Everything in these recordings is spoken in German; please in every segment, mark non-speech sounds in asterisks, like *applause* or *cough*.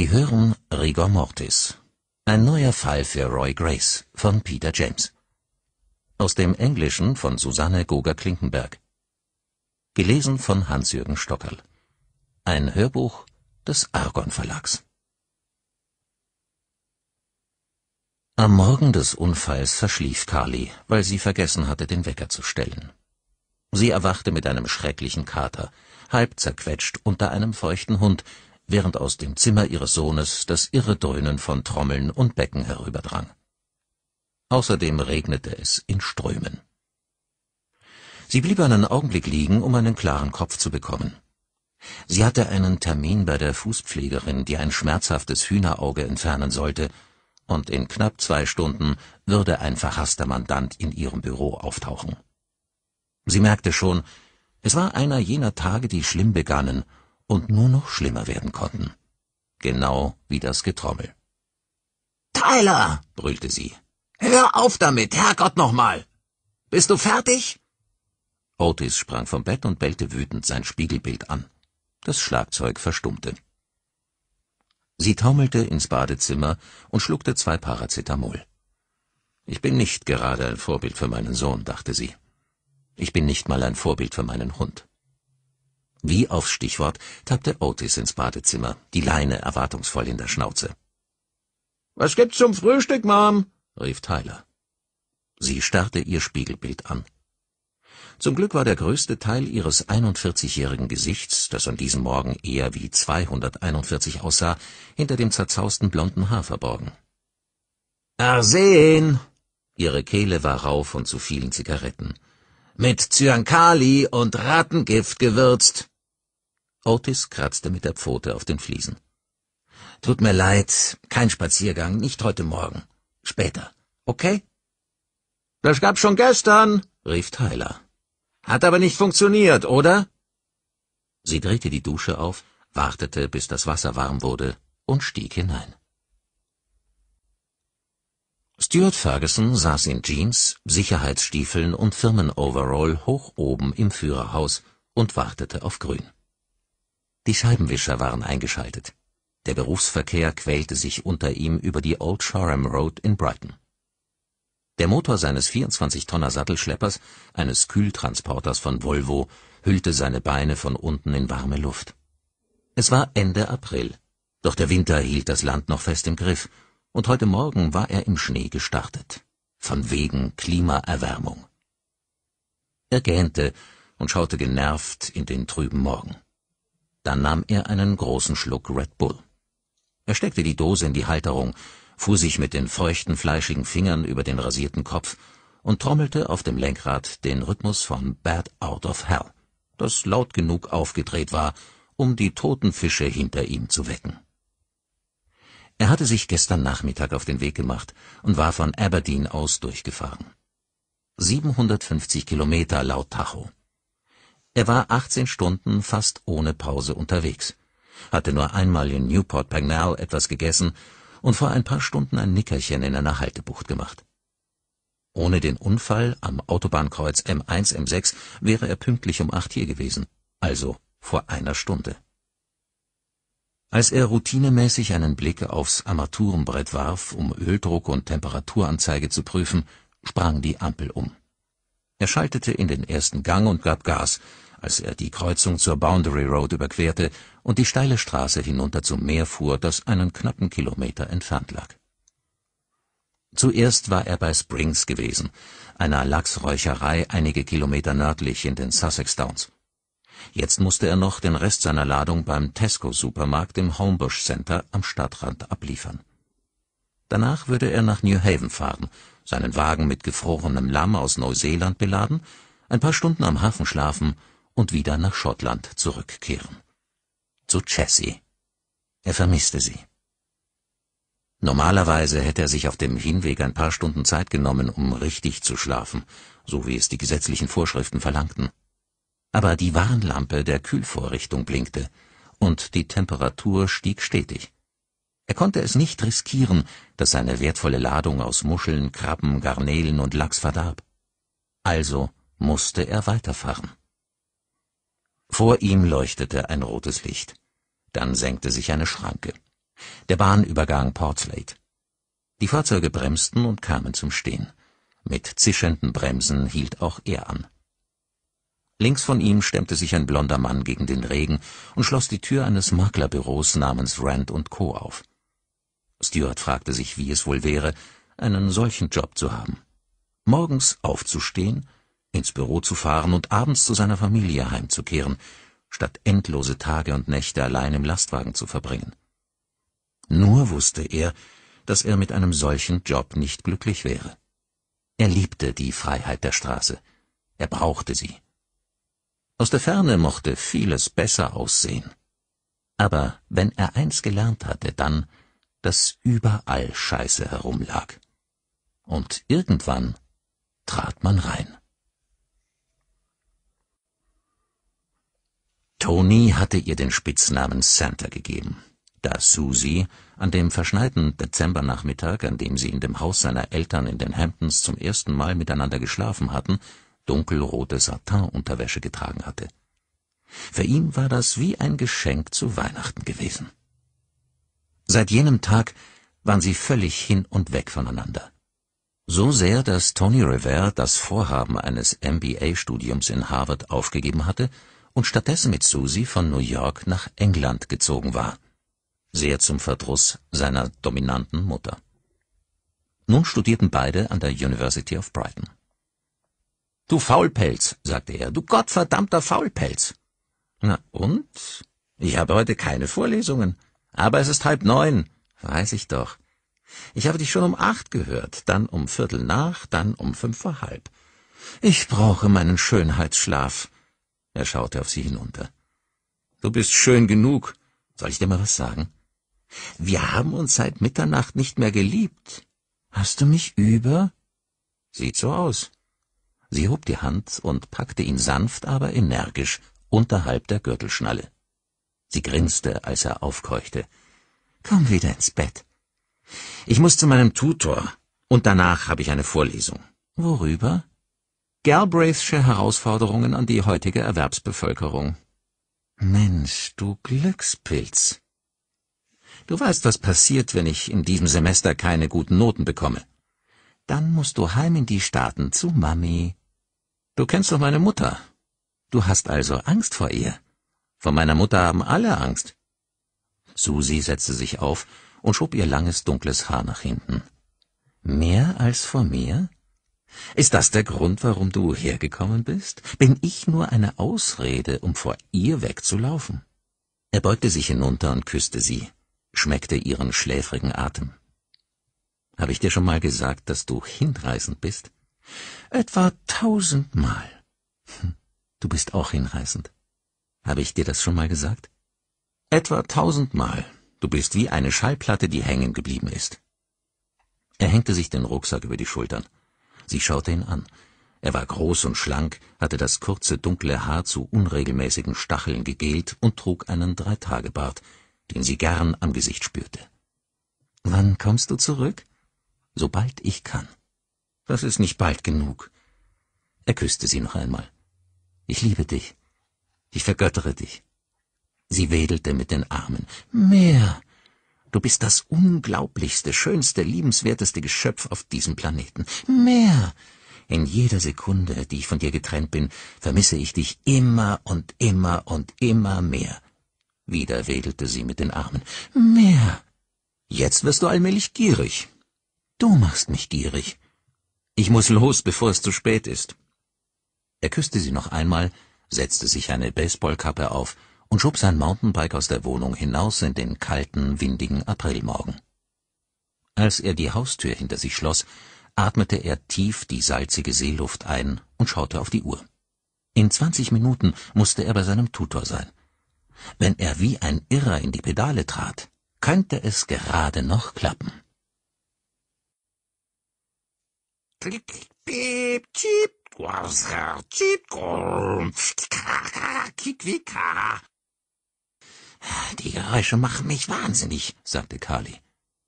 Sie hören Rigor Mortis. Ein neuer Fall für Roy Grace von Peter James. Aus dem Englischen von Susanne Goger-Klinkenberg. Gelesen von Hans-Jürgen Stockerl. Ein Hörbuch des Argon Verlags. Am Morgen des Unfalls verschlief Carly, weil sie vergessen hatte, den Wecker zu stellen. Sie erwachte mit einem schrecklichen Kater, halb zerquetscht unter einem feuchten Hund, während aus dem Zimmer ihres Sohnes das irre Dröhnen von Trommeln und Becken herüberdrang. Außerdem regnete es in Strömen. Sie blieb einen Augenblick liegen, um einen klaren Kopf zu bekommen. Sie hatte einen Termin bei der Fußpflegerin, die ein schmerzhaftes Hühnerauge entfernen sollte, und in knapp zwei Stunden würde ein verhasster Mandant in ihrem Büro auftauchen. Sie merkte schon, es war einer jener Tage, die schlimm begannen und nur noch schlimmer werden konnten. Genau wie das Getrommel. Tyler, brüllte sie. Hör auf damit, Herrgott nochmal! Bist du fertig? Otis sprang vom Bett und bellte wütend sein Spiegelbild an. Das Schlagzeug verstummte. Sie taumelte ins Badezimmer und schluckte zwei Paracetamol. Ich bin nicht gerade ein Vorbild für meinen Sohn, dachte sie. Ich bin nicht mal ein Vorbild für meinen Hund. Wie aufs Stichwort tappte Otis ins Badezimmer, die Leine erwartungsvoll in der Schnauze. Was gibt's zum Frühstück, Mom? rief Tyler. Sie starrte ihr Spiegelbild an. Zum Glück war der größte Teil ihres 41-jährigen Gesichts, das an diesem Morgen eher wie 241 aussah, hinter dem zerzausten blonden Haar verborgen. Arsen! Ihre Kehle war rauf und zu vielen Zigaretten. Mit Zyankali und Rattengift gewürzt. Otis kratzte mit der Pfote auf den Fliesen. Tut mir leid, kein Spaziergang, nicht heute Morgen. Später, okay? Das gab's schon gestern, rief Tyler. Hat aber nicht funktioniert, oder? Sie drehte die Dusche auf, wartete, bis das Wasser warm wurde und stieg hinein. Stuart Ferguson saß in Jeans, Sicherheitsstiefeln und Firmenoverall hoch oben im Führerhaus und wartete auf Grün. Die Scheibenwischer waren eingeschaltet. Der Berufsverkehr quälte sich unter ihm über die Old Shoreham Road in Brighton. Der Motor seines 24-Tonner Sattelschleppers, eines Kühltransporters von Volvo, hüllte seine Beine von unten in warme Luft. Es war Ende April, doch der Winter hielt das Land noch fest im Griff, und heute Morgen war er im Schnee gestartet, von wegen Klimaerwärmung. Er gähnte und schaute genervt in den trüben Morgen. Dann nahm er einen großen Schluck Red Bull. Er steckte die Dose in die Halterung, fuhr sich mit den feuchten, fleischigen Fingern über den rasierten Kopf und trommelte auf dem Lenkrad den Rhythmus von Bad Out of Hell, das laut genug aufgedreht war, um die toten Fische hinter ihm zu wecken. Er hatte sich gestern Nachmittag auf den Weg gemacht und war von Aberdeen aus durchgefahren. 750 Kilometer laut Tacho. Er war 18 Stunden fast ohne Pause unterwegs, hatte nur einmal in Newport Pagnell etwas gegessen und vor ein paar Stunden ein Nickerchen in einer Haltebucht gemacht. Ohne den Unfall am Autobahnkreuz M1-M6 wäre er pünktlich um acht hier gewesen, also vor einer Stunde. Als er routinemäßig einen Blick aufs Armaturenbrett warf, um Öldruck und Temperaturanzeige zu prüfen, sprang die Ampel um. Er schaltete in den ersten Gang und gab Gas, als er die Kreuzung zur Boundary Road überquerte und die steile Straße hinunter zum Meer fuhr, das einen knappen Kilometer entfernt lag. Zuerst war er bei Springs gewesen, einer Lachsräucherei einige Kilometer nördlich in den Sussex Downs. Jetzt musste er noch den Rest seiner Ladung beim Tesco-Supermarkt im Homebush Center am Stadtrand abliefern. Danach würde er nach New Haven fahren, seinen Wagen mit gefrorenem Lamm aus Neuseeland beladen, ein paar Stunden am Hafen schlafen und wieder nach Schottland zurückkehren. Zu Jessie. Er vermisste sie. Normalerweise hätte er sich auf dem Hinweg ein paar Stunden Zeit genommen, um richtig zu schlafen, so wie es die gesetzlichen Vorschriften verlangten. Aber die Warnlampe der Kühlvorrichtung blinkte, und die Temperatur stieg stetig. Er konnte es nicht riskieren, dass seine wertvolle Ladung aus Muscheln, Krabben, Garnelen und Lachs verdarb. Also musste er weiterfahren. Vor ihm leuchtete ein rotes Licht. Dann senkte sich eine Schranke. Der Bahnübergang Portslade. Die Fahrzeuge bremsten und kamen zum Stehen. Mit zischenden Bremsen hielt auch er an. Links von ihm stemmte sich ein blonder Mann gegen den Regen und schloss die Tür eines Maklerbüros namens Rand Co. auf. Stuart fragte sich, wie es wohl wäre, einen solchen Job zu haben. Morgens aufzustehen, ins Büro zu fahren und abends zu seiner Familie heimzukehren, statt endlose Tage und Nächte allein im Lastwagen zu verbringen. Nur wusste er, dass er mit einem solchen Job nicht glücklich wäre. Er liebte die Freiheit der Straße. Er brauchte sie. Aus der Ferne mochte vieles besser aussehen. Aber wenn er eins gelernt hatte, dann, dass überall Scheiße herumlag. Und irgendwann trat man rein. Tony hatte ihr den Spitznamen Santa gegeben, da Susie an dem verschneiten Dezembernachmittag, an dem sie in dem Haus seiner Eltern in den Hamptons zum ersten Mal miteinander geschlafen hatten, dunkelrote Satinunterwäsche getragen hatte. Für ihn war das wie ein Geschenk zu Weihnachten gewesen. Seit jenem Tag waren sie völlig hin und weg voneinander. So sehr, dass Tony Revere das Vorhaben eines MBA-Studiums in Harvard aufgegeben hatte und stattdessen mit Susie von New York nach England gezogen war. Sehr zum Verdruss seiner dominanten Mutter. Nun studierten beide an der University of Brighton. Du Faulpelz, sagte er, du gottverdammter Faulpelz. Na und? Ich habe heute keine Vorlesungen. Aber es ist halb neun. Weiß ich doch. Ich habe dich schon um acht gehört, dann um Viertel nach, dann um fünf vor halb. Ich brauche meinen Schönheitsschlaf. Er schaute auf sie hinunter. Du bist schön genug. Soll ich dir mal was sagen? Wir haben uns seit Mitternacht nicht mehr geliebt. Hast du mich über? Sieht so aus. Sie hob die Hand und packte ihn sanft, aber energisch unterhalb der Gürtelschnalle. Sie grinste, als er aufkeuchte. Komm wieder ins Bett. Ich muss zu meinem Tutor, und danach habe ich eine Vorlesung. Worüber? Galbraithsche Herausforderungen an die heutige Erwerbsbevölkerung. Mensch, du Glückspilz. Du weißt, was passiert, wenn ich in diesem Semester keine guten Noten bekomme. Dann musst du heim in die Staaten zu Mami. Du kennst doch meine Mutter. Du hast also Angst vor ihr. Von meiner Mutter haben alle Angst. Susi setzte sich auf und schob ihr langes, dunkles Haar nach hinten. Mehr als vor mir? Ist das der Grund, warum du hergekommen bist? Bin ich nur eine Ausrede, um vor ihr wegzulaufen? Er beugte sich hinunter und küsste sie, schmeckte ihren schläfrigen Atem. Habe ich dir schon mal gesagt, dass du hinreißend bist? Etwa tausendmal. Hm, du bist auch hinreißend. Habe ich dir das schon mal gesagt? Etwa tausendmal. Du bist wie eine Schallplatte, die hängen geblieben ist. Er hängte sich den Rucksack über die Schultern. Sie schaute ihn an. Er war groß und schlank, hatte das kurze, dunkle Haar zu unregelmäßigen Stacheln gegelt und trug einen Dreitagebart, den sie gern am Gesicht spürte. Wann kommst du zurück? Sobald ich kann. Das ist nicht bald genug. Er küsste sie noch einmal. Ich liebe dich. Ich vergöttere dich. Sie wedelte mit den Armen. Mehr. Du bist das unglaublichste, schönste, liebenswerteste Geschöpf auf diesem Planeten. Mehr. In jeder Sekunde, die ich von dir getrennt bin, vermisse ich dich immer und immer und immer mehr. Wieder wedelte sie mit den Armen. Mehr. Jetzt wirst du allmählich gierig. Du machst mich gierig. Ich muss los, bevor es zu spät ist. Er küsste sie noch einmal, setzte sich eine Baseballkappe auf und schob sein Mountainbike aus der Wohnung hinaus in den kalten, windigen Aprilmorgen. Als er die Haustür hinter sich schloss, atmete er tief die salzige Seeluft ein und schaute auf die Uhr. In zwanzig Minuten musste er bei seinem Tutor sein. Wenn er wie ein Irrer in die Pedale trat, könnte es gerade noch klappen. Klick, piep, tschiep. Die Geräusche machen mich wahnsinnig, sagte Kali.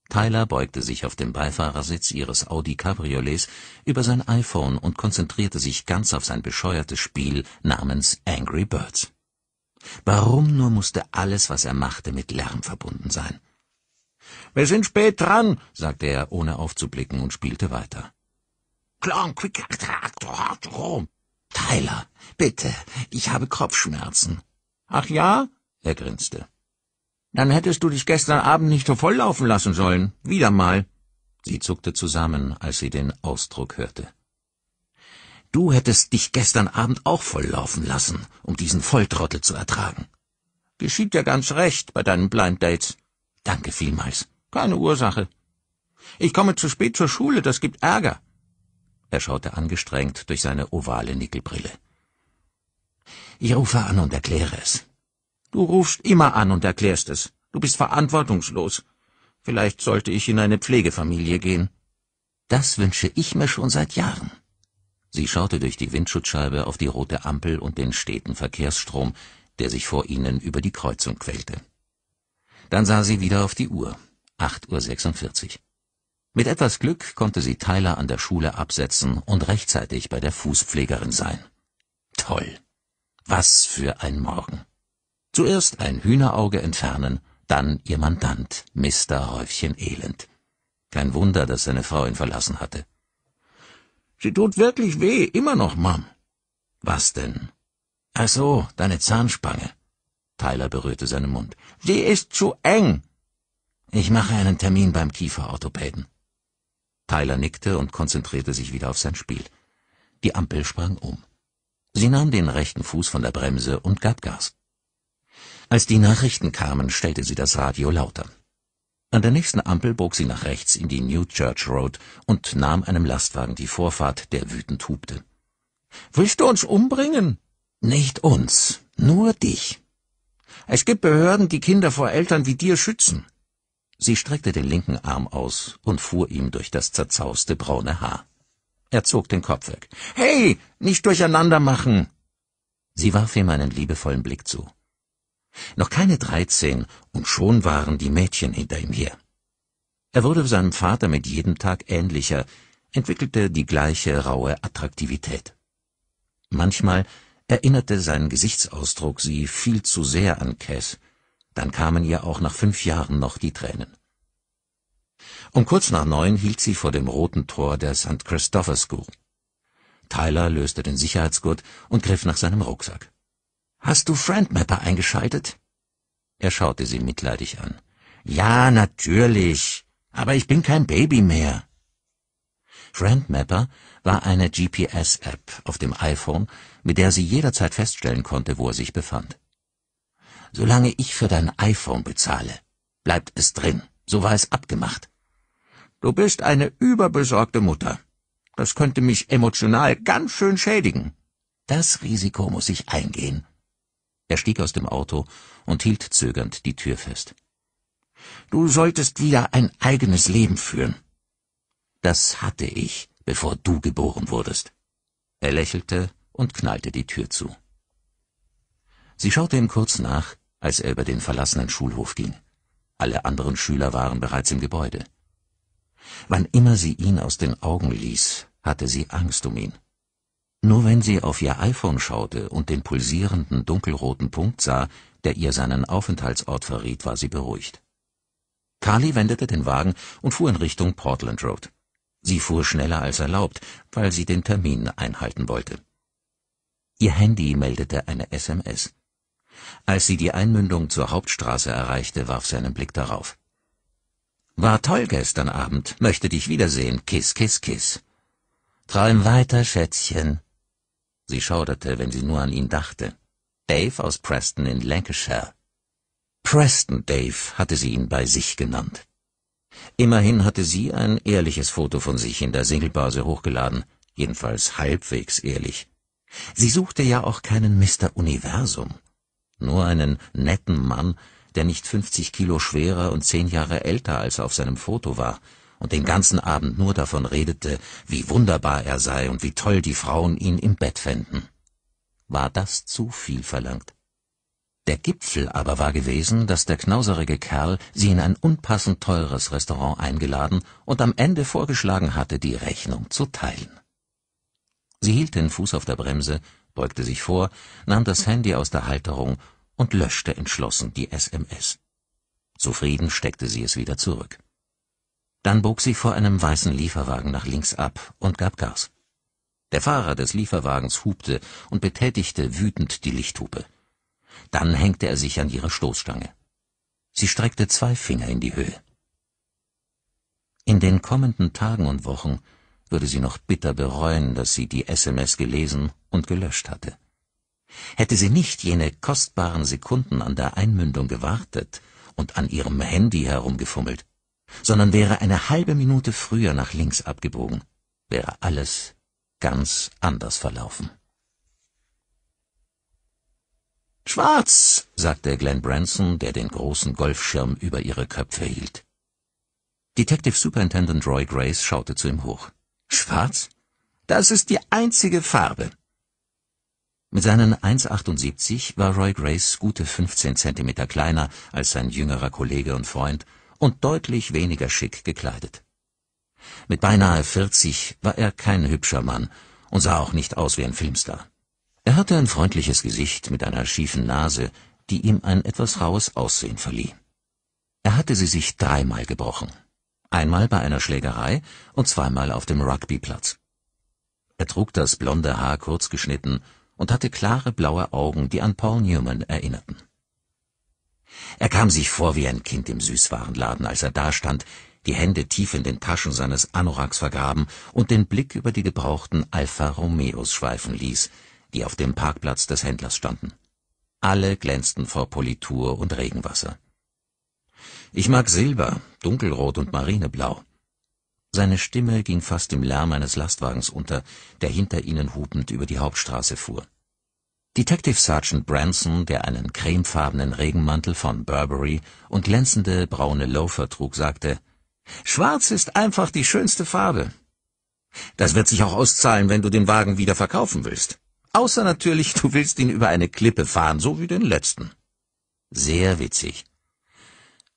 Tyler beugte sich auf dem Beifahrersitz ihres Audi Cabriolets über sein iPhone und konzentrierte sich ganz auf sein bescheuertes Spiel namens Angry Birds. Warum nur musste alles, was er machte, mit Lärm verbunden sein? Wir sind spät dran, sagte er, ohne aufzublicken, und spielte weiter. Clown, quick, Rom. Tyler, bitte, ich habe Kopfschmerzen. Ach ja? Er grinste. Dann hättest du dich gestern Abend nicht so volllaufen lassen sollen. Wieder mal. Sie zuckte zusammen, als sie den Ausdruck hörte. Du hättest dich gestern Abend auch volllaufen lassen, um diesen Volltrottel zu ertragen. Geschieht ja ganz recht bei deinen Blind Dates. Danke vielmals. Keine Ursache. Ich komme zu spät zur Schule, das gibt Ärger. Er schaute angestrengt durch seine ovale Nickelbrille. Ich rufe an und erkläre es. Du rufst immer an und erklärst es. Du bist verantwortungslos. Vielleicht sollte ich in eine Pflegefamilie gehen. Das wünsche ich mir schon seit Jahren. Sie schaute durch die Windschutzscheibe auf die rote Ampel und den steten Verkehrsstrom, der sich vor ihnen über die Kreuzung quälte. Dann sah sie wieder auf die Uhr. 8.46 Uhr. Mit etwas Glück konnte sie Tyler an der Schule absetzen und rechtzeitig bei der Fußpflegerin sein. Toll. Was für ein Morgen. Zuerst ein Hühnerauge entfernen, dann ihr Mandant, Mr. Häufchen Elend. Kein Wunder, dass seine Frau ihn verlassen hatte. Sie tut wirklich weh, immer noch, Mom. Was denn? Ach so, deine Zahnspange. Tyler berührte seinen Mund. Sie ist zu eng. Ich mache einen Termin beim Kieferorthopäden. Tyler nickte und konzentrierte sich wieder auf sein Spiel. Die Ampel sprang um. Sie nahm den rechten Fuß von der Bremse und gab Gas. Als die Nachrichten kamen, stellte sie das Radio lauter. An der nächsten Ampel bog sie nach rechts in die New Church Road und nahm einem Lastwagen die Vorfahrt, der wütend hubte. Willst du uns umbringen? Nicht uns, nur dich. Es gibt Behörden, die Kinder vor Eltern wie dir schützen. Sie streckte den linken Arm aus und fuhr ihm durch das zerzauste braune Haar. Er zog den Kopf weg. Hey, nicht durcheinander machen! Sie warf ihm einen liebevollen Blick zu. Noch keine dreizehn, und schon waren die Mädchen hinter ihm her. Er wurde seinem Vater mit jedem Tag ähnlicher, entwickelte die gleiche raue Attraktivität. Manchmal erinnerte sein Gesichtsausdruck sie viel zu sehr an Cass, dann kamen ihr auch nach fünf Jahren noch die Tränen. Um kurz nach neun hielt sie vor dem roten Tor der St. Christopher School. Tyler löste den Sicherheitsgurt und griff nach seinem Rucksack. Hast du Friendmapper eingeschaltet? Er schaute sie mitleidig an. Ja, natürlich. Aber ich bin kein Baby mehr. Friendmapper war eine GPS-App auf dem iPhone, mit der sie jederzeit feststellen konnte, wo er sich befand. Solange ich für dein iPhone bezahle, bleibt es drin. So war es abgemacht. Du bist eine überbesorgte Mutter. Das könnte mich emotional ganz schön schädigen. Das Risiko muss ich eingehen. Er stieg aus dem Auto und hielt zögernd die Tür fest. Du solltest wieder ein eigenes Leben führen. Das hatte ich, bevor du geboren wurdest. Er lächelte und knallte die Tür zu. Sie schaute ihm kurz nach, als er über den verlassenen Schulhof ging. Alle anderen Schüler waren bereits im Gebäude. Wann immer sie ihn aus den Augen ließ, hatte sie Angst um ihn. Nur wenn sie auf ihr iPhone schaute und den pulsierenden dunkelroten Punkt sah, der ihr seinen Aufenthaltsort verriet, war sie beruhigt. Carly wendete den Wagen und fuhr in Richtung Portland Road. Sie fuhr schneller als erlaubt, weil sie den Termin einhalten wollte. Ihr Handy meldete eine SMS. Als sie die Einmündung zur Hauptstraße erreichte, warf sie einen Blick darauf. War toll gestern Abend, möchte dich wiedersehen, kiss, kiss, kiss. Träum weiter, Schätzchen. Sie schauderte, wenn sie nur an ihn dachte. Dave aus Preston in Lancashire. Preston Dave hatte sie ihn bei sich genannt. Immerhin hatte sie ein ehrliches Foto von sich in der Singlebörse hochgeladen, jedenfalls halbwegs ehrlich. Sie suchte ja auch keinen Mr. Universum nur einen netten Mann, der nicht fünfzig Kilo schwerer und zehn Jahre älter als er auf seinem Foto war und den ganzen Abend nur davon redete, wie wunderbar er sei und wie toll die Frauen ihn im Bett fänden. War das zu viel verlangt? Der Gipfel aber war gewesen, dass der knauserige Kerl sie in ein unpassend teures Restaurant eingeladen und am Ende vorgeschlagen hatte, die Rechnung zu teilen. Sie hielt den Fuß auf der Bremse, beugte sich vor, nahm das Handy aus der Halterung und löschte entschlossen die SMS. Zufrieden steckte sie es wieder zurück. Dann bog sie vor einem weißen Lieferwagen nach links ab und gab Gas. Der Fahrer des Lieferwagens hupte und betätigte wütend die Lichthupe. Dann hängte er sich an ihre Stoßstange. Sie streckte zwei Finger in die Höhe. In den kommenden Tagen und Wochen würde sie noch bitter bereuen, dass sie die SMS gelesen und gelöscht hatte. Hätte sie nicht jene kostbaren Sekunden an der Einmündung gewartet und an ihrem Handy herumgefummelt, sondern wäre eine halbe Minute früher nach links abgebogen, wäre alles ganz anders verlaufen. Schwarz, sagte Glenn Branson, der den großen Golfschirm über ihre Köpfe hielt. Detective Superintendent Roy Grace schaute zu ihm hoch. Schwarz? Das ist die einzige Farbe, mit seinen 1,78 war Roy Grace gute 15 Zentimeter kleiner als sein jüngerer Kollege und Freund und deutlich weniger schick gekleidet. Mit beinahe 40 war er kein hübscher Mann und sah auch nicht aus wie ein Filmstar. Er hatte ein freundliches Gesicht mit einer schiefen Nase, die ihm ein etwas raues Aussehen verlieh. Er hatte sie sich dreimal gebrochen. Einmal bei einer Schlägerei und zweimal auf dem Rugbyplatz. Er trug das blonde Haar kurz geschnitten und hatte klare blaue Augen, die an Paul Newman erinnerten. Er kam sich vor wie ein Kind im Süßwarenladen, als er dastand, die Hände tief in den Taschen seines Anoraks vergraben und den Blick über die gebrauchten Alfa Romeos schweifen ließ, die auf dem Parkplatz des Händlers standen. Alle glänzten vor Politur und Regenwasser. Ich mag Silber, dunkelrot und marineblau. Seine Stimme ging fast im Lärm eines Lastwagens unter, der hinter ihnen hupend über die Hauptstraße fuhr. Detective Sergeant Branson, der einen cremefarbenen Regenmantel von Burberry und glänzende braune Loafer trug, sagte: Schwarz ist einfach die schönste Farbe. Das wird sich auch auszahlen, wenn du den Wagen wieder verkaufen willst. Außer natürlich, du willst ihn über eine Klippe fahren, so wie den letzten. Sehr witzig.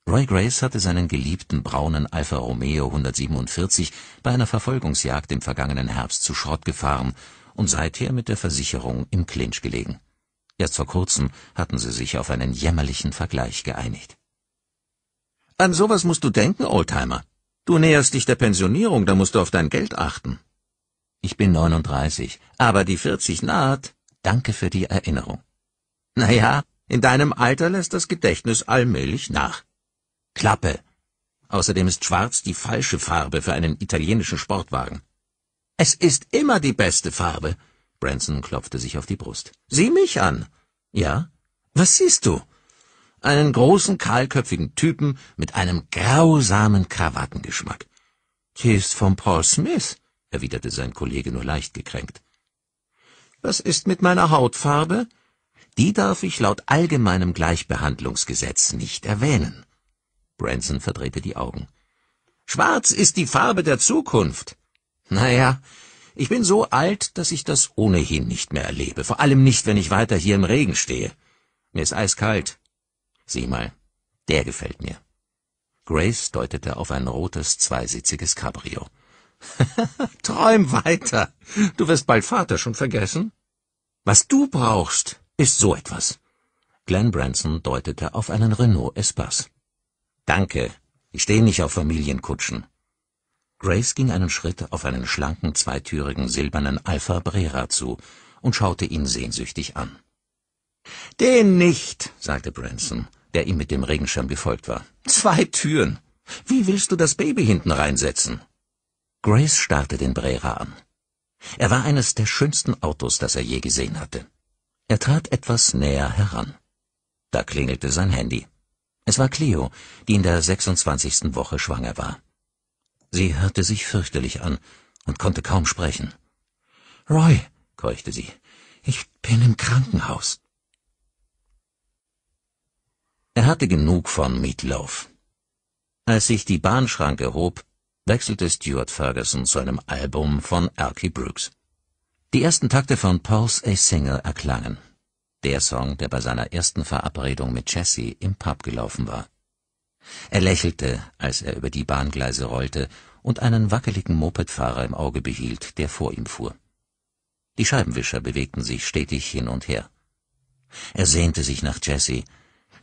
Roy Grace hatte seinen geliebten braunen Alfa Romeo 147 bei einer Verfolgungsjagd im vergangenen Herbst zu Schrott gefahren und seither mit der Versicherung im Clinch gelegen. Erst vor kurzem hatten sie sich auf einen jämmerlichen Vergleich geeinigt. An sowas musst du denken, Oldtimer. Du näherst dich der Pensionierung, da musst du auf dein Geld achten. Ich bin 39, aber die 40 naht. Danke für die Erinnerung. Naja, in deinem Alter lässt das Gedächtnis allmählich nach. Klappe. Außerdem ist schwarz die falsche Farbe für einen italienischen Sportwagen. Es ist immer die beste Farbe. Branson klopfte sich auf die Brust. Sieh mich an. Ja? Was siehst du? Einen großen, kahlköpfigen Typen mit einem grausamen Krawattengeschmack. Die ist von Paul Smith, erwiderte sein Kollege nur leicht gekränkt. Was ist mit meiner Hautfarbe? Die darf ich laut allgemeinem Gleichbehandlungsgesetz nicht erwähnen. Branson verdrehte die Augen. Schwarz ist die Farbe der Zukunft. Naja, ich bin so alt, dass ich das ohnehin nicht mehr erlebe, vor allem nicht, wenn ich weiter hier im Regen stehe. Mir ist eiskalt. Sieh mal, der gefällt mir. Grace deutete auf ein rotes, zweisitziges Cabrio. *laughs* Träum weiter. Du wirst bald Vater schon vergessen. Was du brauchst, ist so etwas. Glenn Branson deutete auf einen Renault Espace. Danke, ich stehe nicht auf Familienkutschen. Grace ging einen Schritt auf einen schlanken zweitürigen silbernen Alfa Brera zu und schaute ihn sehnsüchtig an. Den nicht, sagte Branson, der ihm mit dem Regenschirm gefolgt war. Zwei Türen. Wie willst du das Baby hinten reinsetzen? Grace starrte den Brera an. Er war eines der schönsten Autos, das er je gesehen hatte. Er trat etwas näher heran. Da klingelte sein Handy. Es war Cleo, die in der 26. Woche schwanger war. Sie hörte sich fürchterlich an und konnte kaum sprechen. Roy, keuchte sie, ich bin im Krankenhaus. Er hatte genug von Meatloaf. Als sich die Bahnschranke hob, wechselte Stuart Ferguson zu einem Album von Elkie Brooks. Die ersten Takte von Paul's A Single erklangen. Der Song, der bei seiner ersten Verabredung mit Jesse im Pub gelaufen war. Er lächelte, als er über die Bahngleise rollte und einen wackeligen Mopedfahrer im Auge behielt, der vor ihm fuhr. Die Scheibenwischer bewegten sich stetig hin und her. Er sehnte sich nach Jessie.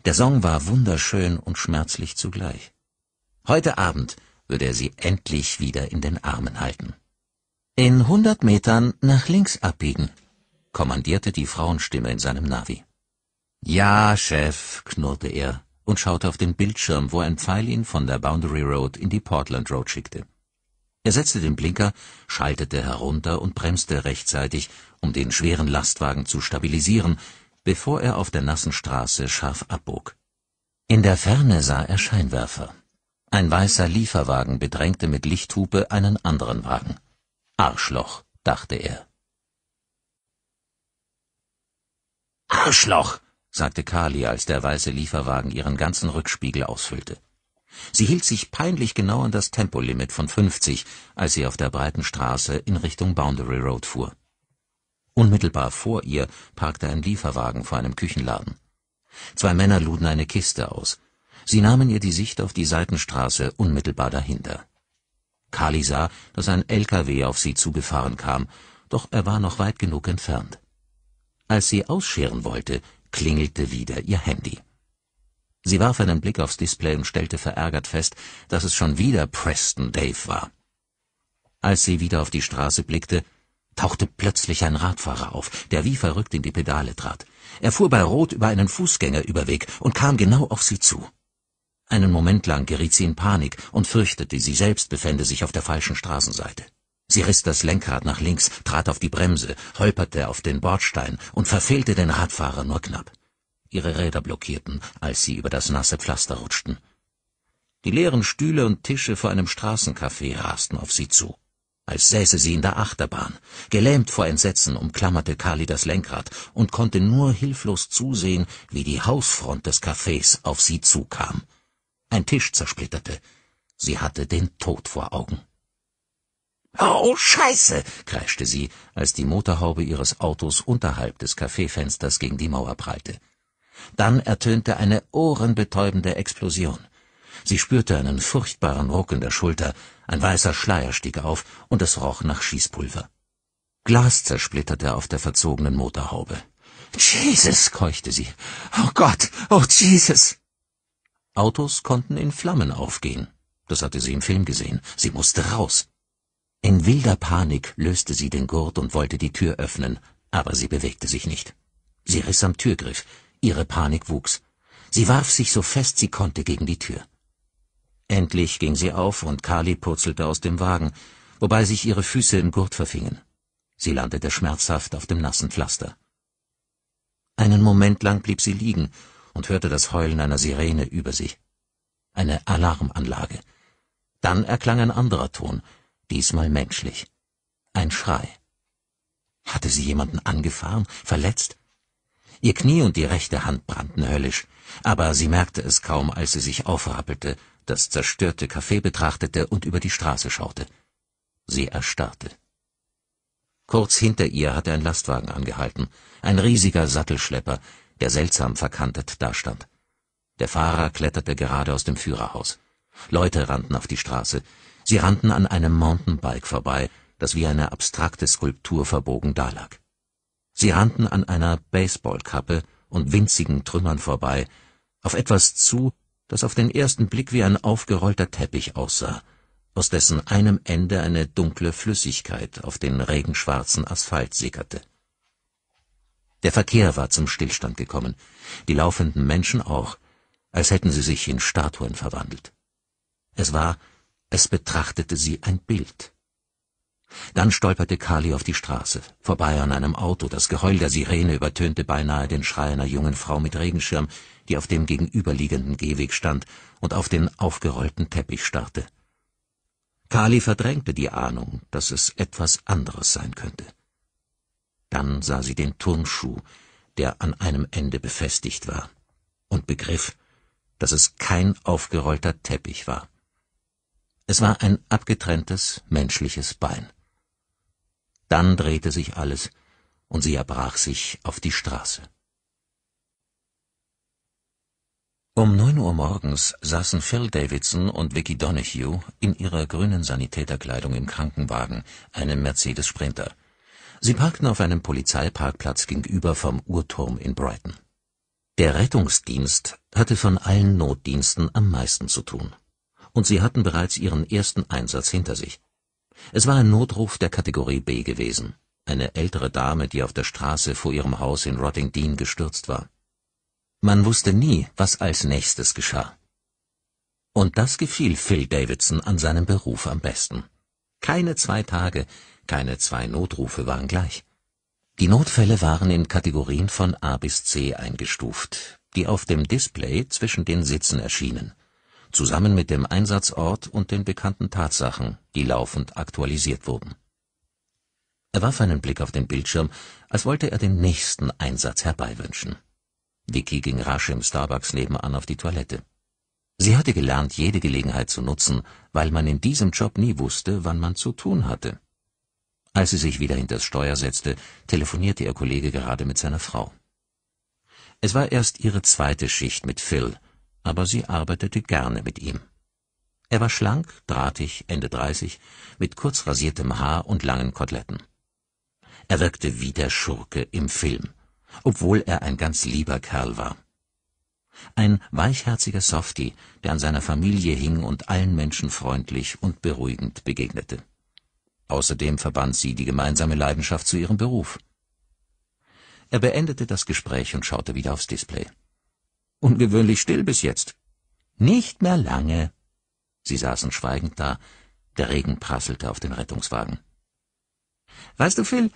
Der Song war wunderschön und schmerzlich zugleich. Heute Abend würde er sie endlich wieder in den Armen halten. In hundert Metern nach links abbiegen, kommandierte die Frauenstimme in seinem Navi. Ja, Chef, knurrte er und schaute auf den Bildschirm, wo ein Pfeil ihn von der Boundary Road in die Portland Road schickte. Er setzte den Blinker, schaltete herunter und bremste rechtzeitig, um den schweren Lastwagen zu stabilisieren, bevor er auf der nassen Straße scharf abbog. In der Ferne sah er Scheinwerfer. Ein weißer Lieferwagen bedrängte mit Lichthupe einen anderen Wagen. Arschloch, dachte er. Arschloch, sagte Kali, als der weiße Lieferwagen ihren ganzen Rückspiegel ausfüllte. Sie hielt sich peinlich genau an das Tempolimit von 50, als sie auf der breiten Straße in Richtung Boundary Road fuhr. Unmittelbar vor ihr parkte ein Lieferwagen vor einem Küchenladen. Zwei Männer luden eine Kiste aus. Sie nahmen ihr die Sicht auf die Seitenstraße unmittelbar dahinter. Kali sah, dass ein LKW auf sie zugefahren kam, doch er war noch weit genug entfernt. Als sie ausscheren wollte, klingelte wieder ihr Handy. Sie warf einen Blick aufs Display und stellte verärgert fest, dass es schon wieder Preston Dave war. Als sie wieder auf die Straße blickte, tauchte plötzlich ein Radfahrer auf, der wie verrückt in die Pedale trat. Er fuhr bei Rot über einen Fußgängerüberweg und kam genau auf sie zu. Einen Moment lang geriet sie in Panik und fürchtete, sie selbst befände sich auf der falschen Straßenseite. Sie riss das Lenkrad nach links, trat auf die Bremse, holperte auf den Bordstein und verfehlte den Radfahrer nur knapp. Ihre Räder blockierten, als sie über das nasse Pflaster rutschten. Die leeren Stühle und Tische vor einem Straßencafé rasten auf sie zu. Als säße sie in der Achterbahn. Gelähmt vor Entsetzen umklammerte Kali das Lenkrad und konnte nur hilflos zusehen, wie die Hausfront des Cafés auf sie zukam. Ein Tisch zersplitterte. Sie hatte den Tod vor Augen. Oh, Scheiße! kreischte sie, als die Motorhaube ihres Autos unterhalb des Kaffeefensters gegen die Mauer prallte. Dann ertönte eine ohrenbetäubende Explosion. Sie spürte einen furchtbaren Ruck in der Schulter, ein weißer Schleier stieg auf und es roch nach Schießpulver. Glas zersplitterte auf der verzogenen Motorhaube. Jesus, keuchte sie. Oh Gott, oh Jesus! Autos konnten in Flammen aufgehen. Das hatte sie im Film gesehen. Sie musste raus. In wilder Panik löste sie den Gurt und wollte die Tür öffnen, aber sie bewegte sich nicht. Sie riss am Türgriff, ihre Panik wuchs. Sie warf sich so fest sie konnte gegen die Tür. Endlich ging sie auf und Kali purzelte aus dem Wagen, wobei sich ihre Füße im Gurt verfingen. Sie landete schmerzhaft auf dem nassen Pflaster. Einen Moment lang blieb sie liegen und hörte das Heulen einer Sirene über sich. Eine Alarmanlage. Dann erklang ein anderer Ton, diesmal menschlich. Ein Schrei. Hatte sie jemanden angefahren, verletzt? Ihr Knie und die rechte Hand brannten höllisch, aber sie merkte es kaum, als sie sich aufrappelte, das zerstörte Café betrachtete und über die Straße schaute. Sie erstarrte. Kurz hinter ihr hatte ein Lastwagen angehalten, ein riesiger Sattelschlepper, der seltsam verkantet dastand. Der Fahrer kletterte gerade aus dem Führerhaus. Leute rannten auf die Straße, Sie rannten an einem Mountainbike vorbei, das wie eine abstrakte Skulptur verbogen dalag. Sie rannten an einer Baseballkappe und winzigen Trümmern vorbei, auf etwas zu, das auf den ersten Blick wie ein aufgerollter Teppich aussah, aus dessen einem Ende eine dunkle Flüssigkeit auf den regenschwarzen Asphalt sickerte. Der Verkehr war zum Stillstand gekommen, die laufenden Menschen auch, als hätten sie sich in Statuen verwandelt. Es war, es betrachtete sie ein Bild. Dann stolperte Kali auf die Straße, vorbei an einem Auto, das Geheul der Sirene übertönte beinahe den Schrei einer jungen Frau mit Regenschirm, die auf dem gegenüberliegenden Gehweg stand und auf den aufgerollten Teppich starrte. Kali verdrängte die Ahnung, dass es etwas anderes sein könnte. Dann sah sie den Turnschuh, der an einem Ende befestigt war, und begriff, dass es kein aufgerollter Teppich war. Es war ein abgetrenntes menschliches Bein. Dann drehte sich alles, und sie erbrach sich auf die Straße. Um neun Uhr morgens saßen Phil Davidson und Vicky Donahue in ihrer grünen Sanitäterkleidung im Krankenwagen, einem Mercedes Sprinter. Sie parkten auf einem Polizeiparkplatz gegenüber vom Uhrturm in Brighton. Der Rettungsdienst hatte von allen Notdiensten am meisten zu tun und sie hatten bereits ihren ersten Einsatz hinter sich. Es war ein Notruf der Kategorie B gewesen, eine ältere Dame, die auf der Straße vor ihrem Haus in Rotting Dean gestürzt war. Man wusste nie, was als nächstes geschah. Und das gefiel Phil Davidson an seinem Beruf am besten. Keine zwei Tage, keine zwei Notrufe waren gleich. Die Notfälle waren in Kategorien von A bis C eingestuft, die auf dem Display zwischen den Sitzen erschienen zusammen mit dem Einsatzort und den bekannten Tatsachen, die laufend aktualisiert wurden. Er warf einen Blick auf den Bildschirm, als wollte er den nächsten Einsatz herbeiwünschen. Vicky ging rasch im Starbucks nebenan auf die Toilette. Sie hatte gelernt, jede Gelegenheit zu nutzen, weil man in diesem Job nie wusste, wann man zu tun hatte. Als sie sich wieder hinters Steuer setzte, telefonierte ihr Kollege gerade mit seiner Frau. Es war erst ihre zweite Schicht mit Phil, aber sie arbeitete gerne mit ihm. Er war schlank, drahtig, Ende 30, mit kurz rasiertem Haar und langen Koteletten. Er wirkte wie der Schurke im Film, obwohl er ein ganz lieber Kerl war. Ein weichherziger Softie, der an seiner Familie hing und allen Menschen freundlich und beruhigend begegnete. Außerdem verband sie die gemeinsame Leidenschaft zu ihrem Beruf. Er beendete das Gespräch und schaute wieder aufs Display. Ungewöhnlich still bis jetzt. Nicht mehr lange. Sie saßen schweigend da, der Regen prasselte auf den Rettungswagen. Weißt du, Phil,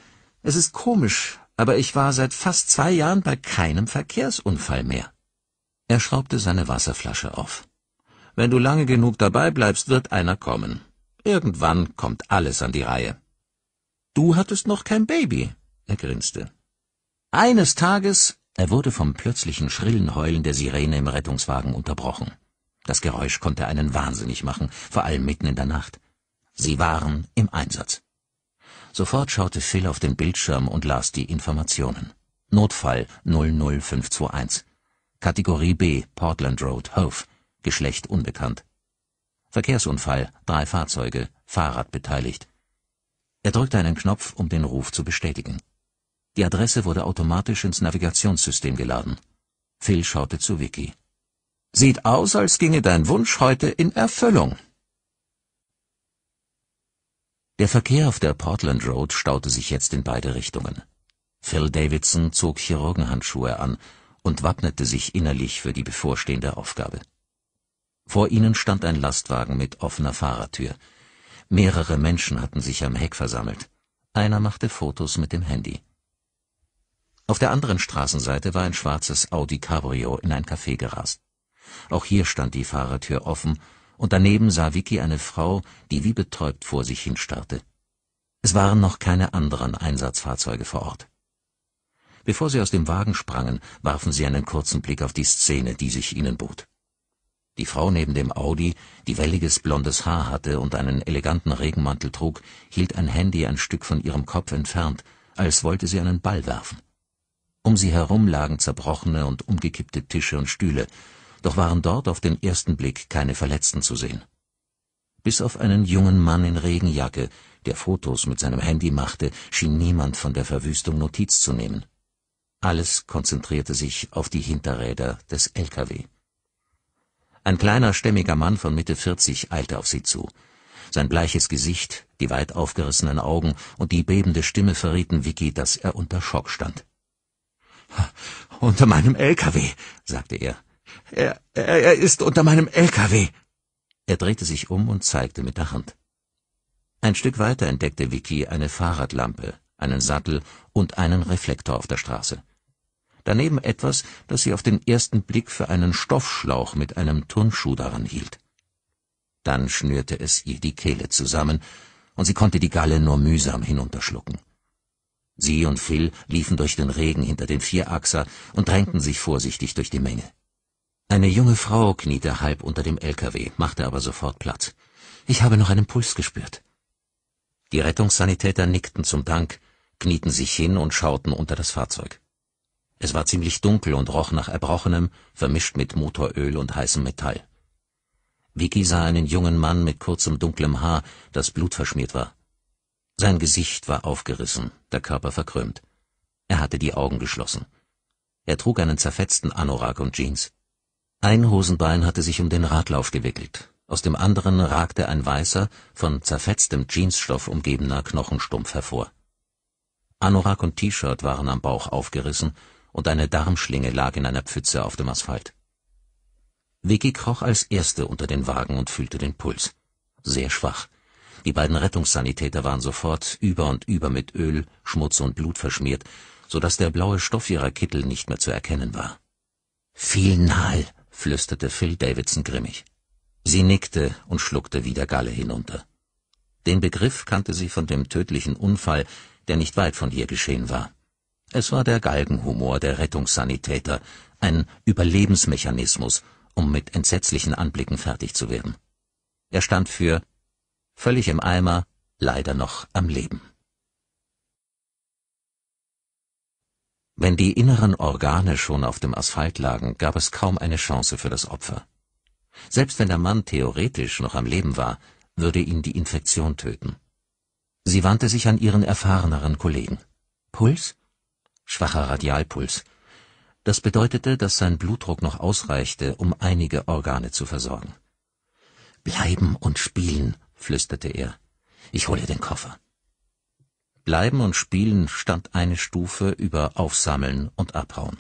es ist komisch, aber ich war seit fast zwei Jahren bei keinem Verkehrsunfall mehr. Er schraubte seine Wasserflasche auf. Wenn du lange genug dabei bleibst, wird einer kommen. Irgendwann kommt alles an die Reihe. Du hattest noch kein Baby, er grinste. Eines Tages er wurde vom plötzlichen schrillen Heulen der Sirene im Rettungswagen unterbrochen. Das Geräusch konnte einen wahnsinnig machen, vor allem mitten in der Nacht. Sie waren im Einsatz. Sofort schaute Phil auf den Bildschirm und las die Informationen. Notfall 00521. Kategorie B, Portland Road, Hove. Geschlecht unbekannt. Verkehrsunfall, drei Fahrzeuge, Fahrrad beteiligt. Er drückte einen Knopf, um den Ruf zu bestätigen. Die Adresse wurde automatisch ins Navigationssystem geladen. Phil schaute zu Vicky. Sieht aus, als ginge dein Wunsch heute in Erfüllung. Der Verkehr auf der Portland Road staute sich jetzt in beide Richtungen. Phil Davidson zog Chirurgenhandschuhe an und wappnete sich innerlich für die bevorstehende Aufgabe. Vor ihnen stand ein Lastwagen mit offener Fahrertür. Mehrere Menschen hatten sich am Heck versammelt. Einer machte Fotos mit dem Handy. Auf der anderen Straßenseite war ein schwarzes Audi Cabrio in ein Café gerast. Auch hier stand die Fahrertür offen, und daneben sah Vicky eine Frau, die wie betäubt vor sich hinstarrte. Es waren noch keine anderen Einsatzfahrzeuge vor Ort. Bevor sie aus dem Wagen sprangen, warfen sie einen kurzen Blick auf die Szene, die sich ihnen bot. Die Frau neben dem Audi, die welliges blondes Haar hatte und einen eleganten Regenmantel trug, hielt ein Handy ein Stück von ihrem Kopf entfernt, als wollte sie einen Ball werfen. Um sie herum lagen zerbrochene und umgekippte Tische und Stühle, doch waren dort auf den ersten Blick keine Verletzten zu sehen. Bis auf einen jungen Mann in Regenjacke, der Fotos mit seinem Handy machte, schien niemand von der Verwüstung Notiz zu nehmen. Alles konzentrierte sich auf die Hinterräder des LKW. Ein kleiner, stämmiger Mann von Mitte 40 eilte auf sie zu. Sein bleiches Gesicht, die weit aufgerissenen Augen und die bebende Stimme verrieten Vicky, dass er unter Schock stand. Unter meinem LKW, sagte er. Er, er, er ist unter meinem LKW. Er drehte sich um und zeigte mit der Hand. Ein Stück weiter entdeckte Vicky eine Fahrradlampe, einen Sattel und einen Reflektor auf der Straße. Daneben etwas, das sie auf den ersten Blick für einen Stoffschlauch mit einem Turnschuh daran hielt. Dann schnürte es ihr die Kehle zusammen, und sie konnte die Galle nur mühsam hinunterschlucken. Sie und Phil liefen durch den Regen hinter den Vierachser und drängten sich vorsichtig durch die Menge. Eine junge Frau kniete halb unter dem LKW, machte aber sofort Platz. Ich habe noch einen Puls gespürt. Die Rettungssanitäter nickten zum Dank, knieten sich hin und schauten unter das Fahrzeug. Es war ziemlich dunkel und roch nach Erbrochenem, vermischt mit Motoröl und heißem Metall. Vicky sah einen jungen Mann mit kurzem dunklem Haar, das blutverschmiert war. Sein Gesicht war aufgerissen, der Körper verkrümmt. Er hatte die Augen geschlossen. Er trug einen zerfetzten Anorak und Jeans. Ein Hosenbein hatte sich um den Radlauf gewickelt, aus dem anderen ragte ein weißer, von zerfetztem Jeansstoff umgebener Knochenstumpf hervor. Anorak und T-Shirt waren am Bauch aufgerissen und eine Darmschlinge lag in einer Pfütze auf dem Asphalt. Vicky kroch als erste unter den Wagen und fühlte den Puls. Sehr schwach. Die beiden Rettungssanitäter waren sofort über und über mit Öl, Schmutz und Blut verschmiert, so dass der blaue Stoff ihrer Kittel nicht mehr zu erkennen war. Viel nahe, flüsterte Phil Davidson grimmig. Sie nickte und schluckte wieder Galle hinunter. Den Begriff kannte sie von dem tödlichen Unfall, der nicht weit von hier geschehen war. Es war der Galgenhumor der Rettungssanitäter, ein Überlebensmechanismus, um mit entsetzlichen Anblicken fertig zu werden. Er stand für völlig im Eimer, leider noch am Leben. Wenn die inneren Organe schon auf dem Asphalt lagen, gab es kaum eine Chance für das Opfer. Selbst wenn der Mann theoretisch noch am Leben war, würde ihn die Infektion töten. Sie wandte sich an ihren erfahreneren Kollegen. Puls? Schwacher Radialpuls. Das bedeutete, dass sein Blutdruck noch ausreichte, um einige Organe zu versorgen. Bleiben und spielen, flüsterte er. Ich hole den Koffer. Bleiben und Spielen stand eine Stufe über Aufsammeln und Abhauen.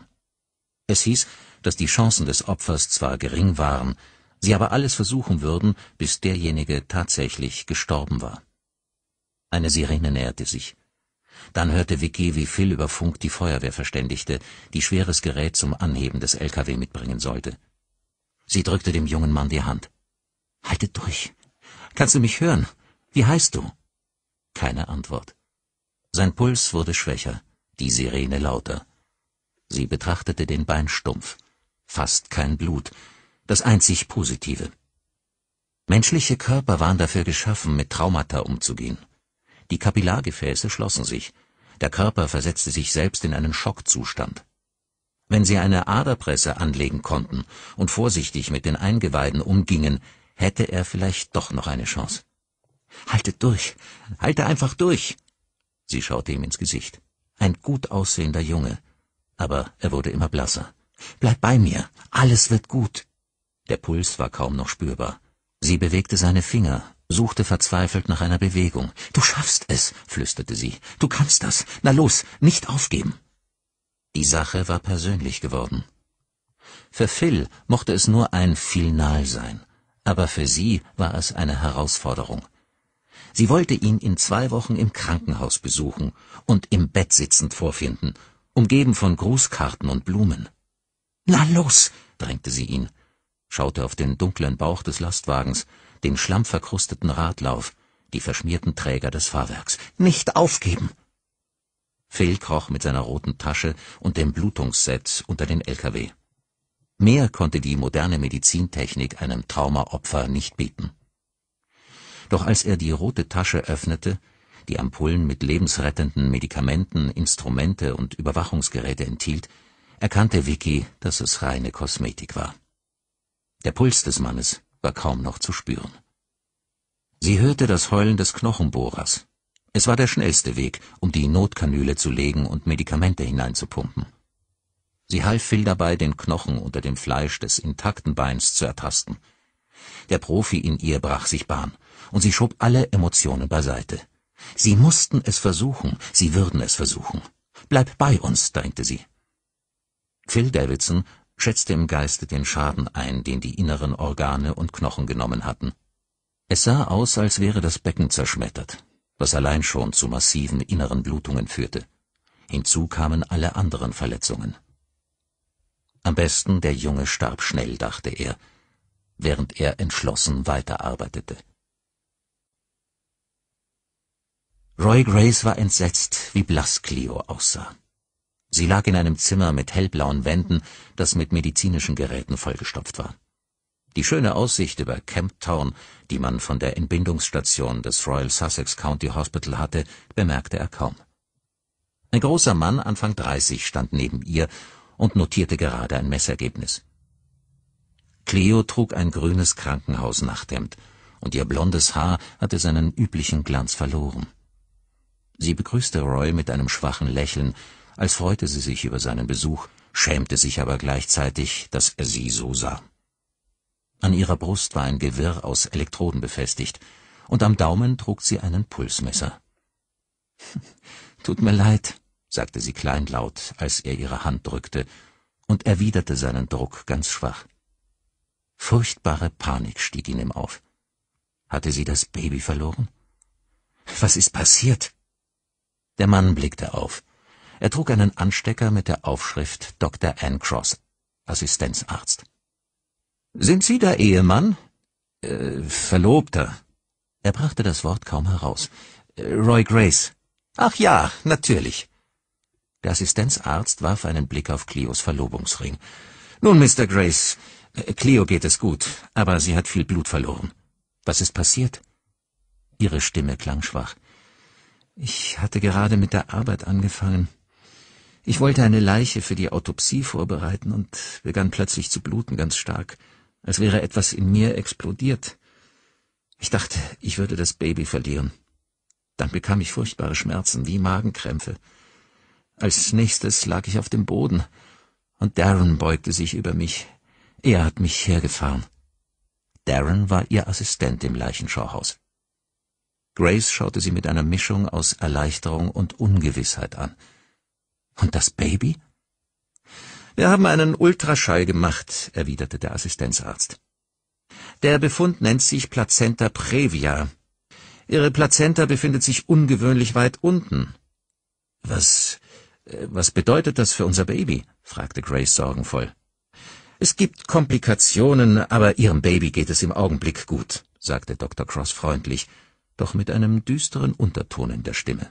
Es hieß, dass die Chancen des Opfers zwar gering waren, sie aber alles versuchen würden, bis derjenige tatsächlich gestorben war. Eine Sirene näherte sich. Dann hörte Vicky, wie Phil über Funk die Feuerwehr verständigte, die schweres Gerät zum Anheben des LKW mitbringen sollte. Sie drückte dem jungen Mann die Hand. Haltet durch, Kannst du mich hören? Wie heißt du? Keine Antwort. Sein Puls wurde schwächer, die Sirene lauter. Sie betrachtete den Beinstumpf. Fast kein Blut. Das einzig Positive. Menschliche Körper waren dafür geschaffen, mit Traumata umzugehen. Die Kapillargefäße schlossen sich. Der Körper versetzte sich selbst in einen Schockzustand. Wenn sie eine Aderpresse anlegen konnten und vorsichtig mit den Eingeweiden umgingen, hätte er vielleicht doch noch eine Chance. Halte durch, halte einfach durch. Sie schaute ihm ins Gesicht. Ein gut aussehender Junge, aber er wurde immer blasser. Bleib bei mir, alles wird gut. Der Puls war kaum noch spürbar. Sie bewegte seine Finger, suchte verzweifelt nach einer Bewegung. Du schaffst es, flüsterte sie. Du kannst das. Na los, nicht aufgeben. Die Sache war persönlich geworden. Für Phil mochte es nur ein Final sein aber für sie war es eine Herausforderung. Sie wollte ihn in zwei Wochen im Krankenhaus besuchen und im Bett sitzend vorfinden, umgeben von Grußkarten und Blumen. Na los, drängte sie ihn, schaute auf den dunklen Bauch des Lastwagens, den schlammverkrusteten Radlauf, die verschmierten Träger des Fahrwerks. Nicht aufgeben! Phil kroch mit seiner roten Tasche und dem Blutungsset unter den LKW. Mehr konnte die moderne Medizintechnik einem Traumaopfer nicht bieten. Doch als er die rote Tasche öffnete, die Ampullen mit lebensrettenden Medikamenten, Instrumente und Überwachungsgeräte enthielt, erkannte Vicky, dass es reine Kosmetik war. Der Puls des Mannes war kaum noch zu spüren. Sie hörte das Heulen des Knochenbohrers. Es war der schnellste Weg, um die Notkanüle zu legen und Medikamente hineinzupumpen. Sie half Phil dabei, den Knochen unter dem Fleisch des intakten Beins zu ertasten. Der Profi in ihr brach sich Bahn, und sie schob alle Emotionen beiseite. Sie mussten es versuchen, sie würden es versuchen. Bleib bei uns, drängte sie. Phil Davidson schätzte im Geiste den Schaden ein, den die inneren Organe und Knochen genommen hatten. Es sah aus, als wäre das Becken zerschmettert, was allein schon zu massiven inneren Blutungen führte. Hinzu kamen alle anderen Verletzungen. Am besten der Junge starb schnell, dachte er, während er entschlossen weiterarbeitete. Roy Grace war entsetzt, wie blass Clio aussah. Sie lag in einem Zimmer mit hellblauen Wänden, das mit medizinischen Geräten vollgestopft war. Die schöne Aussicht über Camp Town, die man von der Entbindungsstation des Royal Sussex County Hospital hatte, bemerkte er kaum. Ein großer Mann, Anfang dreißig, stand neben ihr und notierte gerade ein Messergebnis. Cleo trug ein grünes Krankenhausnachthemd, und ihr blondes Haar hatte seinen üblichen Glanz verloren. Sie begrüßte Roy mit einem schwachen Lächeln, als freute sie sich über seinen Besuch, schämte sich aber gleichzeitig, dass er sie so sah. An ihrer Brust war ein Gewirr aus Elektroden befestigt, und am Daumen trug sie einen Pulsmesser. *laughs* Tut mir leid, sagte sie kleinlaut, als er ihre Hand drückte, und erwiderte seinen Druck ganz schwach. Furchtbare Panik stieg in ihm auf. Hatte sie das Baby verloren? Was ist passiert? Der Mann blickte auf. Er trug einen Anstecker mit der Aufschrift Dr. Ann Cross, Assistenzarzt. Sind Sie der Ehemann? Äh, Verlobter. Er brachte das Wort kaum heraus. Äh, Roy Grace. Ach ja, natürlich. Der Assistenzarzt warf einen Blick auf Cleos Verlobungsring. Nun, Mr. Grace, äh, Cleo geht es gut, aber sie hat viel Blut verloren. Was ist passiert? Ihre Stimme klang schwach. Ich hatte gerade mit der Arbeit angefangen. Ich wollte eine Leiche für die Autopsie vorbereiten und begann plötzlich zu bluten ganz stark, als wäre etwas in mir explodiert. Ich dachte, ich würde das Baby verlieren. Dann bekam ich furchtbare Schmerzen wie Magenkrämpfe. Als nächstes lag ich auf dem Boden, und Darren beugte sich über mich. Er hat mich hergefahren. Darren war ihr Assistent im Leichenschauhaus. Grace schaute sie mit einer Mischung aus Erleichterung und Ungewissheit an. Und das Baby? Wir haben einen Ultraschall gemacht, erwiderte der Assistenzarzt. Der Befund nennt sich Plazenta previa. Ihre Plazenta befindet sich ungewöhnlich weit unten. Was äh, was bedeutet das für unser Baby? fragte Grace sorgenvoll. Es gibt Komplikationen, aber Ihrem Baby geht es im Augenblick gut, sagte Dr. Cross freundlich, doch mit einem düsteren Unterton in der Stimme.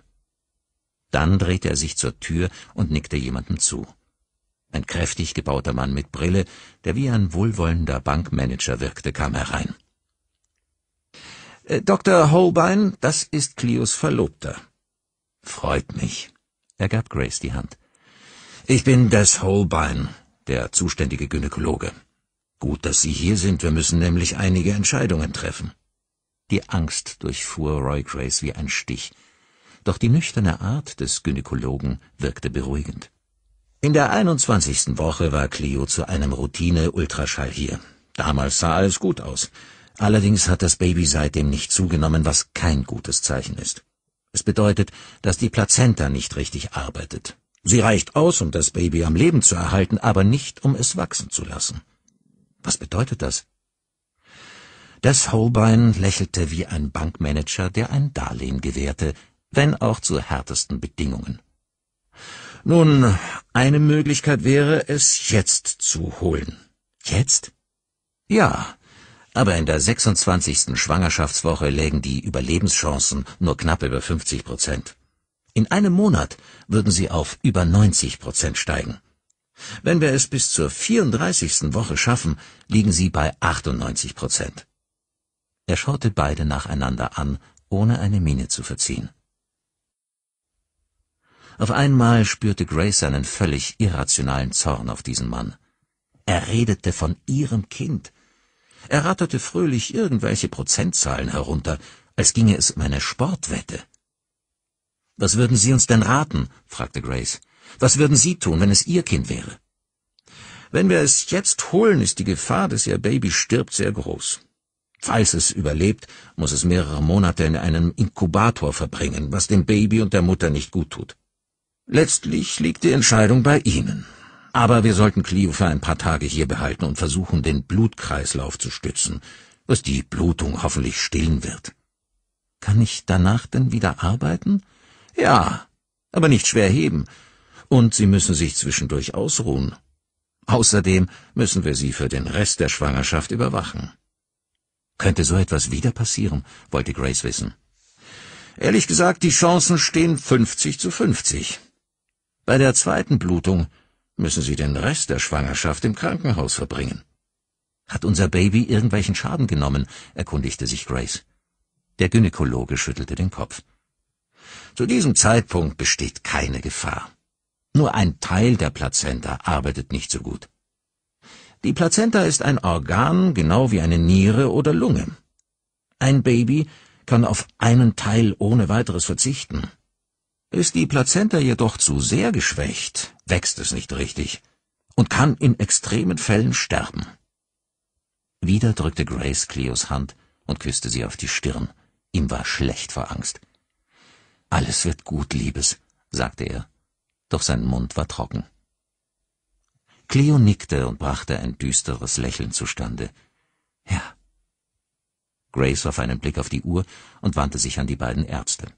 Dann drehte er sich zur Tür und nickte jemandem zu. Ein kräftig gebauter Mann mit Brille, der wie ein wohlwollender Bankmanager wirkte, kam herein. Äh, Dr. Holbein, das ist Clios Verlobter. Freut mich, er gab Grace die Hand. Ich bin Des Holbein, der zuständige Gynäkologe. Gut, dass Sie hier sind, wir müssen nämlich einige Entscheidungen treffen. Die Angst durchfuhr Roy Grace wie ein Stich, doch die nüchterne Art des Gynäkologen wirkte beruhigend. In der 21. Woche war Cleo zu einem Routine-Ultraschall hier. Damals sah alles gut aus. Allerdings hat das Baby seitdem nicht zugenommen, was kein gutes Zeichen ist. Es bedeutet, dass die Plazenta nicht richtig arbeitet. Sie reicht aus, um das Baby am Leben zu erhalten, aber nicht, um es wachsen zu lassen. Was bedeutet das? Das Holbein lächelte wie ein Bankmanager, der ein Darlehen gewährte, wenn auch zu härtesten Bedingungen. Nun, eine Möglichkeit wäre, es jetzt zu holen. Jetzt? Ja, aber in der 26. Schwangerschaftswoche lägen die Überlebenschancen nur knapp über 50 Prozent. In einem Monat würden sie auf über 90 Prozent steigen. Wenn wir es bis zur 34. Woche schaffen, liegen sie bei 98 Prozent. Er schaute beide nacheinander an, ohne eine Miene zu verziehen. Auf einmal spürte Grace einen völlig irrationalen Zorn auf diesen Mann. Er redete von ihrem Kind, er ratterte fröhlich irgendwelche Prozentzahlen herunter, als ginge es um eine Sportwette. Was würden Sie uns denn raten? fragte Grace. Was würden Sie tun, wenn es Ihr Kind wäre? Wenn wir es jetzt holen, ist die Gefahr, dass Ihr Baby stirbt, sehr groß. Falls es überlebt, muss es mehrere Monate in einem Inkubator verbringen, was dem Baby und der Mutter nicht gut tut. Letztlich liegt die Entscheidung bei Ihnen. Aber wir sollten Clio für ein paar Tage hier behalten und versuchen, den Blutkreislauf zu stützen, was die Blutung hoffentlich stillen wird. Kann ich danach denn wieder arbeiten? Ja, aber nicht schwer heben. Und Sie müssen sich zwischendurch ausruhen. Außerdem müssen wir Sie für den Rest der Schwangerschaft überwachen. Könnte so etwas wieder passieren? wollte Grace wissen. Ehrlich gesagt, die Chancen stehen 50 zu 50. Bei der zweiten Blutung müssen Sie den Rest der Schwangerschaft im Krankenhaus verbringen. Hat unser Baby irgendwelchen Schaden genommen? erkundigte sich Grace. Der Gynäkologe schüttelte den Kopf. Zu diesem Zeitpunkt besteht keine Gefahr. Nur ein Teil der Plazenta arbeitet nicht so gut. Die Plazenta ist ein Organ, genau wie eine Niere oder Lunge. Ein Baby kann auf einen Teil ohne weiteres verzichten. Ist die Plazenta jedoch zu sehr geschwächt, wächst es nicht richtig und kann in extremen Fällen sterben. Wieder drückte Grace Cleos Hand und küsste sie auf die Stirn. Ihm war schlecht vor Angst. Alles wird gut, Liebes, sagte er, doch sein Mund war trocken. Cleo nickte und brachte ein düsteres Lächeln zustande. Ja. Grace warf einen Blick auf die Uhr und wandte sich an die beiden Ärzte.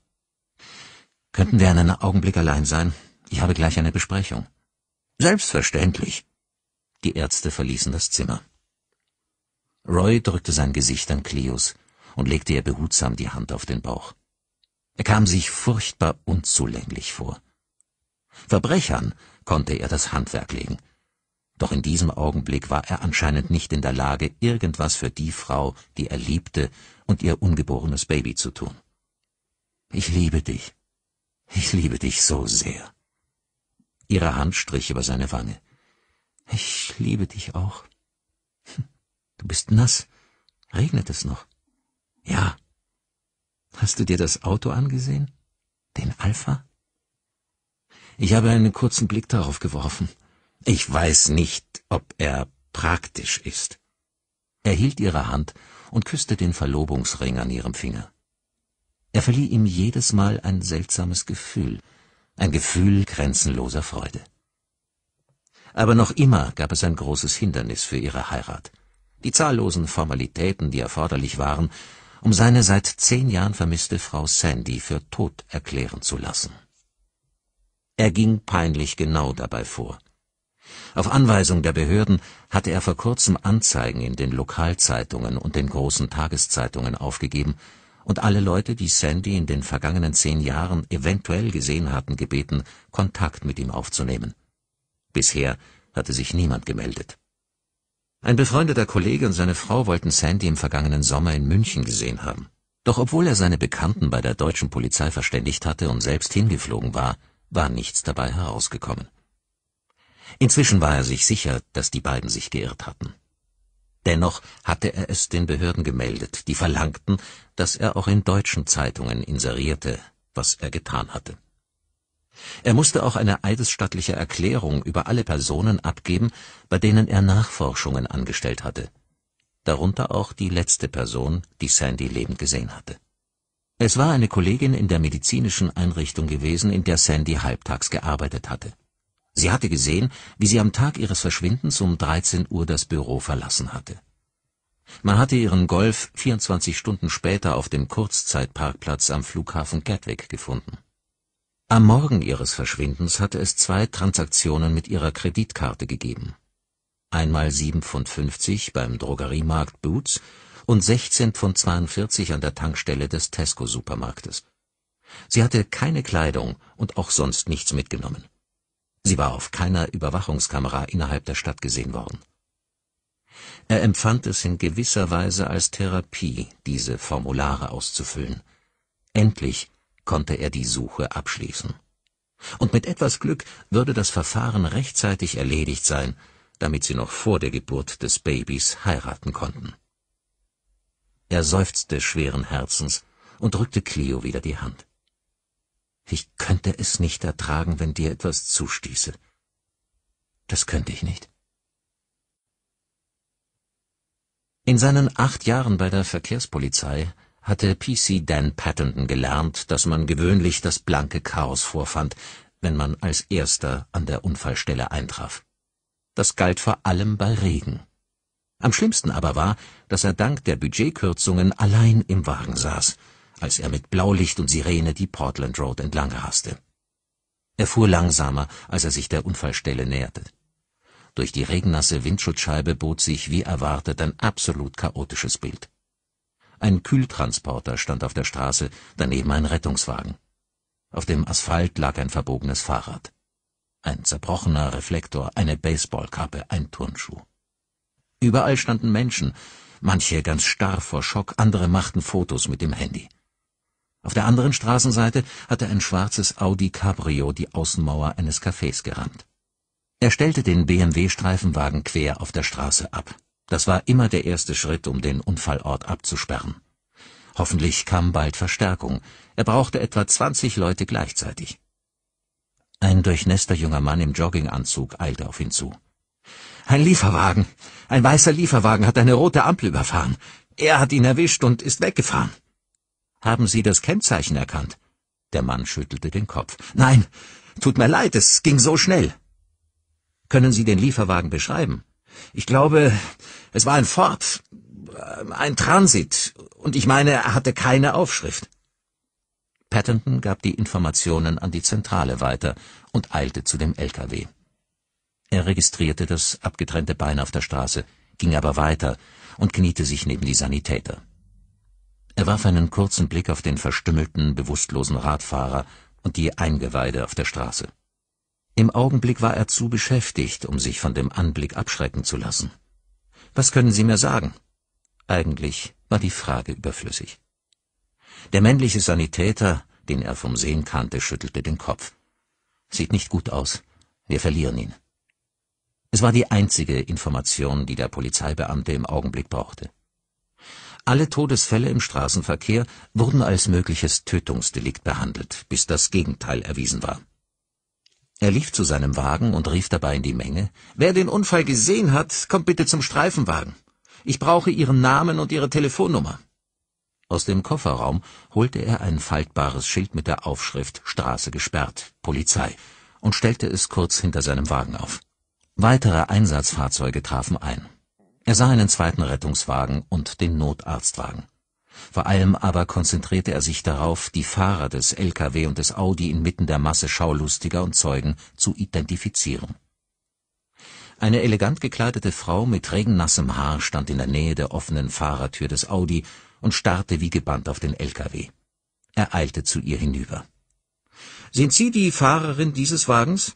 Könnten wir einen Augenblick allein sein? Ich habe gleich eine Besprechung. Selbstverständlich. Die Ärzte verließen das Zimmer. Roy drückte sein Gesicht an Cleos und legte ihr behutsam die Hand auf den Bauch. Er kam sich furchtbar unzulänglich vor. Verbrechern konnte er das Handwerk legen. Doch in diesem Augenblick war er anscheinend nicht in der Lage, irgendwas für die Frau, die er liebte, und ihr ungeborenes Baby zu tun. Ich liebe dich, ich liebe dich so sehr. Ihre Hand strich über seine Wange. Ich liebe dich auch. Du bist nass. Regnet es noch? Ja. Hast du dir das Auto angesehen? Den Alpha? Ich habe einen kurzen Blick darauf geworfen. Ich weiß nicht, ob er praktisch ist. Er hielt ihre Hand und küsste den Verlobungsring an ihrem Finger. Er verlieh ihm jedes Mal ein seltsames Gefühl, ein Gefühl grenzenloser Freude. Aber noch immer gab es ein großes Hindernis für ihre Heirat. Die zahllosen Formalitäten, die erforderlich waren, um seine seit zehn Jahren vermisste Frau Sandy für tot erklären zu lassen. Er ging peinlich genau dabei vor. Auf Anweisung der Behörden hatte er vor kurzem Anzeigen in den Lokalzeitungen und den großen Tageszeitungen aufgegeben und alle Leute, die Sandy in den vergangenen zehn Jahren eventuell gesehen hatten, gebeten, Kontakt mit ihm aufzunehmen. Bisher hatte sich niemand gemeldet. Ein befreundeter Kollege und seine Frau wollten Sandy im vergangenen Sommer in München gesehen haben. Doch obwohl er seine Bekannten bei der deutschen Polizei verständigt hatte und selbst hingeflogen war, war nichts dabei herausgekommen. Inzwischen war er sich sicher, dass die beiden sich geirrt hatten. Dennoch hatte er es den Behörden gemeldet, die verlangten, dass er auch in deutschen Zeitungen inserierte, was er getan hatte. Er musste auch eine eidesstattliche Erklärung über alle Personen abgeben, bei denen er Nachforschungen angestellt hatte, darunter auch die letzte Person, die Sandy lebend gesehen hatte. Es war eine Kollegin in der medizinischen Einrichtung gewesen, in der Sandy halbtags gearbeitet hatte Sie hatte gesehen, wie sie am Tag ihres Verschwindens um 13 Uhr das Büro verlassen hatte. Man hatte ihren Golf 24 Stunden später auf dem Kurzzeitparkplatz am Flughafen Gatwick gefunden. Am Morgen ihres Verschwindens hatte es zwei Transaktionen mit ihrer Kreditkarte gegeben. Einmal 7,50 Pfund beim Drogeriemarkt Boots und 16,42 Pfund an der Tankstelle des Tesco-Supermarktes. Sie hatte keine Kleidung und auch sonst nichts mitgenommen. Sie war auf keiner Überwachungskamera innerhalb der Stadt gesehen worden. Er empfand es in gewisser Weise als Therapie, diese Formulare auszufüllen. Endlich konnte er die Suche abschließen. Und mit etwas Glück würde das Verfahren rechtzeitig erledigt sein, damit sie noch vor der Geburt des Babys heiraten konnten. Er seufzte schweren Herzens und drückte Clio wieder die Hand. Ich könnte es nicht ertragen, wenn dir etwas zustieße. Das könnte ich nicht. In seinen acht Jahren bei der Verkehrspolizei hatte PC Dan Patterson gelernt, dass man gewöhnlich das blanke Chaos vorfand, wenn man als Erster an der Unfallstelle eintraf. Das galt vor allem bei Regen. Am schlimmsten aber war, dass er dank der Budgetkürzungen allein im Wagen saß als er mit Blaulicht und Sirene die Portland Road entlang raste. Er fuhr langsamer, als er sich der Unfallstelle näherte. Durch die regennasse Windschutzscheibe bot sich, wie erwartet, ein absolut chaotisches Bild. Ein Kühltransporter stand auf der Straße, daneben ein Rettungswagen. Auf dem Asphalt lag ein verbogenes Fahrrad. Ein zerbrochener Reflektor, eine Baseballkappe, ein Turnschuh. Überall standen Menschen, manche ganz starr vor Schock, andere machten Fotos mit dem Handy. Auf der anderen Straßenseite hatte ein schwarzes Audi Cabrio die Außenmauer eines Cafés gerannt. Er stellte den BMW-Streifenwagen quer auf der Straße ab. Das war immer der erste Schritt, um den Unfallort abzusperren. Hoffentlich kam bald Verstärkung. Er brauchte etwa 20 Leute gleichzeitig. Ein durchnässter junger Mann im Jogginganzug eilte auf ihn zu. Ein Lieferwagen. Ein weißer Lieferwagen hat eine rote Ampel überfahren. Er hat ihn erwischt und ist weggefahren. Haben Sie das Kennzeichen erkannt? Der Mann schüttelte den Kopf. Nein, tut mir leid, es ging so schnell. Können Sie den Lieferwagen beschreiben? Ich glaube, es war ein Ford, äh, ein Transit, und ich meine, er hatte keine Aufschrift. Patterton gab die Informationen an die Zentrale weiter und eilte zu dem LKW. Er registrierte das abgetrennte Bein auf der Straße, ging aber weiter und kniete sich neben die Sanitäter. Er warf einen kurzen Blick auf den verstümmelten, bewusstlosen Radfahrer und die Eingeweide auf der Straße. Im Augenblick war er zu beschäftigt, um sich von dem Anblick abschrecken zu lassen. Was können Sie mir sagen? Eigentlich war die Frage überflüssig. Der männliche Sanitäter, den er vom Sehen kannte, schüttelte den Kopf. Sieht nicht gut aus. Wir verlieren ihn. Es war die einzige Information, die der Polizeibeamte im Augenblick brauchte. Alle Todesfälle im Straßenverkehr wurden als mögliches Tötungsdelikt behandelt, bis das Gegenteil erwiesen war. Er lief zu seinem Wagen und rief dabei in die Menge Wer den Unfall gesehen hat, kommt bitte zum Streifenwagen. Ich brauche Ihren Namen und Ihre Telefonnummer. Aus dem Kofferraum holte er ein faltbares Schild mit der Aufschrift Straße gesperrt, Polizei und stellte es kurz hinter seinem Wagen auf. Weitere Einsatzfahrzeuge trafen ein. Er sah einen zweiten Rettungswagen und den Notarztwagen. Vor allem aber konzentrierte er sich darauf, die Fahrer des LKW und des Audi inmitten der Masse Schaulustiger und Zeugen zu identifizieren. Eine elegant gekleidete Frau mit regennassem Haar stand in der Nähe der offenen Fahrertür des Audi und starrte wie gebannt auf den LKW. Er eilte zu ihr hinüber. Sind Sie die Fahrerin dieses Wagens?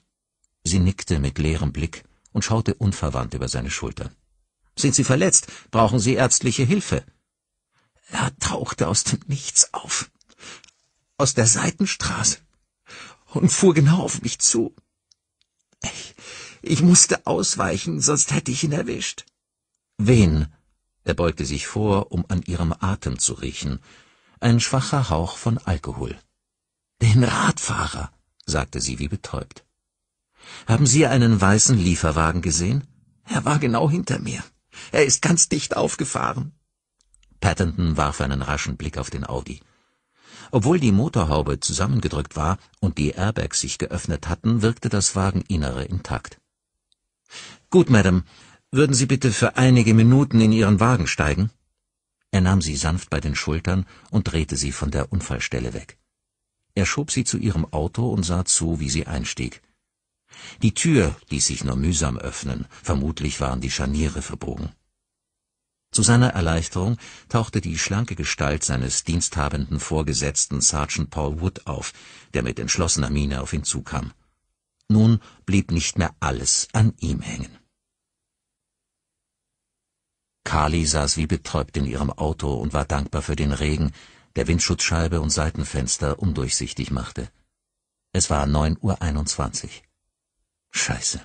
Sie nickte mit leerem Blick und schaute unverwandt über seine Schulter. Sind Sie verletzt? Brauchen Sie ärztliche Hilfe? Er tauchte aus dem Nichts auf, aus der Seitenstraße, und fuhr genau auf mich zu. Ich, ich musste ausweichen, sonst hätte ich ihn erwischt. Wen? Er beugte sich vor, um an ihrem Atem zu riechen. Ein schwacher Hauch von Alkohol. Den Radfahrer, sagte sie wie betäubt. Haben Sie einen weißen Lieferwagen gesehen? Er war genau hinter mir. Er ist ganz dicht aufgefahren. Patterson warf einen raschen Blick auf den Audi. Obwohl die Motorhaube zusammengedrückt war und die Airbags sich geöffnet hatten, wirkte das Wageninnere intakt. Gut, Madame, würden Sie bitte für einige Minuten in Ihren Wagen steigen? Er nahm sie sanft bei den Schultern und drehte sie von der Unfallstelle weg. Er schob sie zu ihrem Auto und sah zu, wie sie einstieg. Die Tür ließ sich nur mühsam öffnen, vermutlich waren die Scharniere verbogen. Zu seiner Erleichterung tauchte die schlanke Gestalt seines diensthabenden Vorgesetzten Sergeant Paul Wood auf, der mit entschlossener Miene auf ihn zukam. Nun blieb nicht mehr alles an ihm hängen. Kali saß wie betäubt in ihrem Auto und war dankbar für den Regen, der Windschutzscheibe und Seitenfenster undurchsichtig machte. Es war neun Uhr einundzwanzig. Scheiße.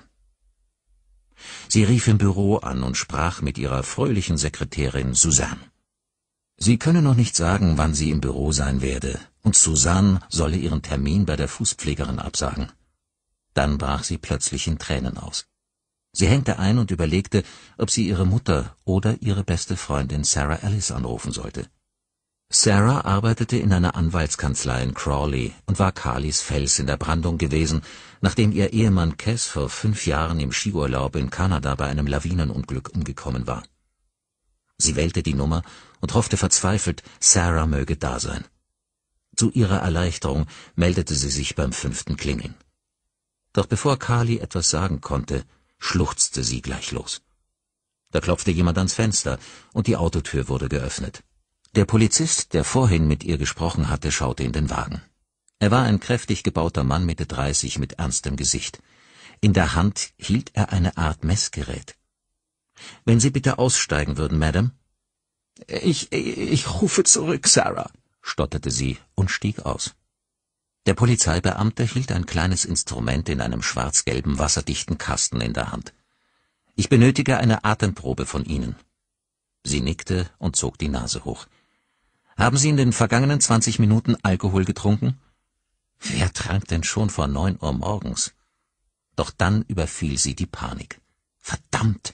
Sie rief im Büro an und sprach mit ihrer fröhlichen Sekretärin Susanne. Sie könne noch nicht sagen, wann sie im Büro sein werde, und Susanne solle ihren Termin bei der Fußpflegerin absagen. Dann brach sie plötzlich in Tränen aus. Sie hängte ein und überlegte, ob sie ihre Mutter oder ihre beste Freundin Sarah Alice anrufen sollte. Sarah arbeitete in einer Anwaltskanzlei in Crawley und war Carlys Fels in der Brandung gewesen, nachdem ihr Ehemann Cass vor fünf Jahren im Skiurlaub in Kanada bei einem Lawinenunglück umgekommen war. Sie wählte die Nummer und hoffte verzweifelt, Sarah möge da sein. Zu ihrer Erleichterung meldete sie sich beim fünften Klingeln. Doch bevor Carly etwas sagen konnte, schluchzte sie gleich los. Da klopfte jemand ans Fenster und die Autotür wurde geöffnet. Der Polizist, der vorhin mit ihr gesprochen hatte, schaute in den Wagen. Er war ein kräftig gebauter Mann Mitte dreißig mit ernstem Gesicht. In der Hand hielt er eine Art Messgerät. Wenn Sie bitte aussteigen würden, Madame. Ich, ich rufe zurück, Sarah, stotterte sie und stieg aus. Der Polizeibeamte hielt ein kleines Instrument in einem schwarz-gelben wasserdichten Kasten in der Hand. Ich benötige eine Atemprobe von Ihnen. Sie nickte und zog die Nase hoch. Haben Sie in den vergangenen 20 Minuten Alkohol getrunken? Wer trank denn schon vor neun Uhr morgens? Doch dann überfiel sie die Panik. Verdammt!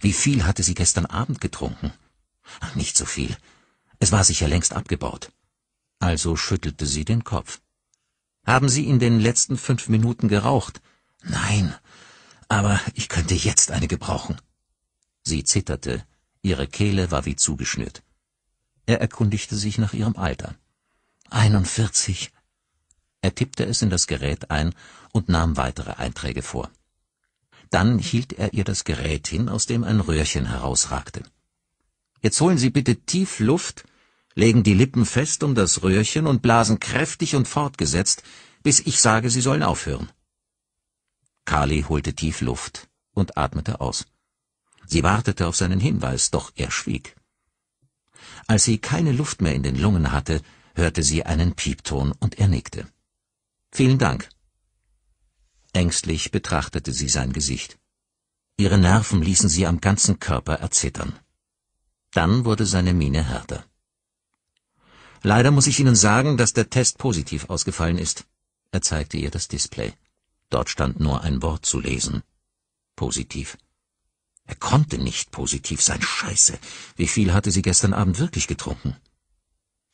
Wie viel hatte sie gestern Abend getrunken? Ach, nicht so viel. Es war sicher längst abgebaut. Also schüttelte sie den Kopf. Haben Sie in den letzten fünf Minuten geraucht? Nein, aber ich könnte jetzt eine gebrauchen. Sie zitterte, ihre Kehle war wie zugeschnürt. Er erkundigte sich nach ihrem Alter. 41. Er tippte es in das Gerät ein und nahm weitere Einträge vor. Dann hielt er ihr das Gerät hin, aus dem ein Röhrchen herausragte. Jetzt holen Sie bitte tief Luft, legen die Lippen fest um das Röhrchen und blasen kräftig und fortgesetzt, bis ich sage, Sie sollen aufhören. Kali holte tief Luft und atmete aus. Sie wartete auf seinen Hinweis, doch er schwieg. Als sie keine Luft mehr in den Lungen hatte, hörte sie einen Piepton und er nickte. Vielen Dank. Ängstlich betrachtete sie sein Gesicht. Ihre Nerven ließen sie am ganzen Körper erzittern. Dann wurde seine Miene härter. Leider muss ich Ihnen sagen, dass der Test positiv ausgefallen ist. Er zeigte ihr das Display. Dort stand nur ein Wort zu lesen. Positiv. Er konnte nicht positiv sein. Scheiße. Wie viel hatte sie gestern Abend wirklich getrunken?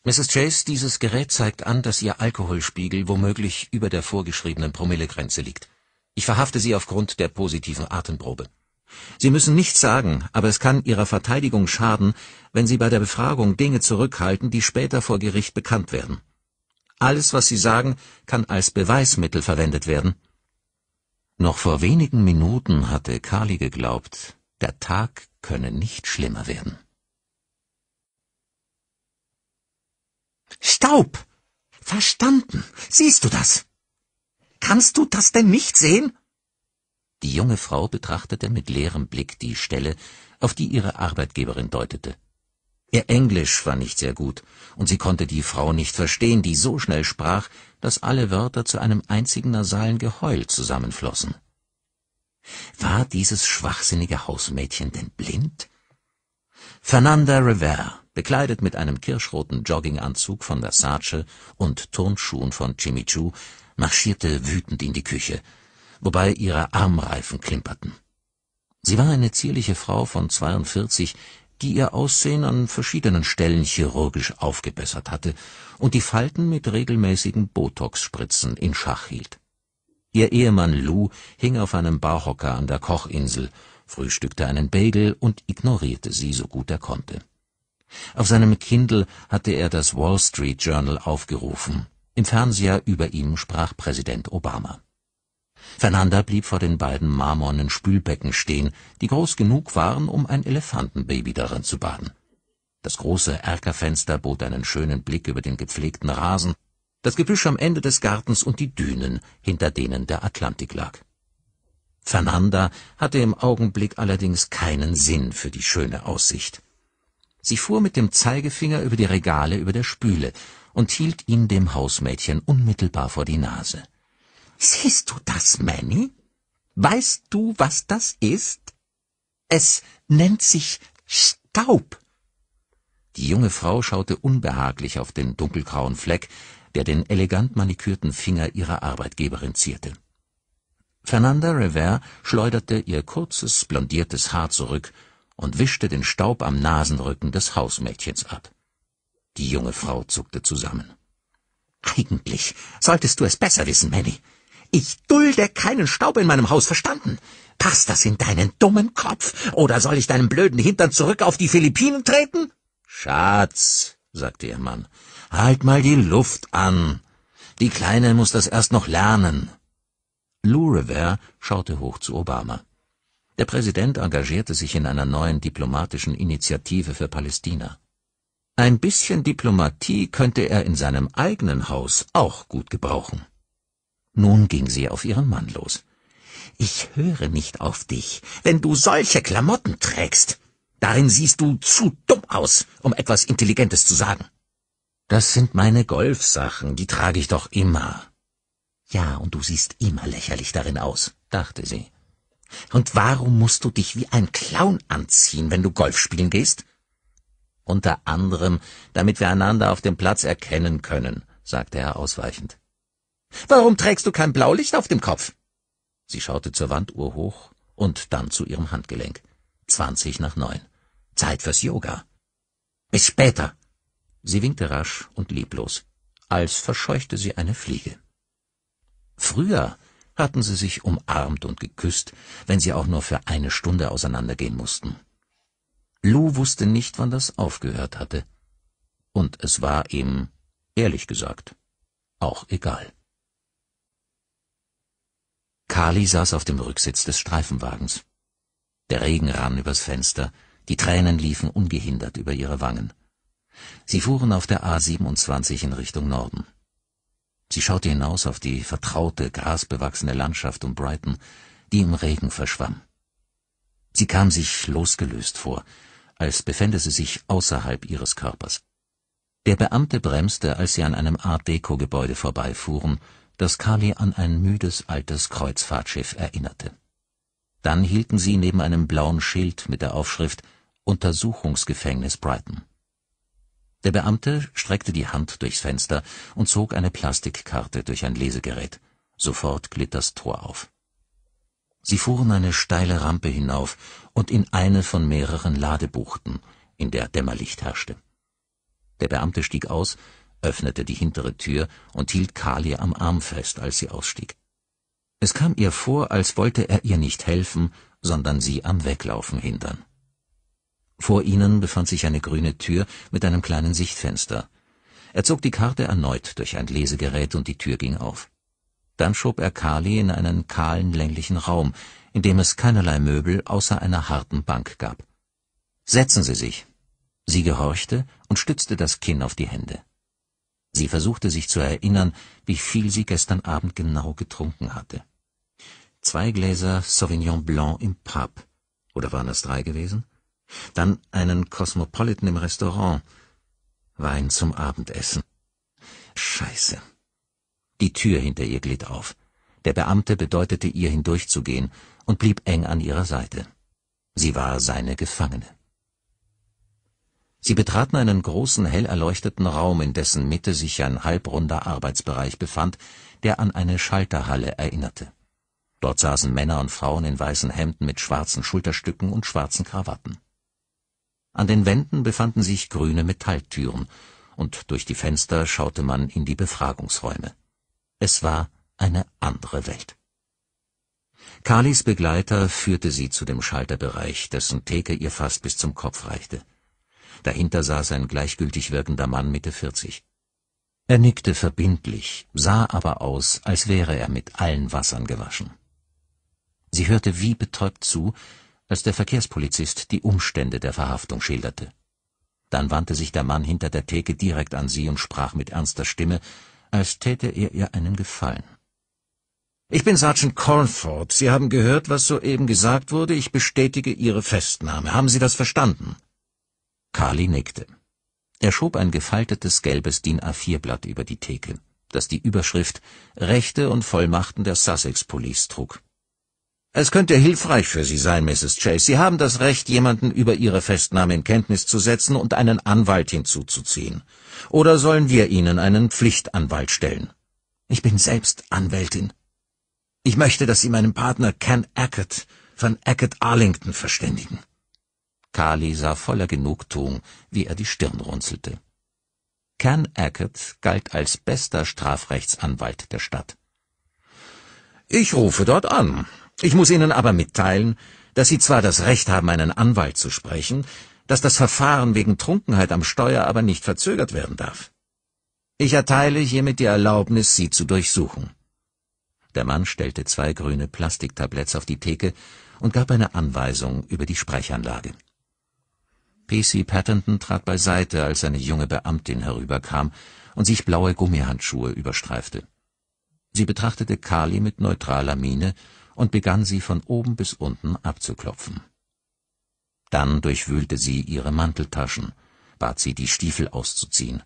Mrs. Chase, dieses Gerät zeigt an, dass Ihr Alkoholspiegel womöglich über der vorgeschriebenen Promillegrenze liegt. Ich verhafte Sie aufgrund der positiven Atemprobe. Sie müssen nichts sagen, aber es kann Ihrer Verteidigung schaden, wenn Sie bei der Befragung Dinge zurückhalten, die später vor Gericht bekannt werden. Alles, was Sie sagen, kann als Beweismittel verwendet werden. Noch vor wenigen Minuten hatte Carly geglaubt, der Tag könne nicht schlimmer werden. Staub. Verstanden. Siehst du das? Kannst du das denn nicht sehen? Die junge Frau betrachtete mit leerem Blick die Stelle, auf die ihre Arbeitgeberin deutete. Ihr Englisch war nicht sehr gut, und sie konnte die Frau nicht verstehen, die so schnell sprach, dass alle Wörter zu einem einzigen nasalen Geheul zusammenflossen. War dieses schwachsinnige Hausmädchen denn blind? Fernanda Rivera, bekleidet mit einem kirschroten Jogginganzug von Versace und Turnschuhen von Jimmy Choo, marschierte wütend in die Küche, wobei ihre Armreifen klimperten. Sie war eine zierliche Frau von 42, die ihr Aussehen an verschiedenen Stellen chirurgisch aufgebessert hatte und die Falten mit regelmäßigen Botox-Spritzen in Schach hielt Ihr Ehemann Lou hing auf einem Barhocker an der Kochinsel, frühstückte einen Bagel und ignorierte sie so gut er konnte. Auf seinem Kindle hatte er das Wall Street Journal aufgerufen. Im Fernseher über ihm sprach Präsident Obama. Fernanda blieb vor den beiden marmornen Spülbecken stehen, die groß genug waren, um ein Elefantenbaby darin zu baden. Das große Erkerfenster bot einen schönen Blick über den gepflegten Rasen das Gebüsch am Ende des Gartens und die Dünen, hinter denen der Atlantik lag. Fernanda hatte im Augenblick allerdings keinen Sinn für die schöne Aussicht. Sie fuhr mit dem Zeigefinger über die Regale über der Spüle und hielt ihn dem Hausmädchen unmittelbar vor die Nase. Siehst du das, Manny? Weißt du, was das ist? Es nennt sich Staub. Die junge Frau schaute unbehaglich auf den dunkelgrauen Fleck, der den elegant manikürten Finger ihrer Arbeitgeberin zierte. Fernanda Revere schleuderte ihr kurzes, blondiertes Haar zurück und wischte den Staub am Nasenrücken des Hausmädchens ab. Die junge Frau zuckte zusammen. Eigentlich solltest du es besser wissen, Manny. Ich dulde keinen Staub in meinem Haus, verstanden? Passt das in deinen dummen Kopf, oder soll ich deinen blöden Hintern zurück auf die Philippinen treten? Schatz, sagte ihr Mann, Halt mal die Luft an. Die Kleine muss das erst noch lernen. Lou Revere schaute hoch zu Obama. Der Präsident engagierte sich in einer neuen diplomatischen Initiative für Palästina. Ein bisschen Diplomatie könnte er in seinem eigenen Haus auch gut gebrauchen. Nun ging sie auf ihren Mann los. Ich höre nicht auf dich, wenn du solche Klamotten trägst. Darin siehst du zu dumm aus, um etwas Intelligentes zu sagen. Das sind meine Golfsachen, die trage ich doch immer. Ja, und du siehst immer lächerlich darin aus, dachte sie. Und warum musst du dich wie ein Clown anziehen, wenn du Golf spielen gehst? Unter anderem, damit wir einander auf dem Platz erkennen können, sagte er ausweichend. Warum trägst du kein Blaulicht auf dem Kopf? Sie schaute zur Wanduhr hoch und dann zu ihrem Handgelenk. Zwanzig nach neun. Zeit fürs Yoga. Bis später. Sie winkte rasch und lieblos, als verscheuchte sie eine Fliege. Früher hatten sie sich umarmt und geküsst, wenn sie auch nur für eine Stunde auseinandergehen mussten. Lou wusste nicht, wann das aufgehört hatte. Und es war ihm, ehrlich gesagt, auch egal. Kali saß auf dem Rücksitz des Streifenwagens. Der Regen rann übers Fenster, die Tränen liefen ungehindert über ihre Wangen. Sie fuhren auf der A27 in Richtung Norden. Sie schaute hinaus auf die vertraute, grasbewachsene Landschaft um Brighton, die im Regen verschwamm. Sie kam sich losgelöst vor, als befände sie sich außerhalb ihres Körpers. Der Beamte bremste, als sie an einem Art deko gebäude vorbeifuhren, das Carly an ein müdes altes Kreuzfahrtschiff erinnerte. Dann hielten sie neben einem blauen Schild mit der Aufschrift Untersuchungsgefängnis Brighton. Der Beamte streckte die Hand durchs Fenster und zog eine Plastikkarte durch ein Lesegerät. Sofort glitt das Tor auf. Sie fuhren eine steile Rampe hinauf und in eine von mehreren Ladebuchten, in der Dämmerlicht herrschte. Der Beamte stieg aus, öffnete die hintere Tür und hielt Kali am Arm fest, als sie ausstieg. Es kam ihr vor, als wollte er ihr nicht helfen, sondern sie am Weglaufen hindern. Vor ihnen befand sich eine grüne Tür mit einem kleinen Sichtfenster. Er zog die Karte erneut durch ein Lesegerät und die Tür ging auf. Dann schob er Kali in einen kahlen, länglichen Raum, in dem es keinerlei Möbel außer einer harten Bank gab. Setzen Sie sich. Sie gehorchte und stützte das Kinn auf die Hände. Sie versuchte sich zu erinnern, wie viel sie gestern Abend genau getrunken hatte. Zwei Gläser Sauvignon Blanc im Pub. Oder waren es drei gewesen? dann einen Cosmopolitan im Restaurant, Wein zum Abendessen. Scheiße. Die Tür hinter ihr glitt auf. Der Beamte bedeutete ihr hindurchzugehen und blieb eng an ihrer Seite. Sie war seine Gefangene. Sie betraten einen großen, hell erleuchteten Raum, in dessen Mitte sich ein halbrunder Arbeitsbereich befand, der an eine Schalterhalle erinnerte. Dort saßen Männer und Frauen in weißen Hemden mit schwarzen Schulterstücken und schwarzen Krawatten. An den Wänden befanden sich grüne Metalltüren, und durch die Fenster schaute man in die Befragungsräume. Es war eine andere Welt. Kalis Begleiter führte sie zu dem Schalterbereich, dessen Theke ihr fast bis zum Kopf reichte. Dahinter saß ein gleichgültig wirkender Mann Mitte vierzig. Er nickte verbindlich, sah aber aus, als wäre er mit allen Wassern gewaschen. Sie hörte wie betäubt zu, als der Verkehrspolizist die Umstände der Verhaftung schilderte. Dann wandte sich der Mann hinter der Theke direkt an sie und sprach mit ernster Stimme, als täte er ihr einen Gefallen. Ich bin Sergeant Cornford. Sie haben gehört, was soeben gesagt wurde. Ich bestätige Ihre Festnahme. Haben Sie das verstanden? Carly nickte. Er schob ein gefaltetes gelbes DIN A4-Blatt über die Theke, das die Überschrift Rechte und Vollmachten der Sussex Police trug. Es könnte hilfreich für Sie sein, Mrs. Chase. Sie haben das Recht, jemanden über Ihre Festnahme in Kenntnis zu setzen und einen Anwalt hinzuzuziehen. Oder sollen wir Ihnen einen Pflichtanwalt stellen? Ich bin selbst Anwältin. Ich möchte, dass Sie meinen Partner Ken Ackett von Ackett Arlington verständigen. Carly sah voller Genugtuung, wie er die Stirn runzelte. Ken Ackett galt als bester Strafrechtsanwalt der Stadt. Ich rufe dort an, ich muss Ihnen aber mitteilen, dass Sie zwar das Recht haben, einen Anwalt zu sprechen, dass das Verfahren wegen Trunkenheit am Steuer aber nicht verzögert werden darf. Ich erteile hiermit die Erlaubnis, Sie zu durchsuchen. Der Mann stellte zwei grüne Plastiktabletts auf die Theke und gab eine Anweisung über die Sprechanlage. P.C. Patterton trat beiseite, als eine junge Beamtin herüberkam und sich blaue Gummihandschuhe überstreifte. Sie betrachtete Carly mit neutraler Miene und begann sie von oben bis unten abzuklopfen. Dann durchwühlte sie ihre Manteltaschen, bat sie, die Stiefel auszuziehen,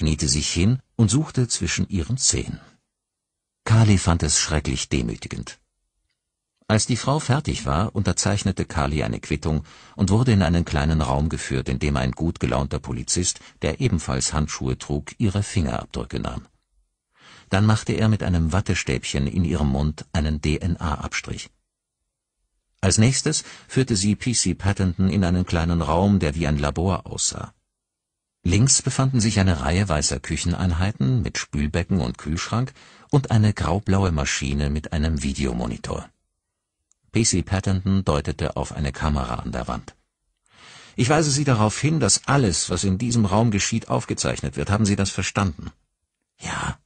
kniete sich hin und suchte zwischen ihren Zehen. Kali fand es schrecklich demütigend. Als die Frau fertig war, unterzeichnete Kali eine Quittung und wurde in einen kleinen Raum geführt, in dem ein gut gelaunter Polizist, der ebenfalls Handschuhe trug, ihre Fingerabdrücke nahm. Dann machte er mit einem Wattestäbchen in ihrem Mund einen DNA-Abstrich. Als nächstes führte sie PC Patterson in einen kleinen Raum, der wie ein Labor aussah. Links befanden sich eine Reihe weißer Kücheneinheiten mit Spülbecken und Kühlschrank und eine graublaue Maschine mit einem Videomonitor. PC Patterson deutete auf eine Kamera an der Wand. Ich weise Sie darauf hin, dass alles, was in diesem Raum geschieht, aufgezeichnet wird. Haben Sie das verstanden? Ja,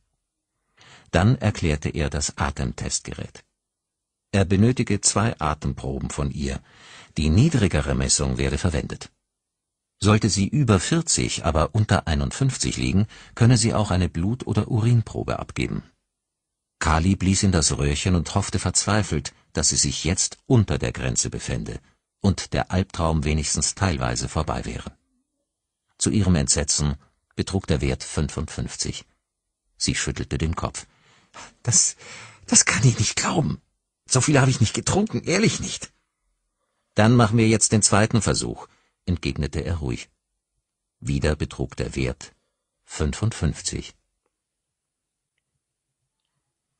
dann erklärte er das Atemtestgerät. Er benötige zwei Atemproben von ihr. Die niedrigere Messung werde verwendet. Sollte sie über 40, aber unter 51 liegen, könne sie auch eine Blut- oder Urinprobe abgeben. Kali blies in das Röhrchen und hoffte verzweifelt, dass sie sich jetzt unter der Grenze befände und der Albtraum wenigstens teilweise vorbei wäre. Zu ihrem Entsetzen betrug der Wert 55. Sie schüttelte den Kopf. Das, das kann ich nicht glauben. So viel habe ich nicht getrunken, ehrlich nicht. Dann machen wir jetzt den zweiten Versuch, entgegnete er ruhig. Wieder betrug der Wert 55.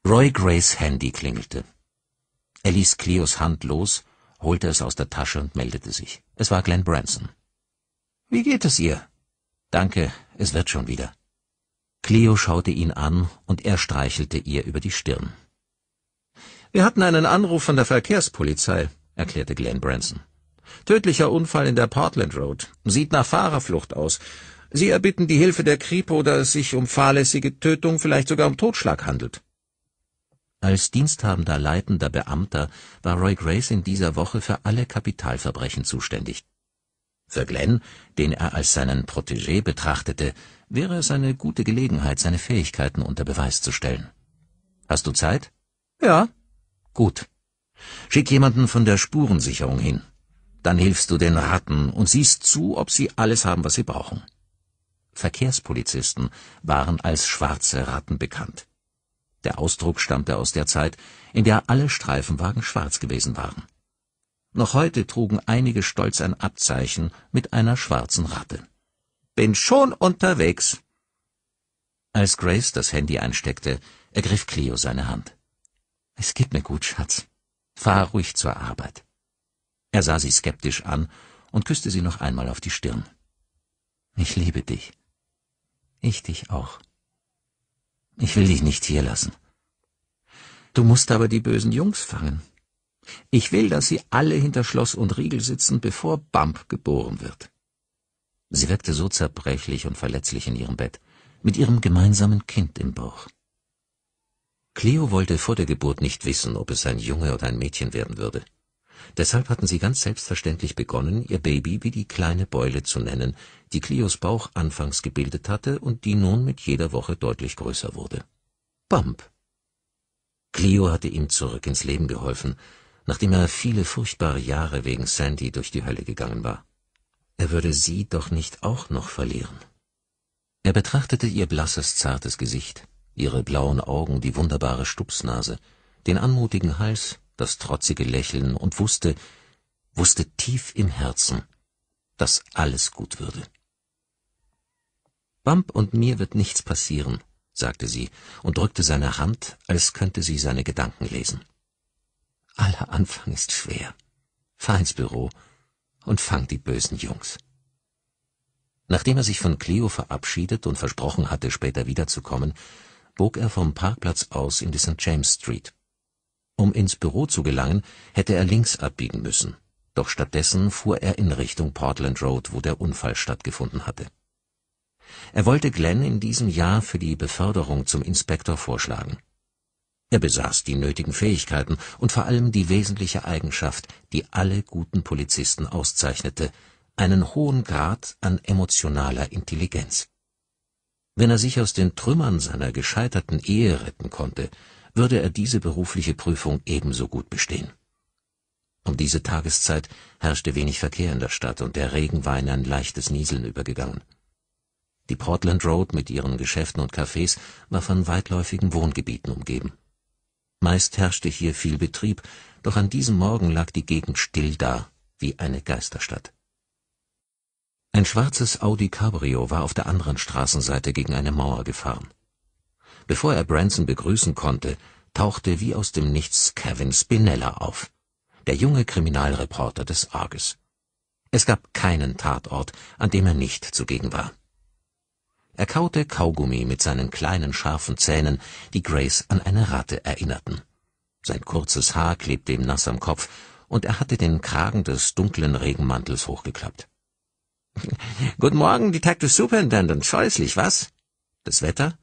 Roy Grays Handy klingelte. Er ließ Cleos Hand los, holte es aus der Tasche und meldete sich. Es war Glenn Branson. Wie geht es ihr? Danke, es wird schon wieder. Cleo schaute ihn an und er streichelte ihr über die Stirn. Wir hatten einen Anruf von der Verkehrspolizei, erklärte Glenn Branson. Tödlicher Unfall in der Portland Road. Sieht nach Fahrerflucht aus. Sie erbitten die Hilfe der Kripo, da es sich um fahrlässige Tötung, vielleicht sogar um Totschlag handelt. Als diensthabender leitender Beamter war Roy Grace in dieser Woche für alle Kapitalverbrechen zuständig. Für Glenn, den er als seinen Protégé betrachtete, wäre es eine gute Gelegenheit, seine Fähigkeiten unter Beweis zu stellen. Hast du Zeit? Ja. Gut. Schick jemanden von der Spurensicherung hin. Dann hilfst du den Ratten und siehst zu, ob sie alles haben, was sie brauchen. Verkehrspolizisten waren als schwarze Ratten bekannt. Der Ausdruck stammte aus der Zeit, in der alle Streifenwagen schwarz gewesen waren. Noch heute trugen einige stolz ein Abzeichen mit einer schwarzen Ratte. Bin schon unterwegs. Als Grace das Handy einsteckte, ergriff Cleo seine Hand. Es geht mir gut, Schatz. Fahr ruhig zur Arbeit. Er sah sie skeptisch an und küsste sie noch einmal auf die Stirn. Ich liebe dich. Ich dich auch. Ich will dich nicht hier lassen. Du musst aber die bösen Jungs fangen. Ich will, dass Sie alle hinter Schloss und Riegel sitzen, bevor Bump geboren wird. Sie wirkte so zerbrechlich und verletzlich in ihrem Bett, mit ihrem gemeinsamen Kind im Bauch. Cleo wollte vor der Geburt nicht wissen, ob es ein Junge oder ein Mädchen werden würde. Deshalb hatten sie ganz selbstverständlich begonnen, ihr Baby wie die kleine Beule zu nennen, die Cleos Bauch anfangs gebildet hatte und die nun mit jeder Woche deutlich größer wurde. Bump. Cleo hatte ihm zurück ins Leben geholfen, nachdem er viele furchtbare Jahre wegen Sandy durch die Hölle gegangen war. Er würde sie doch nicht auch noch verlieren. Er betrachtete ihr blasses, zartes Gesicht, ihre blauen Augen, die wunderbare Stupsnase, den anmutigen Hals, das trotzige Lächeln und wusste, wusste tief im Herzen, dass alles gut würde. Bump und mir wird nichts passieren, sagte sie und drückte seine Hand, als könnte sie seine Gedanken lesen. Aller Anfang ist schwer. Fahr ins Büro und fang die bösen Jungs. Nachdem er sich von Cleo verabschiedet und versprochen hatte, später wiederzukommen, bog er vom Parkplatz aus in die St. James Street. Um ins Büro zu gelangen, hätte er links abbiegen müssen, doch stattdessen fuhr er in Richtung Portland Road, wo der Unfall stattgefunden hatte. Er wollte Glenn in diesem Jahr für die Beförderung zum Inspektor vorschlagen. Er besaß die nötigen Fähigkeiten und vor allem die wesentliche Eigenschaft, die alle guten Polizisten auszeichnete, einen hohen Grad an emotionaler Intelligenz. Wenn er sich aus den Trümmern seiner gescheiterten Ehe retten konnte, würde er diese berufliche Prüfung ebenso gut bestehen. Um diese Tageszeit herrschte wenig Verkehr in der Stadt und der Regen war in ein leichtes Nieseln übergegangen. Die Portland Road mit ihren Geschäften und Cafés war von weitläufigen Wohngebieten umgeben Meist herrschte hier viel Betrieb, doch an diesem Morgen lag die Gegend still da, wie eine Geisterstadt. Ein schwarzes Audi Cabrio war auf der anderen Straßenseite gegen eine Mauer gefahren. Bevor er Branson begrüßen konnte, tauchte wie aus dem Nichts Kevin Spinella auf, der junge Kriminalreporter des Arges. Es gab keinen Tatort, an dem er nicht zugegen war. Er kaute Kaugummi mit seinen kleinen scharfen Zähnen, die Grace an eine Ratte erinnerten. Sein kurzes Haar klebte ihm nass am Kopf, und er hatte den Kragen des dunklen Regenmantels hochgeklappt. *laughs* Guten Morgen, Detective Superintendent. Scheußlich, was? Das Wetter?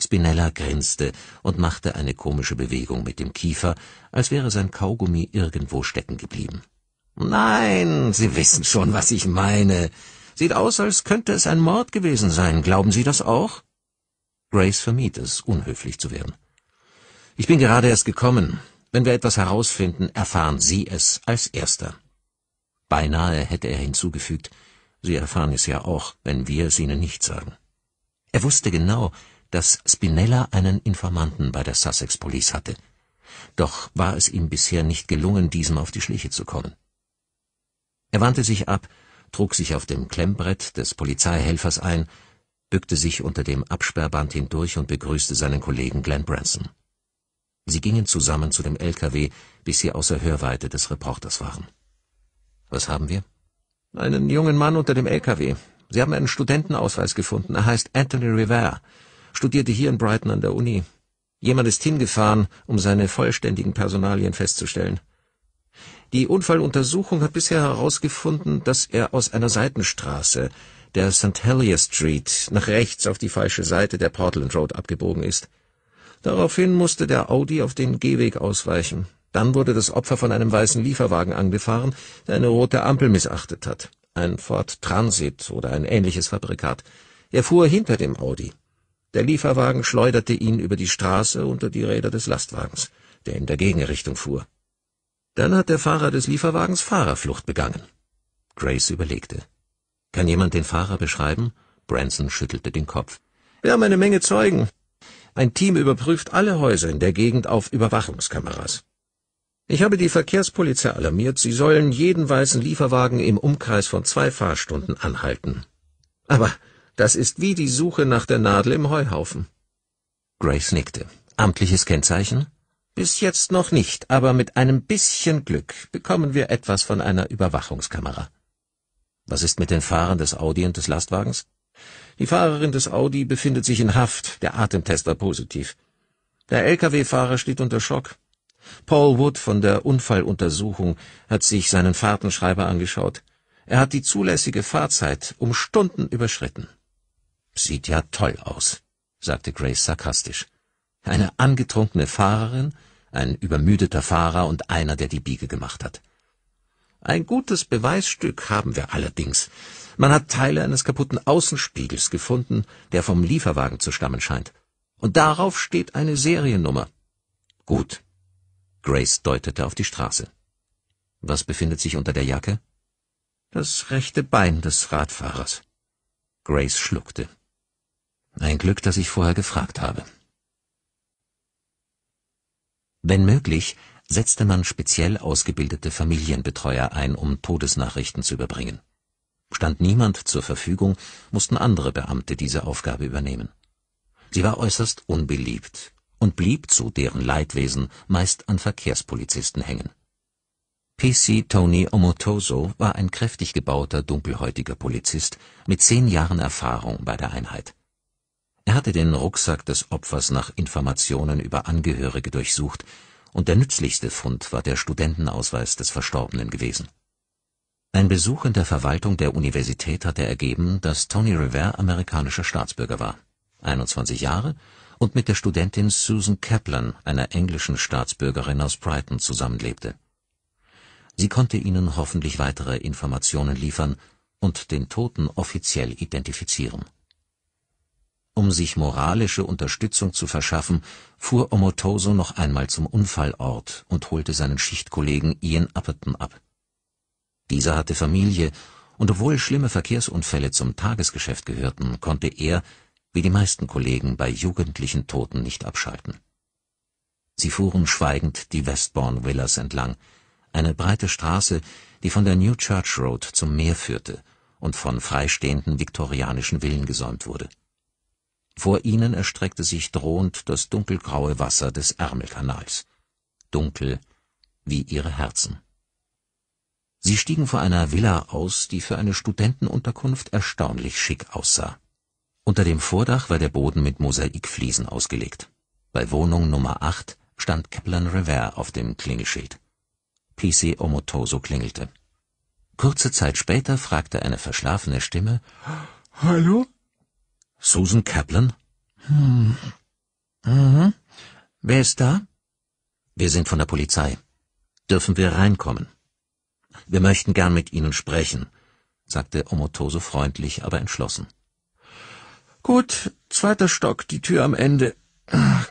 Spinella grinste und machte eine komische Bewegung mit dem Kiefer, als wäre sein Kaugummi irgendwo stecken geblieben. Nein, Sie wissen schon, was ich meine. Sieht aus, als könnte es ein Mord gewesen sein. Glauben Sie das auch? Grace vermied es, unhöflich zu werden. Ich bin gerade erst gekommen. Wenn wir etwas herausfinden, erfahren Sie es als Erster. Beinahe hätte er hinzugefügt, Sie erfahren es ja auch, wenn wir es Ihnen nicht sagen. Er wusste genau, dass Spinella einen Informanten bei der Sussex Police hatte. Doch war es ihm bisher nicht gelungen, diesem auf die Schliche zu kommen. Er wandte sich ab trug sich auf dem Klemmbrett des Polizeihelfers ein, bückte sich unter dem Absperrband hindurch und begrüßte seinen Kollegen Glenn Branson. Sie gingen zusammen zu dem LKW, bis sie außer Hörweite des Reporters waren. Was haben wir? Einen jungen Mann unter dem LKW. Sie haben einen Studentenausweis gefunden. Er heißt Anthony Rivera, studierte hier in Brighton an der Uni. Jemand ist hingefahren, um seine vollständigen Personalien festzustellen. Die Unfalluntersuchung hat bisher herausgefunden, dass er aus einer Seitenstraße, der St. Helier Street, nach rechts auf die falsche Seite der Portland Road abgebogen ist. Daraufhin musste der Audi auf den Gehweg ausweichen. Dann wurde das Opfer von einem weißen Lieferwagen angefahren, der eine rote Ampel missachtet hat. Ein Ford Transit oder ein ähnliches Fabrikat. Er fuhr hinter dem Audi. Der Lieferwagen schleuderte ihn über die Straße unter die Räder des Lastwagens, der in der Gegenrichtung fuhr. Dann hat der Fahrer des Lieferwagens Fahrerflucht begangen. Grace überlegte. Kann jemand den Fahrer beschreiben? Branson schüttelte den Kopf. Wir haben eine Menge Zeugen. Ein Team überprüft alle Häuser in der Gegend auf Überwachungskameras. Ich habe die Verkehrspolizei alarmiert, sie sollen jeden weißen Lieferwagen im Umkreis von zwei Fahrstunden anhalten. Aber das ist wie die Suche nach der Nadel im Heuhaufen. Grace nickte. Amtliches Kennzeichen? Bis jetzt noch nicht, aber mit einem bisschen Glück bekommen wir etwas von einer Überwachungskamera. Was ist mit den Fahrern des Audi und des Lastwagens? Die Fahrerin des Audi befindet sich in Haft, der Atemtest war positiv. Der Lkw-Fahrer steht unter Schock. Paul Wood von der Unfalluntersuchung hat sich seinen Fahrtenschreiber angeschaut. Er hat die zulässige Fahrzeit um Stunden überschritten. Sieht ja toll aus, sagte Grace sarkastisch. Eine angetrunkene Fahrerin ein übermüdeter Fahrer und einer, der die Biege gemacht hat. Ein gutes Beweisstück haben wir allerdings. Man hat Teile eines kaputten Außenspiegels gefunden, der vom Lieferwagen zu stammen scheint. Und darauf steht eine Seriennummer. Gut. Grace deutete auf die Straße. Was befindet sich unter der Jacke? Das rechte Bein des Radfahrers. Grace schluckte. Ein Glück, dass ich vorher gefragt habe. Wenn möglich, setzte man speziell ausgebildete Familienbetreuer ein, um Todesnachrichten zu überbringen. Stand niemand zur Verfügung, mussten andere Beamte diese Aufgabe übernehmen. Sie war äußerst unbeliebt und blieb zu deren Leidwesen meist an Verkehrspolizisten hängen. PC Tony Omotoso war ein kräftig gebauter, dunkelhäutiger Polizist mit zehn Jahren Erfahrung bei der Einheit. Er hatte den Rucksack des Opfers nach Informationen über Angehörige durchsucht, und der nützlichste Fund war der Studentenausweis des Verstorbenen gewesen. Ein Besuch in der Verwaltung der Universität hatte ergeben, dass Tony Revere amerikanischer Staatsbürger war, 21 Jahre, und mit der Studentin Susan Kaplan, einer englischen Staatsbürgerin aus Brighton, zusammenlebte. Sie konnte ihnen hoffentlich weitere Informationen liefern und den Toten offiziell identifizieren um sich moralische Unterstützung zu verschaffen, fuhr Omotoso noch einmal zum Unfallort und holte seinen Schichtkollegen Ian Upperton ab. Dieser hatte Familie, und obwohl schlimme Verkehrsunfälle zum Tagesgeschäft gehörten, konnte er, wie die meisten Kollegen, bei jugendlichen Toten nicht abschalten. Sie fuhren schweigend die Westbourne Villas entlang, eine breite Straße, die von der New Church Road zum Meer führte und von freistehenden viktorianischen Villen gesäumt wurde. Vor ihnen erstreckte sich drohend das dunkelgraue Wasser des Ärmelkanals, dunkel wie ihre Herzen. Sie stiegen vor einer Villa aus, die für eine Studentenunterkunft erstaunlich schick aussah. Unter dem Vordach war der Boden mit Mosaikfliesen ausgelegt. Bei Wohnung Nummer 8 stand Kaplan Revere auf dem Klingelschild. PC Omotoso klingelte. Kurze Zeit später fragte eine verschlafene Stimme, Hallo? Susan Kaplan? Hm. Mhm. Wer ist da? Wir sind von der Polizei. Dürfen wir reinkommen? Wir möchten gern mit Ihnen sprechen, sagte Omotose freundlich, aber entschlossen. Gut, zweiter Stock, die Tür am Ende.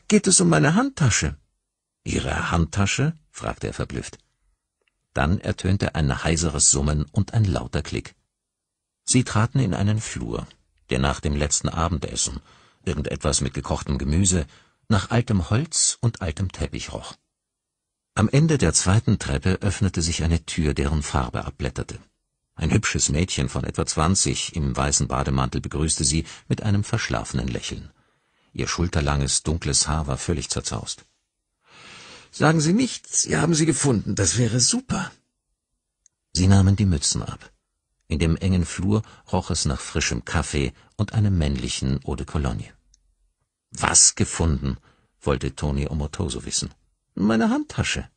Geht es um meine Handtasche? Ihre Handtasche? fragte er verblüfft. Dann ertönte ein heiseres Summen und ein lauter Klick. Sie traten in einen Flur der nach dem letzten Abendessen, irgendetwas mit gekochtem Gemüse, nach altem Holz und altem Teppich roch. Am Ende der zweiten Treppe öffnete sich eine Tür, deren Farbe abblätterte. Ein hübsches Mädchen von etwa zwanzig im weißen Bademantel begrüßte sie mit einem verschlafenen Lächeln. Ihr schulterlanges, dunkles Haar war völlig zerzaust. Sagen Sie nichts, Sie haben sie gefunden, das wäre super. Sie nahmen die Mützen ab. In dem engen Flur roch es nach frischem Kaffee und einem männlichen Eau de Cologne. Was gefunden? wollte Toni Omotoso wissen. Meine Handtasche.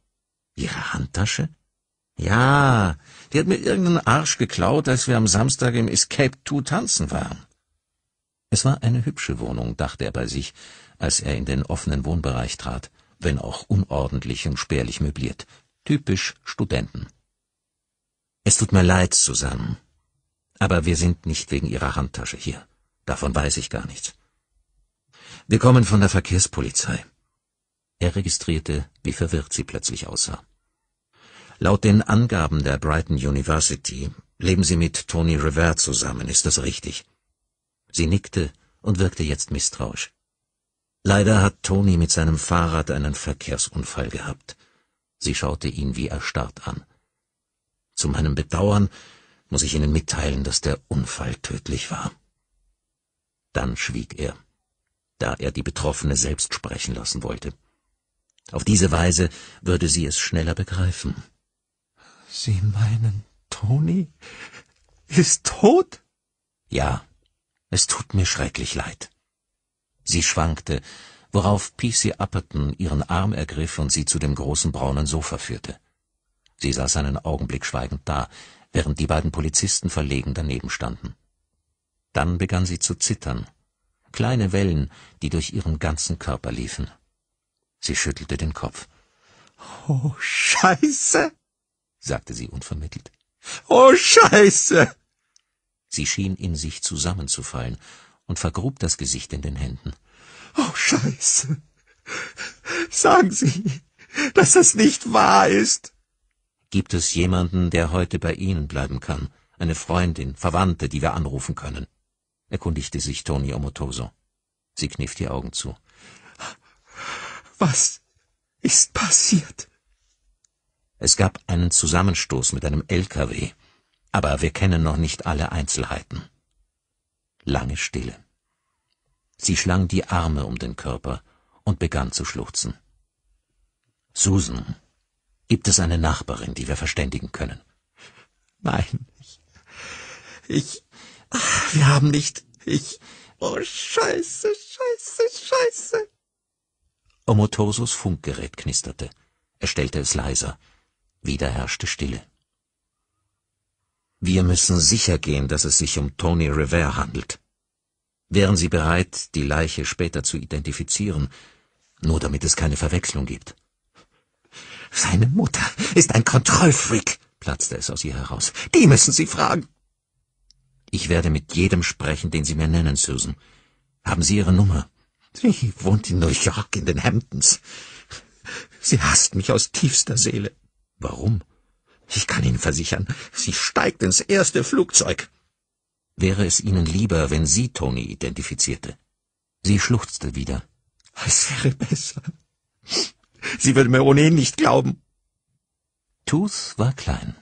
Ihre Handtasche? Ja, die hat mir irgendeinen Arsch geklaut, als wir am Samstag im Escape Two tanzen waren. Es war eine hübsche Wohnung, dachte er bei sich, als er in den offenen Wohnbereich trat, wenn auch unordentlich und spärlich möbliert. Typisch Studenten. Es tut mir leid, Susanne. Aber wir sind nicht wegen Ihrer Handtasche hier. Davon weiß ich gar nichts. Wir kommen von der Verkehrspolizei. Er registrierte, wie verwirrt sie plötzlich aussah. Laut den Angaben der Brighton University leben Sie mit Tony Revere zusammen, ist das richtig? Sie nickte und wirkte jetzt misstrauisch. Leider hat Tony mit seinem Fahrrad einen Verkehrsunfall gehabt. Sie schaute ihn wie erstarrt an. Zu meinem Bedauern muss ich Ihnen mitteilen, dass der Unfall tödlich war. Dann schwieg er, da er die Betroffene selbst sprechen lassen wollte. Auf diese Weise würde sie es schneller begreifen. Sie meinen, Toni ist tot? Ja, es tut mir schrecklich leid. Sie schwankte, worauf P.C. Upperton ihren Arm ergriff und sie zu dem großen braunen Sofa führte. Sie saß einen Augenblick schweigend da, während die beiden Polizisten verlegen daneben standen. Dann begann sie zu zittern. Kleine Wellen, die durch ihren ganzen Körper liefen. Sie schüttelte den Kopf. Oh, Scheiße, sagte sie unvermittelt. Oh, Scheiße! Sie schien in sich zusammenzufallen und vergrub das Gesicht in den Händen. Oh, Scheiße! Sagen Sie, dass das nicht wahr ist! Gibt es jemanden, der heute bei Ihnen bleiben kann? Eine Freundin, Verwandte, die wir anrufen können? erkundigte sich Toni Omotoso. Sie kniff die Augen zu. Was ist passiert? Es gab einen Zusammenstoß mit einem LKW, aber wir kennen noch nicht alle Einzelheiten. Lange Stille. Sie schlang die Arme um den Körper und begann zu schluchzen. Susan, Gibt es eine Nachbarin, die wir verständigen können? Nein, ich, ich, wir haben nicht, ich, oh Scheiße, Scheiße, Scheiße. Omotosos Funkgerät knisterte. Er stellte es leiser. Wieder herrschte Stille. Wir müssen sicher gehen, dass es sich um Tony Revere handelt. Wären Sie bereit, die Leiche später zu identifizieren, nur damit es keine Verwechslung gibt? Seine Mutter ist ein Kontrollfreak, platzte es aus ihr heraus. Die müssen Sie fragen. Ich werde mit jedem sprechen, den Sie mir nennen, Susan. Haben Sie Ihre Nummer? Sie wohnt in New York in den Hamptons. Sie hasst mich aus tiefster Seele. Warum? Ich kann Ihnen versichern, sie steigt ins erste Flugzeug. Wäre es Ihnen lieber, wenn sie Tony identifizierte? Sie schluchzte wieder. Es wäre besser. Sie würde mir ohnehin nicht glauben. Tooth war klein.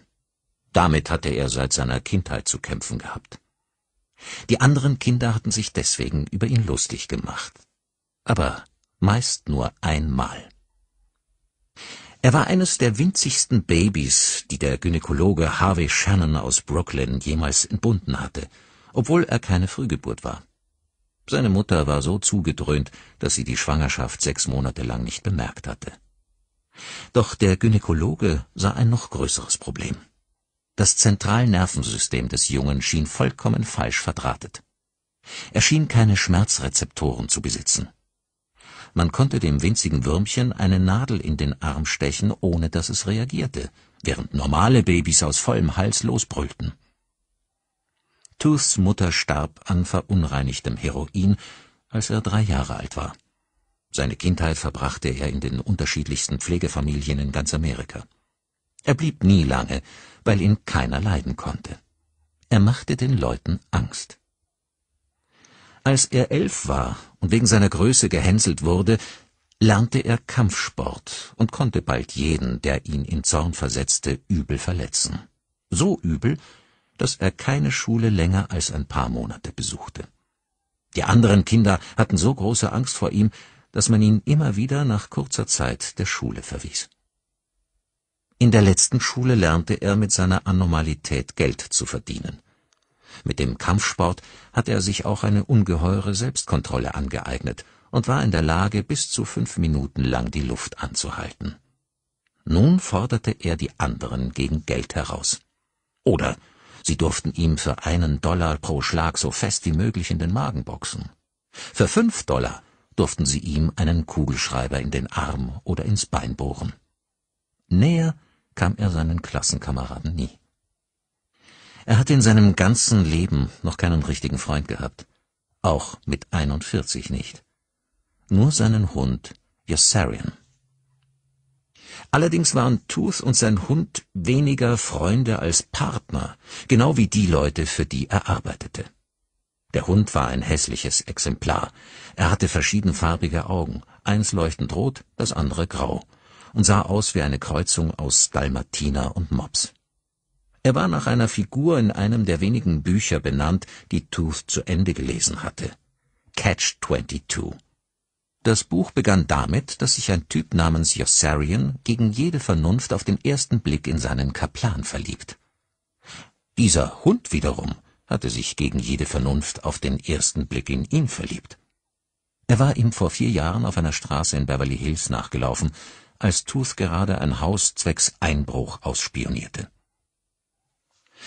Damit hatte er seit seiner Kindheit zu kämpfen gehabt. Die anderen Kinder hatten sich deswegen über ihn lustig gemacht. Aber meist nur einmal. Er war eines der winzigsten Babys, die der Gynäkologe Harvey Shannon aus Brooklyn jemals entbunden hatte, obwohl er keine Frühgeburt war. Seine Mutter war so zugedröhnt, dass sie die Schwangerschaft sechs Monate lang nicht bemerkt hatte. Doch der Gynäkologe sah ein noch größeres Problem. Das Zentralnervensystem des Jungen schien vollkommen falsch verdrahtet. Er schien keine Schmerzrezeptoren zu besitzen. Man konnte dem winzigen Würmchen eine Nadel in den Arm stechen, ohne dass es reagierte, während normale Babys aus vollem Hals losbrüllten. Tooths Mutter starb an verunreinigtem Heroin, als er drei Jahre alt war. Seine Kindheit verbrachte er in den unterschiedlichsten Pflegefamilien in ganz Amerika. Er blieb nie lange, weil ihn keiner leiden konnte. Er machte den Leuten Angst. Als er elf war und wegen seiner Größe gehänselt wurde, lernte er Kampfsport und konnte bald jeden, der ihn in Zorn versetzte, übel verletzen. So übel, dass er keine Schule länger als ein paar Monate besuchte. Die anderen Kinder hatten so große Angst vor ihm, dass man ihn immer wieder nach kurzer Zeit der Schule verwies. In der letzten Schule lernte er mit seiner Anormalität Geld zu verdienen. Mit dem Kampfsport hatte er sich auch eine ungeheure Selbstkontrolle angeeignet und war in der Lage, bis zu fünf Minuten lang die Luft anzuhalten. Nun forderte er die anderen gegen Geld heraus. Oder Sie durften ihm für einen Dollar pro Schlag so fest wie möglich in den Magen boxen. Für fünf Dollar durften sie ihm einen Kugelschreiber in den Arm oder ins Bein bohren. Näher kam er seinen Klassenkameraden nie. Er hatte in seinem ganzen Leben noch keinen richtigen Freund gehabt, auch mit 41 nicht. Nur seinen Hund Yossarian. Allerdings waren Tooth und sein Hund weniger Freunde als Partner, genau wie die Leute, für die er arbeitete. Der Hund war ein hässliches Exemplar. Er hatte verschiedenfarbige Augen, eins leuchtend rot, das andere grau, und sah aus wie eine Kreuzung aus Dalmatiner und Mops. Er war nach einer Figur in einem der wenigen Bücher benannt, die Tooth zu Ende gelesen hatte. Catch 22 das Buch begann damit, dass sich ein Typ namens Yossarian gegen jede Vernunft auf den ersten Blick in seinen Kaplan verliebt. Dieser Hund wiederum hatte sich gegen jede Vernunft auf den ersten Blick in ihn verliebt. Er war ihm vor vier Jahren auf einer Straße in Beverly Hills nachgelaufen, als Tooth gerade ein Haus zwecks Einbruch ausspionierte.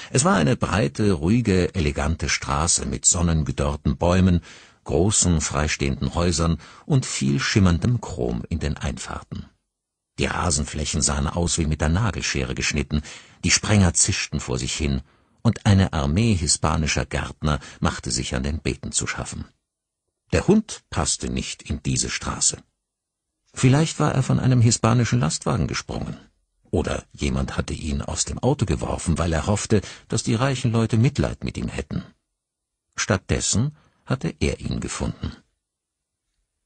Es war eine breite, ruhige, elegante Straße mit sonnengedörrten Bäumen großen freistehenden Häusern und viel schimmerndem Chrom in den Einfahrten. Die Rasenflächen sahen aus wie mit der Nagelschere geschnitten, die Sprenger zischten vor sich hin, und eine Armee hispanischer Gärtner machte sich an den Beeten zu schaffen. Der Hund passte nicht in diese Straße. Vielleicht war er von einem hispanischen Lastwagen gesprungen. Oder jemand hatte ihn aus dem Auto geworfen, weil er hoffte, dass die reichen Leute Mitleid mit ihm hätten. Stattdessen hatte er ihn gefunden.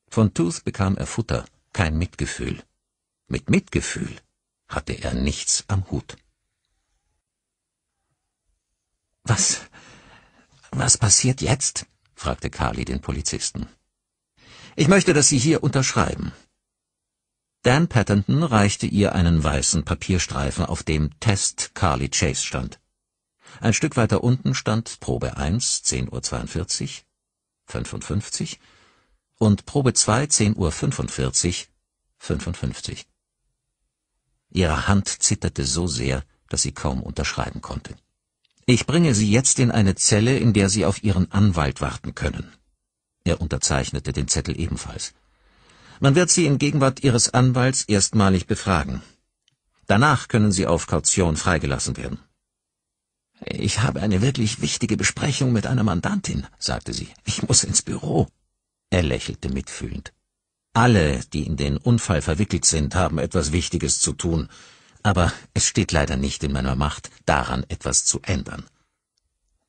Von Tooth bekam er Futter, kein Mitgefühl. Mit Mitgefühl hatte er nichts am Hut. Was, was passiert jetzt? fragte Kali den Polizisten. Ich möchte, dass Sie hier unterschreiben. Dan Patterton reichte ihr einen weißen Papierstreifen, auf dem Test Carly Chase stand. Ein Stück weiter unten stand Probe 1, 10.42 Uhr, 55 und Probe 2 10.45 Uhr 55. Ihre Hand zitterte so sehr, dass sie kaum unterschreiben konnte. Ich bringe Sie jetzt in eine Zelle, in der Sie auf Ihren Anwalt warten können. Er unterzeichnete den Zettel ebenfalls. Man wird Sie in Gegenwart Ihres Anwalts erstmalig befragen. Danach können Sie auf Kaution freigelassen werden. Ich habe eine wirklich wichtige Besprechung mit einer Mandantin, sagte sie. Ich muss ins Büro. Er lächelte mitfühlend. Alle, die in den Unfall verwickelt sind, haben etwas Wichtiges zu tun, aber es steht leider nicht in meiner Macht, daran etwas zu ändern.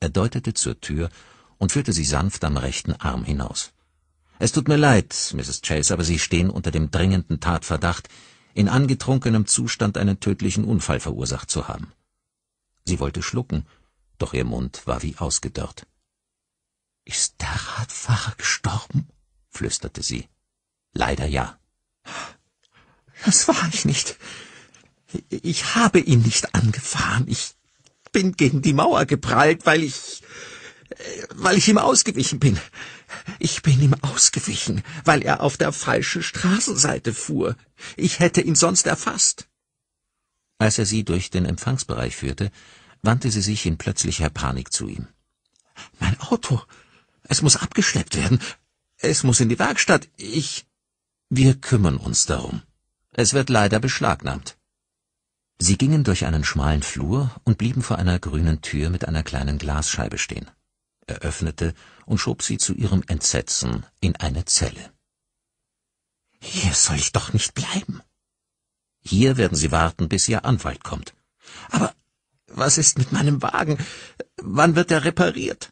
Er deutete zur Tür und führte sie sanft am rechten Arm hinaus. Es tut mir leid, Mrs. Chase, aber Sie stehen unter dem dringenden Tatverdacht, in angetrunkenem Zustand einen tödlichen Unfall verursacht zu haben. Sie wollte schlucken, doch ihr Mund war wie ausgedörrt. Ist der Radfahrer gestorben? flüsterte sie. Leider ja. Das war ich nicht. Ich habe ihn nicht angefahren. Ich bin gegen die Mauer geprallt, weil ich weil ich ihm ausgewichen bin. Ich bin ihm ausgewichen, weil er auf der falschen Straßenseite fuhr. Ich hätte ihn sonst erfasst. Als er sie durch den Empfangsbereich führte, wandte sie sich in plötzlicher Panik zu ihm. Mein Auto. Es muss abgeschleppt werden. Es muss in die Werkstatt. Ich. Wir kümmern uns darum. Es wird leider beschlagnahmt. Sie gingen durch einen schmalen Flur und blieben vor einer grünen Tür mit einer kleinen Glasscheibe stehen. Er öffnete und schob sie zu ihrem Entsetzen in eine Zelle. Hier soll ich doch nicht bleiben, hier werden Sie warten, bis Ihr Anwalt kommt. Aber was ist mit meinem Wagen? Wann wird er repariert?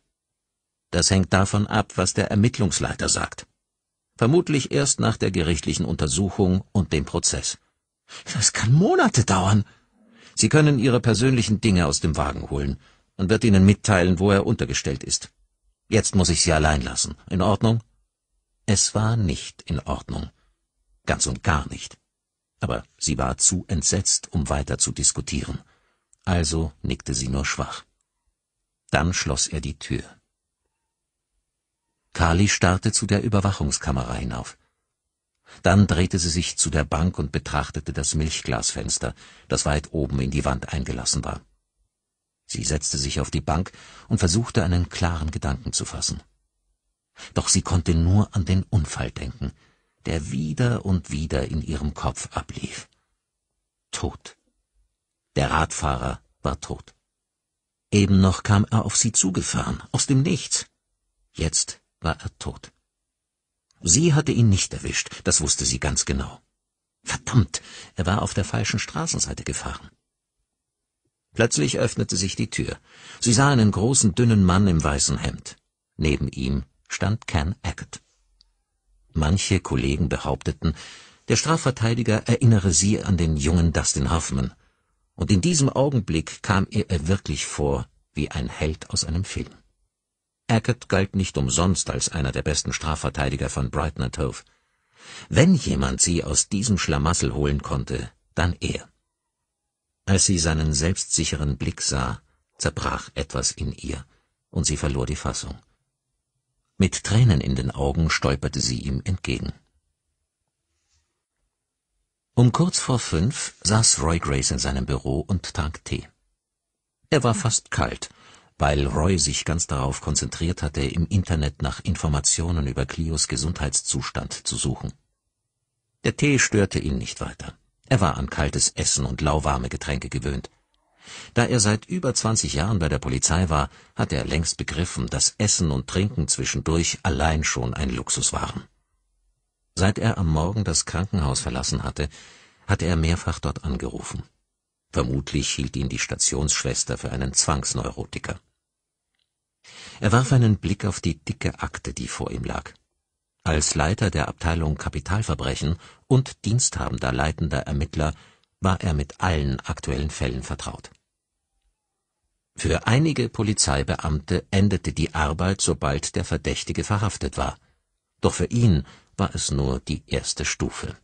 Das hängt davon ab, was der Ermittlungsleiter sagt. Vermutlich erst nach der gerichtlichen Untersuchung und dem Prozess. Das kann Monate dauern. Sie können Ihre persönlichen Dinge aus dem Wagen holen. Man wird Ihnen mitteilen, wo er untergestellt ist. Jetzt muss ich Sie allein lassen. In Ordnung? Es war nicht in Ordnung. Ganz und gar nicht aber sie war zu entsetzt, um weiter zu diskutieren. Also nickte sie nur schwach. Dann schloss er die Tür. Kali starrte zu der Überwachungskamera hinauf. Dann drehte sie sich zu der Bank und betrachtete das Milchglasfenster, das weit oben in die Wand eingelassen war. Sie setzte sich auf die Bank und versuchte einen klaren Gedanken zu fassen. Doch sie konnte nur an den Unfall denken, der wieder und wieder in ihrem Kopf ablief. Tot. Der Radfahrer war tot. Eben noch kam er auf sie zugefahren, aus dem Nichts. Jetzt war er tot. Sie hatte ihn nicht erwischt, das wusste sie ganz genau. Verdammt, er war auf der falschen Straßenseite gefahren. Plötzlich öffnete sich die Tür. Sie sah einen großen, dünnen Mann im weißen Hemd. Neben ihm stand Ken Hackett. Manche Kollegen behaupteten, der Strafverteidiger erinnere sie an den jungen Dustin Hoffman. Und in diesem Augenblick kam ihr er wirklich vor wie ein Held aus einem Film. Eckert galt nicht umsonst als einer der besten Strafverteidiger von Brighton Hove. Wenn jemand sie aus diesem Schlamassel holen konnte, dann er. Als sie seinen selbstsicheren Blick sah, zerbrach etwas in ihr, und sie verlor die Fassung. Mit Tränen in den Augen stolperte sie ihm entgegen. Um kurz vor fünf saß Roy Grace in seinem Büro und trank Tee. Er war fast kalt, weil Roy sich ganz darauf konzentriert hatte, im Internet nach Informationen über Clios Gesundheitszustand zu suchen. Der Tee störte ihn nicht weiter. Er war an kaltes Essen und lauwarme Getränke gewöhnt. Da er seit über 20 Jahren bei der Polizei war, hat er längst begriffen, dass Essen und Trinken zwischendurch allein schon ein Luxus waren. Seit er am Morgen das Krankenhaus verlassen hatte, hatte er mehrfach dort angerufen. Vermutlich hielt ihn die Stationsschwester für einen Zwangsneurotiker. Er warf einen Blick auf die dicke Akte, die vor ihm lag. Als Leiter der Abteilung Kapitalverbrechen und diensthabender leitender Ermittler war er mit allen aktuellen Fällen vertraut. Für einige Polizeibeamte endete die Arbeit, sobald der Verdächtige verhaftet war. Doch für ihn war es nur die erste Stufe.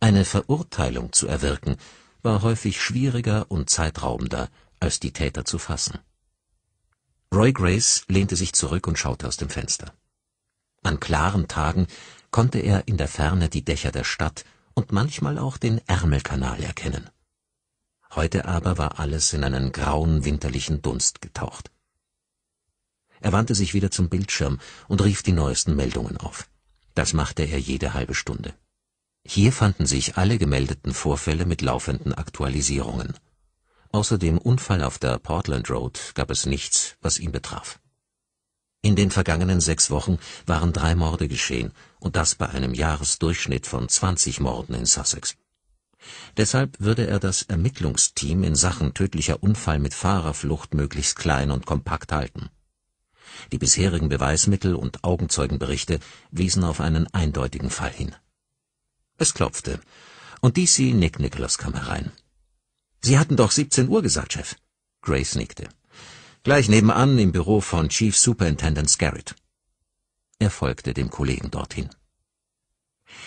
Eine Verurteilung zu erwirken, war häufig schwieriger und zeitraubender, als die Täter zu fassen. Roy Grace lehnte sich zurück und schaute aus dem Fenster. An klaren Tagen konnte er in der Ferne die Dächer der Stadt und manchmal auch den Ärmelkanal erkennen. Heute aber war alles in einen grauen winterlichen Dunst getaucht. Er wandte sich wieder zum Bildschirm und rief die neuesten Meldungen auf. Das machte er jede halbe Stunde. Hier fanden sich alle gemeldeten Vorfälle mit laufenden Aktualisierungen. Außer dem Unfall auf der Portland Road gab es nichts, was ihn betraf. In den vergangenen sechs Wochen waren drei Morde geschehen, und das bei einem Jahresdurchschnitt von 20 Morden in Sussex. Deshalb würde er das Ermittlungsteam in Sachen tödlicher Unfall mit Fahrerflucht möglichst klein und kompakt halten. Die bisherigen Beweismittel und Augenzeugenberichte wiesen auf einen eindeutigen Fall hin. Es klopfte, und DC Nick Nicholas kam herein. Sie hatten doch 17 Uhr gesagt, Chef. Grace nickte. Gleich nebenan im Büro von Chief Superintendent Scarrett. Er folgte dem Kollegen dorthin.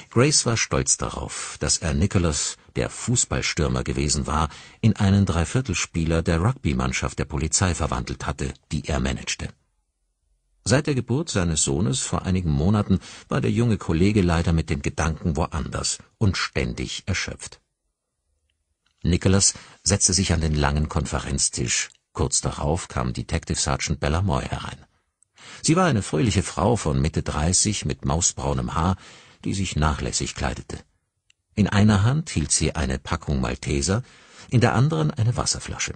Grace war stolz darauf, dass er Nicholas, der Fußballstürmer gewesen war, in einen Dreiviertelspieler der Rugbymannschaft der Polizei verwandelt hatte, die er managte. Seit der Geburt seines Sohnes vor einigen Monaten war der junge Kollege leider mit den Gedanken woanders und ständig erschöpft. Nicholas setzte sich an den langen Konferenztisch, Kurz darauf kam Detective Sergeant Bella Moy herein. Sie war eine fröhliche Frau von Mitte dreißig mit mausbraunem Haar, die sich nachlässig kleidete. In einer Hand hielt sie eine Packung Malteser, in der anderen eine Wasserflasche.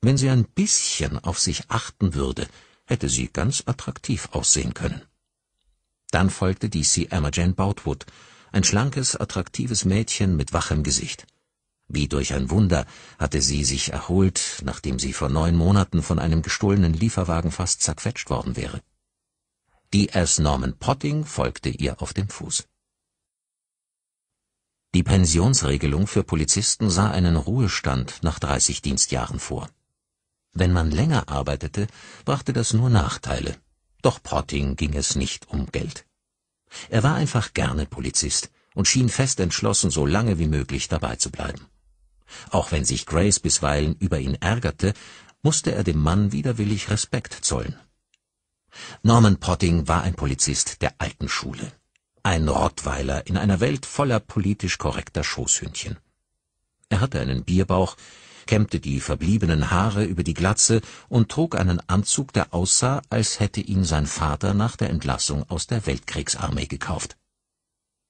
Wenn sie ein bisschen auf sich achten würde, hätte sie ganz attraktiv aussehen können. Dann folgte DC Emma Jane Boutwood, ein schlankes, attraktives Mädchen mit wachem Gesicht. Wie durch ein Wunder hatte sie sich erholt, nachdem sie vor neun Monaten von einem gestohlenen Lieferwagen fast zerquetscht worden wäre. Die S. Norman Potting folgte ihr auf dem Fuß. Die Pensionsregelung für Polizisten sah einen Ruhestand nach 30 Dienstjahren vor. Wenn man länger arbeitete, brachte das nur Nachteile. Doch Potting ging es nicht um Geld. Er war einfach gerne Polizist und schien fest entschlossen, so lange wie möglich dabei zu bleiben. Auch wenn sich Grace bisweilen über ihn ärgerte, musste er dem Mann widerwillig Respekt zollen. Norman Potting war ein Polizist der alten Schule, ein Rottweiler in einer Welt voller politisch korrekter Schoßhündchen. Er hatte einen Bierbauch, kämmte die verbliebenen Haare über die Glatze und trug einen Anzug, der aussah, als hätte ihn sein Vater nach der Entlassung aus der Weltkriegsarmee gekauft.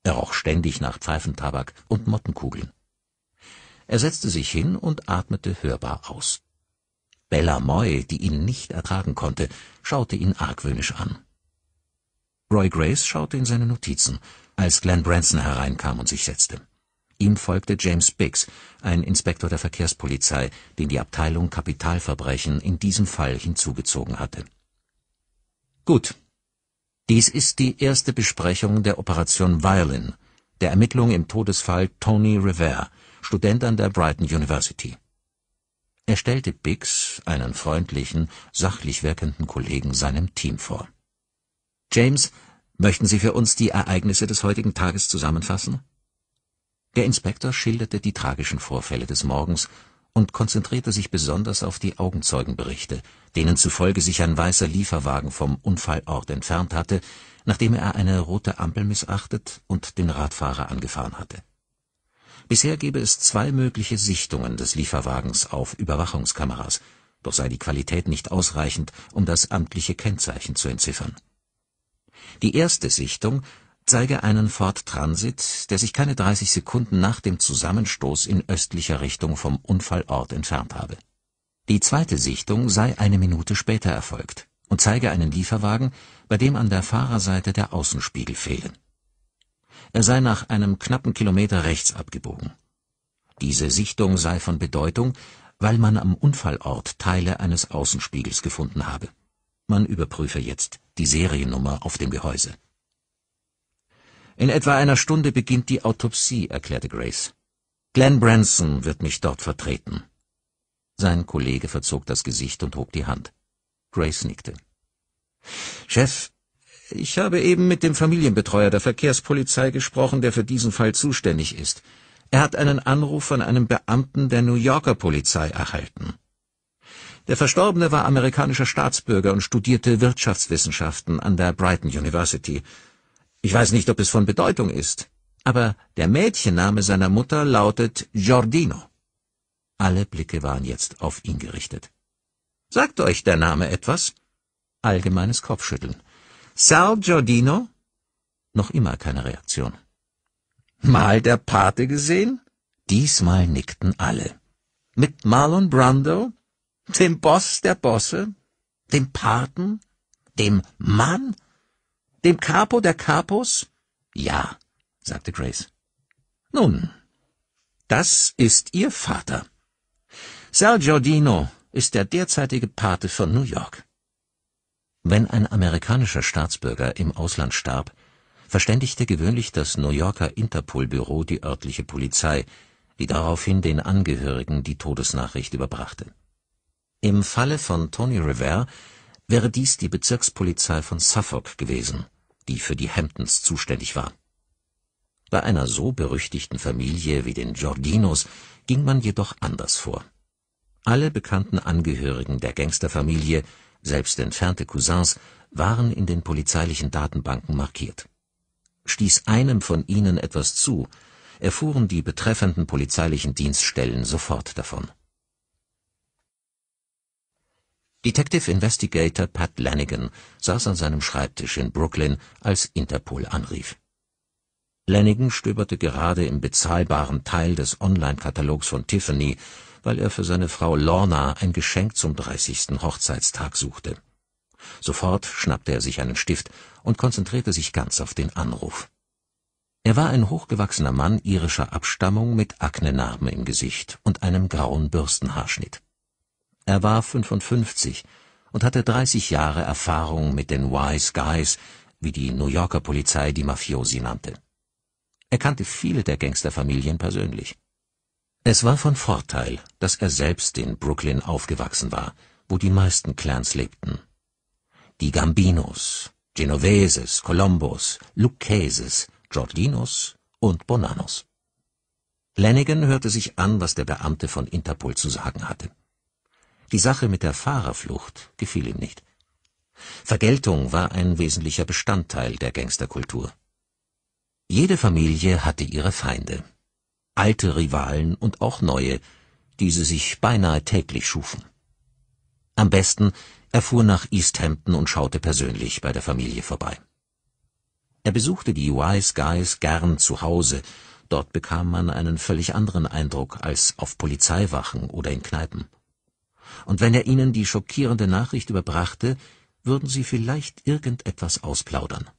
Er roch ständig nach Pfeifentabak und Mottenkugeln. Er setzte sich hin und atmete hörbar aus. Bella Moy, die ihn nicht ertragen konnte, schaute ihn argwöhnisch an. Roy Grace schaute in seine Notizen, als Glenn Branson hereinkam und sich setzte. Ihm folgte James Biggs, ein Inspektor der Verkehrspolizei, den die Abteilung Kapitalverbrechen in diesem Fall hinzugezogen hatte. Gut. Dies ist die erste Besprechung der Operation Violin, der Ermittlung im Todesfall Tony Rivera, Student an der Brighton University. Er stellte Biggs, einen freundlichen, sachlich wirkenden Kollegen, seinem Team vor. James, möchten Sie für uns die Ereignisse des heutigen Tages zusammenfassen? Der Inspektor schilderte die tragischen Vorfälle des Morgens und konzentrierte sich besonders auf die Augenzeugenberichte, denen zufolge sich ein weißer Lieferwagen vom Unfallort entfernt hatte, nachdem er eine rote Ampel missachtet und den Radfahrer angefahren hatte. Bisher gebe es zwei mögliche Sichtungen des Lieferwagens auf Überwachungskameras, doch sei die Qualität nicht ausreichend, um das amtliche Kennzeichen zu entziffern. Die erste Sichtung zeige einen Ford Transit, der sich keine 30 Sekunden nach dem Zusammenstoß in östlicher Richtung vom Unfallort entfernt habe. Die zweite Sichtung sei eine Minute später erfolgt und zeige einen Lieferwagen, bei dem an der Fahrerseite der Außenspiegel fehlen er sei nach einem knappen Kilometer rechts abgebogen. Diese Sichtung sei von Bedeutung, weil man am Unfallort Teile eines Außenspiegels gefunden habe. Man überprüfe jetzt die Seriennummer auf dem Gehäuse. In etwa einer Stunde beginnt die Autopsie, erklärte Grace. Glenn Branson wird mich dort vertreten. Sein Kollege verzog das Gesicht und hob die Hand. Grace nickte. Chef, ich habe eben mit dem Familienbetreuer der Verkehrspolizei gesprochen, der für diesen Fall zuständig ist. Er hat einen Anruf von einem Beamten der New Yorker Polizei erhalten. Der Verstorbene war amerikanischer Staatsbürger und studierte Wirtschaftswissenschaften an der Brighton University. Ich weiß nicht, ob es von Bedeutung ist, aber der Mädchenname seiner Mutter lautet Giordino. Alle Blicke waren jetzt auf ihn gerichtet. Sagt euch der Name etwas? Allgemeines Kopfschütteln. Sal Giordino? Noch immer keine Reaktion. Mal der Pate gesehen? Diesmal nickten alle. Mit Marlon Brando? Dem Boss der Bosse? Dem Paten? Dem Mann? Dem Capo der Capos? Ja, sagte Grace. Nun, das ist ihr Vater. Sal Giordino ist der derzeitige Pate von New York. Wenn ein amerikanischer Staatsbürger im Ausland starb, verständigte gewöhnlich das New Yorker Interpol-Büro die örtliche Polizei, die daraufhin den Angehörigen die Todesnachricht überbrachte. Im Falle von Tony Rivera wäre dies die Bezirkspolizei von Suffolk gewesen, die für die Hamptons zuständig war. Bei einer so berüchtigten Familie wie den Giordinos ging man jedoch anders vor. Alle bekannten Angehörigen der Gangsterfamilie selbst entfernte Cousins, waren in den polizeilichen Datenbanken markiert. Stieß einem von ihnen etwas zu, erfuhren die betreffenden polizeilichen Dienststellen sofort davon. Detective Investigator Pat Lannigan saß an seinem Schreibtisch in Brooklyn, als Interpol anrief. Lannigan stöberte gerade im bezahlbaren Teil des Online-Katalogs von Tiffany weil er für seine Frau Lorna ein Geschenk zum 30. Hochzeitstag suchte. Sofort schnappte er sich einen Stift und konzentrierte sich ganz auf den Anruf. Er war ein hochgewachsener Mann irischer Abstammung mit Aknenarben im Gesicht und einem grauen Bürstenhaarschnitt. Er war 55 und hatte 30 Jahre Erfahrung mit den Wise Guys, wie die New Yorker Polizei die Mafiosi nannte. Er kannte viele der Gangsterfamilien persönlich. Es war von Vorteil, dass er selbst in Brooklyn aufgewachsen war, wo die meisten Clans lebten. Die Gambinos, Genoveses, Colombos, Luccheses, Giordinos und Bonanos. Lanigan hörte sich an, was der Beamte von Interpol zu sagen hatte. Die Sache mit der Fahrerflucht gefiel ihm nicht. Vergeltung war ein wesentlicher Bestandteil der Gangsterkultur. Jede Familie hatte ihre Feinde alte Rivalen und auch neue, die sie sich beinahe täglich schufen. Am besten, er fuhr nach East Hampton und schaute persönlich bei der Familie vorbei. Er besuchte die Wise Guys gern zu Hause, dort bekam man einen völlig anderen Eindruck als auf Polizeiwachen oder in Kneipen. Und wenn er ihnen die schockierende Nachricht überbrachte, würden sie vielleicht irgendetwas ausplaudern.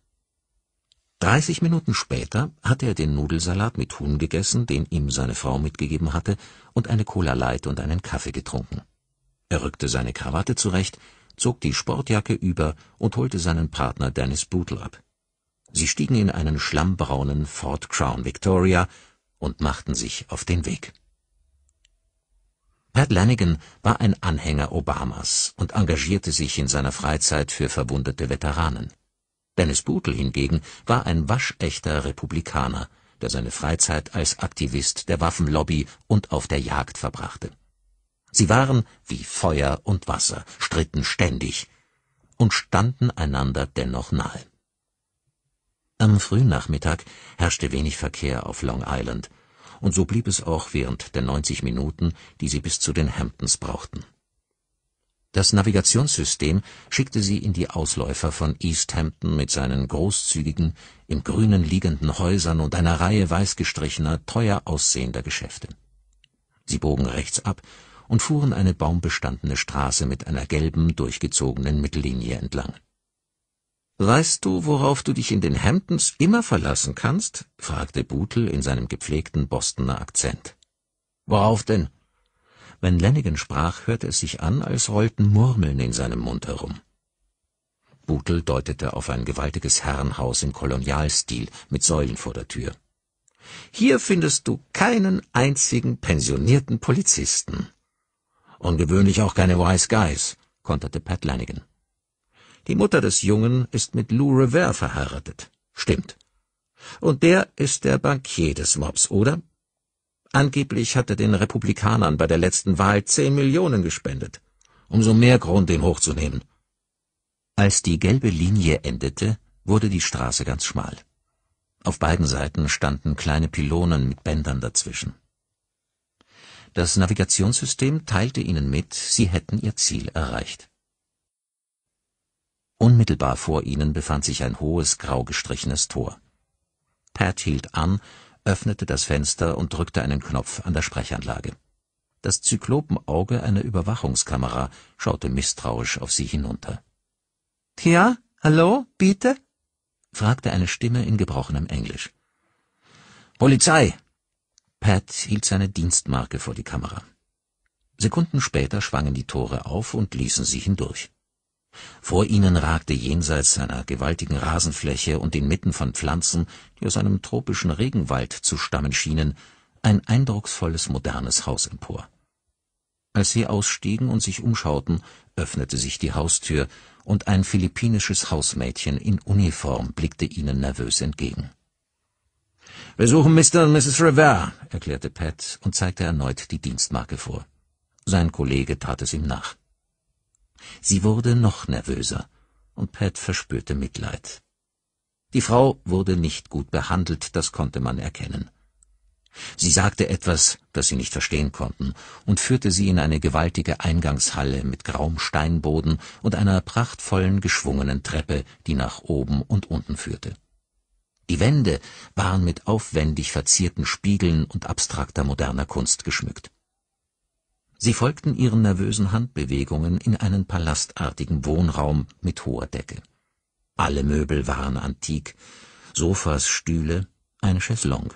30 Minuten später hatte er den Nudelsalat mit Huhn gegessen, den ihm seine Frau mitgegeben hatte, und eine Cola Light und einen Kaffee getrunken. Er rückte seine Krawatte zurecht, zog die Sportjacke über und holte seinen Partner Dennis Bootle ab. Sie stiegen in einen schlammbraunen Ford Crown Victoria und machten sich auf den Weg. Pat Lannigan war ein Anhänger Obamas und engagierte sich in seiner Freizeit für verwundete Veteranen. Dennis Bootle hingegen war ein waschechter Republikaner, der seine Freizeit als Aktivist der Waffenlobby und auf der Jagd verbrachte. Sie waren wie Feuer und Wasser, stritten ständig und standen einander dennoch nahe. Am frühen Nachmittag herrschte wenig Verkehr auf Long Island, und so blieb es auch während der 90 Minuten, die sie bis zu den Hamptons brauchten das Navigationssystem schickte sie in die Ausläufer von East Hampton mit seinen großzügigen, im Grünen liegenden Häusern und einer Reihe weißgestrichener, teuer aussehender Geschäfte. Sie bogen rechts ab und fuhren eine baumbestandene Straße mit einer gelben, durchgezogenen Mittellinie entlang. Weißt du, worauf du dich in den Hamptons immer verlassen kannst? fragte Bootle in seinem gepflegten Bostoner Akzent. Worauf denn? Wenn Lennigan sprach, hörte es sich an, als rollten Murmeln in seinem Mund herum. Butel deutete auf ein gewaltiges Herrenhaus im Kolonialstil mit Säulen vor der Tür. Hier findest du keinen einzigen pensionierten Polizisten. Und gewöhnlich auch keine Wise Guys, konterte Pat Lanigan. Die Mutter des Jungen ist mit Lou Revere verheiratet. Stimmt. Und der ist der Bankier des Mobs, oder? Angeblich hat er den Republikanern bei der letzten Wahl zehn Millionen gespendet. Umso mehr Grund, den hochzunehmen. Als die gelbe Linie endete, wurde die Straße ganz schmal. Auf beiden Seiten standen kleine Pylonen mit Bändern dazwischen. Das Navigationssystem teilte ihnen mit, sie hätten ihr Ziel erreicht. Unmittelbar vor ihnen befand sich ein hohes grau gestrichenes Tor. Pat hielt an öffnete das Fenster und drückte einen Knopf an der Sprechanlage. Das Zyklopenauge einer Überwachungskamera schaute misstrauisch auf sie hinunter. Tja, hallo, bitte? fragte eine Stimme in gebrochenem Englisch. Polizei! Pat hielt seine Dienstmarke vor die Kamera. Sekunden später schwangen die Tore auf und ließen sie hindurch. Vor ihnen ragte jenseits seiner gewaltigen Rasenfläche und inmitten von Pflanzen, die aus einem tropischen Regenwald zu stammen schienen, ein eindrucksvolles modernes Haus empor. Als sie ausstiegen und sich umschauten, öffnete sich die Haustür, und ein philippinisches Hausmädchen in Uniform blickte ihnen nervös entgegen. Wir suchen Mr. und Mrs. Rivera, erklärte Pat und zeigte erneut die Dienstmarke vor. Sein Kollege tat es ihm nach. Sie wurde noch nervöser, und Pat verspürte Mitleid. Die Frau wurde nicht gut behandelt, das konnte man erkennen. Sie sagte etwas, das sie nicht verstehen konnten, und führte sie in eine gewaltige Eingangshalle mit grauem Steinboden und einer prachtvollen geschwungenen Treppe, die nach oben und unten führte. Die Wände waren mit aufwendig verzierten Spiegeln und abstrakter moderner Kunst geschmückt. Sie folgten ihren nervösen Handbewegungen in einen palastartigen Wohnraum mit hoher Decke. Alle Möbel waren antik, Sofas, Stühle, eine Chaiselongue.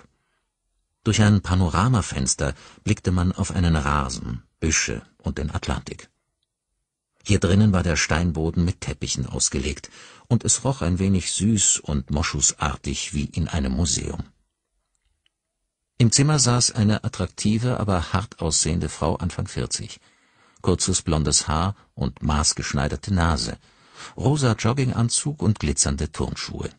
Durch ein Panoramafenster blickte man auf einen Rasen, Büsche und den Atlantik. Hier drinnen war der Steinboden mit Teppichen ausgelegt, und es roch ein wenig süß und moschusartig wie in einem Museum. Im Zimmer saß eine attraktive, aber hart aussehende Frau Anfang 40. Kurzes blondes Haar und maßgeschneiderte Nase, rosa Jogginganzug und glitzernde Turnschuhe.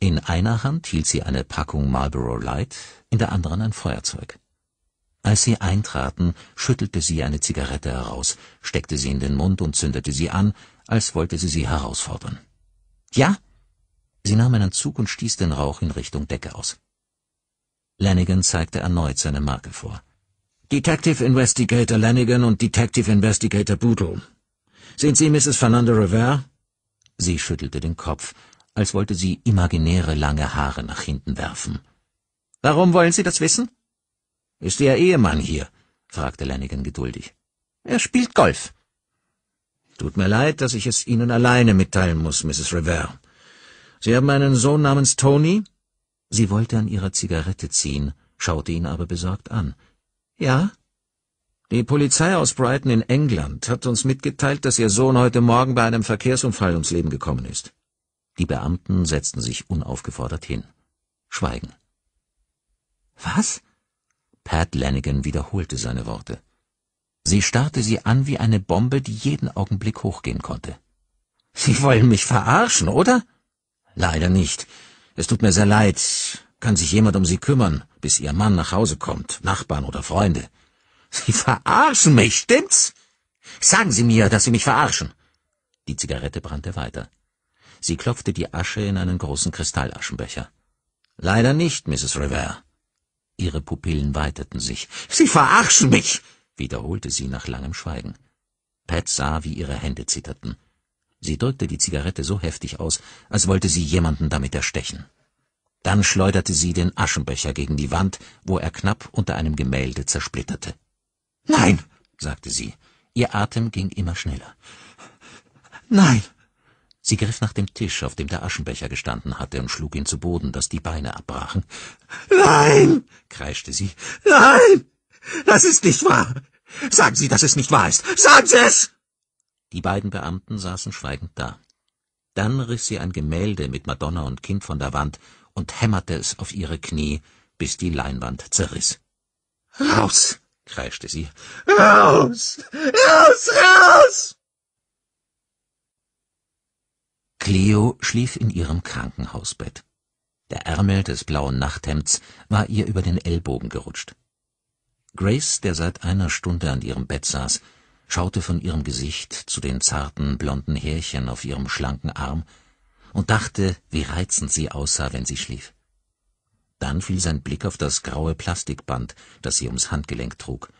In einer Hand hielt sie eine Packung Marlboro Light, in der anderen ein Feuerzeug. Als sie eintraten, schüttelte sie eine Zigarette heraus, steckte sie in den Mund und zündete sie an, als wollte sie sie herausfordern. Ja? Sie nahm einen Zug und stieß den Rauch in Richtung Decke aus. Lanigan zeigte erneut seine Marke vor. Detective Investigator Lanigan und Detective Investigator Bootle. Sind Sie Mrs. Fernanda Rivera? Sie schüttelte den Kopf, als wollte sie imaginäre lange Haare nach hinten werfen. Warum wollen Sie das wissen? Ist Ihr Ehemann hier? fragte Lanigan geduldig. Er spielt Golf. Tut mir leid, dass ich es Ihnen alleine mitteilen muss, Mrs. Rivera. Sie haben einen Sohn namens Tony, Sie wollte an ihrer Zigarette ziehen, schaute ihn aber besorgt an. Ja? Die Polizei aus Brighton in England hat uns mitgeteilt, dass Ihr Sohn heute Morgen bei einem Verkehrsunfall ums Leben gekommen ist. Die Beamten setzten sich unaufgefordert hin. Schweigen. Was? Pat Lannigan wiederholte seine Worte. Sie starrte sie an wie eine Bombe, die jeden Augenblick hochgehen konnte. Sie wollen mich verarschen, oder? Leider nicht. Es tut mir sehr leid. Kann sich jemand um Sie kümmern, bis Ihr Mann nach Hause kommt, Nachbarn oder Freunde? Sie verarschen mich, stimmt's? Sagen Sie mir, dass Sie mich verarschen. Die Zigarette brannte weiter. Sie klopfte die Asche in einen großen Kristallaschenbecher. Leider nicht, Mrs. Revere. Ihre Pupillen weiteten sich. Sie verarschen mich! wiederholte sie nach langem Schweigen. Pat sah, wie ihre Hände zitterten. Sie drückte die Zigarette so heftig aus, als wollte sie jemanden damit erstechen. Dann schleuderte sie den Aschenbecher gegen die Wand, wo er knapp unter einem Gemälde zersplitterte. Nein, sagte sie. Ihr Atem ging immer schneller. Nein. Sie griff nach dem Tisch, auf dem der Aschenbecher gestanden hatte, und schlug ihn zu Boden, dass die Beine abbrachen. Nein, kreischte sie. Nein, das ist nicht wahr. Sagen Sie, dass es nicht wahr ist. Sagen Sie es. Die beiden Beamten saßen schweigend da. Dann riss sie ein Gemälde mit Madonna und Kind von der Wand und hämmerte es auf ihre Knie, bis die Leinwand zerriss. Raus! kreischte sie. Raus! Raus! Raus! Cleo schlief in ihrem Krankenhausbett. Der Ärmel des blauen Nachthemds war ihr über den Ellbogen gerutscht. Grace, der seit einer Stunde an ihrem Bett saß, schaute von ihrem Gesicht zu den zarten, blonden Härchen auf ihrem schlanken Arm und dachte, wie reizend sie aussah, wenn sie schlief. Dann fiel sein Blick auf das graue Plastikband, das sie ums Handgelenk trug,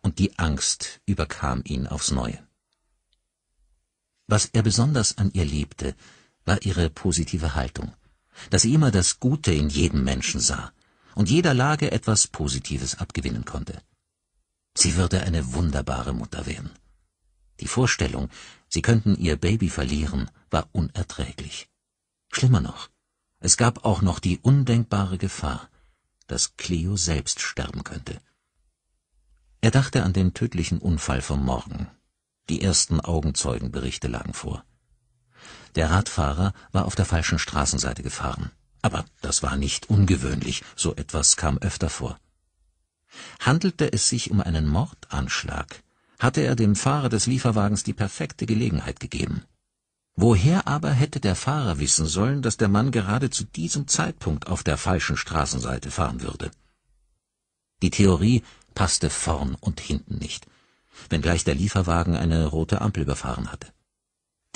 und die Angst überkam ihn aufs Neue. Was er besonders an ihr liebte, war ihre positive Haltung, dass sie immer das Gute in jedem Menschen sah und jeder Lage etwas Positives abgewinnen konnte. Sie würde eine wunderbare Mutter werden. Die Vorstellung, sie könnten ihr Baby verlieren, war unerträglich. Schlimmer noch, es gab auch noch die undenkbare Gefahr, dass Cleo selbst sterben könnte. Er dachte an den tödlichen Unfall vom Morgen. Die ersten Augenzeugenberichte lagen vor. Der Radfahrer war auf der falschen Straßenseite gefahren. Aber das war nicht ungewöhnlich, so etwas kam öfter vor. Handelte es sich um einen Mordanschlag, hatte er dem Fahrer des Lieferwagens die perfekte Gelegenheit gegeben. Woher aber hätte der Fahrer wissen sollen, dass der Mann gerade zu diesem Zeitpunkt auf der falschen Straßenseite fahren würde? Die Theorie passte vorn und hinten nicht, wenngleich der Lieferwagen eine rote Ampel überfahren hatte.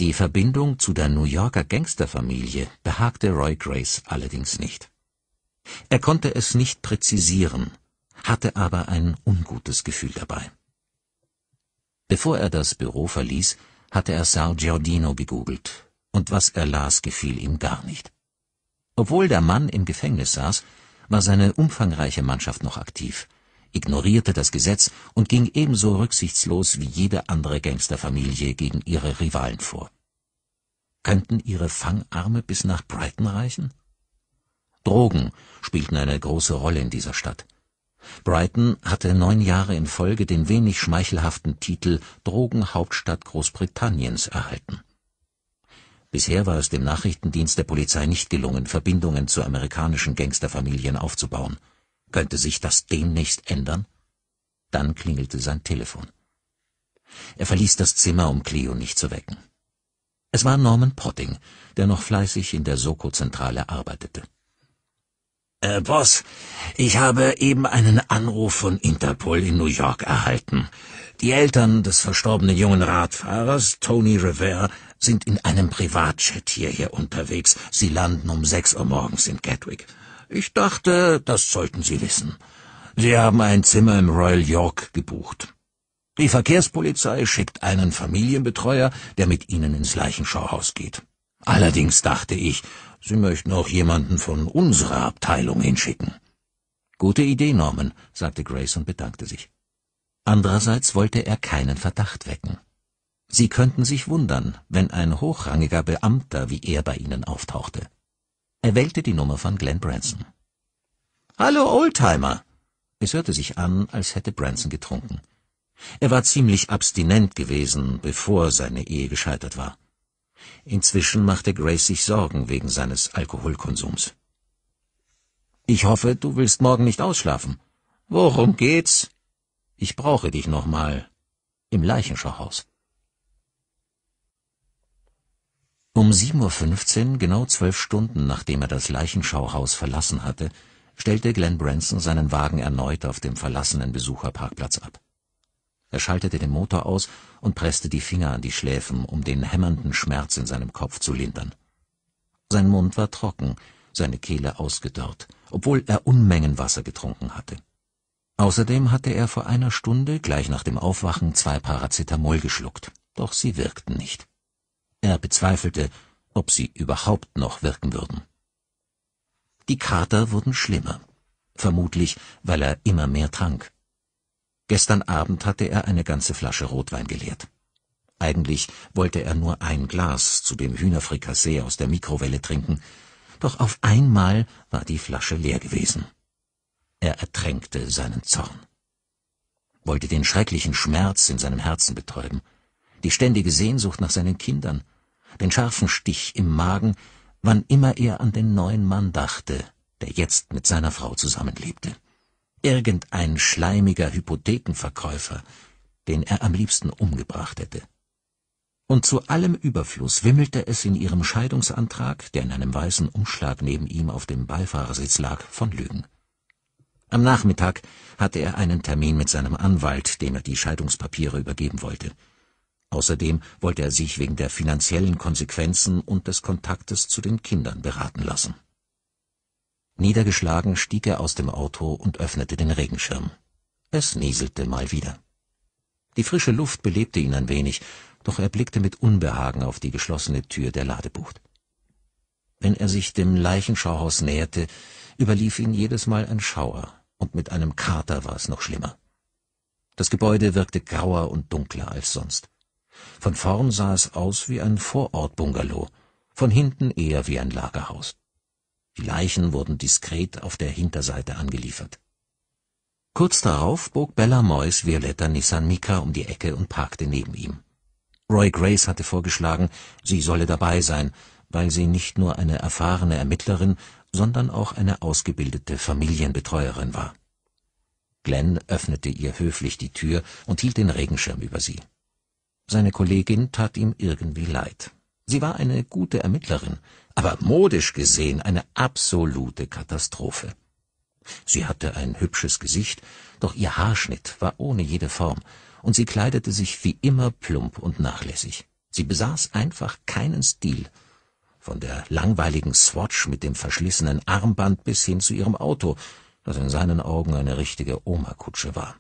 Die Verbindung zu der New Yorker Gangsterfamilie behagte Roy Grace allerdings nicht. Er konnte es nicht präzisieren, hatte aber ein ungutes Gefühl dabei. Bevor er das Büro verließ, hatte er Sal Giordino gegoogelt, und was er las, gefiel ihm gar nicht. Obwohl der Mann im Gefängnis saß, war seine umfangreiche Mannschaft noch aktiv, ignorierte das Gesetz und ging ebenso rücksichtslos wie jede andere Gangsterfamilie gegen ihre Rivalen vor. Könnten ihre Fangarme bis nach Brighton reichen? Drogen spielten eine große Rolle in dieser Stadt. Brighton hatte neun Jahre in Folge den wenig schmeichelhaften Titel Drogenhauptstadt Großbritanniens erhalten. Bisher war es dem Nachrichtendienst der Polizei nicht gelungen, Verbindungen zu amerikanischen Gangsterfamilien aufzubauen. Könnte sich das demnächst ändern? Dann klingelte sein Telefon. Er verließ das Zimmer, um Cleo nicht zu wecken. Es war Norman Potting, der noch fleißig in der Soko-Zentrale arbeitete. Äh, Boss, ich habe eben einen Anruf von Interpol in New York erhalten. Die Eltern des verstorbenen jungen Radfahrers, Tony Revere, sind in einem Privatjet hierher unterwegs. Sie landen um sechs Uhr morgens in Gatwick. Ich dachte, das sollten Sie wissen. Sie haben ein Zimmer im Royal York gebucht. Die Verkehrspolizei schickt einen Familienbetreuer, der mit Ihnen ins Leichenschauhaus geht. Allerdings dachte ich, Sie möchten auch jemanden von unserer Abteilung hinschicken. Gute Idee, Norman, sagte Grace und bedankte sich. Andererseits wollte er keinen Verdacht wecken. Sie könnten sich wundern, wenn ein hochrangiger Beamter wie er bei ihnen auftauchte. Er wählte die Nummer von Glenn Branson. Hallo, Oldtimer! Es hörte sich an, als hätte Branson getrunken. Er war ziemlich abstinent gewesen, bevor seine Ehe gescheitert war. Inzwischen machte Grace sich Sorgen wegen seines Alkoholkonsums. Ich hoffe, du willst morgen nicht ausschlafen. Worum geht's? Ich brauche dich nochmal im Leichenschauhaus. Um 7.15 Uhr, genau zwölf Stunden nachdem er das Leichenschauhaus verlassen hatte, stellte Glenn Branson seinen Wagen erneut auf dem verlassenen Besucherparkplatz ab. Er schaltete den Motor aus und presste die Finger an die Schläfen, um den hämmernden Schmerz in seinem Kopf zu lindern. Sein Mund war trocken, seine Kehle ausgedörrt, obwohl er Unmengen Wasser getrunken hatte. Außerdem hatte er vor einer Stunde, gleich nach dem Aufwachen, zwei Paracetamol geschluckt, doch sie wirkten nicht. Er bezweifelte, ob sie überhaupt noch wirken würden. Die Kater wurden schlimmer, vermutlich weil er immer mehr trank. Gestern Abend hatte er eine ganze Flasche Rotwein geleert. Eigentlich wollte er nur ein Glas zu dem Hühnerfrikassee aus der Mikrowelle trinken, doch auf einmal war die Flasche leer gewesen. Er ertränkte seinen Zorn, wollte den schrecklichen Schmerz in seinem Herzen betäuben, die ständige Sehnsucht nach seinen Kindern, den scharfen Stich im Magen, wann immer er an den neuen Mann dachte, der jetzt mit seiner Frau zusammenlebte irgendein schleimiger Hypothekenverkäufer, den er am liebsten umgebracht hätte. Und zu allem Überfluss wimmelte es in ihrem Scheidungsantrag, der in einem weißen Umschlag neben ihm auf dem Beifahrersitz lag, von Lügen. Am Nachmittag hatte er einen Termin mit seinem Anwalt, dem er die Scheidungspapiere übergeben wollte. Außerdem wollte er sich wegen der finanziellen Konsequenzen und des Kontaktes zu den Kindern beraten lassen. Niedergeschlagen stieg er aus dem Auto und öffnete den Regenschirm. Es nieselte mal wieder. Die frische Luft belebte ihn ein wenig, doch er blickte mit Unbehagen auf die geschlossene Tür der Ladebucht. Wenn er sich dem Leichenschauhaus näherte, überlief ihn jedes Mal ein Schauer, und mit einem Kater war es noch schlimmer. Das Gebäude wirkte grauer und dunkler als sonst. Von vorn sah es aus wie ein Vorortbungalow, von hinten eher wie ein Lagerhaus. Die Leichen wurden diskret auf der Hinterseite angeliefert. Kurz darauf bog Bella Moys violetter Nissan Mika um die Ecke und parkte neben ihm. Roy Grace hatte vorgeschlagen, sie solle dabei sein, weil sie nicht nur eine erfahrene Ermittlerin, sondern auch eine ausgebildete Familienbetreuerin war. Glenn öffnete ihr höflich die Tür und hielt den Regenschirm über sie. Seine Kollegin tat ihm irgendwie leid. Sie war eine gute Ermittlerin, aber modisch gesehen eine absolute Katastrophe. Sie hatte ein hübsches Gesicht, doch ihr Haarschnitt war ohne jede Form, und sie kleidete sich wie immer plump und nachlässig. Sie besaß einfach keinen Stil, von der langweiligen Swatch mit dem verschlissenen Armband bis hin zu ihrem Auto, das in seinen Augen eine richtige Oma-Kutsche war.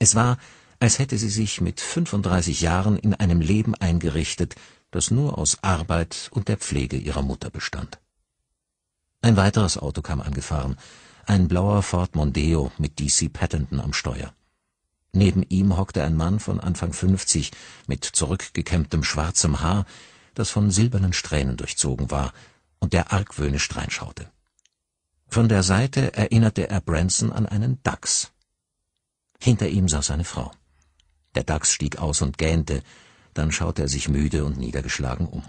Es war, als hätte sie sich mit 35 Jahren in einem Leben eingerichtet, das nur aus Arbeit und der Pflege ihrer Mutter bestand. Ein weiteres Auto kam angefahren, ein blauer Ford Mondeo mit DC Patterson am Steuer. Neben ihm hockte ein Mann von Anfang 50 mit zurückgekämmtem schwarzem Haar, das von silbernen Strähnen durchzogen war und der argwöhnisch reinschaute. Von der Seite erinnerte er Branson an einen Dachs. Hinter ihm saß eine Frau. Der Dachs stieg aus und gähnte, dann schaute er sich müde und niedergeschlagen um.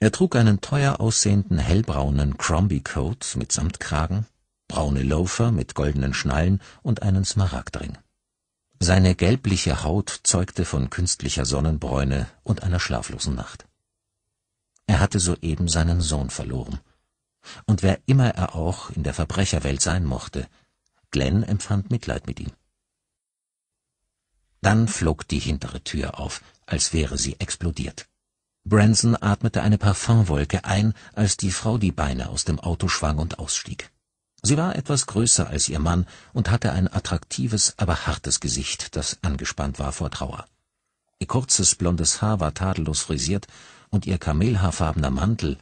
Er trug einen teuer aussehenden hellbraunen Crombie-Coat mit Samtkragen, braune Loafer mit goldenen Schnallen und einen Smaragdring. Seine gelbliche Haut zeugte von künstlicher Sonnenbräune und einer schlaflosen Nacht. Er hatte soeben seinen Sohn verloren. Und wer immer er auch in der Verbrecherwelt sein mochte, Glenn empfand Mitleid mit ihm. Dann flog die hintere Tür auf, als wäre sie explodiert. Branson atmete eine Parfumwolke ein, als die Frau die Beine aus dem Auto schwang und ausstieg. Sie war etwas größer als ihr Mann und hatte ein attraktives, aber hartes Gesicht, das angespannt war vor Trauer. Ihr kurzes blondes Haar war tadellos frisiert und ihr kamelhaarfarbener Mantel,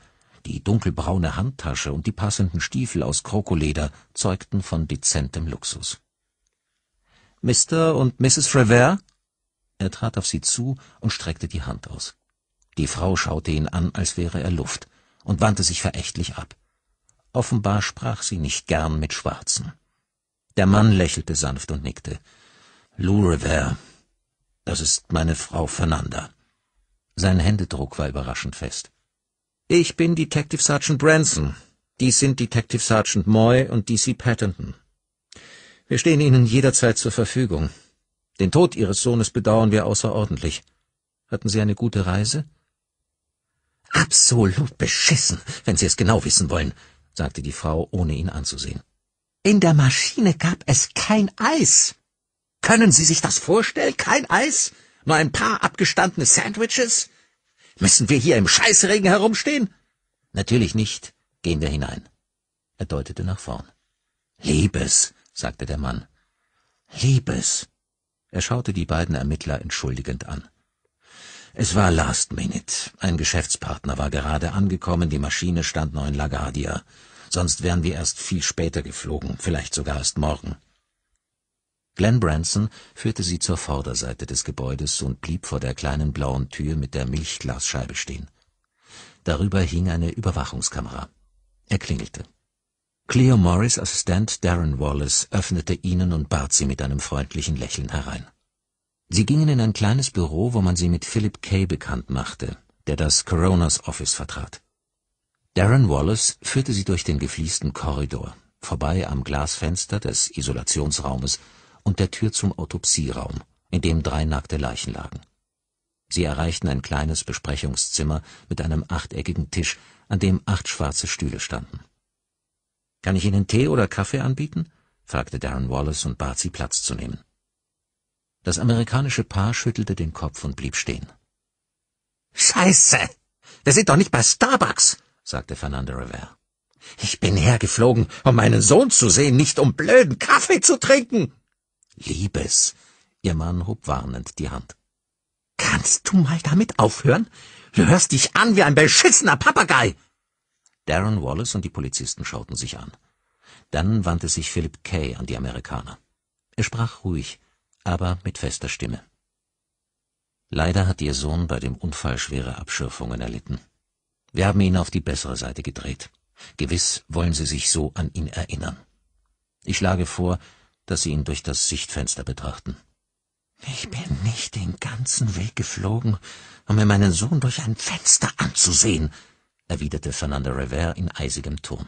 die dunkelbraune Handtasche und die passenden Stiefel aus Krokoleder zeugten von dezentem Luxus. Mr. und Mrs. Revere? Er trat auf sie zu und streckte die Hand aus. Die Frau schaute ihn an, als wäre er Luft, und wandte sich verächtlich ab. Offenbar sprach sie nicht gern mit Schwarzen. Der Mann lächelte sanft und nickte. Lou Revere, das ist meine Frau Fernanda. Sein Händedruck war überraschend fest. Ich bin Detective Sergeant Branson. Dies sind Detective Sergeant Moy und DC Patterson. Wir stehen Ihnen jederzeit zur Verfügung. Den Tod Ihres Sohnes bedauern wir außerordentlich. Hatten Sie eine gute Reise? Absolut beschissen, wenn Sie es genau wissen wollen, sagte die Frau, ohne ihn anzusehen. In der Maschine gab es kein Eis. Können Sie sich das vorstellen? Kein Eis? Nur ein paar abgestandene Sandwiches? Müssen wir hier im Scheißregen herumstehen? Natürlich nicht. Gehen wir hinein. Er deutete nach vorn. Liebes, sagte der Mann. Liebes. Er schaute die beiden Ermittler entschuldigend an. Es war Last Minute. Ein Geschäftspartner war gerade angekommen, die Maschine stand noch in LaGuardia. Sonst wären wir erst viel später geflogen, vielleicht sogar erst morgen. Glenn Branson führte sie zur Vorderseite des Gebäudes und blieb vor der kleinen blauen Tür mit der Milchglasscheibe stehen. Darüber hing eine Überwachungskamera. Er klingelte. Cleo Morris Assistent Darren Wallace öffnete ihnen und bat sie mit einem freundlichen Lächeln herein. Sie gingen in ein kleines Büro, wo man sie mit Philip Kay bekannt machte, der das Coronas Office vertrat. Darren Wallace führte sie durch den gefliesten Korridor, vorbei am Glasfenster des Isolationsraumes und der Tür zum Autopsieraum, in dem drei nackte Leichen lagen. Sie erreichten ein kleines Besprechungszimmer mit einem achteckigen Tisch, an dem acht schwarze Stühle standen. Kann ich Ihnen Tee oder Kaffee anbieten? fragte Darren Wallace und bat sie Platz zu nehmen. Das amerikanische Paar schüttelte den Kopf und blieb stehen. Scheiße! Wir sind doch nicht bei Starbucks, sagte Fernando Rivera. Ich bin hergeflogen, um meinen Sohn zu sehen, nicht um blöden Kaffee zu trinken. Liebes, ihr Mann hob warnend die Hand. Kannst du mal damit aufhören? Du hörst dich an wie ein beschissener Papagei. Darren Wallace und die Polizisten schauten sich an. Dann wandte sich Philip Kay an die Amerikaner. Er sprach ruhig, aber mit fester Stimme. Leider hat Ihr Sohn bei dem Unfall schwere Abschürfungen erlitten. Wir haben ihn auf die bessere Seite gedreht. Gewiss wollen Sie sich so an ihn erinnern. Ich schlage vor, dass Sie ihn durch das Sichtfenster betrachten. Ich bin nicht den ganzen Weg geflogen, um mir meinen Sohn durch ein Fenster anzusehen, erwiderte Fernando Rivera in eisigem Ton.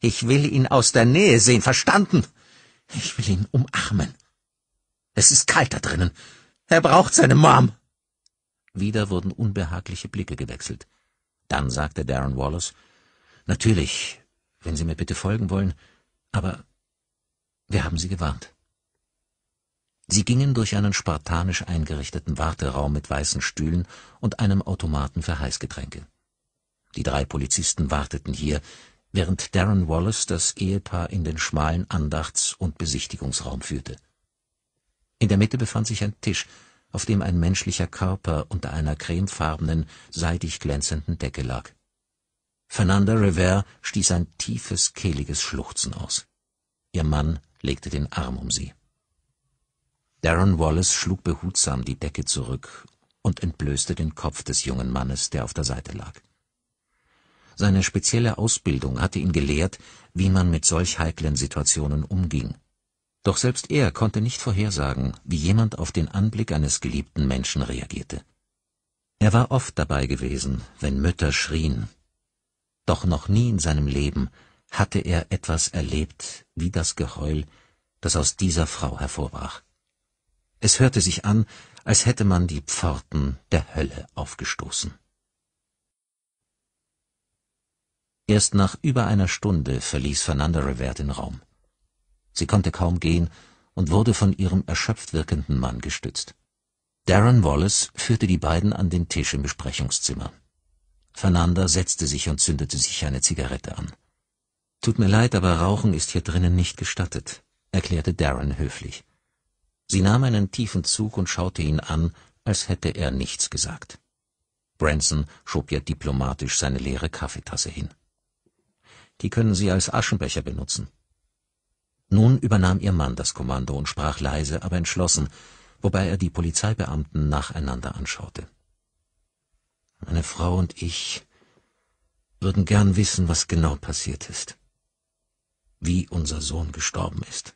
Ich will ihn aus der Nähe sehen, verstanden? Ich will ihn umarmen. Es ist kalt da drinnen. Er braucht seine Mom. Wieder wurden unbehagliche Blicke gewechselt. Dann sagte Darren Wallace, Natürlich, wenn Sie mir bitte folgen wollen, aber wir haben Sie gewarnt. Sie gingen durch einen spartanisch eingerichteten Warteraum mit weißen Stühlen und einem Automaten für Heißgetränke. Die drei Polizisten warteten hier, während Darren Wallace das Ehepaar in den schmalen Andachts- und Besichtigungsraum führte. In der Mitte befand sich ein Tisch, auf dem ein menschlicher Körper unter einer cremefarbenen, seidig glänzenden Decke lag. Fernanda Revere stieß ein tiefes, kehliges Schluchzen aus. Ihr Mann legte den Arm um sie. Darren Wallace schlug behutsam die Decke zurück und entblößte den Kopf des jungen Mannes, der auf der Seite lag. Seine spezielle Ausbildung hatte ihn gelehrt, wie man mit solch heiklen Situationen umging. Doch selbst er konnte nicht vorhersagen, wie jemand auf den Anblick eines geliebten Menschen reagierte. Er war oft dabei gewesen, wenn Mütter schrien. Doch noch nie in seinem Leben hatte er etwas erlebt wie das Geheul, das aus dieser Frau hervorbrach. Es hörte sich an, als hätte man die Pforten der Hölle aufgestoßen. Erst nach über einer Stunde verließ Fernanda Revert den Raum. Sie konnte kaum gehen und wurde von ihrem erschöpft wirkenden Mann gestützt. Darren Wallace führte die beiden an den Tisch im Besprechungszimmer. Fernanda setzte sich und zündete sich eine Zigarette an. Tut mir leid, aber Rauchen ist hier drinnen nicht gestattet, erklärte Darren höflich. Sie nahm einen tiefen Zug und schaute ihn an, als hätte er nichts gesagt. Branson schob ihr diplomatisch seine leere Kaffeetasse hin die können Sie als Aschenbecher benutzen. Nun übernahm ihr Mann das Kommando und sprach leise, aber entschlossen, wobei er die Polizeibeamten nacheinander anschaute. Meine Frau und ich würden gern wissen, was genau passiert ist. Wie unser Sohn gestorben ist.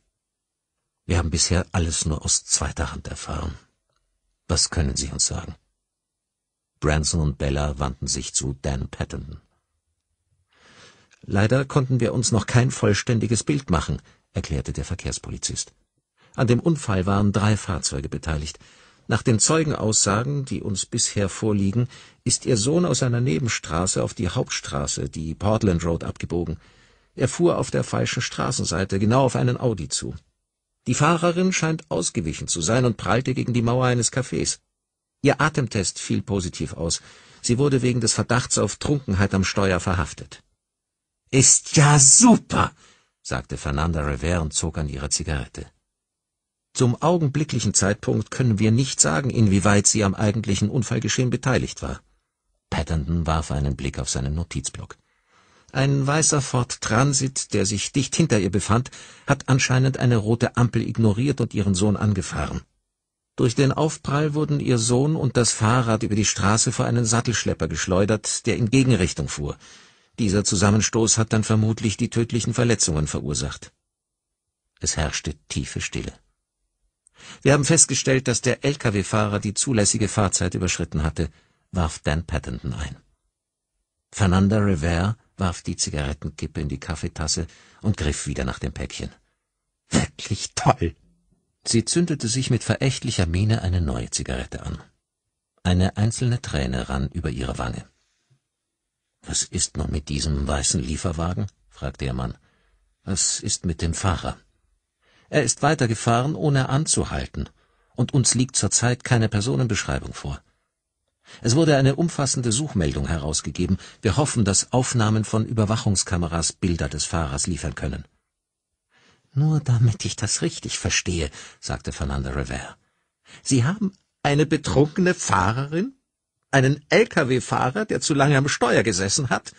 Wir haben bisher alles nur aus zweiter Hand erfahren. Was können Sie uns sagen? Branson und Bella wandten sich zu Dan Patton. Leider konnten wir uns noch kein vollständiges Bild machen, erklärte der Verkehrspolizist. An dem Unfall waren drei Fahrzeuge beteiligt. Nach den Zeugenaussagen, die uns bisher vorliegen, ist ihr Sohn aus einer Nebenstraße auf die Hauptstraße, die Portland Road, abgebogen. Er fuhr auf der falschen Straßenseite, genau auf einen Audi zu. Die Fahrerin scheint ausgewichen zu sein und prallte gegen die Mauer eines Cafés. Ihr Atemtest fiel positiv aus. Sie wurde wegen des Verdachts auf Trunkenheit am Steuer verhaftet. Ist ja super, sagte Fernanda Rivera und zog an ihrer Zigarette. Zum augenblicklichen Zeitpunkt können wir nicht sagen, inwieweit sie am eigentlichen Unfallgeschehen beteiligt war. Patterson warf einen Blick auf seinen Notizblock. Ein weißer Ford Transit, der sich dicht hinter ihr befand, hat anscheinend eine rote Ampel ignoriert und ihren Sohn angefahren. Durch den Aufprall wurden ihr Sohn und das Fahrrad über die Straße vor einen Sattelschlepper geschleudert, der in Gegenrichtung fuhr. Dieser Zusammenstoß hat dann vermutlich die tödlichen Verletzungen verursacht. Es herrschte tiefe Stille. Wir haben festgestellt, dass der Lkw-Fahrer die zulässige Fahrzeit überschritten hatte, warf Dan Patterson ein. Fernanda Rivera warf die Zigarettenkippe in die Kaffeetasse und griff wieder nach dem Päckchen. Wirklich toll! Sie zündete sich mit verächtlicher Miene eine neue Zigarette an. Eine einzelne Träne rann über ihre Wange. Was ist nur mit diesem weißen Lieferwagen? fragte der Mann. Was ist mit dem Fahrer? Er ist weitergefahren, ohne anzuhalten, und uns liegt zurzeit keine Personenbeschreibung vor. Es wurde eine umfassende Suchmeldung herausgegeben. Wir hoffen, dass Aufnahmen von Überwachungskameras Bilder des Fahrers liefern können. Nur damit ich das richtig verstehe, sagte Fernanda Rivera. Sie haben eine betrunkene Fahrerin einen Lkw-Fahrer, der zu lange am Steuer gesessen hat,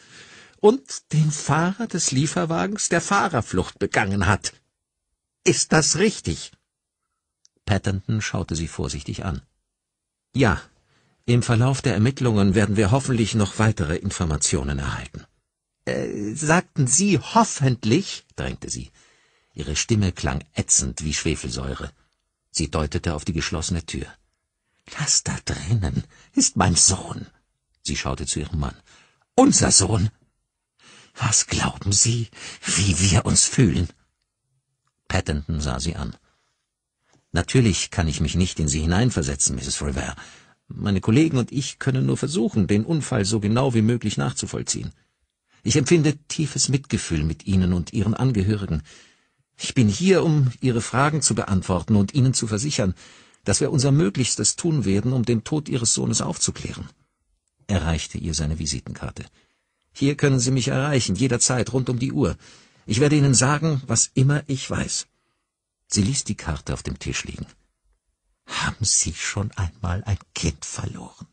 und den Fahrer des Lieferwagens der Fahrerflucht begangen hat. Ist das richtig? Patterton schaute sie vorsichtig an. Ja, im Verlauf der Ermittlungen werden wir hoffentlich noch weitere Informationen erhalten. Äh, sagten Sie hoffentlich? drängte sie. Ihre Stimme klang ätzend wie Schwefelsäure. Sie deutete auf die geschlossene Tür. Das da drinnen ist mein Sohn. Sie schaute zu ihrem Mann. Unser Sohn. Was glauben Sie, wie wir uns fühlen? Pattenton sah sie an. Natürlich kann ich mich nicht in Sie hineinversetzen, Mrs. River. Meine Kollegen und ich können nur versuchen, den Unfall so genau wie möglich nachzuvollziehen. Ich empfinde tiefes Mitgefühl mit Ihnen und Ihren Angehörigen. Ich bin hier, um Ihre Fragen zu beantworten und Ihnen zu versichern, dass wir unser Möglichstes tun werden, um den Tod Ihres Sohnes aufzuklären. Er reichte ihr seine Visitenkarte. Hier können Sie mich erreichen, jederzeit, rund um die Uhr. Ich werde Ihnen sagen, was immer ich weiß. Sie ließ die Karte auf dem Tisch liegen. Haben Sie schon einmal ein Kind verloren?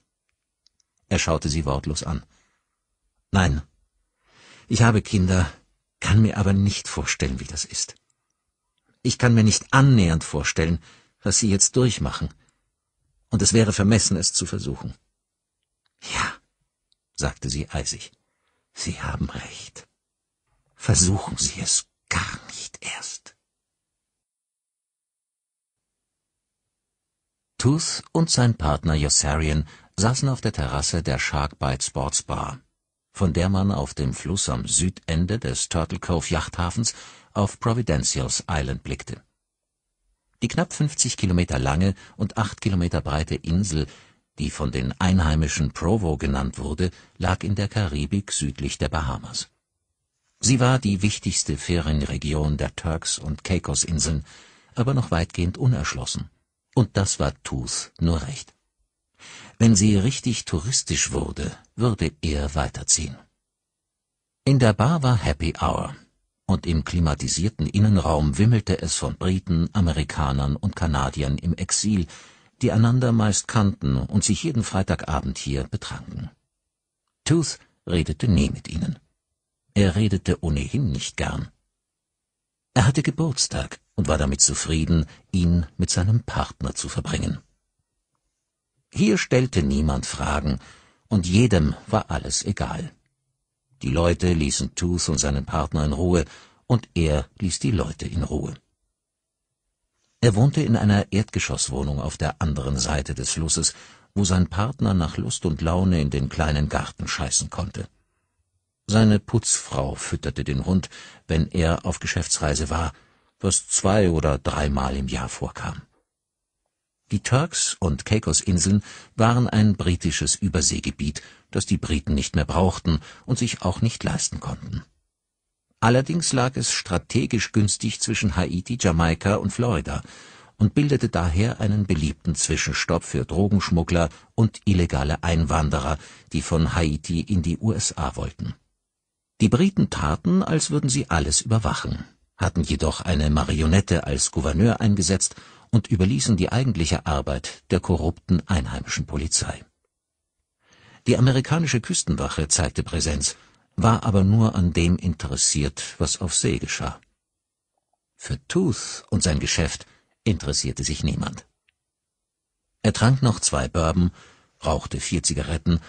Er schaute sie wortlos an. Nein, ich habe Kinder, kann mir aber nicht vorstellen, wie das ist. Ich kann mir nicht annähernd vorstellen, was Sie jetzt durchmachen. Und es wäre vermessen, es zu versuchen. Ja, sagte sie eisig. Sie haben recht. Versuchen Sie es gar nicht erst. Tooth und sein Partner Yossarian saßen auf der Terrasse der Shark Bite Sports Bar, von der man auf dem Fluss am Südende des Turtle Cove Yachthafens auf Providentials Island blickte. Die knapp 50 Kilometer lange und 8 Kilometer breite Insel, die von den Einheimischen Provo genannt wurde, lag in der Karibik südlich der Bahamas. Sie war die wichtigste Ferienregion der Turks- und Caicos-Inseln, aber noch weitgehend unerschlossen. Und das war Tooth nur recht. Wenn sie richtig touristisch wurde, würde er weiterziehen. In der Bar war Happy Hour und im klimatisierten Innenraum wimmelte es von Briten, Amerikanern und Kanadiern im Exil, die einander meist kannten und sich jeden Freitagabend hier betranken. Tooth redete nie mit ihnen. Er redete ohnehin nicht gern. Er hatte Geburtstag und war damit zufrieden, ihn mit seinem Partner zu verbringen. Hier stellte niemand Fragen, und jedem war alles egal. Die Leute ließen Tooth und seinen Partner in Ruhe, und er ließ die Leute in Ruhe. Er wohnte in einer Erdgeschosswohnung auf der anderen Seite des Flusses, wo sein Partner nach Lust und Laune in den kleinen Garten scheißen konnte. Seine Putzfrau fütterte den Hund, wenn er auf Geschäftsreise war, was zwei oder dreimal im Jahr vorkam. Die Turks und Caicos Inseln waren ein britisches Überseegebiet, das die Briten nicht mehr brauchten und sich auch nicht leisten konnten. Allerdings lag es strategisch günstig zwischen Haiti, Jamaika und Florida und bildete daher einen beliebten Zwischenstopp für Drogenschmuggler und illegale Einwanderer, die von Haiti in die USA wollten. Die Briten taten, als würden sie alles überwachen, hatten jedoch eine Marionette als Gouverneur eingesetzt und überließen die eigentliche Arbeit der korrupten einheimischen Polizei. Die amerikanische Küstenwache zeigte Präsenz, war aber nur an dem interessiert, was auf See geschah. Für Tooth und sein Geschäft interessierte sich niemand. Er trank noch zwei Bourbon, rauchte vier Zigaretten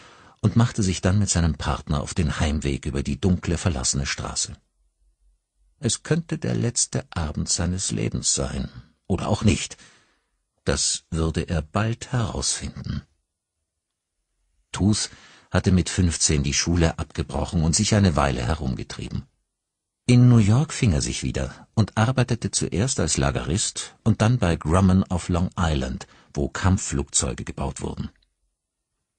und machte sich dann mit seinem Partner auf den Heimweg über die dunkle, verlassene Straße. Es könnte der letzte Abend seines Lebens sein, oder auch nicht. Das würde er bald herausfinden. Tuß hatte mit 15 die Schule abgebrochen und sich eine Weile herumgetrieben. In New York fing er sich wieder und arbeitete zuerst als Lagerist und dann bei Grumman auf Long Island, wo Kampfflugzeuge gebaut wurden.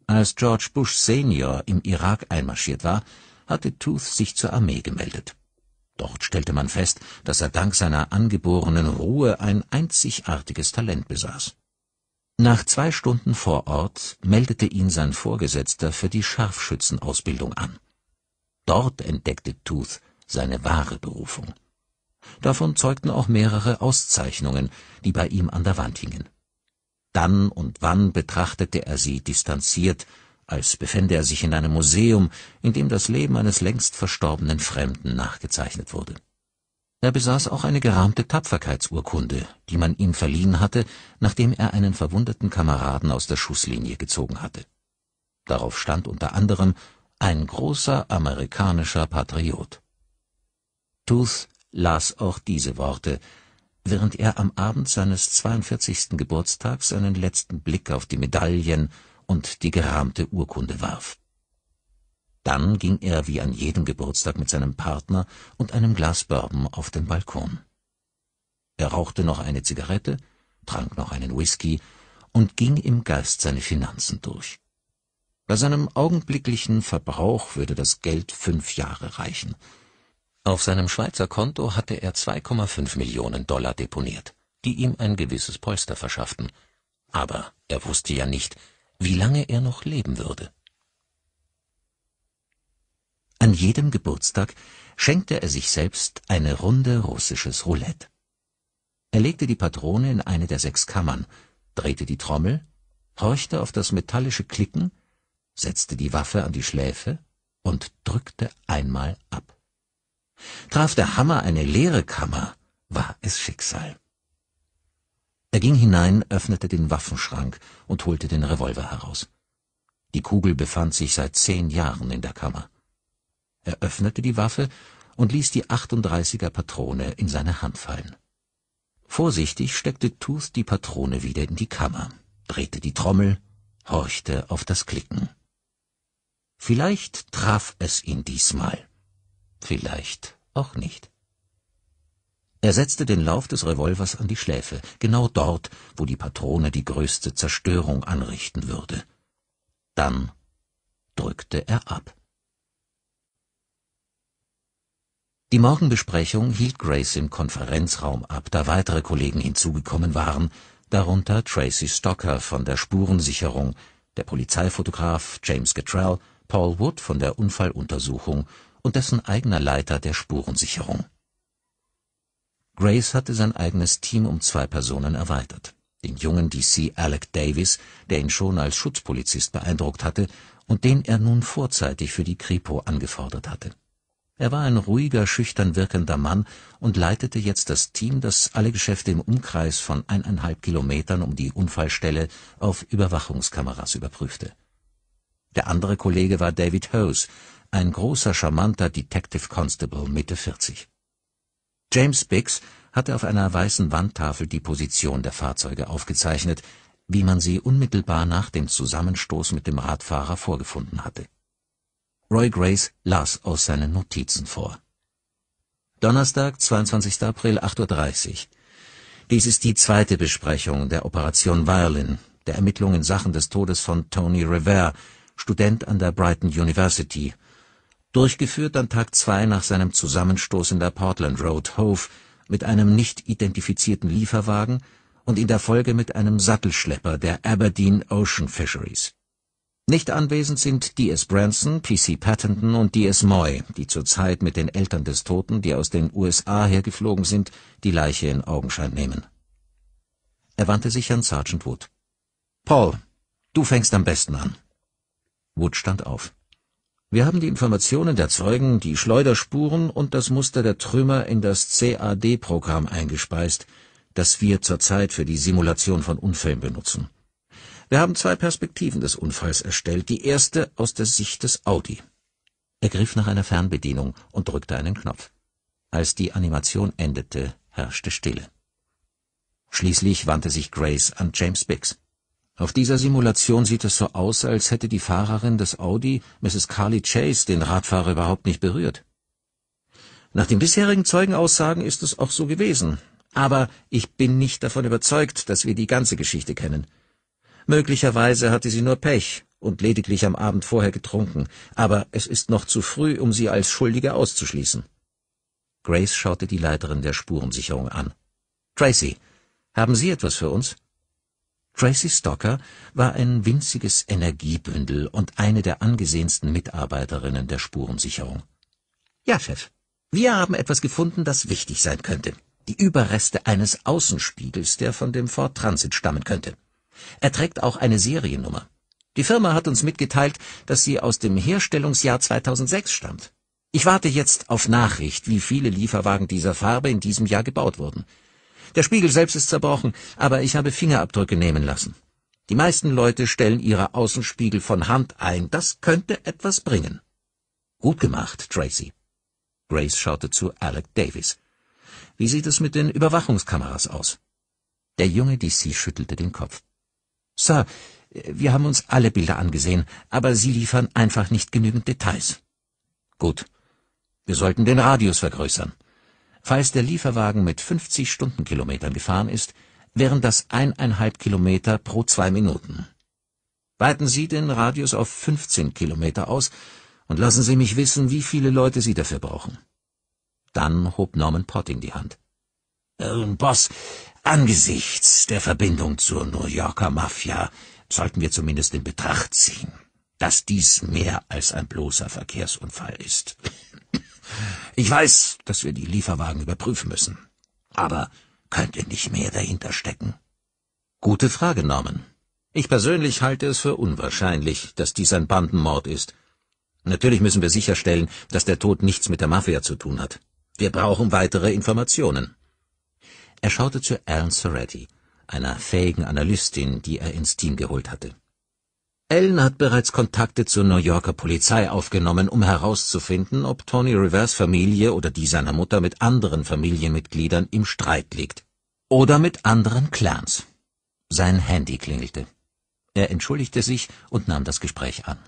Als George Bush Senior im Irak einmarschiert war, hatte Tooth sich zur Armee gemeldet. Dort stellte man fest, dass er dank seiner angeborenen Ruhe ein einzigartiges Talent besaß. Nach zwei Stunden vor Ort meldete ihn sein Vorgesetzter für die Scharfschützenausbildung an. Dort entdeckte Tooth seine wahre Berufung. Davon zeugten auch mehrere Auszeichnungen, die bei ihm an der Wand hingen. Dann und wann betrachtete er sie distanziert, als befände er sich in einem Museum, in dem das Leben eines längst verstorbenen Fremden nachgezeichnet wurde er besaß auch eine gerahmte Tapferkeitsurkunde, die man ihm verliehen hatte, nachdem er einen verwundeten Kameraden aus der Schusslinie gezogen hatte. Darauf stand unter anderem ein großer amerikanischer Patriot. Tooth las auch diese Worte, während er am Abend seines 42. Geburtstags seinen letzten Blick auf die Medaillen und die gerahmte Urkunde warf dann ging er wie an jedem Geburtstag mit seinem Partner und einem Glas Bourbon auf den Balkon. Er rauchte noch eine Zigarette, trank noch einen Whisky und ging im Geist seine Finanzen durch. Bei seinem augenblicklichen Verbrauch würde das Geld fünf Jahre reichen. Auf seinem Schweizer Konto hatte er 2,5 Millionen Dollar deponiert, die ihm ein gewisses Polster verschafften. Aber er wusste ja nicht, wie lange er noch leben würde. An jedem Geburtstag schenkte er sich selbst eine Runde russisches Roulette. Er legte die Patrone in eine der sechs Kammern, drehte die Trommel, horchte auf das metallische Klicken, setzte die Waffe an die Schläfe und drückte einmal ab. Traf der Hammer eine leere Kammer, war es Schicksal. Er ging hinein, öffnete den Waffenschrank und holte den Revolver heraus. Die Kugel befand sich seit zehn Jahren in der Kammer. Er öffnete die Waffe und ließ die 38er Patrone in seine Hand fallen. Vorsichtig steckte Tooth die Patrone wieder in die Kammer, drehte die Trommel, horchte auf das Klicken. Vielleicht traf es ihn diesmal, vielleicht auch nicht. Er setzte den Lauf des Revolvers an die Schläfe, genau dort, wo die Patrone die größte Zerstörung anrichten würde. Dann drückte er ab. Die Morgenbesprechung hielt Grace im Konferenzraum ab, da weitere Kollegen hinzugekommen waren, darunter Tracy Stocker von der Spurensicherung, der Polizeifotograf James Gettrell, Paul Wood von der Unfalluntersuchung und dessen eigener Leiter der Spurensicherung. Grace hatte sein eigenes Team um zwei Personen erweitert. Den jungen DC Alec Davis, der ihn schon als Schutzpolizist beeindruckt hatte und den er nun vorzeitig für die Kripo angefordert hatte er war ein ruhiger, schüchtern wirkender Mann und leitete jetzt das Team, das alle Geschäfte im Umkreis von eineinhalb Kilometern um die Unfallstelle auf Überwachungskameras überprüfte. Der andere Kollege war David Hose, ein großer, charmanter Detective Constable Mitte 40. James Biggs hatte auf einer weißen Wandtafel die Position der Fahrzeuge aufgezeichnet, wie man sie unmittelbar nach dem Zusammenstoß mit dem Radfahrer vorgefunden hatte. Roy Grace las aus seinen Notizen vor. Donnerstag, 22. April, 8.30 Uhr. Dies ist die zweite Besprechung der Operation Violin, der Ermittlung in Sachen des Todes von Tony Rivera, Student an der Brighton University, durchgeführt an Tag 2 nach seinem Zusammenstoß in der Portland Road Hove mit einem nicht identifizierten Lieferwagen und in der Folge mit einem Sattelschlepper der Aberdeen Ocean Fisheries. Nicht anwesend sind D.S. Branson, P.C. Patterson und D.S. Moy, die zurzeit mit den Eltern des Toten, die aus den USA hergeflogen sind, die Leiche in Augenschein nehmen. Er wandte sich an Sergeant Wood. Paul, du fängst am besten an. Wood stand auf. Wir haben die Informationen der Zeugen, die Schleuderspuren und das Muster der Trümmer in das CAD-Programm eingespeist, das wir zurzeit für die Simulation von Unfällen benutzen. Wir haben zwei Perspektiven des Unfalls erstellt, die erste aus der Sicht des Audi. Er griff nach einer Fernbedienung und drückte einen Knopf. Als die Animation endete, herrschte Stille. Schließlich wandte sich Grace an James Biggs. Auf dieser Simulation sieht es so aus, als hätte die Fahrerin des Audi, Mrs. Carly Chase, den Radfahrer überhaupt nicht berührt. Nach den bisherigen Zeugenaussagen ist es auch so gewesen. Aber ich bin nicht davon überzeugt, dass wir die ganze Geschichte kennen. Möglicherweise hatte sie nur Pech und lediglich am Abend vorher getrunken, aber es ist noch zu früh, um sie als Schuldige auszuschließen. Grace schaute die Leiterin der Spurensicherung an. Tracy, haben Sie etwas für uns? Tracy Stocker war ein winziges Energiebündel und eine der angesehensten Mitarbeiterinnen der Spurensicherung. Ja, Chef, wir haben etwas gefunden, das wichtig sein könnte. Die Überreste eines Außenspiegels, der von dem Ford Transit stammen könnte. Er trägt auch eine Seriennummer. Die Firma hat uns mitgeteilt, dass sie aus dem Herstellungsjahr 2006 stammt. Ich warte jetzt auf Nachricht, wie viele Lieferwagen dieser Farbe in diesem Jahr gebaut wurden. Der Spiegel selbst ist zerbrochen, aber ich habe Fingerabdrücke nehmen lassen. Die meisten Leute stellen ihre Außenspiegel von Hand ein. Das könnte etwas bringen. Gut gemacht, Tracy. Grace schaute zu Alec Davis. Wie sieht es mit den Überwachungskameras aus? Der junge DC schüttelte den Kopf. Sir, wir haben uns alle Bilder angesehen, aber Sie liefern einfach nicht genügend Details. Gut. Wir sollten den Radius vergrößern. Falls der Lieferwagen mit 50 Stundenkilometern gefahren ist, wären das eineinhalb Kilometer pro zwei Minuten. Weiten Sie den Radius auf 15 Kilometer aus und lassen Sie mich wissen, wie viele Leute Sie dafür brauchen. Dann hob Norman Potting die Hand. Äh, Boss, Angesichts der Verbindung zur New Yorker Mafia sollten wir zumindest in Betracht ziehen, dass dies mehr als ein bloßer Verkehrsunfall ist. Ich weiß, dass wir die Lieferwagen überprüfen müssen, aber könnte nicht mehr dahinter stecken? Gute Frage, Norman. Ich persönlich halte es für unwahrscheinlich, dass dies ein Bandenmord ist. Natürlich müssen wir sicherstellen, dass der Tod nichts mit der Mafia zu tun hat. Wir brauchen weitere Informationen. Er schaute zu Alan Soretti, einer fähigen Analystin, die er ins Team geholt hatte. Ellen hat bereits Kontakte zur New Yorker Polizei aufgenommen, um herauszufinden, ob Tony Rivers Familie oder die seiner Mutter mit anderen Familienmitgliedern im Streit liegt. Oder mit anderen Clans. Sein Handy klingelte. Er entschuldigte sich und nahm das Gespräch an.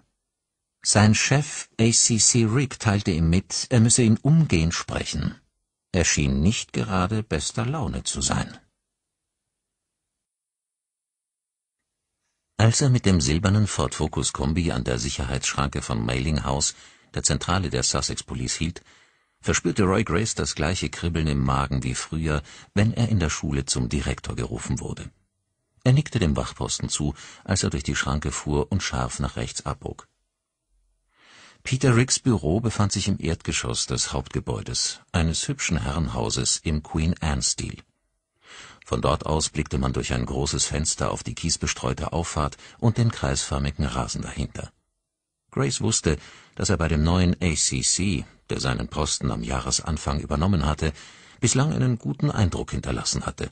Sein Chef ACC Rick teilte ihm mit, er müsse ihn umgehend sprechen, er schien nicht gerade bester Laune zu sein. Als er mit dem silbernen Ford Focus Kombi an der Sicherheitsschranke von Mailing House, der Zentrale der Sussex Police, hielt, verspürte Roy Grace das gleiche Kribbeln im Magen wie früher, wenn er in der Schule zum Direktor gerufen wurde. Er nickte dem Wachposten zu, als er durch die Schranke fuhr und scharf nach rechts abbog. Peter Ricks Büro befand sich im Erdgeschoss des Hauptgebäudes, eines hübschen Herrenhauses im Queen-Anne-Stil. Von dort aus blickte man durch ein großes Fenster auf die kiesbestreute Auffahrt und den kreisförmigen Rasen dahinter. Grace wusste, dass er bei dem neuen ACC, der seinen Posten am Jahresanfang übernommen hatte, bislang einen guten Eindruck hinterlassen hatte.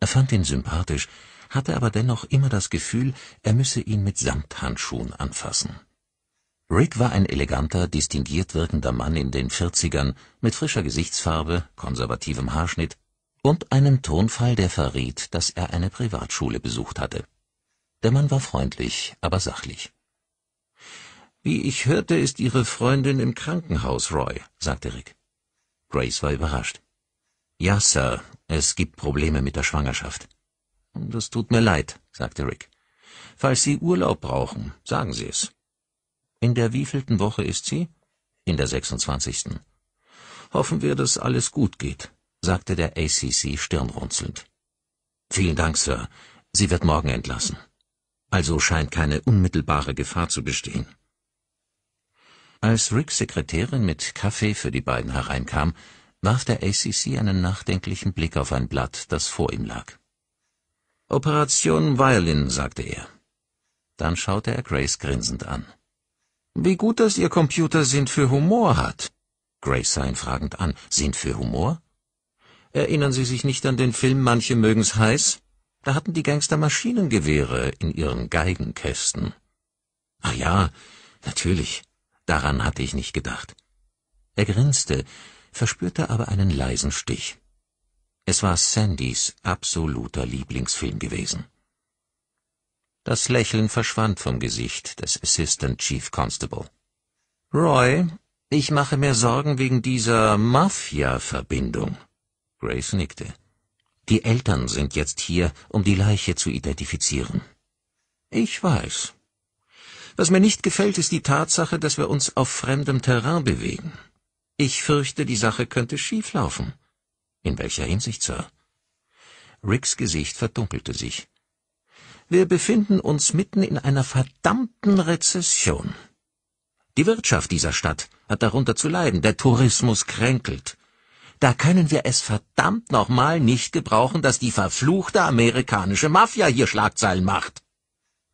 Er fand ihn sympathisch, hatte aber dennoch immer das Gefühl, er müsse ihn mit Samthandschuhen anfassen Rick war ein eleganter, distinguiert wirkender Mann in den 40ern mit frischer Gesichtsfarbe, konservativem Haarschnitt und einem Tonfall, der verriet, dass er eine Privatschule besucht hatte. Der Mann war freundlich, aber sachlich. Wie ich hörte, ist Ihre Freundin im Krankenhaus, Roy, sagte Rick. Grace war überrascht. Ja, Sir, es gibt Probleme mit der Schwangerschaft. Das tut mir leid, sagte Rick. Falls Sie Urlaub brauchen, sagen Sie es. In der wievielten Woche ist sie? In der 26. Hoffen wir, dass alles gut geht, sagte der ACC stirnrunzelnd. Vielen Dank, Sir. Sie wird morgen entlassen. Also scheint keine unmittelbare Gefahr zu bestehen. Als Ricks Sekretärin mit Kaffee für die beiden hereinkam, warf der ACC einen nachdenklichen Blick auf ein Blatt, das vor ihm lag. Operation Violin, sagte er. Dann schaute er Grace grinsend an. Wie gut, dass Ihr Computer Sinn für Humor hat. Grace sah ihn fragend an. Sinn für Humor? Erinnern Sie sich nicht an den Film Manche mögen's heiß? Da hatten die Gangster Maschinengewehre in ihren Geigenkästen. Ach ja, natürlich. Daran hatte ich nicht gedacht. Er grinste, verspürte aber einen leisen Stich. Es war Sandys absoluter Lieblingsfilm gewesen. Das Lächeln verschwand vom Gesicht des Assistant Chief Constable. Roy, ich mache mir Sorgen wegen dieser Mafia-Verbindung. Grace nickte. Die Eltern sind jetzt hier, um die Leiche zu identifizieren. Ich weiß. Was mir nicht gefällt, ist die Tatsache, dass wir uns auf fremdem Terrain bewegen. Ich fürchte, die Sache könnte schieflaufen. In welcher Hinsicht, Sir? Ricks Gesicht verdunkelte sich. Wir befinden uns mitten in einer verdammten Rezession. Die Wirtschaft dieser Stadt hat darunter zu leiden, der Tourismus kränkelt. Da können wir es verdammt nochmal nicht gebrauchen, dass die verfluchte amerikanische Mafia hier Schlagzeilen macht.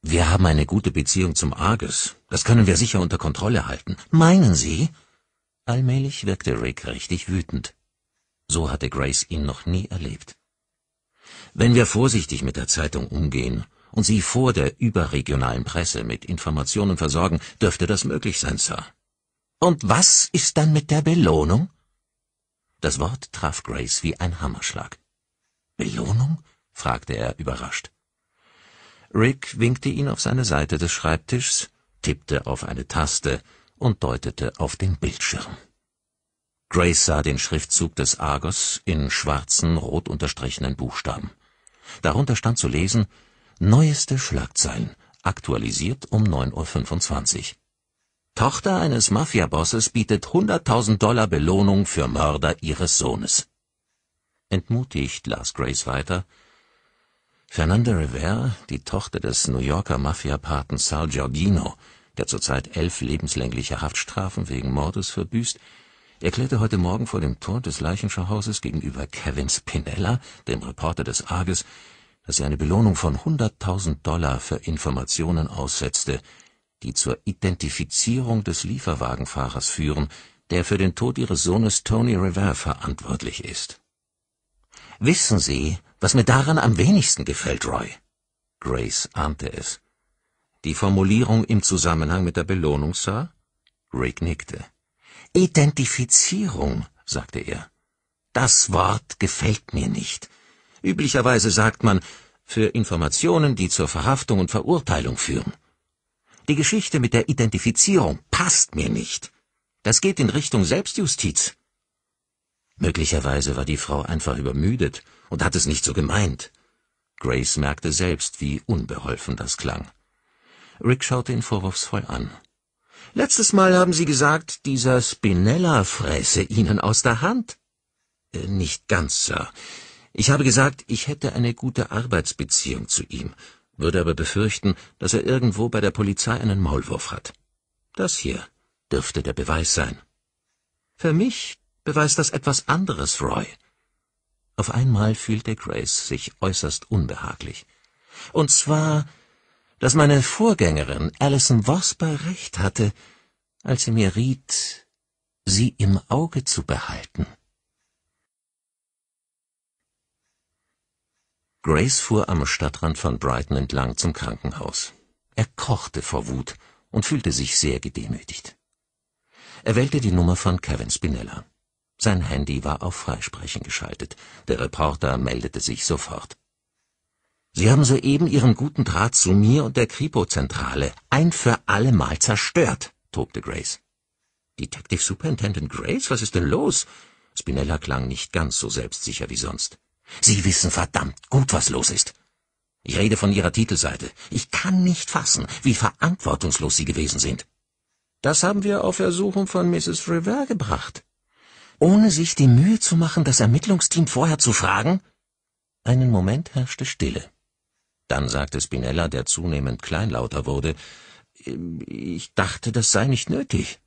Wir haben eine gute Beziehung zum Argus. Das können wir sicher unter Kontrolle halten. Meinen Sie? Allmählich wirkte Rick richtig wütend. So hatte Grace ihn noch nie erlebt. Wenn wir vorsichtig mit der Zeitung umgehen, und sie vor der überregionalen Presse mit Informationen versorgen, dürfte das möglich sein, Sir. Und was ist dann mit der Belohnung? Das Wort traf Grace wie ein Hammerschlag. Belohnung? fragte er überrascht. Rick winkte ihn auf seine Seite des Schreibtischs, tippte auf eine Taste und deutete auf den Bildschirm. Grace sah den Schriftzug des Argos in schwarzen, rot unterstrichenen Buchstaben. Darunter stand zu lesen Neueste Schlagzeilen, aktualisiert um 9.25 Uhr. Tochter eines Mafiabosses bietet 100.000 Dollar Belohnung für Mörder ihres Sohnes. Entmutigt las Grace weiter. Fernanda Rivera, die Tochter des New Yorker Mafiapaten Sal Giordino, der zurzeit elf lebenslängliche Haftstrafen wegen Mordes verbüßt, erklärte heute Morgen vor dem Tor des Leichenschauhauses gegenüber Kevin Spinella, dem Reporter des Arges, dass er eine Belohnung von 100.000 Dollar für Informationen aussetzte, die zur Identifizierung des Lieferwagenfahrers führen, der für den Tod ihres Sohnes Tony Revere verantwortlich ist. Wissen Sie, was mir daran am wenigsten gefällt, Roy? Grace ahnte es. Die Formulierung im Zusammenhang mit der Belohnung, Sir? Rick nickte. Identifizierung, sagte er. Das Wort gefällt mir nicht. Üblicherweise sagt man, für Informationen, die zur Verhaftung und Verurteilung führen. Die Geschichte mit der Identifizierung passt mir nicht. Das geht in Richtung Selbstjustiz. Möglicherweise war die Frau einfach übermüdet und hat es nicht so gemeint. Grace merkte selbst, wie unbeholfen das klang. Rick schaute ihn vorwurfsvoll an. Letztes Mal haben Sie gesagt, dieser Spinella fräße Ihnen aus der Hand. Äh, nicht ganz, Sir. Ich habe gesagt, ich hätte eine gute Arbeitsbeziehung zu ihm, würde aber befürchten, dass er irgendwo bei der Polizei einen Maulwurf hat. Das hier dürfte der Beweis sein. Für mich beweist das etwas anderes, Roy. Auf einmal fühlte Grace sich äußerst unbehaglich. Und zwar, dass meine Vorgängerin Alison Vosper recht hatte, als sie mir riet, sie im Auge zu behalten. Grace fuhr am Stadtrand von Brighton entlang zum Krankenhaus. Er kochte vor Wut und fühlte sich sehr gedemütigt. Er wählte die Nummer von Kevin Spinella. Sein Handy war auf Freisprechen geschaltet. Der Reporter meldete sich sofort. Sie haben soeben Ihren guten Draht zu mir und der Kripo-Zentrale ein für alle Mal zerstört, tobte Grace. Detective Superintendent Grace, was ist denn los? Spinella klang nicht ganz so selbstsicher wie sonst. Sie wissen verdammt gut, was los ist. Ich rede von Ihrer Titelseite. Ich kann nicht fassen, wie verantwortungslos Sie gewesen sind. Das haben wir auf Ersuchung von Mrs. Revere gebracht. Ohne sich die Mühe zu machen, das Ermittlungsteam vorher zu fragen? Einen Moment herrschte Stille. Dann sagte Spinella, der zunehmend kleinlauter wurde, ich dachte, das sei nicht nötig.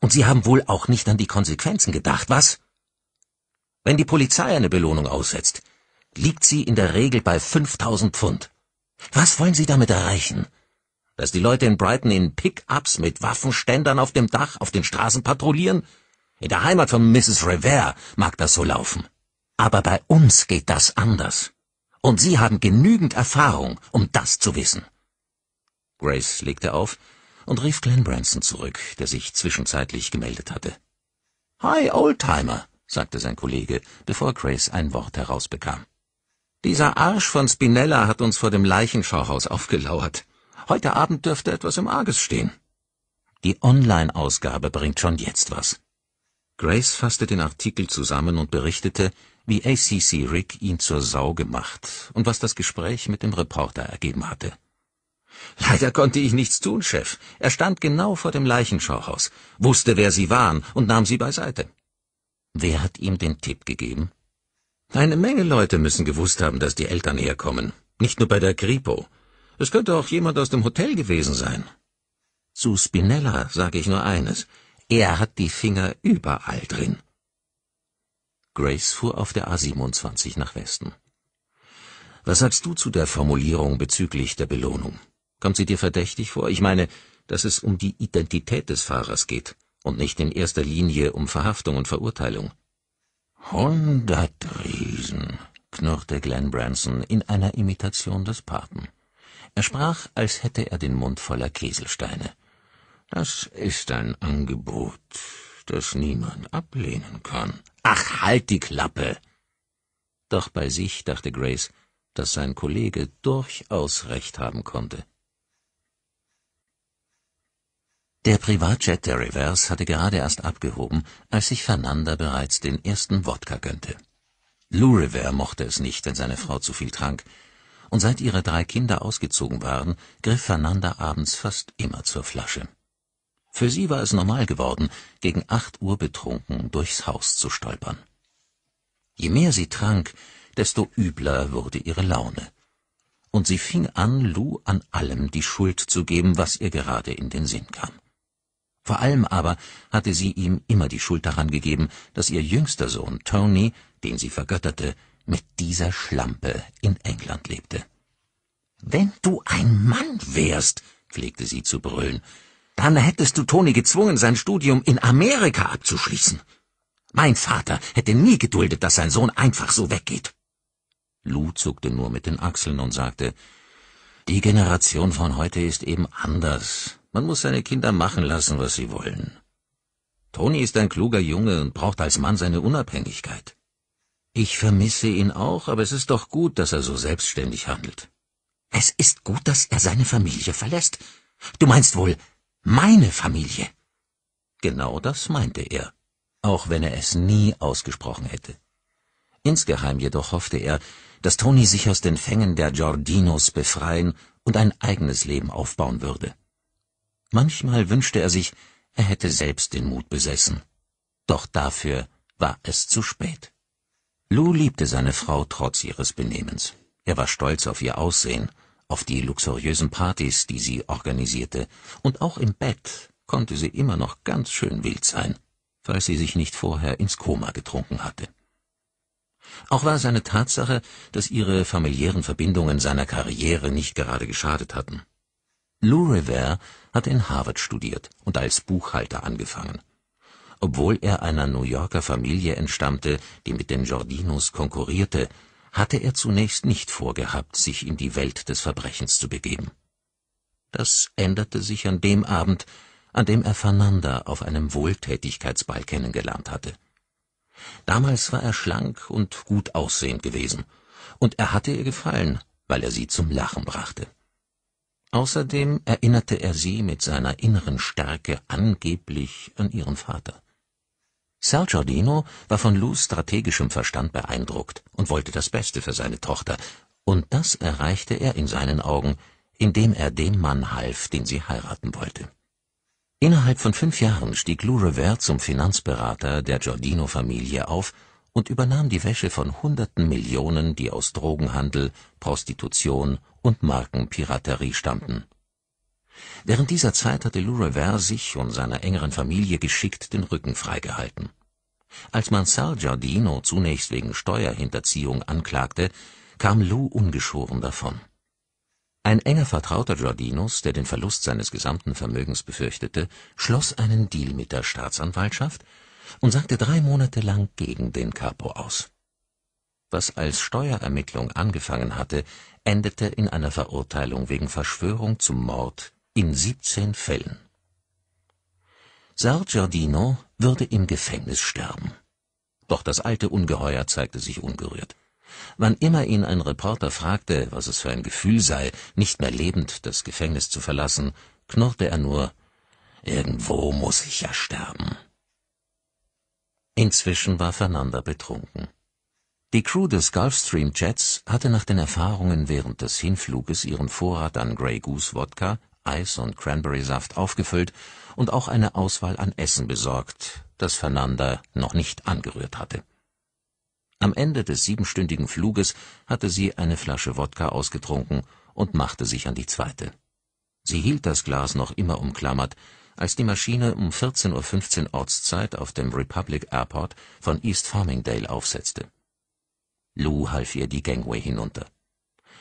Und Sie haben wohl auch nicht an die Konsequenzen gedacht, was? Wenn die Polizei eine Belohnung aussetzt, liegt sie in der Regel bei 5000 Pfund. Was wollen Sie damit erreichen? Dass die Leute in Brighton in Pick-ups mit Waffenständern auf dem Dach auf den Straßen patrouillieren? In der Heimat von Mrs. Revere mag das so laufen. Aber bei uns geht das anders. Und Sie haben genügend Erfahrung, um das zu wissen. Grace legte auf und rief Glenn Branson zurück, der sich zwischenzeitlich gemeldet hatte. Hi, Oldtimer sagte sein Kollege, bevor Grace ein Wort herausbekam. Dieser Arsch von Spinella hat uns vor dem Leichenschauhaus aufgelauert. Heute Abend dürfte etwas im Arges stehen. Die Online-Ausgabe bringt schon jetzt was. Grace fasste den Artikel zusammen und berichtete, wie ACC Rick ihn zur Sau gemacht und was das Gespräch mit dem Reporter ergeben hatte. Leider konnte ich nichts tun, Chef. Er stand genau vor dem Leichenschauhaus, wusste, wer Sie waren und nahm Sie beiseite. Wer hat ihm den Tipp gegeben? Eine Menge Leute müssen gewusst haben, dass die Eltern herkommen. Nicht nur bei der Kripo. Es könnte auch jemand aus dem Hotel gewesen sein. Zu Spinella sage ich nur eines. Er hat die Finger überall drin. Grace fuhr auf der A27 nach Westen. Was sagst du zu der Formulierung bezüglich der Belohnung? Kommt sie dir verdächtig vor? Ich meine, dass es um die Identität des Fahrers geht und nicht in erster Linie um Verhaftung und Verurteilung. Hundert Riesen, knurrte Glenn Branson in einer Imitation des Paten. Er sprach, als hätte er den Mund voller Kieselsteine. Das ist ein Angebot, das niemand ablehnen kann. Ach, halt die Klappe! Doch bei sich dachte Grace, dass sein Kollege durchaus recht haben konnte. Der Privatjet der Reverse hatte gerade erst abgehoben, als sich Fernanda bereits den ersten Wodka gönnte. Lou Revere mochte es nicht, wenn seine Frau zu viel trank, und seit ihre drei Kinder ausgezogen waren, griff Fernanda abends fast immer zur Flasche. Für sie war es normal geworden, gegen acht Uhr betrunken durchs Haus zu stolpern. Je mehr sie trank, desto übler wurde ihre Laune. Und sie fing an, Lou an allem die Schuld zu geben, was ihr gerade in den Sinn kam. Vor allem aber hatte sie ihm immer die Schuld daran gegeben, dass ihr jüngster Sohn Tony, den sie vergötterte, mit dieser Schlampe in England lebte. Wenn du ein Mann wärst, pflegte sie zu brüllen, dann hättest du Tony gezwungen, sein Studium in Amerika abzuschließen. Mein Vater hätte nie geduldet, dass sein Sohn einfach so weggeht. Lou zuckte nur mit den Achseln und sagte, die Generation von heute ist eben anders. Man muss seine Kinder machen lassen, was sie wollen. Toni ist ein kluger Junge und braucht als Mann seine Unabhängigkeit. Ich vermisse ihn auch, aber es ist doch gut, dass er so selbstständig handelt. Es ist gut, dass er seine Familie verlässt. Du meinst wohl meine Familie. Genau das meinte er, auch wenn er es nie ausgesprochen hätte. Insgeheim jedoch hoffte er, dass Toni sich aus den Fängen der Giordinos befreien und ein eigenes Leben aufbauen würde. Manchmal wünschte er sich, er hätte selbst den Mut besessen. Doch dafür war es zu spät. Lou liebte seine Frau trotz ihres Benehmens. Er war stolz auf ihr Aussehen, auf die luxuriösen Partys, die sie organisierte, und auch im Bett konnte sie immer noch ganz schön wild sein, falls sie sich nicht vorher ins Koma getrunken hatte. Auch war seine Tatsache, dass ihre familiären Verbindungen seiner Karriere nicht gerade geschadet hatten. Lou Rivera hat in Harvard studiert und als Buchhalter angefangen. Obwohl er einer New Yorker Familie entstammte, die mit den Giordinos konkurrierte, hatte er zunächst nicht vorgehabt, sich in die Welt des Verbrechens zu begeben. Das änderte sich an dem Abend, an dem er Fernanda auf einem Wohltätigkeitsball kennengelernt hatte. Damals war er schlank und gut aussehend gewesen, und er hatte ihr gefallen, weil er sie zum Lachen brachte. Außerdem erinnerte er sie mit seiner inneren Stärke angeblich an ihren Vater. Sal Giordino war von Lous strategischem Verstand beeindruckt und wollte das Beste für seine Tochter, und das erreichte er in seinen Augen, indem er dem Mann half, den sie heiraten wollte. Innerhalb von fünf Jahren stieg Lou Revere zum Finanzberater der Giordino-Familie auf und übernahm die Wäsche von Hunderten Millionen, die aus Drogenhandel, Prostitution und Markenpiraterie stammten. Während dieser Zeit hatte Lou Revere sich und seiner engeren Familie geschickt den Rücken freigehalten. Als man Giardino zunächst wegen Steuerhinterziehung anklagte, kam Lou ungeschoren davon. Ein enger Vertrauter Giardinos, der den Verlust seines gesamten Vermögens befürchtete, schloss einen Deal mit der Staatsanwaltschaft und sagte drei Monate lang gegen den Capo aus. Was als Steuerermittlung angefangen hatte, endete in einer Verurteilung wegen Verschwörung zum Mord in 17 Fällen. Sargiardino würde im Gefängnis sterben. Doch das alte Ungeheuer zeigte sich ungerührt. Wann immer ihn ein Reporter fragte, was es für ein Gefühl sei, nicht mehr lebend das Gefängnis zu verlassen, knurrte er nur Irgendwo muss ich ja sterben. Inzwischen war Fernanda betrunken. Die Crew des Gulfstream Jets hatte nach den Erfahrungen während des Hinfluges ihren Vorrat an Grey Goose Wodka, Eis und Cranberry-Saft aufgefüllt und auch eine Auswahl an Essen besorgt, das Fernanda noch nicht angerührt hatte. Am Ende des siebenstündigen Fluges hatte sie eine Flasche Wodka ausgetrunken und machte sich an die zweite. Sie hielt das Glas noch immer umklammert, als die Maschine um 14:15 Uhr Ortszeit auf dem Republic Airport von East Farmingdale aufsetzte. Lou half ihr die Gangway hinunter.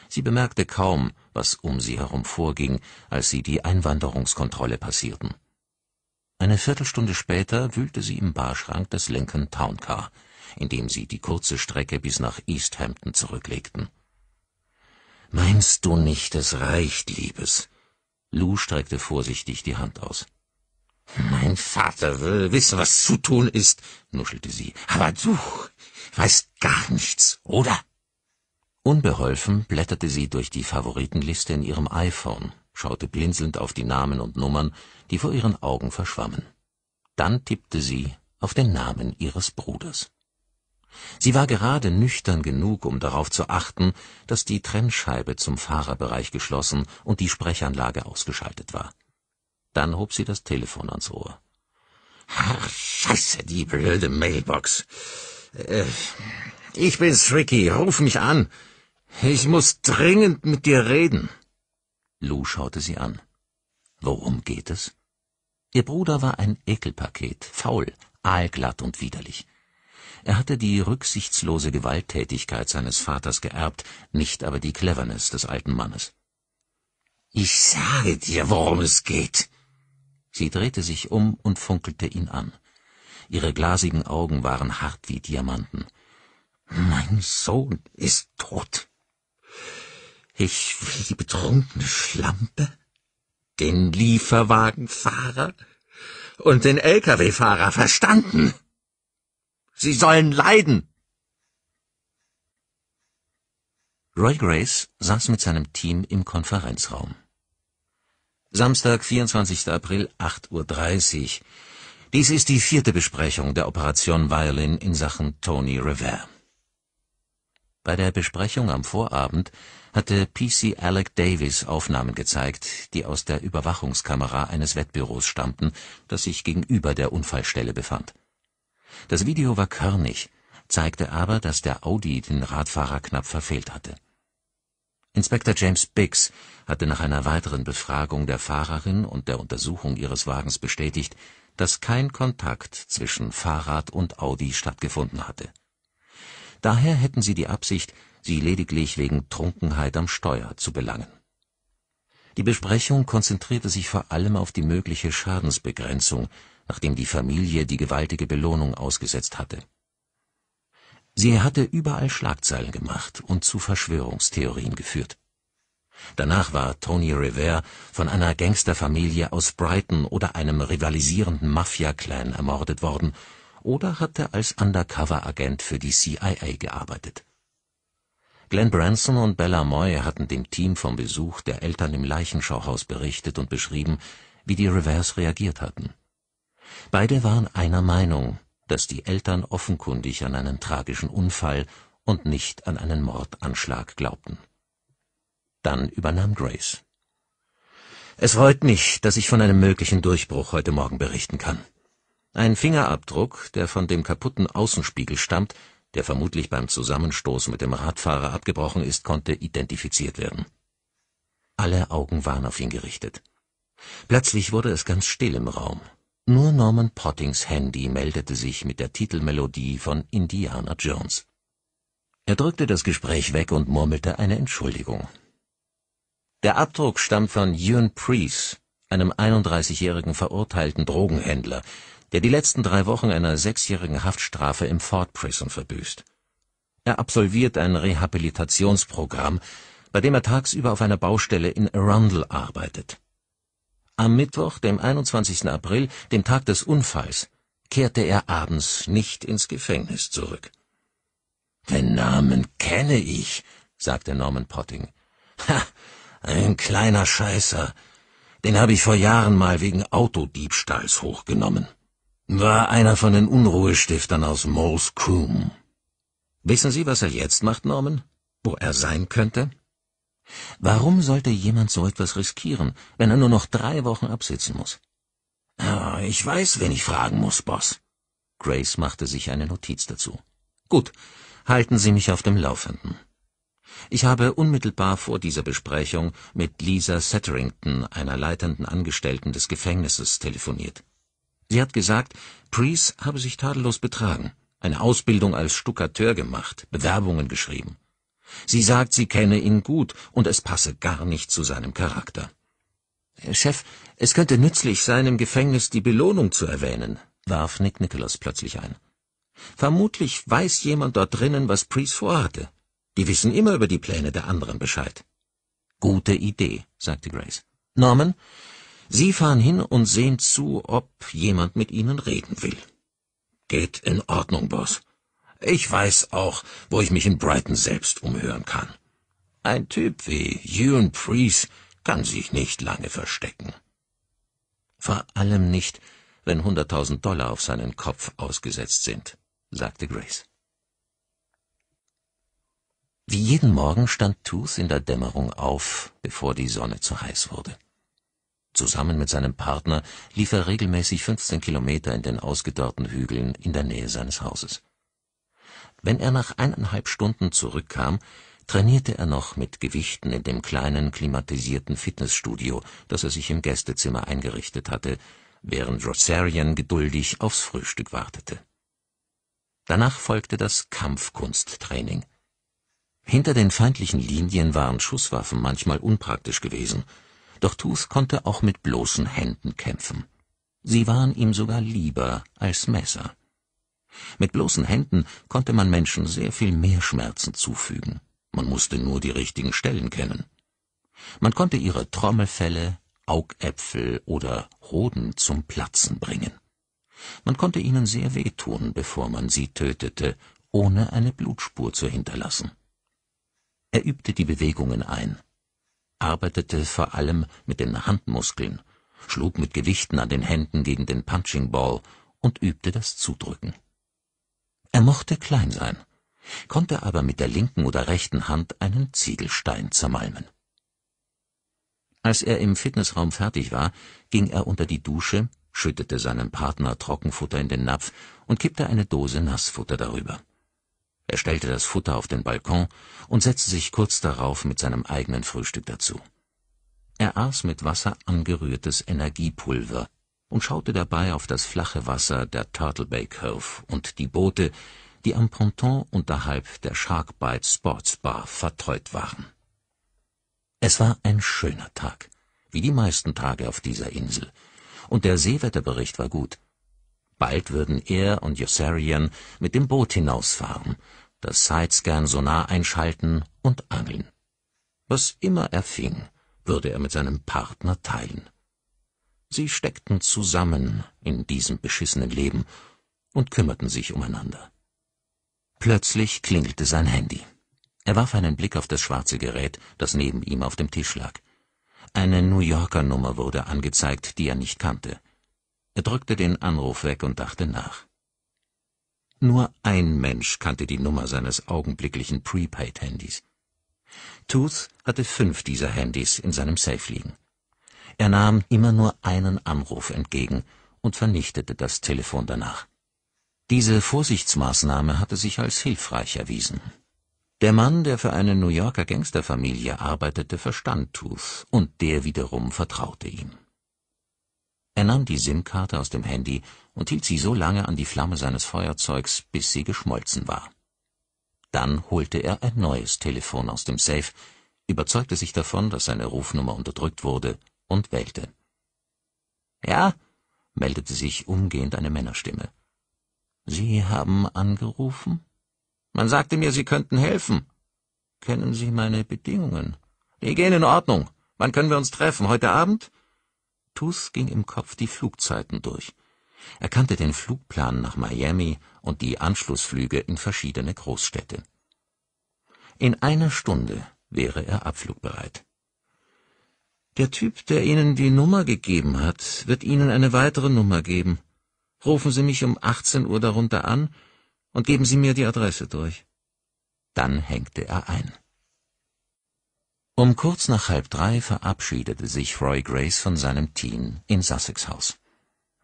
Sie bemerkte kaum, was um sie herum vorging, als sie die Einwanderungskontrolle passierten. Eine Viertelstunde später wühlte sie im Barschrank des Lincoln Town Car, in dem sie die kurze Strecke bis nach East Hampton zurücklegten. Meinst du nicht, es reicht, Liebes? Lou streckte vorsichtig die Hand aus. Mein Vater will wissen, was zu tun ist, nuschelte sie. Aber du weißt gar nichts, oder? Unbeholfen blätterte sie durch die Favoritenliste in ihrem iPhone, schaute blinzelnd auf die Namen und Nummern, die vor ihren Augen verschwammen. Dann tippte sie auf den Namen ihres Bruders. Sie war gerade nüchtern genug, um darauf zu achten, dass die Trennscheibe zum Fahrerbereich geschlossen und die Sprechanlage ausgeschaltet war. Dann hob sie das Telefon ans Ohr. Ach, scheiße, die blöde Mailbox. Äh, ich bin's, Ricky. Ruf mich an. Ich muss dringend mit dir reden. Lou schaute sie an. Worum geht es? Ihr Bruder war ein Ekelpaket, faul, aalglatt und widerlich. Er hatte die rücksichtslose Gewalttätigkeit seines Vaters geerbt, nicht aber die Cleverness des alten Mannes. Ich sage dir, worum es geht. Sie drehte sich um und funkelte ihn an. Ihre glasigen Augen waren hart wie Diamanten. Mein Sohn ist tot. Ich will die betrunkene Schlampe, den Lieferwagenfahrer und den Lkw-Fahrer verstanden. Sie sollen leiden. Roy Grace saß mit seinem Team im Konferenzraum. Samstag, 24. April, 8.30 Uhr. Dies ist die vierte Besprechung der Operation Violin in Sachen Tony Revere. Bei der Besprechung am Vorabend hatte PC Alec Davis Aufnahmen gezeigt, die aus der Überwachungskamera eines Wettbüros stammten, das sich gegenüber der Unfallstelle befand. Das Video war körnig, zeigte aber, dass der Audi den Radfahrer knapp verfehlt hatte. Inspektor James Biggs hatte nach einer weiteren Befragung der Fahrerin und der Untersuchung ihres Wagens bestätigt, dass kein Kontakt zwischen Fahrrad und Audi stattgefunden hatte. Daher hätten sie die Absicht, sie lediglich wegen Trunkenheit am Steuer zu belangen. Die Besprechung konzentrierte sich vor allem auf die mögliche Schadensbegrenzung, nachdem die Familie die gewaltige Belohnung ausgesetzt hatte. Sie hatte überall Schlagzeilen gemacht und zu Verschwörungstheorien geführt. Danach war Tony Revere von einer Gangsterfamilie aus Brighton oder einem rivalisierenden Mafia-Clan ermordet worden oder hatte als Undercover-Agent für die CIA gearbeitet. Glenn Branson und Bella Moy hatten dem Team vom Besuch der Eltern im Leichenschauhaus berichtet und beschrieben, wie die Reveres reagiert hatten. Beide waren einer Meinung, dass die Eltern offenkundig an einen tragischen Unfall und nicht an einen Mordanschlag glaubten dann übernahm Grace. Es freut mich, dass ich von einem möglichen Durchbruch heute Morgen berichten kann. Ein Fingerabdruck, der von dem kaputten Außenspiegel stammt, der vermutlich beim Zusammenstoß mit dem Radfahrer abgebrochen ist, konnte identifiziert werden. Alle Augen waren auf ihn gerichtet. Plötzlich wurde es ganz still im Raum. Nur Norman Pottings Handy meldete sich mit der Titelmelodie von Indiana Jones. Er drückte das Gespräch weg und murmelte eine Entschuldigung. Der Abdruck stammt von Ewan Preece, einem 31-jährigen verurteilten Drogenhändler, der die letzten drei Wochen einer sechsjährigen Haftstrafe im Ford Prison verbüßt. Er absolviert ein Rehabilitationsprogramm, bei dem er tagsüber auf einer Baustelle in Arundel arbeitet. Am Mittwoch, dem 21. April, dem Tag des Unfalls, kehrte er abends nicht ins Gefängnis zurück. Den Namen kenne ich, sagte Norman Potting. Ha, ein kleiner Scheißer. Den habe ich vor Jahren mal wegen Autodiebstahls hochgenommen. War einer von den Unruhestiftern aus Moles Coombe. Wissen Sie, was er jetzt macht, Norman? Wo er sein könnte? Warum sollte jemand so etwas riskieren, wenn er nur noch drei Wochen absitzen muss? Ah, ich weiß, wen ich fragen muss, Boss. Grace machte sich eine Notiz dazu. Gut, halten Sie mich auf dem Laufenden. Ich habe unmittelbar vor dieser Besprechung mit Lisa Satterington, einer leitenden Angestellten des Gefängnisses, telefoniert. Sie hat gesagt, Priest habe sich tadellos betragen, eine Ausbildung als Stuckateur gemacht, Bewerbungen geschrieben. Sie sagt, sie kenne ihn gut und es passe gar nicht zu seinem Charakter. Chef, es könnte nützlich sein, im Gefängnis die Belohnung zu erwähnen, warf Nick Nicholas plötzlich ein. Vermutlich weiß jemand dort drinnen, was Priest vorhatte. Die wissen immer über die Pläne der anderen Bescheid. Gute Idee, sagte Grace. Norman, Sie fahren hin und sehen zu, ob jemand mit Ihnen reden will. Geht in Ordnung, Boss. Ich weiß auch, wo ich mich in Brighton selbst umhören kann. Ein Typ wie Ewan Priest kann sich nicht lange verstecken. Vor allem nicht, wenn hunderttausend Dollar auf seinen Kopf ausgesetzt sind, sagte Grace. Wie jeden Morgen stand Tooth in der Dämmerung auf, bevor die Sonne zu heiß wurde. Zusammen mit seinem Partner lief er regelmäßig 15 Kilometer in den ausgedörrten Hügeln in der Nähe seines Hauses. Wenn er nach eineinhalb Stunden zurückkam, trainierte er noch mit Gewichten in dem kleinen klimatisierten Fitnessstudio, das er sich im Gästezimmer eingerichtet hatte, während Rosarian geduldig aufs Frühstück wartete. Danach folgte das Kampfkunsttraining. Hinter den feindlichen Linien waren Schusswaffen manchmal unpraktisch gewesen, doch Tooth konnte auch mit bloßen Händen kämpfen. Sie waren ihm sogar lieber als Messer. Mit bloßen Händen konnte man Menschen sehr viel mehr Schmerzen zufügen. Man musste nur die richtigen Stellen kennen. Man konnte ihre Trommelfelle, Augäpfel oder Hoden zum Platzen bringen. Man konnte ihnen sehr wehtun, bevor man sie tötete, ohne eine Blutspur zu hinterlassen. Er übte die Bewegungen ein, arbeitete vor allem mit den Handmuskeln, schlug mit Gewichten an den Händen gegen den Punching Ball und übte das Zudrücken. Er mochte klein sein, konnte aber mit der linken oder rechten Hand einen Ziegelstein zermalmen. Als er im Fitnessraum fertig war, ging er unter die Dusche, schüttete seinem Partner Trockenfutter in den Napf und kippte eine Dose Nassfutter darüber. Er stellte das Futter auf den Balkon und setzte sich kurz darauf mit seinem eigenen Frühstück dazu. Er aß mit Wasser angerührtes Energiepulver und schaute dabei auf das flache Wasser der Turtle Bay Cove und die Boote, die am Ponton unterhalb der Shark Bite Sports Bar vertreut waren. Es war ein schöner Tag, wie die meisten Tage auf dieser Insel, und der Seewetterbericht war gut. Bald würden er und Yossarian mit dem Boot hinausfahren das Sidescan Sonar einschalten und angeln. Was immer er fing, würde er mit seinem Partner teilen. Sie steckten zusammen in diesem beschissenen Leben und kümmerten sich umeinander. Plötzlich klingelte sein Handy. Er warf einen Blick auf das schwarze Gerät, das neben ihm auf dem Tisch lag. Eine New Yorker Nummer wurde angezeigt, die er nicht kannte. Er drückte den Anruf weg und dachte nach. Nur ein Mensch kannte die Nummer seines augenblicklichen Prepaid-Handys. Tooth hatte fünf dieser Handys in seinem Safe liegen. Er nahm immer nur einen Anruf entgegen und vernichtete das Telefon danach. Diese Vorsichtsmaßnahme hatte sich als hilfreich erwiesen. Der Mann, der für eine New Yorker Gangsterfamilie arbeitete, verstand Tooth, und der wiederum vertraute ihm. Er nahm die SIM-Karte aus dem Handy und hielt sie so lange an die Flamme seines Feuerzeugs, bis sie geschmolzen war. Dann holte er ein neues Telefon aus dem Safe, überzeugte sich davon, dass seine Rufnummer unterdrückt wurde, und wählte. Ja? meldete sich umgehend eine Männerstimme. Sie haben angerufen? Man sagte mir, Sie könnten helfen. Kennen Sie meine Bedingungen? Die gehen in Ordnung. Wann können wir uns treffen? Heute Abend? Tuss ging im Kopf die Flugzeiten durch. Er kannte den Flugplan nach Miami und die Anschlussflüge in verschiedene Großstädte. In einer Stunde wäre er abflugbereit. Der Typ, der Ihnen die Nummer gegeben hat, wird Ihnen eine weitere Nummer geben. Rufen Sie mich um 18 Uhr darunter an und geben Sie mir die Adresse durch. Dann hängte er ein. Um kurz nach halb drei verabschiedete sich Roy Grace von seinem Team in Sussex Haus.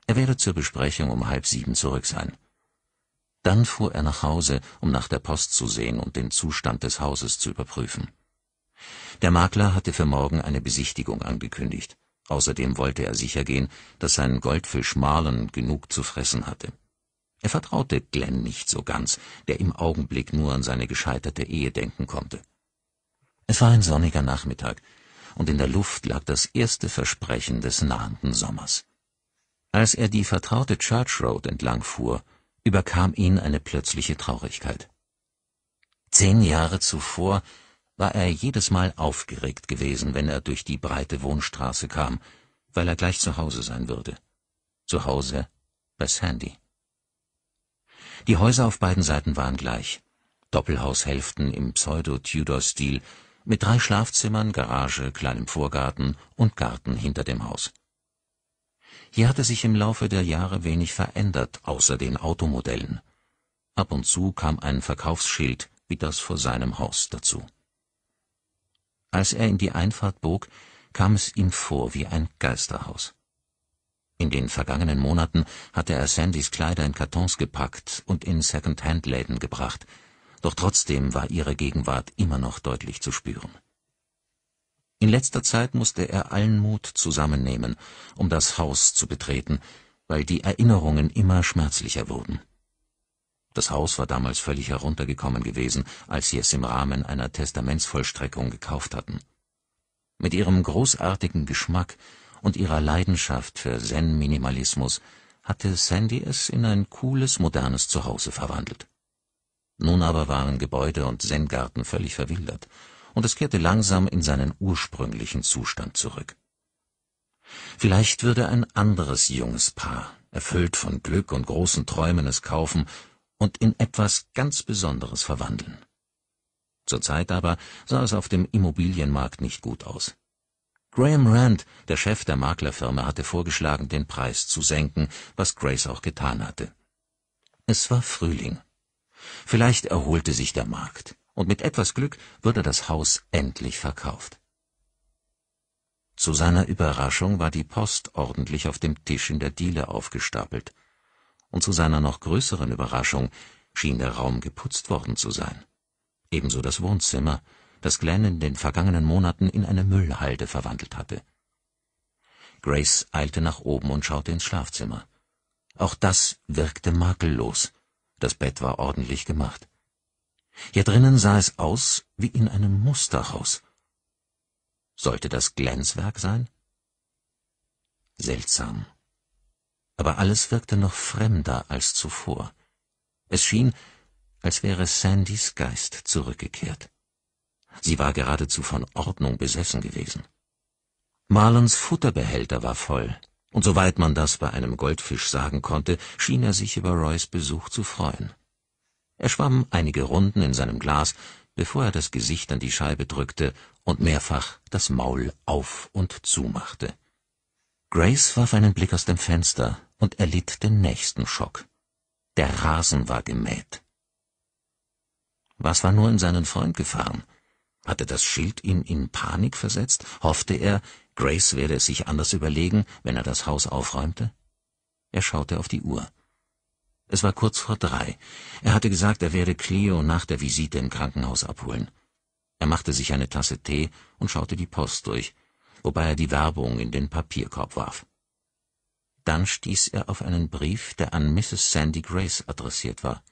Er werde zur Besprechung um halb sieben zurück sein. Dann fuhr er nach Hause, um nach der Post zu sehen und den Zustand des Hauses zu überprüfen. Der Makler hatte für morgen eine Besichtigung angekündigt. Außerdem wollte er sichergehen, dass sein Goldfisch Marlon genug zu fressen hatte. Er vertraute Glenn nicht so ganz, der im Augenblick nur an seine gescheiterte Ehe denken konnte. Es war ein sonniger Nachmittag, und in der Luft lag das erste Versprechen des nahenden Sommers. Als er die vertraute Church Road entlang fuhr, überkam ihn eine plötzliche Traurigkeit. Zehn Jahre zuvor war er jedes Mal aufgeregt gewesen, wenn er durch die breite Wohnstraße kam, weil er gleich zu Hause sein würde. Zu Hause bei Sandy. Die Häuser auf beiden Seiten waren gleich. Doppelhaushälften im Pseudo-Tudor-Stil mit drei Schlafzimmern, Garage, kleinem Vorgarten und Garten hinter dem Haus. Hier hatte sich im Laufe der Jahre wenig verändert, außer den Automodellen. Ab und zu kam ein Verkaufsschild wie das vor seinem Haus dazu. Als er in die Einfahrt bog, kam es ihm vor wie ein Geisterhaus. In den vergangenen Monaten hatte er Sandys Kleider in Kartons gepackt und in Second-Hand-Läden gebracht – doch trotzdem war ihre Gegenwart immer noch deutlich zu spüren. In letzter Zeit musste er allen Mut zusammennehmen, um das Haus zu betreten, weil die Erinnerungen immer schmerzlicher wurden. Das Haus war damals völlig heruntergekommen gewesen, als sie es im Rahmen einer Testamentsvollstreckung gekauft hatten. Mit ihrem großartigen Geschmack und ihrer Leidenschaft für Zen-Minimalismus hatte Sandy es in ein cooles, modernes Zuhause verwandelt. Nun aber waren Gebäude und zen völlig verwildert, und es kehrte langsam in seinen ursprünglichen Zustand zurück. Vielleicht würde ein anderes junges Paar, erfüllt von Glück und großen Träumen, es kaufen und in etwas ganz Besonderes verwandeln. Zurzeit aber sah es auf dem Immobilienmarkt nicht gut aus. Graham Rand, der Chef der Maklerfirma, hatte vorgeschlagen, den Preis zu senken, was Grace auch getan hatte. Es war Frühling Vielleicht erholte sich der Markt, und mit etwas Glück würde das Haus endlich verkauft. Zu seiner Überraschung war die Post ordentlich auf dem Tisch in der Diele aufgestapelt, und zu seiner noch größeren Überraschung schien der Raum geputzt worden zu sein. Ebenso das Wohnzimmer, das Glenn in den vergangenen Monaten in eine Müllhalde verwandelt hatte. Grace eilte nach oben und schaute ins Schlafzimmer. Auch das wirkte makellos. Das Bett war ordentlich gemacht. Hier drinnen sah es aus wie in einem Musterhaus. Sollte das Glänzwerk sein? Seltsam. Aber alles wirkte noch fremder als zuvor. Es schien, als wäre Sandys Geist zurückgekehrt. Sie war geradezu von Ordnung besessen gewesen. Marlons Futterbehälter war voll, und soweit man das bei einem Goldfisch sagen konnte, schien er sich über Roys Besuch zu freuen. Er schwamm einige Runden in seinem Glas, bevor er das Gesicht an die Scheibe drückte und mehrfach das Maul auf und zumachte. Grace warf einen Blick aus dem Fenster und erlitt den nächsten Schock. Der Rasen war gemäht. Was war nur in seinen Freund gefahren? Hatte das Schild ihn in Panik versetzt? Hoffte er, Grace werde es sich anders überlegen, wenn er das Haus aufräumte? Er schaute auf die Uhr. Es war kurz vor drei. Er hatte gesagt, er werde Cleo nach der Visite im Krankenhaus abholen. Er machte sich eine Tasse Tee und schaute die Post durch, wobei er die Werbung in den Papierkorb warf. Dann stieß er auf einen Brief, der an Mrs. Sandy Grace adressiert war.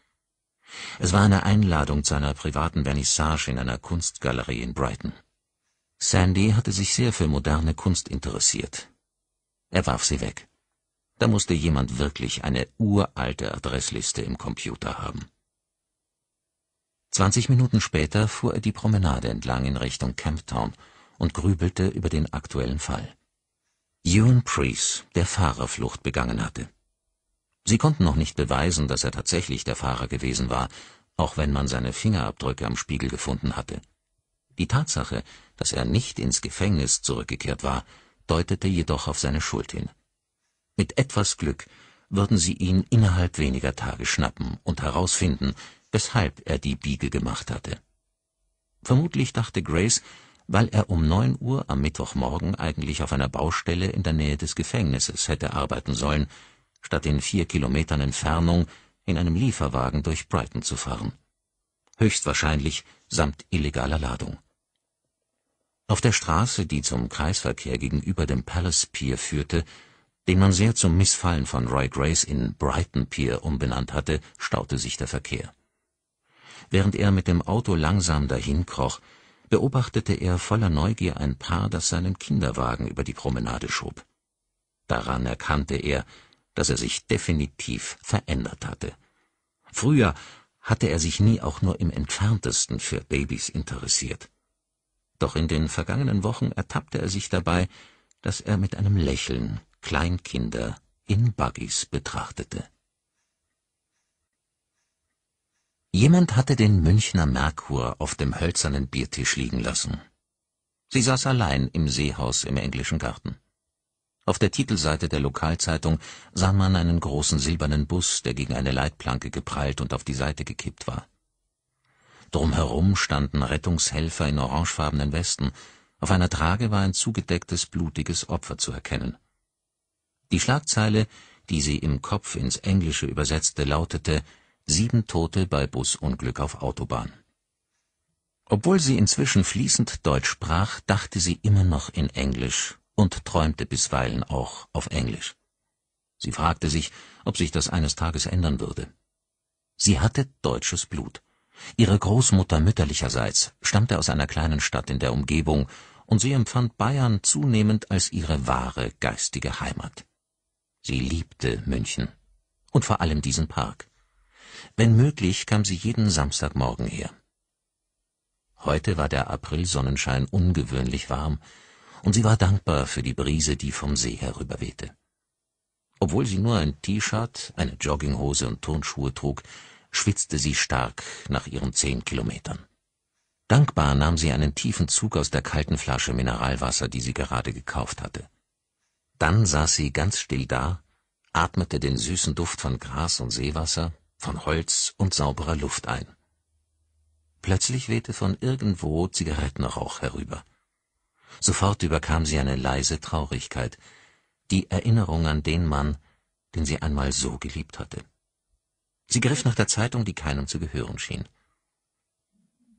Es war eine Einladung zu einer privaten Vernissage in einer Kunstgalerie in Brighton. Sandy hatte sich sehr für moderne Kunst interessiert. Er warf sie weg. Da musste jemand wirklich eine uralte Adressliste im Computer haben. 20 Minuten später fuhr er die Promenade entlang in Richtung Camptown und grübelte über den aktuellen Fall. Ewan Priest, der Fahrerflucht begangen hatte. Sie konnten noch nicht beweisen, dass er tatsächlich der Fahrer gewesen war, auch wenn man seine Fingerabdrücke am Spiegel gefunden hatte. Die Tatsache, dass er nicht ins Gefängnis zurückgekehrt war, deutete jedoch auf seine Schuld hin. Mit etwas Glück würden sie ihn innerhalb weniger Tage schnappen und herausfinden, weshalb er die Biege gemacht hatte. Vermutlich dachte Grace, weil er um neun Uhr am Mittwochmorgen eigentlich auf einer Baustelle in der Nähe des Gefängnisses hätte arbeiten sollen, statt in vier Kilometern Entfernung in einem Lieferwagen durch Brighton zu fahren. Höchstwahrscheinlich samt illegaler Ladung. Auf der Straße, die zum Kreisverkehr gegenüber dem Palace Pier führte, den man sehr zum Missfallen von Roy Grace in Brighton Pier umbenannt hatte, staute sich der Verkehr. Während er mit dem Auto langsam dahinkroch, beobachtete er voller Neugier ein Paar, das seinen Kinderwagen über die Promenade schob. Daran erkannte er, dass er sich definitiv verändert hatte. Früher hatte er sich nie auch nur im entferntesten für Babys interessiert doch in den vergangenen Wochen ertappte er sich dabei, dass er mit einem Lächeln Kleinkinder in Buggies betrachtete. Jemand hatte den Münchner Merkur auf dem hölzernen Biertisch liegen lassen. Sie saß allein im Seehaus im englischen Garten. Auf der Titelseite der Lokalzeitung sah man einen großen silbernen Bus, der gegen eine Leitplanke geprallt und auf die Seite gekippt war. Drumherum standen Rettungshelfer in orangefarbenen Westen, auf einer Trage war ein zugedecktes, blutiges Opfer zu erkennen. Die Schlagzeile, die sie im Kopf ins Englische übersetzte, lautete Sieben Tote bei Busunglück auf Autobahn. Obwohl sie inzwischen fließend Deutsch sprach, dachte sie immer noch in Englisch und träumte bisweilen auch auf Englisch. Sie fragte sich, ob sich das eines Tages ändern würde. Sie hatte deutsches Blut. Ihre Großmutter mütterlicherseits stammte aus einer kleinen Stadt in der Umgebung, und sie empfand Bayern zunehmend als ihre wahre geistige Heimat. Sie liebte München und vor allem diesen Park. Wenn möglich, kam sie jeden Samstagmorgen her. Heute war der Aprilsonnenschein ungewöhnlich warm, und sie war dankbar für die Brise, die vom See herüberwehte. Obwohl sie nur ein T-Shirt, eine Jogginghose und Turnschuhe trug, schwitzte sie stark nach ihren zehn Kilometern. Dankbar nahm sie einen tiefen Zug aus der kalten Flasche Mineralwasser, die sie gerade gekauft hatte. Dann saß sie ganz still da, atmete den süßen Duft von Gras und Seewasser, von Holz und sauberer Luft ein. Plötzlich wehte von irgendwo Zigarettenrauch herüber. Sofort überkam sie eine leise Traurigkeit, die Erinnerung an den Mann, den sie einmal so geliebt hatte. Sie griff nach der Zeitung, die keinem zu gehören schien.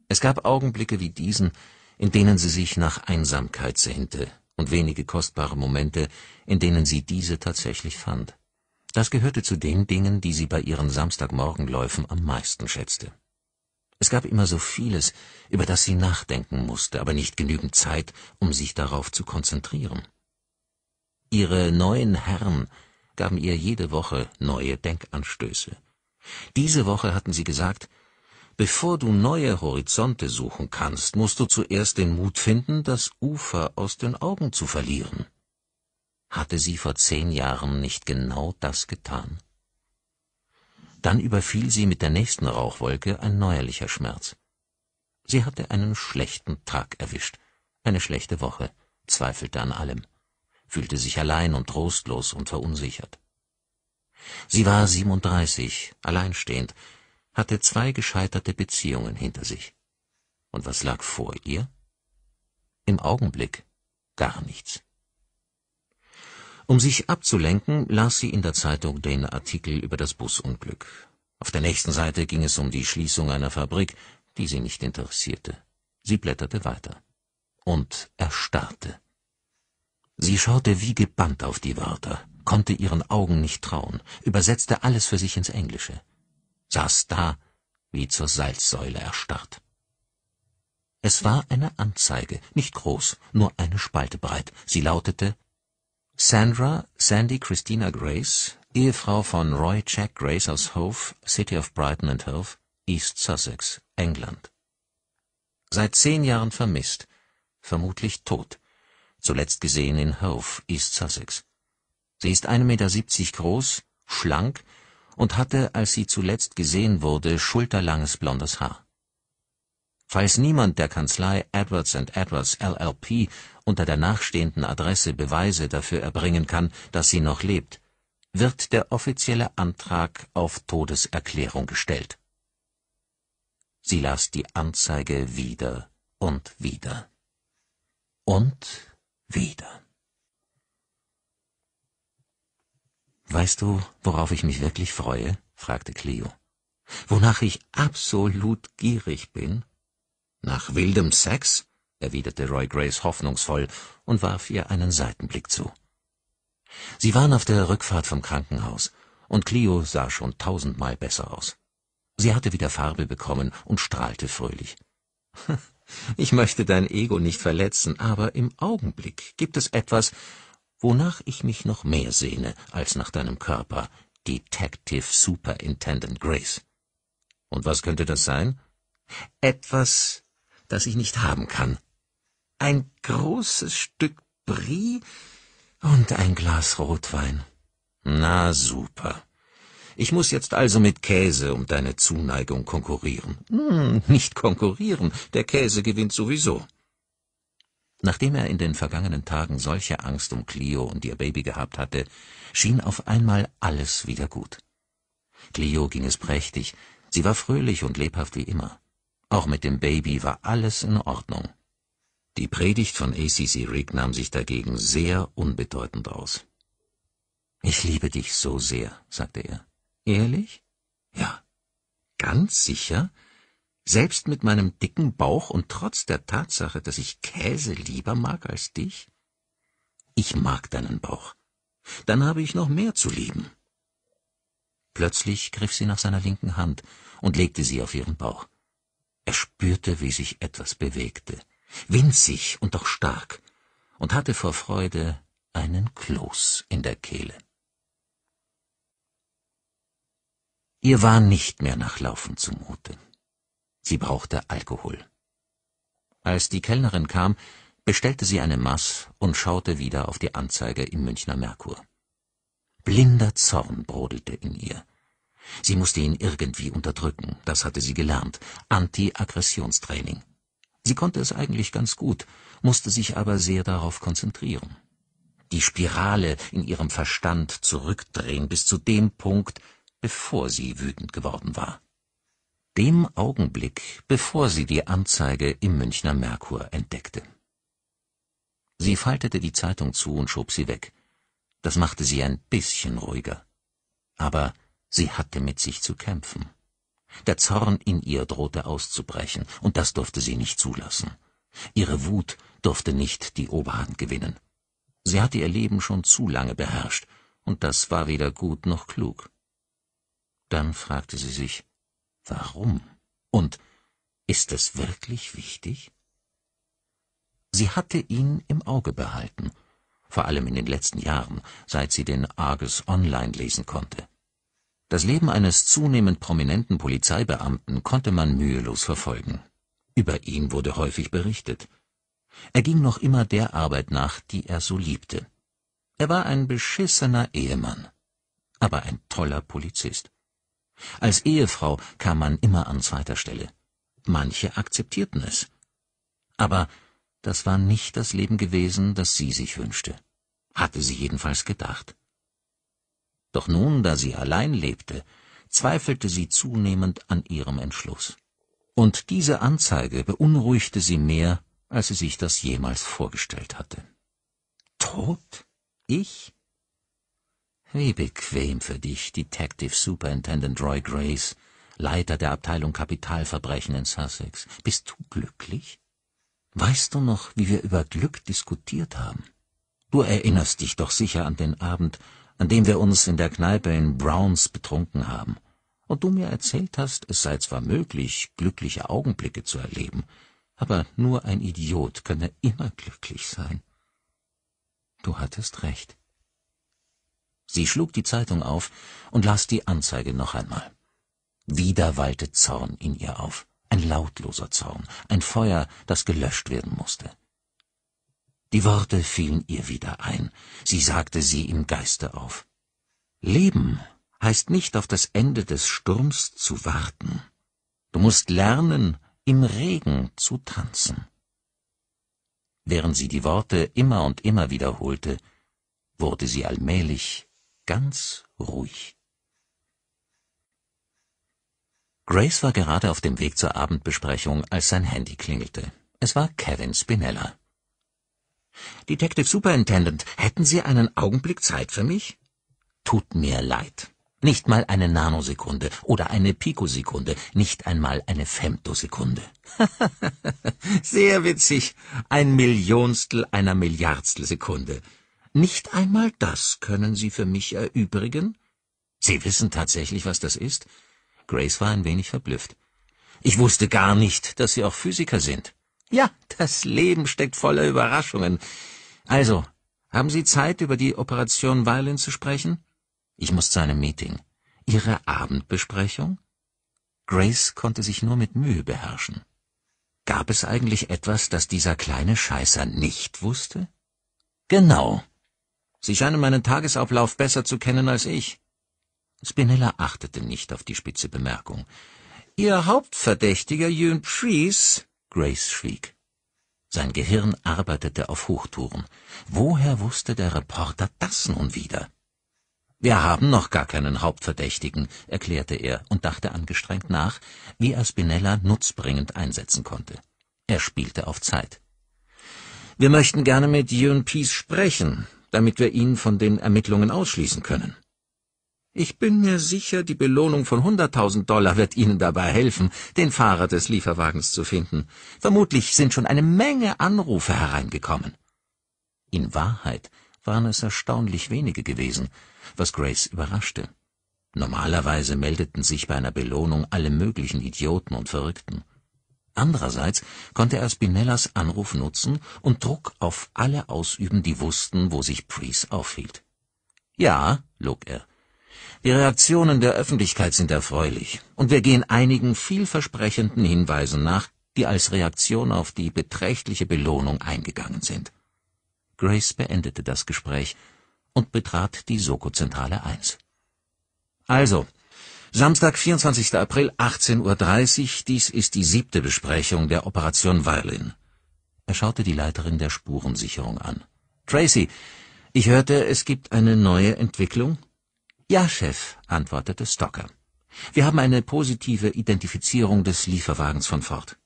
Es gab Augenblicke wie diesen, in denen sie sich nach Einsamkeit sehnte, und wenige kostbare Momente, in denen sie diese tatsächlich fand. Das gehörte zu den Dingen, die sie bei ihren Samstagmorgenläufen am meisten schätzte. Es gab immer so vieles, über das sie nachdenken musste, aber nicht genügend Zeit, um sich darauf zu konzentrieren. Ihre neuen Herren gaben ihr jede Woche neue Denkanstöße. Diese Woche hatten sie gesagt, bevor du neue Horizonte suchen kannst, musst du zuerst den Mut finden, das Ufer aus den Augen zu verlieren. Hatte sie vor zehn Jahren nicht genau das getan? Dann überfiel sie mit der nächsten Rauchwolke ein neuerlicher Schmerz. Sie hatte einen schlechten Tag erwischt, eine schlechte Woche, zweifelte an allem, fühlte sich allein und trostlos und verunsichert. Sie war 37, alleinstehend, hatte zwei gescheiterte Beziehungen hinter sich. Und was lag vor ihr? Im Augenblick gar nichts. Um sich abzulenken, las sie in der Zeitung den Artikel über das Busunglück. Auf der nächsten Seite ging es um die Schließung einer Fabrik, die sie nicht interessierte. Sie blätterte weiter und erstarrte. Sie schaute wie gebannt auf die Wörter konnte ihren Augen nicht trauen, übersetzte alles für sich ins Englische, saß da wie zur Salzsäule erstarrt. Es war eine Anzeige, nicht groß, nur eine Spalte breit. Sie lautete Sandra Sandy Christina Grace, Ehefrau von Roy Jack Grace aus Hove, City of Brighton and Hove, East Sussex, England. Seit zehn Jahren vermisst, vermutlich tot, zuletzt gesehen in Hove, East Sussex. Sie ist 1,70 Meter groß, schlank und hatte, als sie zuletzt gesehen wurde, schulterlanges blondes Haar. Falls niemand der Kanzlei Edwards Edwards LLP unter der nachstehenden Adresse Beweise dafür erbringen kann, dass sie noch lebt, wird der offizielle Antrag auf Todeserklärung gestellt. Sie las die Anzeige wieder und wieder. Und wieder. Weißt du, worauf ich mich wirklich freue? fragte Clio. Wonach ich absolut gierig bin? Nach wildem Sex? erwiderte Roy Grace hoffnungsvoll und warf ihr einen Seitenblick zu. Sie waren auf der Rückfahrt vom Krankenhaus, und Clio sah schon tausendmal besser aus. Sie hatte wieder Farbe bekommen und strahlte fröhlich. *laughs* Ich möchte dein Ego nicht verletzen, aber im Augenblick gibt es etwas, wonach ich mich noch mehr sehne als nach deinem Körper, Detective Superintendent Grace. Und was könnte das sein? Etwas, das ich nicht haben kann. Ein großes Stück Brie und ein Glas Rotwein. Na super. Ich muss jetzt also mit Käse um deine Zuneigung konkurrieren. Hm, nicht konkurrieren, der Käse gewinnt sowieso. Nachdem er in den vergangenen Tagen solche Angst um Clio und ihr Baby gehabt hatte, schien auf einmal alles wieder gut. Clio ging es prächtig, sie war fröhlich und lebhaft wie immer. Auch mit dem Baby war alles in Ordnung. Die Predigt von ACC Rick nahm sich dagegen sehr unbedeutend aus. Ich liebe dich so sehr, sagte er. Ehrlich? Ja. Ganz sicher? Selbst mit meinem dicken Bauch und trotz der Tatsache, dass ich Käse lieber mag als dich? Ich mag deinen Bauch. Dann habe ich noch mehr zu lieben. Plötzlich griff sie nach seiner linken Hand und legte sie auf ihren Bauch. Er spürte, wie sich etwas bewegte, winzig und doch stark, und hatte vor Freude einen Kloß in der Kehle. Ihr war nicht mehr nach Laufen zumute. Sie brauchte Alkohol. Als die Kellnerin kam, bestellte sie eine Maß und schaute wieder auf die Anzeige im Münchner Merkur. Blinder Zorn brodelte in ihr. Sie musste ihn irgendwie unterdrücken, das hatte sie gelernt, Anti-Aggressionstraining. Sie konnte es eigentlich ganz gut, musste sich aber sehr darauf konzentrieren. Die Spirale in ihrem Verstand zurückdrehen bis zu dem Punkt, bevor sie wütend geworden war dem Augenblick, bevor sie die Anzeige im Münchner Merkur entdeckte. Sie faltete die Zeitung zu und schob sie weg. Das machte sie ein bisschen ruhiger. Aber sie hatte mit sich zu kämpfen. Der Zorn in ihr drohte auszubrechen, und das durfte sie nicht zulassen. Ihre Wut durfte nicht die Oberhand gewinnen. Sie hatte ihr Leben schon zu lange beherrscht, und das war weder gut noch klug. Dann fragte sie sich, Warum? Und ist es wirklich wichtig? Sie hatte ihn im Auge behalten, vor allem in den letzten Jahren, seit sie den Argus online lesen konnte. Das Leben eines zunehmend prominenten Polizeibeamten konnte man mühelos verfolgen. Über ihn wurde häufig berichtet. Er ging noch immer der Arbeit nach, die er so liebte. Er war ein beschissener Ehemann, aber ein toller Polizist. Als Ehefrau kam man immer an zweiter Stelle. Manche akzeptierten es. Aber das war nicht das Leben gewesen, das sie sich wünschte, hatte sie jedenfalls gedacht. Doch nun, da sie allein lebte, zweifelte sie zunehmend an ihrem Entschluss. Und diese Anzeige beunruhigte sie mehr, als sie sich das jemals vorgestellt hatte. Tod? Ich? Wie bequem für dich, Detective Superintendent Roy Grace, Leiter der Abteilung Kapitalverbrechen in Sussex. Bist du glücklich? Weißt du noch, wie wir über Glück diskutiert haben? Du erinnerst dich doch sicher an den Abend, an dem wir uns in der Kneipe in Browns betrunken haben. Und du mir erzählt hast, es sei zwar möglich, glückliche Augenblicke zu erleben, aber nur ein Idiot könne immer glücklich sein. Du hattest recht. Sie schlug die Zeitung auf und las die Anzeige noch einmal. Wieder wallte Zorn in ihr auf, ein lautloser Zorn, ein Feuer, das gelöscht werden musste. Die Worte fielen ihr wieder ein, sie sagte sie im Geiste auf. Leben heißt nicht auf das Ende des Sturms zu warten. Du musst lernen, im Regen zu tanzen. Während sie die Worte immer und immer wiederholte, wurde sie allmählich ganz ruhig. Grace war gerade auf dem Weg zur Abendbesprechung, als sein Handy klingelte. Es war Kevin Spinella. Detective Superintendent, hätten Sie einen Augenblick Zeit für mich? Tut mir leid. Nicht mal eine Nanosekunde oder eine Pikosekunde, nicht einmal eine Femtosekunde. *laughs* Sehr witzig. Ein Millionstel einer Milliardstelsekunde. Sekunde. Nicht einmal das können Sie für mich erübrigen? Sie wissen tatsächlich, was das ist? Grace war ein wenig verblüfft. Ich wusste gar nicht, dass Sie auch Physiker sind. Ja, das Leben steckt voller Überraschungen. Also, haben Sie Zeit, über die Operation Violin zu sprechen? Ich muss zu einem Meeting. Ihre Abendbesprechung? Grace konnte sich nur mit Mühe beherrschen. Gab es eigentlich etwas, das dieser kleine Scheißer nicht wusste? Genau. Sie scheinen meinen Tagesablauf besser zu kennen als ich. Spinella achtete nicht auf die spitze Bemerkung. Ihr Hauptverdächtiger Jön Priest, Grace schwieg. Sein Gehirn arbeitete auf Hochtouren. Woher wusste der Reporter das nun wieder? Wir haben noch gar keinen Hauptverdächtigen, erklärte er und dachte angestrengt nach, wie er Spinella nutzbringend einsetzen konnte. Er spielte auf Zeit. Wir möchten gerne mit Jön Peace sprechen, damit wir ihn von den Ermittlungen ausschließen können. Ich bin mir sicher, die Belohnung von 100.000 Dollar wird Ihnen dabei helfen, den Fahrer des Lieferwagens zu finden. Vermutlich sind schon eine Menge Anrufe hereingekommen. In Wahrheit waren es erstaunlich wenige gewesen, was Grace überraschte. Normalerweise meldeten sich bei einer Belohnung alle möglichen Idioten und Verrückten. Andererseits konnte er Spinellas Anruf nutzen und Druck auf alle ausüben, die wussten, wo sich Priest aufhielt. „ Ja “, log er, „ die Reaktionen der Öffentlichkeit sind erfreulich, und wir gehen einigen vielversprechenden Hinweisen nach, die als Reaktion auf die beträchtliche Belohnung eingegangen sind. “Grace beendete das Gespräch und betrat die Soko-Zentrale 1. „ Also Samstag, 24. April, 18.30 Uhr, dies ist die siebte Besprechung der Operation Violin. Er schaute die Leiterin der Spurensicherung an. Tracy, ich hörte, es gibt eine neue Entwicklung? Ja, Chef, antwortete Stocker. Wir haben eine positive Identifizierung des Lieferwagens von Ford.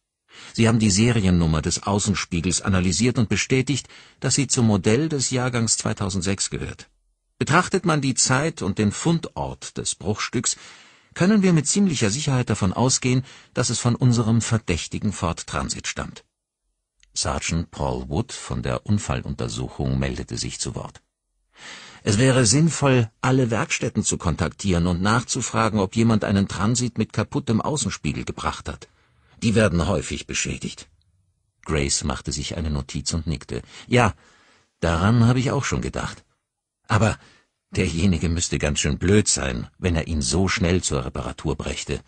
Sie haben die Seriennummer des Außenspiegels analysiert und bestätigt, dass sie zum Modell des Jahrgangs 2006 gehört. Betrachtet man die Zeit und den Fundort des Bruchstücks, können wir mit ziemlicher Sicherheit davon ausgehen, dass es von unserem verdächtigen Ford Transit stammt. Sergeant Paul Wood von der Unfalluntersuchung meldete sich zu Wort. Es wäre sinnvoll, alle Werkstätten zu kontaktieren und nachzufragen, ob jemand einen Transit mit kaputtem Außenspiegel gebracht hat. Die werden häufig beschädigt. Grace machte sich eine Notiz und nickte. Ja, daran habe ich auch schon gedacht. Aber Derjenige müsste ganz schön blöd sein, wenn er ihn so schnell zur Reparatur brächte.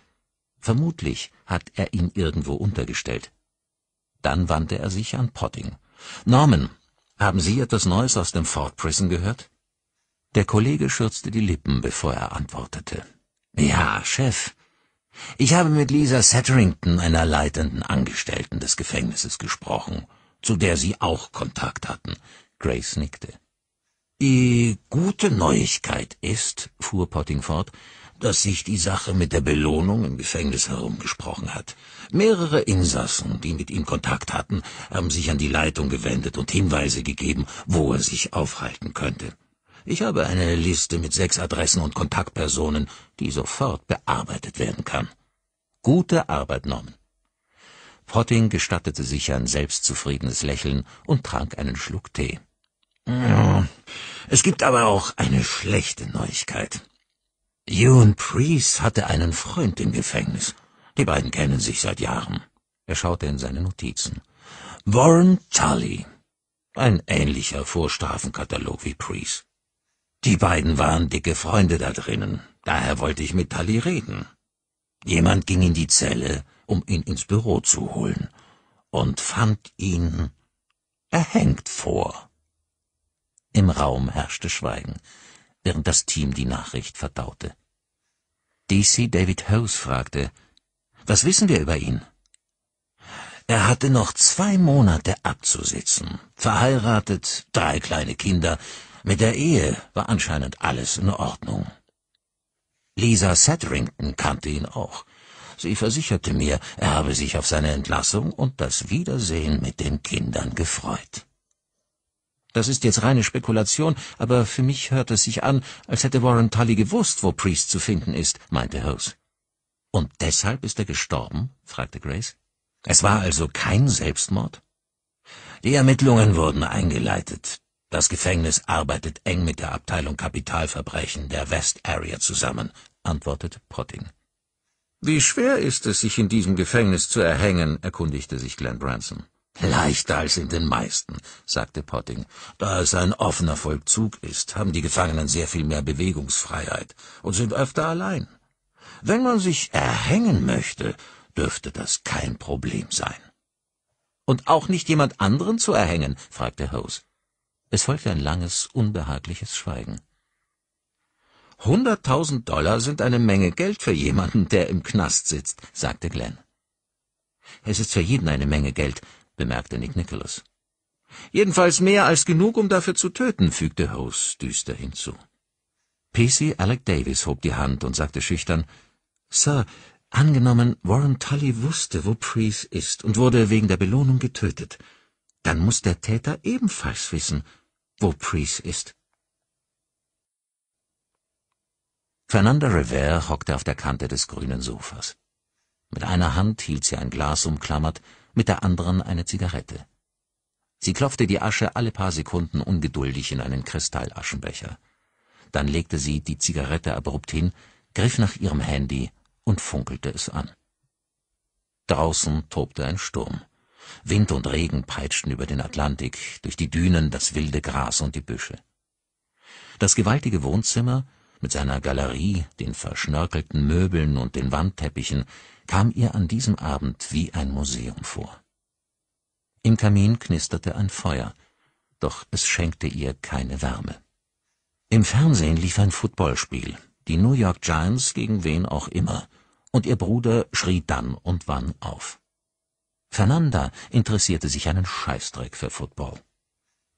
Vermutlich hat er ihn irgendwo untergestellt. Dann wandte er sich an Potting. Norman, haben Sie etwas Neues aus dem Fort Prison gehört? Der Kollege schürzte die Lippen, bevor er antwortete. Ja, Chef. Ich habe mit Lisa Satterington, einer leitenden Angestellten des Gefängnisses, gesprochen, zu der Sie auch Kontakt hatten. Grace nickte. Die äh, gute Neuigkeit ist, fuhr Potting fort, dass sich die Sache mit der Belohnung im Gefängnis herumgesprochen hat. Mehrere Insassen, die mit ihm Kontakt hatten, haben sich an die Leitung gewendet und Hinweise gegeben, wo er sich aufhalten könnte. Ich habe eine Liste mit sechs Adressen und Kontaktpersonen, die sofort bearbeitet werden kann. Gute Arbeit, Norman. Potting gestattete sich ein selbstzufriedenes Lächeln und trank einen Schluck Tee. Es gibt aber auch eine schlechte Neuigkeit. Ewan Priest hatte einen Freund im Gefängnis. Die beiden kennen sich seit Jahren. Er schaute in seine Notizen. Warren Tully. Ein ähnlicher Vorstrafenkatalog wie Priest. Die beiden waren dicke Freunde da drinnen. Daher wollte ich mit Tully reden. Jemand ging in die Zelle, um ihn ins Büro zu holen, und fand ihn erhängt vor. Im Raum herrschte Schweigen, während das Team die Nachricht verdaute. DC David Hose fragte, was wissen wir über ihn? Er hatte noch zwei Monate abzusitzen, verheiratet, drei kleine Kinder, mit der Ehe war anscheinend alles in Ordnung. Lisa Satterington kannte ihn auch. Sie versicherte mir, er habe sich auf seine Entlassung und das Wiedersehen mit den Kindern gefreut. Das ist jetzt reine Spekulation, aber für mich hört es sich an, als hätte Warren Tully gewusst, wo Priest zu finden ist, meinte Hose. Und deshalb ist er gestorben? fragte Grace. Es war also kein Selbstmord? Die Ermittlungen wurden eingeleitet. Das Gefängnis arbeitet eng mit der Abteilung Kapitalverbrechen der West Area zusammen, antwortete Potting. Wie schwer ist es, sich in diesem Gefängnis zu erhängen? erkundigte sich Glenn Branson. Leichter als in den meisten, sagte Potting. Da es ein offener Vollzug ist, haben die Gefangenen sehr viel mehr Bewegungsfreiheit und sind öfter allein. Wenn man sich erhängen möchte, dürfte das kein Problem sein. Und auch nicht jemand anderen zu erhängen? fragte Hose. Es folgte ein langes, unbehagliches Schweigen. Hunderttausend Dollar sind eine Menge Geld für jemanden, der im Knast sitzt, sagte Glenn. Es ist für jeden eine Menge Geld, bemerkte Nick Nicholas. Jedenfalls mehr als genug, um dafür zu töten, fügte Hose düster hinzu. PC Alec Davis hob die Hand und sagte schüchtern, Sir, angenommen, Warren Tully wusste, wo Priest ist und wurde wegen der Belohnung getötet, dann muss der Täter ebenfalls wissen, wo Priest ist. Fernanda Revere hockte auf der Kante des grünen Sofas. Mit einer Hand hielt sie ein Glas umklammert, mit der anderen eine Zigarette. Sie klopfte die Asche alle paar Sekunden ungeduldig in einen Kristallaschenbecher. Dann legte sie die Zigarette abrupt hin, griff nach ihrem Handy und funkelte es an. Draußen tobte ein Sturm. Wind und Regen peitschten über den Atlantik, durch die Dünen, das wilde Gras und die Büsche. Das gewaltige Wohnzimmer, mit seiner Galerie, den verschnörkelten Möbeln und den Wandteppichen kam ihr an diesem Abend wie ein Museum vor. Im Kamin knisterte ein Feuer, doch es schenkte ihr keine Wärme. Im Fernsehen lief ein Footballspiel, die New York Giants gegen wen auch immer, und ihr Bruder schrie dann und wann auf. Fernanda interessierte sich einen Scheißdreck für Football.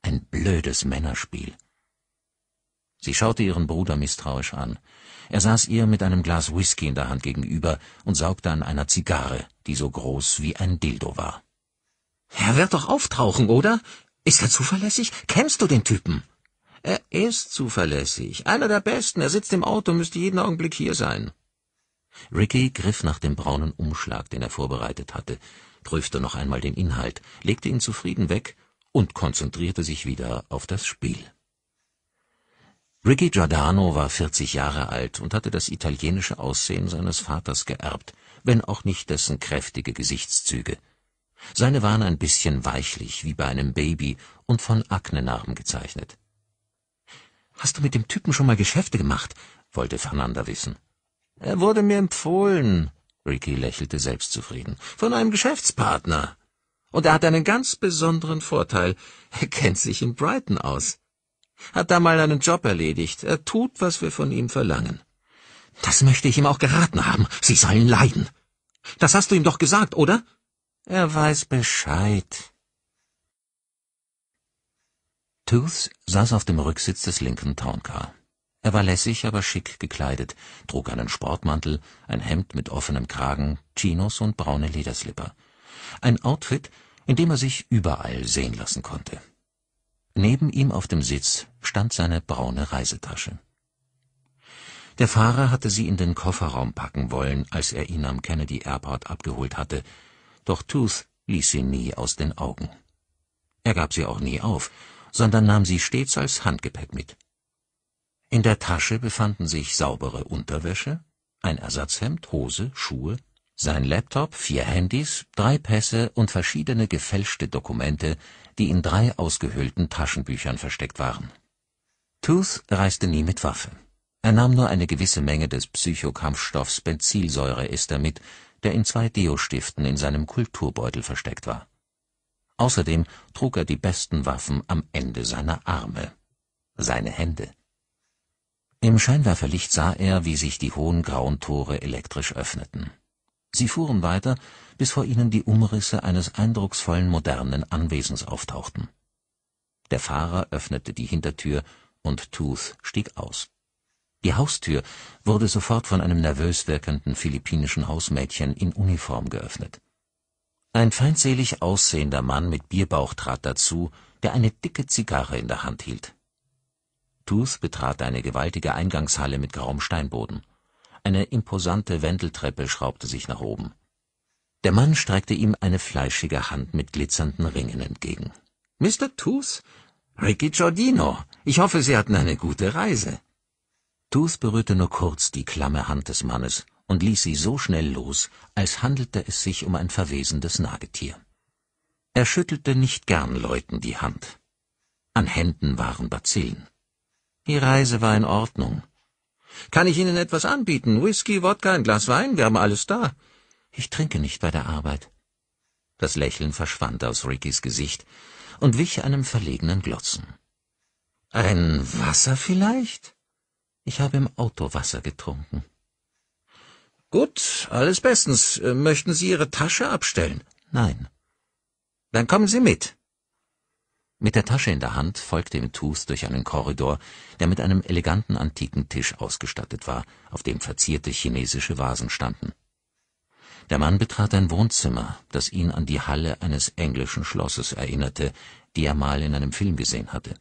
Ein blödes Männerspiel. Sie schaute ihren Bruder misstrauisch an. Er saß ihr mit einem Glas Whisky in der Hand gegenüber und saugte an einer Zigarre, die so groß wie ein Dildo war. Er wird doch auftauchen, oder? Ist er zuverlässig? Kennst du den Typen? Er ist zuverlässig. Einer der Besten. Er sitzt im Auto, und müsste jeden Augenblick hier sein. Ricky griff nach dem braunen Umschlag, den er vorbereitet hatte, prüfte noch einmal den Inhalt, legte ihn zufrieden weg und konzentrierte sich wieder auf das Spiel. Ricky Giordano war 40 Jahre alt und hatte das italienische Aussehen seines Vaters geerbt, wenn auch nicht dessen kräftige Gesichtszüge. Seine waren ein bisschen weichlich, wie bei einem Baby und von Aknenarben gezeichnet. Hast du mit dem Typen schon mal Geschäfte gemacht? wollte Fernanda wissen. Er wurde mir empfohlen, Ricky lächelte selbstzufrieden, von einem Geschäftspartner. Und er hat einen ganz besonderen Vorteil. Er kennt sich in Brighton aus. Hat da mal einen Job erledigt. Er tut, was wir von ihm verlangen. Das möchte ich ihm auch geraten haben. Sie sollen leiden. Das hast du ihm doch gesagt, oder? Er weiß Bescheid. Tooth saß auf dem Rücksitz des linken Towncar. Er war lässig, aber schick gekleidet, trug einen Sportmantel, ein Hemd mit offenem Kragen, Chinos und braune Lederslipper. Ein Outfit, in dem er sich überall sehen lassen konnte. Neben ihm auf dem Sitz stand seine braune Reisetasche. Der Fahrer hatte sie in den Kofferraum packen wollen, als er ihn am Kennedy Airport abgeholt hatte, doch Tooth ließ sie nie aus den Augen. Er gab sie auch nie auf, sondern nahm sie stets als Handgepäck mit. In der Tasche befanden sich saubere Unterwäsche, ein Ersatzhemd, Hose, Schuhe, sein Laptop, vier Handys, drei Pässe und verschiedene gefälschte Dokumente, die in drei ausgehöhlten Taschenbüchern versteckt waren. Tooth reiste nie mit Waffe. Er nahm nur eine gewisse Menge des Psychokampfstoffs Benzilsäureester mit, der in zwei Deo-Stiften in seinem Kulturbeutel versteckt war. Außerdem trug er die besten Waffen am Ende seiner Arme. Seine Hände. Im Scheinwerferlicht sah er, wie sich die hohen grauen Tore elektrisch öffneten. Sie fuhren weiter, bis vor ihnen die Umrisse eines eindrucksvollen modernen Anwesens auftauchten. Der Fahrer öffnete die Hintertür und Tooth stieg aus. Die Haustür wurde sofort von einem nervös wirkenden philippinischen Hausmädchen in Uniform geöffnet. Ein feindselig aussehender Mann mit Bierbauch trat dazu, der eine dicke Zigarre in der Hand hielt. Tooth betrat eine gewaltige Eingangshalle mit grauem Steinboden eine imposante Wendeltreppe schraubte sich nach oben. Der Mann streckte ihm eine fleischige Hand mit glitzernden Ringen entgegen. Mr. Tooth? Ricky Giordino. Ich hoffe, Sie hatten eine gute Reise. Tooth berührte nur kurz die klamme Hand des Mannes und ließ sie so schnell los, als handelte es sich um ein verwesendes Nagetier. Er schüttelte nicht gern Leuten die Hand. An Händen waren Bazillen. Die Reise war in Ordnung, kann ich Ihnen etwas anbieten? Whisky, Wodka, ein Glas Wein? Wir haben alles da. Ich trinke nicht bei der Arbeit. Das Lächeln verschwand aus Rickys Gesicht und wich einem verlegenen Glotzen. Ein Wasser vielleicht? Ich habe im Auto Wasser getrunken. Gut, alles bestens. Möchten Sie Ihre Tasche abstellen? Nein. Dann kommen Sie mit. Mit der Tasche in der Hand folgte ihm Intus durch einen Korridor, der mit einem eleganten antiken Tisch ausgestattet war, auf dem verzierte chinesische Vasen standen. Der Mann betrat ein Wohnzimmer, das ihn an die Halle eines englischen Schlosses erinnerte, die er mal in einem Film gesehen hatte.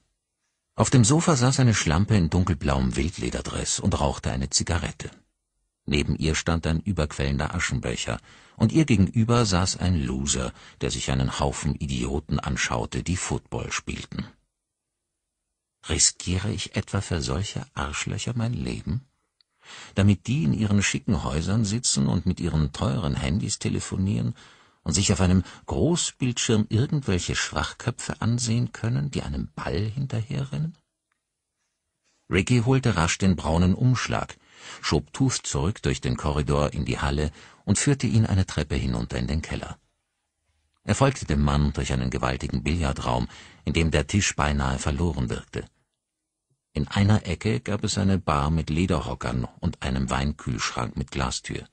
Auf dem Sofa saß eine Schlampe in dunkelblauem Wildlederdress und rauchte eine Zigarette. Neben ihr stand ein überquellender Aschenbecher, und ihr gegenüber saß ein Loser, der sich einen Haufen Idioten anschaute, die Football spielten. Riskiere ich etwa für solche Arschlöcher mein Leben? Damit die in ihren schicken Häusern sitzen und mit ihren teuren Handys telefonieren und sich auf einem Großbildschirm irgendwelche Schwachköpfe ansehen können, die einem Ball hinterherrennen? Ricky holte rasch den braunen Umschlag, schob Tooth zurück durch den Korridor in die Halle und führte ihn eine Treppe hinunter in den Keller. Er folgte dem Mann durch einen gewaltigen Billardraum, in dem der Tisch beinahe verloren wirkte. In einer Ecke gab es eine Bar mit Lederhockern und einem Weinkühlschrank mit Glastür.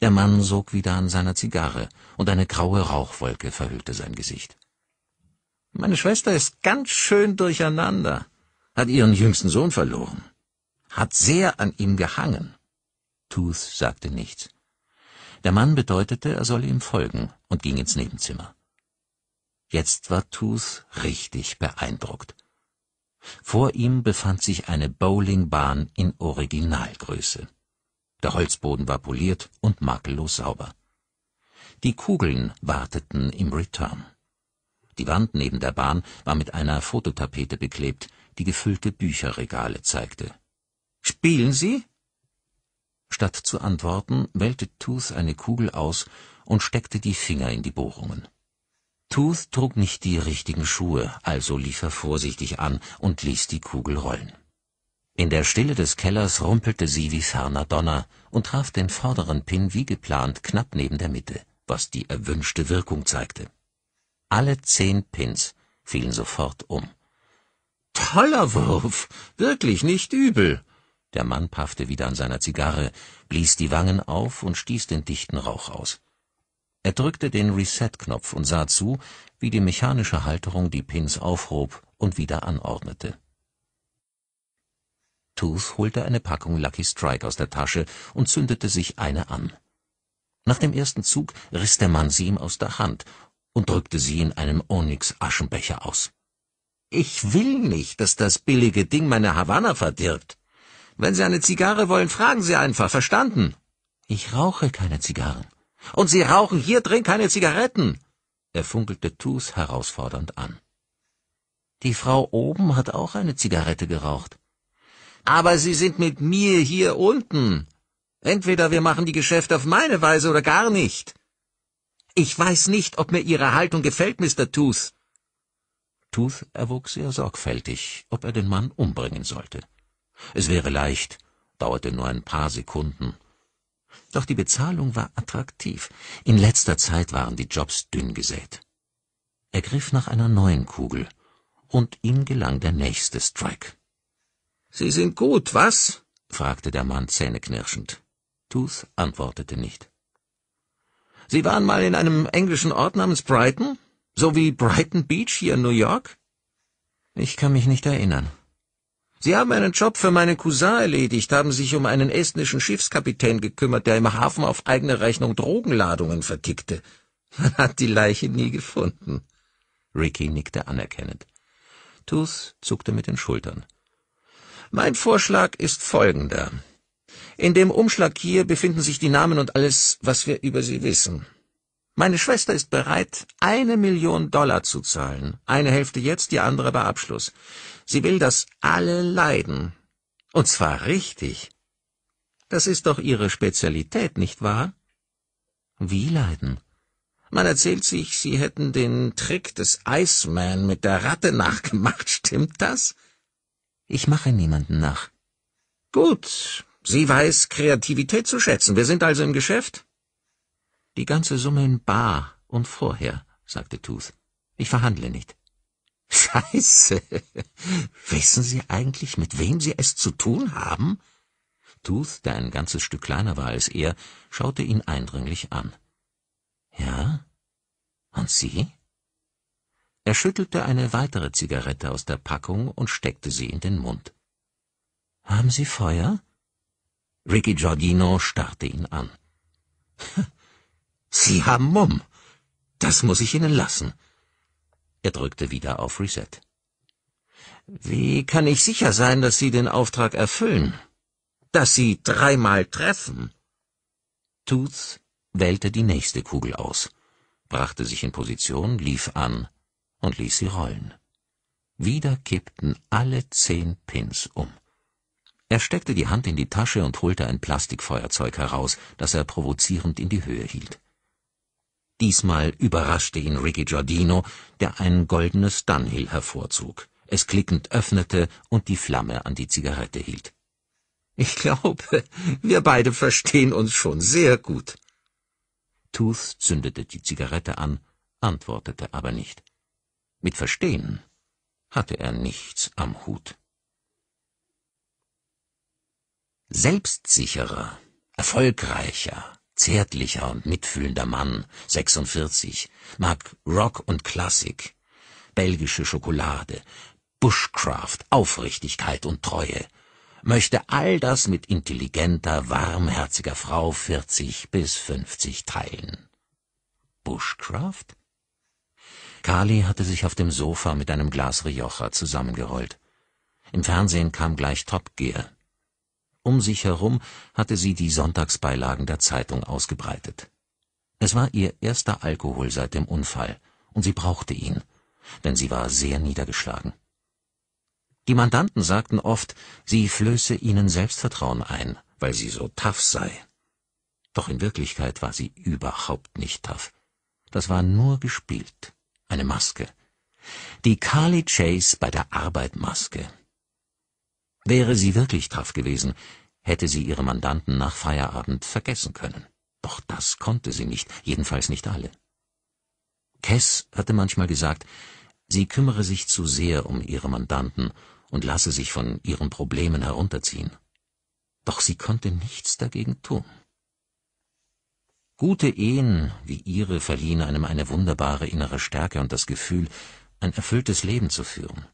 Der Mann sog wieder an seiner Zigarre, und eine graue Rauchwolke verhüllte sein Gesicht. Meine Schwester ist ganz schön durcheinander, hat ihren jüngsten Sohn verloren hat sehr an ihm gehangen. Tooth sagte nichts. Der Mann bedeutete, er solle ihm folgen und ging ins Nebenzimmer. Jetzt war Tooth richtig beeindruckt. Vor ihm befand sich eine Bowlingbahn in Originalgröße. Der Holzboden war poliert und makellos sauber. Die Kugeln warteten im Return. Die Wand neben der Bahn war mit einer Fototapete beklebt, die gefüllte Bücherregale zeigte. Spielen Sie? Statt zu antworten, wählte Tooth eine Kugel aus und steckte die Finger in die Bohrungen. Tooth trug nicht die richtigen Schuhe, also lief er vorsichtig an und ließ die Kugel rollen. In der Stille des Kellers rumpelte sie wie ferner Donner und traf den vorderen Pin wie geplant knapp neben der Mitte, was die erwünschte Wirkung zeigte. Alle zehn Pins fielen sofort um. Toller Wurf, wirklich nicht übel, der Mann paffte wieder an seiner Zigarre, blies die Wangen auf und stieß den dichten Rauch aus. Er drückte den Reset-Knopf und sah zu, wie die mechanische Halterung die Pins aufhob und wieder anordnete. Tooth holte eine Packung Lucky Strike aus der Tasche und zündete sich eine an. Nach dem ersten Zug riss der Mann sie ihm aus der Hand und drückte sie in einem Onyx-Aschenbecher aus. Ich will nicht, dass das billige Ding meine Havanna verdirbt, wenn Sie eine Zigarre wollen, fragen Sie einfach, verstanden? Ich rauche keine Zigarren. Und Sie rauchen hier drin keine Zigaretten. Er funkelte Tus herausfordernd an. Die Frau oben hat auch eine Zigarette geraucht. Aber Sie sind mit mir hier unten. Entweder wir machen die Geschäfte auf meine Weise oder gar nicht. Ich weiß nicht, ob mir Ihre Haltung gefällt, Mr. Tooth. Tooth erwog sehr sorgfältig, ob er den Mann umbringen sollte. Es wäre leicht, dauerte nur ein paar Sekunden. Doch die Bezahlung war attraktiv. In letzter Zeit waren die Jobs dünn gesät. Er griff nach einer neuen Kugel, und ihm gelang der nächste Strike. Sie sind gut, was? fragte der Mann zähneknirschend. Tooth antwortete nicht. Sie waren mal in einem englischen Ort namens Brighton? So wie Brighton Beach hier in New York? Ich kann mich nicht erinnern, Sie haben einen Job für meinen Cousin erledigt, haben sich um einen estnischen Schiffskapitän gekümmert, der im Hafen auf eigene Rechnung Drogenladungen vertickte. *laughs* Man hat die Leiche nie gefunden. Ricky nickte anerkennend. Tooth zuckte mit den Schultern. Mein Vorschlag ist folgender. In dem Umschlag hier befinden sich die Namen und alles, was wir über sie wissen. Meine Schwester ist bereit, eine Million Dollar zu zahlen. Eine Hälfte jetzt, die andere bei Abschluss. Sie will, dass alle leiden. Und zwar richtig. Das ist doch ihre Spezialität, nicht wahr? Wie leiden? Man erzählt sich, sie hätten den Trick des Iceman mit der Ratte nachgemacht, *laughs* stimmt das? Ich mache niemanden nach. Gut, sie weiß Kreativität zu schätzen. Wir sind also im Geschäft? Die ganze Summe in bar und vorher, sagte Tooth. Ich verhandle nicht. Scheiße. Wissen Sie eigentlich, mit wem Sie es zu tun haben? Tooth, der ein ganzes Stück kleiner war als er, schaute ihn eindringlich an. Ja? Und Sie? Er schüttelte eine weitere Zigarette aus der Packung und steckte sie in den Mund. Haben Sie Feuer? Ricky Giordino starrte ihn an. *laughs* Sie haben Mumm. Das muss ich Ihnen lassen. Er drückte wieder auf Reset. Wie kann ich sicher sein, dass Sie den Auftrag erfüllen? Dass Sie dreimal treffen? Tooth wählte die nächste Kugel aus, brachte sich in Position, lief an und ließ sie rollen. Wieder kippten alle zehn Pins um. Er steckte die Hand in die Tasche und holte ein Plastikfeuerzeug heraus, das er provozierend in die Höhe hielt. Diesmal überraschte ihn Ricky Giordino, der ein goldenes Dunhill hervorzog, es klickend öffnete und die Flamme an die Zigarette hielt. Ich glaube, wir beide verstehen uns schon sehr gut. Tooth zündete die Zigarette an, antwortete aber nicht. Mit Verstehen hatte er nichts am Hut. Selbstsicherer, erfolgreicher, zärtlicher und mitfühlender Mann, 46, mag Rock und Klassik, belgische Schokolade, Bushcraft, Aufrichtigkeit und Treue, möchte all das mit intelligenter, warmherziger Frau 40 bis 50 teilen. Bushcraft? Kali hatte sich auf dem Sofa mit einem Glas Rioja zusammengerollt. Im Fernsehen kam gleich Top Gear. Um sich herum hatte sie die Sonntagsbeilagen der Zeitung ausgebreitet. Es war ihr erster Alkohol seit dem Unfall, und sie brauchte ihn, denn sie war sehr niedergeschlagen. Die Mandanten sagten oft, sie flöße ihnen Selbstvertrauen ein, weil sie so tough sei. Doch in Wirklichkeit war sie überhaupt nicht tough. Das war nur gespielt, eine Maske. Die Carly Chase bei der Arbeit Maske, Wäre sie wirklich straff gewesen, hätte sie ihre Mandanten nach Feierabend vergessen können. Doch das konnte sie nicht, jedenfalls nicht alle. Kess hatte manchmal gesagt, sie kümmere sich zu sehr um ihre Mandanten und lasse sich von ihren Problemen herunterziehen. Doch sie konnte nichts dagegen tun. Gute Ehen wie ihre verliehen einem eine wunderbare innere Stärke und das Gefühl, ein erfülltes Leben zu führen.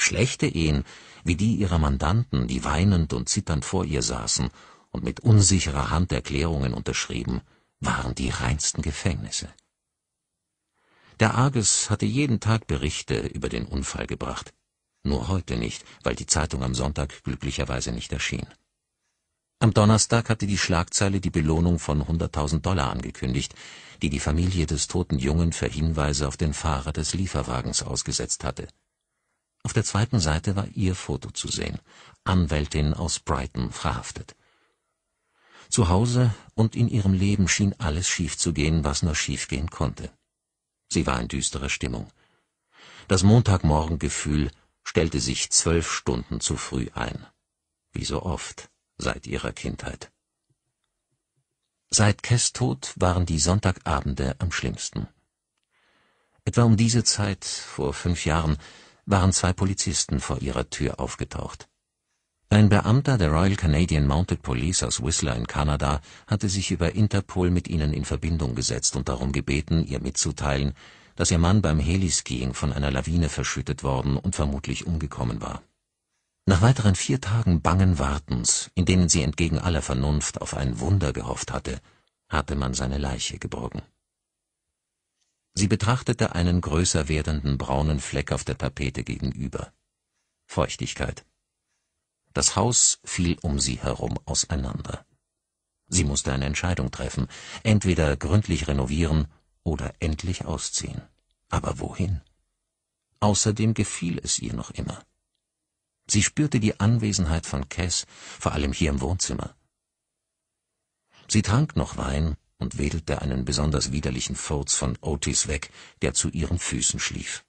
Schlechte Ehen, wie die ihrer Mandanten, die weinend und zitternd vor ihr saßen und mit unsicherer Hand Erklärungen unterschrieben, waren die reinsten Gefängnisse. Der Arges hatte jeden Tag Berichte über den Unfall gebracht, nur heute nicht, weil die Zeitung am Sonntag glücklicherweise nicht erschien. Am Donnerstag hatte die Schlagzeile die Belohnung von 100.000 Dollar angekündigt, die die Familie des toten Jungen für Hinweise auf den Fahrer des Lieferwagens ausgesetzt hatte. Auf der zweiten Seite war ihr Foto zu sehen, Anwältin aus Brighton verhaftet. Zu Hause und in ihrem Leben schien alles schief zu gehen, was nur schief gehen konnte. Sie war in düsterer Stimmung. Das Montagmorgengefühl stellte sich zwölf Stunden zu früh ein. Wie so oft seit ihrer Kindheit. Seit Kess Tod waren die Sonntagabende am schlimmsten. Etwa um diese Zeit, vor fünf Jahren, waren zwei Polizisten vor ihrer Tür aufgetaucht. Ein Beamter der Royal Canadian Mounted Police aus Whistler in Kanada hatte sich über Interpol mit ihnen in Verbindung gesetzt und darum gebeten, ihr mitzuteilen, dass ihr Mann beim Heliskiing von einer Lawine verschüttet worden und vermutlich umgekommen war. Nach weiteren vier Tagen bangen Wartens, in denen sie entgegen aller Vernunft auf ein Wunder gehofft hatte, hatte man seine Leiche geborgen. Sie betrachtete einen größer werdenden braunen Fleck auf der Tapete gegenüber. Feuchtigkeit. Das Haus fiel um sie herum auseinander. Sie musste eine Entscheidung treffen, entweder gründlich renovieren oder endlich ausziehen. Aber wohin? Außerdem gefiel es ihr noch immer. Sie spürte die Anwesenheit von Cass, vor allem hier im Wohnzimmer. Sie trank noch Wein und wedelte einen besonders widerlichen Furz von Otis weg, der zu ihren Füßen schlief.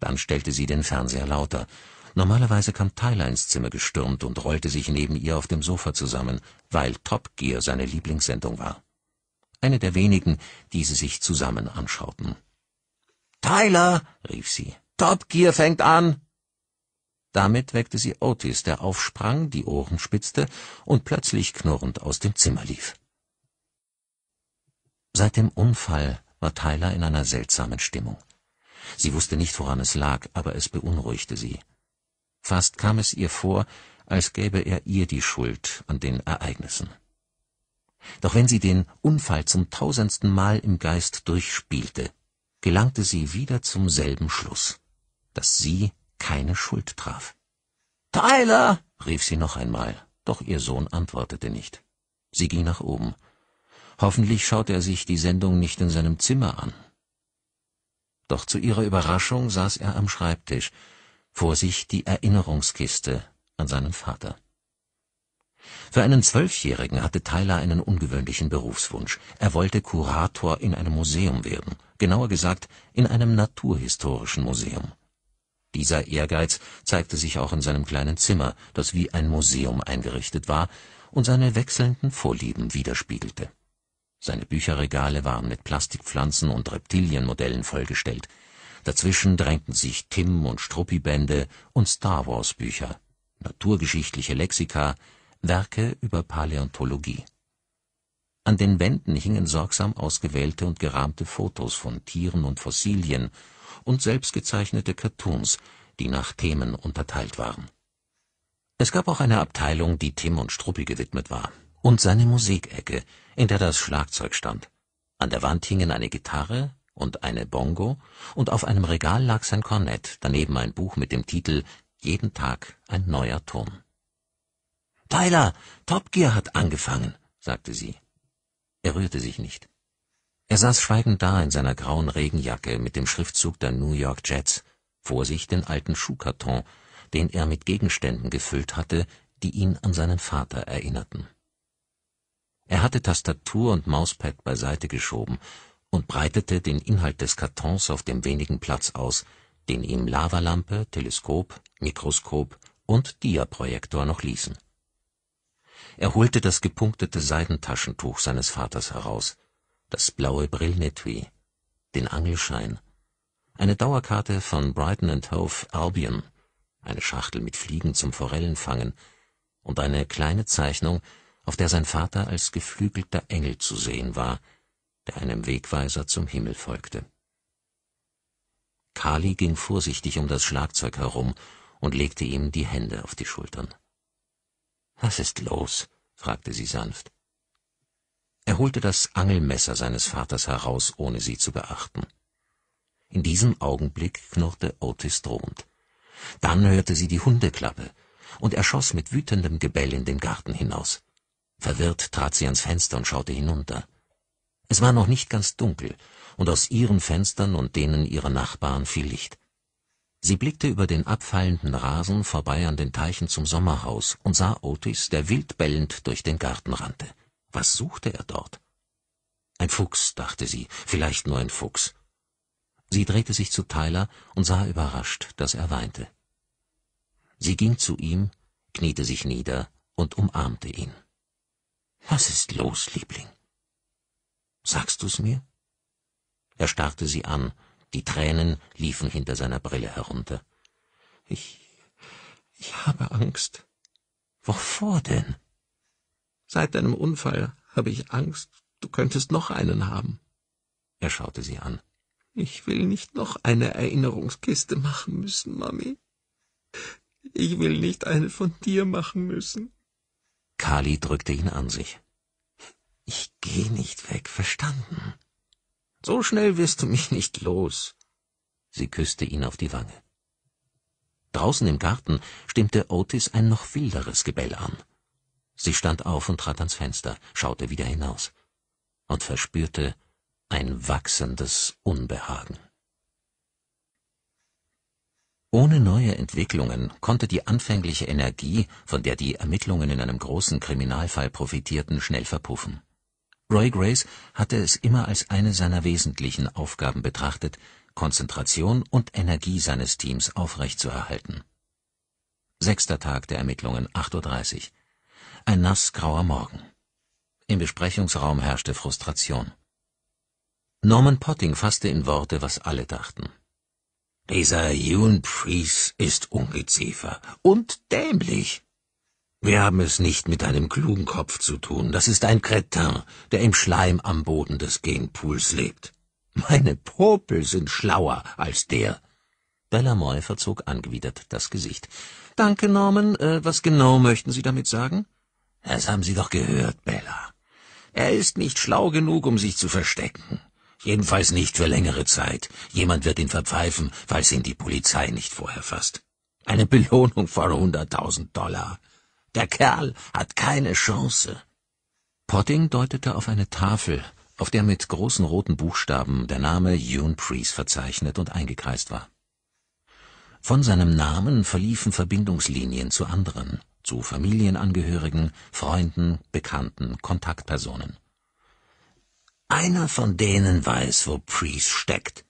Dann stellte sie den Fernseher lauter. Normalerweise kam Tyler ins Zimmer gestürmt und rollte sich neben ihr auf dem Sofa zusammen, weil Top Gear seine Lieblingssendung war. Eine der wenigen, die sie sich zusammen anschauten. Tyler, rief sie, Top Gear fängt an. Damit weckte sie Otis, der aufsprang, die Ohren spitzte und plötzlich knurrend aus dem Zimmer lief. Seit dem Unfall war Tyler in einer seltsamen Stimmung. Sie wusste nicht, woran es lag, aber es beunruhigte sie. Fast kam es ihr vor, als gäbe er ihr die Schuld an den Ereignissen. Doch wenn sie den Unfall zum tausendsten Mal im Geist durchspielte, gelangte sie wieder zum selben Schluss, dass sie keine Schuld traf. Tyler! rief sie noch einmal, doch ihr Sohn antwortete nicht. Sie ging nach oben, Hoffentlich schaute er sich die Sendung nicht in seinem Zimmer an. Doch zu ihrer Überraschung saß er am Schreibtisch, vor sich die Erinnerungskiste an seinen Vater. Für einen Zwölfjährigen hatte Tyler einen ungewöhnlichen Berufswunsch. Er wollte Kurator in einem Museum werden, genauer gesagt in einem naturhistorischen Museum. Dieser Ehrgeiz zeigte sich auch in seinem kleinen Zimmer, das wie ein Museum eingerichtet war und seine wechselnden Vorlieben widerspiegelte seine Bücherregale waren mit Plastikpflanzen und Reptilienmodellen vollgestellt. Dazwischen drängten sich Tim- und Struppi-Bände und Star Wars-Bücher, naturgeschichtliche Lexika, Werke über Paläontologie. An den Wänden hingen sorgsam ausgewählte und gerahmte Fotos von Tieren und Fossilien und selbstgezeichnete Cartoons, die nach Themen unterteilt waren. Es gab auch eine Abteilung, die Tim und Struppi gewidmet war und seine Musikecke, in der das Schlagzeug stand. An der Wand hingen eine Gitarre und eine Bongo, und auf einem Regal lag sein Kornett, daneben ein Buch mit dem Titel Jeden Tag ein neuer Ton. Tyler, Top Gear hat angefangen, sagte sie. Er rührte sich nicht. Er saß schweigend da in seiner grauen Regenjacke mit dem Schriftzug der New York Jets, vor sich den alten Schuhkarton, den er mit Gegenständen gefüllt hatte, die ihn an seinen Vater erinnerten. Er hatte Tastatur und Mauspad beiseite geschoben und breitete den Inhalt des Kartons auf dem wenigen Platz aus, den ihm Lavalampe, Teleskop, Mikroskop und Diaprojektor noch ließen. Er holte das gepunktete Seidentaschentuch seines Vaters heraus, das blaue Brillnetui, den Angelschein, eine Dauerkarte von Brighton and Hove Albion, eine Schachtel mit Fliegen zum Forellenfangen und eine kleine Zeichnung, auf der sein Vater als geflügelter Engel zu sehen war, der einem Wegweiser zum Himmel folgte. Kali ging vorsichtig um das Schlagzeug herum und legte ihm die Hände auf die Schultern. Was ist los? fragte sie sanft. Er holte das Angelmesser seines Vaters heraus, ohne sie zu beachten. In diesem Augenblick knurrte Otis drohend. Dann hörte sie die Hundeklappe und er schoss mit wütendem Gebell in den Garten hinaus. Verwirrt trat sie ans Fenster und schaute hinunter. Es war noch nicht ganz dunkel, und aus ihren Fenstern und denen ihrer Nachbarn fiel Licht. Sie blickte über den abfallenden Rasen vorbei an den Teichen zum Sommerhaus und sah Otis, der wild bellend durch den Garten rannte. Was suchte er dort? Ein Fuchs, dachte sie, vielleicht nur ein Fuchs. Sie drehte sich zu Tyler und sah überrascht, dass er weinte. Sie ging zu ihm, kniete sich nieder und umarmte ihn. Was ist los, Liebling? Sagst du's mir? Er starrte sie an, die Tränen liefen hinter seiner Brille herunter. Ich ich habe Angst. Wovor denn? Seit deinem Unfall habe ich Angst, du könntest noch einen haben. Er schaute sie an. Ich will nicht noch eine Erinnerungskiste machen müssen, Mami. Ich will nicht eine von dir machen müssen. Kali drückte ihn an sich. Ich geh nicht weg, verstanden? So schnell wirst du mich nicht los. Sie küsste ihn auf die Wange. Draußen im Garten stimmte Otis ein noch wilderes Gebell an. Sie stand auf und trat ans Fenster, schaute wieder hinaus und verspürte ein wachsendes Unbehagen. Ohne neue Entwicklungen konnte die anfängliche Energie, von der die Ermittlungen in einem großen Kriminalfall profitierten, schnell verpuffen. Roy Grace hatte es immer als eine seiner wesentlichen Aufgaben betrachtet, Konzentration und Energie seines Teams aufrechtzuerhalten. Sechster Tag der Ermittlungen, 8.30 Uhr. Ein nass grauer Morgen. Im Besprechungsraum herrschte Frustration. Norman Potting fasste in Worte, was alle dachten dieser Ewan Priest ist Ungeziefer und dämlich. Wir haben es nicht mit einem klugen Kopf zu tun. Das ist ein Kretin, der im Schleim am Boden des Genpools lebt. Meine Popel sind schlauer als der. Dellamoy verzog angewidert das Gesicht. Danke, Norman. Äh, was genau möchten Sie damit sagen? Das haben Sie doch gehört, Bella. Er ist nicht schlau genug, um sich zu verstecken. Jedenfalls nicht für längere Zeit. Jemand wird ihn verpfeifen, falls ihn die Polizei nicht vorher fasst. Eine Belohnung von hunderttausend Dollar. Der Kerl hat keine Chance. Potting deutete auf eine Tafel, auf der mit großen roten Buchstaben der Name June Priest verzeichnet und eingekreist war. Von seinem Namen verliefen Verbindungslinien zu anderen, zu Familienangehörigen, Freunden, Bekannten, Kontaktpersonen. Einer von denen weiß, wo Priest steckt.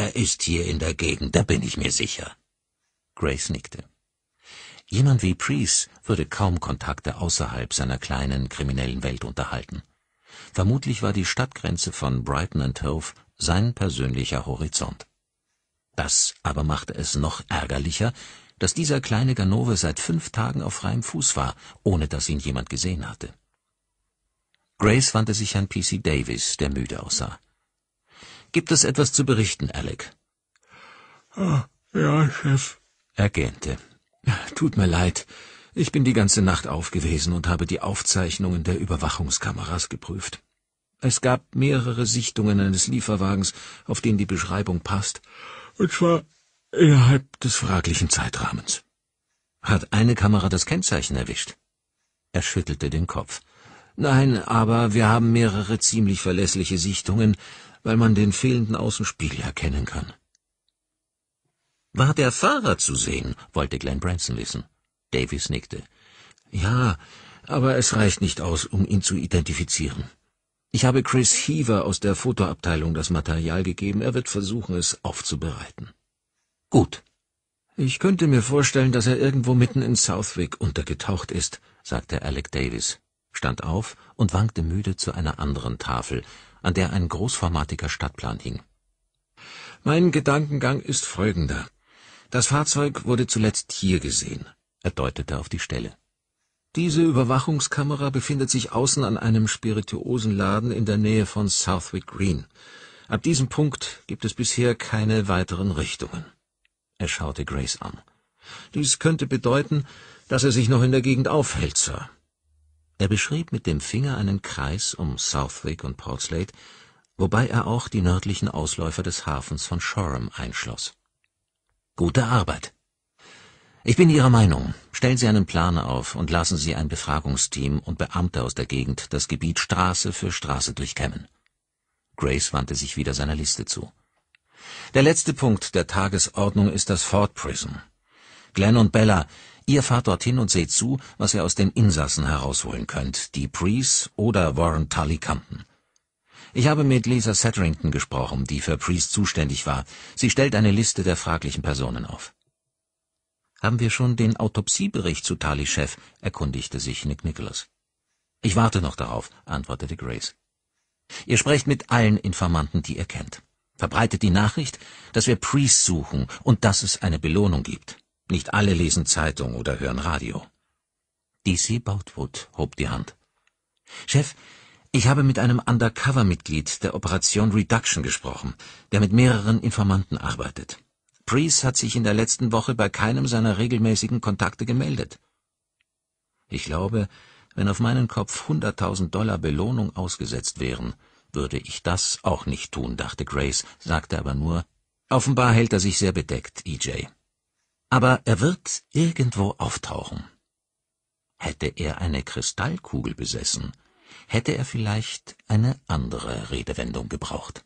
Er ist hier in der Gegend, da bin ich mir sicher. Grace nickte. Jemand wie Priest würde kaum Kontakte außerhalb seiner kleinen kriminellen Welt unterhalten. Vermutlich war die Stadtgrenze von Brighton and Hove sein persönlicher Horizont. Das aber machte es noch ärgerlicher, dass dieser kleine Ganove seit fünf Tagen auf freiem Fuß war, ohne dass ihn jemand gesehen hatte. Grace wandte sich an P.C. Davis, der müde aussah. Gibt es etwas zu berichten, Alec? Ah, ja, Chef. Er gähnte. Tut mir leid. Ich bin die ganze Nacht aufgewesen und habe die Aufzeichnungen der Überwachungskameras geprüft. Es gab mehrere Sichtungen eines Lieferwagens, auf den die Beschreibung passt. Und zwar innerhalb des fraglichen Zeitrahmens. Hat eine Kamera das Kennzeichen erwischt? Er schüttelte den Kopf. Nein, aber wir haben mehrere ziemlich verlässliche Sichtungen, weil man den fehlenden Außenspiegel erkennen kann. War der Fahrer zu sehen? wollte Glenn Branson wissen. Davis nickte. Ja, aber es reicht nicht aus, um ihn zu identifizieren. Ich habe Chris Heaver aus der Fotoabteilung das Material gegeben. Er wird versuchen, es aufzubereiten. Gut. Ich könnte mir vorstellen, dass er irgendwo mitten in Southwick untergetaucht ist, sagte Alec Davis stand auf und wankte müde zu einer anderen Tafel, an der ein großformatiger Stadtplan hing. Mein Gedankengang ist folgender. Das Fahrzeug wurde zuletzt hier gesehen. Er deutete auf die Stelle. Diese Überwachungskamera befindet sich außen an einem Spirituosenladen in der Nähe von Southwick Green. Ab diesem Punkt gibt es bisher keine weiteren Richtungen. Er schaute Grace an. Dies könnte bedeuten, dass er sich noch in der Gegend aufhält, Sir. Er beschrieb mit dem Finger einen Kreis um Southwick und Portslade, wobei er auch die nördlichen Ausläufer des Hafens von Shoreham einschloss. Gute Arbeit. Ich bin Ihrer Meinung. Stellen Sie einen Plan auf und lassen Sie ein Befragungsteam und Beamte aus der Gegend das Gebiet Straße für Straße durchkämmen. Grace wandte sich wieder seiner Liste zu. Der letzte Punkt der Tagesordnung ist das Ford Prison. Glenn und Bella, Ihr fahrt dorthin und seht zu, was ihr aus den Insassen herausholen könnt, die Priest oder Warren Tully kannten. Ich habe mit Lisa Satterington gesprochen, die für Priest zuständig war. Sie stellt eine Liste der fraglichen Personen auf. Haben wir schon den Autopsiebericht zu Talis Chef? erkundigte sich Nick Nicholas. Ich warte noch darauf, antwortete Grace. Ihr sprecht mit allen Informanten, die ihr kennt. Verbreitet die Nachricht, dass wir Priest suchen und dass es eine Belohnung gibt. Nicht alle lesen Zeitung oder hören Radio. DC Boutwood hob die Hand. Chef, ich habe mit einem Undercover-Mitglied der Operation Reduction gesprochen, der mit mehreren Informanten arbeitet. Priest hat sich in der letzten Woche bei keinem seiner regelmäßigen Kontakte gemeldet. Ich glaube, wenn auf meinen Kopf hunderttausend Dollar Belohnung ausgesetzt wären, würde ich das auch nicht tun, dachte Grace, sagte aber nur, offenbar hält er sich sehr bedeckt, EJ aber er wird irgendwo auftauchen. Hätte er eine Kristallkugel besessen, hätte er vielleicht eine andere Redewendung gebraucht.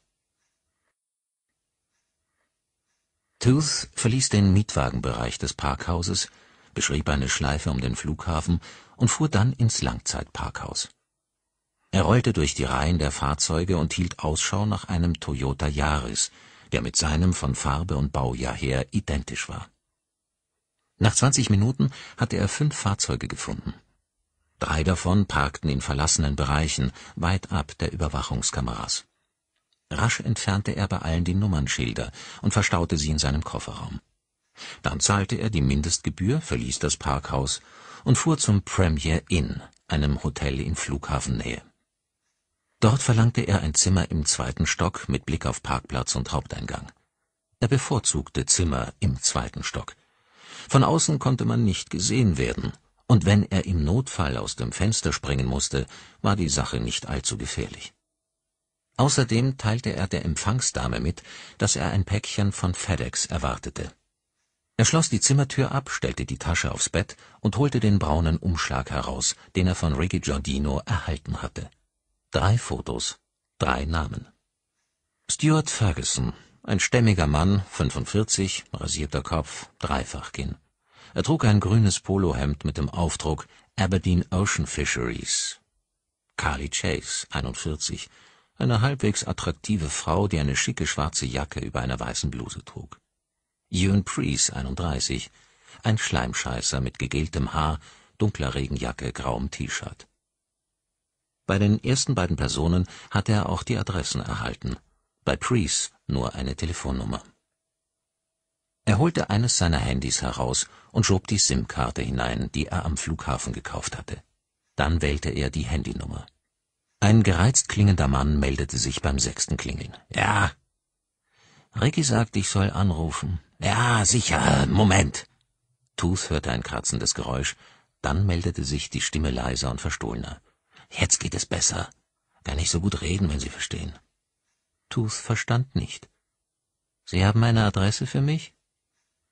Tooth verließ den Mietwagenbereich des Parkhauses, beschrieb eine Schleife um den Flughafen und fuhr dann ins Langzeitparkhaus. Er rollte durch die Reihen der Fahrzeuge und hielt Ausschau nach einem Toyota Yaris, der mit seinem von Farbe und Baujahr her identisch war. Nach 20 Minuten hatte er fünf Fahrzeuge gefunden. Drei davon parkten in verlassenen Bereichen, weit ab der Überwachungskameras. Rasch entfernte er bei allen die Nummernschilder und verstaute sie in seinem Kofferraum. Dann zahlte er die Mindestgebühr, verließ das Parkhaus und fuhr zum Premier Inn, einem Hotel in Flughafennähe. Dort verlangte er ein Zimmer im zweiten Stock mit Blick auf Parkplatz und Haupteingang. Er bevorzugte Zimmer im zweiten Stock. Von außen konnte man nicht gesehen werden, und wenn er im Notfall aus dem Fenster springen musste, war die Sache nicht allzu gefährlich. Außerdem teilte er der Empfangsdame mit, dass er ein Päckchen von FedEx erwartete. Er schloss die Zimmertür ab, stellte die Tasche aufs Bett und holte den braunen Umschlag heraus, den er von Ricky Giordino erhalten hatte. Drei Fotos, drei Namen. Stuart Ferguson, ein stämmiger Mann, 45, rasierter Kopf, dreifach Dreifachkinn. Er trug ein grünes Polohemd mit dem Aufdruck Aberdeen Ocean Fisheries. Carly Chase, 41, eine halbwegs attraktive Frau, die eine schicke schwarze Jacke über einer weißen Bluse trug. Ewan Priest, 31, ein Schleimscheißer mit gegeltem Haar, dunkler Regenjacke, grauem T-Shirt. Bei den ersten beiden Personen hatte er auch die Adressen erhalten. Bei Priest nur eine Telefonnummer. Er holte eines seiner Handys heraus und schob die SIM-Karte hinein, die er am Flughafen gekauft hatte. Dann wählte er die Handynummer. Ein gereizt klingender Mann meldete sich beim sechsten Klingeln. Ja. Ricky sagt, ich soll anrufen. Ja, sicher. Moment. Tooth hörte ein kratzendes Geräusch, dann meldete sich die Stimme leiser und verstohlener. Jetzt geht es besser. Kann ich so gut reden, wenn Sie verstehen. Tus verstand nicht. Sie haben eine Adresse für mich?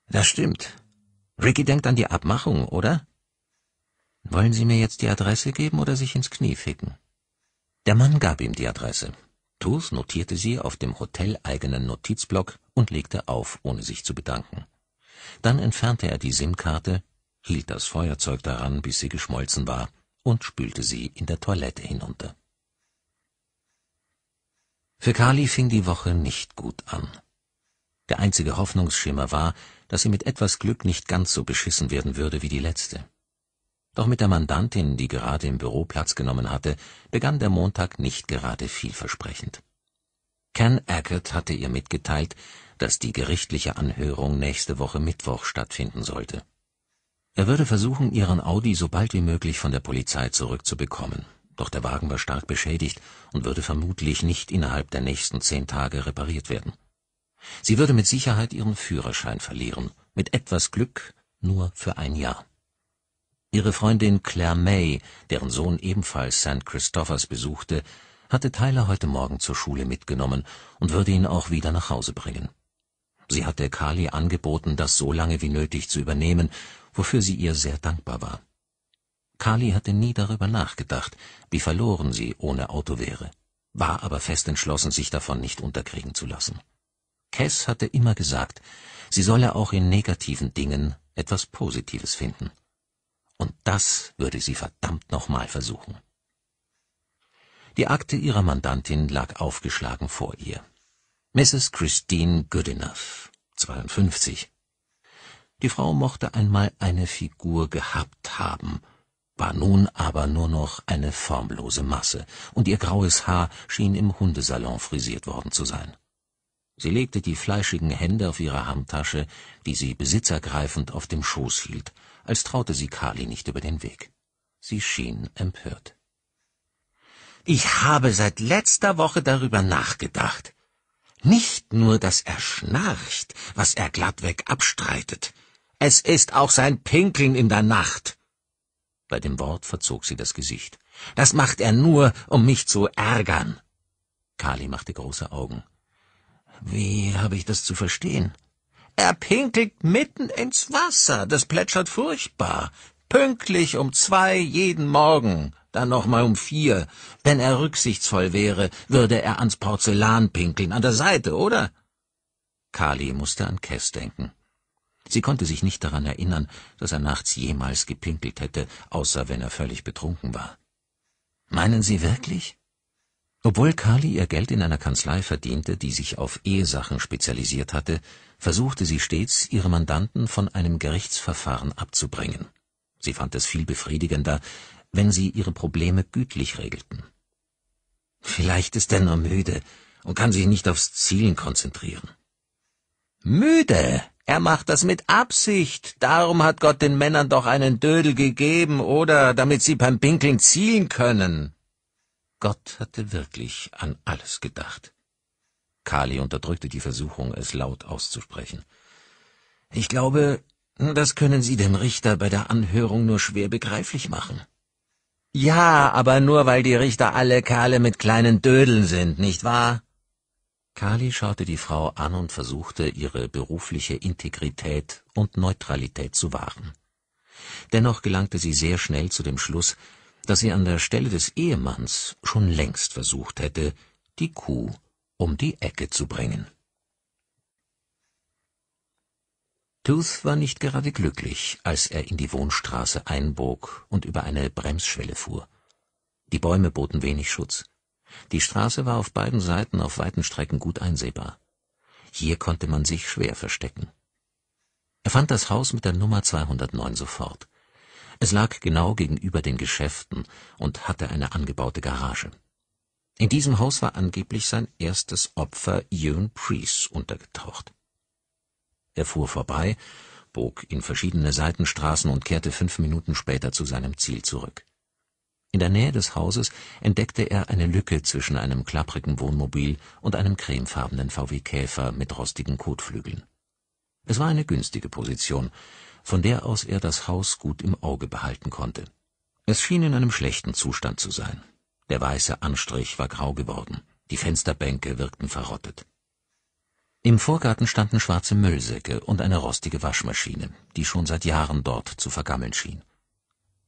Das stimmt. Ricky denkt an die Abmachung, oder? Wollen Sie mir jetzt die Adresse geben oder sich ins Knie ficken? Der Mann gab ihm die Adresse. Tus notierte sie auf dem hoteleigenen Notizblock und legte auf, ohne sich zu bedanken. Dann entfernte er die SIM-Karte, hielt das Feuerzeug daran, bis sie geschmolzen war, und spülte sie in der Toilette hinunter. Für Kali fing die Woche nicht gut an. Der einzige Hoffnungsschimmer war, dass sie mit etwas Glück nicht ganz so beschissen werden würde wie die letzte. Doch mit der Mandantin, die gerade im Büro Platz genommen hatte, begann der Montag nicht gerade vielversprechend. Ken Ackert hatte ihr mitgeteilt, dass die gerichtliche Anhörung nächste Woche Mittwoch stattfinden sollte. Er würde versuchen, ihren Audi so bald wie möglich von der Polizei zurückzubekommen doch der Wagen war stark beschädigt und würde vermutlich nicht innerhalb der nächsten zehn Tage repariert werden. Sie würde mit Sicherheit ihren Führerschein verlieren, mit etwas Glück nur für ein Jahr. Ihre Freundin Claire May, deren Sohn ebenfalls St. Christophers besuchte, hatte Tyler heute Morgen zur Schule mitgenommen und würde ihn auch wieder nach Hause bringen. Sie hatte Carly angeboten, das so lange wie nötig zu übernehmen, wofür sie ihr sehr dankbar war. Kali hatte nie darüber nachgedacht, wie verloren sie ohne Auto wäre, war aber fest entschlossen, sich davon nicht unterkriegen zu lassen. Kess hatte immer gesagt, sie solle auch in negativen Dingen etwas Positives finden. Und das würde sie verdammt nochmal versuchen. Die Akte ihrer Mandantin lag aufgeschlagen vor ihr. Mrs. Christine Goodenough, 52. Die Frau mochte einmal eine Figur gehabt haben, war nun aber nur noch eine formlose Masse, und ihr graues Haar schien im Hundesalon frisiert worden zu sein. Sie legte die fleischigen Hände auf ihre Handtasche, die sie besitzergreifend auf dem Schoß hielt, als traute sie Kali nicht über den Weg. Sie schien empört. Ich habe seit letzter Woche darüber nachgedacht. Nicht nur, dass er schnarcht, was er glattweg abstreitet. Es ist auch sein Pinkeln in der Nacht. Bei dem Wort verzog sie das Gesicht. Das macht er nur, um mich zu ärgern. Kali machte große Augen. Wie habe ich das zu verstehen? Er pinkelt mitten ins Wasser, das plätschert furchtbar. Pünktlich um zwei jeden Morgen, dann nochmal um vier. Wenn er rücksichtsvoll wäre, würde er ans Porzellan pinkeln, an der Seite, oder? Kali musste an Kess denken. Sie konnte sich nicht daran erinnern, dass er nachts jemals gepinkelt hätte, außer wenn er völlig betrunken war. Meinen Sie wirklich? Obwohl Carly ihr Geld in einer Kanzlei verdiente, die sich auf Ehesachen spezialisiert hatte, versuchte sie stets, ihre Mandanten von einem Gerichtsverfahren abzubringen. Sie fand es viel befriedigender, wenn sie ihre Probleme gütlich regelten. Vielleicht ist er nur müde und kann sich nicht aufs Zielen konzentrieren. Müde, er macht das mit Absicht. Darum hat Gott den Männern doch einen Dödel gegeben, oder damit sie beim Pinkeln ziehen können. Gott hatte wirklich an alles gedacht. Kali unterdrückte die Versuchung, es laut auszusprechen. Ich glaube, das können Sie dem Richter bei der Anhörung nur schwer begreiflich machen. Ja, aber nur weil die Richter alle Kerle mit kleinen Dödeln sind, nicht wahr? Kali schaute die Frau an und versuchte, ihre berufliche Integrität und Neutralität zu wahren. Dennoch gelangte sie sehr schnell zu dem Schluss, dass sie an der Stelle des Ehemanns schon längst versucht hätte, die Kuh um die Ecke zu bringen. Tooth war nicht gerade glücklich, als er in die Wohnstraße einbog und über eine Bremsschwelle fuhr. Die Bäume boten wenig Schutz. Die Straße war auf beiden Seiten auf weiten Strecken gut einsehbar. Hier konnte man sich schwer verstecken. Er fand das Haus mit der Nummer 209 sofort. Es lag genau gegenüber den Geschäften und hatte eine angebaute Garage. In diesem Haus war angeblich sein erstes Opfer Ewan Priest untergetaucht. Er fuhr vorbei, bog in verschiedene Seitenstraßen und kehrte fünf Minuten später zu seinem Ziel zurück. In der Nähe des Hauses entdeckte er eine Lücke zwischen einem klapprigen Wohnmobil und einem cremefarbenen VW Käfer mit rostigen Kotflügeln. Es war eine günstige Position, von der aus er das Haus gut im Auge behalten konnte. Es schien in einem schlechten Zustand zu sein. Der weiße Anstrich war grau geworden, die Fensterbänke wirkten verrottet. Im Vorgarten standen schwarze Müllsäcke und eine rostige Waschmaschine, die schon seit Jahren dort zu vergammeln schien.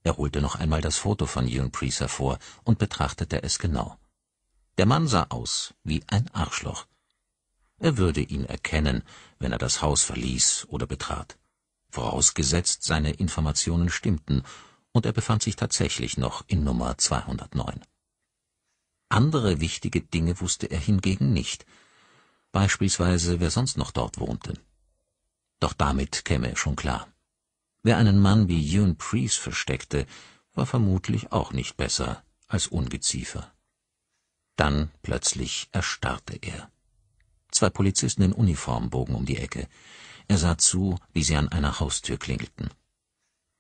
Er holte noch einmal das Foto von Young Priest hervor und betrachtete es genau. Der Mann sah aus wie ein Arschloch. Er würde ihn erkennen, wenn er das Haus verließ oder betrat. Vorausgesetzt, seine Informationen stimmten, und er befand sich tatsächlich noch in Nummer 209. Andere wichtige Dinge wusste er hingegen nicht, beispielsweise wer sonst noch dort wohnte. Doch damit käme er schon klar. Wer einen Mann wie June Priest versteckte, war vermutlich auch nicht besser als Ungeziefer. Dann plötzlich erstarrte er. Zwei Polizisten in Uniform bogen um die Ecke. Er sah zu, wie sie an einer Haustür klingelten.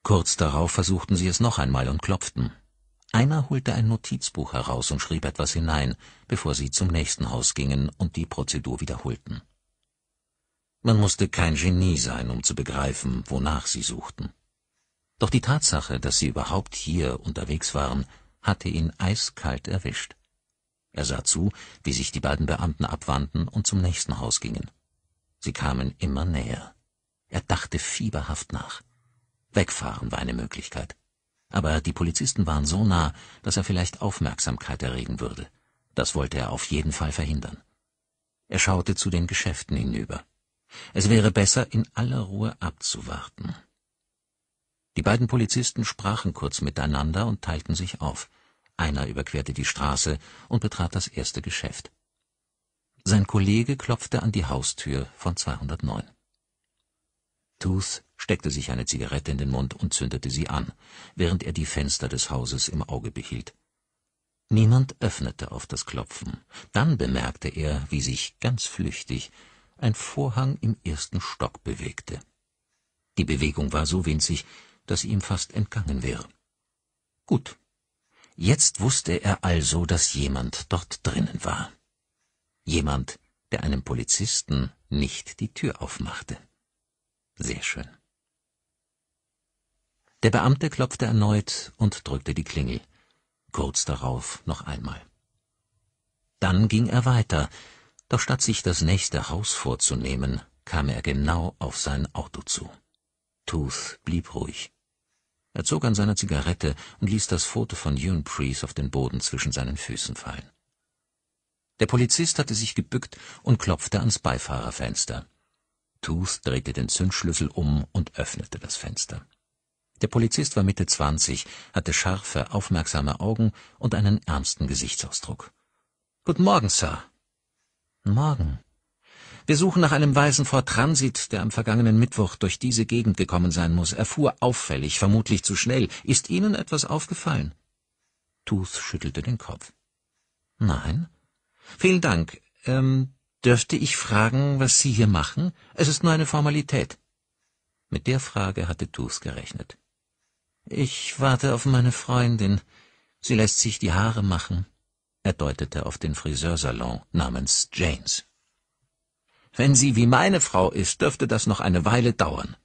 Kurz darauf versuchten sie es noch einmal und klopften. Einer holte ein Notizbuch heraus und schrieb etwas hinein, bevor sie zum nächsten Haus gingen und die Prozedur wiederholten. Man musste kein Genie sein, um zu begreifen, wonach sie suchten. Doch die Tatsache, dass sie überhaupt hier unterwegs waren, hatte ihn eiskalt erwischt. Er sah zu, wie sich die beiden Beamten abwandten und zum nächsten Haus gingen. Sie kamen immer näher. Er dachte fieberhaft nach. Wegfahren war eine Möglichkeit. Aber die Polizisten waren so nah, dass er vielleicht Aufmerksamkeit erregen würde. Das wollte er auf jeden Fall verhindern. Er schaute zu den Geschäften hinüber. Es wäre besser, in aller Ruhe abzuwarten. Die beiden Polizisten sprachen kurz miteinander und teilten sich auf. Einer überquerte die Straße und betrat das erste Geschäft. Sein Kollege klopfte an die Haustür von 209. Tooth steckte sich eine Zigarette in den Mund und zündete sie an, während er die Fenster des Hauses im Auge behielt. Niemand öffnete auf das Klopfen. Dann bemerkte er, wie sich ganz flüchtig ein Vorhang im ersten Stock bewegte. Die Bewegung war so winzig, dass ihm fast entgangen wäre. Gut. Jetzt wusste er also, dass jemand dort drinnen war. Jemand, der einem Polizisten nicht die Tür aufmachte. Sehr schön. Der Beamte klopfte erneut und drückte die Klingel, kurz darauf noch einmal. Dann ging er weiter, doch statt sich das nächste Haus vorzunehmen, kam er genau auf sein Auto zu. Tooth blieb ruhig. Er zog an seiner Zigarette und ließ das Foto von June Priest auf den Boden zwischen seinen Füßen fallen. Der Polizist hatte sich gebückt und klopfte ans Beifahrerfenster. Tooth drehte den Zündschlüssel um und öffnete das Fenster. Der Polizist war Mitte zwanzig, hatte scharfe, aufmerksame Augen und einen ernsten Gesichtsausdruck. Guten Morgen, Sir, Morgen. Wir suchen nach einem Weisen vor Transit, der am vergangenen Mittwoch durch diese Gegend gekommen sein muss. Er fuhr auffällig, vermutlich zu schnell. Ist Ihnen etwas aufgefallen? Tooth schüttelte den Kopf. Nein. Vielen Dank. Ähm, dürfte ich fragen, was Sie hier machen? Es ist nur eine Formalität. Mit der Frage hatte Tooth gerechnet. Ich warte auf meine Freundin. Sie lässt sich die Haare machen. Er deutete auf den Friseursalon namens Janes. Wenn sie wie meine Frau ist, dürfte das noch eine Weile dauern.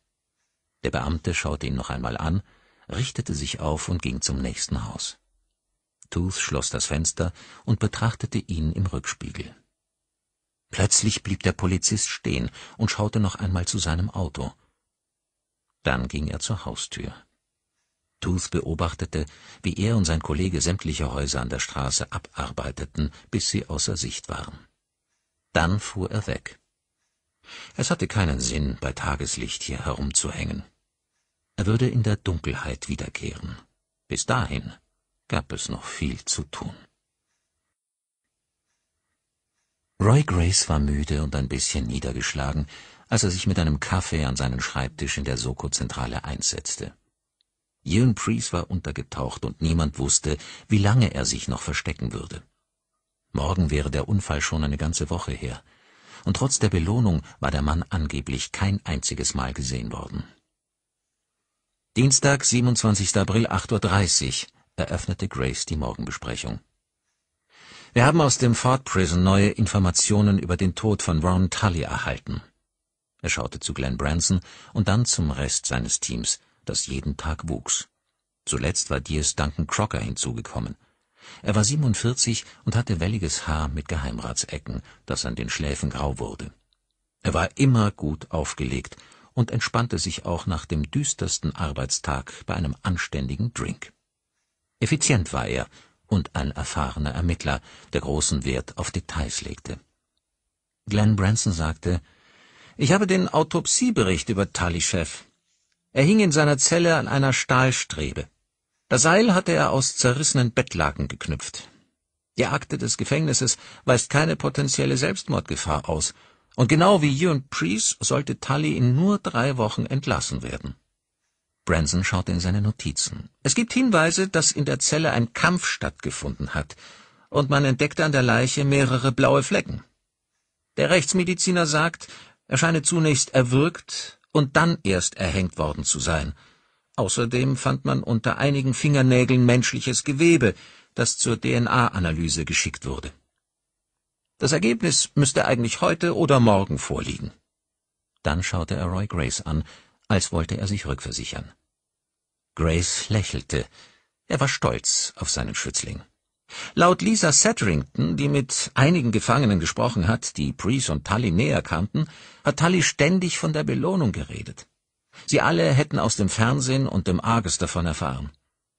Der Beamte schaute ihn noch einmal an, richtete sich auf und ging zum nächsten Haus. Tooth schloss das Fenster und betrachtete ihn im Rückspiegel. Plötzlich blieb der Polizist stehen und schaute noch einmal zu seinem Auto. Dann ging er zur Haustür. Tooth beobachtete, wie er und sein Kollege sämtliche Häuser an der Straße abarbeiteten, bis sie außer Sicht waren. Dann fuhr er weg. Es hatte keinen Sinn, bei Tageslicht hier herumzuhängen. Er würde in der Dunkelheit wiederkehren. Bis dahin gab es noch viel zu tun. Roy Grace war müde und ein bisschen niedergeschlagen, als er sich mit einem Kaffee an seinen Schreibtisch in der Soko-Zentrale einsetzte. Ian Priest war untergetaucht und niemand wusste, wie lange er sich noch verstecken würde. Morgen wäre der Unfall schon eine ganze Woche her. Und trotz der Belohnung war der Mann angeblich kein einziges Mal gesehen worden. Dienstag, 27. April, 8.30 Uhr, eröffnete Grace die Morgenbesprechung. Wir haben aus dem Ford Prison neue Informationen über den Tod von Ron Tully erhalten. Er schaute zu Glenn Branson und dann zum Rest seines Teams – das jeden Tag wuchs. Zuletzt war Dears Duncan Crocker hinzugekommen. Er war 47 und hatte welliges Haar mit Geheimratsecken, das an den Schläfen grau wurde. Er war immer gut aufgelegt und entspannte sich auch nach dem düstersten Arbeitstag bei einem anständigen Drink. Effizient war er und ein erfahrener Ermittler, der großen Wert auf Details legte. Glenn Branson sagte, ich habe den Autopsiebericht über Tully, Chef. Er hing in seiner Zelle an einer Stahlstrebe. Das Seil hatte er aus zerrissenen Bettlaken geknüpft. Die Akte des Gefängnisses weist keine potenzielle Selbstmordgefahr aus, und genau wie Ewan Priest sollte Tully in nur drei Wochen entlassen werden. Branson schaut in seine Notizen. Es gibt Hinweise, dass in der Zelle ein Kampf stattgefunden hat, und man entdeckte an der Leiche mehrere blaue Flecken. Der Rechtsmediziner sagt, er scheine zunächst erwürgt, und dann erst erhängt worden zu sein. Außerdem fand man unter einigen Fingernägeln menschliches Gewebe, das zur DNA-Analyse geschickt wurde. Das Ergebnis müsste eigentlich heute oder morgen vorliegen. Dann schaute er Roy Grace an, als wollte er sich rückversichern. Grace lächelte. Er war stolz auf seinen Schützling. Laut Lisa Satterington, die mit einigen Gefangenen gesprochen hat, die Priest und Tully näher kannten, hat Tully ständig von der Belohnung geredet. Sie alle hätten aus dem Fernsehen und dem Argus davon erfahren.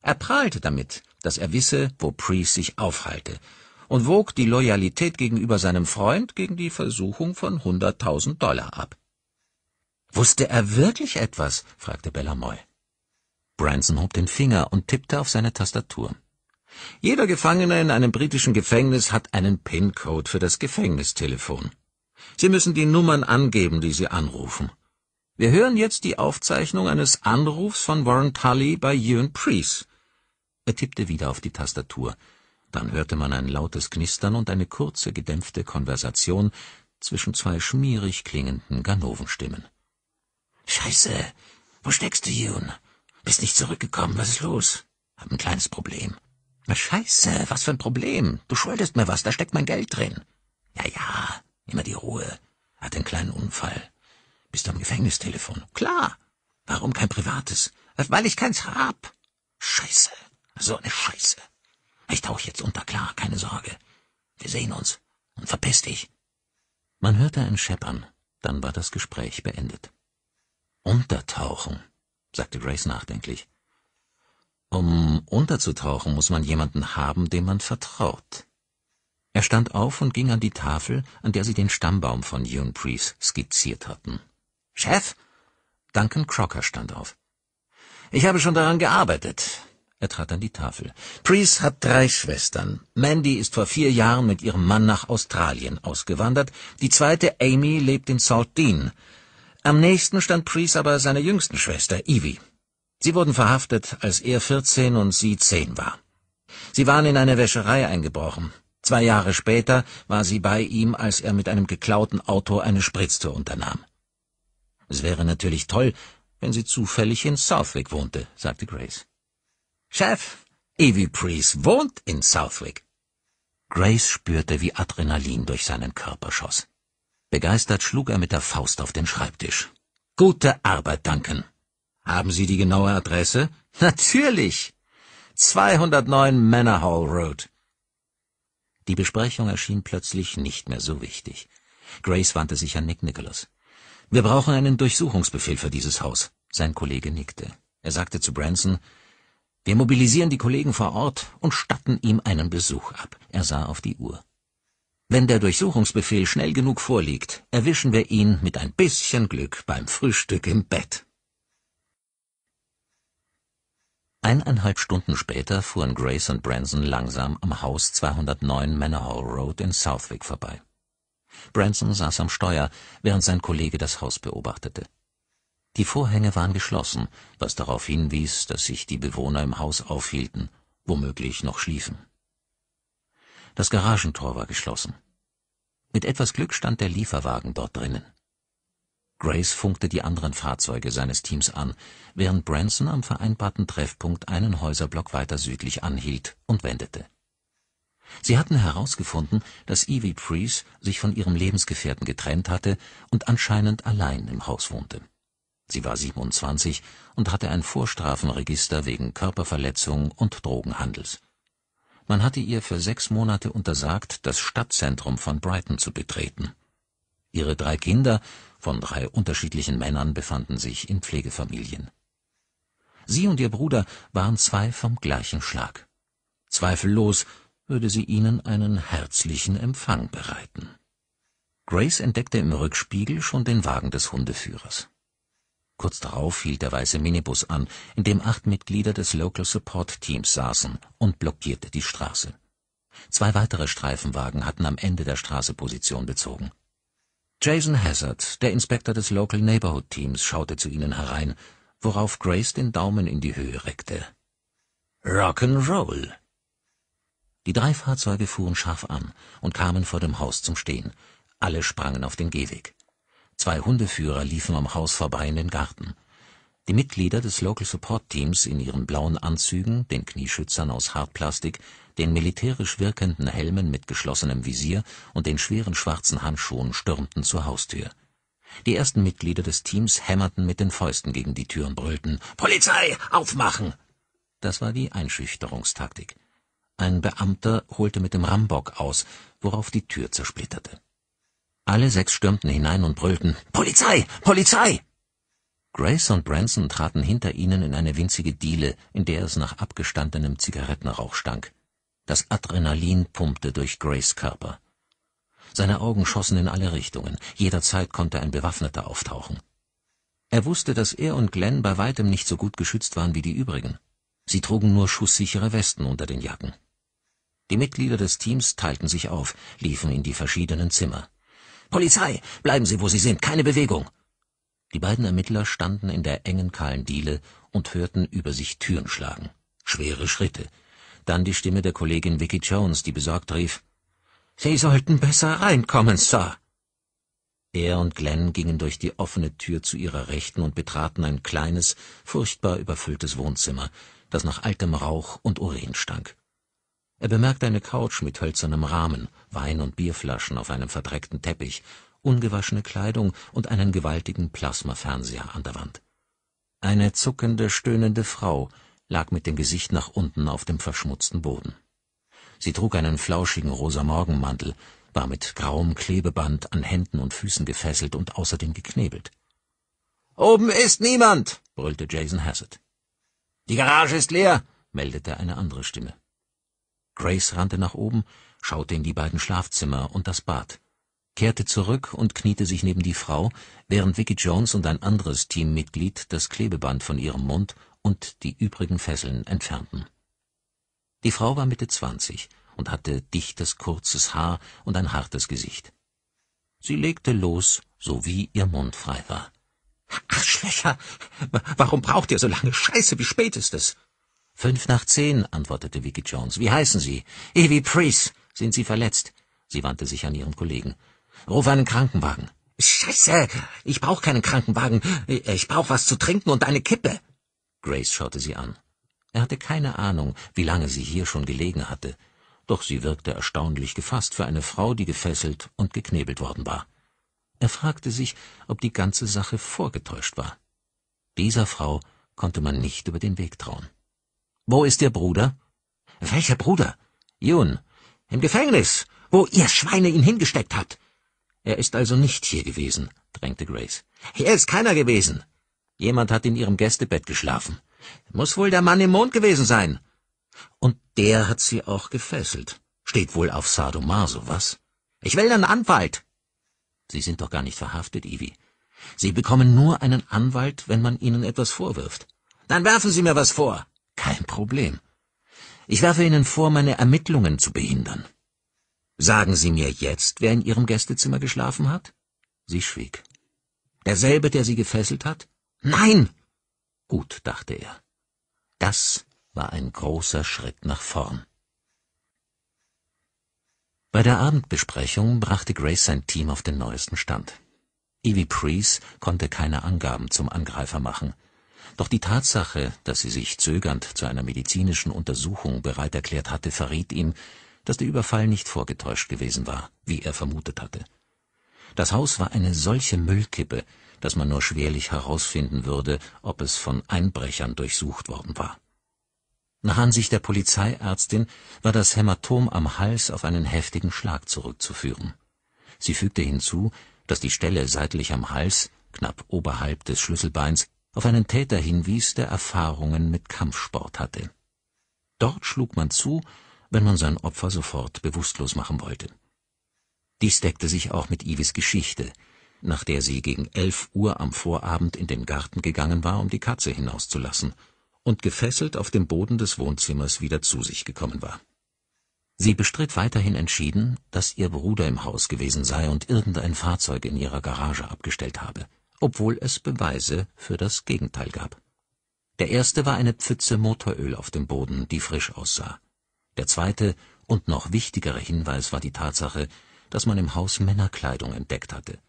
Er prahlte damit, dass er wisse, wo Priest sich aufhalte, und wog die Loyalität gegenüber seinem Freund gegen die Versuchung von hunderttausend Dollar ab. Wusste er wirklich etwas? fragte Bella Moy. Branson hob den Finger und tippte auf seine Tastatur. Jeder Gefangene in einem britischen Gefängnis hat einen PIN-Code für das Gefängnistelefon. Sie müssen die Nummern angeben, die Sie anrufen. Wir hören jetzt die Aufzeichnung eines Anrufs von Warren Tully bei Ewan Priest. Er tippte wieder auf die Tastatur. Dann hörte man ein lautes Knistern und eine kurze, gedämpfte Konversation zwischen zwei schmierig klingenden Ganovenstimmen. Scheiße! Wo steckst du, Ewan? Bist nicht zurückgekommen, was ist los? Hab ein kleines Problem. Na scheiße, was für ein Problem. Du schuldest mir was, da steckt mein Geld drin. Ja, ja, immer die Ruhe. Hat einen kleinen Unfall. Bist du am Gefängnistelefon? Klar. Warum kein privates? Weil ich keins hab. Scheiße. So eine Scheiße. Ich tauche jetzt unter, klar, keine Sorge. Wir sehen uns. Und verpiss dich. Man hörte ein Scheppern. Dann war das Gespräch beendet. Untertauchen, sagte Grace nachdenklich. Um unterzutauchen, muss man jemanden haben, dem man vertraut. Er stand auf und ging an die Tafel, an der sie den Stammbaum von June Priest skizziert hatten. Chef? Duncan Crocker stand auf. Ich habe schon daran gearbeitet. Er trat an die Tafel. Priest hat drei Schwestern. Mandy ist vor vier Jahren mit ihrem Mann nach Australien ausgewandert. Die zweite, Amy, lebt in Salt Dean. Am nächsten stand Priest aber seiner jüngsten Schwester, Evie. Sie wurden verhaftet, als er 14 und sie 10 war. Sie waren in eine Wäscherei eingebrochen. Zwei Jahre später war sie bei ihm, als er mit einem geklauten Auto eine Spritztour unternahm. Es wäre natürlich toll, wenn sie zufällig in Southwick wohnte, sagte Grace. Chef, Evie Priest wohnt in Southwick. Grace spürte, wie Adrenalin durch seinen Körper schoss. Begeistert schlug er mit der Faust auf den Schreibtisch. Gute Arbeit, Duncan. Haben Sie die genaue Adresse? *laughs* Natürlich. 209 Manor Hall Road. Die Besprechung erschien plötzlich nicht mehr so wichtig. Grace wandte sich an Nick Nicholas. Wir brauchen einen Durchsuchungsbefehl für dieses Haus. Sein Kollege nickte. Er sagte zu Branson, wir mobilisieren die Kollegen vor Ort und statten ihm einen Besuch ab. Er sah auf die Uhr. Wenn der Durchsuchungsbefehl schnell genug vorliegt, erwischen wir ihn mit ein bisschen Glück beim Frühstück im Bett. Eineinhalb Stunden später fuhren Grace und Branson langsam am Haus 209 Manor Hall Road in Southwick vorbei. Branson saß am Steuer, während sein Kollege das Haus beobachtete. Die Vorhänge waren geschlossen, was darauf hinwies, dass sich die Bewohner im Haus aufhielten, womöglich noch schliefen. Das Garagentor war geschlossen. Mit etwas Glück stand der Lieferwagen dort drinnen. Grace funkte die anderen Fahrzeuge seines Teams an, während Branson am vereinbarten Treffpunkt einen Häuserblock weiter südlich anhielt und wendete. Sie hatten herausgefunden, dass Evie Priest sich von ihrem Lebensgefährten getrennt hatte und anscheinend allein im Haus wohnte. Sie war 27 und hatte ein Vorstrafenregister wegen Körperverletzung und Drogenhandels. Man hatte ihr für sechs Monate untersagt, das Stadtzentrum von Brighton zu betreten. Ihre drei Kinder von drei unterschiedlichen Männern befanden sich in Pflegefamilien. Sie und ihr Bruder waren zwei vom gleichen Schlag. Zweifellos würde sie ihnen einen herzlichen Empfang bereiten. Grace entdeckte im Rückspiegel schon den Wagen des Hundeführers. Kurz darauf hielt der weiße Minibus an, in dem acht Mitglieder des Local Support Teams saßen und blockierte die Straße. Zwei weitere Streifenwagen hatten am Ende der Straße Position bezogen. Jason Hazard, der Inspektor des Local Neighborhood Teams, schaute zu ihnen herein, worauf Grace den Daumen in die Höhe reckte. Rock'n'Roll! Die drei Fahrzeuge fuhren scharf an und kamen vor dem Haus zum Stehen. Alle sprangen auf den Gehweg. Zwei Hundeführer liefen am Haus vorbei in den Garten. Die Mitglieder des Local Support Teams in ihren blauen Anzügen, den Knieschützern aus Hartplastik den militärisch wirkenden Helmen mit geschlossenem Visier und den schweren schwarzen Handschuhen stürmten zur Haustür. Die ersten Mitglieder des Teams hämmerten mit den Fäusten gegen die Tür und brüllten Polizei, aufmachen. Das war die Einschüchterungstaktik. Ein Beamter holte mit dem Rambock aus, worauf die Tür zersplitterte. Alle sechs stürmten hinein und brüllten Polizei, Polizei. Grace und Branson traten hinter ihnen in eine winzige Diele, in der es nach abgestandenem Zigarettenrauch stank. Das Adrenalin pumpte durch Grays Körper. Seine Augen schossen in alle Richtungen. Jederzeit konnte ein Bewaffneter auftauchen. Er wusste, dass er und Glenn bei weitem nicht so gut geschützt waren wie die übrigen. Sie trugen nur schusssichere Westen unter den Jacken. Die Mitglieder des Teams teilten sich auf, liefen in die verschiedenen Zimmer. Polizei, bleiben Sie, wo Sie sind, keine Bewegung! Die beiden Ermittler standen in der engen, kahlen Diele und hörten über sich Türen schlagen. Schwere Schritte, dann die Stimme der Kollegin Vicky Jones, die besorgt rief Sie sollten besser reinkommen, Sir. Er und Glenn gingen durch die offene Tür zu ihrer Rechten und betraten ein kleines, furchtbar überfülltes Wohnzimmer, das nach altem Rauch und Urin stank. Er bemerkte eine Couch mit hölzernem Rahmen, Wein und Bierflaschen auf einem verdreckten Teppich, ungewaschene Kleidung und einen gewaltigen Plasmafernseher an der Wand. Eine zuckende, stöhnende Frau lag mit dem Gesicht nach unten auf dem verschmutzten Boden. Sie trug einen flauschigen rosa Morgenmantel, war mit grauem Klebeband an Händen und Füßen gefesselt und außerdem geknebelt. Oben ist niemand, brüllte Jason Hassett. Die Garage ist leer, meldete eine andere Stimme. Grace rannte nach oben, schaute in die beiden Schlafzimmer und das Bad, kehrte zurück und kniete sich neben die Frau, während Vicky Jones und ein anderes Teammitglied das Klebeband von ihrem Mund und die übrigen Fesseln entfernten. Die Frau war Mitte zwanzig und hatte dichtes, kurzes Haar und ein hartes Gesicht. Sie legte los, so wie ihr Mund frei war. Arschlöcher! Warum braucht ihr so lange? Scheiße, wie spät ist es? Fünf nach zehn, antwortete Vicky Jones. Wie heißen Sie? Evie Priest. Sind Sie verletzt? Sie wandte sich an ihren Kollegen. Ruf einen Krankenwagen. Scheiße! Ich brauch keinen Krankenwagen. Ich brauch was zu trinken und eine Kippe. Grace schaute sie an. Er hatte keine Ahnung, wie lange sie hier schon gelegen hatte, doch sie wirkte erstaunlich gefasst für eine Frau, die gefesselt und geknebelt worden war. Er fragte sich, ob die ganze Sache vorgetäuscht war. Dieser Frau konnte man nicht über den Weg trauen. Wo ist Ihr Bruder? Welcher Bruder? Jun. Im Gefängnis, wo ihr Schweine ihn hingesteckt hat. Er ist also nicht hier gewesen, drängte Grace. Hier ist keiner gewesen. Jemand hat in ihrem Gästebett geschlafen. Muss wohl der Mann im Mond gewesen sein. Und der hat sie auch gefesselt. Steht wohl auf Sadomaso, was? Ich will einen Anwalt. Sie sind doch gar nicht verhaftet, Ivi. Sie bekommen nur einen Anwalt, wenn man ihnen etwas vorwirft. Dann werfen Sie mir was vor. Kein Problem. Ich werfe Ihnen vor, meine Ermittlungen zu behindern. Sagen Sie mir jetzt, wer in Ihrem Gästezimmer geschlafen hat? Sie schwieg. Derselbe, der Sie gefesselt hat? Nein! Gut, dachte er. Das war ein großer Schritt nach vorn. Bei der Abendbesprechung brachte Grace sein Team auf den neuesten Stand. Evie Priest konnte keine Angaben zum Angreifer machen. Doch die Tatsache, dass sie sich zögernd zu einer medizinischen Untersuchung bereit erklärt hatte, verriet ihm, dass der Überfall nicht vorgetäuscht gewesen war, wie er vermutet hatte. Das Haus war eine solche Müllkippe, dass man nur schwerlich herausfinden würde, ob es von Einbrechern durchsucht worden war. Nach Ansicht der Polizeiärztin war das Hämatom am Hals auf einen heftigen Schlag zurückzuführen. Sie fügte hinzu, dass die Stelle seitlich am Hals, knapp oberhalb des Schlüsselbeins, auf einen Täter hinwies, der Erfahrungen mit Kampfsport hatte. Dort schlug man zu, wenn man sein Opfer sofort bewusstlos machen wollte. Dies deckte sich auch mit Ivis Geschichte, nach der sie gegen elf Uhr am Vorabend in den Garten gegangen war, um die Katze hinauszulassen, und gefesselt auf dem Boden des Wohnzimmers wieder zu sich gekommen war. Sie bestritt weiterhin entschieden, dass ihr Bruder im Haus gewesen sei und irgendein Fahrzeug in ihrer Garage abgestellt habe, obwohl es Beweise für das Gegenteil gab. Der erste war eine Pfütze Motoröl auf dem Boden, die frisch aussah. Der zweite und noch wichtigere Hinweis war die Tatsache, dass man im Haus Männerkleidung entdeckt hatte,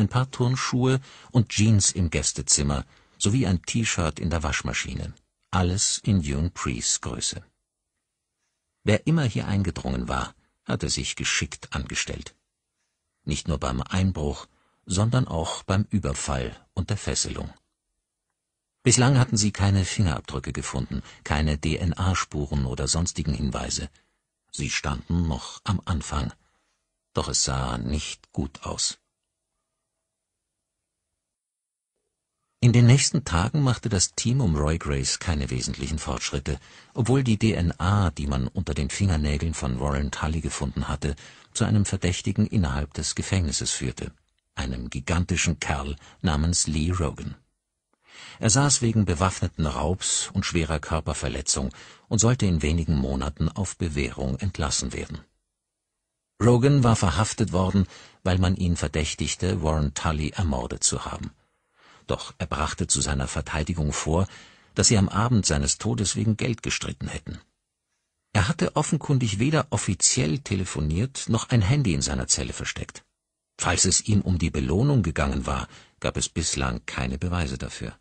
ein paar Turnschuhe und Jeans im Gästezimmer sowie ein T-Shirt in der Waschmaschine. Alles in June Prees Größe. Wer immer hier eingedrungen war, hatte sich geschickt angestellt. Nicht nur beim Einbruch, sondern auch beim Überfall und der Fesselung. Bislang hatten sie keine Fingerabdrücke gefunden, keine DNA-Spuren oder sonstigen Hinweise. Sie standen noch am Anfang. Doch es sah nicht gut aus. In den nächsten Tagen machte das Team um Roy Grace keine wesentlichen Fortschritte, obwohl die DNA, die man unter den Fingernägeln von Warren Tully gefunden hatte, zu einem Verdächtigen innerhalb des Gefängnisses führte, einem gigantischen Kerl namens Lee Rogan. Er saß wegen bewaffneten Raubs und schwerer Körperverletzung und sollte in wenigen Monaten auf Bewährung entlassen werden. Rogan war verhaftet worden, weil man ihn verdächtigte, Warren Tully ermordet zu haben doch er brachte zu seiner Verteidigung vor, dass sie am Abend seines Todes wegen Geld gestritten hätten. Er hatte offenkundig weder offiziell telefoniert noch ein Handy in seiner Zelle versteckt. Falls es ihm um die Belohnung gegangen war, gab es bislang keine Beweise dafür.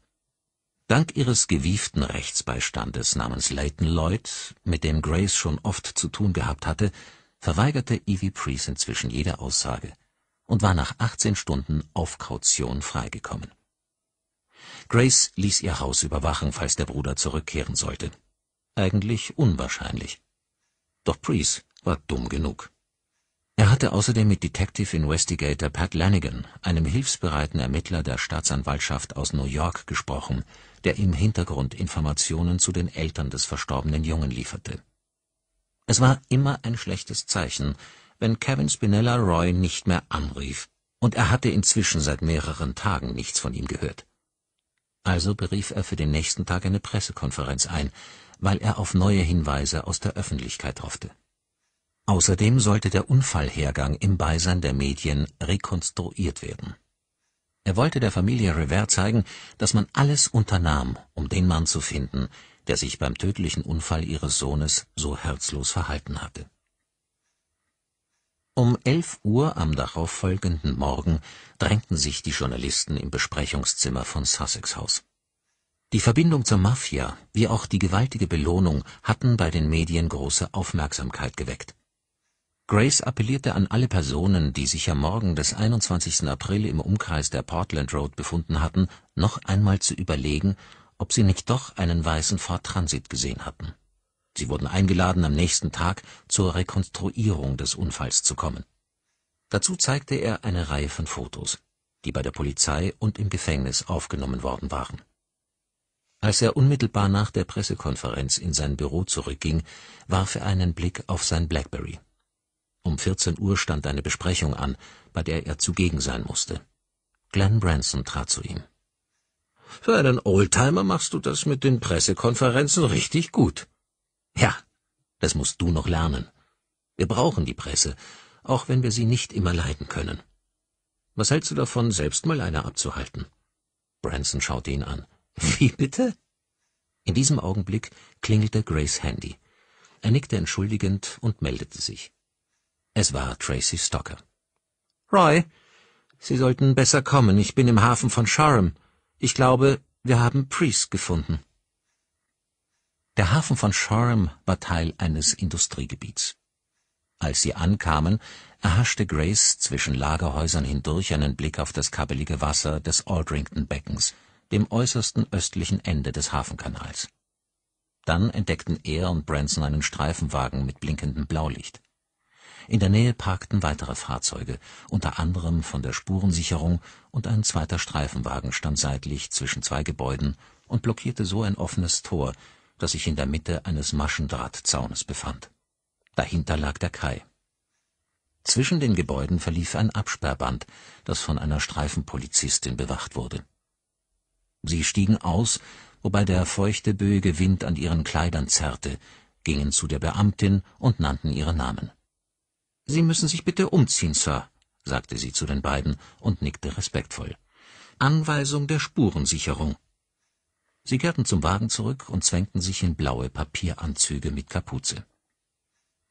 Dank ihres gewieften Rechtsbeistandes namens Leighton Lloyd, mit dem Grace schon oft zu tun gehabt hatte, verweigerte Evie Priest inzwischen jede Aussage und war nach 18 Stunden auf Kaution freigekommen. Grace ließ ihr Haus überwachen, falls der Bruder zurückkehren sollte. Eigentlich unwahrscheinlich. Doch Priest war dumm genug. Er hatte außerdem mit Detective Investigator Pat Lanigan, einem hilfsbereiten Ermittler der Staatsanwaltschaft aus New York, gesprochen, der im Hintergrund Informationen zu den Eltern des verstorbenen Jungen lieferte. Es war immer ein schlechtes Zeichen, wenn Kevin Spinella Roy nicht mehr anrief, und er hatte inzwischen seit mehreren Tagen nichts von ihm gehört. Also berief er für den nächsten Tag eine Pressekonferenz ein, weil er auf neue Hinweise aus der Öffentlichkeit hoffte. Außerdem sollte der Unfallhergang im Beisein der Medien rekonstruiert werden. Er wollte der Familie Revere zeigen, dass man alles unternahm, um den Mann zu finden, der sich beim tödlichen Unfall ihres Sohnes so herzlos verhalten hatte um elf Uhr am darauffolgenden Morgen drängten sich die Journalisten im Besprechungszimmer von Sussex House. Die Verbindung zur Mafia wie auch die gewaltige Belohnung hatten bei den Medien große Aufmerksamkeit geweckt. Grace appellierte an alle Personen, die sich am Morgen des 21. April im Umkreis der Portland Road befunden hatten, noch einmal zu überlegen, ob sie nicht doch einen weißen Ford Transit gesehen hatten Sie wurden eingeladen, am nächsten Tag zur Rekonstruierung des Unfalls zu kommen. Dazu zeigte er eine Reihe von Fotos, die bei der Polizei und im Gefängnis aufgenommen worden waren. Als er unmittelbar nach der Pressekonferenz in sein Büro zurückging, warf er einen Blick auf sein Blackberry. Um 14 Uhr stand eine Besprechung an, bei der er zugegen sein musste. Glenn Branson trat zu ihm. Für einen Oldtimer machst du das mit den Pressekonferenzen richtig gut, ja, das musst du noch lernen. Wir brauchen die Presse, auch wenn wir sie nicht immer leiden können. Was hältst du davon, selbst mal eine abzuhalten? Branson schaute ihn an. Wie bitte? In diesem Augenblick klingelte Grace Handy. Er nickte entschuldigend und meldete sich. Es war Tracy Stocker. Roy, Sie sollten besser kommen. Ich bin im Hafen von Sharm. Ich glaube, wir haben Priest gefunden. Der Hafen von Shoreham war Teil eines Industriegebiets. Als sie ankamen, erhaschte Grace zwischen Lagerhäusern hindurch einen Blick auf das kabbelige Wasser des Aldrington-Beckens, dem äußersten östlichen Ende des Hafenkanals. Dann entdeckten er und Branson einen Streifenwagen mit blinkendem Blaulicht. In der Nähe parkten weitere Fahrzeuge, unter anderem von der Spurensicherung, und ein zweiter Streifenwagen stand seitlich zwischen zwei Gebäuden und blockierte so ein offenes Tor, das sich in der Mitte eines Maschendrahtzaunes befand. Dahinter lag der Kai. Zwischen den Gebäuden verlief ein Absperrband, das von einer Streifenpolizistin bewacht wurde. Sie stiegen aus, wobei der feuchte, böige Wind an ihren Kleidern zerrte, gingen zu der Beamtin und nannten ihre Namen. Sie müssen sich bitte umziehen, Sir, sagte sie zu den beiden und nickte respektvoll. Anweisung der Spurensicherung. Sie kehrten zum Wagen zurück und zwängten sich in blaue Papieranzüge mit Kapuze.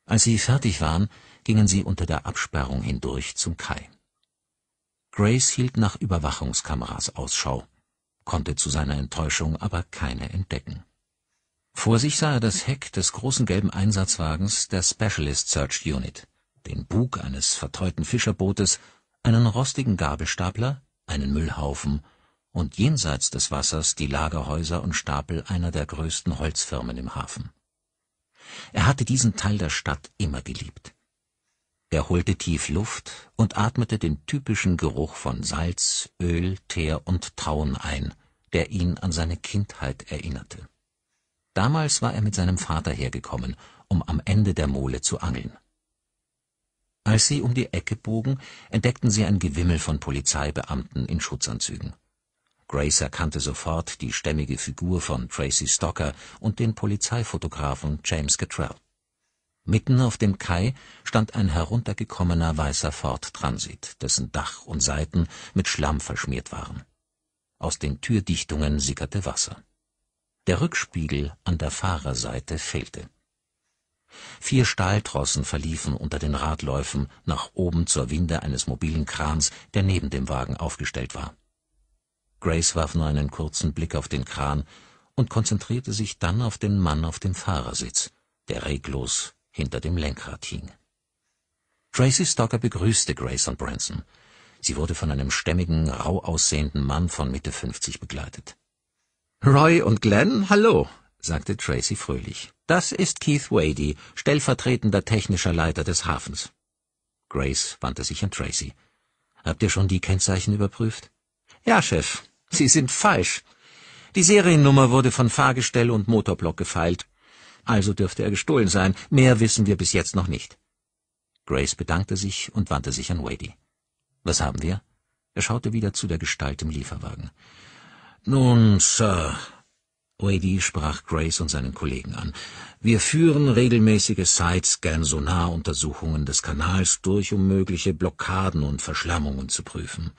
Als sie fertig waren, gingen sie unter der Absperrung hindurch zum Kai. Grace hielt nach Überwachungskameras Ausschau, konnte zu seiner Enttäuschung aber keine entdecken. Vor sich sah er das Heck des großen gelben Einsatzwagens der Specialist Search Unit, den Bug eines verteuten Fischerbootes, einen rostigen Gabelstapler, einen Müllhaufen und jenseits des Wassers die Lagerhäuser und Stapel einer der größten Holzfirmen im Hafen. Er hatte diesen Teil der Stadt immer geliebt. Er holte tief Luft und atmete den typischen Geruch von Salz, Öl, Teer und Tauen ein, der ihn an seine Kindheit erinnerte. Damals war er mit seinem Vater hergekommen, um am Ende der Mole zu angeln. Als sie um die Ecke bogen, entdeckten sie ein Gewimmel von Polizeibeamten in Schutzanzügen. Grace erkannte sofort die stämmige Figur von Tracy Stocker und den Polizeifotografen James Cottrell. Mitten auf dem Kai stand ein heruntergekommener weißer Ford Transit, dessen Dach und Seiten mit Schlamm verschmiert waren. Aus den Türdichtungen sickerte Wasser. Der Rückspiegel an der Fahrerseite fehlte. Vier Stahltrossen verliefen unter den Radläufen nach oben zur Winde eines mobilen Krans, der neben dem Wagen aufgestellt war. Grace warf nur einen kurzen Blick auf den Kran und konzentrierte sich dann auf den Mann auf dem Fahrersitz, der reglos hinter dem Lenkrad hing. Tracy Stalker begrüßte Grace und Branson. Sie wurde von einem stämmigen, rau aussehenden Mann von Mitte 50 begleitet. Roy und Glenn, hallo, sagte Tracy fröhlich. Das ist Keith Wadey, stellvertretender technischer Leiter des Hafens. Grace wandte sich an Tracy. Habt ihr schon die Kennzeichen überprüft? Ja, Chef, Sie sind falsch. Die Seriennummer wurde von Fahrgestell und Motorblock gefeilt. Also dürfte er gestohlen sein. Mehr wissen wir bis jetzt noch nicht. Grace bedankte sich und wandte sich an Wadey. Was haben wir? Er schaute wieder zu der Gestalt im Lieferwagen. Nun, Sir. Wadey sprach Grace und seinen Kollegen an. Wir führen regelmäßige Side-Scan-Sonaruntersuchungen des Kanals durch, um mögliche Blockaden und Verschlammungen zu prüfen.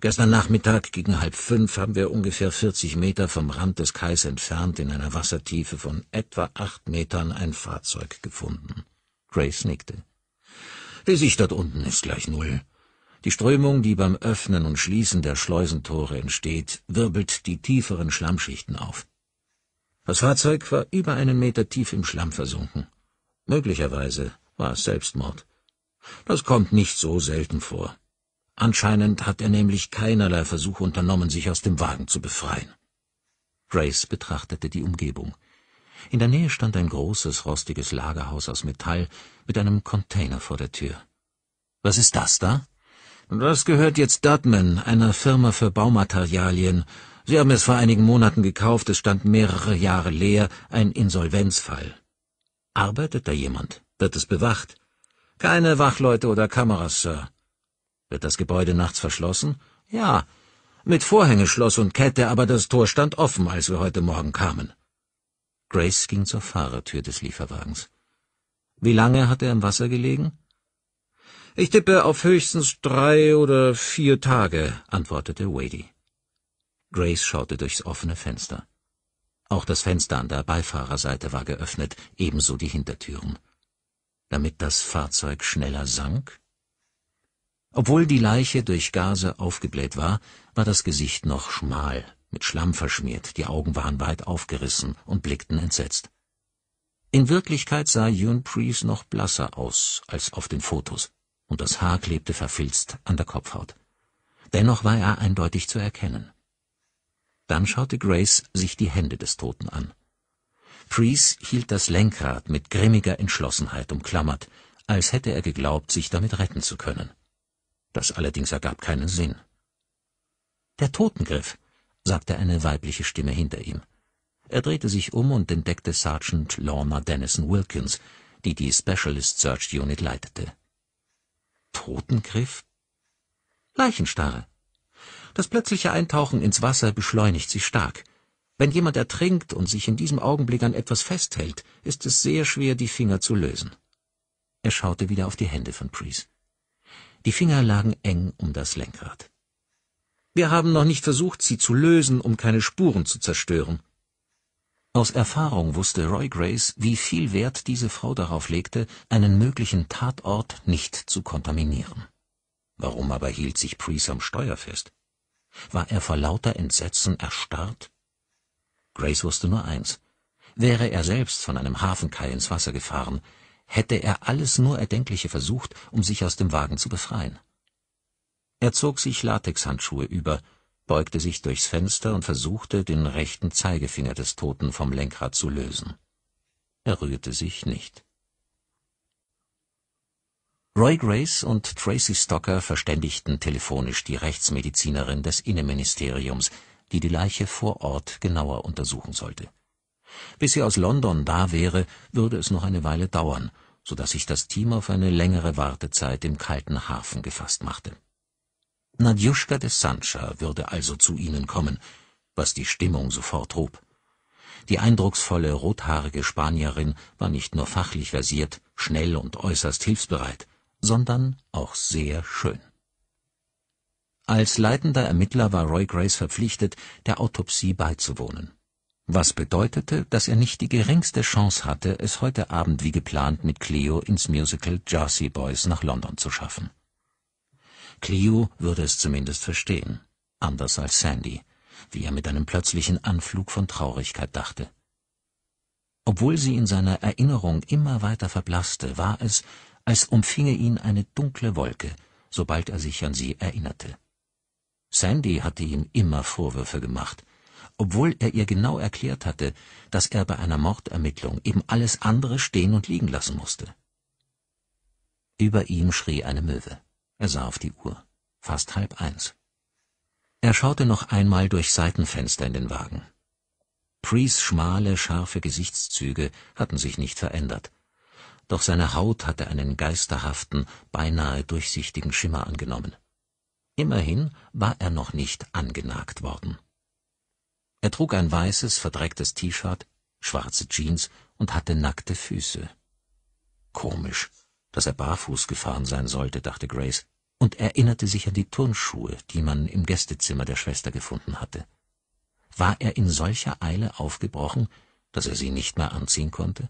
Gestern Nachmittag gegen halb fünf haben wir ungefähr 40 Meter vom Rand des Kais entfernt in einer Wassertiefe von etwa acht Metern ein Fahrzeug gefunden. Grace nickte. Die Sicht dort unten ist gleich Null. Die Strömung, die beim Öffnen und Schließen der Schleusentore entsteht, wirbelt die tieferen Schlammschichten auf. Das Fahrzeug war über einen Meter tief im Schlamm versunken. Möglicherweise war es Selbstmord. Das kommt nicht so selten vor. Anscheinend hat er nämlich keinerlei Versuch unternommen, sich aus dem Wagen zu befreien. Grace betrachtete die Umgebung. In der Nähe stand ein großes, rostiges Lagerhaus aus Metall mit einem Container vor der Tür. Was ist das da? Das gehört jetzt Dudman, einer Firma für Baumaterialien. Sie haben es vor einigen Monaten gekauft, es stand mehrere Jahre leer, ein Insolvenzfall. Arbeitet da jemand? Wird es bewacht? Keine Wachleute oder Kameras, Sir. Wird das Gebäude nachts verschlossen? Ja. Mit Vorhängeschloss und Kette, aber das Tor stand offen, als wir heute Morgen kamen. Grace ging zur Fahrertür des Lieferwagens. Wie lange hat er im Wasser gelegen? Ich tippe auf höchstens drei oder vier Tage, antwortete Wady. Grace schaute durchs offene Fenster. Auch das Fenster an der Beifahrerseite war geöffnet, ebenso die Hintertüren. Damit das Fahrzeug schneller sank? Obwohl die Leiche durch Gase aufgebläht war, war das Gesicht noch schmal, mit Schlamm verschmiert, die Augen waren weit aufgerissen und blickten entsetzt. In Wirklichkeit sah June Priest noch blasser aus als auf den Fotos, und das Haar klebte verfilzt an der Kopfhaut. Dennoch war er eindeutig zu erkennen. Dann schaute Grace sich die Hände des Toten an. Priest hielt das Lenkrad mit grimmiger Entschlossenheit umklammert, als hätte er geglaubt, sich damit retten zu können. Das allerdings ergab keinen Sinn. Der Totengriff, sagte eine weibliche Stimme hinter ihm. Er drehte sich um und entdeckte Sergeant Lorna Dennison Wilkins, die die Specialist Search Unit leitete. Totengriff? Leichenstarre. Das plötzliche Eintauchen ins Wasser beschleunigt sich stark. Wenn jemand ertrinkt und sich in diesem Augenblick an etwas festhält, ist es sehr schwer, die Finger zu lösen. Er schaute wieder auf die Hände von Priest. Die Finger lagen eng um das Lenkrad. Wir haben noch nicht versucht, sie zu lösen, um keine Spuren zu zerstören. Aus Erfahrung wusste Roy Grace, wie viel Wert diese Frau darauf legte, einen möglichen Tatort nicht zu kontaminieren. Warum aber hielt sich Priest am Steuer fest? War er vor lauter Entsetzen erstarrt? Grace wusste nur eins. Wäre er selbst von einem Hafenkai ins Wasser gefahren, hätte er alles nur Erdenkliche versucht, um sich aus dem Wagen zu befreien. Er zog sich Latexhandschuhe über, beugte sich durchs Fenster und versuchte, den rechten Zeigefinger des Toten vom Lenkrad zu lösen. Er rührte sich nicht. Roy Grace und Tracy Stocker verständigten telefonisch die Rechtsmedizinerin des Innenministeriums, die die Leiche vor Ort genauer untersuchen sollte. Bis sie aus London da wäre, würde es noch eine Weile dauern, so dass sich das Team auf eine längere Wartezeit im kalten Hafen gefasst machte. Nadjuschka de Sancha würde also zu ihnen kommen, was die Stimmung sofort hob. Die eindrucksvolle rothaarige Spanierin war nicht nur fachlich versiert, schnell und äußerst hilfsbereit, sondern auch sehr schön. Als leitender Ermittler war Roy Grace verpflichtet, der Autopsie beizuwohnen was bedeutete, dass er nicht die geringste Chance hatte, es heute Abend wie geplant mit Cleo ins Musical Jersey Boys nach London zu schaffen. Cleo würde es zumindest verstehen, anders als Sandy, wie er mit einem plötzlichen Anflug von Traurigkeit dachte. Obwohl sie in seiner Erinnerung immer weiter verblasste, war es, als umfinge ihn eine dunkle Wolke, sobald er sich an sie erinnerte. Sandy hatte ihm immer Vorwürfe gemacht, obwohl er ihr genau erklärt hatte, dass er bei einer Mordermittlung eben alles andere stehen und liegen lassen musste. Über ihm schrie eine Möwe. Er sah auf die Uhr. Fast halb eins. Er schaute noch einmal durch Seitenfenster in den Wagen. Prees schmale, scharfe Gesichtszüge hatten sich nicht verändert. Doch seine Haut hatte einen geisterhaften, beinahe durchsichtigen Schimmer angenommen. Immerhin war er noch nicht angenagt worden. Er trug ein weißes, verdrecktes T-Shirt, schwarze Jeans und hatte nackte Füße. Komisch, dass er barfuß gefahren sein sollte, dachte Grace, und erinnerte sich an die Turnschuhe, die man im Gästezimmer der Schwester gefunden hatte. War er in solcher Eile aufgebrochen, dass er sie nicht mehr anziehen konnte?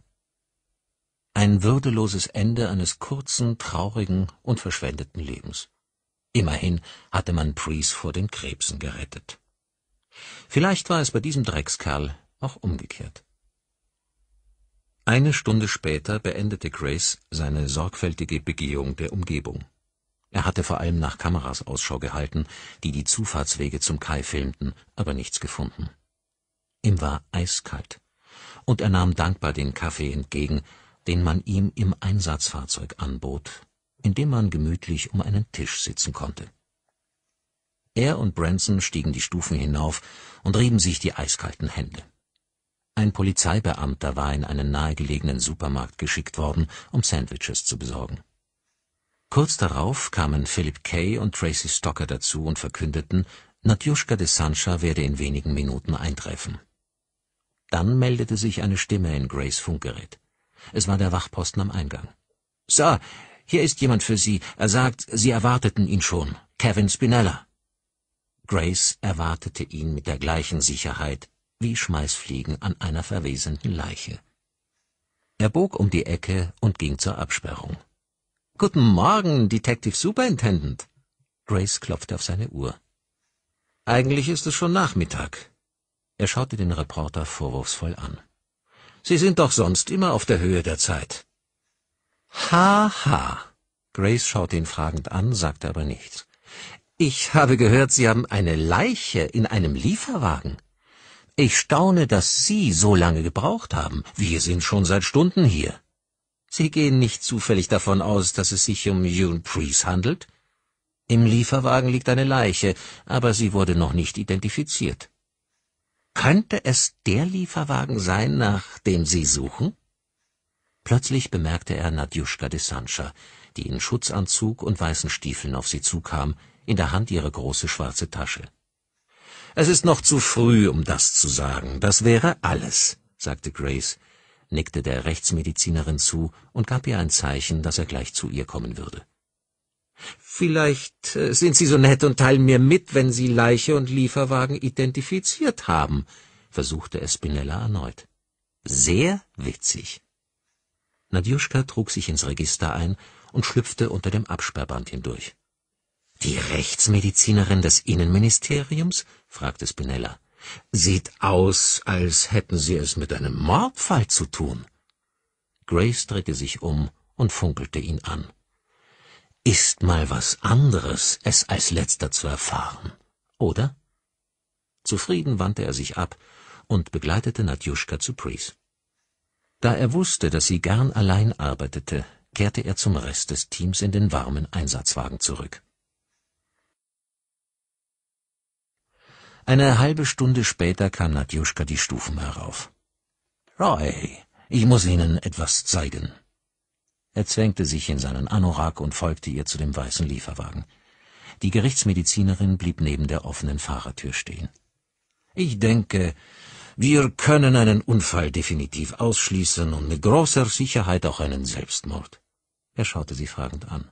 Ein würdeloses Ende eines kurzen, traurigen und verschwendeten Lebens. Immerhin hatte man Priest vor den Krebsen gerettet. Vielleicht war es bei diesem Dreckskerl auch umgekehrt. Eine Stunde später beendete Grace seine sorgfältige Begehung der Umgebung. Er hatte vor allem nach Kameras Ausschau gehalten, die die Zufahrtswege zum Kai filmten, aber nichts gefunden. Ihm war eiskalt, und er nahm dankbar den Kaffee entgegen, den man ihm im Einsatzfahrzeug anbot, in dem man gemütlich um einen Tisch sitzen konnte er und Branson stiegen die Stufen hinauf und rieben sich die eiskalten Hände. Ein Polizeibeamter war in einen nahegelegenen Supermarkt geschickt worden, um Sandwiches zu besorgen. Kurz darauf kamen Philip Kay und Tracy Stocker dazu und verkündeten, Nadjuschka de Sancha werde in wenigen Minuten eintreffen. Dann meldete sich eine Stimme in Grays Funkgerät. Es war der Wachposten am Eingang. Sir, hier ist jemand für Sie. Er sagt, Sie erwarteten ihn schon. Kevin Spinella. Grace erwartete ihn mit der gleichen Sicherheit wie Schmeißfliegen an einer verwesenden Leiche. Er bog um die Ecke und ging zur Absperrung. Guten Morgen, Detective Superintendent. Grace klopfte auf seine Uhr. Eigentlich ist es schon Nachmittag. Er schaute den Reporter vorwurfsvoll an. Sie sind doch sonst immer auf der Höhe der Zeit. Ha, ha. Grace schaute ihn fragend an, sagte aber nichts. Ich habe gehört, Sie haben eine Leiche in einem Lieferwagen. Ich staune, dass Sie so lange gebraucht haben. Wir sind schon seit Stunden hier. Sie gehen nicht zufällig davon aus, dass es sich um June Priest handelt? Im Lieferwagen liegt eine Leiche, aber sie wurde noch nicht identifiziert. Könnte es der Lieferwagen sein, nach dem Sie suchen? Plötzlich bemerkte er Nadjuschka Sancha, die in Schutzanzug und weißen Stiefeln auf sie zukam in der Hand ihre große schwarze Tasche. Es ist noch zu früh, um das zu sagen. Das wäre alles, sagte Grace, nickte der Rechtsmedizinerin zu und gab ihr ein Zeichen, dass er gleich zu ihr kommen würde. Vielleicht äh, sind Sie so nett und teilen mir mit, wenn Sie Leiche und Lieferwagen identifiziert haben, versuchte Espinella erneut. Sehr witzig. Nadjuschka trug sich ins Register ein und schlüpfte unter dem Absperrband hindurch. Die Rechtsmedizinerin des Innenministeriums? fragte Spinella. Sieht aus, als hätten Sie es mit einem Mordfall zu tun. Grace drehte sich um und funkelte ihn an. Ist mal was anderes, es als letzter zu erfahren, oder? Zufrieden wandte er sich ab und begleitete Nadjuschka zu Priest. Da er wusste, dass sie gern allein arbeitete, kehrte er zum Rest des Teams in den warmen Einsatzwagen zurück. Eine halbe Stunde später kam Nadjuschka die Stufen herauf. Roy, ich muss Ihnen etwas zeigen. Er zwängte sich in seinen Anorak und folgte ihr zu dem weißen Lieferwagen. Die Gerichtsmedizinerin blieb neben der offenen Fahrertür stehen. Ich denke, wir können einen Unfall definitiv ausschließen und mit großer Sicherheit auch einen Selbstmord. Er schaute sie fragend an.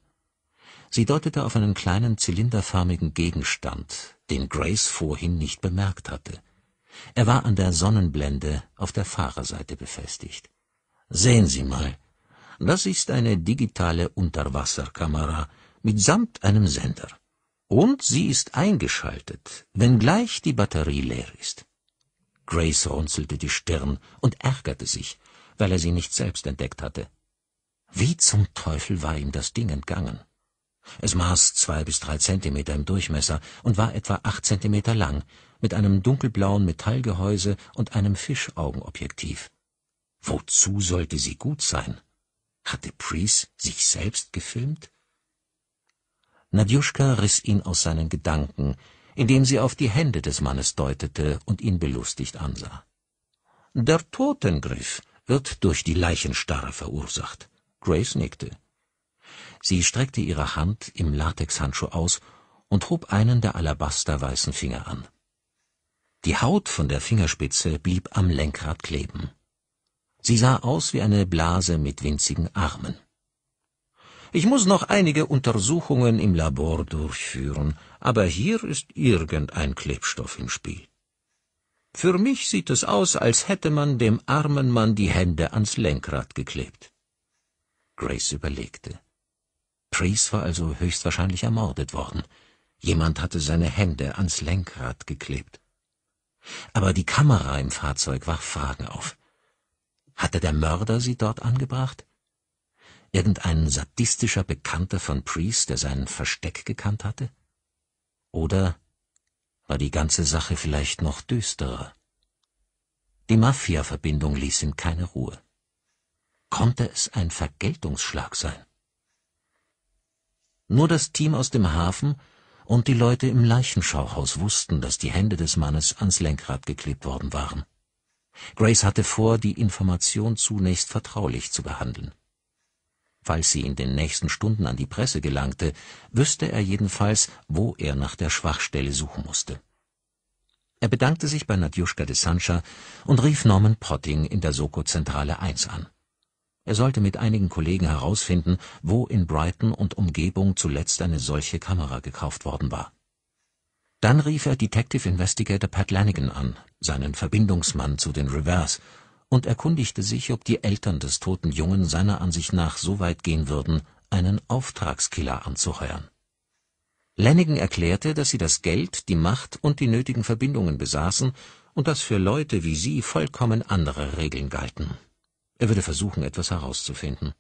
Sie deutete auf einen kleinen zylinderförmigen Gegenstand, den Grace vorhin nicht bemerkt hatte. Er war an der Sonnenblende auf der Fahrerseite befestigt. Sehen Sie mal, das ist eine digitale Unterwasserkamera mitsamt einem Sender. Und sie ist eingeschaltet, wenngleich die Batterie leer ist. Grace runzelte die Stirn und ärgerte sich, weil er sie nicht selbst entdeckt hatte. Wie zum Teufel war ihm das Ding entgangen? Es maß zwei bis drei Zentimeter im Durchmesser und war etwa acht Zentimeter lang, mit einem dunkelblauen Metallgehäuse und einem Fischaugenobjektiv. Wozu sollte sie gut sein? Hatte Priest sich selbst gefilmt? Nadjuschka riss ihn aus seinen Gedanken, indem sie auf die Hände des Mannes deutete und ihn belustigt ansah. Der Totengriff wird durch die Leichenstarre verursacht. Grace nickte. Sie streckte ihre Hand im Latexhandschuh aus und hob einen der alabasterweißen Finger an. Die Haut von der Fingerspitze blieb am Lenkrad kleben. Sie sah aus wie eine Blase mit winzigen Armen. Ich muss noch einige Untersuchungen im Labor durchführen, aber hier ist irgendein Klebstoff im Spiel. Für mich sieht es aus, als hätte man dem armen Mann die Hände ans Lenkrad geklebt. Grace überlegte. Priest war also höchstwahrscheinlich ermordet worden. Jemand hatte seine Hände ans Lenkrad geklebt. Aber die Kamera im Fahrzeug warf Fragen auf. Hatte der Mörder sie dort angebracht? Irgendein sadistischer Bekannter von Priest, der seinen Versteck gekannt hatte? Oder war die ganze Sache vielleicht noch düsterer? Die Mafia-Verbindung ließ ihn keine Ruhe. Konnte es ein Vergeltungsschlag sein? Nur das Team aus dem Hafen und die Leute im Leichenschauhaus wussten, dass die Hände des Mannes ans Lenkrad geklebt worden waren. Grace hatte vor, die Information zunächst vertraulich zu behandeln. Falls sie in den nächsten Stunden an die Presse gelangte, wüsste er jedenfalls, wo er nach der Schwachstelle suchen musste. Er bedankte sich bei Nadjuschka de Sancha und rief Norman Potting in der Soko-Zentrale 1 an. Er sollte mit einigen Kollegen herausfinden, wo in Brighton und Umgebung zuletzt eine solche Kamera gekauft worden war. Dann rief er Detective Investigator Pat Lanigan an, seinen Verbindungsmann zu den Rivers, und erkundigte sich, ob die Eltern des toten Jungen seiner Ansicht nach so weit gehen würden, einen Auftragskiller anzuheuern. Lanigan erklärte, dass sie das Geld, die Macht und die nötigen Verbindungen besaßen und dass für Leute wie sie vollkommen andere Regeln galten. Er würde versuchen, etwas herauszufinden.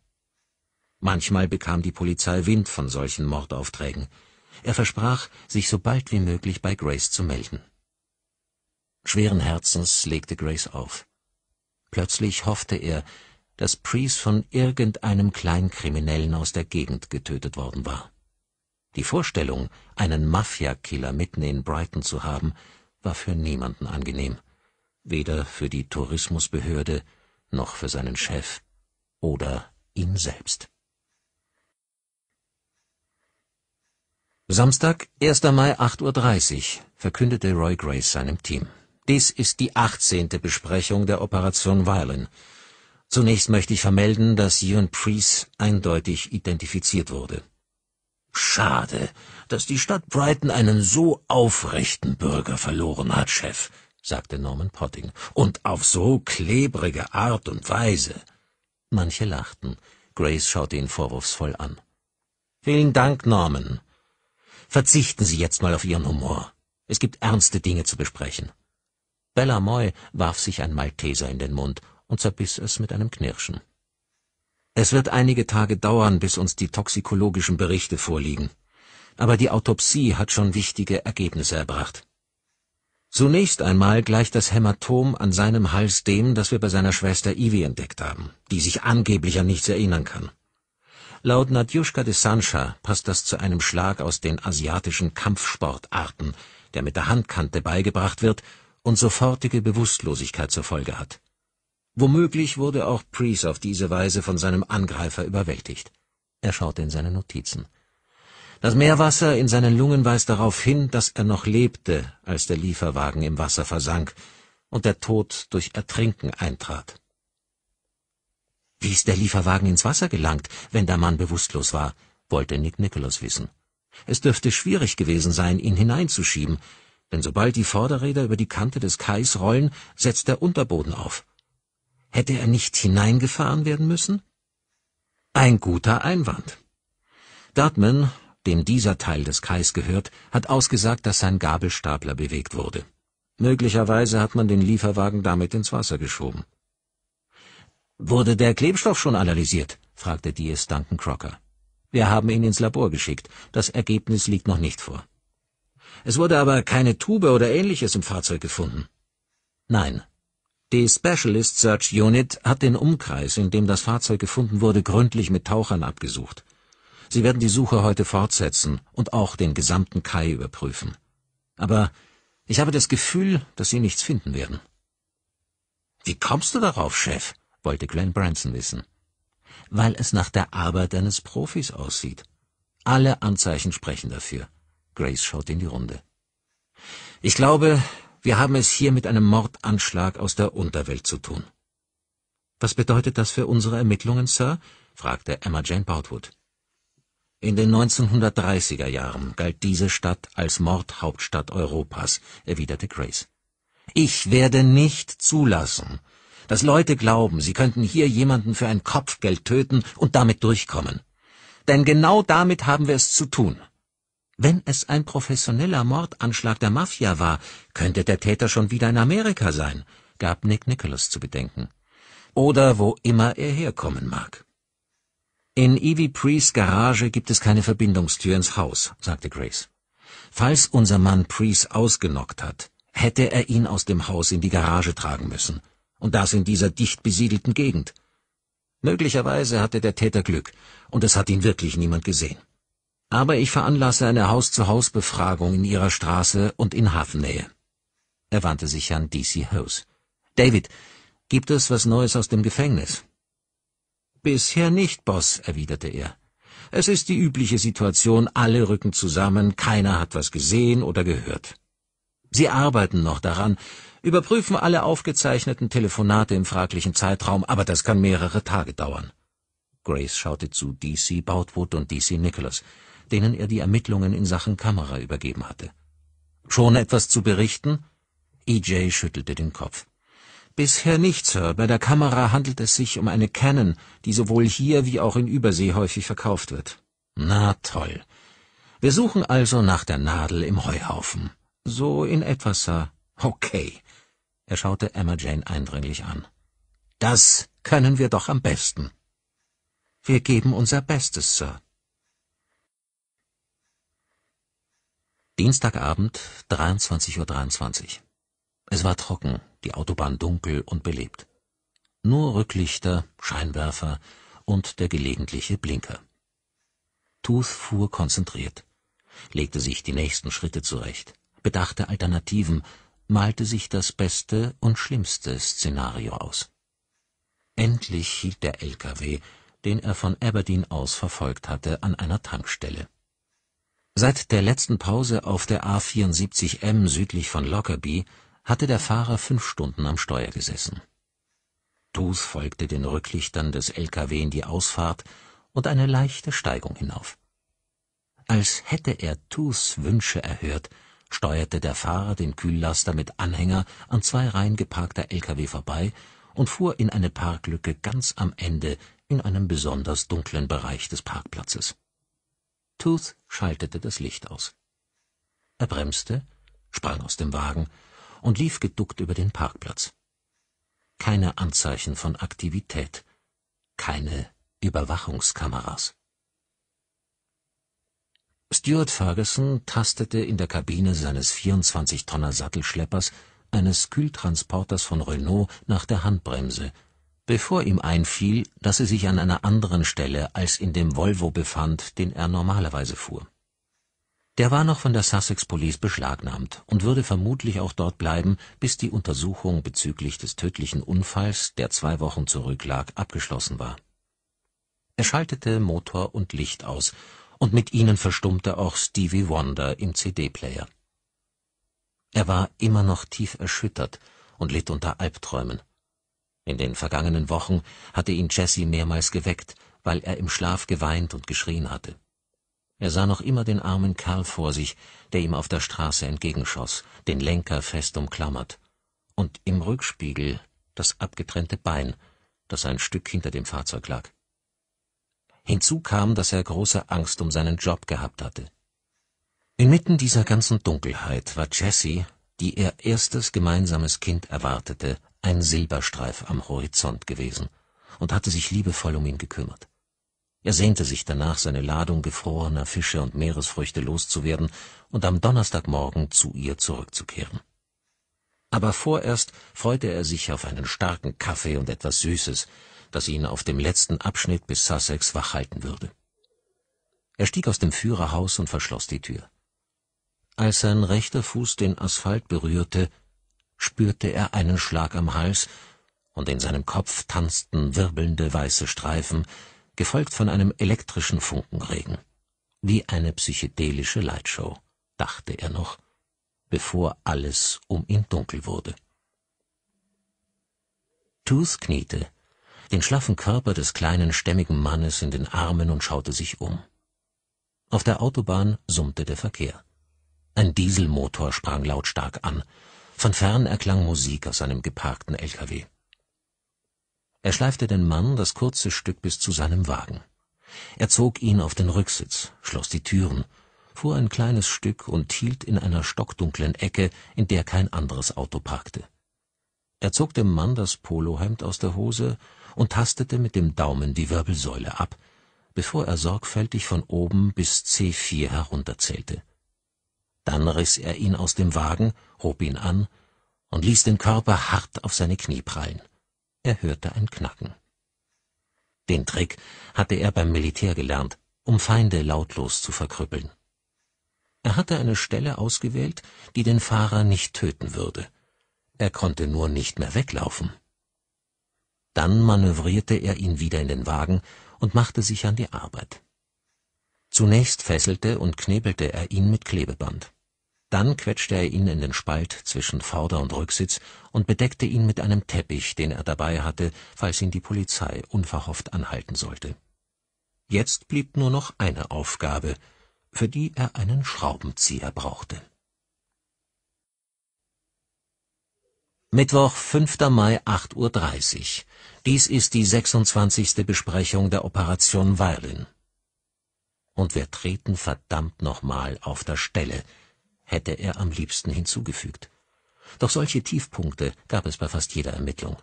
Manchmal bekam die Polizei Wind von solchen Mordaufträgen. Er versprach, sich so bald wie möglich bei Grace zu melden. Schweren Herzens legte Grace auf. Plötzlich hoffte er, dass Priest von irgendeinem Kleinkriminellen aus der Gegend getötet worden war. Die Vorstellung, einen Mafia-Killer mitten in Brighton zu haben, war für niemanden angenehm, weder für die Tourismusbehörde noch für seinen Chef oder ihn selbst. Samstag, 1. Mai 8.30 Uhr, verkündete Roy Grace seinem Team. Dies ist die 18. Besprechung der Operation Violin. Zunächst möchte ich vermelden, dass Ewan Priest eindeutig identifiziert wurde. Schade, dass die Stadt Brighton einen so aufrechten Bürger verloren hat, Chef, sagte Norman Potting, und auf so klebrige Art und Weise. Manche lachten. Grace schaute ihn vorwurfsvoll an. Vielen Dank, Norman. Verzichten Sie jetzt mal auf Ihren Humor. Es gibt ernste Dinge zu besprechen. Bella Moy warf sich ein Malteser in den Mund und zerbiss es mit einem Knirschen. Es wird einige Tage dauern, bis uns die toxikologischen Berichte vorliegen. Aber die Autopsie hat schon wichtige Ergebnisse erbracht. Zunächst einmal gleicht das Hämatom an seinem Hals dem, das wir bei seiner Schwester Ivy entdeckt haben, die sich angeblich an nichts erinnern kann. Laut Nadjushka de Sancha passt das zu einem Schlag aus den asiatischen Kampfsportarten, der mit der Handkante beigebracht wird und sofortige Bewusstlosigkeit zur Folge hat. Womöglich wurde auch Priest auf diese Weise von seinem Angreifer überwältigt. Er schaute in seine Notizen. Das Meerwasser in seinen Lungen weist darauf hin, dass er noch lebte, als der Lieferwagen im Wasser versank und der Tod durch Ertrinken eintrat. Wie ist der Lieferwagen ins Wasser gelangt, wenn der Mann bewusstlos war, wollte Nick Nicholas wissen. Es dürfte schwierig gewesen sein, ihn hineinzuschieben, denn sobald die Vorderräder über die Kante des Kais rollen, setzt der Unterboden auf. Hätte er nicht hineingefahren werden müssen? Ein guter Einwand. Dartman dem dieser Teil des Kais gehört, hat ausgesagt, dass sein Gabelstapler bewegt wurde. Möglicherweise hat man den Lieferwagen damit ins Wasser geschoben. Wurde der Klebstoff schon analysiert? fragte DS Duncan Crocker. Wir haben ihn ins Labor geschickt. Das Ergebnis liegt noch nicht vor. Es wurde aber keine Tube oder ähnliches im Fahrzeug gefunden. Nein. Die Specialist Search Unit hat den Umkreis, in dem das Fahrzeug gefunden wurde, gründlich mit Tauchern abgesucht. Sie werden die Suche heute fortsetzen und auch den gesamten Kai überprüfen. Aber ich habe das Gefühl, dass Sie nichts finden werden. Wie kommst du darauf, Chef? wollte Glenn Branson wissen. Weil es nach der Arbeit eines Profis aussieht. Alle Anzeichen sprechen dafür. Grace schaut in die Runde. Ich glaube, wir haben es hier mit einem Mordanschlag aus der Unterwelt zu tun. Was bedeutet das für unsere Ermittlungen, Sir? fragte Emma Jane Boutwood. In den 1930er Jahren galt diese Stadt als Mordhauptstadt Europas, erwiderte Grace. Ich werde nicht zulassen, dass Leute glauben, sie könnten hier jemanden für ein Kopfgeld töten und damit durchkommen. Denn genau damit haben wir es zu tun. Wenn es ein professioneller Mordanschlag der Mafia war, könnte der Täter schon wieder in Amerika sein, gab Nick Nicholas zu bedenken. Oder wo immer er herkommen mag. In Evie Prees Garage gibt es keine Verbindungstür ins Haus, sagte Grace. Falls unser Mann Prees ausgenockt hat, hätte er ihn aus dem Haus in die Garage tragen müssen. Und das in dieser dicht besiedelten Gegend. Möglicherweise hatte der Täter Glück, und es hat ihn wirklich niemand gesehen. Aber ich veranlasse eine Haus-zu-Haus-Befragung in ihrer Straße und in Hafennähe. Er wandte sich an DC Hose. David, gibt es was Neues aus dem Gefängnis? Bisher nicht, Boss, erwiderte er. Es ist die übliche Situation, alle rücken zusammen, keiner hat was gesehen oder gehört. Sie arbeiten noch daran, überprüfen alle aufgezeichneten Telefonate im fraglichen Zeitraum, aber das kann mehrere Tage dauern. Grace schaute zu DC Boutwood und DC Nicholas, denen er die Ermittlungen in Sachen Kamera übergeben hatte. Schon etwas zu berichten? EJ schüttelte den Kopf. Bisher nicht, Sir. Bei der Kamera handelt es sich um eine Canon, die sowohl hier wie auch in Übersee häufig verkauft wird. Na toll. Wir suchen also nach der Nadel im Heuhaufen. So in etwa, Sir. Okay. Er schaute Emma Jane eindringlich an. Das können wir doch am besten. Wir geben unser Bestes, Sir. Dienstagabend, 23.23 .23 Uhr. Es war trocken, die Autobahn dunkel und belebt. Nur Rücklichter, Scheinwerfer und der gelegentliche Blinker. Tooth fuhr konzentriert, legte sich die nächsten Schritte zurecht, bedachte Alternativen, malte sich das beste und schlimmste Szenario aus. Endlich hielt der LKW, den er von Aberdeen aus verfolgt hatte, an einer Tankstelle. Seit der letzten Pause auf der A74M südlich von Lockerbie hatte der Fahrer fünf Stunden am Steuer gesessen. Tooth folgte den Rücklichtern des LKW in die Ausfahrt und eine leichte Steigung hinauf. Als hätte er Tooths Wünsche erhört, steuerte der Fahrer den Kühllaster mit Anhänger an zwei Reihen geparkter Lkw vorbei und fuhr in eine Parklücke ganz am Ende in einem besonders dunklen Bereich des Parkplatzes. Tooth schaltete das Licht aus. Er bremste, sprang aus dem Wagen und lief geduckt über den Parkplatz. Keine Anzeichen von Aktivität, keine Überwachungskameras. Stuart Ferguson tastete in der Kabine seines 24-Tonner Sattelschleppers, eines Kühltransporters von Renault, nach der Handbremse, bevor ihm einfiel, dass sie sich an einer anderen Stelle als in dem Volvo befand, den er normalerweise fuhr. Der war noch von der Sussex Police beschlagnahmt und würde vermutlich auch dort bleiben, bis die Untersuchung bezüglich des tödlichen Unfalls, der zwei Wochen zurücklag, abgeschlossen war. Er schaltete Motor und Licht aus, und mit ihnen verstummte auch Stevie Wonder im CD-Player. Er war immer noch tief erschüttert und litt unter Albträumen. In den vergangenen Wochen hatte ihn Jesse mehrmals geweckt, weil er im Schlaf geweint und geschrien hatte. Er sah noch immer den armen Kerl vor sich, der ihm auf der Straße entgegenschoss, den Lenker fest umklammert. Und im Rückspiegel das abgetrennte Bein, das ein Stück hinter dem Fahrzeug lag. Hinzu kam, dass er große Angst um seinen Job gehabt hatte. Inmitten dieser ganzen Dunkelheit war Jessie, die ihr erstes gemeinsames Kind erwartete, ein Silberstreif am Horizont gewesen und hatte sich liebevoll um ihn gekümmert. Er sehnte sich danach, seine Ladung gefrorener Fische und Meeresfrüchte loszuwerden und am Donnerstagmorgen zu ihr zurückzukehren. Aber vorerst freute er sich auf einen starken Kaffee und etwas Süßes, das ihn auf dem letzten Abschnitt bis Sussex wachhalten würde. Er stieg aus dem Führerhaus und verschloss die Tür. Als sein rechter Fuß den Asphalt berührte, spürte er einen Schlag am Hals, und in seinem Kopf tanzten wirbelnde weiße Streifen, gefolgt von einem elektrischen Funkenregen. Wie eine psychedelische Lightshow, dachte er noch, bevor alles um ihn dunkel wurde. Tooth kniete, den schlaffen Körper des kleinen stämmigen Mannes in den Armen und schaute sich um. Auf der Autobahn summte der Verkehr. Ein Dieselmotor sprang lautstark an. Von fern erklang Musik aus einem geparkten LKW. Er schleifte den Mann das kurze Stück bis zu seinem Wagen. Er zog ihn auf den Rücksitz, schloss die Türen, fuhr ein kleines Stück und hielt in einer stockdunklen Ecke, in der kein anderes Auto parkte. Er zog dem Mann das Polohemd aus der Hose und tastete mit dem Daumen die Wirbelsäule ab, bevor er sorgfältig von oben bis C4 herunterzählte. Dann riss er ihn aus dem Wagen, hob ihn an und ließ den Körper hart auf seine Knie prallen er hörte ein Knacken. Den Trick hatte er beim Militär gelernt, um Feinde lautlos zu verkrüppeln. Er hatte eine Stelle ausgewählt, die den Fahrer nicht töten würde. Er konnte nur nicht mehr weglaufen. Dann manövrierte er ihn wieder in den Wagen und machte sich an die Arbeit. Zunächst fesselte und knebelte er ihn mit Klebeband. Dann quetschte er ihn in den Spalt zwischen Vorder- und Rücksitz und bedeckte ihn mit einem Teppich, den er dabei hatte, falls ihn die Polizei unverhofft anhalten sollte. Jetzt blieb nur noch eine Aufgabe, für die er einen Schraubenzieher brauchte. Mittwoch, 5. Mai, 8.30 Uhr. Dies ist die 26. Besprechung der Operation Violin. Und wir treten verdammt nochmal auf der Stelle, hätte er am liebsten hinzugefügt. Doch solche Tiefpunkte gab es bei fast jeder Ermittlung.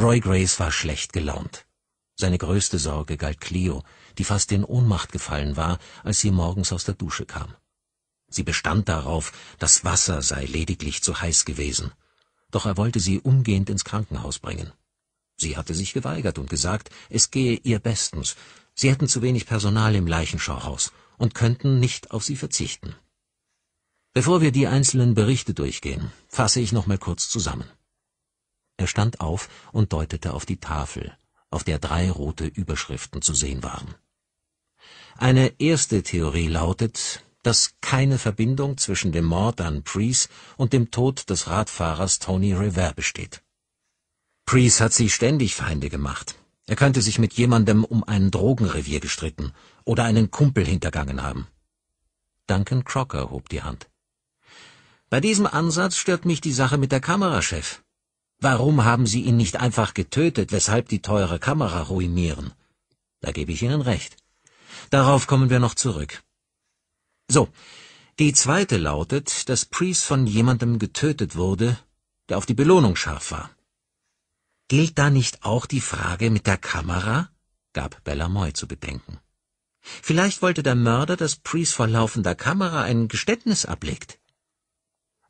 Roy Grace war schlecht gelaunt. Seine größte Sorge galt Cleo, die fast in Ohnmacht gefallen war, als sie morgens aus der Dusche kam. Sie bestand darauf, das Wasser sei lediglich zu heiß gewesen. Doch er wollte sie umgehend ins Krankenhaus bringen. Sie hatte sich geweigert und gesagt, es gehe ihr bestens. Sie hätten zu wenig Personal im Leichenschauhaus und könnten nicht auf sie verzichten. Bevor wir die einzelnen Berichte durchgehen, fasse ich noch mal kurz zusammen. Er stand auf und deutete auf die Tafel, auf der drei rote Überschriften zu sehen waren. Eine erste Theorie lautet, dass keine Verbindung zwischen dem Mord an Priest und dem Tod des Radfahrers Tony Revere besteht. Priest hat sich ständig Feinde gemacht. Er könnte sich mit jemandem um ein Drogenrevier gestritten oder einen Kumpel hintergangen haben. Duncan Crocker hob die Hand. Bei diesem Ansatz stört mich die Sache mit der Kamera, Chef. Warum haben Sie ihn nicht einfach getötet, weshalb die teure Kamera ruinieren? Da gebe ich Ihnen recht. Darauf kommen wir noch zurück. So, die zweite lautet, dass Priest von jemandem getötet wurde, der auf die Belohnung scharf war. Gilt da nicht auch die Frage mit der Kamera? gab Bella Moy zu bedenken. Vielleicht wollte der Mörder, dass Priest vor laufender Kamera ein Geständnis ablegt.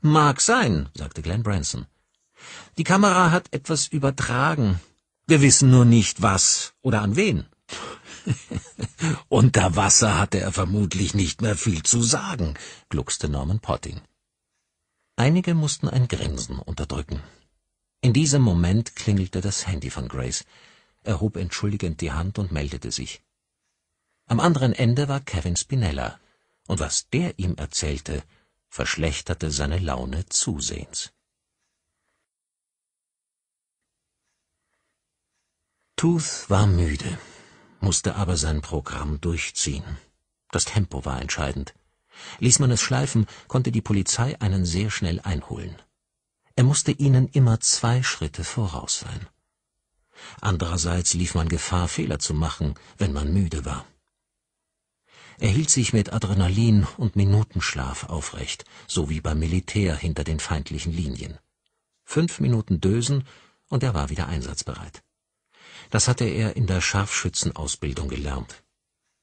Mag sein, sagte Glenn Branson. Die Kamera hat etwas übertragen. Wir wissen nur nicht was oder an wen. *laughs* Unter Wasser hatte er vermutlich nicht mehr viel zu sagen, gluckste Norman Potting. Einige mussten ein Grinsen unterdrücken. In diesem Moment klingelte das Handy von Grace. Er hob entschuldigend die Hand und meldete sich. Am anderen Ende war Kevin Spinella, und was der ihm erzählte, verschlechterte seine Laune zusehends. Tooth war müde, musste aber sein Programm durchziehen. Das Tempo war entscheidend. Ließ man es schleifen, konnte die Polizei einen sehr schnell einholen. Er musste ihnen immer zwei Schritte voraus sein. Andererseits lief man Gefahr, Fehler zu machen, wenn man müde war. Er hielt sich mit Adrenalin und Minutenschlaf aufrecht, so wie beim Militär hinter den feindlichen Linien. Fünf Minuten Dösen und er war wieder einsatzbereit. Das hatte er in der Scharfschützenausbildung gelernt.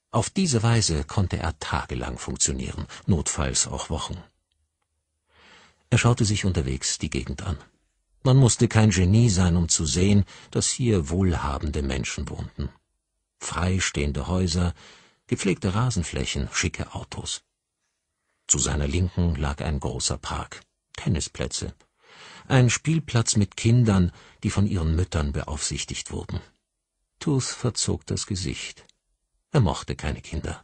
Auf diese Weise konnte er tagelang funktionieren, notfalls auch Wochen. Er schaute sich unterwegs die Gegend an. Man musste kein Genie sein, um zu sehen, dass hier wohlhabende Menschen wohnten. Freistehende Häuser, gepflegte Rasenflächen, schicke Autos. Zu seiner Linken lag ein großer Park, Tennisplätze, ein Spielplatz mit Kindern, die von ihren Müttern beaufsichtigt wurden. Tooth verzog das Gesicht. Er mochte keine Kinder.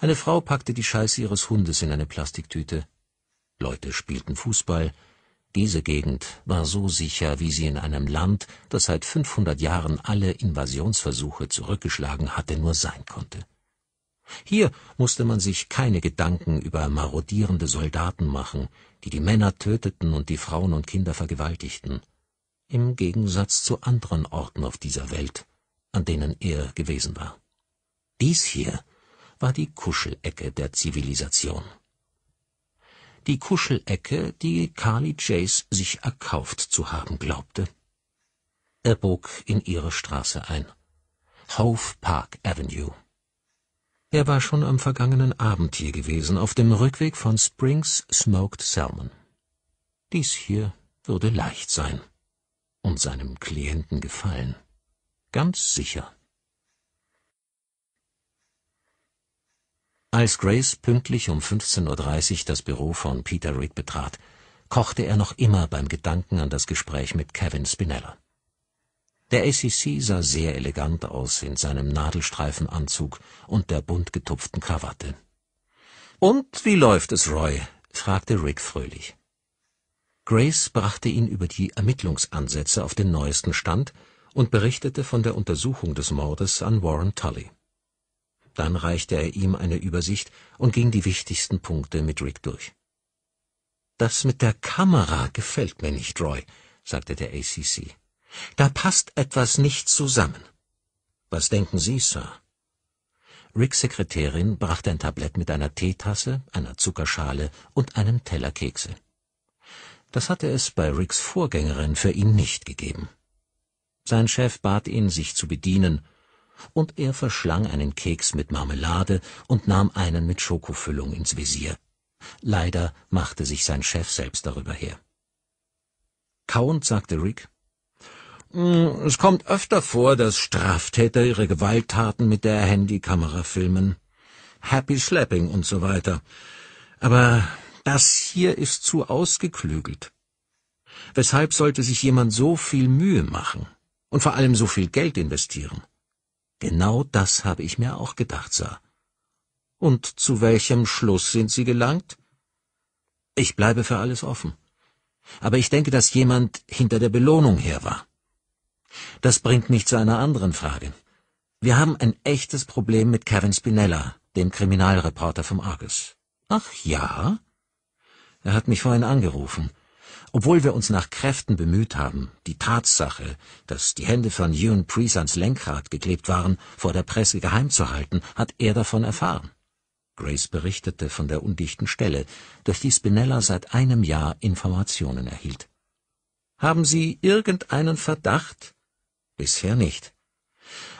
Eine Frau packte die Scheiße ihres Hundes in eine Plastiktüte. Leute spielten Fußball, diese Gegend war so sicher, wie sie in einem Land, das seit 500 Jahren alle Invasionsversuche zurückgeschlagen hatte, nur sein konnte. Hier musste man sich keine Gedanken über marodierende Soldaten machen, die die Männer töteten und die Frauen und Kinder vergewaltigten, im Gegensatz zu anderen Orten auf dieser Welt, an denen er gewesen war. Dies hier war die Kuschelecke der Zivilisation die Kuschelecke, die Carly Chase sich erkauft zu haben glaubte. Er bog in ihre Straße ein. Hove Park Avenue. Er war schon am vergangenen Abend hier gewesen, auf dem Rückweg von Springs Smoked Salmon. Dies hier würde leicht sein und seinem Klienten gefallen. Ganz sicher. Als Grace pünktlich um 15.30 Uhr das Büro von Peter Reed betrat, kochte er noch immer beim Gedanken an das Gespräch mit Kevin Spinella. Der ACC sah sehr elegant aus in seinem Nadelstreifenanzug und der bunt getupften Krawatte. Und wie läuft es, Roy? fragte Rick fröhlich. Grace brachte ihn über die Ermittlungsansätze auf den neuesten Stand und berichtete von der Untersuchung des Mordes an Warren Tully. Dann reichte er ihm eine Übersicht und ging die wichtigsten Punkte mit Rick durch. Das mit der Kamera gefällt mir nicht, Roy, sagte der ACC. Da passt etwas nicht zusammen. Was denken Sie, Sir? Ricks Sekretärin brachte ein Tablett mit einer Teetasse, einer Zuckerschale und einem Teller Kekse. Das hatte es bei Ricks Vorgängerin für ihn nicht gegeben. Sein Chef bat ihn, sich zu bedienen, und er verschlang einen Keks mit Marmelade und nahm einen mit Schokofüllung ins Visier. Leider machte sich sein Chef selbst darüber her. Kauend sagte Rick, hm, es kommt öfter vor, dass Straftäter ihre Gewalttaten mit der Handykamera filmen. Happy Slapping und so weiter. Aber das hier ist zu ausgeklügelt. Weshalb sollte sich jemand so viel Mühe machen und vor allem so viel Geld investieren? Genau das habe ich mir auch gedacht, Sir. Und zu welchem Schluss sind Sie gelangt? Ich bleibe für alles offen. Aber ich denke, dass jemand hinter der Belohnung her war. Das bringt mich zu einer anderen Frage. Wir haben ein echtes Problem mit Kevin Spinella, dem Kriminalreporter vom Argus. Ach ja? Er hat mich vorhin angerufen. Obwohl wir uns nach Kräften bemüht haben, die Tatsache, dass die Hände von Ewan Priest ans Lenkrad geklebt waren, vor der Presse geheim zu halten, hat er davon erfahren. Grace berichtete von der undichten Stelle, durch die Spinella seit einem Jahr Informationen erhielt. Haben Sie irgendeinen Verdacht? Bisher nicht.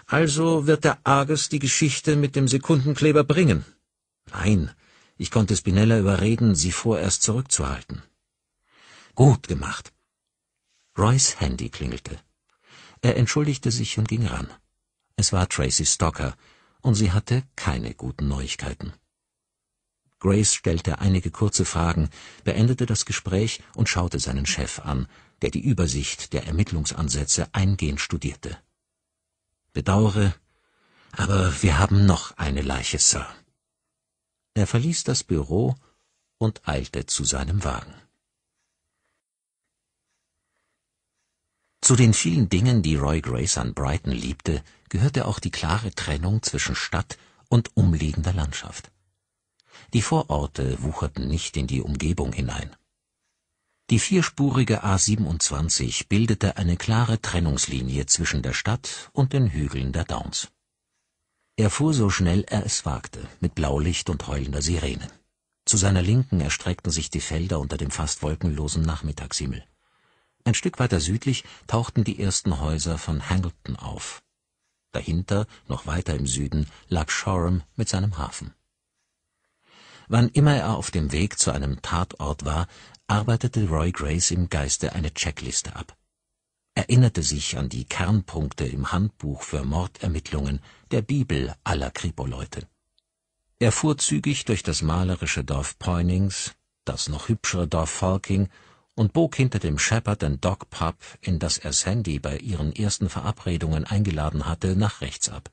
Also wird der Argus die Geschichte mit dem Sekundenkleber bringen. Nein, ich konnte Spinella überreden, sie vorerst zurückzuhalten. Gut gemacht. Roys Handy klingelte. Er entschuldigte sich und ging ran. Es war Tracy Stocker, und sie hatte keine guten Neuigkeiten. Grace stellte einige kurze Fragen, beendete das Gespräch und schaute seinen Chef an, der die Übersicht der Ermittlungsansätze eingehend studierte. Bedauere, aber wir haben noch eine Leiche, Sir. Er verließ das Büro und eilte zu seinem Wagen. Zu den vielen Dingen, die Roy Grace an Brighton liebte, gehörte auch die klare Trennung zwischen Stadt und umliegender Landschaft. Die Vororte wucherten nicht in die Umgebung hinein. Die vierspurige A27 bildete eine klare Trennungslinie zwischen der Stadt und den Hügeln der Downs. Er fuhr so schnell er es wagte, mit Blaulicht und heulender Sirene. Zu seiner Linken erstreckten sich die Felder unter dem fast wolkenlosen Nachmittagshimmel. Ein Stück weiter südlich tauchten die ersten Häuser von Hangleton auf. Dahinter, noch weiter im Süden, lag Shoreham mit seinem Hafen. Wann immer er auf dem Weg zu einem Tatort war, arbeitete Roy Grace im Geiste eine Checkliste ab. Erinnerte sich an die Kernpunkte im Handbuch für Mordermittlungen der Bibel aller Kripo-Leute. Er fuhr zügig durch das malerische Dorf Poynings, das noch hübschere Dorf Falking und bog hinter dem Shepherd and Dog Pub, in das er Sandy bei ihren ersten Verabredungen eingeladen hatte, nach rechts ab.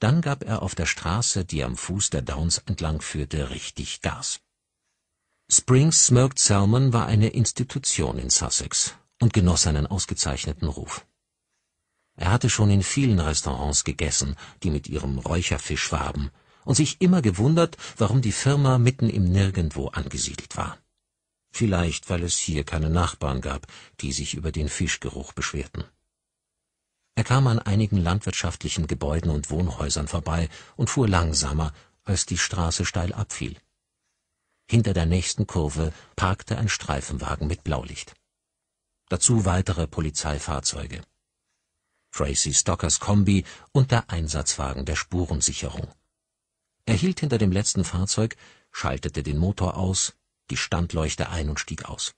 Dann gab er auf der Straße, die am Fuß der Downs entlang führte, richtig Gas. Springs Smoked Salmon war eine Institution in Sussex und genoss einen ausgezeichneten Ruf. Er hatte schon in vielen Restaurants gegessen, die mit ihrem Räucherfisch warben, und sich immer gewundert, warum die Firma mitten im Nirgendwo angesiedelt war vielleicht weil es hier keine Nachbarn gab, die sich über den Fischgeruch beschwerten. Er kam an einigen landwirtschaftlichen Gebäuden und Wohnhäusern vorbei und fuhr langsamer, als die Straße steil abfiel. Hinter der nächsten Kurve parkte ein Streifenwagen mit Blaulicht. Dazu weitere Polizeifahrzeuge. Tracy Stockers Kombi und der Einsatzwagen der Spurensicherung. Er hielt hinter dem letzten Fahrzeug, schaltete den Motor aus die Standleuchte ein und stieg aus.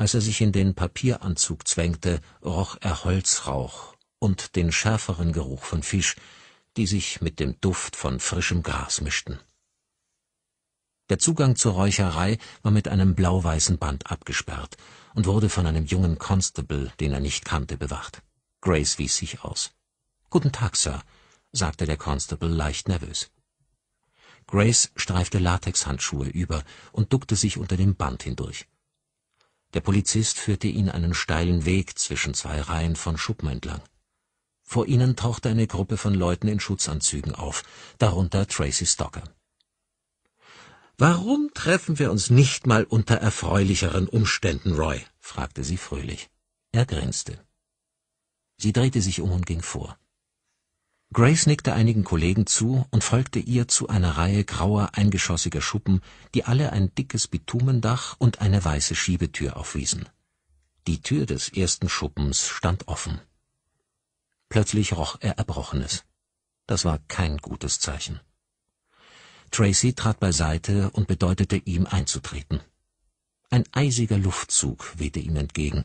Als er sich in den Papieranzug zwängte, roch er Holzrauch und den schärferen Geruch von Fisch, die sich mit dem Duft von frischem Gras mischten. Der Zugang zur Räucherei war mit einem blau-weißen Band abgesperrt und wurde von einem jungen Constable, den er nicht kannte, bewacht. Grace wies sich aus. Guten Tag, Sir, sagte der Constable leicht nervös. Grace streifte Latexhandschuhe über und duckte sich unter dem Band hindurch. Der Polizist führte ihn einen steilen Weg zwischen zwei Reihen von Schuppen entlang. Vor ihnen tauchte eine Gruppe von Leuten in Schutzanzügen auf, darunter Tracy Stocker. Warum treffen wir uns nicht mal unter erfreulicheren Umständen, Roy? fragte sie fröhlich. Er grinste. Sie drehte sich um und ging vor. Grace nickte einigen Kollegen zu und folgte ihr zu einer Reihe grauer, eingeschossiger Schuppen, die alle ein dickes Bitumendach und eine weiße Schiebetür aufwiesen. Die Tür des ersten Schuppens stand offen. Plötzlich roch er Erbrochenes. Das war kein gutes Zeichen. Tracy trat beiseite und bedeutete ihm einzutreten. Ein eisiger Luftzug wehte ihm entgegen.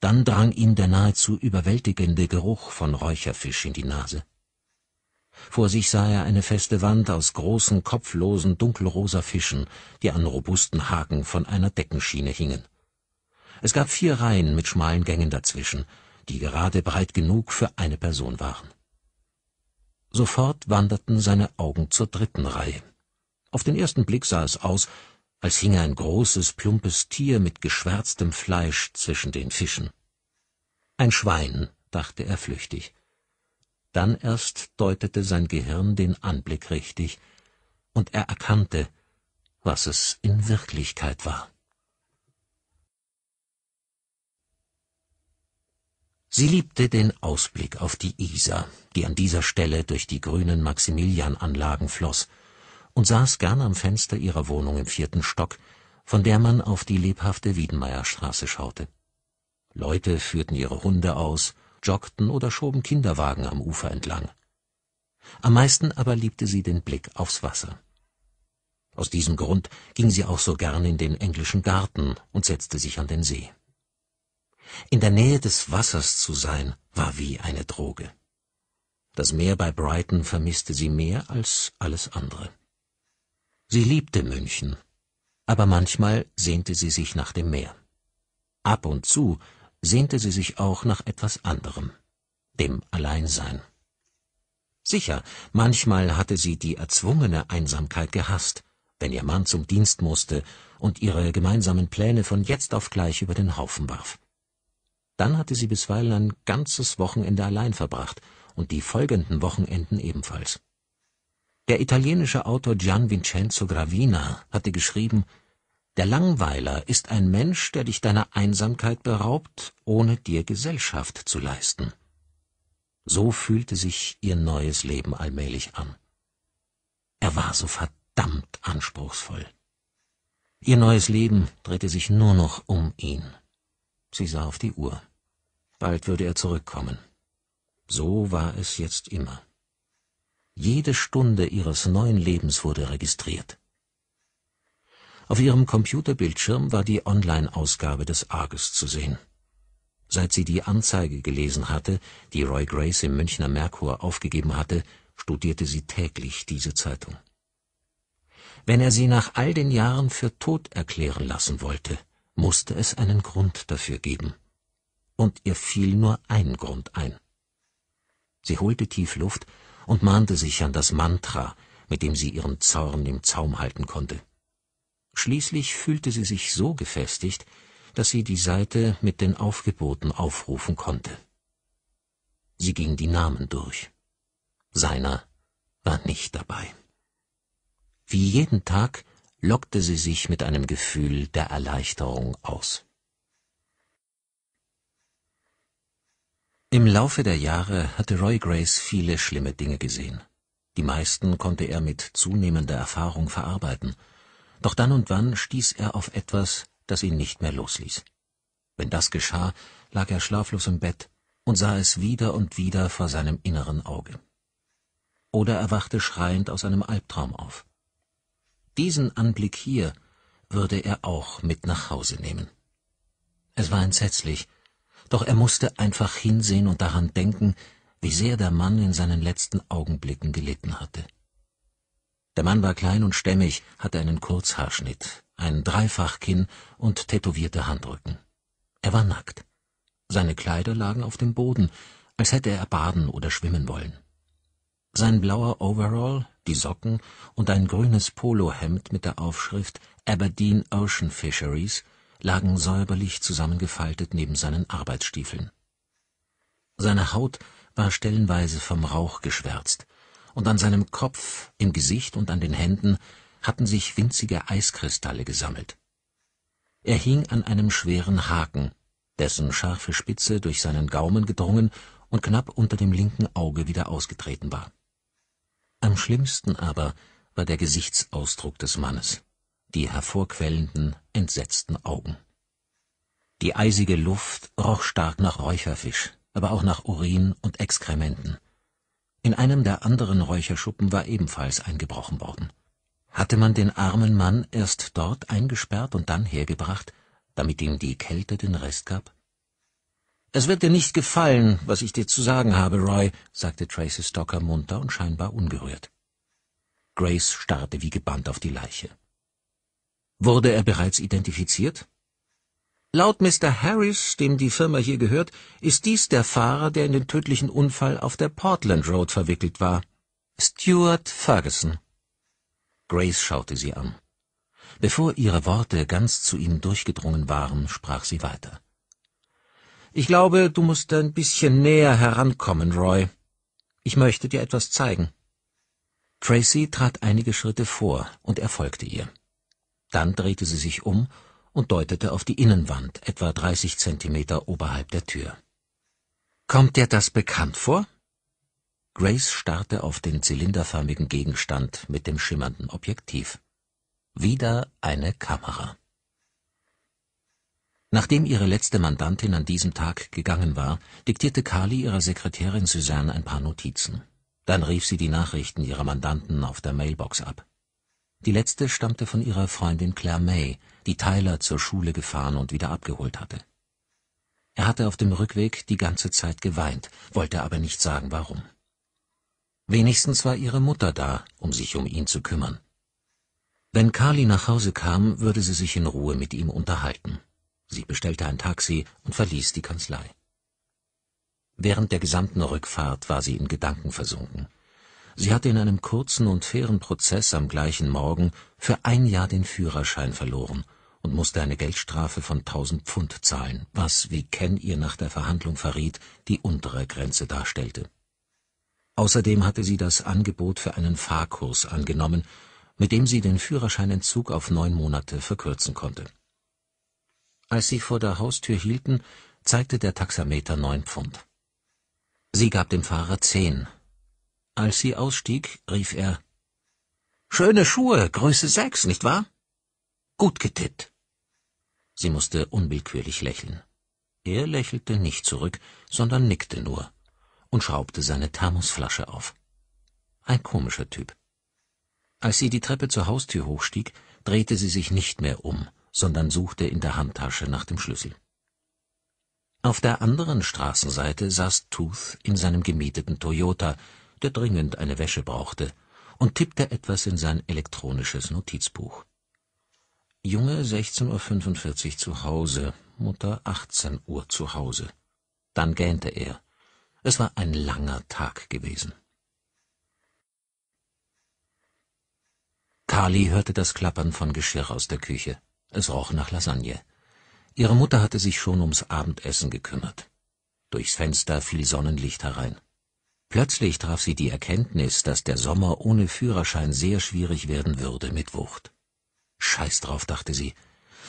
Dann drang ihm der nahezu überwältigende Geruch von Räucherfisch in die Nase. Vor sich sah er eine feste Wand aus großen, kopflosen, dunkelrosa Fischen, die an robusten Haken von einer Deckenschiene hingen. Es gab vier Reihen mit schmalen Gängen dazwischen, die gerade breit genug für eine Person waren. Sofort wanderten seine Augen zur dritten Reihe. Auf den ersten Blick sah es aus, als hinge ein großes, plumpes Tier mit geschwärztem Fleisch zwischen den Fischen. Ein Schwein, dachte er flüchtig. Dann erst deutete sein Gehirn den Anblick richtig, und er erkannte, was es in Wirklichkeit war. Sie liebte den Ausblick auf die Isar, die an dieser Stelle durch die grünen Maximiliananlagen floss und saß gern am Fenster ihrer Wohnung im vierten Stock, von der man auf die lebhafte Wiedenmeierstraße schaute. Leute führten ihre Hunde aus, joggten oder schoben Kinderwagen am Ufer entlang. Am meisten aber liebte sie den Blick aufs Wasser. Aus diesem Grund ging sie auch so gern in den englischen Garten und setzte sich an den See. In der Nähe des Wassers zu sein, war wie eine Droge. Das Meer bei Brighton vermisste sie mehr als alles andere. Sie liebte München, aber manchmal sehnte sie sich nach dem Meer. Ab und zu sehnte sie sich auch nach etwas anderem, dem Alleinsein. Sicher, manchmal hatte sie die erzwungene Einsamkeit gehasst, wenn ihr Mann zum Dienst musste und ihre gemeinsamen Pläne von jetzt auf gleich über den Haufen warf. Dann hatte sie bisweilen ein ganzes Wochenende allein verbracht und die folgenden Wochenenden ebenfalls. Der italienische Autor Gian Vincenzo Gravina hatte geschrieben, der Langweiler ist ein Mensch, der dich deiner Einsamkeit beraubt, ohne dir Gesellschaft zu leisten. So fühlte sich ihr neues Leben allmählich an. Er war so verdammt anspruchsvoll. Ihr neues Leben drehte sich nur noch um ihn. Sie sah auf die Uhr. Bald würde er zurückkommen. So war es jetzt immer. Jede Stunde ihres neuen Lebens wurde registriert. Auf ihrem Computerbildschirm war die Online-Ausgabe des Arges zu sehen. Seit sie die Anzeige gelesen hatte, die Roy Grace im Münchner Merkur aufgegeben hatte, studierte sie täglich diese Zeitung. Wenn er sie nach all den Jahren für tot erklären lassen wollte, musste es einen Grund dafür geben. Und ihr fiel nur ein Grund ein. Sie holte tief Luft und mahnte sich an das Mantra, mit dem sie ihren Zorn im Zaum halten konnte. Schließlich fühlte sie sich so gefestigt, dass sie die Seite mit den Aufgeboten aufrufen konnte. Sie ging die Namen durch. Seiner war nicht dabei. Wie jeden Tag lockte sie sich mit einem Gefühl der Erleichterung aus. Im Laufe der Jahre hatte Roy Grace viele schlimme Dinge gesehen. Die meisten konnte er mit zunehmender Erfahrung verarbeiten. Doch dann und wann stieß er auf etwas, das ihn nicht mehr losließ. Wenn das geschah, lag er schlaflos im Bett und sah es wieder und wieder vor seinem inneren Auge. Oder er wachte schreiend aus einem Albtraum auf. Diesen Anblick hier würde er auch mit nach Hause nehmen. Es war entsetzlich, doch er musste einfach hinsehen und daran denken, wie sehr der Mann in seinen letzten Augenblicken gelitten hatte. Der Mann war klein und stämmig, hatte einen Kurzhaarschnitt, ein Dreifachkinn und tätowierte Handrücken. Er war nackt. Seine Kleider lagen auf dem Boden, als hätte er baden oder schwimmen wollen. Sein blauer Overall, die Socken und ein grünes Polohemd mit der Aufschrift Aberdeen Ocean Fisheries – lagen säuberlich zusammengefaltet neben seinen Arbeitsstiefeln. Seine Haut war stellenweise vom Rauch geschwärzt, und an seinem Kopf, im Gesicht und an den Händen hatten sich winzige Eiskristalle gesammelt. Er hing an einem schweren Haken, dessen scharfe Spitze durch seinen Gaumen gedrungen und knapp unter dem linken Auge wieder ausgetreten war. Am schlimmsten aber war der Gesichtsausdruck des Mannes die hervorquellenden, entsetzten Augen. Die eisige Luft roch stark nach Räucherfisch, aber auch nach Urin und Exkrementen. In einem der anderen Räucherschuppen war ebenfalls eingebrochen worden. Hatte man den armen Mann erst dort eingesperrt und dann hergebracht, damit ihm die Kälte den Rest gab? Es wird dir nicht gefallen, was ich dir zu sagen habe, Roy, sagte Tracy Stocker munter und scheinbar ungerührt. Grace starrte wie gebannt auf die Leiche. Wurde er bereits identifiziert? Laut Mr. Harris, dem die Firma hier gehört, ist dies der Fahrer, der in den tödlichen Unfall auf der Portland Road verwickelt war. Stuart Ferguson. Grace schaute sie an. Bevor ihre Worte ganz zu ihm durchgedrungen waren, sprach sie weiter. Ich glaube, du musst ein bisschen näher herankommen, Roy. Ich möchte dir etwas zeigen. Tracy trat einige Schritte vor und er folgte ihr. Dann drehte sie sich um und deutete auf die Innenwand, etwa 30 Zentimeter oberhalb der Tür. Kommt dir das bekannt vor? Grace starrte auf den zylinderförmigen Gegenstand mit dem schimmernden Objektiv. Wieder eine Kamera. Nachdem ihre letzte Mandantin an diesem Tag gegangen war, diktierte Carly ihrer Sekretärin Suzanne ein paar Notizen. Dann rief sie die Nachrichten ihrer Mandanten auf der Mailbox ab. Die letzte stammte von ihrer Freundin Claire May, die Tyler zur Schule gefahren und wieder abgeholt hatte. Er hatte auf dem Rückweg die ganze Zeit geweint, wollte aber nicht sagen warum. Wenigstens war ihre Mutter da, um sich um ihn zu kümmern. Wenn Carly nach Hause kam, würde sie sich in Ruhe mit ihm unterhalten. Sie bestellte ein Taxi und verließ die Kanzlei. Während der gesamten Rückfahrt war sie in Gedanken versunken. Sie hatte in einem kurzen und fairen Prozess am gleichen Morgen für ein Jahr den Führerschein verloren und musste eine Geldstrafe von 1000 Pfund zahlen, was, wie Ken ihr nach der Verhandlung verriet, die untere Grenze darstellte. Außerdem hatte sie das Angebot für einen Fahrkurs angenommen, mit dem sie den Führerscheinentzug auf neun Monate verkürzen konnte. Als sie vor der Haustür hielten, zeigte der Taxameter neun Pfund. Sie gab dem Fahrer zehn als sie ausstieg, rief er Schöne Schuhe, Größe sechs, nicht wahr? Gut getippt. Sie musste unwillkürlich lächeln. Er lächelte nicht zurück, sondern nickte nur und schraubte seine Thermosflasche auf. Ein komischer Typ. Als sie die Treppe zur Haustür hochstieg, drehte sie sich nicht mehr um, sondern suchte in der Handtasche nach dem Schlüssel. Auf der anderen Straßenseite saß Tooth in seinem gemieteten Toyota, der dringend eine Wäsche brauchte, und tippte etwas in sein elektronisches Notizbuch. Junge 16.45 Uhr zu Hause, Mutter 18 Uhr zu Hause. Dann gähnte er. Es war ein langer Tag gewesen. Kali hörte das Klappern von Geschirr aus der Küche. Es roch nach Lasagne. Ihre Mutter hatte sich schon ums Abendessen gekümmert. Durchs Fenster fiel Sonnenlicht herein. Plötzlich traf sie die Erkenntnis, dass der Sommer ohne Führerschein sehr schwierig werden würde mit Wucht. Scheiß drauf, dachte sie.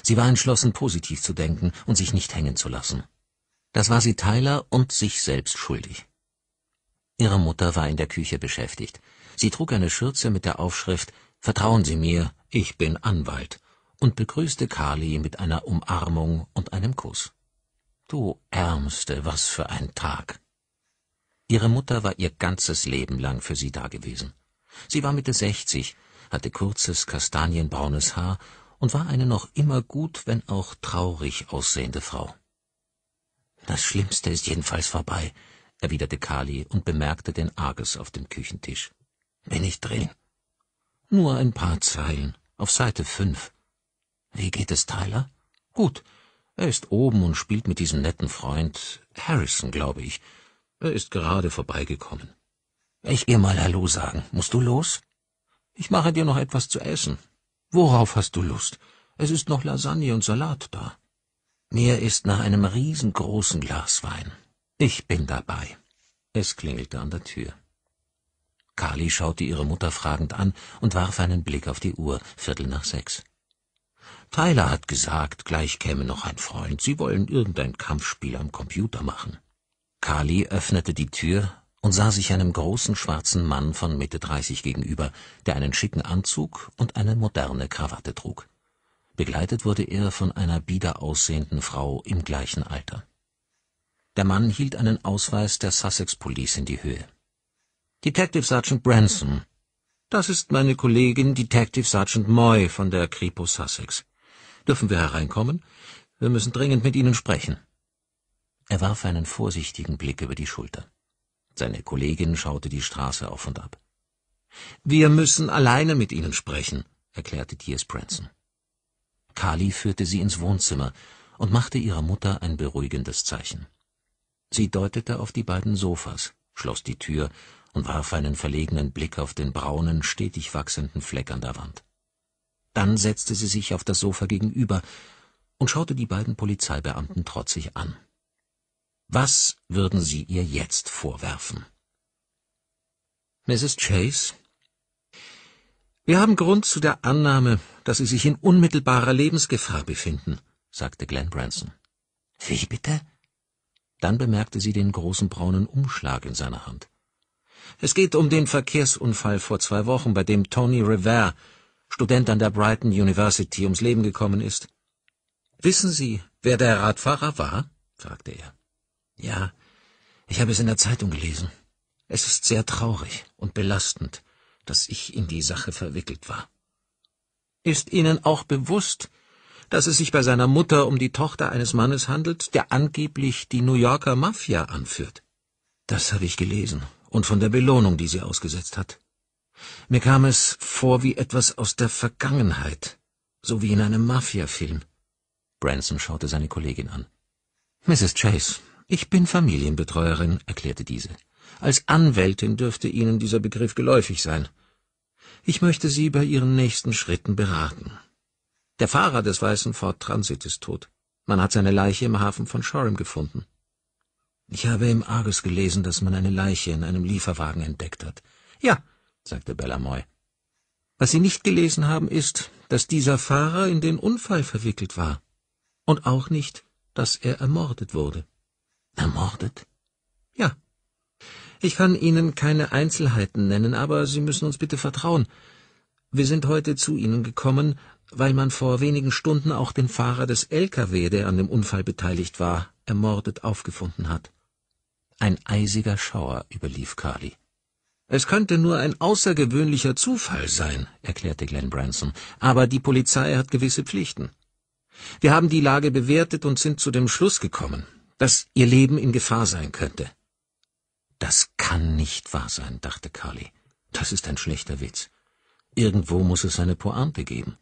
Sie war entschlossen, positiv zu denken und sich nicht hängen zu lassen. Das war sie Tyler und sich selbst schuldig. Ihre Mutter war in der Küche beschäftigt. Sie trug eine Schürze mit der Aufschrift Vertrauen Sie mir, ich bin Anwalt und begrüßte Carly mit einer Umarmung und einem Kuss. Du Ärmste, was für ein Tag. Ihre Mutter war ihr ganzes Leben lang für sie dagewesen. Sie war Mitte sechzig, hatte kurzes, kastanienbraunes Haar und war eine noch immer gut, wenn auch traurig aussehende Frau. Das Schlimmste ist jedenfalls vorbei, erwiderte Kali und bemerkte den Arges auf dem Küchentisch. Bin ich drin? Nur ein paar Zeilen, auf Seite fünf. Wie geht es Tyler? Gut. Er ist oben und spielt mit diesem netten Freund Harrison, glaube ich. Er ist gerade vorbeigekommen. Ich ihr mal Hallo sagen. Musst du los? Ich mache dir noch etwas zu essen. Worauf hast du Lust? Es ist noch Lasagne und Salat da. Mir ist nach einem riesengroßen Glas Wein. Ich bin dabei. Es klingelte an der Tür. Kali schaute ihre Mutter fragend an und warf einen Blick auf die Uhr, Viertel nach sechs. Tyler hat gesagt, gleich käme noch ein Freund, sie wollen irgendein Kampfspiel am Computer machen. Kali öffnete die Tür und sah sich einem großen schwarzen Mann von Mitte 30 gegenüber, der einen schicken Anzug und eine moderne Krawatte trug. Begleitet wurde er von einer bieder aussehenden Frau im gleichen Alter. Der Mann hielt einen Ausweis der Sussex Police in die Höhe. Detective Sergeant Branson. Das ist meine Kollegin Detective Sergeant Moy von der Kripo Sussex. Dürfen wir hereinkommen? Wir müssen dringend mit Ihnen sprechen. Er warf einen vorsichtigen Blick über die Schulter. Seine Kollegin schaute die Straße auf und ab. Wir müssen alleine mit Ihnen sprechen, erklärte T.S. Branson. Kali führte sie ins Wohnzimmer und machte ihrer Mutter ein beruhigendes Zeichen. Sie deutete auf die beiden Sofas, schloss die Tür und warf einen verlegenen Blick auf den braunen, stetig wachsenden Fleck an der Wand. Dann setzte sie sich auf das Sofa gegenüber und schaute die beiden Polizeibeamten trotzig an. Was würden Sie ihr jetzt vorwerfen? Mrs. Chase? Wir haben Grund zu der Annahme, dass Sie sich in unmittelbarer Lebensgefahr befinden, sagte Glenn Branson. Wie bitte? Dann bemerkte sie den großen braunen Umschlag in seiner Hand. Es geht um den Verkehrsunfall vor zwei Wochen, bei dem Tony Revere, Student an der Brighton University, ums Leben gekommen ist. Wissen Sie, wer der Radfahrer war? fragte er. Ja, ich habe es in der Zeitung gelesen. Es ist sehr traurig und belastend, dass ich in die Sache verwickelt war. Ist Ihnen auch bewusst, dass es sich bei seiner Mutter um die Tochter eines Mannes handelt, der angeblich die New Yorker Mafia anführt? Das habe ich gelesen und von der Belohnung, die sie ausgesetzt hat. Mir kam es vor wie etwas aus der Vergangenheit, so wie in einem Mafia-Film. Branson schaute seine Kollegin an. Mrs. Chase, ich bin Familienbetreuerin, erklärte diese. Als Anwältin dürfte Ihnen dieser Begriff geläufig sein. Ich möchte Sie bei Ihren nächsten Schritten beraten. Der Fahrer des weißen Ford Transit ist tot. Man hat seine Leiche im Hafen von Shoreham gefunden. Ich habe im Argus gelesen, dass man eine Leiche in einem Lieferwagen entdeckt hat. Ja, sagte Bellamoy. Was Sie nicht gelesen haben, ist, dass dieser Fahrer in den Unfall verwickelt war. Und auch nicht, dass er ermordet wurde. Ermordet? Ja. Ich kann Ihnen keine Einzelheiten nennen, aber Sie müssen uns bitte vertrauen. Wir sind heute zu Ihnen gekommen, weil man vor wenigen Stunden auch den Fahrer des LKW, der an dem Unfall beteiligt war, ermordet aufgefunden hat. Ein eisiger Schauer überlief Carly. Es könnte nur ein außergewöhnlicher Zufall sein, erklärte Glenn Branson, aber die Polizei hat gewisse Pflichten. Wir haben die Lage bewertet und sind zu dem Schluss gekommen, dass ihr Leben in Gefahr sein könnte. Das kann nicht wahr sein, dachte Carly. Das ist ein schlechter Witz. Irgendwo muss es eine Pointe geben.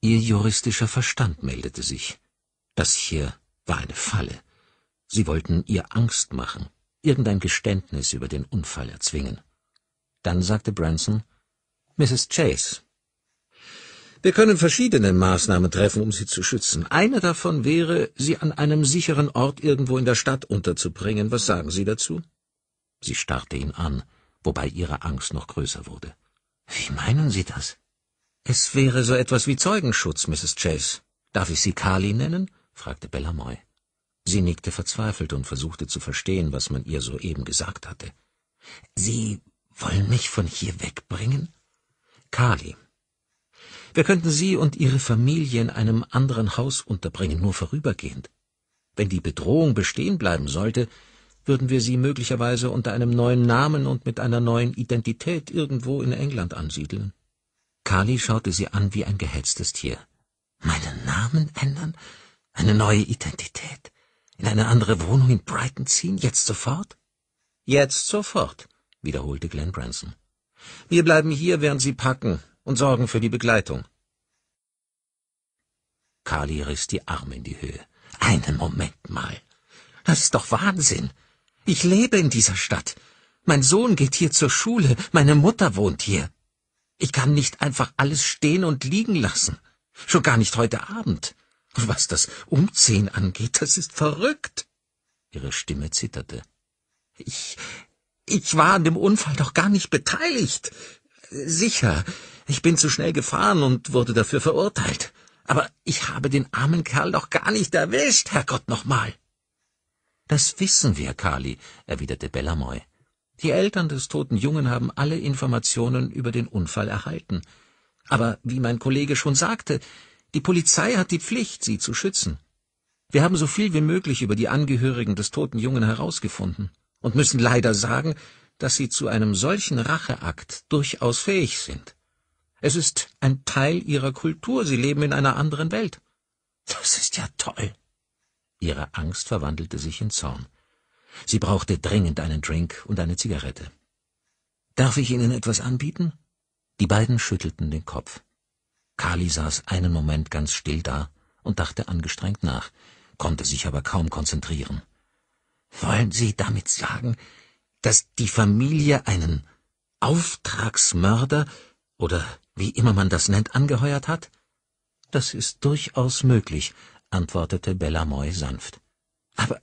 Ihr juristischer Verstand meldete sich. Das hier war eine Falle. Sie wollten ihr Angst machen, irgendein Geständnis über den Unfall erzwingen. Dann sagte Branson, Mrs. Chase, wir können verschiedene Maßnahmen treffen, um sie zu schützen. Eine davon wäre, sie an einem sicheren Ort irgendwo in der Stadt unterzubringen. Was sagen Sie dazu? Sie starrte ihn an, wobei ihre Angst noch größer wurde. Wie meinen Sie das? Es wäre so etwas wie Zeugenschutz, Mrs. Chase. Darf ich Sie Carly nennen? fragte Bellamoy. Sie nickte verzweifelt und versuchte zu verstehen, was man ihr soeben gesagt hatte. Sie wollen mich von hier wegbringen? Carly, wir könnten Sie und Ihre Familie in einem anderen Haus unterbringen, nur vorübergehend. Wenn die Bedrohung bestehen bleiben sollte, würden wir Sie möglicherweise unter einem neuen Namen und mit einer neuen Identität irgendwo in England ansiedeln. Kali schaute sie an wie ein gehetztes Tier. Meinen Namen ändern? Eine neue Identität? In eine andere Wohnung in Brighton ziehen? Jetzt sofort? Jetzt sofort, wiederholte Glenn Branson. Wir bleiben hier, während Sie packen, und sorgen für die Begleitung. Kali riss die Arme in die Höhe. Einen Moment mal. Das ist doch Wahnsinn. Ich lebe in dieser Stadt. Mein Sohn geht hier zur Schule, meine Mutter wohnt hier. Ich kann nicht einfach alles stehen und liegen lassen. Schon gar nicht heute Abend. Und was das Umziehen angeht, das ist verrückt. Ihre Stimme zitterte. Ich, ich war an dem Unfall doch gar nicht beteiligt. Sicher, ich bin zu schnell gefahren und wurde dafür verurteilt. Aber ich habe den armen Kerl doch gar nicht erwischt, Herrgott nochmal. Das wissen wir, Kali, erwiderte Bellamoy. Die Eltern des toten Jungen haben alle Informationen über den Unfall erhalten. Aber wie mein Kollege schon sagte, die Polizei hat die Pflicht, sie zu schützen. Wir haben so viel wie möglich über die Angehörigen des toten Jungen herausgefunden und müssen leider sagen, dass sie zu einem solchen Racheakt durchaus fähig sind. Es ist ein Teil ihrer Kultur. Sie leben in einer anderen Welt. Das ist ja toll. Ihre Angst verwandelte sich in Zorn. Sie brauchte dringend einen Drink und eine Zigarette. Darf ich Ihnen etwas anbieten? Die beiden schüttelten den Kopf. Kali saß einen Moment ganz still da und dachte angestrengt nach, konnte sich aber kaum konzentrieren. Wollen Sie damit sagen, dass die Familie einen Auftragsmörder oder wie immer man das nennt, angeheuert hat? Das ist durchaus möglich, antwortete Bellamoy sanft. Aber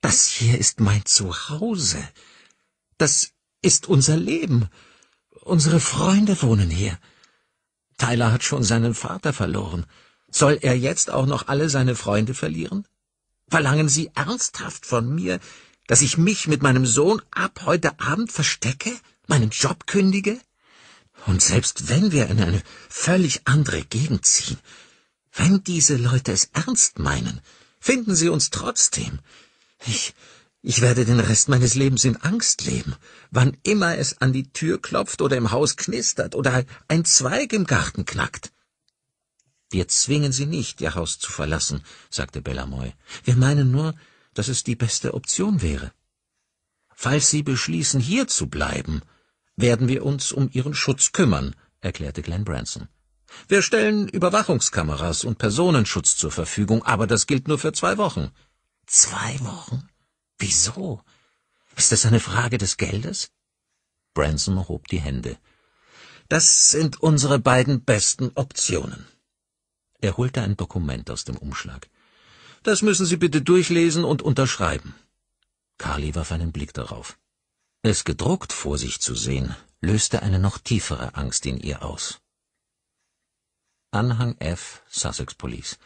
das hier ist mein Zuhause. Das ist unser Leben. Unsere Freunde wohnen hier. Tyler hat schon seinen Vater verloren. Soll er jetzt auch noch alle seine Freunde verlieren? Verlangen Sie ernsthaft von mir, dass ich mich mit meinem Sohn ab heute Abend verstecke, meinen Job kündige? Und selbst wenn wir in eine völlig andere Gegend ziehen, wenn diese Leute es ernst meinen, finden sie uns trotzdem. Ich, ich werde den Rest meines Lebens in Angst leben, wann immer es an die Tür klopft oder im Haus knistert oder ein Zweig im Garten knackt. Wir zwingen sie nicht, ihr Haus zu verlassen, sagte Bellamoy. Wir meinen nur, dass es die beste Option wäre. Falls sie beschließen, hier zu bleiben, werden wir uns um ihren Schutz kümmern, erklärte Glenn Branson. Wir stellen Überwachungskameras und Personenschutz zur Verfügung, aber das gilt nur für zwei Wochen. Zwei Wochen? Wieso? Ist das eine Frage des Geldes? Branson hob die Hände. Das sind unsere beiden besten Optionen. Er holte ein Dokument aus dem Umschlag. Das müssen Sie bitte durchlesen und unterschreiben. Carly warf einen Blick darauf. Es gedruckt vor sich zu sehen, löste eine noch tiefere Angst in ihr aus. Anhang F Sussex Police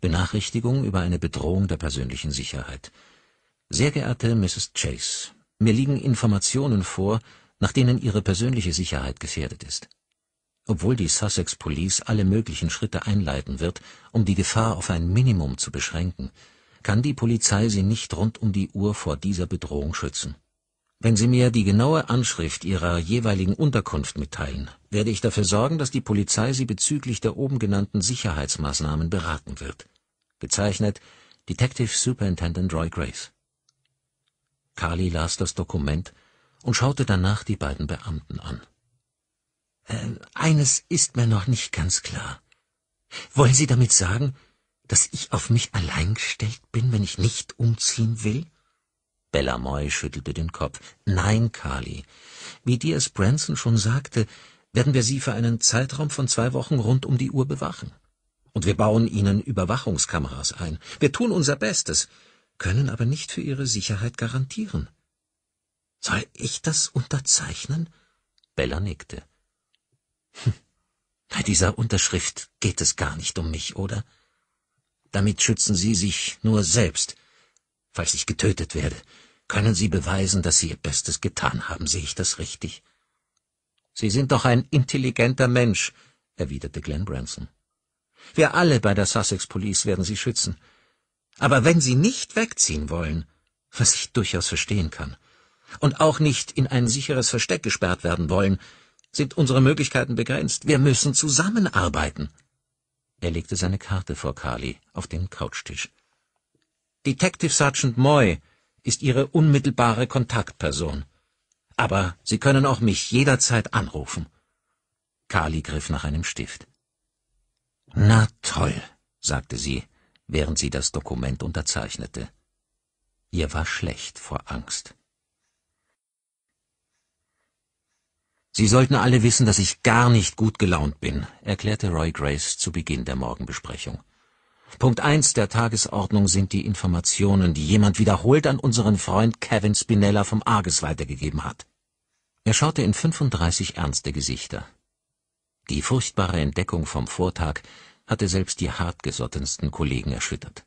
Benachrichtigung über eine Bedrohung der persönlichen Sicherheit. Sehr geehrte Mrs. Chase, mir liegen Informationen vor, nach denen Ihre persönliche Sicherheit gefährdet ist. Obwohl die Sussex Police alle möglichen Schritte einleiten wird, um die Gefahr auf ein Minimum zu beschränken, kann die Polizei Sie nicht rund um die Uhr vor dieser Bedrohung schützen wenn Sie mir die genaue Anschrift Ihrer jeweiligen Unterkunft mitteilen, werde ich dafür sorgen, dass die Polizei Sie bezüglich der oben genannten Sicherheitsmaßnahmen beraten wird. Gezeichnet Detective Superintendent Roy Grace. Carly las das Dokument und schaute danach die beiden Beamten an. Äh, eines ist mir noch nicht ganz klar. Wollen Sie damit sagen, dass ich auf mich allein gestellt bin, wenn ich nicht umziehen will? Bella Moy schüttelte den Kopf. Nein, Carly. Wie D.S. Branson schon sagte, werden wir Sie für einen Zeitraum von zwei Wochen rund um die Uhr bewachen. Und wir bauen Ihnen Überwachungskameras ein. Wir tun unser Bestes, können aber nicht für Ihre Sicherheit garantieren. Soll ich das unterzeichnen? Bella nickte. Hm. Bei dieser Unterschrift geht es gar nicht um mich, oder? Damit schützen Sie sich nur selbst, falls ich getötet werde können Sie beweisen, dass Sie Ihr Bestes getan haben. Sehe ich das richtig? Sie sind doch ein intelligenter Mensch, erwiderte Glenn Branson. Wir alle bei der Sussex Police werden Sie schützen. Aber wenn Sie nicht wegziehen wollen, was ich durchaus verstehen kann, und auch nicht in ein sicheres Versteck gesperrt werden wollen, sind unsere Möglichkeiten begrenzt. Wir müssen zusammenarbeiten. Er legte seine Karte vor Carly auf den Couchtisch. Detective Sergeant Moy ist Ihre unmittelbare Kontaktperson. Aber Sie können auch mich jederzeit anrufen. Kali griff nach einem Stift. Na toll, sagte sie, während sie das Dokument unterzeichnete. Ihr war schlecht vor Angst. Sie sollten alle wissen, dass ich gar nicht gut gelaunt bin, erklärte Roy Grace zu Beginn der Morgenbesprechung. Punkt 1 der Tagesordnung sind die Informationen, die jemand wiederholt an unseren Freund Kevin Spinella vom Arges weitergegeben hat. Er schaute in 35 ernste Gesichter. Die furchtbare Entdeckung vom Vortag hatte selbst die hartgesottensten Kollegen erschüttert.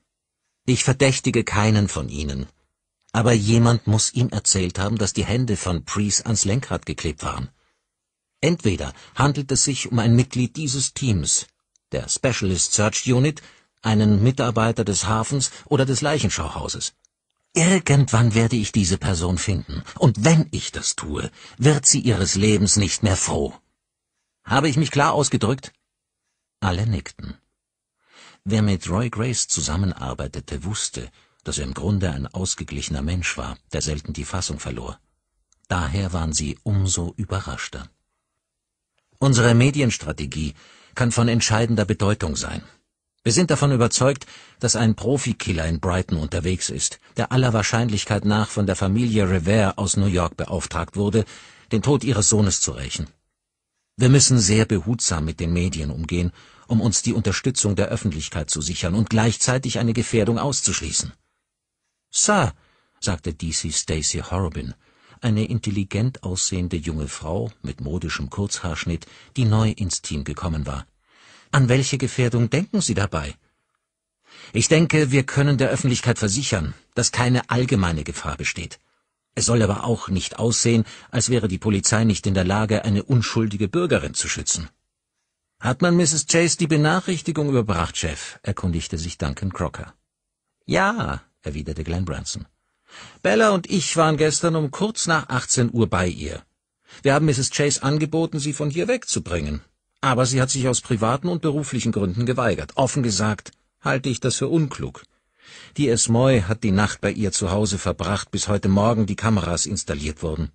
Ich verdächtige keinen von ihnen. Aber jemand muss ihm erzählt haben, dass die Hände von Priest ans Lenkrad geklebt waren. Entweder handelt es sich um ein Mitglied dieses Teams, der Specialist Search Unit, einen Mitarbeiter des Hafens oder des Leichenschauhauses. Irgendwann werde ich diese Person finden, und wenn ich das tue, wird sie ihres Lebens nicht mehr froh. Habe ich mich klar ausgedrückt? Alle nickten. Wer mit Roy Grace zusammenarbeitete, wusste, dass er im Grunde ein ausgeglichener Mensch war, der selten die Fassung verlor. Daher waren sie umso überraschter. Unsere Medienstrategie kann von entscheidender Bedeutung sein, wir sind davon überzeugt, dass ein Profikiller in Brighton unterwegs ist, der aller Wahrscheinlichkeit nach von der Familie Revere aus New York beauftragt wurde, den Tod ihres Sohnes zu rächen. Wir müssen sehr behutsam mit den Medien umgehen, um uns die Unterstützung der Öffentlichkeit zu sichern und gleichzeitig eine Gefährdung auszuschließen. Sir, sagte DC Stacy Horobin, eine intelligent aussehende junge Frau mit modischem Kurzhaarschnitt, die neu ins Team gekommen war. An welche Gefährdung denken Sie dabei? Ich denke, wir können der Öffentlichkeit versichern, dass keine allgemeine Gefahr besteht. Es soll aber auch nicht aussehen, als wäre die Polizei nicht in der Lage, eine unschuldige Bürgerin zu schützen. Hat man Mrs. Chase die Benachrichtigung überbracht, Chef? erkundigte sich Duncan Crocker. Ja, erwiderte Glenn Branson. Bella und ich waren gestern um kurz nach 18 Uhr bei ihr. Wir haben Mrs. Chase angeboten, sie von hier wegzubringen. Aber sie hat sich aus privaten und beruflichen Gründen geweigert. Offen gesagt halte ich das für unklug. Die Esmoy hat die Nacht bei ihr zu Hause verbracht, bis heute Morgen die Kameras installiert wurden.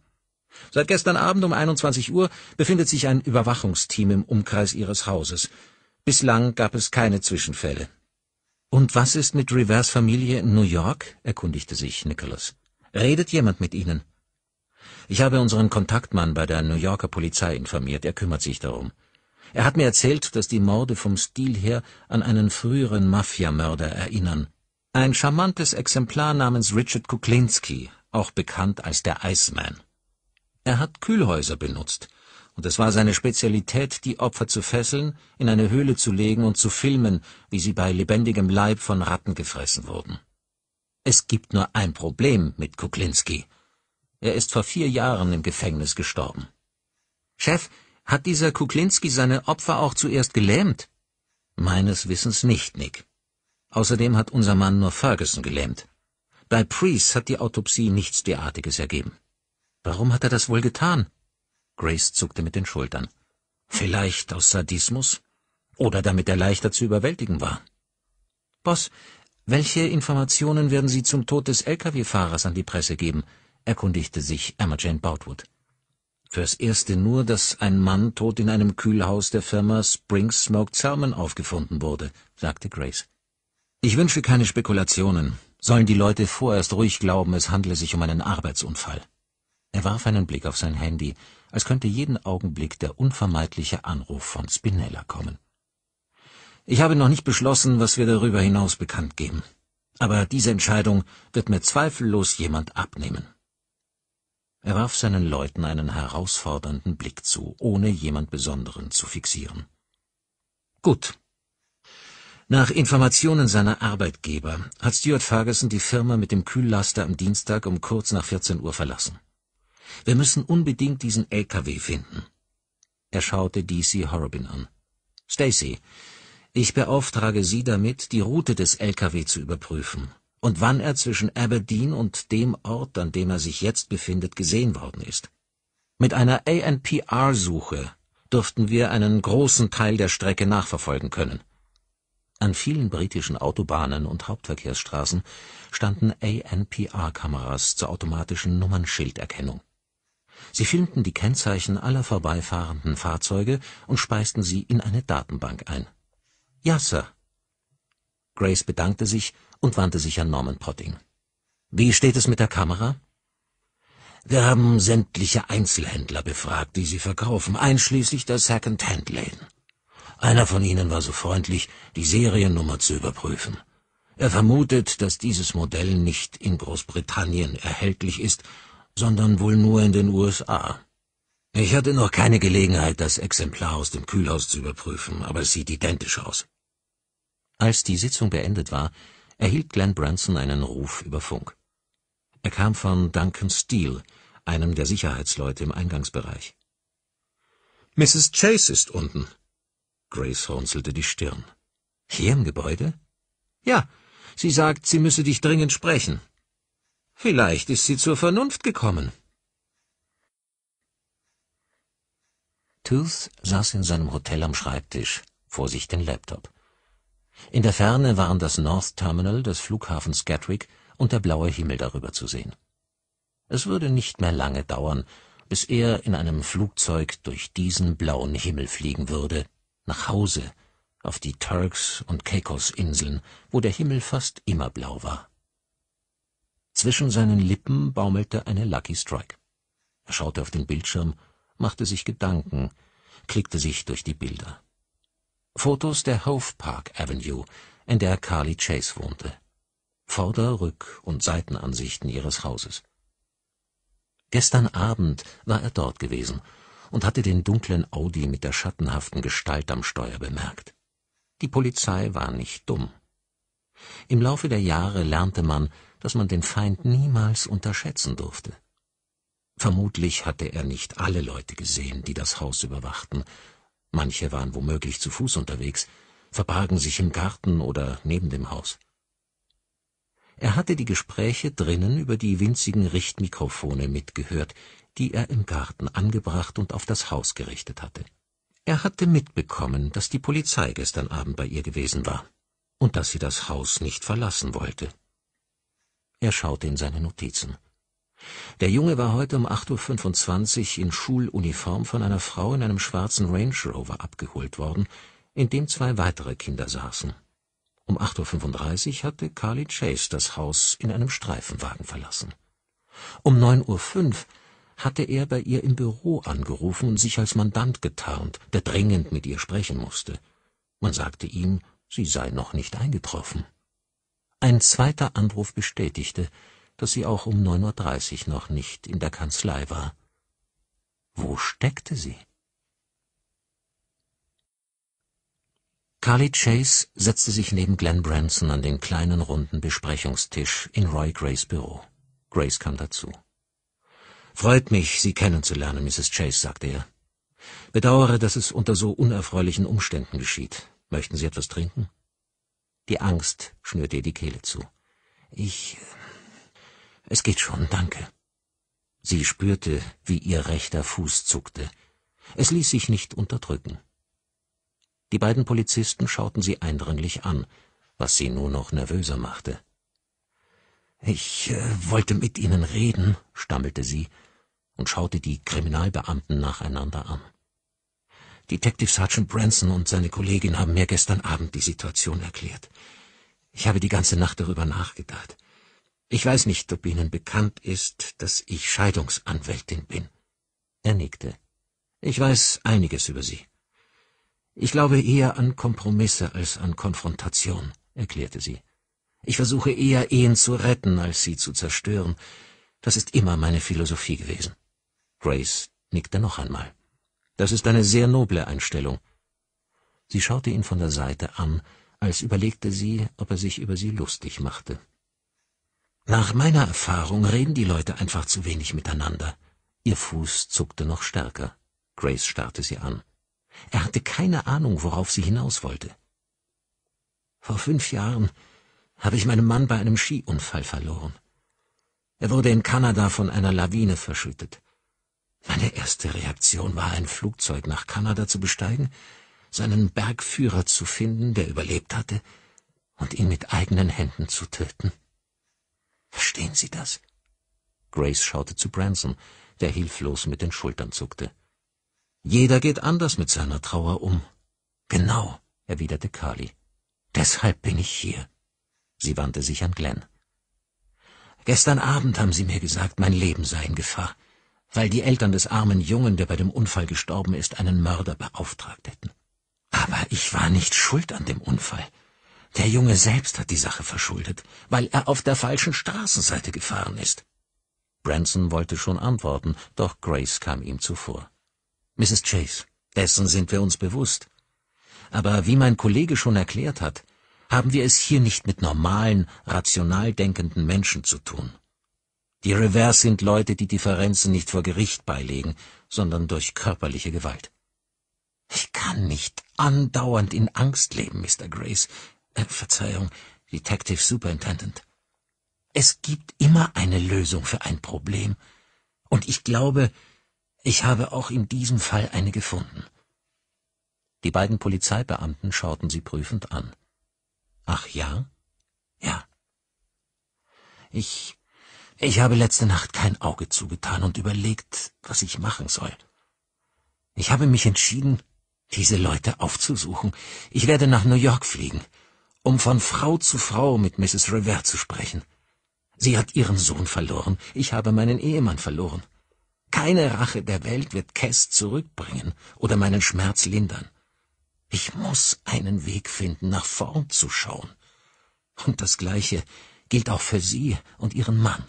Seit gestern Abend um 21 Uhr befindet sich ein Überwachungsteam im Umkreis ihres Hauses. Bislang gab es keine Zwischenfälle. Und was ist mit Rivers Familie in New York? erkundigte sich Nicholas. Redet jemand mit ihnen? Ich habe unseren Kontaktmann bei der New Yorker Polizei informiert, er kümmert sich darum. Er hat mir erzählt, dass die Morde vom Stil her an einen früheren Mafiamörder erinnern. Ein charmantes Exemplar namens Richard Kuklinski, auch bekannt als der Iceman. Er hat Kühlhäuser benutzt, und es war seine Spezialität, die Opfer zu fesseln, in eine Höhle zu legen und zu filmen, wie sie bei lebendigem Leib von Ratten gefressen wurden. Es gibt nur ein Problem mit Kuklinski. Er ist vor vier Jahren im Gefängnis gestorben. Chef, hat dieser Kuklinski seine Opfer auch zuerst gelähmt? Meines Wissens nicht, Nick. Außerdem hat unser Mann nur Ferguson gelähmt. Bei Priest hat die Autopsie nichts derartiges ergeben. Warum hat er das wohl getan? Grace zuckte mit den Schultern. Vielleicht aus Sadismus? Oder damit er leichter zu überwältigen war. Boss, welche Informationen werden Sie zum Tod des Lkw-Fahrers an die Presse geben? erkundigte sich Emma Jane Boutwood. Fürs erste nur, dass ein Mann tot in einem Kühlhaus der Firma Springs Smoked Salmon aufgefunden wurde, sagte Grace. Ich wünsche keine Spekulationen. Sollen die Leute vorerst ruhig glauben, es handle sich um einen Arbeitsunfall. Er warf einen Blick auf sein Handy, als könnte jeden Augenblick der unvermeidliche Anruf von Spinella kommen. Ich habe noch nicht beschlossen, was wir darüber hinaus bekannt geben. Aber diese Entscheidung wird mir zweifellos jemand abnehmen. Er warf seinen Leuten einen herausfordernden Blick zu, ohne jemand Besonderen zu fixieren. Gut. Nach Informationen seiner Arbeitgeber hat Stuart Ferguson die Firma mit dem Kühllaster am Dienstag um kurz nach 14 Uhr verlassen. Wir müssen unbedingt diesen LKW finden. Er schaute DC Horrobin an. Stacy, ich beauftrage Sie damit, die Route des LKW zu überprüfen und wann er zwischen Aberdeen und dem Ort, an dem er sich jetzt befindet, gesehen worden ist. Mit einer ANPR-Suche dürften wir einen großen Teil der Strecke nachverfolgen können. An vielen britischen Autobahnen und Hauptverkehrsstraßen standen ANPR-Kameras zur automatischen Nummernschilderkennung. Sie filmten die Kennzeichen aller vorbeifahrenden Fahrzeuge und speisten sie in eine Datenbank ein. Ja, Sir. Grace bedankte sich und wandte sich an Norman Potting. Wie steht es mit der Kamera? Wir haben sämtliche Einzelhändler befragt, die sie verkaufen, einschließlich der Second-Hand-Läden. Einer von ihnen war so freundlich, die Seriennummer zu überprüfen. Er vermutet, dass dieses Modell nicht in Großbritannien erhältlich ist, sondern wohl nur in den USA. Ich hatte noch keine Gelegenheit, das Exemplar aus dem Kühlhaus zu überprüfen, aber es sieht identisch aus. Als die Sitzung beendet war, erhielt Glenn Branson einen Ruf über Funk. Er kam von Duncan Steele, einem der Sicherheitsleute im Eingangsbereich. Mrs. Chase ist unten. Grace runzelte die Stirn. Hier im Gebäude? Ja, sie sagt, sie müsse dich dringend sprechen. Vielleicht ist sie zur Vernunft gekommen. Tooth saß in seinem Hotel am Schreibtisch, vor sich den Laptop. In der Ferne waren das North Terminal des Flughafens Gatwick und der blaue Himmel darüber zu sehen. Es würde nicht mehr lange dauern, bis er in einem Flugzeug durch diesen blauen Himmel fliegen würde, nach Hause, auf die Turks und Caicos Inseln, wo der Himmel fast immer blau war. Zwischen seinen Lippen baumelte eine Lucky Strike. Er schaute auf den Bildschirm, machte sich Gedanken, klickte sich durch die Bilder. Fotos der Hove Park Avenue, in der Carly Chase wohnte. Vorder-, Rück- und Seitenansichten ihres Hauses. Gestern Abend war er dort gewesen und hatte den dunklen Audi mit der schattenhaften Gestalt am Steuer bemerkt. Die Polizei war nicht dumm. Im Laufe der Jahre lernte man, dass man den Feind niemals unterschätzen durfte. Vermutlich hatte er nicht alle Leute gesehen, die das Haus überwachten, manche waren womöglich zu Fuß unterwegs, verbargen sich im Garten oder neben dem Haus. Er hatte die Gespräche drinnen über die winzigen Richtmikrofone mitgehört, die er im Garten angebracht und auf das Haus gerichtet hatte. Er hatte mitbekommen, dass die Polizei gestern Abend bei ihr gewesen war und dass sie das Haus nicht verlassen wollte. Er schaute in seine Notizen. Der Junge war heute um 8.25 Uhr in Schuluniform von einer Frau in einem schwarzen Range Rover abgeholt worden, in dem zwei weitere Kinder saßen. Um 8.35 Uhr hatte Carly Chase das Haus in einem Streifenwagen verlassen. Um 9.05 Uhr hatte er bei ihr im Büro angerufen und sich als Mandant getarnt, der dringend mit ihr sprechen musste. Man sagte ihm, sie sei noch nicht eingetroffen. Ein zweiter Anruf bestätigte, dass sie auch um 9.30 Uhr noch nicht in der Kanzlei war. Wo steckte sie? Carly Chase setzte sich neben Glenn Branson an den kleinen runden Besprechungstisch in Roy Grays Büro. Grace kam dazu. Freut mich, Sie kennenzulernen, Mrs. Chase, sagte er. Bedauere, dass es unter so unerfreulichen Umständen geschieht. Möchten Sie etwas trinken? Die Angst schnürte ihr die Kehle zu. Ich äh, es geht schon, danke. Sie spürte, wie ihr rechter Fuß zuckte. Es ließ sich nicht unterdrücken. Die beiden Polizisten schauten sie eindringlich an, was sie nur noch nervöser machte. Ich äh, wollte mit Ihnen reden, stammelte sie und schaute die Kriminalbeamten nacheinander an. Detective Sergeant Branson und seine Kollegin haben mir gestern Abend die Situation erklärt. Ich habe die ganze Nacht darüber nachgedacht. Ich weiß nicht, ob Ihnen bekannt ist, dass ich Scheidungsanwältin bin. Er nickte. Ich weiß einiges über Sie. Ich glaube eher an Kompromisse als an Konfrontation, erklärte sie. Ich versuche eher Ehen zu retten, als sie zu zerstören. Das ist immer meine Philosophie gewesen. Grace nickte noch einmal. Das ist eine sehr noble Einstellung. Sie schaute ihn von der Seite an, als überlegte sie, ob er sich über sie lustig machte. Nach meiner Erfahrung reden die Leute einfach zu wenig miteinander. Ihr Fuß zuckte noch stärker. Grace starrte sie an. Er hatte keine Ahnung, worauf sie hinaus wollte. Vor fünf Jahren habe ich meinen Mann bei einem Skiunfall verloren. Er wurde in Kanada von einer Lawine verschüttet. Meine erste Reaktion war, ein Flugzeug nach Kanada zu besteigen, seinen Bergführer zu finden, der überlebt hatte, und ihn mit eigenen Händen zu töten. Verstehen Sie das? Grace schaute zu Branson, der hilflos mit den Schultern zuckte. Jeder geht anders mit seiner Trauer um. Genau, erwiderte Carly. Deshalb bin ich hier. Sie wandte sich an Glenn. Gestern Abend haben Sie mir gesagt, mein Leben sei in Gefahr, weil die Eltern des armen Jungen, der bei dem Unfall gestorben ist, einen Mörder beauftragt hätten. Aber ich war nicht schuld an dem Unfall. Der Junge selbst hat die Sache verschuldet, weil er auf der falschen Straßenseite gefahren ist. Branson wollte schon antworten, doch Grace kam ihm zuvor. Mrs. Chase, dessen sind wir uns bewusst. Aber wie mein Kollege schon erklärt hat, haben wir es hier nicht mit normalen, rational denkenden Menschen zu tun. Die Reverse sind Leute, die Differenzen nicht vor Gericht beilegen, sondern durch körperliche Gewalt. Ich kann nicht andauernd in Angst leben, Mr. Grace. Äh, Verzeihung, Detective Superintendent. Es gibt immer eine Lösung für ein Problem. Und ich glaube, ich habe auch in diesem Fall eine gefunden. Die beiden Polizeibeamten schauten sie prüfend an. Ach ja? Ja. Ich, ich habe letzte Nacht kein Auge zugetan und überlegt, was ich machen soll. Ich habe mich entschieden, diese Leute aufzusuchen. Ich werde nach New York fliegen um von Frau zu Frau mit Mrs. Revere zu sprechen. Sie hat ihren Sohn verloren, ich habe meinen Ehemann verloren. Keine Rache der Welt wird Cass zurückbringen oder meinen Schmerz lindern. Ich muss einen Weg finden, nach vorn zu schauen. Und das Gleiche gilt auch für Sie und Ihren Mann.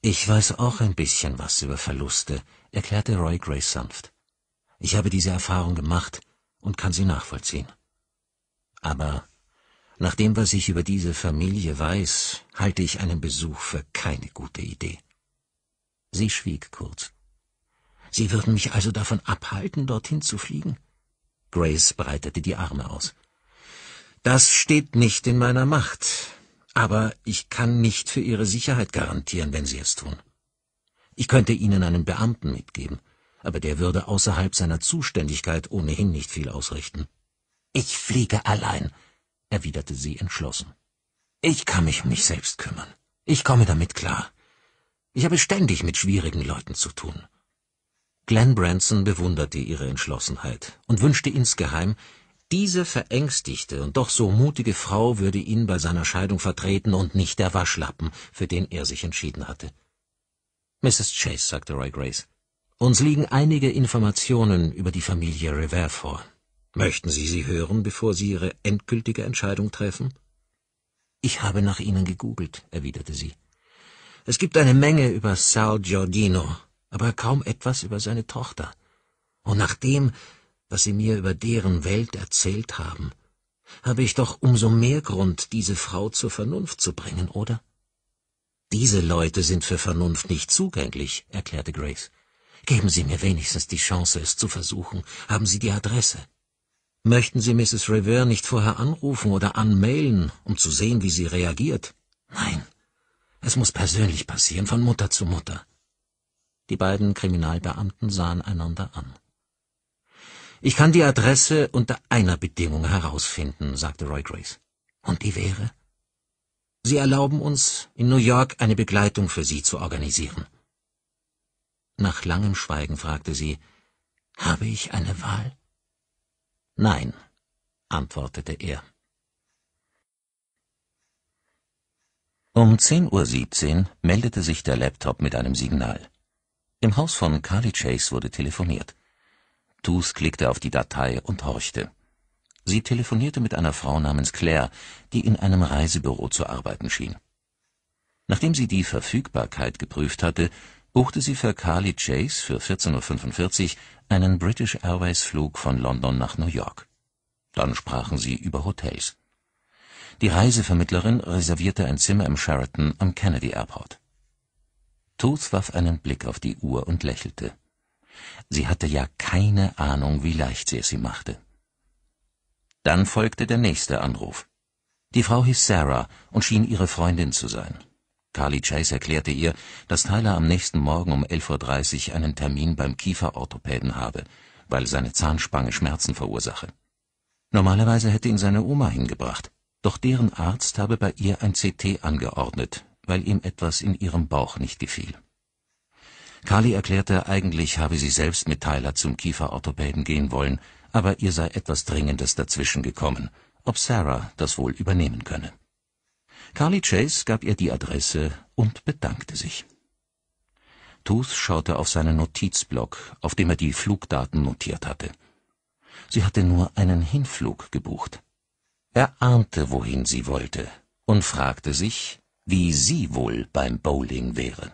Ich weiß auch ein bisschen was über Verluste, erklärte Roy Gray sanft. Ich habe diese Erfahrung gemacht und kann sie nachvollziehen aber nach dem, was ich über diese Familie weiß, halte ich einen Besuch für keine gute Idee. Sie schwieg kurz. Sie würden mich also davon abhalten, dorthin zu fliegen? Grace breitete die Arme aus. Das steht nicht in meiner Macht, aber ich kann nicht für Ihre Sicherheit garantieren, wenn Sie es tun. Ich könnte Ihnen einen Beamten mitgeben, aber der würde außerhalb seiner Zuständigkeit ohnehin nicht viel ausrichten. Ich fliege allein, erwiderte sie entschlossen. Ich kann mich um mich selbst kümmern. Ich komme damit klar. Ich habe ständig mit schwierigen Leuten zu tun. Glenn Branson bewunderte ihre Entschlossenheit und wünschte insgeheim, diese verängstigte und doch so mutige Frau würde ihn bei seiner Scheidung vertreten und nicht der Waschlappen, für den er sich entschieden hatte. Mrs. Chase, sagte Roy Grace, uns liegen einige Informationen über die Familie Revere vor. Möchten Sie sie hören, bevor Sie Ihre endgültige Entscheidung treffen? Ich habe nach Ihnen gegoogelt, erwiderte sie. Es gibt eine Menge über Sal Giordino, aber kaum etwas über seine Tochter. Und nach dem, was Sie mir über deren Welt erzählt haben, habe ich doch umso mehr Grund, diese Frau zur Vernunft zu bringen, oder? Diese Leute sind für Vernunft nicht zugänglich, erklärte Grace. Geben Sie mir wenigstens die Chance, es zu versuchen. Haben Sie die Adresse? Möchten Sie Mrs. Revere nicht vorher anrufen oder anmailen, um zu sehen, wie sie reagiert? Nein, es muss persönlich passieren, von Mutter zu Mutter. Die beiden Kriminalbeamten sahen einander an. Ich kann die Adresse unter einer Bedingung herausfinden, sagte Roy Grace. Und die wäre? Sie erlauben uns, in New York eine Begleitung für Sie zu organisieren. Nach langem Schweigen fragte sie, habe ich eine Wahl? Nein, antwortete er. Um 10.17 Uhr meldete sich der Laptop mit einem Signal. Im Haus von Carly Chase wurde telefoniert. Tus klickte auf die Datei und horchte. Sie telefonierte mit einer Frau namens Claire, die in einem Reisebüro zu arbeiten schien. Nachdem sie die Verfügbarkeit geprüft hatte, buchte sie für Carly Chase für 14.45 Uhr einen British Airways-Flug von London nach New York. Dann sprachen sie über Hotels. Die Reisevermittlerin reservierte ein Zimmer im Sheraton am Kennedy Airport. Tooth warf einen Blick auf die Uhr und lächelte. Sie hatte ja keine Ahnung, wie leicht sie es ihm machte. Dann folgte der nächste Anruf. Die Frau hieß Sarah und schien ihre Freundin zu sein. Carly Chase erklärte ihr, dass Tyler am nächsten Morgen um 11.30 Uhr einen Termin beim Kieferorthopäden habe, weil seine Zahnspange Schmerzen verursache. Normalerweise hätte ihn seine Oma hingebracht, doch deren Arzt habe bei ihr ein CT angeordnet, weil ihm etwas in ihrem Bauch nicht gefiel. Carly erklärte, eigentlich habe sie selbst mit Tyler zum Kieferorthopäden gehen wollen, aber ihr sei etwas Dringendes dazwischen gekommen, ob Sarah das wohl übernehmen könne. Carly Chase gab ihr die Adresse und bedankte sich. Tooth schaute auf seinen Notizblock, auf dem er die Flugdaten notiert hatte. Sie hatte nur einen Hinflug gebucht. Er ahnte, wohin sie wollte, und fragte sich, wie sie wohl beim Bowling wäre.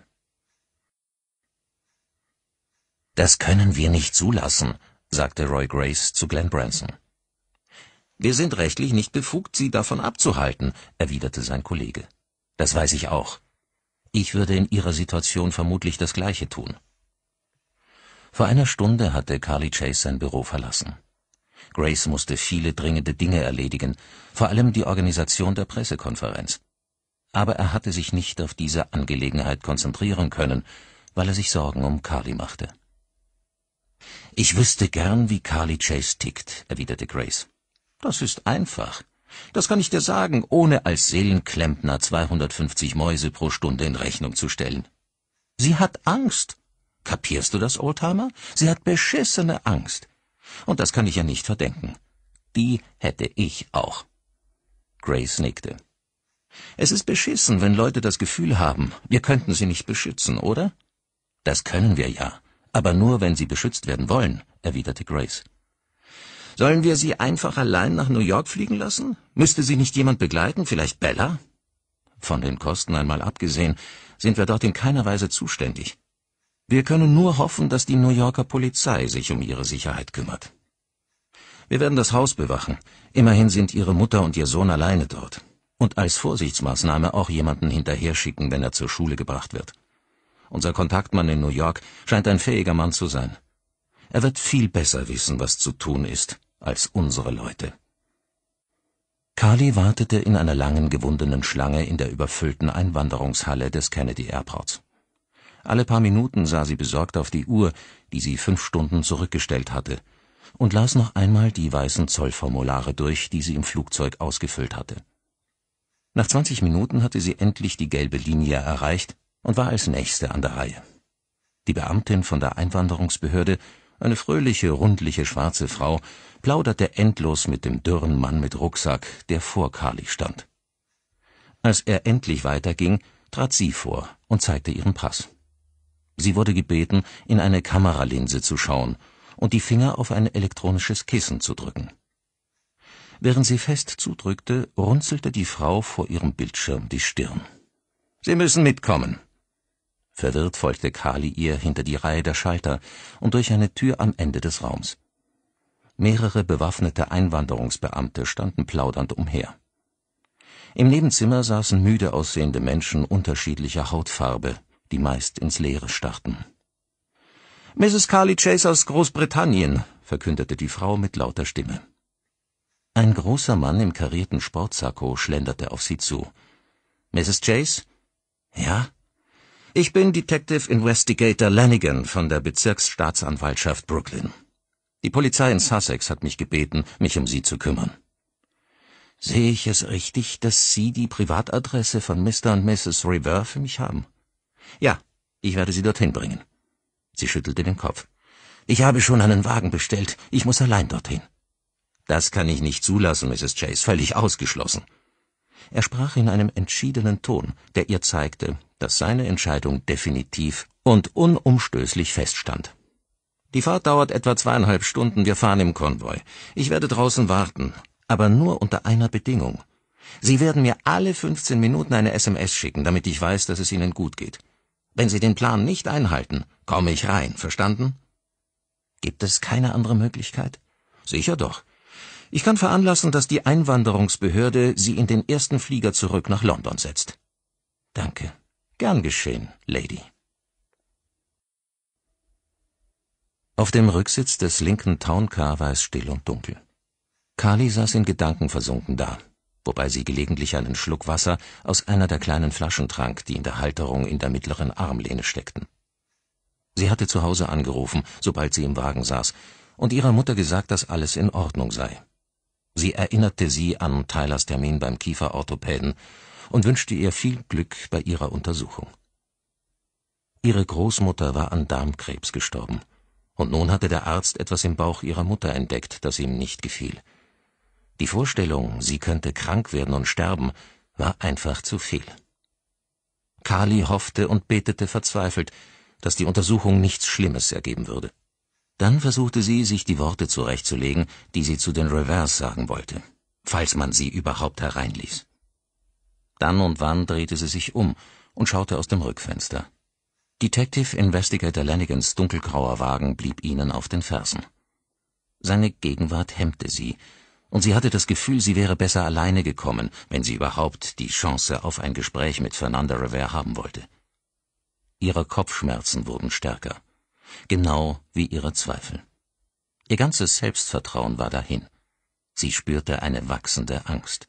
Das können wir nicht zulassen, sagte Roy Grace zu Glenn Branson. Wir sind rechtlich nicht befugt, Sie davon abzuhalten, erwiderte sein Kollege. Das weiß ich auch. Ich würde in Ihrer Situation vermutlich das Gleiche tun. Vor einer Stunde hatte Carly Chase sein Büro verlassen. Grace musste viele dringende Dinge erledigen, vor allem die Organisation der Pressekonferenz. Aber er hatte sich nicht auf diese Angelegenheit konzentrieren können, weil er sich Sorgen um Carly machte. Ich wüsste gern, wie Carly Chase tickt, erwiderte Grace. Das ist einfach. Das kann ich dir sagen, ohne als Seelenklempner 250 Mäuse pro Stunde in Rechnung zu stellen. Sie hat Angst. Kapierst du das, Oldtimer? Sie hat beschissene Angst. Und das kann ich ja nicht verdenken. Die hätte ich auch. Grace nickte. Es ist beschissen, wenn Leute das Gefühl haben, wir könnten sie nicht beschützen, oder? Das können wir ja, aber nur, wenn sie beschützt werden wollen, erwiderte Grace. Sollen wir sie einfach allein nach New York fliegen lassen? Müsste sie nicht jemand begleiten, vielleicht Bella? Von den Kosten einmal abgesehen, sind wir dort in keiner Weise zuständig. Wir können nur hoffen, dass die New Yorker Polizei sich um ihre Sicherheit kümmert. Wir werden das Haus bewachen. Immerhin sind ihre Mutter und ihr Sohn alleine dort. Und als Vorsichtsmaßnahme auch jemanden hinterher schicken, wenn er zur Schule gebracht wird. Unser Kontaktmann in New York scheint ein fähiger Mann zu sein. Er wird viel besser wissen, was zu tun ist, als unsere Leute. Kali wartete in einer langen gewundenen Schlange in der überfüllten Einwanderungshalle des Kennedy Airports. Alle paar Minuten sah sie besorgt auf die Uhr, die sie fünf Stunden zurückgestellt hatte, und las noch einmal die weißen Zollformulare durch, die sie im Flugzeug ausgefüllt hatte. Nach zwanzig Minuten hatte sie endlich die gelbe Linie erreicht und war als Nächste an der Reihe. Die Beamtin von der Einwanderungsbehörde, eine fröhliche, rundliche schwarze Frau, plauderte endlos mit dem dürren Mann mit Rucksack, der vor Kali stand. Als er endlich weiterging, trat sie vor und zeigte ihren Pass. Sie wurde gebeten, in eine Kameralinse zu schauen und die Finger auf ein elektronisches Kissen zu drücken. Während sie fest zudrückte, runzelte die Frau vor ihrem Bildschirm die Stirn. Sie müssen mitkommen. Verwirrt folgte Kali ihr hinter die Reihe der Schalter und durch eine Tür am Ende des Raums. Mehrere bewaffnete Einwanderungsbeamte standen plaudernd umher. Im Nebenzimmer saßen müde aussehende Menschen unterschiedlicher Hautfarbe, die meist ins Leere starrten. Mrs. Carly Chase aus Großbritannien, verkündete die Frau mit lauter Stimme. Ein großer Mann im karierten Sportsakko schlenderte auf sie zu. Mrs. Chase? Ja? Ich bin Detective Investigator Lanigan von der Bezirksstaatsanwaltschaft Brooklyn. Die Polizei in Sussex hat mich gebeten, mich um Sie zu kümmern. Sehe ich es richtig, dass Sie die Privatadresse von Mr. und Mrs. River für mich haben? Ja, ich werde Sie dorthin bringen. Sie schüttelte den Kopf. Ich habe schon einen Wagen bestellt. Ich muss allein dorthin. Das kann ich nicht zulassen, Mrs. Chase, völlig ausgeschlossen. Er sprach in einem entschiedenen Ton, der ihr zeigte, dass seine Entscheidung definitiv und unumstößlich feststand. Die Fahrt dauert etwa zweieinhalb Stunden, wir fahren im Konvoi. Ich werde draußen warten, aber nur unter einer Bedingung. Sie werden mir alle 15 Minuten eine SMS schicken, damit ich weiß, dass es Ihnen gut geht. Wenn Sie den Plan nicht einhalten, komme ich rein, verstanden? Gibt es keine andere Möglichkeit? Sicher doch. Ich kann veranlassen, dass die Einwanderungsbehörde Sie in den ersten Flieger zurück nach London setzt. Danke. Gern geschehen, Lady. Auf dem Rücksitz des linken Towncar war es still und dunkel. Kali saß in Gedanken versunken da, wobei sie gelegentlich einen Schluck Wasser aus einer der kleinen Flaschen trank, die in der Halterung in der mittleren Armlehne steckten. Sie hatte zu Hause angerufen, sobald sie im Wagen saß, und ihrer Mutter gesagt, dass alles in Ordnung sei. Sie erinnerte sie an Tylers Termin beim Kieferorthopäden und wünschte ihr viel Glück bei ihrer Untersuchung. Ihre Großmutter war an Darmkrebs gestorben – und nun hatte der Arzt etwas im Bauch ihrer Mutter entdeckt, das ihm nicht gefiel. Die Vorstellung, sie könnte krank werden und sterben, war einfach zu viel. Kali hoffte und betete verzweifelt, dass die Untersuchung nichts Schlimmes ergeben würde. Dann versuchte sie, sich die Worte zurechtzulegen, die sie zu den Reverse sagen wollte, falls man sie überhaupt hereinließ. Dann und wann drehte sie sich um und schaute aus dem Rückfenster. Detective Investigator Lannigans dunkelgrauer Wagen blieb ihnen auf den Fersen. Seine Gegenwart hemmte sie, und sie hatte das Gefühl, sie wäre besser alleine gekommen, wenn sie überhaupt die Chance auf ein Gespräch mit Fernanda Rivera haben wollte. Ihre Kopfschmerzen wurden stärker, genau wie ihre Zweifel. Ihr ganzes Selbstvertrauen war dahin. Sie spürte eine wachsende Angst,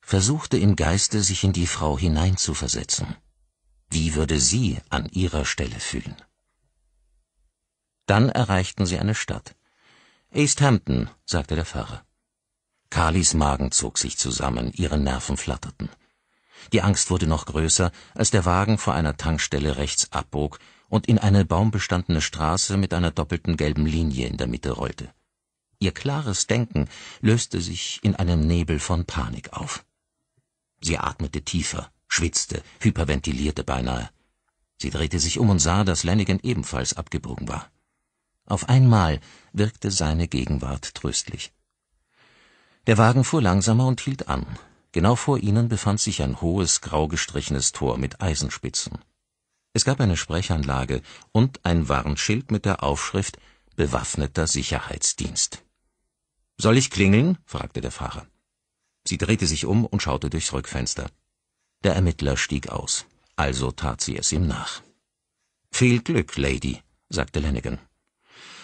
versuchte im Geiste, sich in die Frau hineinzuversetzen wie würde sie an ihrer Stelle fühlen? Dann erreichten sie eine Stadt. East Hampton, sagte der Pfarrer. Carlys Magen zog sich zusammen, ihre Nerven flatterten. Die Angst wurde noch größer, als der Wagen vor einer Tankstelle rechts abbog und in eine baumbestandene Straße mit einer doppelten gelben Linie in der Mitte rollte. Ihr klares Denken löste sich in einem Nebel von Panik auf. Sie atmete tiefer, schwitzte, hyperventilierte beinahe. Sie drehte sich um und sah, dass Lanigan ebenfalls abgebogen war. Auf einmal wirkte seine Gegenwart tröstlich. Der Wagen fuhr langsamer und hielt an. Genau vor ihnen befand sich ein hohes, grau gestrichenes Tor mit Eisenspitzen. Es gab eine Sprechanlage und ein Warnschild mit der Aufschrift Bewaffneter Sicherheitsdienst. Soll ich klingeln? fragte der Fahrer. Sie drehte sich um und schaute durchs Rückfenster. Der Ermittler stieg aus, also tat sie es ihm nach. Viel Glück, Lady, sagte Lennigan.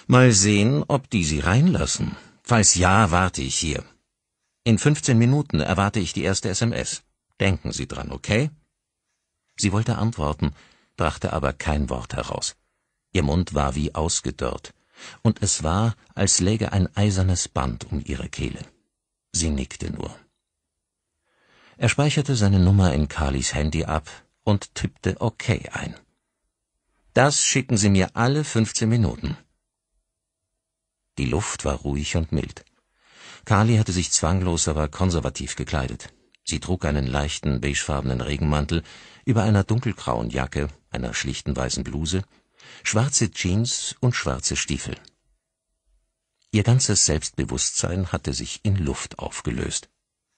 Mal sehen, ob die Sie reinlassen. Falls ja, warte ich hier. In 15 Minuten erwarte ich die erste SMS. Denken Sie dran, okay? Sie wollte antworten, brachte aber kein Wort heraus. Ihr Mund war wie ausgedörrt, und es war, als läge ein eisernes Band um ihre Kehle. Sie nickte nur. Er speicherte seine Nummer in Carlys Handy ab und tippte OK ein. Das schicken Sie mir alle 15 Minuten. Die Luft war ruhig und mild. Carly hatte sich zwanglos, aber konservativ gekleidet. Sie trug einen leichten, beigefarbenen Regenmantel über einer dunkelgrauen Jacke, einer schlichten weißen Bluse, schwarze Jeans und schwarze Stiefel. Ihr ganzes Selbstbewusstsein hatte sich in Luft aufgelöst.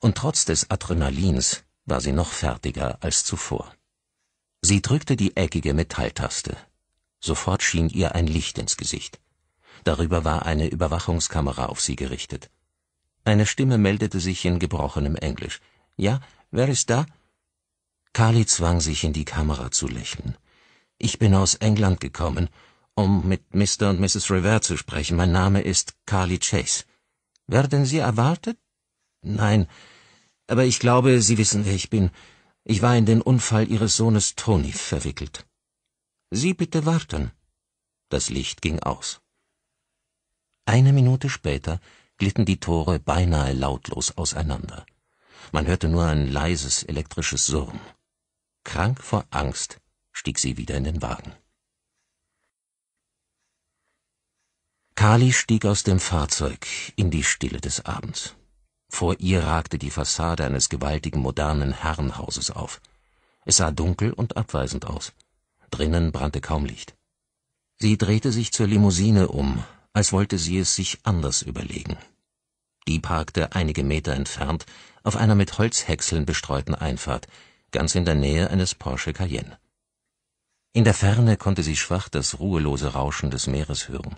Und trotz des Adrenalins war sie noch fertiger als zuvor. Sie drückte die eckige Metalltaste. Sofort schien ihr ein Licht ins Gesicht. Darüber war eine Überwachungskamera auf sie gerichtet. Eine Stimme meldete sich in gebrochenem Englisch. Ja, wer ist da? Carly zwang sich in die Kamera zu lächeln. Ich bin aus England gekommen, um mit Mr. und Mrs. Revere zu sprechen. Mein Name ist Carly Chase. Werden Sie erwartet? Nein, aber ich glaube, Sie wissen, wer ich bin. Ich war in den Unfall Ihres Sohnes Toni verwickelt. Sie bitte warten. Das Licht ging aus. Eine Minute später glitten die Tore beinahe lautlos auseinander. Man hörte nur ein leises elektrisches Surren. Krank vor Angst stieg sie wieder in den Wagen. Kali stieg aus dem Fahrzeug in die Stille des Abends. Vor ihr ragte die Fassade eines gewaltigen modernen Herrenhauses auf. Es sah dunkel und abweisend aus. Drinnen brannte kaum Licht. Sie drehte sich zur Limousine um, als wollte sie es sich anders überlegen. Die parkte einige Meter entfernt auf einer mit Holzhäckseln bestreuten Einfahrt, ganz in der Nähe eines Porsche Cayenne. In der Ferne konnte sie schwach das ruhelose Rauschen des Meeres hören.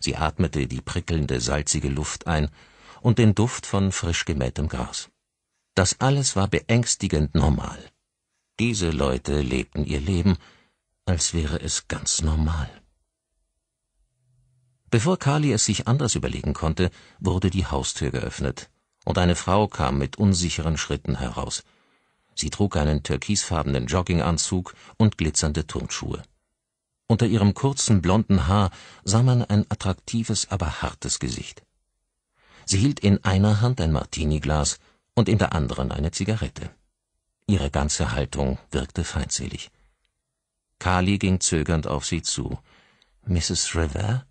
Sie atmete die prickelnde, salzige Luft ein und den Duft von frisch gemähtem Gras. Das alles war beängstigend normal. Diese Leute lebten ihr Leben, als wäre es ganz normal. Bevor Kali es sich anders überlegen konnte, wurde die Haustür geöffnet, und eine Frau kam mit unsicheren Schritten heraus. Sie trug einen türkisfarbenen Jogginganzug und glitzernde Turnschuhe. Unter ihrem kurzen blonden Haar sah man ein attraktives, aber hartes Gesicht. Sie hielt in einer Hand ein Martiniglas und in der anderen eine Zigarette. Ihre ganze Haltung wirkte feindselig. Kali ging zögernd auf sie zu. Mrs. River?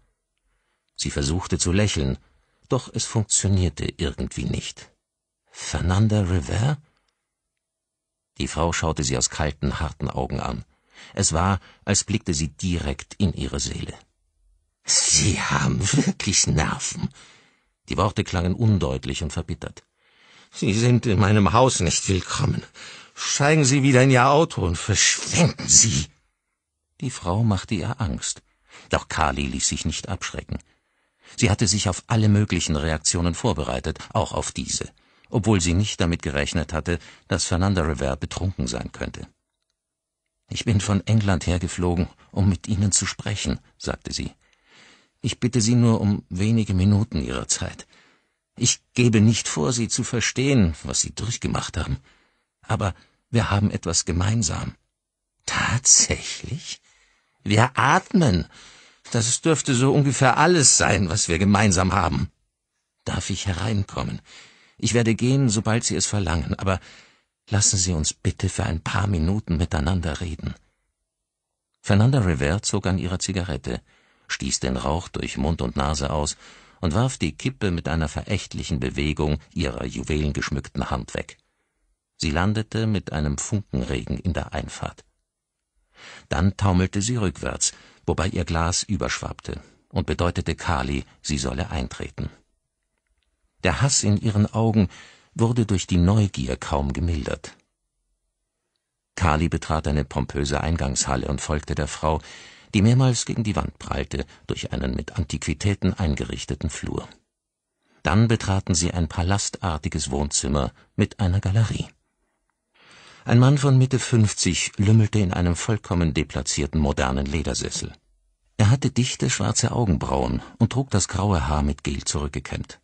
Sie versuchte zu lächeln, doch es funktionierte irgendwie nicht. Fernanda River? Die Frau schaute sie aus kalten, harten Augen an. Es war, als blickte sie direkt in ihre Seele. Sie haben wirklich Nerven, die Worte klangen undeutlich und verbittert. Sie sind in meinem Haus nicht willkommen. Steigen Sie wieder in Ihr Auto und verschwinden Sie. Die Frau machte ihr Angst. Doch Kali ließ sich nicht abschrecken. Sie hatte sich auf alle möglichen Reaktionen vorbereitet, auch auf diese, obwohl sie nicht damit gerechnet hatte, dass Fernanda Rivera betrunken sein könnte. Ich bin von England hergeflogen, um mit Ihnen zu sprechen, sagte sie. Ich bitte Sie nur um wenige Minuten Ihrer Zeit. Ich gebe nicht vor, Sie zu verstehen, was Sie durchgemacht haben. Aber wir haben etwas gemeinsam. Tatsächlich? Wir atmen. Das dürfte so ungefähr alles sein, was wir gemeinsam haben. Darf ich hereinkommen? Ich werde gehen, sobald Sie es verlangen, aber lassen Sie uns bitte für ein paar Minuten miteinander reden. Fernanda Rivera zog an ihrer Zigarette stieß den Rauch durch Mund und Nase aus und warf die Kippe mit einer verächtlichen Bewegung ihrer juwelengeschmückten Hand weg. Sie landete mit einem Funkenregen in der Einfahrt. Dann taumelte sie rückwärts, wobei ihr Glas überschwappte, und bedeutete Kali, sie solle eintreten. Der Hass in ihren Augen wurde durch die Neugier kaum gemildert. Kali betrat eine pompöse Eingangshalle und folgte der Frau, die mehrmals gegen die Wand prallte, durch einen mit Antiquitäten eingerichteten Flur. Dann betraten sie ein palastartiges Wohnzimmer mit einer Galerie. Ein Mann von Mitte 50 lümmelte in einem vollkommen deplatzierten modernen Ledersessel. Er hatte dichte schwarze Augenbrauen und trug das graue Haar mit Gel zurückgekämmt.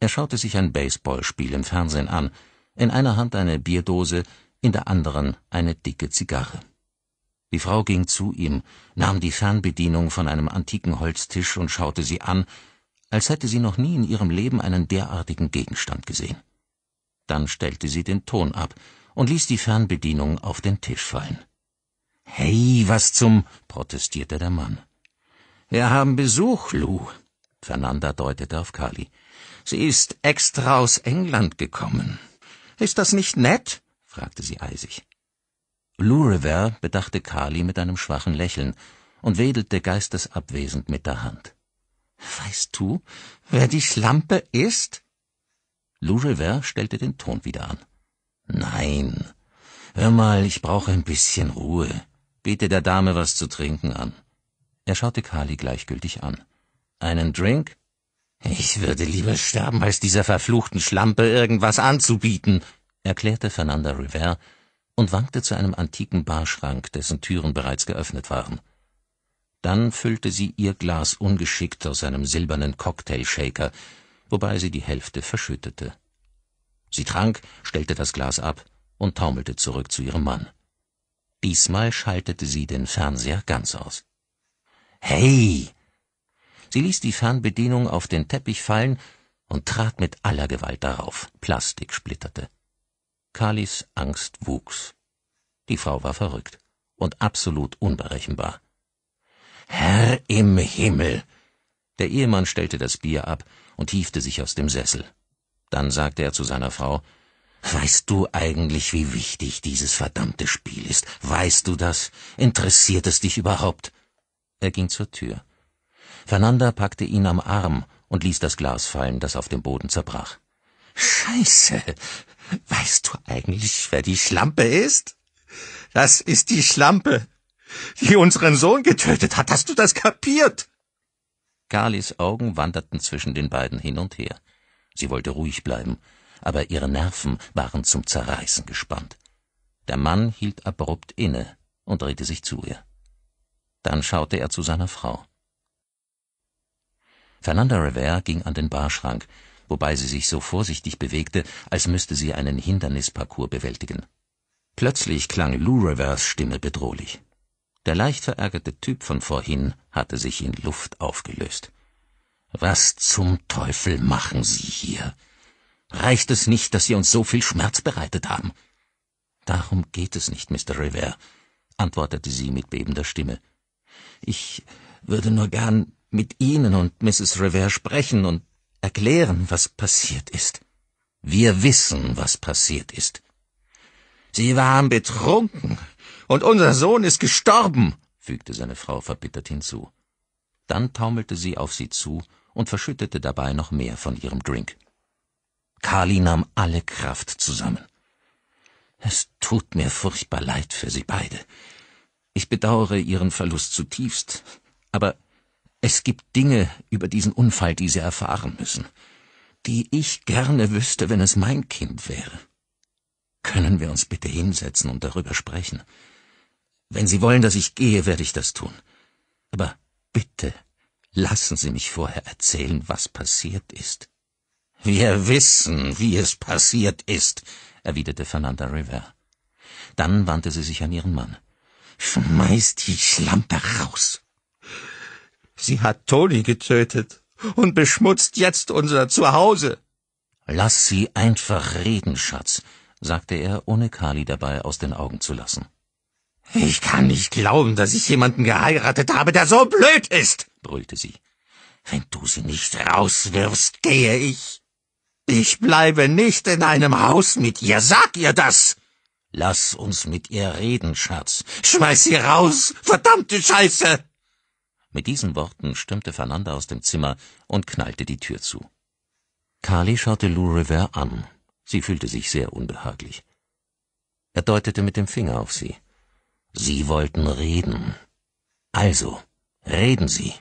Er schaute sich ein Baseballspiel im Fernsehen an, in einer Hand eine Bierdose, in der anderen eine dicke Zigarre. Die Frau ging zu ihm, nahm die Fernbedienung von einem antiken Holztisch und schaute sie an, als hätte sie noch nie in ihrem Leben einen derartigen Gegenstand gesehen. Dann stellte sie den Ton ab und ließ die Fernbedienung auf den Tisch fallen. Hey, was zum, protestierte der Mann. Wir haben Besuch, Lou. Fernanda deutete auf Kali. Sie ist extra aus England gekommen. Ist das nicht nett? fragte sie eisig. Blue River bedachte Kali mit einem schwachen Lächeln und wedelte geistesabwesend mit der Hand. Weißt du, wer die Schlampe ist? Lou River stellte den Ton wieder an. Nein. Hör mal, ich brauche ein bisschen Ruhe. Biete der Dame was zu trinken an. Er schaute Kali gleichgültig an. Einen Drink? Ich würde lieber sterben, als dieser verfluchten Schlampe irgendwas anzubieten, erklärte Fernanda River und wankte zu einem antiken Barschrank, dessen Türen bereits geöffnet waren. Dann füllte sie ihr Glas ungeschickt aus einem silbernen Cocktailshaker, wobei sie die Hälfte verschüttete. Sie trank, stellte das Glas ab und taumelte zurück zu ihrem Mann. Diesmal schaltete sie den Fernseher ganz aus. Hey! Sie ließ die Fernbedienung auf den Teppich fallen und trat mit aller Gewalt darauf. Plastik splitterte. Kalis Angst wuchs. Die Frau war verrückt und absolut unberechenbar. Herr im Himmel! Der Ehemann stellte das Bier ab und hiefte sich aus dem Sessel. Dann sagte er zu seiner Frau Weißt du eigentlich, wie wichtig dieses verdammte Spiel ist? Weißt du das? Interessiert es dich überhaupt? Er ging zur Tür. Fernanda packte ihn am Arm und ließ das Glas fallen, das auf dem Boden zerbrach. Scheiße, Weißt du eigentlich, wer die Schlampe ist? Das ist die Schlampe, die unseren Sohn getötet hat. Hast du das kapiert? Carlys Augen wanderten zwischen den beiden hin und her. Sie wollte ruhig bleiben, aber ihre Nerven waren zum Zerreißen gespannt. Der Mann hielt abrupt inne und drehte sich zu ihr. Dann schaute er zu seiner Frau. Fernanda Rivera ging an den Barschrank, wobei sie sich so vorsichtig bewegte, als müsste sie einen Hindernisparcours bewältigen. Plötzlich klang Lou Rivers Stimme bedrohlich. Der leicht verärgerte Typ von vorhin hatte sich in Luft aufgelöst. Was zum Teufel machen Sie hier? Reicht es nicht, dass Sie uns so viel Schmerz bereitet haben? Darum geht es nicht, Mr. Rivera, antwortete sie mit bebender Stimme. Ich würde nur gern mit Ihnen und Mrs. Rivera sprechen und erklären, was passiert ist. Wir wissen, was passiert ist. Sie waren betrunken, und unser Sohn ist gestorben, fügte seine Frau verbittert hinzu. Dann taumelte sie auf sie zu und verschüttete dabei noch mehr von ihrem Drink. Kali nahm alle Kraft zusammen. Es tut mir furchtbar leid für sie beide. Ich bedauere ihren Verlust zutiefst, aber es gibt Dinge über diesen Unfall, die Sie erfahren müssen, die ich gerne wüsste, wenn es mein Kind wäre. Können wir uns bitte hinsetzen und darüber sprechen? Wenn Sie wollen, dass ich gehe, werde ich das tun. Aber bitte lassen Sie mich vorher erzählen, was passiert ist. Wir wissen, wie es passiert ist, erwiderte Fernanda River. Dann wandte sie sich an ihren Mann. Schmeiß die Schlampe raus. Sie hat Toni getötet und beschmutzt jetzt unser Zuhause. Lass sie einfach reden, Schatz, sagte er, ohne Kali dabei aus den Augen zu lassen. Ich kann nicht glauben, dass ich jemanden geheiratet habe, der so blöd ist, brüllte sie. Wenn du sie nicht rauswirfst, gehe ich. Ich bleibe nicht in einem Haus mit ihr, sag ihr das. Lass uns mit ihr reden, Schatz. Schmeiß sie raus, verdammte Scheiße. Mit diesen Worten stürmte Fernanda aus dem Zimmer und knallte die Tür zu. Kali schaute Lou River an. Sie fühlte sich sehr unbehaglich. Er deutete mit dem Finger auf sie. Sie wollten reden. Also, reden Sie.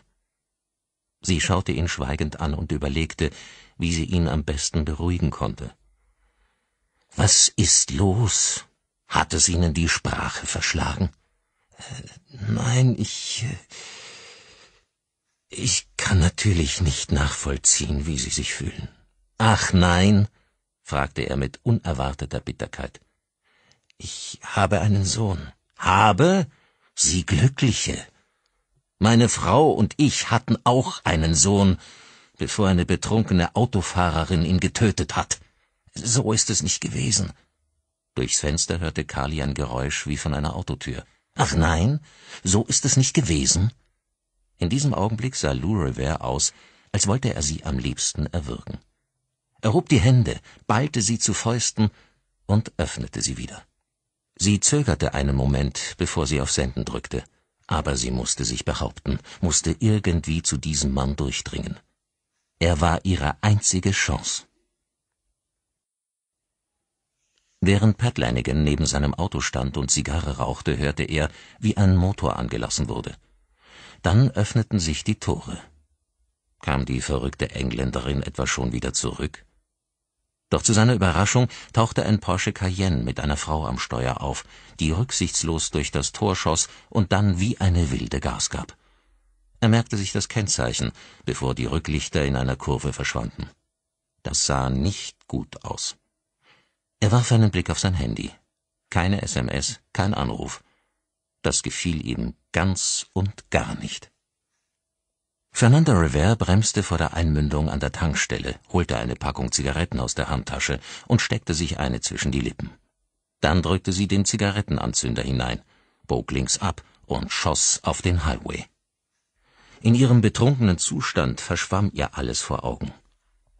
Sie schaute ihn schweigend an und überlegte, wie sie ihn am besten beruhigen konnte. Was ist los? Hat es Ihnen die Sprache verschlagen? Äh, nein, ich. Äh ich kann natürlich nicht nachvollziehen, wie Sie sich fühlen. Ach nein, fragte er mit unerwarteter Bitterkeit. Ich habe einen Sohn. Habe? Sie Glückliche. Meine Frau und ich hatten auch einen Sohn, bevor eine betrunkene Autofahrerin ihn getötet hat. So ist es nicht gewesen. Durchs Fenster hörte Kali ein Geräusch wie von einer Autotür. Ach nein, so ist es nicht gewesen, in diesem Augenblick sah Lou Revere aus, als wollte er sie am liebsten erwürgen. Er hob die Hände, ballte sie zu Fäusten und öffnete sie wieder. Sie zögerte einen Moment, bevor sie auf Senden drückte, aber sie musste sich behaupten, musste irgendwie zu diesem Mann durchdringen. Er war ihre einzige Chance. Während Pat Lanigan neben seinem Auto stand und Zigarre rauchte, hörte er, wie ein Motor angelassen wurde – dann öffneten sich die Tore. Kam die verrückte Engländerin etwa schon wieder zurück? Doch zu seiner Überraschung tauchte ein Porsche Cayenne mit einer Frau am Steuer auf, die rücksichtslos durch das Tor schoss und dann wie eine wilde Gas gab. Er merkte sich das Kennzeichen, bevor die Rücklichter in einer Kurve verschwanden. Das sah nicht gut aus. Er warf einen Blick auf sein Handy. Keine SMS, kein Anruf. Das gefiel ihm ganz und gar nicht. Fernanda Rivera bremste vor der Einmündung an der Tankstelle, holte eine Packung Zigaretten aus der Handtasche und steckte sich eine zwischen die Lippen. Dann drückte sie den Zigarettenanzünder hinein, bog links ab und schoss auf den Highway. In ihrem betrunkenen Zustand verschwamm ihr alles vor Augen.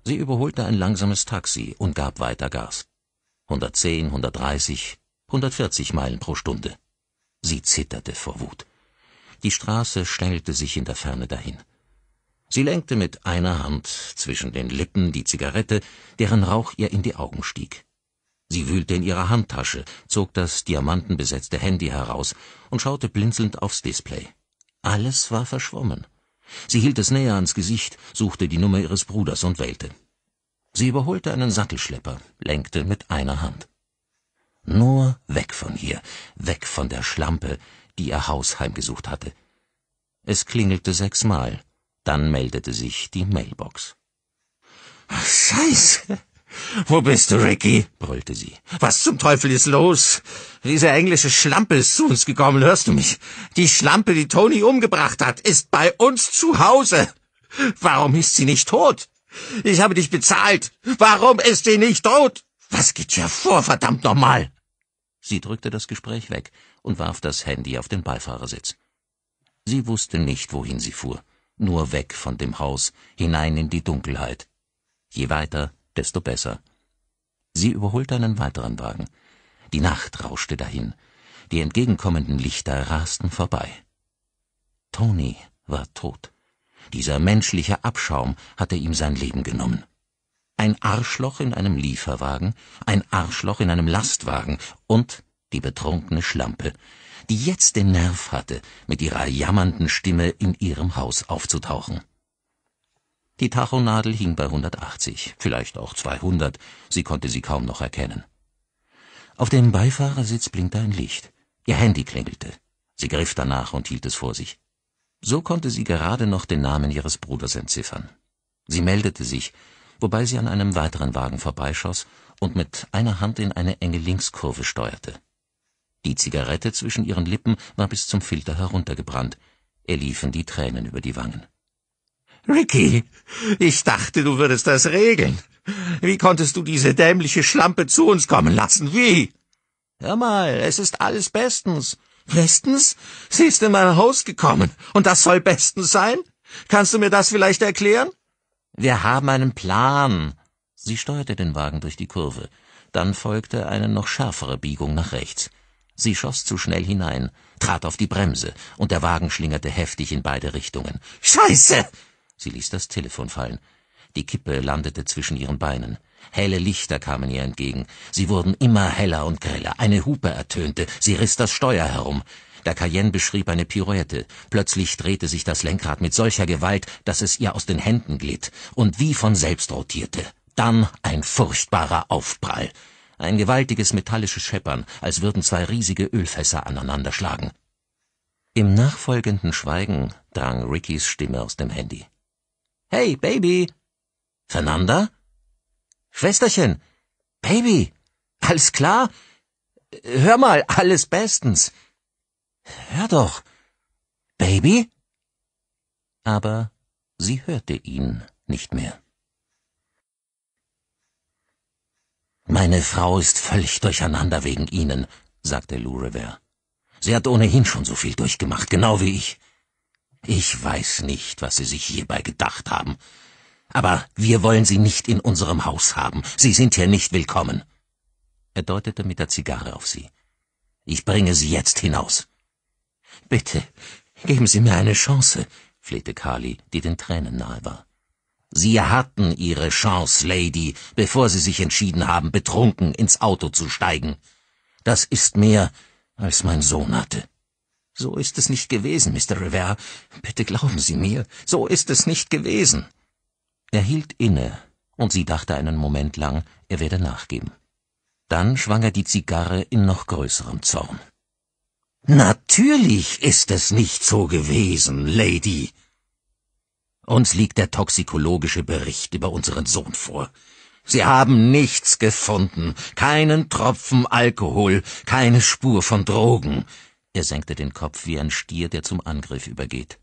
Sie überholte ein langsames Taxi und gab weiter Gas. 110, 130, 140 Meilen pro Stunde. Sie zitterte vor Wut. Die Straße stellte sich in der Ferne dahin. Sie lenkte mit einer Hand zwischen den Lippen die Zigarette, deren Rauch ihr in die Augen stieg. Sie wühlte in ihrer Handtasche, zog das diamantenbesetzte Handy heraus und schaute blinzelnd aufs Display. Alles war verschwommen. Sie hielt es näher ans Gesicht, suchte die Nummer ihres Bruders und wählte. Sie überholte einen Sattelschlepper, lenkte mit einer Hand. Nur weg von hier, weg von der Schlampe, die ihr Haus heimgesucht hatte. Es klingelte sechsmal, dann meldete sich die Mailbox. Scheiße! Wo bist du, Ricky? brüllte sie. Was zum Teufel ist los? Diese englische Schlampe ist zu uns gekommen, hörst du mich? Die Schlampe, die Tony umgebracht hat, ist bei uns zu Hause. Warum ist sie nicht tot? Ich habe dich bezahlt. Warum ist sie nicht tot? Was geht hier vor, verdammt nochmal? Sie drückte das Gespräch weg und warf das Handy auf den Beifahrersitz. Sie wusste nicht, wohin sie fuhr, nur weg von dem Haus, hinein in die Dunkelheit. Je weiter, desto besser. Sie überholte einen weiteren Wagen. Die Nacht rauschte dahin. Die entgegenkommenden Lichter rasten vorbei. Tony war tot. Dieser menschliche Abschaum hatte ihm sein Leben genommen ein Arschloch in einem Lieferwagen, ein Arschloch in einem Lastwagen und die betrunkene Schlampe, die jetzt den Nerv hatte, mit ihrer jammernden Stimme in ihrem Haus aufzutauchen. Die Tachonadel hing bei 180, vielleicht auch 200, sie konnte sie kaum noch erkennen. Auf dem Beifahrersitz blinkte ein Licht. Ihr Handy klingelte. Sie griff danach und hielt es vor sich. So konnte sie gerade noch den Namen ihres Bruders entziffern. Sie meldete sich, wobei sie an einem weiteren Wagen vorbeischoss und mit einer Hand in eine enge Linkskurve steuerte. Die Zigarette zwischen ihren Lippen war bis zum Filter heruntergebrannt. Er liefen die Tränen über die Wangen. Ricky, ich dachte, du würdest das regeln. Wie konntest du diese dämliche Schlampe zu uns kommen lassen? Wie? Hör mal, es ist alles bestens. Bestens? Sie ist in mein Haus gekommen. Und das soll bestens sein? Kannst du mir das vielleicht erklären? Wir haben einen Plan. Sie steuerte den Wagen durch die Kurve. Dann folgte eine noch schärfere Biegung nach rechts. Sie schoss zu schnell hinein, trat auf die Bremse, und der Wagen schlingerte heftig in beide Richtungen. Scheiße! Sie ließ das Telefon fallen. Die Kippe landete zwischen ihren Beinen. Helle Lichter kamen ihr entgegen. Sie wurden immer heller und greller. Eine Hupe ertönte. Sie riss das Steuer herum. Der Cayenne beschrieb eine Pirouette. Plötzlich drehte sich das Lenkrad mit solcher Gewalt, dass es ihr aus den Händen glitt und wie von selbst rotierte. Dann ein furchtbarer Aufprall. Ein gewaltiges metallisches Scheppern, als würden zwei riesige Ölfässer aneinanderschlagen. Im nachfolgenden Schweigen drang Rickys Stimme aus dem Handy. Hey, Baby! Fernanda? Schwesterchen! Baby! Alles klar? Hör mal, alles bestens! Hör doch. Baby? Aber sie hörte ihn nicht mehr. Meine Frau ist völlig durcheinander wegen Ihnen, sagte Lou Revere. Sie hat ohnehin schon so viel durchgemacht, genau wie ich. Ich weiß nicht, was Sie sich hierbei gedacht haben. Aber wir wollen Sie nicht in unserem Haus haben. Sie sind hier nicht willkommen. Er deutete mit der Zigarre auf sie. Ich bringe Sie jetzt hinaus. Bitte, geben Sie mir eine Chance, flehte Kali, die den Tränen nahe war. Sie hatten Ihre Chance, Lady, bevor Sie sich entschieden haben, betrunken ins Auto zu steigen. Das ist mehr, als mein Sohn hatte. So ist es nicht gewesen, Mr. Rivera. Bitte glauben Sie mir, so ist es nicht gewesen. Er hielt inne, und sie dachte einen Moment lang, er werde nachgeben. Dann schwang er die Zigarre in noch größerem Zorn. Natürlich ist es nicht so gewesen, Lady. Uns liegt der toxikologische Bericht über unseren Sohn vor. Sie haben nichts gefunden, keinen Tropfen Alkohol, keine Spur von Drogen. Er senkte den Kopf wie ein Stier, der zum Angriff übergeht.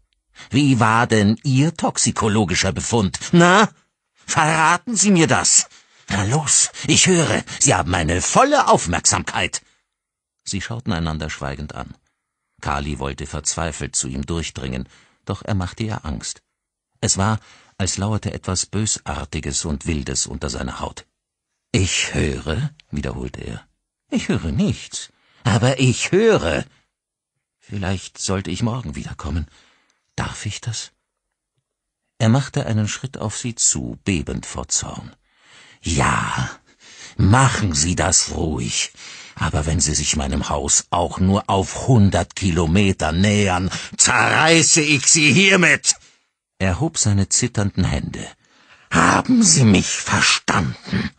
Wie war denn Ihr toxikologischer Befund? Na? Verraten Sie mir das. Na los, ich höre, Sie haben meine volle Aufmerksamkeit. Sie schauten einander schweigend an. Kali wollte verzweifelt zu ihm durchdringen, doch er machte ihr Angst. Es war, als lauerte etwas Bösartiges und Wildes unter seiner Haut. Ich höre, wiederholte er. Ich höre nichts, aber ich höre. Vielleicht sollte ich morgen wiederkommen. Darf ich das? Er machte einen Schritt auf sie zu, bebend vor Zorn. Ja, machen Sie das ruhig. Aber wenn sie sich meinem Haus auch nur auf hundert Kilometer nähern, zerreiße ich sie hiermit! Er hob seine zitternden Hände. Haben Sie mich verstanden?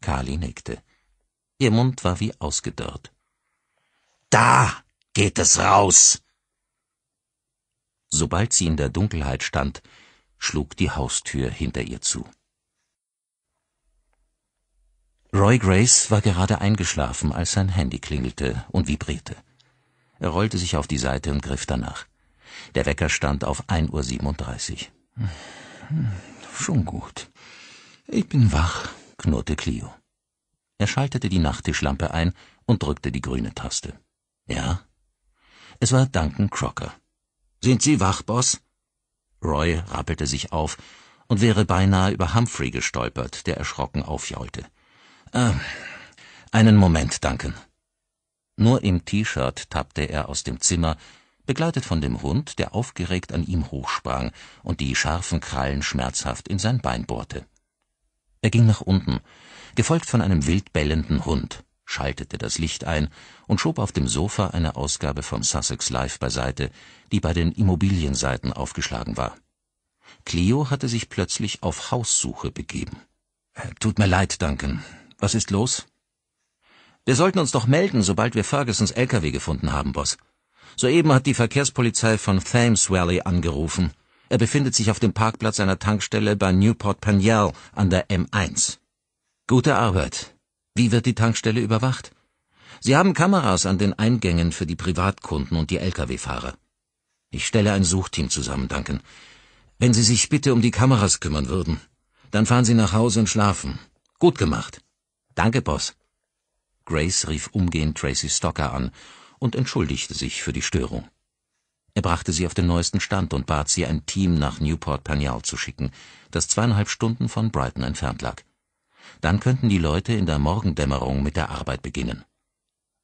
Kali nickte. Ihr Mund war wie ausgedörrt. Da geht es raus! Sobald sie in der Dunkelheit stand, schlug die Haustür hinter ihr zu. Roy Grace war gerade eingeschlafen, als sein Handy klingelte und vibrierte. Er rollte sich auf die Seite und griff danach. Der Wecker stand auf 1.37 Uhr. Schon gut. Ich bin wach, knurrte Clio. Er schaltete die Nachttischlampe ein und drückte die grüne Taste. Ja? Es war Duncan Crocker. Sind Sie wach, Boss? Roy rappelte sich auf und wäre beinahe über Humphrey gestolpert, der erschrocken aufjaulte. Ah, einen Moment, Duncan. Nur im T-Shirt tappte er aus dem Zimmer, begleitet von dem Hund, der aufgeregt an ihm hochsprang und die scharfen Krallen schmerzhaft in sein Bein bohrte. Er ging nach unten, gefolgt von einem wild bellenden Hund, schaltete das Licht ein und schob auf dem Sofa eine Ausgabe vom Sussex Live beiseite, die bei den Immobilienseiten aufgeschlagen war. Clio hatte sich plötzlich auf Haussuche begeben. Äh, tut mir leid, Duncan. Was ist los? Wir sollten uns doch melden, sobald wir Fergusons LKW gefunden haben, Boss. Soeben hat die Verkehrspolizei von Thames Valley angerufen. Er befindet sich auf dem Parkplatz einer Tankstelle bei Newport Paniel an der M1. Gute Arbeit. Wie wird die Tankstelle überwacht? Sie haben Kameras an den Eingängen für die Privatkunden und die Lkw-Fahrer. Ich stelle ein Suchteam zusammen, danken. Wenn Sie sich bitte um die Kameras kümmern würden, dann fahren Sie nach Hause und schlafen. Gut gemacht. Danke, Boss. Grace rief umgehend Tracy Stocker an und entschuldigte sich für die Störung. Er brachte sie auf den neuesten Stand und bat sie, ein Team nach Newport Panial zu schicken, das zweieinhalb Stunden von Brighton entfernt lag. Dann könnten die Leute in der Morgendämmerung mit der Arbeit beginnen.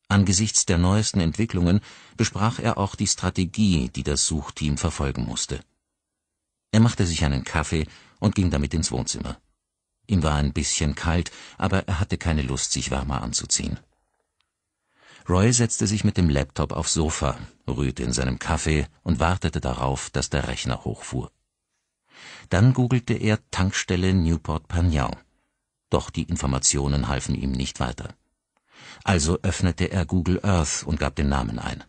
Angesichts der neuesten Entwicklungen besprach er auch die Strategie, die das Suchteam verfolgen musste. Er machte sich einen Kaffee und ging damit ins Wohnzimmer. Ihm war ein bisschen kalt, aber er hatte keine Lust, sich wärmer anzuziehen. Roy setzte sich mit dem Laptop aufs Sofa, rührte in seinem Kaffee und wartete darauf, dass der Rechner hochfuhr. Dann googelte er Tankstelle Newport Pagnell. Doch die Informationen halfen ihm nicht weiter. Also öffnete er Google Earth und gab den Namen ein.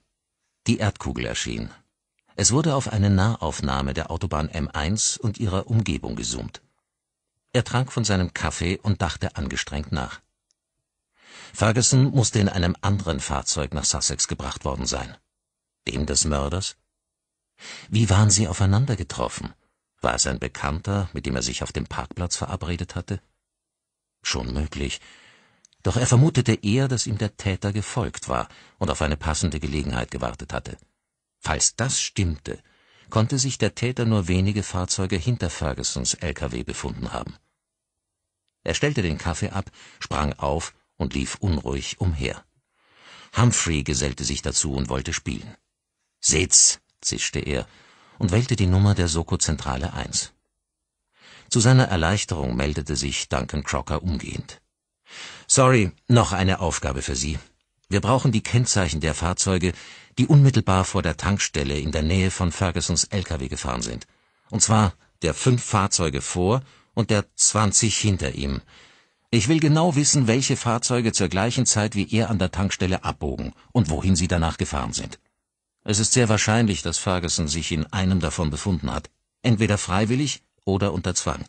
Die Erdkugel erschien. Es wurde auf eine Nahaufnahme der Autobahn M1 und ihrer Umgebung gesummt. Er trank von seinem Kaffee und dachte angestrengt nach. Ferguson musste in einem anderen Fahrzeug nach Sussex gebracht worden sein. Dem des Mörders? Wie waren sie aufeinander getroffen? War es ein Bekannter, mit dem er sich auf dem Parkplatz verabredet hatte? Schon möglich. Doch er vermutete eher, dass ihm der Täter gefolgt war und auf eine passende Gelegenheit gewartet hatte. Falls das stimmte, konnte sich der Täter nur wenige Fahrzeuge hinter Fergusons LKW befunden haben. Er stellte den Kaffee ab, sprang auf und lief unruhig umher. Humphrey gesellte sich dazu und wollte spielen. Sitz, zischte er und wählte die Nummer der Soko-Zentrale 1. Zu seiner Erleichterung meldete sich Duncan Crocker umgehend. Sorry, noch eine Aufgabe für Sie. Wir brauchen die Kennzeichen der Fahrzeuge, die unmittelbar vor der Tankstelle in der Nähe von Fergusons LKW gefahren sind. Und zwar der fünf Fahrzeuge vor und der zwanzig hinter ihm. Ich will genau wissen, welche Fahrzeuge zur gleichen Zeit wie er an der Tankstelle abbogen und wohin sie danach gefahren sind. Es ist sehr wahrscheinlich, dass Ferguson sich in einem davon befunden hat, entweder freiwillig oder unter Zwang.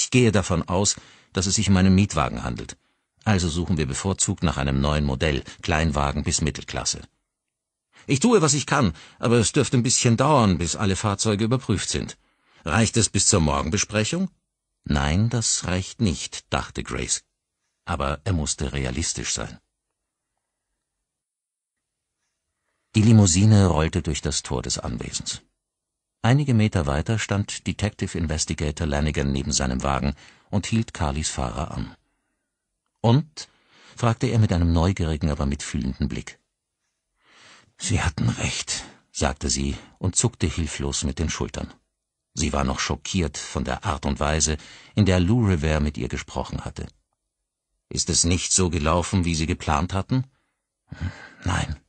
Ich gehe davon aus, dass es sich um einen Mietwagen handelt. Also suchen wir bevorzugt nach einem neuen Modell, Kleinwagen bis Mittelklasse. Ich tue, was ich kann, aber es dürfte ein bisschen dauern, bis alle Fahrzeuge überprüft sind. Reicht es bis zur Morgenbesprechung? Nein, das reicht nicht, dachte Grace. Aber er musste realistisch sein. Die Limousine rollte durch das Tor des Anwesens. Einige Meter weiter stand Detective Investigator Lanigan neben seinem Wagen und hielt Carlys Fahrer an. Und? fragte er mit einem neugierigen, aber mitfühlenden Blick. Sie hatten recht, sagte sie und zuckte hilflos mit den Schultern. Sie war noch schockiert von der Art und Weise, in der Lou Revere mit ihr gesprochen hatte. Ist es nicht so gelaufen, wie Sie geplant hatten? Nein.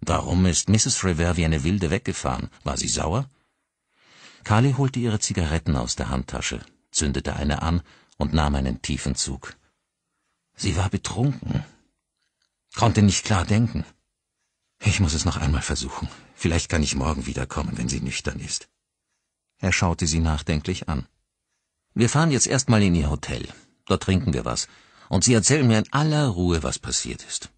Warum ist Mrs. Revere wie eine Wilde weggefahren? War sie sauer? Carly holte ihre Zigaretten aus der Handtasche, zündete eine an und nahm einen tiefen Zug. Sie war betrunken, konnte nicht klar denken. Ich muss es noch einmal versuchen. Vielleicht kann ich morgen wiederkommen, wenn sie nüchtern ist. Er schaute sie nachdenklich an. Wir fahren jetzt erstmal in ihr Hotel. Dort trinken wir was. Und Sie erzählen mir in aller Ruhe, was passiert ist.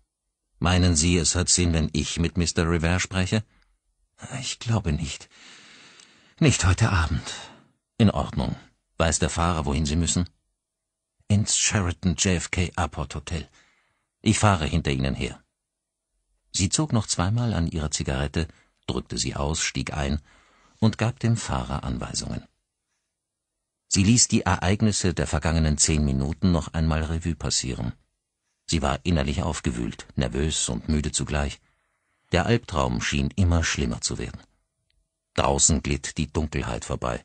Meinen Sie, es hat Sinn, wenn ich mit Mr. Rivera spreche? Ich glaube nicht. Nicht heute Abend. In Ordnung. Weiß der Fahrer, wohin Sie müssen? Ins Sheraton JFK Airport Hotel. Ich fahre hinter Ihnen her. Sie zog noch zweimal an ihrer Zigarette, drückte sie aus, stieg ein und gab dem Fahrer Anweisungen. Sie ließ die Ereignisse der vergangenen zehn Minuten noch einmal Revue passieren. Sie war innerlich aufgewühlt, nervös und müde zugleich. Der Albtraum schien immer schlimmer zu werden. Draußen glitt die Dunkelheit vorbei.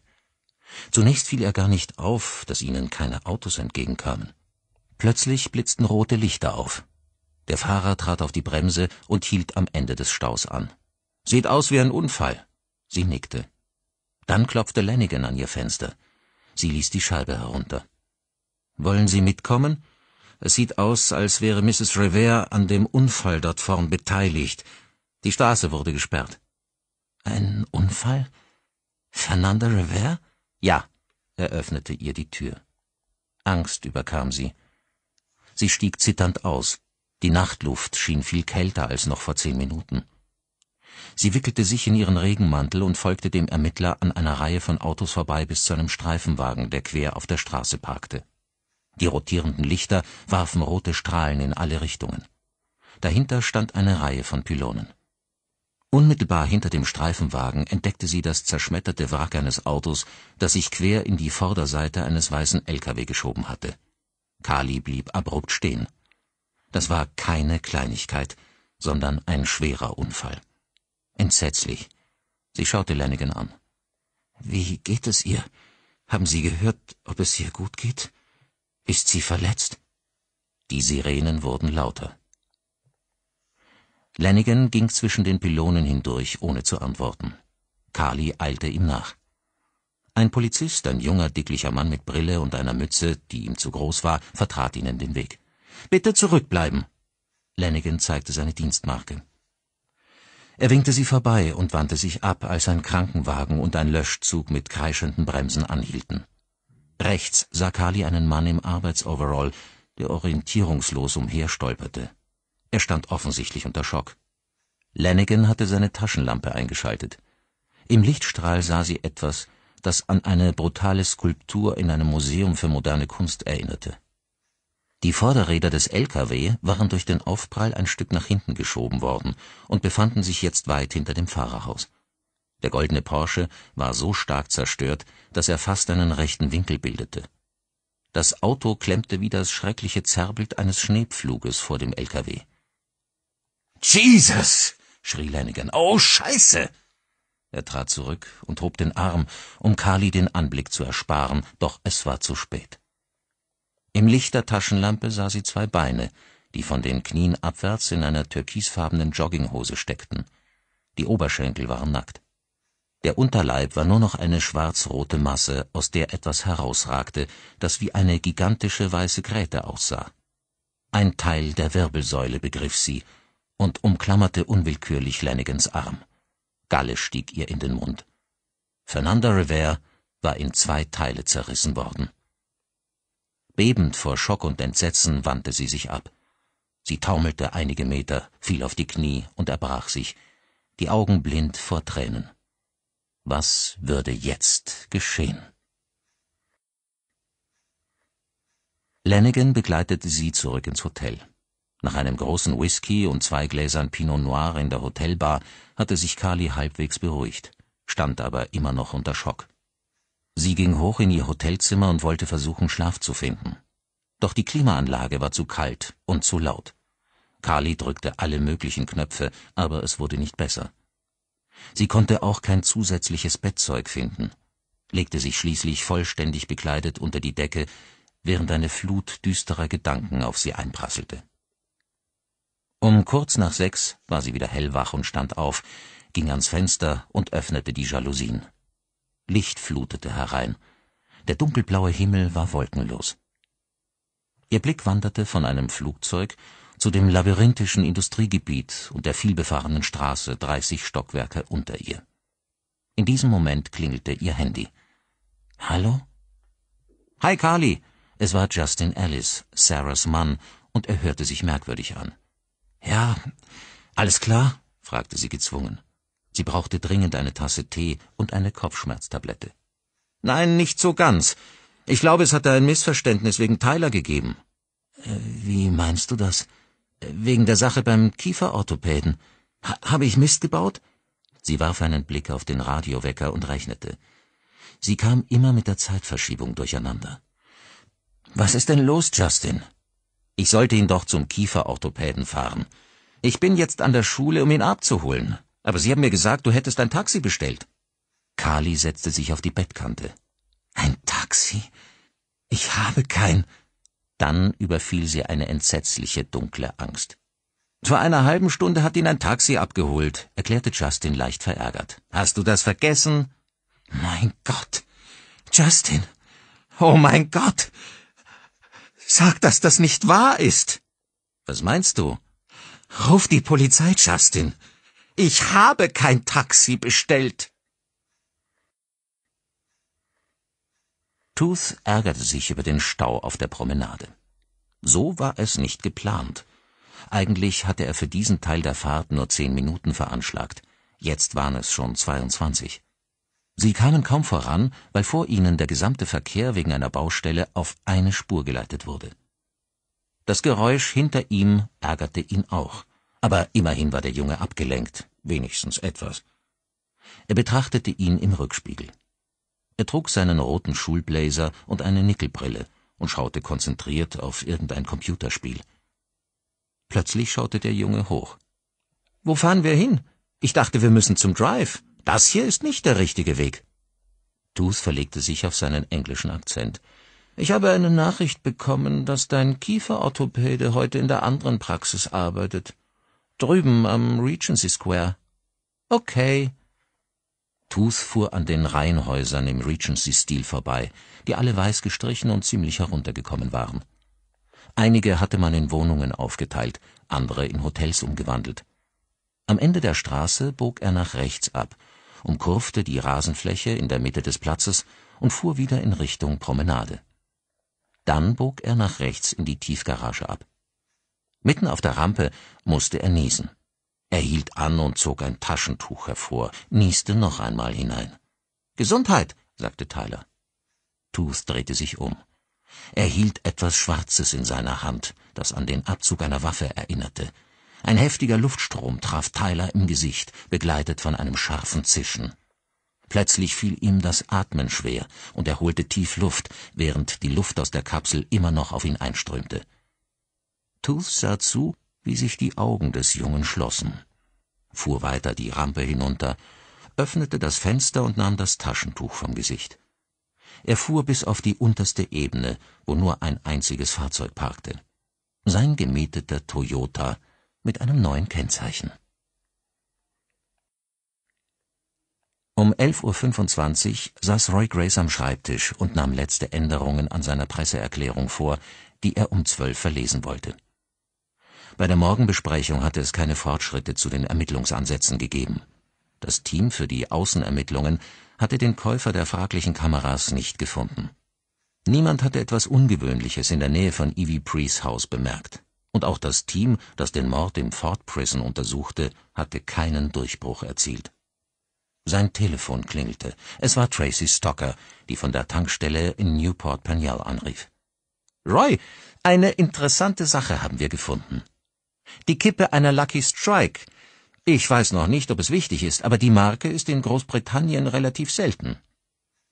Zunächst fiel ihr gar nicht auf, dass ihnen keine Autos entgegenkamen. Plötzlich blitzten rote Lichter auf. Der Fahrer trat auf die Bremse und hielt am Ende des Staus an. Sieht aus wie ein Unfall. Sie nickte. Dann klopfte Lennigan an ihr Fenster. Sie ließ die Scheibe herunter. Wollen Sie mitkommen? Es sieht aus, als wäre Mrs. Revere an dem Unfall dort vorn beteiligt. Die Straße wurde gesperrt. Ein Unfall? Fernanda Revere? Ja, eröffnete ihr die Tür. Angst überkam sie. Sie stieg zitternd aus. Die Nachtluft schien viel kälter als noch vor zehn Minuten. Sie wickelte sich in ihren Regenmantel und folgte dem Ermittler an einer Reihe von Autos vorbei bis zu einem Streifenwagen, der quer auf der Straße parkte. Die rotierenden Lichter warfen rote Strahlen in alle Richtungen. Dahinter stand eine Reihe von Pylonen. Unmittelbar hinter dem Streifenwagen entdeckte sie das zerschmetterte Wrack eines Autos, das sich quer in die Vorderseite eines weißen LKW geschoben hatte. Kali blieb abrupt stehen. Das war keine Kleinigkeit, sondern ein schwerer Unfall. Entsetzlich. Sie schaute Lannigan an. Wie geht es ihr? Haben Sie gehört, ob es ihr gut geht? Ist sie verletzt? Die Sirenen wurden lauter. Lannigan ging zwischen den Pylonen hindurch, ohne zu antworten. Kali eilte ihm nach. Ein Polizist, ein junger, dicklicher Mann mit Brille und einer Mütze, die ihm zu groß war, vertrat ihnen den Weg. Bitte zurückbleiben. Lennigan zeigte seine Dienstmarke. Er winkte sie vorbei und wandte sich ab, als ein Krankenwagen und ein Löschzug mit kreischenden Bremsen anhielten. Rechts sah Kali einen Mann im Arbeitsoverall, der orientierungslos umherstolperte. Er stand offensichtlich unter Schock. Lennigan hatte seine Taschenlampe eingeschaltet. Im Lichtstrahl sah sie etwas, das an eine brutale Skulptur in einem Museum für moderne Kunst erinnerte. Die Vorderräder des LKW waren durch den Aufprall ein Stück nach hinten geschoben worden und befanden sich jetzt weit hinter dem Fahrerhaus. Der goldene Porsche war so stark zerstört, dass er fast einen rechten Winkel bildete. Das Auto klemmte wie das schreckliche Zerrbild eines Schneepfluges vor dem LKW. Jesus! schrie Lanigan. Oh, Scheiße! Er trat zurück und hob den Arm, um Kali den Anblick zu ersparen, doch es war zu spät. Im Licht der Taschenlampe sah sie zwei Beine, die von den Knien abwärts in einer türkisfarbenen Jogginghose steckten. Die Oberschenkel waren nackt. Der Unterleib war nur noch eine schwarz-rote Masse, aus der etwas herausragte, das wie eine gigantische weiße Gräte aussah. Ein Teil der Wirbelsäule begriff sie und umklammerte unwillkürlich Lannigans Arm. Galle stieg ihr in den Mund. Fernanda Rivera war in zwei Teile zerrissen worden. Bebend vor Schock und Entsetzen wandte sie sich ab. Sie taumelte einige Meter, fiel auf die Knie und erbrach sich, die Augen blind vor Tränen. Was würde jetzt geschehen? Lennigan begleitete sie zurück ins Hotel. Nach einem großen Whisky und zwei Gläsern Pinot Noir in der Hotelbar hatte sich Carly halbwegs beruhigt, stand aber immer noch unter Schock. Sie ging hoch in ihr Hotelzimmer und wollte versuchen, Schlaf zu finden. Doch die Klimaanlage war zu kalt und zu laut. Carly drückte alle möglichen Knöpfe, aber es wurde nicht besser. Sie konnte auch kein zusätzliches Bettzeug finden, legte sich schließlich vollständig bekleidet unter die Decke, während eine Flut düsterer Gedanken auf sie einprasselte. Um kurz nach sechs war sie wieder hellwach und stand auf, ging ans Fenster und öffnete die Jalousien. Licht flutete herein. Der dunkelblaue Himmel war wolkenlos. Ihr Blick wanderte von einem Flugzeug zu dem labyrinthischen Industriegebiet und der vielbefahrenen Straße 30 Stockwerke unter ihr. In diesem Moment klingelte ihr Handy. Hallo? Hi, Carly! Es war Justin Ellis, Sarahs Mann, und er hörte sich merkwürdig an. Ja, alles klar? fragte sie gezwungen. Sie brauchte dringend eine Tasse Tee und eine Kopfschmerztablette. Nein, nicht so ganz. Ich glaube, es hat da ein Missverständnis wegen Tyler gegeben. Äh, wie meinst du das? Wegen der Sache beim Kieferorthopäden. H habe ich Mist gebaut? Sie warf einen Blick auf den Radiowecker und rechnete. Sie kam immer mit der Zeitverschiebung durcheinander. Was ist denn los, Justin? Ich sollte ihn doch zum Kieferorthopäden fahren. Ich bin jetzt an der Schule, um ihn abzuholen. Aber Sie haben mir gesagt, du hättest ein Taxi bestellt. Kali setzte sich auf die Bettkante. Ein Taxi? Ich habe kein. Dann überfiel sie eine entsetzliche dunkle Angst. Vor einer halben Stunde hat ihn ein Taxi abgeholt, erklärte Justin leicht verärgert. Hast du das vergessen? Mein Gott. Justin. Oh mein Gott. Sag, dass das nicht wahr ist. Was meinst du? Ruf die Polizei, Justin. Ich habe kein Taxi bestellt. Tooth ärgerte sich über den Stau auf der Promenade. So war es nicht geplant. Eigentlich hatte er für diesen Teil der Fahrt nur zehn Minuten veranschlagt. Jetzt waren es schon 22. Sie kamen kaum voran, weil vor ihnen der gesamte Verkehr wegen einer Baustelle auf eine Spur geleitet wurde. Das Geräusch hinter ihm ärgerte ihn auch. Aber immerhin war der Junge abgelenkt, wenigstens etwas. Er betrachtete ihn im Rückspiegel. Er trug seinen roten Schulblazer und eine Nickelbrille und schaute konzentriert auf irgendein Computerspiel. Plötzlich schaute der Junge hoch. Wo fahren wir hin? Ich dachte, wir müssen zum Drive. Das hier ist nicht der richtige Weg. Tooth verlegte sich auf seinen englischen Akzent. Ich habe eine Nachricht bekommen, dass dein Kieferorthopäde heute in der anderen Praxis arbeitet. Drüben am Regency Square. Okay. Tooth fuhr an den Reihenhäusern im Regency-Stil vorbei, die alle weiß gestrichen und ziemlich heruntergekommen waren. Einige hatte man in Wohnungen aufgeteilt, andere in Hotels umgewandelt. Am Ende der Straße bog er nach rechts ab, umkurfte die Rasenfläche in der Mitte des Platzes und fuhr wieder in Richtung Promenade. Dann bog er nach rechts in die Tiefgarage ab. Mitten auf der Rampe musste er niesen. Er hielt an und zog ein Taschentuch hervor, nieste noch einmal hinein. Gesundheit, sagte Tyler. Tooth drehte sich um. Er hielt etwas Schwarzes in seiner Hand, das an den Abzug einer Waffe erinnerte. Ein heftiger Luftstrom traf Tyler im Gesicht, begleitet von einem scharfen Zischen. Plötzlich fiel ihm das Atmen schwer und er holte tief Luft, während die Luft aus der Kapsel immer noch auf ihn einströmte. Tooth sah zu, wie sich die Augen des Jungen schlossen, fuhr weiter die Rampe hinunter, öffnete das Fenster und nahm das Taschentuch vom Gesicht. Er fuhr bis auf die unterste Ebene, wo nur ein einziges Fahrzeug parkte. Sein gemieteter Toyota mit einem neuen Kennzeichen. Um 11.25 Uhr saß Roy Grace am Schreibtisch und nahm letzte Änderungen an seiner Presseerklärung vor, die er um zwölf verlesen wollte. Bei der Morgenbesprechung hatte es keine Fortschritte zu den Ermittlungsansätzen gegeben. Das Team für die Außenermittlungen hatte den Käufer der fraglichen Kameras nicht gefunden. Niemand hatte etwas Ungewöhnliches in der Nähe von Evie Prees Haus bemerkt. Und auch das Team, das den Mord im Ford Prison untersuchte, hatte keinen Durchbruch erzielt. Sein Telefon klingelte. Es war Tracy Stocker, die von der Tankstelle in Newport Peniel anrief. Roy, eine interessante Sache haben wir gefunden. Die Kippe einer Lucky Strike. Ich weiß noch nicht, ob es wichtig ist, aber die Marke ist in Großbritannien relativ selten.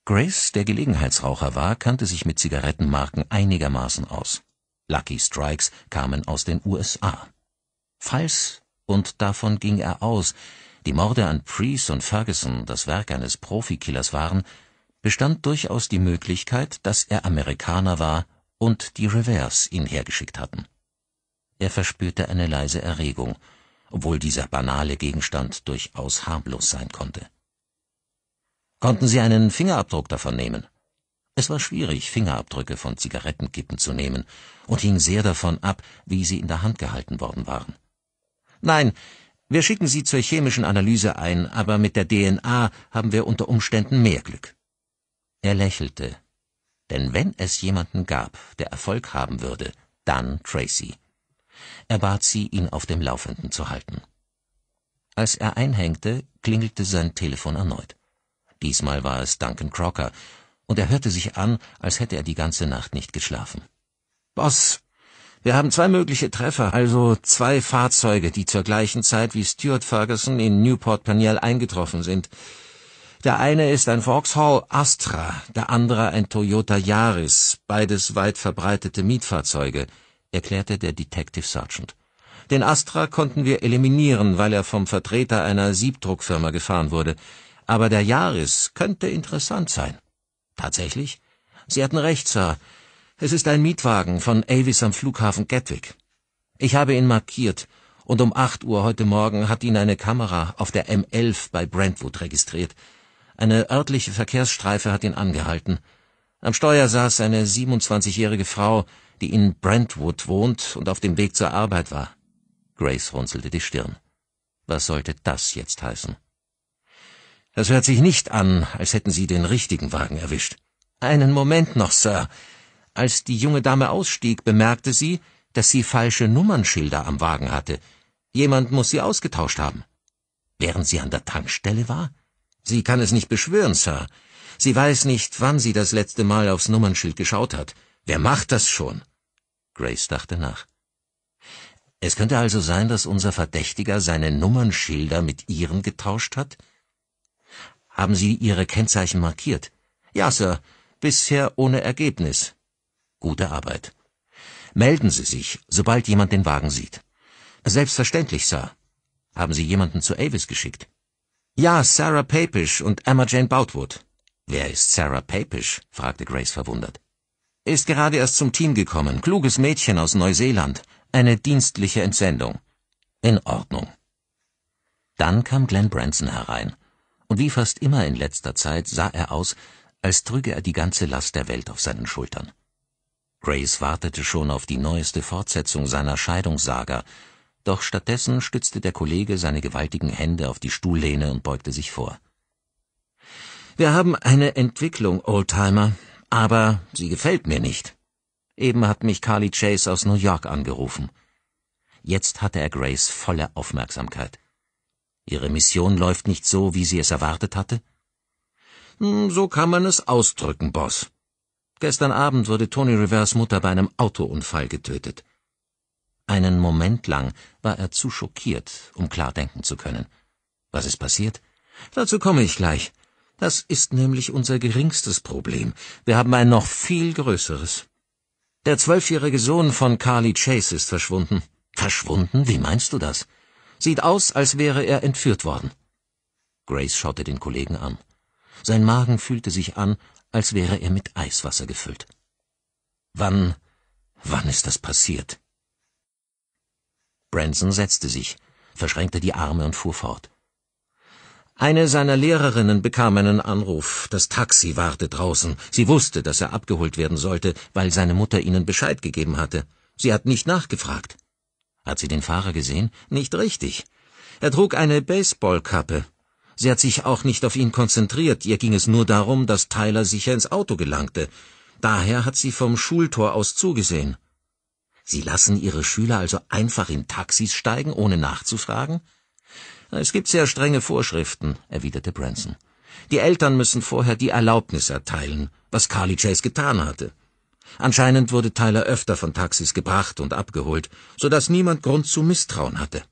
Grace, der Gelegenheitsraucher war, kannte sich mit Zigarettenmarken einigermaßen aus. Lucky Strikes kamen aus den USA. Falls, und davon ging er aus, die Morde an Priest und Ferguson das Werk eines Profikillers waren, bestand durchaus die Möglichkeit, dass er Amerikaner war und die Reverse ihn hergeschickt hatten. Er verspürte eine leise Erregung, obwohl dieser banale Gegenstand durchaus harmlos sein konnte. Konnten Sie einen Fingerabdruck davon nehmen? Es war schwierig, Fingerabdrücke von Zigarettenkippen zu nehmen und hing sehr davon ab, wie sie in der Hand gehalten worden waren. Nein, wir schicken sie zur chemischen Analyse ein, aber mit der DNA haben wir unter Umständen mehr Glück. Er lächelte, denn wenn es jemanden gab, der Erfolg haben würde, dann Tracy. Er bat sie, ihn auf dem Laufenden zu halten. Als er einhängte, klingelte sein Telefon erneut. Diesmal war es Duncan Crocker, und er hörte sich an, als hätte er die ganze Nacht nicht geschlafen. Boss, wir haben zwei mögliche Treffer, also zwei Fahrzeuge, die zur gleichen Zeit wie Stuart Ferguson in Newport Peniel eingetroffen sind. Der eine ist ein Vauxhall Astra, der andere ein Toyota Yaris, beides weit verbreitete Mietfahrzeuge erklärte der Detective Sergeant. Den Astra konnten wir eliminieren, weil er vom Vertreter einer Siebdruckfirma gefahren wurde. Aber der Yaris könnte interessant sein. Tatsächlich? Sie hatten recht, Sir. Es ist ein Mietwagen von Avis am Flughafen Gatwick. Ich habe ihn markiert und um 8 Uhr heute Morgen hat ihn eine Kamera auf der M11 bei Brentwood registriert. Eine örtliche Verkehrsstreife hat ihn angehalten. Am Steuer saß eine 27-jährige Frau, die in Brentwood wohnt und auf dem Weg zur Arbeit war. Grace runzelte die Stirn. Was sollte das jetzt heißen? Das hört sich nicht an, als hätten Sie den richtigen Wagen erwischt. Einen Moment noch, Sir. Als die junge Dame ausstieg, bemerkte sie, dass sie falsche Nummernschilder am Wagen hatte. Jemand muss sie ausgetauscht haben. Während sie an der Tankstelle war? Sie kann es nicht beschwören, Sir. Sie weiß nicht, wann sie das letzte Mal aufs Nummernschild geschaut hat. Wer macht das schon? Grace dachte nach. Es könnte also sein, dass unser Verdächtiger seine Nummernschilder mit Ihren getauscht hat? Haben Sie Ihre Kennzeichen markiert? Ja, Sir. Bisher ohne Ergebnis. Gute Arbeit. Melden Sie sich, sobald jemand den Wagen sieht. Selbstverständlich, Sir. Haben Sie jemanden zu Avis geschickt? Ja, Sarah Papish und Emma Jane Boutwood. Wer ist Sarah Papish? fragte Grace verwundert. Er ist gerade erst zum Team gekommen, kluges Mädchen aus Neuseeland. Eine dienstliche Entsendung. In Ordnung. Dann kam Glenn Branson herein, und wie fast immer in letzter Zeit sah er aus, als trüge er die ganze Last der Welt auf seinen Schultern. Grace wartete schon auf die neueste Fortsetzung seiner Scheidungssaga, doch stattdessen stützte der Kollege seine gewaltigen Hände auf die Stuhllehne und beugte sich vor. Wir haben eine Entwicklung, Oldtimer, aber sie gefällt mir nicht. Eben hat mich Carly Chase aus New York angerufen. Jetzt hatte er Grace volle Aufmerksamkeit. Ihre Mission läuft nicht so, wie sie es erwartet hatte? Hm, so kann man es ausdrücken, Boss. Gestern Abend wurde Tony Rivers Mutter bei einem Autounfall getötet. Einen Moment lang war er zu schockiert, um klar denken zu können. Was ist passiert? Dazu komme ich gleich. Das ist nämlich unser geringstes Problem. Wir haben ein noch viel größeres. Der zwölfjährige Sohn von Carly Chase ist verschwunden. Verschwunden? Wie meinst du das? Sieht aus, als wäre er entführt worden. Grace schaute den Kollegen an. Sein Magen fühlte sich an, als wäre er mit Eiswasser gefüllt. Wann, wann ist das passiert? Branson setzte sich, verschränkte die Arme und fuhr fort. Eine seiner Lehrerinnen bekam einen Anruf. Das Taxi warte draußen. Sie wusste, dass er abgeholt werden sollte, weil seine Mutter ihnen Bescheid gegeben hatte. Sie hat nicht nachgefragt. Hat sie den Fahrer gesehen? Nicht richtig. Er trug eine Baseballkappe. Sie hat sich auch nicht auf ihn konzentriert. Ihr ging es nur darum, dass Tyler sicher ins Auto gelangte. Daher hat sie vom Schultor aus zugesehen. Sie lassen ihre Schüler also einfach in Taxis steigen, ohne nachzufragen? Es gibt sehr strenge Vorschriften, erwiderte Branson. Die Eltern müssen vorher die Erlaubnis erteilen, was Carly Chase getan hatte. Anscheinend wurde Tyler öfter von Taxis gebracht und abgeholt, so dass niemand Grund zu Misstrauen hatte.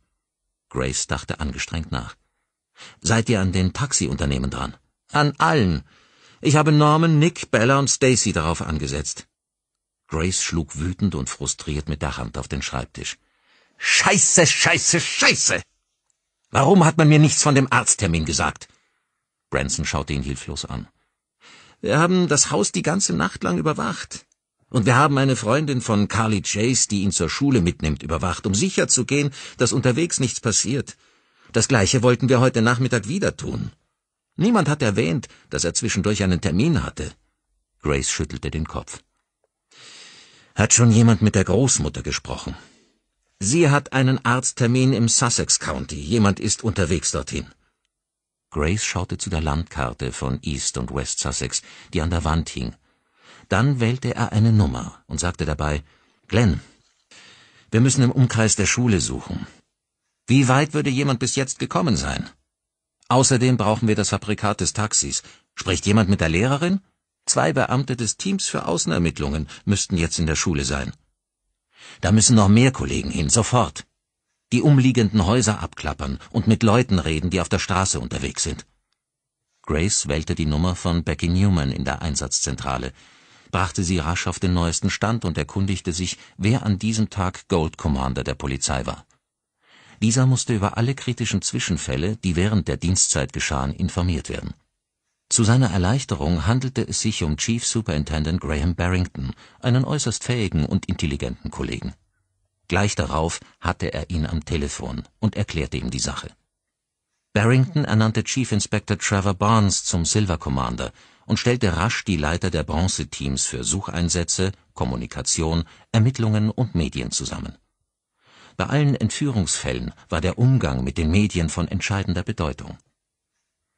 Grace dachte angestrengt nach. Seid ihr an den Taxiunternehmen dran? An allen. Ich habe Norman, Nick, Bella und Stacy darauf angesetzt. Grace schlug wütend und frustriert mit der Hand auf den Schreibtisch. Scheiße, scheiße, scheiße! Warum hat man mir nichts von dem Arzttermin gesagt? Branson schaute ihn hilflos an. Wir haben das Haus die ganze Nacht lang überwacht. Und wir haben eine Freundin von Carly Chase, die ihn zur Schule mitnimmt, überwacht, um sicherzugehen, dass unterwegs nichts passiert. Das gleiche wollten wir heute Nachmittag wieder tun. Niemand hat erwähnt, dass er zwischendurch einen Termin hatte. Grace schüttelte den Kopf. Hat schon jemand mit der Großmutter gesprochen? Sie hat einen Arzttermin im Sussex County. Jemand ist unterwegs dorthin. Grace schaute zu der Landkarte von East und West Sussex, die an der Wand hing. Dann wählte er eine Nummer und sagte dabei Glenn, wir müssen im Umkreis der Schule suchen. Wie weit würde jemand bis jetzt gekommen sein? Außerdem brauchen wir das Fabrikat des Taxis. Spricht jemand mit der Lehrerin? Zwei Beamte des Teams für Außenermittlungen müssten jetzt in der Schule sein. Da müssen noch mehr Kollegen hin, sofort. Die umliegenden Häuser abklappern und mit Leuten reden, die auf der Straße unterwegs sind. Grace wählte die Nummer von Becky Newman in der Einsatzzentrale, brachte sie rasch auf den neuesten Stand und erkundigte sich, wer an diesem Tag Gold Commander der Polizei war. Dieser musste über alle kritischen Zwischenfälle, die während der Dienstzeit geschahen, informiert werden. Zu seiner Erleichterung handelte es sich um Chief Superintendent Graham Barrington, einen äußerst fähigen und intelligenten Kollegen. Gleich darauf hatte er ihn am Telefon und erklärte ihm die Sache. Barrington ernannte Chief Inspector Trevor Barnes zum Silver Commander und stellte rasch die Leiter der Bronze-Teams für Sucheinsätze, Kommunikation, Ermittlungen und Medien zusammen. Bei allen Entführungsfällen war der Umgang mit den Medien von entscheidender Bedeutung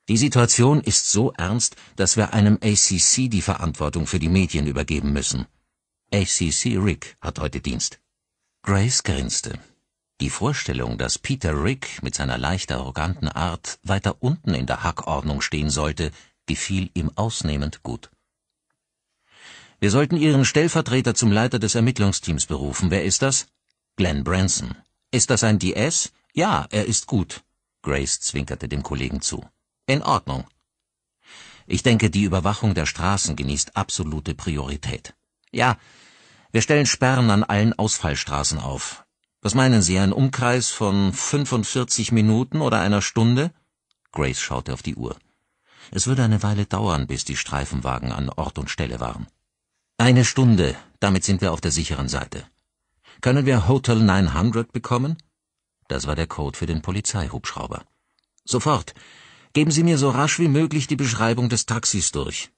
die Situation ist so ernst, dass wir einem ACC die Verantwortung für die Medien übergeben müssen. ACC Rick hat heute Dienst. Grace grinste. Die Vorstellung, dass Peter Rick mit seiner leicht arroganten Art weiter unten in der Hackordnung stehen sollte, gefiel ihm ausnehmend gut. Wir sollten Ihren Stellvertreter zum Leiter des Ermittlungsteams berufen. Wer ist das? Glenn Branson. Ist das ein DS? Ja, er ist gut. Grace zwinkerte dem Kollegen zu. In Ordnung. Ich denke, die Überwachung der Straßen genießt absolute Priorität. Ja, wir stellen Sperren an allen Ausfallstraßen auf. Was meinen Sie, ein Umkreis von 45 Minuten oder einer Stunde? Grace schaute auf die Uhr. Es würde eine Weile dauern, bis die Streifenwagen an Ort und Stelle waren. Eine Stunde, damit sind wir auf der sicheren Seite. Können wir Hotel 900 bekommen? Das war der Code für den Polizeihubschrauber. Sofort, Geben Sie mir so rasch wie möglich die Beschreibung des Taxis durch.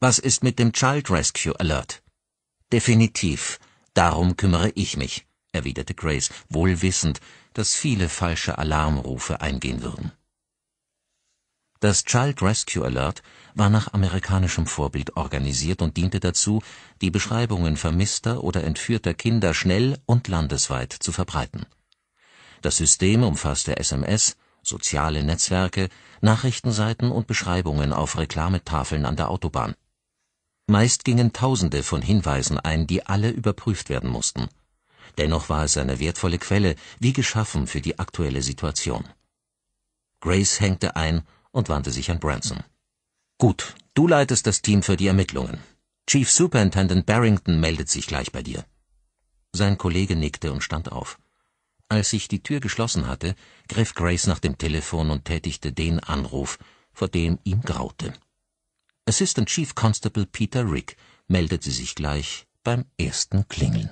Was ist mit dem Child Rescue Alert? Definitiv. Darum kümmere ich mich, erwiderte Grace, wohl wissend, dass viele falsche Alarmrufe eingehen würden. Das Child Rescue Alert war nach amerikanischem Vorbild organisiert und diente dazu, die Beschreibungen vermisster oder entführter Kinder schnell und landesweit zu verbreiten. Das System umfasste SMS, soziale Netzwerke, Nachrichtenseiten und Beschreibungen auf Reklametafeln an der Autobahn. Meist gingen Tausende von Hinweisen ein, die alle überprüft werden mussten. Dennoch war es eine wertvolle Quelle, wie geschaffen für die aktuelle Situation. Grace hängte ein und wandte sich an Branson. Gut, du leitest das Team für die Ermittlungen. Chief Superintendent Barrington meldet sich gleich bei dir. Sein Kollege nickte und stand auf. Als sich die Tür geschlossen hatte, griff Grace nach dem Telefon und tätigte den Anruf, vor dem ihm graute. Assistant Chief Constable Peter Rick meldete sich gleich beim ersten Klingeln.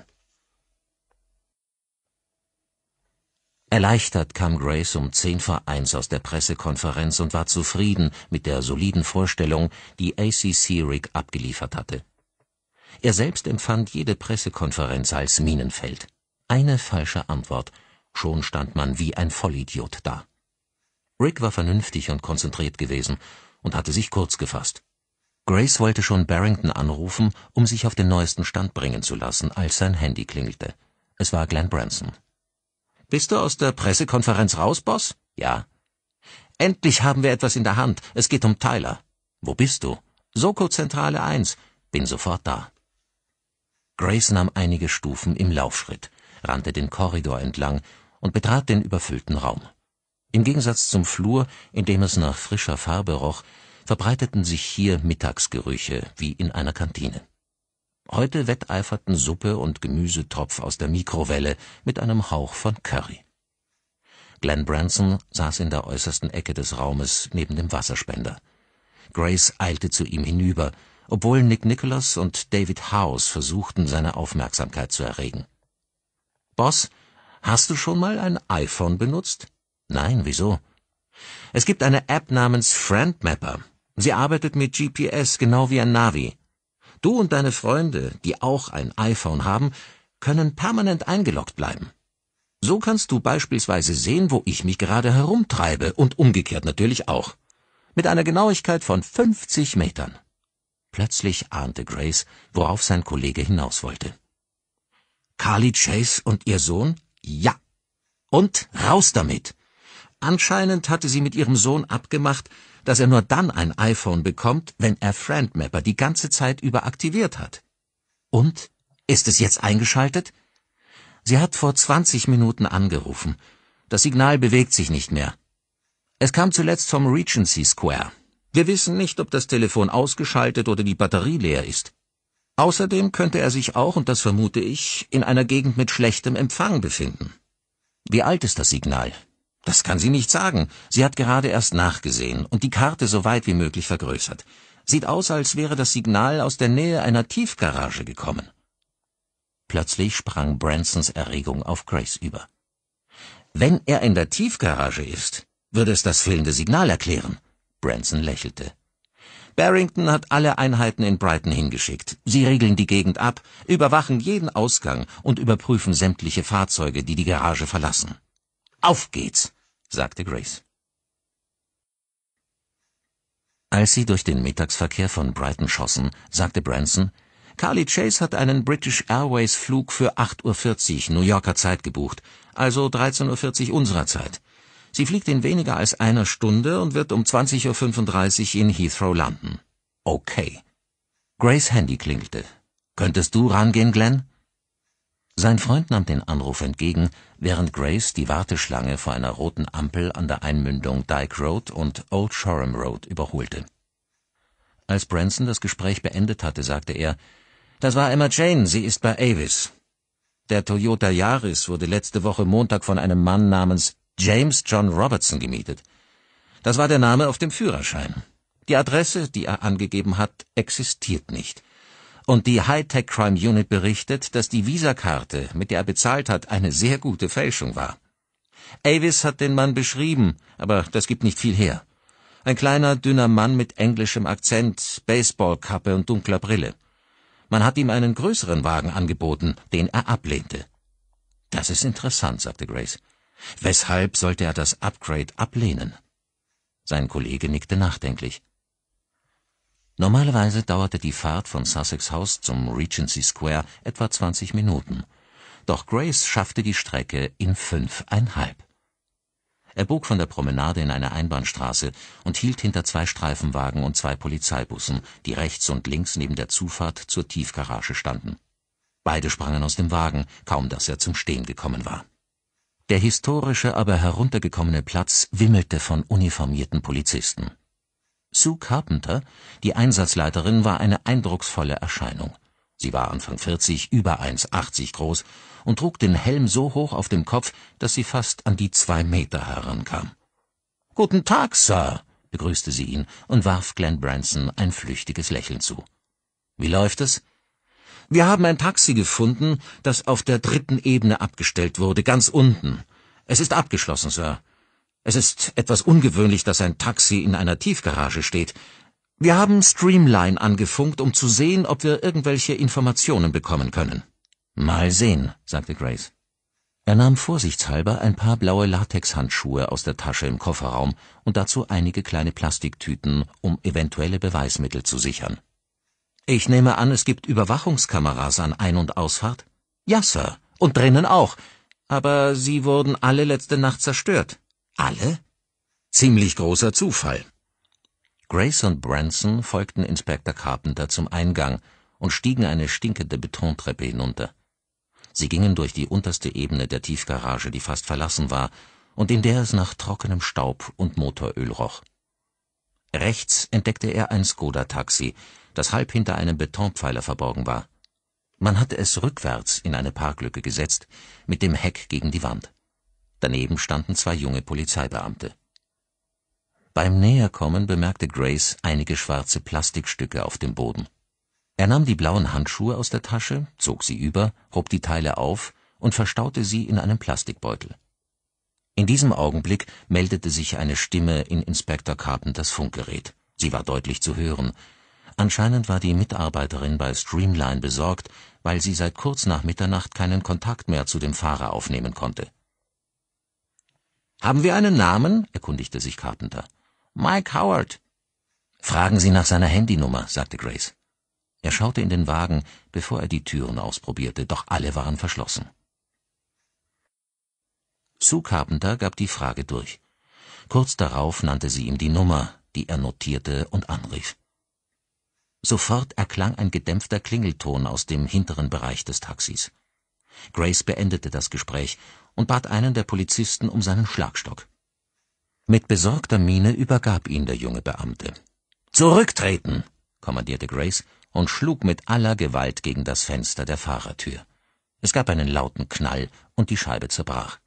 Erleichtert kam Grace um zehn vor eins aus der Pressekonferenz und war zufrieden mit der soliden Vorstellung, die ACC Rick abgeliefert hatte. Er selbst empfand jede Pressekonferenz als Minenfeld. Eine falsche Antwort Schon stand man wie ein Vollidiot da. Rick war vernünftig und konzentriert gewesen und hatte sich kurz gefasst. Grace wollte schon Barrington anrufen, um sich auf den neuesten Stand bringen zu lassen, als sein Handy klingelte. Es war Glenn Branson. Bist du aus der Pressekonferenz raus, Boss? Ja. Endlich haben wir etwas in der Hand. Es geht um Tyler. Wo bist du? Soko-Zentrale 1. Bin sofort da. Grace nahm einige Stufen im Laufschritt, rannte den Korridor entlang und betrat den überfüllten Raum. Im Gegensatz zum Flur, in dem es nach frischer Farbe roch, verbreiteten sich hier Mittagsgerüche wie in einer Kantine. Heute wetteiferten Suppe und Gemüsetropf aus der Mikrowelle mit einem Hauch von Curry. Glenn Branson saß in der äußersten Ecke des Raumes neben dem Wasserspender. Grace eilte zu ihm hinüber, obwohl Nick Nicholas und David House versuchten, seine Aufmerksamkeit zu erregen. Boss, Hast du schon mal ein iPhone benutzt? Nein, wieso? Es gibt eine App namens FriendMapper. Sie arbeitet mit GPS genau wie ein Navi. Du und deine Freunde, die auch ein iPhone haben, können permanent eingeloggt bleiben. So kannst du beispielsweise sehen, wo ich mich gerade herumtreibe und umgekehrt natürlich auch. Mit einer Genauigkeit von 50 Metern. Plötzlich ahnte Grace, worauf sein Kollege hinaus wollte. Carly Chase und ihr Sohn? Ja. Und raus damit. Anscheinend hatte sie mit ihrem Sohn abgemacht, dass er nur dann ein iPhone bekommt, wenn er FriendMapper die ganze Zeit über aktiviert hat. Und? Ist es jetzt eingeschaltet? Sie hat vor 20 Minuten angerufen. Das Signal bewegt sich nicht mehr. Es kam zuletzt vom Regency Square. Wir wissen nicht, ob das Telefon ausgeschaltet oder die Batterie leer ist. Außerdem könnte er sich auch, und das vermute ich, in einer Gegend mit schlechtem Empfang befinden. Wie alt ist das Signal? Das kann sie nicht sagen. Sie hat gerade erst nachgesehen und die Karte so weit wie möglich vergrößert. Sieht aus, als wäre das Signal aus der Nähe einer Tiefgarage gekommen. Plötzlich sprang Bransons Erregung auf Grace über. Wenn er in der Tiefgarage ist, würde es das fehlende Signal erklären. Branson lächelte. Barrington hat alle Einheiten in Brighton hingeschickt. Sie regeln die Gegend ab, überwachen jeden Ausgang und überprüfen sämtliche Fahrzeuge, die die Garage verlassen. Auf geht's, sagte Grace. Als sie durch den Mittagsverkehr von Brighton schossen, sagte Branson, Carly Chase hat einen British Airways Flug für 8.40 Uhr New Yorker Zeit gebucht, also 13.40 Uhr unserer Zeit. Sie fliegt in weniger als einer Stunde und wird um 20.35 Uhr in Heathrow landen. Okay. Grace Handy klingelte. Könntest du rangehen, Glenn? Sein Freund nahm den Anruf entgegen, während Grace die Warteschlange vor einer roten Ampel an der Einmündung Dyke Road und Old Shoreham Road überholte. Als Branson das Gespräch beendet hatte, sagte er, das war Emma Jane, sie ist bei Avis. Der Toyota Yaris wurde letzte Woche Montag von einem Mann namens James John Robertson gemietet. Das war der Name auf dem Führerschein. Die Adresse, die er angegeben hat, existiert nicht. Und die Hightech Crime Unit berichtet, dass die Visakarte, mit der er bezahlt hat, eine sehr gute Fälschung war. Avis hat den Mann beschrieben, aber das gibt nicht viel her. Ein kleiner, dünner Mann mit englischem Akzent, Baseballkappe und dunkler Brille. Man hat ihm einen größeren Wagen angeboten, den er ablehnte. Das ist interessant, sagte Grace. Weshalb sollte er das Upgrade ablehnen? Sein Kollege nickte nachdenklich. Normalerweise dauerte die Fahrt von Sussex House zum Regency Square etwa 20 Minuten. Doch Grace schaffte die Strecke in fünfeinhalb. Er bog von der Promenade in eine Einbahnstraße und hielt hinter zwei Streifenwagen und zwei Polizeibussen, die rechts und links neben der Zufahrt zur Tiefgarage standen. Beide sprangen aus dem Wagen, kaum dass er zum Stehen gekommen war. Der historische, aber heruntergekommene Platz wimmelte von uniformierten Polizisten. Sue Carpenter, die Einsatzleiterin, war eine eindrucksvolle Erscheinung. Sie war Anfang 40, über 1,80 groß und trug den Helm so hoch auf dem Kopf, dass sie fast an die zwei Meter herankam. Guten Tag, Sir, begrüßte sie ihn und warf Glenn Branson ein flüchtiges Lächeln zu. Wie läuft es? Wir haben ein Taxi gefunden, das auf der dritten Ebene abgestellt wurde, ganz unten. Es ist abgeschlossen, Sir. Es ist etwas ungewöhnlich, dass ein Taxi in einer Tiefgarage steht. Wir haben Streamline angefunkt, um zu sehen, ob wir irgendwelche Informationen bekommen können. Mal sehen, sagte Grace. Er nahm vorsichtshalber ein paar blaue Latexhandschuhe aus der Tasche im Kofferraum und dazu einige kleine Plastiktüten, um eventuelle Beweismittel zu sichern. Ich nehme an, es gibt Überwachungskameras an Ein- und Ausfahrt? Ja, Sir. Und drinnen auch. Aber sie wurden alle letzte Nacht zerstört. Alle? Ziemlich großer Zufall. Grace und Branson folgten Inspektor Carpenter zum Eingang und stiegen eine stinkende Betontreppe hinunter. Sie gingen durch die unterste Ebene der Tiefgarage, die fast verlassen war, und in der es nach trockenem Staub und Motoröl roch. Rechts entdeckte er ein Skoda-Taxi, das halb hinter einem Betonpfeiler verborgen war. Man hatte es rückwärts in eine Parklücke gesetzt, mit dem Heck gegen die Wand. Daneben standen zwei junge Polizeibeamte. Beim Näherkommen bemerkte Grace einige schwarze Plastikstücke auf dem Boden. Er nahm die blauen Handschuhe aus der Tasche, zog sie über, hob die Teile auf und verstaute sie in einem Plastikbeutel. In diesem Augenblick meldete sich eine Stimme in Inspektor Carpenters Funkgerät. Sie war deutlich zu hören, Anscheinend war die Mitarbeiterin bei Streamline besorgt, weil sie seit kurz nach Mitternacht keinen Kontakt mehr zu dem Fahrer aufnehmen konnte. Haben wir einen Namen? erkundigte sich Carpenter. Mike Howard. Fragen Sie nach seiner Handynummer, sagte Grace. Er schaute in den Wagen, bevor er die Türen ausprobierte, doch alle waren verschlossen. Sue Carpenter gab die Frage durch. Kurz darauf nannte sie ihm die Nummer, die er notierte und anrief. Sofort erklang ein gedämpfter Klingelton aus dem hinteren Bereich des Taxis. Grace beendete das Gespräch und bat einen der Polizisten um seinen Schlagstock. Mit besorgter Miene übergab ihn der junge Beamte. Zurücktreten, kommandierte Grace und schlug mit aller Gewalt gegen das Fenster der Fahrertür. Es gab einen lauten Knall und die Scheibe zerbrach.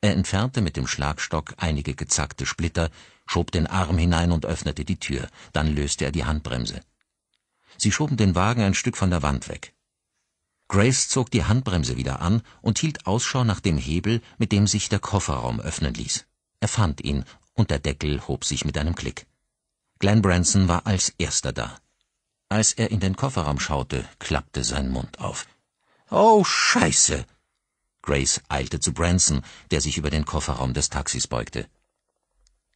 Er entfernte mit dem Schlagstock einige gezackte Splitter, schob den Arm hinein und öffnete die Tür, dann löste er die Handbremse. Sie schoben den Wagen ein Stück von der Wand weg. Grace zog die Handbremse wieder an und hielt Ausschau nach dem Hebel, mit dem sich der Kofferraum öffnen ließ. Er fand ihn, und der Deckel hob sich mit einem Klick. Glenn Branson war als erster da. Als er in den Kofferraum schaute, klappte sein Mund auf. Oh, Scheiße! Grace eilte zu Branson, der sich über den Kofferraum des Taxis beugte.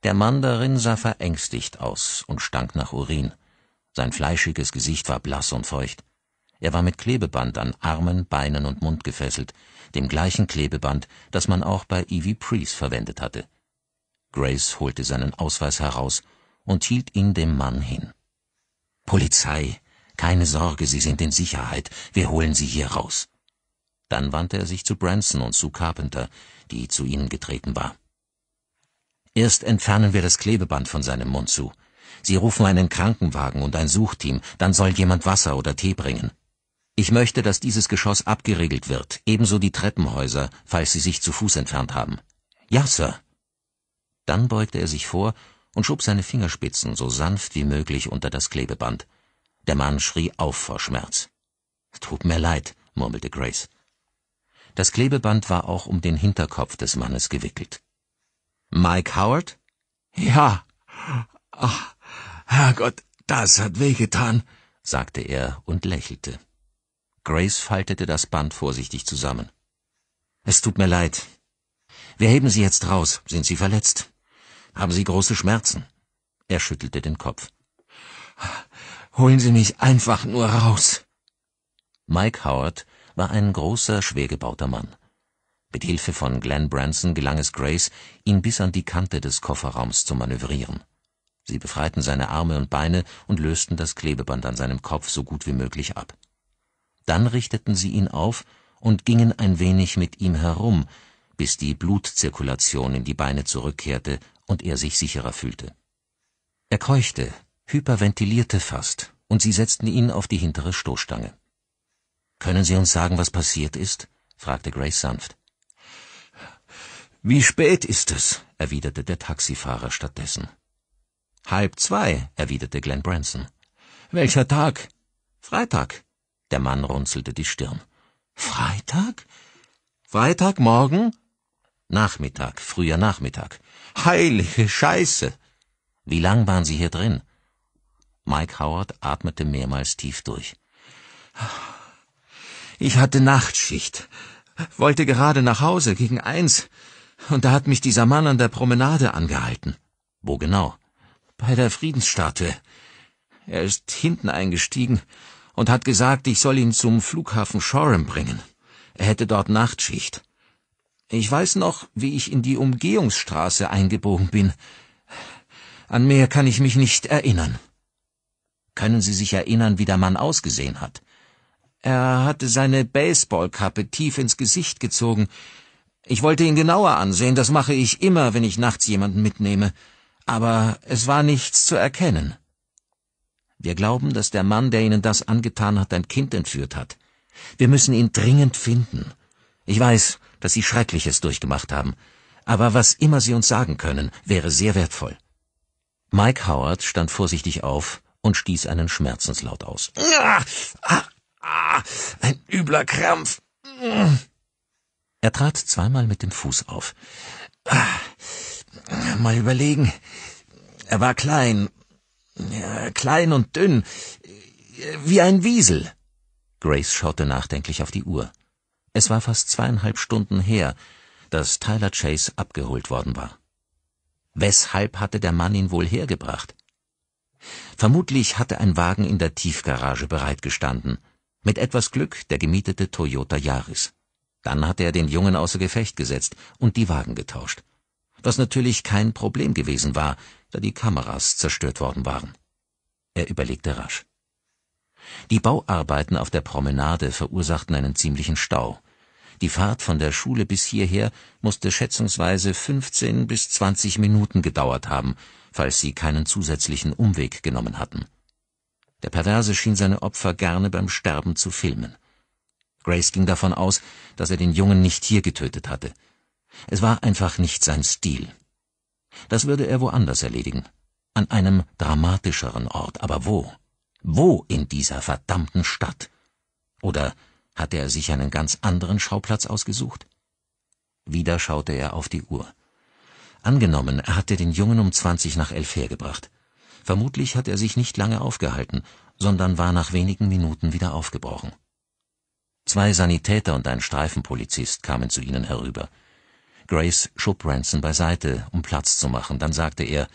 Der Mann darin sah verängstigt aus und stank nach Urin. Sein fleischiges Gesicht war blass und feucht. Er war mit Klebeband an Armen, Beinen und Mund gefesselt, dem gleichen Klebeband, das man auch bei Evie Priest verwendet hatte. Grace holte seinen Ausweis heraus und hielt ihn dem Mann hin. Polizei, keine Sorge, Sie sind in Sicherheit, wir holen Sie hier raus. Dann wandte er sich zu Branson und Sue Carpenter, die zu ihnen getreten war. Erst entfernen wir das Klebeband von seinem Mund zu, Sie rufen einen Krankenwagen und ein Suchteam, dann soll jemand Wasser oder Tee bringen. Ich möchte, dass dieses Geschoss abgeriegelt wird, ebenso die Treppenhäuser, falls Sie sich zu Fuß entfernt haben. Ja, Sir. Dann beugte er sich vor und schob seine Fingerspitzen so sanft wie möglich unter das Klebeband. Der Mann schrie auf vor Schmerz. Tut mir leid, murmelte Grace. Das Klebeband war auch um den Hinterkopf des Mannes gewickelt. Mike Howard? Ja. Ach, Herrgott, das hat wehgetan, sagte er und lächelte. Grace faltete das Band vorsichtig zusammen. Es tut mir leid. Wir heben Sie jetzt raus. Sind Sie verletzt? Haben Sie große Schmerzen? Er schüttelte den Kopf. Holen Sie mich einfach nur raus. Mike Howard war ein großer, schwergebauter Mann. Mit Hilfe von Glenn Branson gelang es Grace, ihn bis an die Kante des Kofferraums zu manövrieren. Sie befreiten seine Arme und Beine und lösten das Klebeband an seinem Kopf so gut wie möglich ab. Dann richteten sie ihn auf und gingen ein wenig mit ihm herum, bis die Blutzirkulation in die Beine zurückkehrte und er sich sicherer fühlte. Er keuchte, hyperventilierte fast, und sie setzten ihn auf die hintere Stoßstange. Können Sie uns sagen, was passiert ist? fragte Grace sanft. Wie spät ist es? erwiderte der Taxifahrer stattdessen. Halb zwei, erwiderte Glenn Branson. Welcher Tag? Freitag. Der Mann runzelte die Stirn. Freitag? Freitagmorgen? Nachmittag, früher Nachmittag. Heilige Scheiße! Wie lang waren Sie hier drin? Mike Howard atmete mehrmals tief durch. Ich hatte Nachtschicht, wollte gerade nach Hause gegen eins, und da hat mich dieser Mann an der Promenade angehalten. Wo genau? bei der Friedensstatue. Er ist hinten eingestiegen und hat gesagt, ich soll ihn zum Flughafen Shoreham bringen. Er hätte dort Nachtschicht. Ich weiß noch, wie ich in die Umgehungsstraße eingebogen bin. An mehr kann ich mich nicht erinnern. Können Sie sich erinnern, wie der Mann ausgesehen hat? Er hatte seine Baseballkappe tief ins Gesicht gezogen. Ich wollte ihn genauer ansehen, das mache ich immer, wenn ich nachts jemanden mitnehme aber es war nichts zu erkennen. Wir glauben, dass der Mann, der Ihnen das angetan hat, ein Kind entführt hat. Wir müssen ihn dringend finden. Ich weiß, dass Sie Schreckliches durchgemacht haben, aber was immer Sie uns sagen können, wäre sehr wertvoll. Mike Howard stand vorsichtig auf und stieß einen Schmerzenslaut aus. Ah! Ah! Ah! Ein übler Krampf. Mm. Er trat zweimal mit dem Fuß auf. Ah. Mal überlegen. Er war klein. Ja, klein und dünn. Wie ein Wiesel. Grace schaute nachdenklich auf die Uhr. Es war fast zweieinhalb Stunden her, dass Tyler Chase abgeholt worden war. Weshalb hatte der Mann ihn wohl hergebracht? Vermutlich hatte ein Wagen in der Tiefgarage bereitgestanden. Mit etwas Glück der gemietete Toyota Yaris. Dann hatte er den Jungen außer Gefecht gesetzt und die Wagen getauscht was natürlich kein Problem gewesen war, da die Kameras zerstört worden waren. Er überlegte rasch. Die Bauarbeiten auf der Promenade verursachten einen ziemlichen Stau. Die Fahrt von der Schule bis hierher musste schätzungsweise 15 bis 20 Minuten gedauert haben, falls sie keinen zusätzlichen Umweg genommen hatten. Der Perverse schien seine Opfer gerne beim Sterben zu filmen. Grace ging davon aus, dass er den Jungen nicht hier getötet hatte. Es war einfach nicht sein Stil. Das würde er woanders erledigen. An einem dramatischeren Ort. Aber wo? Wo in dieser verdammten Stadt? Oder hatte er sich einen ganz anderen Schauplatz ausgesucht? Wieder schaute er auf die Uhr. Angenommen, er hatte den Jungen um zwanzig nach elf hergebracht. Vermutlich hat er sich nicht lange aufgehalten, sondern war nach wenigen Minuten wieder aufgebrochen. Zwei Sanitäter und ein Streifenpolizist kamen zu ihnen herüber. Grace schob Branson beiseite, um Platz zu machen. Dann sagte er,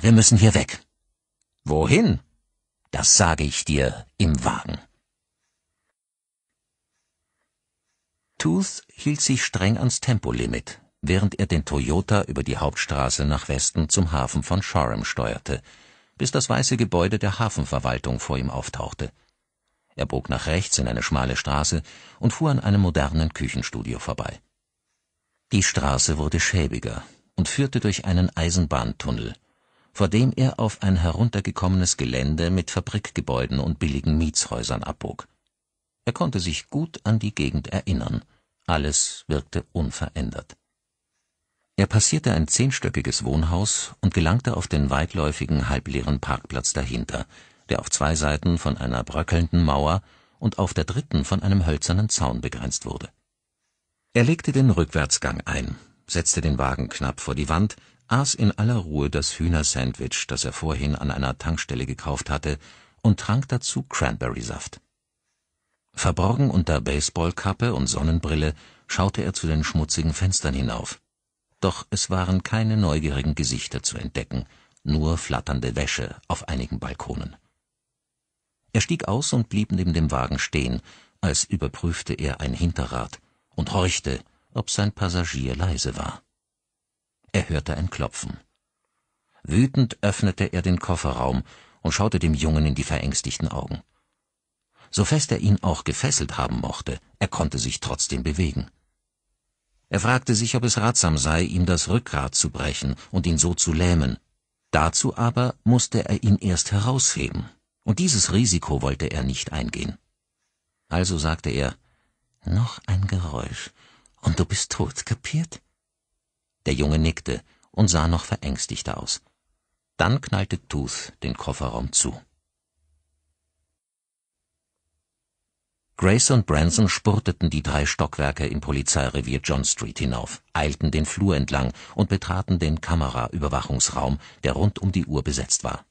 wir müssen hier weg. Wohin? Das sage ich dir im Wagen. Tooth hielt sich streng ans Tempolimit, während er den Toyota über die Hauptstraße nach Westen zum Hafen von Shoreham steuerte, bis das weiße Gebäude der Hafenverwaltung vor ihm auftauchte. Er bog nach rechts in eine schmale Straße und fuhr an einem modernen Küchenstudio vorbei. Die Straße wurde schäbiger und führte durch einen Eisenbahntunnel, vor dem er auf ein heruntergekommenes Gelände mit Fabrikgebäuden und billigen Mietshäusern abbog. Er konnte sich gut an die Gegend erinnern. Alles wirkte unverändert. Er passierte ein zehnstöckiges Wohnhaus und gelangte auf den weitläufigen, halbleeren Parkplatz dahinter, der auf zwei Seiten von einer bröckelnden Mauer und auf der dritten von einem hölzernen Zaun begrenzt wurde er legte den Rückwärtsgang ein, setzte den Wagen knapp vor die Wand, aß in aller Ruhe das Hühnersandwich, das er vorhin an einer Tankstelle gekauft hatte, und trank dazu Cranberry-Saft. Verborgen unter Baseballkappe und Sonnenbrille schaute er zu den schmutzigen Fenstern hinauf. Doch es waren keine neugierigen Gesichter zu entdecken, nur flatternde Wäsche auf einigen Balkonen. Er stieg aus und blieb neben dem Wagen stehen, als überprüfte er ein Hinterrad und horchte, ob sein Passagier leise war. Er hörte ein Klopfen. Wütend öffnete er den Kofferraum und schaute dem Jungen in die verängstigten Augen. So fest er ihn auch gefesselt haben mochte, er konnte sich trotzdem bewegen. Er fragte sich, ob es ratsam sei, ihm das Rückgrat zu brechen und ihn so zu lähmen. Dazu aber musste er ihn erst herausheben, und dieses Risiko wollte er nicht eingehen. Also sagte er noch ein Geräusch, und du bist tot, kapiert? Der Junge nickte und sah noch verängstigter aus. Dann knallte Tooth den Kofferraum zu. Grace und Branson spurteten die drei Stockwerke im Polizeirevier John Street hinauf, eilten den Flur entlang und betraten den Kameraüberwachungsraum, der rund um die Uhr besetzt war.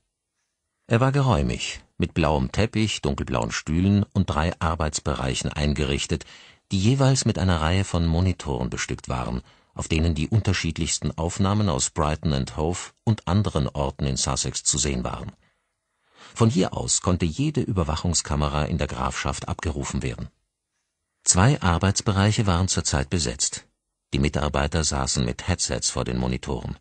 Er war geräumig, mit blauem Teppich, dunkelblauen Stühlen und drei Arbeitsbereichen eingerichtet, die jeweils mit einer Reihe von Monitoren bestückt waren, auf denen die unterschiedlichsten Aufnahmen aus Brighton and Hove und anderen Orten in Sussex zu sehen waren. Von hier aus konnte jede Überwachungskamera in der Grafschaft abgerufen werden. Zwei Arbeitsbereiche waren zurzeit besetzt. Die Mitarbeiter saßen mit Headsets vor den Monitoren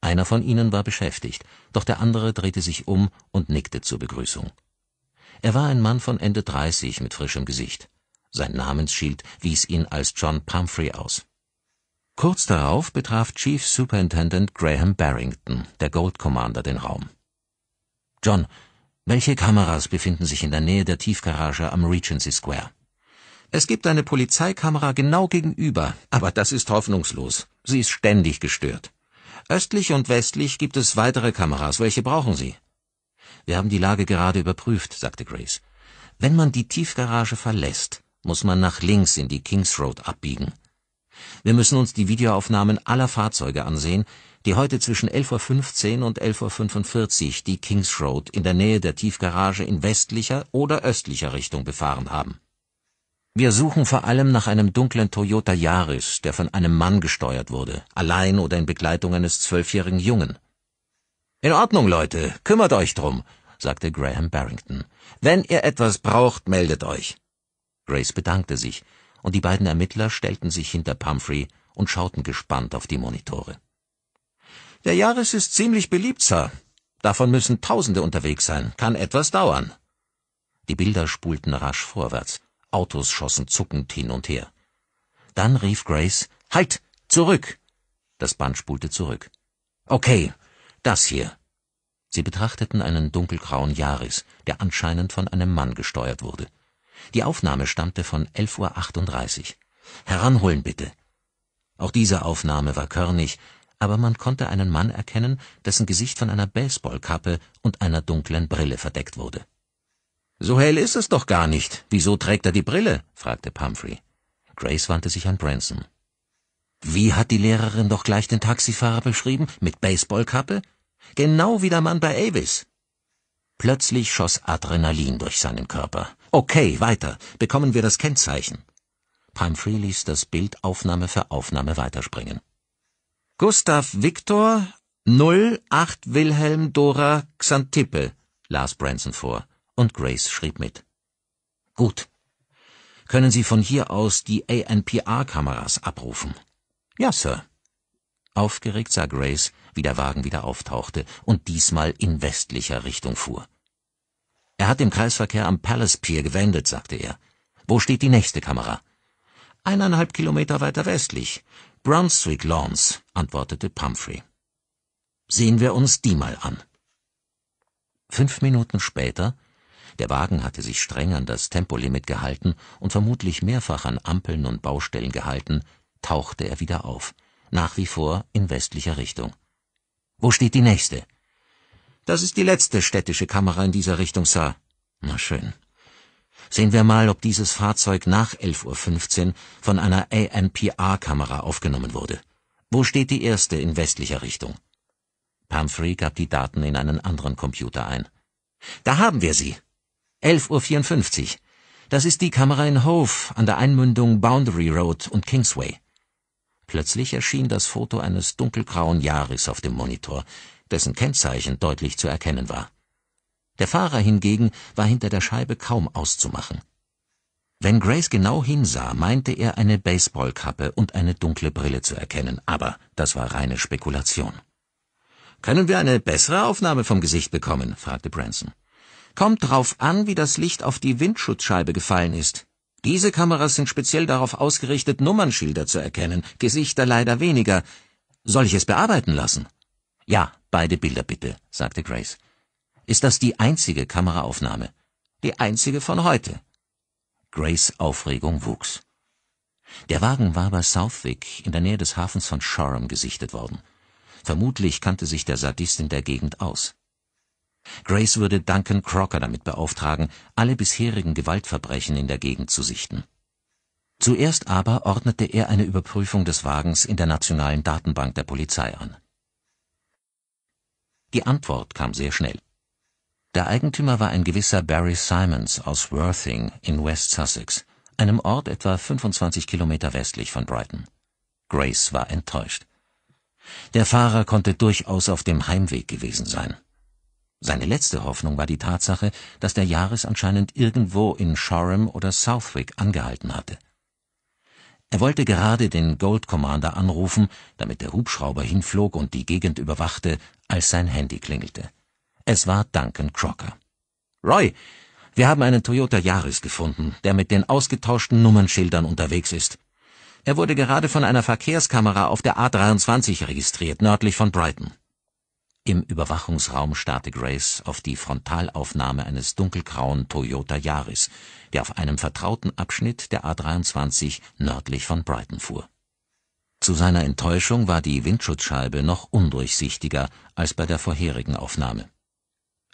einer von ihnen war beschäftigt, doch der andere drehte sich um und nickte zur Begrüßung. Er war ein Mann von Ende 30 mit frischem Gesicht. Sein Namensschild wies ihn als John Pumphrey aus. Kurz darauf betraf Chief Superintendent Graham Barrington, der Gold Commander, den Raum. John, welche Kameras befinden sich in der Nähe der Tiefgarage am Regency Square? Es gibt eine Polizeikamera genau gegenüber, aber das ist hoffnungslos. Sie ist ständig gestört. Östlich und westlich gibt es weitere Kameras. Welche brauchen Sie? Wir haben die Lage gerade überprüft, sagte Grace. Wenn man die Tiefgarage verlässt, muss man nach links in die Kings Road abbiegen. Wir müssen uns die Videoaufnahmen aller Fahrzeuge ansehen, die heute zwischen 11.15 Uhr und 11.45 Uhr die Kings Road in der Nähe der Tiefgarage in westlicher oder östlicher Richtung befahren haben. Wir suchen vor allem nach einem dunklen Toyota Yaris, der von einem Mann gesteuert wurde, allein oder in Begleitung eines zwölfjährigen Jungen. In Ordnung, Leute, kümmert euch drum, sagte Graham Barrington. Wenn ihr etwas braucht, meldet euch. Grace bedankte sich, und die beiden Ermittler stellten sich hinter Pumphrey und schauten gespannt auf die Monitore. Der Yaris ist ziemlich beliebt, Sir. Davon müssen Tausende unterwegs sein. Kann etwas dauern. Die Bilder spulten rasch vorwärts. Autos schossen zuckend hin und her. Dann rief Grace Halt. Zurück. Das Band spulte zurück. Okay, das hier. Sie betrachteten einen dunkelgrauen Yaris, der anscheinend von einem Mann gesteuert wurde. Die Aufnahme stammte von 11.38 Uhr. Heranholen bitte. Auch diese Aufnahme war körnig, aber man konnte einen Mann erkennen, dessen Gesicht von einer Baseballkappe und einer dunklen Brille verdeckt wurde. So hell ist es doch gar nicht. Wieso trägt er die Brille? fragte Pumphrey. Grace wandte sich an Branson. Wie hat die Lehrerin doch gleich den Taxifahrer beschrieben? Mit Baseballkappe? Genau wie der Mann bei Avis. Plötzlich schoss Adrenalin durch seinen Körper. Okay, weiter. Bekommen wir das Kennzeichen. Pumphrey ließ das Bild Aufnahme für Aufnahme weiterspringen. Gustav Victor 08 Wilhelm Dora Xantippe, las Branson vor und Grace schrieb mit. Gut. Können Sie von hier aus die ANPR-Kameras abrufen? Ja, Sir. Aufgeregt sah Grace, wie der Wagen wieder auftauchte und diesmal in westlicher Richtung fuhr. Er hat den Kreisverkehr am Palace Pier gewendet, sagte er. Wo steht die nächste Kamera? Eineinhalb Kilometer weiter westlich. Brunswick Lawns, antwortete Pumphrey. Sehen wir uns die mal an. Fünf Minuten später der Wagen hatte sich streng an das Tempolimit gehalten und vermutlich mehrfach an Ampeln und Baustellen gehalten, tauchte er wieder auf, nach wie vor in westlicher Richtung. Wo steht die nächste? Das ist die letzte städtische Kamera in dieser Richtung, Sir. Na schön. Sehen wir mal, ob dieses Fahrzeug nach 11.15 Uhr von einer ANPR-Kamera aufgenommen wurde. Wo steht die erste in westlicher Richtung? Pumphrey gab die Daten in einen anderen Computer ein. Da haben wir sie. 11.54 Uhr. Das ist die Kamera in Hove an der Einmündung Boundary Road und Kingsway. Plötzlich erschien das Foto eines dunkelgrauen Jahres auf dem Monitor, dessen Kennzeichen deutlich zu erkennen war. Der Fahrer hingegen war hinter der Scheibe kaum auszumachen. Wenn Grace genau hinsah, meinte er eine Baseballkappe und eine dunkle Brille zu erkennen, aber das war reine Spekulation. Können wir eine bessere Aufnahme vom Gesicht bekommen? fragte Branson. Kommt drauf an, wie das Licht auf die Windschutzscheibe gefallen ist. Diese Kameras sind speziell darauf ausgerichtet, Nummernschilder zu erkennen, Gesichter leider weniger. Soll ich es bearbeiten lassen? Ja, beide Bilder bitte, sagte Grace. Ist das die einzige Kameraaufnahme? Die einzige von heute. Grace Aufregung wuchs. Der Wagen war bei Southwick in der Nähe des Hafens von Shoreham gesichtet worden. Vermutlich kannte sich der Sadist in der Gegend aus. Grace würde Duncan Crocker damit beauftragen, alle bisherigen Gewaltverbrechen in der Gegend zu sichten. Zuerst aber ordnete er eine Überprüfung des Wagens in der nationalen Datenbank der Polizei an. Die Antwort kam sehr schnell. Der Eigentümer war ein gewisser Barry Simons aus Worthing in West Sussex, einem Ort etwa 25 Kilometer westlich von Brighton. Grace war enttäuscht. Der Fahrer konnte durchaus auf dem Heimweg gewesen sein. Seine letzte Hoffnung war die Tatsache, dass der anscheinend irgendwo in Shoreham oder Southwick angehalten hatte. Er wollte gerade den Gold Commander anrufen, damit der Hubschrauber hinflog und die Gegend überwachte, als sein Handy klingelte. Es war Duncan Crocker. Roy, wir haben einen Toyota Yaris gefunden, der mit den ausgetauschten Nummernschildern unterwegs ist. Er wurde gerade von einer Verkehrskamera auf der A23 registriert, nördlich von Brighton. Im Überwachungsraum starrte Grace auf die Frontalaufnahme eines dunkelgrauen Toyota Yaris, der auf einem vertrauten Abschnitt der A23 nördlich von Brighton fuhr. Zu seiner Enttäuschung war die Windschutzscheibe noch undurchsichtiger als bei der vorherigen Aufnahme.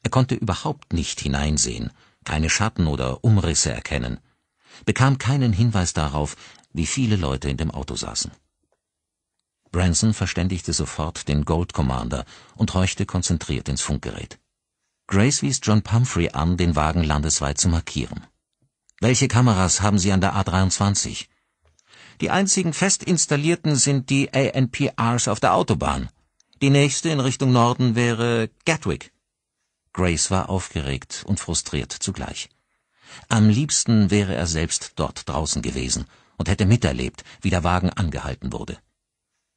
Er konnte überhaupt nicht hineinsehen, keine Schatten oder Umrisse erkennen, bekam keinen Hinweis darauf, wie viele Leute in dem Auto saßen. Branson verständigte sofort den Gold Commander und horchte konzentriert ins Funkgerät. Grace wies John Pumphrey an, den Wagen landesweit zu markieren. Welche Kameras haben Sie an der A23? Die einzigen fest installierten sind die ANPRs auf der Autobahn. Die nächste in Richtung Norden wäre Gatwick. Grace war aufgeregt und frustriert zugleich. Am liebsten wäre er selbst dort draußen gewesen und hätte miterlebt, wie der Wagen angehalten wurde.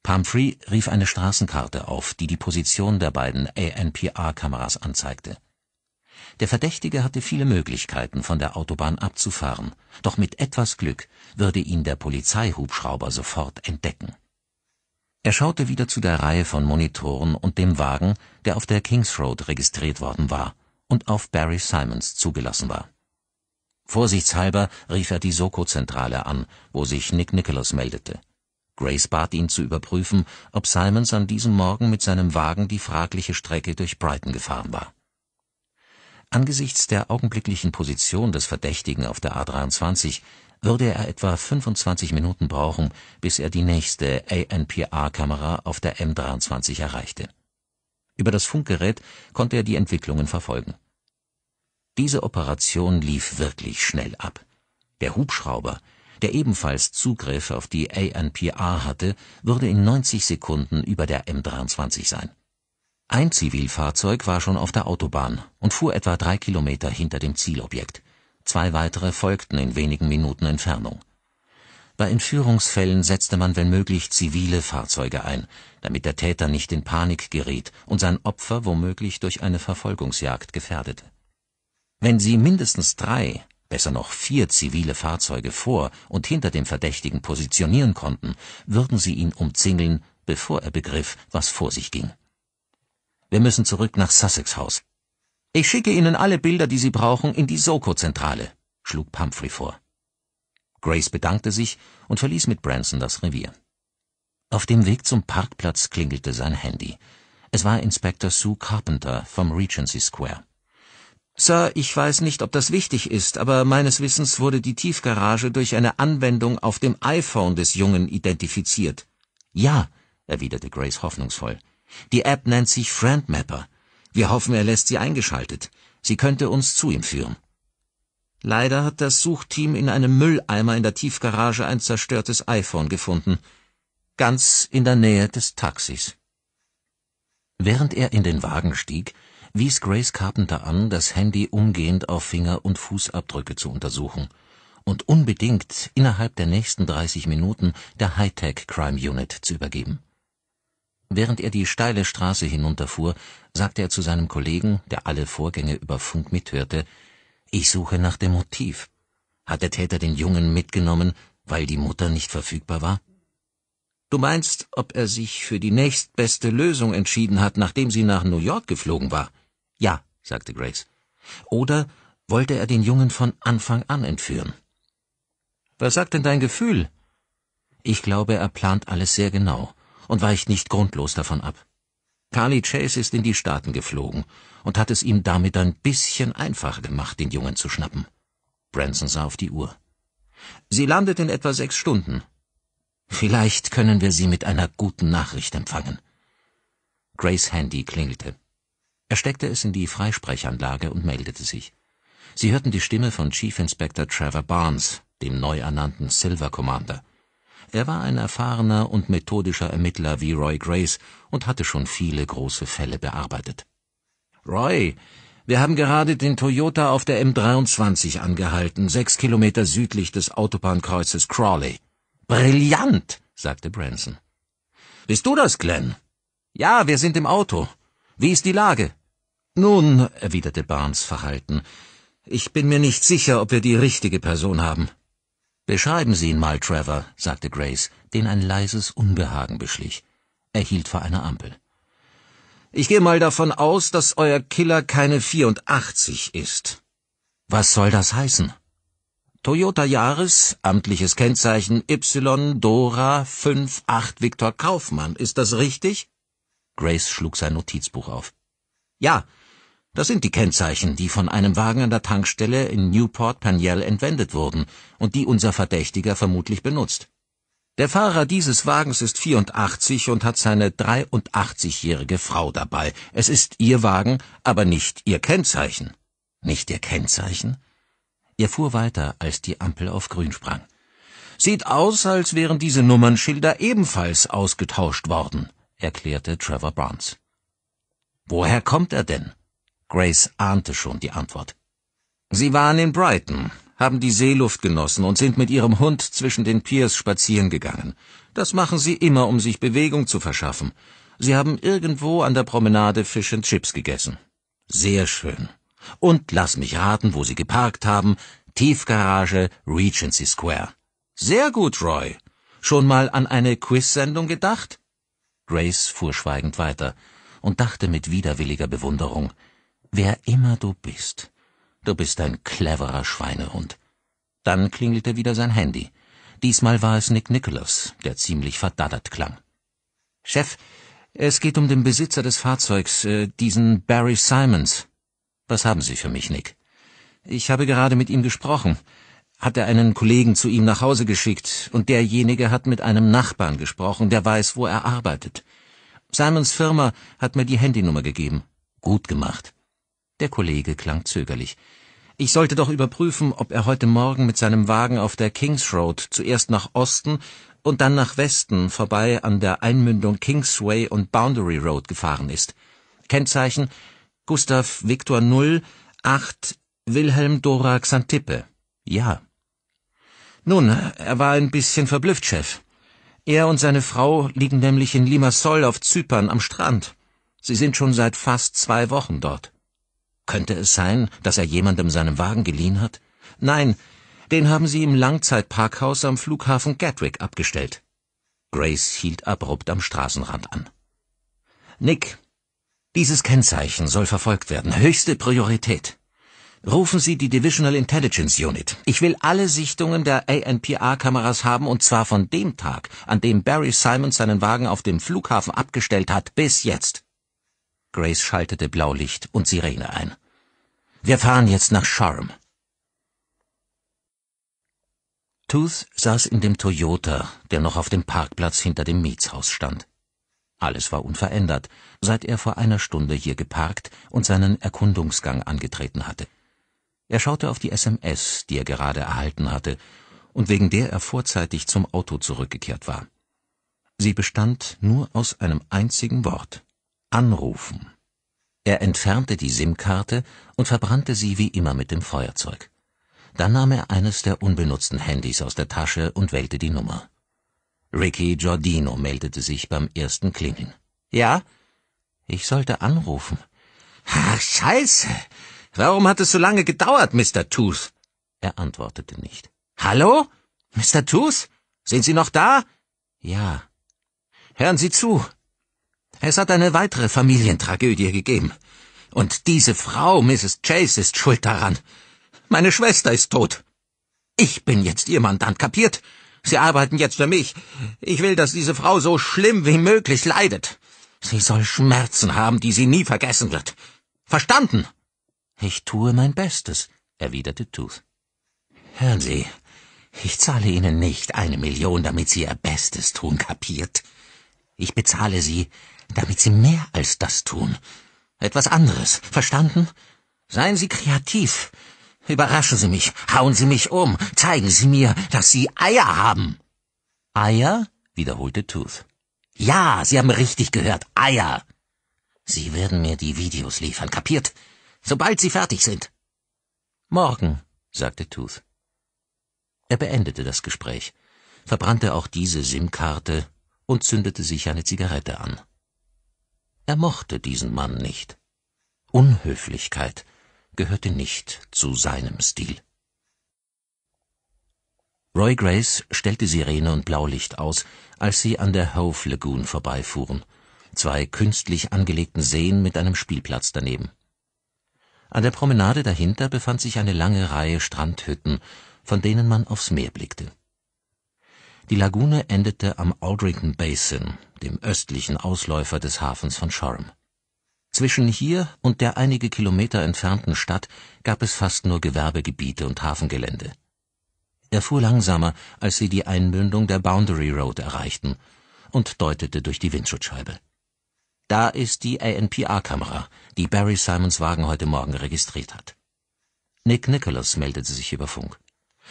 Pumphrey rief eine Straßenkarte auf, die die Position der beiden ANPR-Kameras anzeigte. Der Verdächtige hatte viele Möglichkeiten, von der Autobahn abzufahren, doch mit etwas Glück würde ihn der Polizeihubschrauber sofort entdecken. Er schaute wieder zu der Reihe von Monitoren und dem Wagen, der auf der Kings Road registriert worden war und auf Barry Simons zugelassen war. Vorsichtshalber rief er die Soko-Zentrale an, wo sich Nick Nicholas meldete. Grace bat ihn zu überprüfen, ob Simons an diesem Morgen mit seinem Wagen die fragliche Strecke durch Brighton gefahren war. Angesichts der augenblicklichen Position des Verdächtigen auf der A23 würde er etwa 25 Minuten brauchen, bis er die nächste ANPR-Kamera auf der M23 erreichte. Über das Funkgerät konnte er die Entwicklungen verfolgen. Diese Operation lief wirklich schnell ab. Der Hubschrauber, der ebenfalls Zugriff auf die ANPR hatte, würde in 90 Sekunden über der M23 sein. Ein Zivilfahrzeug war schon auf der Autobahn und fuhr etwa drei Kilometer hinter dem Zielobjekt. Zwei weitere folgten in wenigen Minuten Entfernung. Bei Entführungsfällen setzte man wenn möglich zivile Fahrzeuge ein, damit der Täter nicht in Panik geriet und sein Opfer womöglich durch eine Verfolgungsjagd gefährdete. Wenn sie mindestens drei besser noch vier zivile Fahrzeuge vor und hinter dem Verdächtigen positionieren konnten, würden sie ihn umzingeln, bevor er begriff, was vor sich ging. Wir müssen zurück nach Sussex House. Ich schicke Ihnen alle Bilder, die Sie brauchen, in die Soko-Zentrale, schlug Pumphrey vor. Grace bedankte sich und verließ mit Branson das Revier. Auf dem Weg zum Parkplatz klingelte sein Handy. Es war Inspector Sue Carpenter vom Regency Square. Sir, ich weiß nicht, ob das wichtig ist, aber meines Wissens wurde die Tiefgarage durch eine Anwendung auf dem iPhone des Jungen identifiziert. Ja, erwiderte Grace hoffnungsvoll. Die App nennt sich Friendmapper. Wir hoffen, er lässt sie eingeschaltet. Sie könnte uns zu ihm führen. Leider hat das Suchteam in einem Mülleimer in der Tiefgarage ein zerstörtes iPhone gefunden, ganz in der Nähe des Taxis. Während er in den Wagen stieg, wies Grace Carpenter an, das Handy umgehend auf Finger- und Fußabdrücke zu untersuchen und unbedingt innerhalb der nächsten 30 Minuten der Hightech Crime Unit zu übergeben. Während er die steile Straße hinunterfuhr, sagte er zu seinem Kollegen, der alle Vorgänge über Funk mithörte, ich suche nach dem Motiv. Hat der Täter den Jungen mitgenommen, weil die Mutter nicht verfügbar war? Du meinst, ob er sich für die nächstbeste Lösung entschieden hat, nachdem sie nach New York geflogen war? Ja, sagte Grace. Oder wollte er den Jungen von Anfang an entführen? Was sagt denn dein Gefühl? Ich glaube, er plant alles sehr genau und weicht nicht grundlos davon ab. Carly Chase ist in die Staaten geflogen und hat es ihm damit ein bisschen einfacher gemacht, den Jungen zu schnappen. Branson sah auf die Uhr. Sie landet in etwa sechs Stunden. Vielleicht können wir sie mit einer guten Nachricht empfangen. Grace Handy klingelte. Er steckte es in die Freisprechanlage und meldete sich. Sie hörten die Stimme von Chief Inspector Trevor Barnes, dem neu ernannten Silver Commander. Er war ein erfahrener und methodischer Ermittler wie Roy Grace und hatte schon viele große Fälle bearbeitet. Roy, wir haben gerade den Toyota auf der M23 angehalten, sechs Kilometer südlich des Autobahnkreuzes Crawley. Brillant, sagte Branson. Bist du das, Glenn? Ja, wir sind im Auto. Wie ist die Lage? Nun, erwiderte Barnes verhalten, ich bin mir nicht sicher, ob wir die richtige Person haben. Beschreiben Sie ihn mal, Trevor, sagte Grace, den ein leises Unbehagen beschlich. Er hielt vor einer Ampel. Ich gehe mal davon aus, dass euer Killer keine 84 ist. Was soll das heißen? Toyota Jahres, amtliches Kennzeichen Y Dora 58 Viktor Kaufmann, ist das richtig? Grace schlug sein Notizbuch auf. Ja, das sind die Kennzeichen, die von einem Wagen an der Tankstelle in Newport Paniel entwendet wurden und die unser Verdächtiger vermutlich benutzt. Der Fahrer dieses Wagens ist 84 und hat seine 83-jährige Frau dabei. Es ist ihr Wagen, aber nicht ihr Kennzeichen. Nicht ihr Kennzeichen? Er fuhr weiter, als die Ampel auf grün sprang. Sieht aus, als wären diese Nummernschilder ebenfalls ausgetauscht worden erklärte Trevor Barnes. Woher kommt er denn? Grace ahnte schon die Antwort. Sie waren in Brighton, haben die Seeluft genossen und sind mit ihrem Hund zwischen den Piers spazieren gegangen. Das machen sie immer, um sich Bewegung zu verschaffen. Sie haben irgendwo an der Promenade Fish and Chips gegessen. Sehr schön. Und lass mich raten, wo sie geparkt haben. Tiefgarage, Regency Square. Sehr gut, Roy. Schon mal an eine Quiz-Sendung gedacht? Grace fuhr schweigend weiter und dachte mit widerwilliger Bewunderung, wer immer du bist, du bist ein cleverer Schweinehund. Dann klingelte wieder sein Handy. Diesmal war es Nick Nicholas, der ziemlich verdattert klang. Chef, es geht um den Besitzer des Fahrzeugs, äh, diesen Barry Simons. Was haben Sie für mich, Nick? Ich habe gerade mit ihm gesprochen hat er einen Kollegen zu ihm nach Hause geschickt, und derjenige hat mit einem Nachbarn gesprochen, der weiß, wo er arbeitet. Simons Firma hat mir die Handynummer gegeben. Gut gemacht. Der Kollege klang zögerlich. Ich sollte doch überprüfen, ob er heute Morgen mit seinem Wagen auf der Kings Road zuerst nach Osten und dann nach Westen vorbei an der Einmündung Kingsway und Boundary Road gefahren ist. Kennzeichen Gustav Victor 0 8 Wilhelm Dora Xantippe. Ja, nun, er war ein bisschen verblüfft, Chef. Er und seine Frau liegen nämlich in Limassol auf Zypern am Strand. Sie sind schon seit fast zwei Wochen dort. Könnte es sein, dass er jemandem seinen Wagen geliehen hat? Nein, den haben sie im Langzeitparkhaus am Flughafen Gatwick abgestellt. Grace hielt abrupt am Straßenrand an. Nick, dieses Kennzeichen soll verfolgt werden. Höchste Priorität. Rufen Sie die Divisional Intelligence Unit. Ich will alle Sichtungen der ANPR-Kameras haben und zwar von dem Tag, an dem Barry Simons seinen Wagen auf dem Flughafen abgestellt hat, bis jetzt. Grace schaltete Blaulicht und Sirene ein. Wir fahren jetzt nach Sharm. Tooth saß in dem Toyota, der noch auf dem Parkplatz hinter dem Mietshaus stand. Alles war unverändert, seit er vor einer Stunde hier geparkt und seinen Erkundungsgang angetreten hatte. Er schaute auf die SMS, die er gerade erhalten hatte und wegen der er vorzeitig zum Auto zurückgekehrt war. Sie bestand nur aus einem einzigen Wort Anrufen. Er entfernte die SIM-Karte und verbrannte sie wie immer mit dem Feuerzeug. Dann nahm er eines der unbenutzten Handys aus der Tasche und wählte die Nummer. Ricky Giordino meldete sich beim ersten Klingeln. Ja? Ich sollte anrufen. Ach, scheiße. Warum hat es so lange gedauert, Mr. Tooth? Er antwortete nicht. Hallo? Mr. Tooth? Sind Sie noch da? Ja. Hören Sie zu. Es hat eine weitere Familientragödie gegeben. Und diese Frau, Mrs. Chase, ist schuld daran. Meine Schwester ist tot. Ich bin jetzt Ihr Mandant, kapiert? Sie arbeiten jetzt für mich. Ich will, dass diese Frau so schlimm wie möglich leidet. Sie soll Schmerzen haben, die sie nie vergessen wird. Verstanden? Ich tue mein Bestes, erwiderte Tooth. Hören Sie, ich zahle Ihnen nicht eine Million, damit Sie Ihr Bestes tun, kapiert? Ich bezahle Sie, damit Sie mehr als das tun. Etwas anderes, verstanden? Seien Sie kreativ. Überraschen Sie mich, hauen Sie mich um, zeigen Sie mir, dass Sie Eier haben. Eier? wiederholte Tooth. Ja, Sie haben richtig gehört, Eier. Sie werden mir die Videos liefern, kapiert? sobald Sie fertig sind. Morgen, sagte Tooth. Er beendete das Gespräch, verbrannte auch diese SIM-Karte und zündete sich eine Zigarette an. Er mochte diesen Mann nicht. Unhöflichkeit gehörte nicht zu seinem Stil. Roy Grace stellte Sirene und Blaulicht aus, als sie an der Hove Lagoon vorbeifuhren, zwei künstlich angelegten Seen mit einem Spielplatz daneben. An der Promenade dahinter befand sich eine lange Reihe Strandhütten, von denen man aufs Meer blickte. Die Lagune endete am Aldrington Basin, dem östlichen Ausläufer des Hafens von Shoreham. Zwischen hier und der einige Kilometer entfernten Stadt gab es fast nur Gewerbegebiete und Hafengelände. Er fuhr langsamer, als sie die Einmündung der Boundary Road erreichten, und deutete durch die Windschutzscheibe. Da ist die ANPR-Kamera, die Barry Simons Wagen heute Morgen registriert hat. Nick Nicholas meldete sich über Funk.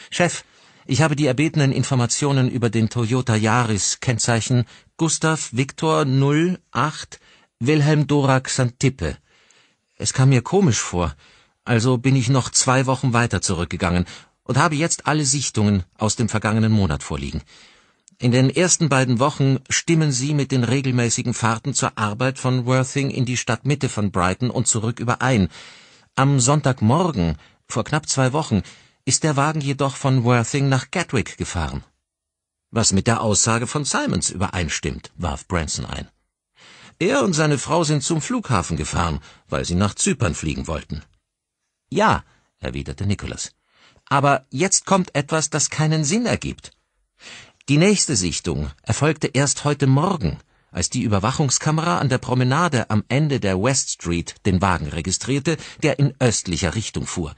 Chef, ich habe die erbetenen Informationen über den Toyota Yaris Kennzeichen Gustav Victor 08 Wilhelm Dorak Santippe. Es kam mir komisch vor, also bin ich noch zwei Wochen weiter zurückgegangen und habe jetzt alle Sichtungen aus dem vergangenen Monat vorliegen. In den ersten beiden Wochen stimmen sie mit den regelmäßigen Fahrten zur Arbeit von Worthing in die Stadtmitte von Brighton und zurück überein. Am Sonntagmorgen, vor knapp zwei Wochen, ist der Wagen jedoch von Worthing nach Gatwick gefahren. Was mit der Aussage von Simons übereinstimmt, warf Branson ein. Er und seine Frau sind zum Flughafen gefahren, weil sie nach Zypern fliegen wollten. Ja, erwiderte Nicholas. Aber jetzt kommt etwas, das keinen Sinn ergibt. Die nächste Sichtung erfolgte erst heute Morgen, als die Überwachungskamera an der Promenade am Ende der West Street den Wagen registrierte, der in östlicher Richtung fuhr.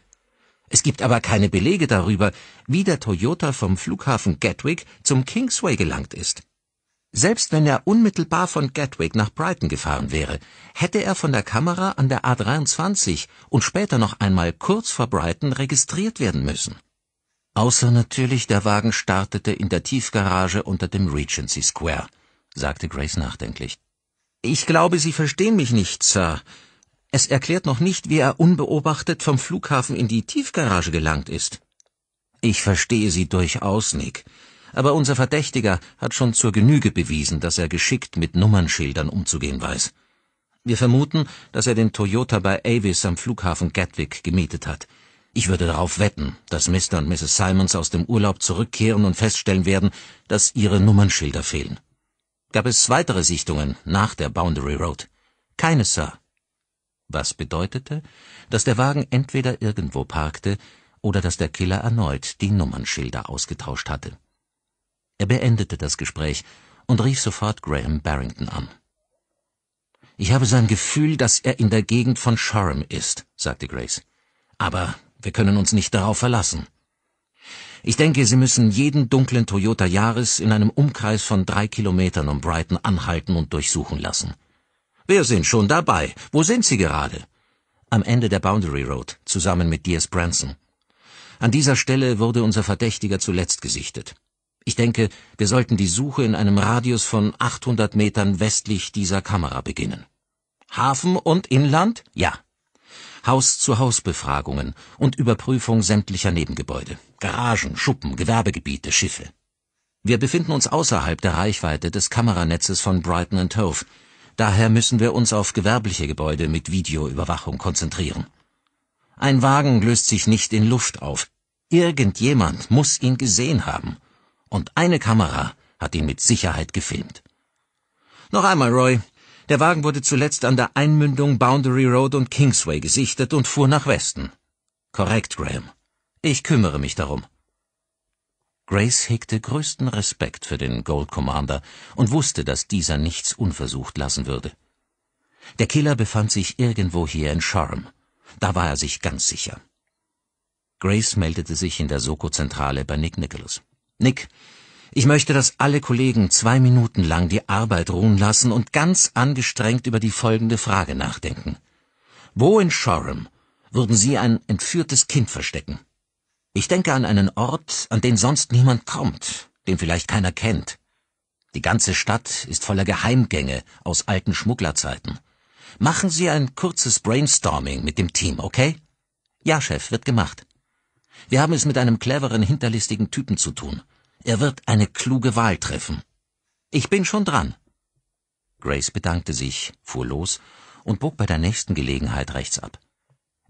Es gibt aber keine Belege darüber, wie der Toyota vom Flughafen Gatwick zum Kingsway gelangt ist. Selbst wenn er unmittelbar von Gatwick nach Brighton gefahren wäre, hätte er von der Kamera an der A23 und später noch einmal kurz vor Brighton registriert werden müssen. Außer natürlich, der Wagen startete in der Tiefgarage unter dem Regency Square, sagte Grace nachdenklich. Ich glaube, Sie verstehen mich nicht, Sir. Es erklärt noch nicht, wie er unbeobachtet vom Flughafen in die Tiefgarage gelangt ist. Ich verstehe Sie durchaus, Nick. Aber unser Verdächtiger hat schon zur Genüge bewiesen, dass er geschickt mit Nummernschildern umzugehen weiß. Wir vermuten, dass er den Toyota bei Avis am Flughafen Gatwick gemietet hat. Ich würde darauf wetten, dass Mr. und Mrs. Simons aus dem Urlaub zurückkehren und feststellen werden, dass ihre Nummernschilder fehlen. Gab es weitere Sichtungen nach der Boundary Road? Keine, Sir. Was bedeutete, dass der Wagen entweder irgendwo parkte oder dass der Killer erneut die Nummernschilder ausgetauscht hatte. Er beendete das Gespräch und rief sofort Graham Barrington an. Ich habe sein Gefühl, dass er in der Gegend von Shoreham ist, sagte Grace. Aber wir können uns nicht darauf verlassen. Ich denke, Sie müssen jeden dunklen Toyota Jahres in einem Umkreis von drei Kilometern um Brighton anhalten und durchsuchen lassen. Wir sind schon dabei. Wo sind Sie gerade? Am Ende der Boundary Road, zusammen mit Diaz Branson. An dieser Stelle wurde unser Verdächtiger zuletzt gesichtet. Ich denke, wir sollten die Suche in einem Radius von 800 Metern westlich dieser Kamera beginnen. Hafen und Inland? Ja. Haus-zu-Haus-Befragungen und Überprüfung sämtlicher Nebengebäude, Garagen, Schuppen, Gewerbegebiete, Schiffe. Wir befinden uns außerhalb der Reichweite des Kameranetzes von Brighton and Hove, daher müssen wir uns auf gewerbliche Gebäude mit Videoüberwachung konzentrieren. Ein Wagen löst sich nicht in Luft auf, irgendjemand muss ihn gesehen haben, und eine Kamera hat ihn mit Sicherheit gefilmt. Noch einmal, Roy, der Wagen wurde zuletzt an der Einmündung Boundary Road und Kingsway gesichtet und fuhr nach Westen. Korrekt, Graham. Ich kümmere mich darum. Grace hegte größten Respekt für den Gold Commander und wusste, dass dieser nichts unversucht lassen würde. Der Killer befand sich irgendwo hier in Sharm. Da war er sich ganz sicher. Grace meldete sich in der Soko-Zentrale bei Nick Nicholas. Nick, ich möchte, dass alle Kollegen zwei Minuten lang die Arbeit ruhen lassen und ganz angestrengt über die folgende Frage nachdenken. Wo in Shoreham würden Sie ein entführtes Kind verstecken? Ich denke an einen Ort, an den sonst niemand kommt, den vielleicht keiner kennt. Die ganze Stadt ist voller Geheimgänge aus alten Schmugglerzeiten. Machen Sie ein kurzes Brainstorming mit dem Team, okay? Ja, Chef, wird gemacht. Wir haben es mit einem cleveren, hinterlistigen Typen zu tun. Er wird eine kluge Wahl treffen. Ich bin schon dran. Grace bedankte sich, fuhr los und bog bei der nächsten Gelegenheit rechts ab.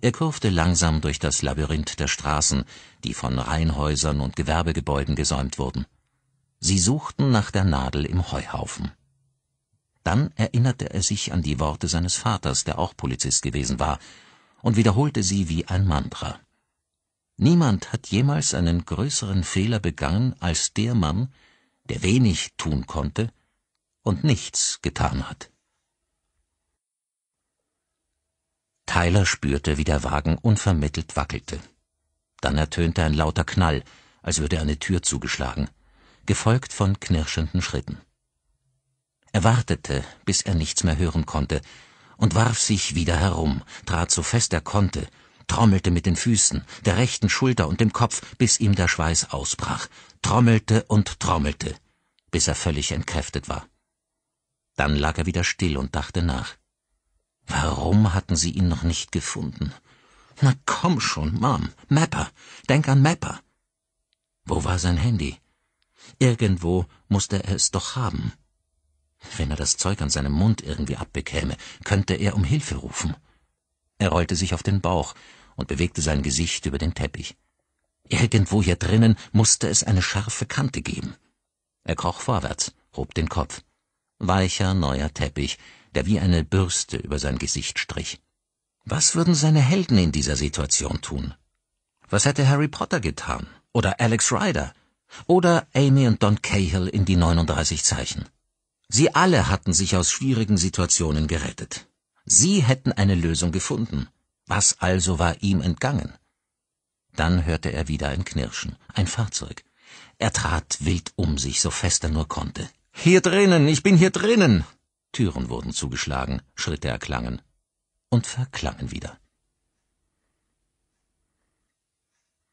Er kurfte langsam durch das Labyrinth der Straßen, die von Reihenhäusern und Gewerbegebäuden gesäumt wurden. Sie suchten nach der Nadel im Heuhaufen. Dann erinnerte er sich an die Worte seines Vaters, der auch Polizist gewesen war, und wiederholte sie wie ein Mantra. Niemand hat jemals einen größeren Fehler begangen als der Mann, der wenig tun konnte und nichts getan hat. Tyler spürte, wie der Wagen unvermittelt wackelte. Dann ertönte ein lauter Knall, als würde eine Tür zugeschlagen, gefolgt von knirschenden Schritten. Er wartete, bis er nichts mehr hören konnte, und warf sich wieder herum, trat so fest er konnte trommelte mit den Füßen, der rechten Schulter und dem Kopf, bis ihm der Schweiß ausbrach, trommelte und trommelte, bis er völlig entkräftet war. Dann lag er wieder still und dachte nach. Warum hatten sie ihn noch nicht gefunden? Na komm schon, Mom, Mapper, denk an Mapper. Wo war sein Handy? Irgendwo musste er es doch haben. Wenn er das Zeug an seinem Mund irgendwie abbekäme, könnte er um Hilfe rufen. Er rollte sich auf den Bauch, und bewegte sein Gesicht über den Teppich. Irgendwo hier drinnen musste es eine scharfe Kante geben. Er kroch vorwärts, hob den Kopf. Weicher, neuer Teppich, der wie eine Bürste über sein Gesicht strich. Was würden seine Helden in dieser Situation tun? Was hätte Harry Potter getan? Oder Alex Ryder? Oder Amy und Don Cahill in die 39 Zeichen? Sie alle hatten sich aus schwierigen Situationen gerettet. Sie hätten eine Lösung gefunden. Was also war ihm entgangen? Dann hörte er wieder ein Knirschen, ein Fahrzeug. Er trat wild um sich, so fest er nur konnte. Hier drinnen, ich bin hier drinnen. Türen wurden zugeschlagen, Schritte erklangen und verklangen wieder.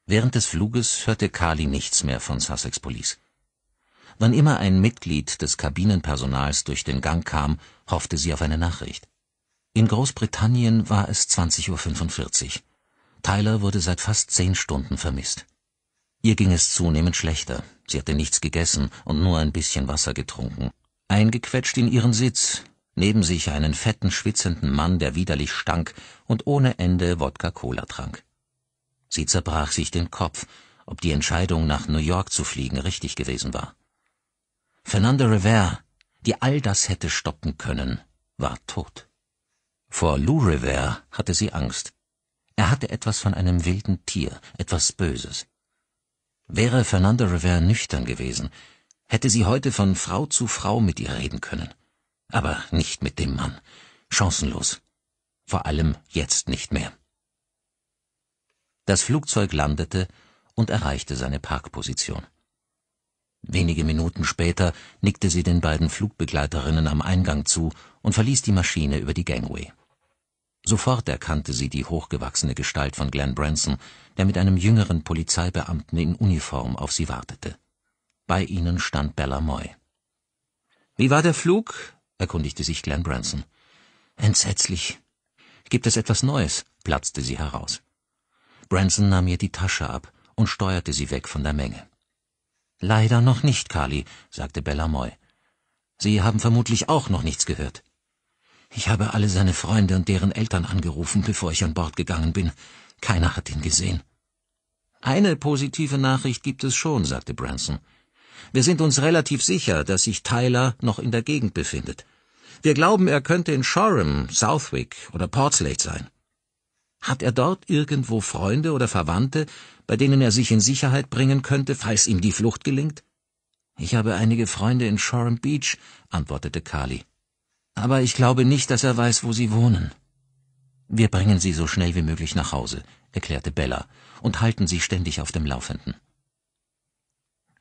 Während des Fluges hörte Kali nichts mehr von Sussex Police. Wann immer ein Mitglied des Kabinenpersonals durch den Gang kam, hoffte sie auf eine Nachricht. In Großbritannien war es 20.45 Uhr. Tyler wurde seit fast zehn Stunden vermisst. Ihr ging es zunehmend schlechter. Sie hatte nichts gegessen und nur ein bisschen Wasser getrunken. Eingequetscht in ihren Sitz, neben sich einen fetten, schwitzenden Mann, der widerlich stank und ohne Ende Wodka-Cola trank. Sie zerbrach sich den Kopf, ob die Entscheidung, nach New York zu fliegen, richtig gewesen war. Fernando Rivera, die all das hätte stoppen können, war tot. Vor Lou River hatte sie Angst. Er hatte etwas von einem wilden Tier, etwas Böses. Wäre Fernando River nüchtern gewesen, hätte sie heute von Frau zu Frau mit ihr reden können. Aber nicht mit dem Mann. Chancenlos. Vor allem jetzt nicht mehr. Das Flugzeug landete und erreichte seine Parkposition. Wenige Minuten später nickte sie den beiden Flugbegleiterinnen am Eingang zu und verließ die Maschine über die Gangway. Sofort erkannte sie die hochgewachsene Gestalt von Glenn Branson, der mit einem jüngeren Polizeibeamten in Uniform auf sie wartete. Bei ihnen stand Bella Moy. Wie war der Flug? erkundigte sich Glenn Branson. Entsetzlich. Gibt es etwas Neues? platzte sie heraus. Branson nahm ihr die Tasche ab und steuerte sie weg von der Menge. Leider noch nicht, Carly, sagte Bella Moy. Sie haben vermutlich auch noch nichts gehört. Ich habe alle seine Freunde und deren Eltern angerufen, bevor ich an Bord gegangen bin. Keiner hat ihn gesehen. Eine positive Nachricht gibt es schon, sagte Branson. Wir sind uns relativ sicher, dass sich Tyler noch in der Gegend befindet. Wir glauben, er könnte in Shoreham, Southwick oder Portslade sein. Hat er dort irgendwo Freunde oder Verwandte, bei denen er sich in Sicherheit bringen könnte, falls ihm die Flucht gelingt? Ich habe einige Freunde in Shoreham Beach, antwortete Carly aber ich glaube nicht, dass er weiß, wo Sie wohnen. Wir bringen Sie so schnell wie möglich nach Hause, erklärte Bella, und halten Sie ständig auf dem Laufenden.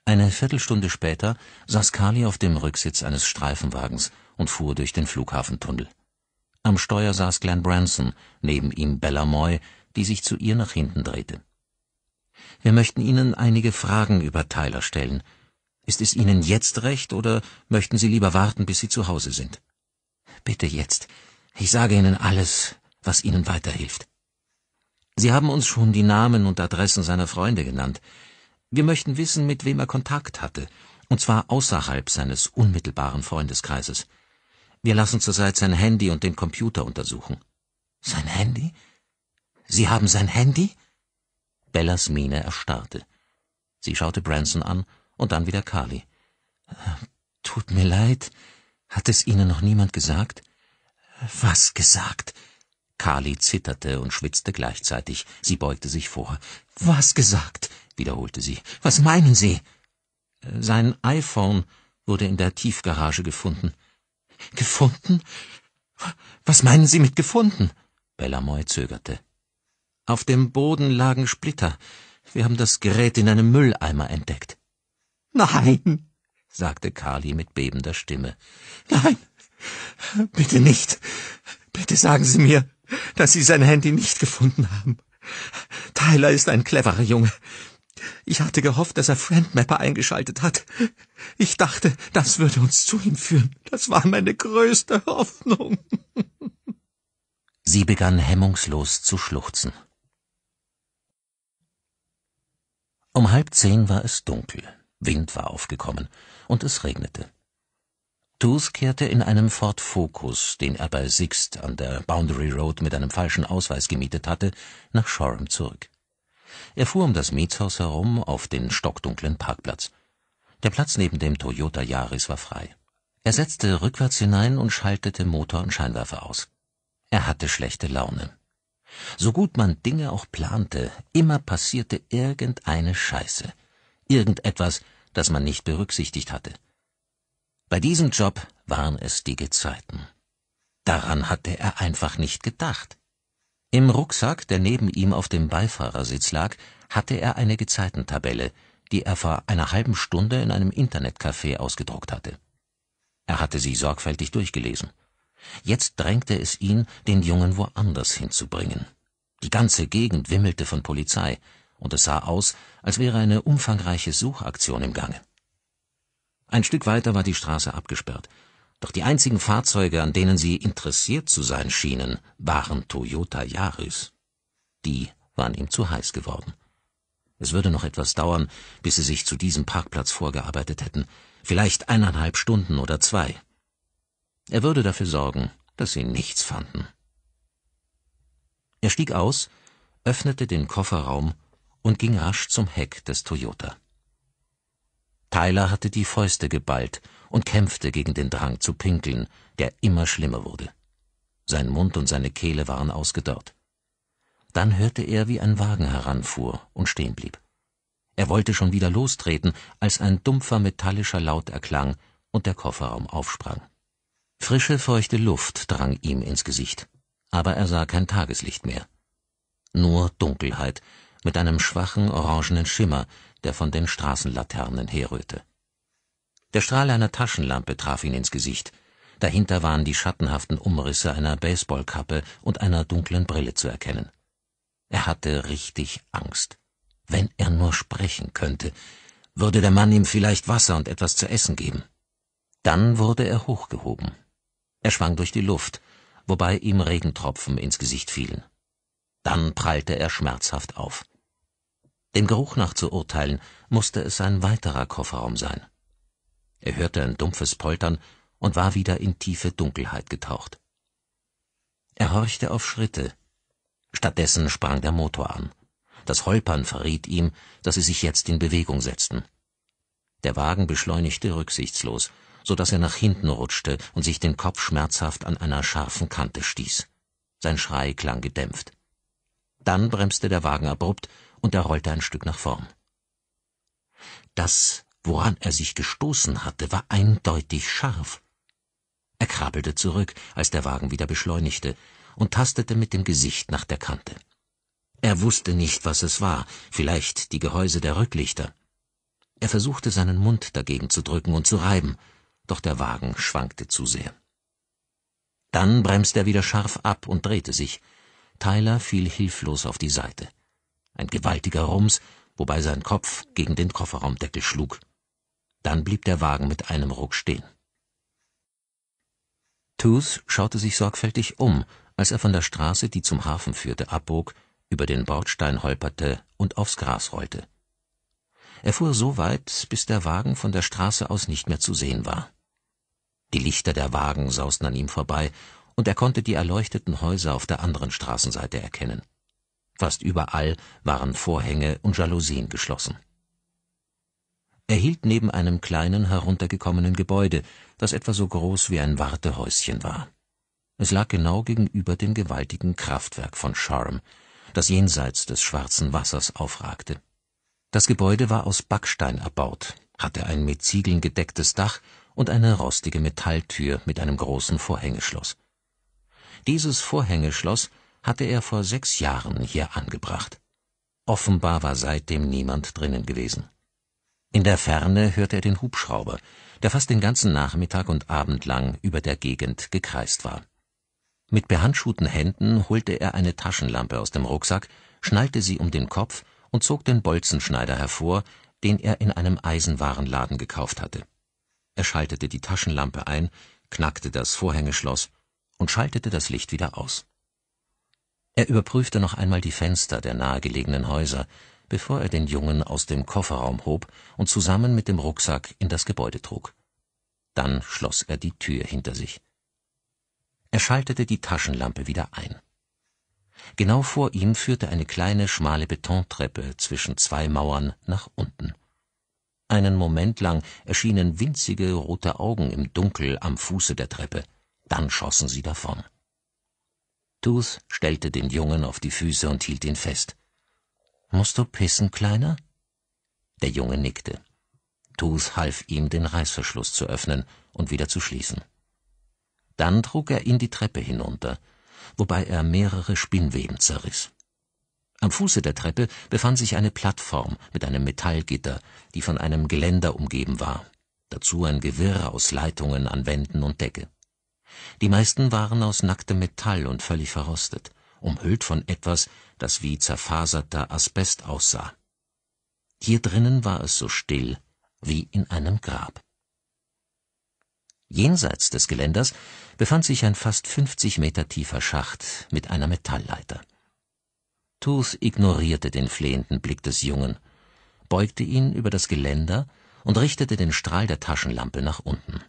Eine Viertelstunde später saß Kali auf dem Rücksitz eines Streifenwagens und fuhr durch den Flughafentunnel. Am Steuer saß Glenn Branson, neben ihm Bella Moy, die sich zu ihr nach hinten drehte. Wir möchten Ihnen einige Fragen über Tyler stellen. Ist es Ihnen jetzt recht oder möchten Sie lieber warten, bis Sie zu Hause sind? Bitte jetzt. Ich sage Ihnen alles, was Ihnen weiterhilft. Sie haben uns schon die Namen und Adressen seiner Freunde genannt. Wir möchten wissen, mit wem er Kontakt hatte, und zwar außerhalb seines unmittelbaren Freundeskreises. Wir lassen zurzeit sein Handy und den Computer untersuchen. Sein Handy? Sie haben sein Handy? Bellas Miene erstarrte. Sie schaute Branson an und dann wieder Carly. Äh, tut mir leid, hat es Ihnen noch niemand gesagt? Was gesagt? Kali zitterte und schwitzte gleichzeitig. Sie beugte sich vor. Was gesagt? wiederholte sie. Was meinen Sie? Sein iPhone wurde in der Tiefgarage gefunden. Gefunden? Was meinen Sie mit gefunden? Bellamoy zögerte. Auf dem Boden lagen Splitter. Wir haben das Gerät in einem Mülleimer entdeckt. Nein, sagte Kali mit bebender Stimme. Nein, bitte nicht. Bitte sagen Sie mir, dass Sie sein Handy nicht gefunden haben. Tyler ist ein cleverer Junge. Ich hatte gehofft, dass er Friendmapper eingeschaltet hat. Ich dachte, das würde uns zu ihm führen. Das war meine größte Hoffnung. Sie begann hemmungslos zu schluchzen. Um halb zehn war es dunkel. Wind war aufgekommen und es regnete. Tooth kehrte in einem Ford Focus, den er bei Sixt an der Boundary Road mit einem falschen Ausweis gemietet hatte, nach Shoreham zurück. Er fuhr um das Mietshaus herum auf den stockdunklen Parkplatz. Der Platz neben dem Toyota Yaris war frei. Er setzte rückwärts hinein und schaltete Motor und Scheinwerfer aus. Er hatte schlechte Laune. So gut man Dinge auch plante, immer passierte irgendeine Scheiße irgendetwas, das man nicht berücksichtigt hatte. Bei diesem Job waren es die Gezeiten. Daran hatte er einfach nicht gedacht. Im Rucksack, der neben ihm auf dem Beifahrersitz lag, hatte er eine Gezeitentabelle, die er vor einer halben Stunde in einem Internetcafé ausgedruckt hatte. Er hatte sie sorgfältig durchgelesen. Jetzt drängte es ihn, den Jungen woanders hinzubringen. Die ganze Gegend wimmelte von Polizei und es sah aus, als wäre eine umfangreiche Suchaktion im Gange. Ein Stück weiter war die Straße abgesperrt, doch die einzigen Fahrzeuge, an denen sie interessiert zu sein schienen, waren Toyota Yaris. Die waren ihm zu heiß geworden. Es würde noch etwas dauern, bis sie sich zu diesem Parkplatz vorgearbeitet hätten, vielleicht eineinhalb Stunden oder zwei. Er würde dafür sorgen, dass sie nichts fanden. Er stieg aus, öffnete den Kofferraum und ging rasch zum Heck des Toyota. Tyler hatte die Fäuste geballt und kämpfte gegen den Drang zu pinkeln, der immer schlimmer wurde. Sein Mund und seine Kehle waren ausgedörrt. Dann hörte er, wie ein Wagen heranfuhr und stehen blieb. Er wollte schon wieder lostreten, als ein dumpfer metallischer Laut erklang und der Kofferraum aufsprang. Frische, feuchte Luft drang ihm ins Gesicht, aber er sah kein Tageslicht mehr. Nur Dunkelheit, mit einem schwachen orangenen Schimmer, der von den Straßenlaternen herrührte. Der Strahl einer Taschenlampe traf ihn ins Gesicht. Dahinter waren die schattenhaften Umrisse einer Baseballkappe und einer dunklen Brille zu erkennen. Er hatte richtig Angst. Wenn er nur sprechen könnte, würde der Mann ihm vielleicht Wasser und etwas zu essen geben. Dann wurde er hochgehoben. Er schwang durch die Luft, wobei ihm Regentropfen ins Gesicht fielen. Dann prallte er schmerzhaft auf. Dem Geruch nach zu urteilen, musste es ein weiterer Kofferraum sein. Er hörte ein dumpfes Poltern und war wieder in tiefe Dunkelheit getaucht. Er horchte auf Schritte. Stattdessen sprang der Motor an. Das Holpern verriet ihm, dass sie sich jetzt in Bewegung setzten. Der Wagen beschleunigte rücksichtslos, so dass er nach hinten rutschte und sich den Kopf schmerzhaft an einer scharfen Kante stieß. Sein Schrei klang gedämpft. Dann bremste der Wagen abrupt und er rollte ein Stück nach vorn. Das, woran er sich gestoßen hatte, war eindeutig scharf. Er krabbelte zurück, als der Wagen wieder beschleunigte, und tastete mit dem Gesicht nach der Kante. Er wusste nicht, was es war, vielleicht die Gehäuse der Rücklichter. Er versuchte seinen Mund dagegen zu drücken und zu reiben, doch der Wagen schwankte zu sehr. Dann bremste er wieder scharf ab und drehte sich. Tyler fiel hilflos auf die Seite ein gewaltiger Rums, wobei sein Kopf gegen den Kofferraumdeckel schlug. Dann blieb der Wagen mit einem Ruck stehen. Tooth schaute sich sorgfältig um, als er von der Straße, die zum Hafen führte, abbog, über den Bordstein holperte und aufs Gras rollte. Er fuhr so weit, bis der Wagen von der Straße aus nicht mehr zu sehen war. Die Lichter der Wagen sausten an ihm vorbei, und er konnte die erleuchteten Häuser auf der anderen Straßenseite erkennen. Fast überall waren Vorhänge und Jalousien geschlossen. Er hielt neben einem kleinen, heruntergekommenen Gebäude, das etwa so groß wie ein Wartehäuschen war. Es lag genau gegenüber dem gewaltigen Kraftwerk von Charm, das jenseits des schwarzen Wassers aufragte. Das Gebäude war aus Backstein erbaut, hatte ein mit Ziegeln gedecktes Dach und eine rostige Metalltür mit einem großen Vorhängeschloss. Dieses Vorhängeschloss hatte er vor sechs Jahren hier angebracht. Offenbar war seitdem niemand drinnen gewesen. In der Ferne hörte er den Hubschrauber, der fast den ganzen Nachmittag und Abend lang über der Gegend gekreist war. Mit behandschuhten Händen holte er eine Taschenlampe aus dem Rucksack, schnallte sie um den Kopf und zog den Bolzenschneider hervor, den er in einem Eisenwarenladen gekauft hatte. Er schaltete die Taschenlampe ein, knackte das Vorhängeschloss und schaltete das Licht wieder aus. Er überprüfte noch einmal die Fenster der nahegelegenen Häuser, bevor er den Jungen aus dem Kofferraum hob und zusammen mit dem Rucksack in das Gebäude trug. Dann schloss er die Tür hinter sich. Er schaltete die Taschenlampe wieder ein. Genau vor ihm führte eine kleine schmale Betontreppe zwischen zwei Mauern nach unten. Einen Moment lang erschienen winzige rote Augen im Dunkel am Fuße der Treppe, dann schossen sie davon. Tooth stellte den Jungen auf die Füße und hielt ihn fest. Musst du pissen, Kleiner? Der Junge nickte. Tooth half ihm, den Reißverschluss zu öffnen und wieder zu schließen. Dann trug er ihn die Treppe hinunter, wobei er mehrere Spinnweben zerriss. Am Fuße der Treppe befand sich eine Plattform mit einem Metallgitter, die von einem Geländer umgeben war, dazu ein Gewirr aus Leitungen an Wänden und Decke. Die meisten waren aus nacktem Metall und völlig verrostet, umhüllt von etwas, das wie zerfaserter Asbest aussah. Hier drinnen war es so still wie in einem Grab. Jenseits des Geländers befand sich ein fast 50 Meter tiefer Schacht mit einer Metallleiter. Tooth ignorierte den flehenden Blick des Jungen, beugte ihn über das Geländer und richtete den Strahl der Taschenlampe nach unten.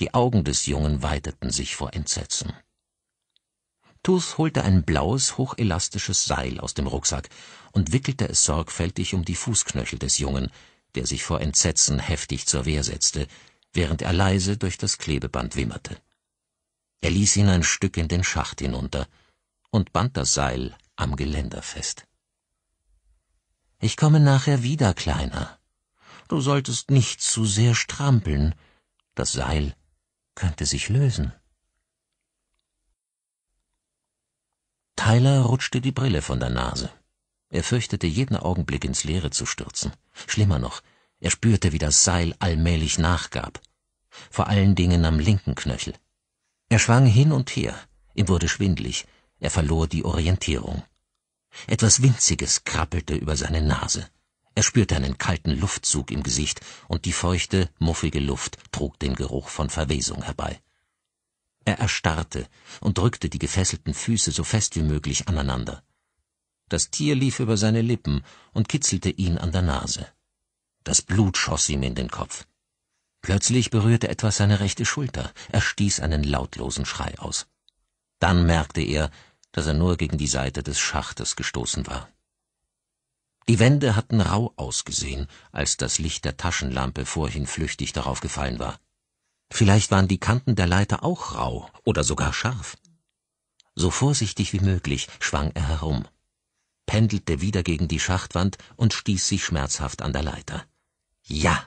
Die Augen des Jungen weiteten sich vor Entsetzen. Tooth holte ein blaues, hochelastisches Seil aus dem Rucksack und wickelte es sorgfältig um die Fußknöchel des Jungen, der sich vor Entsetzen heftig zur Wehr setzte, während er leise durch das Klebeband wimmerte. Er ließ ihn ein Stück in den Schacht hinunter und band das Seil am Geländer fest. Ich komme nachher wieder, Kleiner. Du solltest nicht zu sehr strampeln. Das Seil könnte sich lösen. Tyler rutschte die Brille von der Nase. Er fürchtete, jeden Augenblick ins Leere zu stürzen. Schlimmer noch, er spürte, wie das Seil allmählich nachgab. Vor allen Dingen am linken Knöchel. Er schwang hin und her. Ihm wurde schwindlig. Er verlor die Orientierung. Etwas Winziges krabbelte über seine Nase. Er spürte einen kalten Luftzug im Gesicht, und die feuchte, muffige Luft trug den Geruch von Verwesung herbei. Er erstarrte und drückte die gefesselten Füße so fest wie möglich aneinander. Das Tier lief über seine Lippen und kitzelte ihn an der Nase. Das Blut schoss ihm in den Kopf. Plötzlich berührte etwas seine rechte Schulter. Er stieß einen lautlosen Schrei aus. Dann merkte er, dass er nur gegen die Seite des Schachtes gestoßen war. Die Wände hatten rau ausgesehen, als das Licht der Taschenlampe vorhin flüchtig darauf gefallen war. Vielleicht waren die Kanten der Leiter auch rau oder sogar scharf. So vorsichtig wie möglich schwang er herum, pendelte wieder gegen die Schachtwand und stieß sich schmerzhaft an der Leiter. Ja.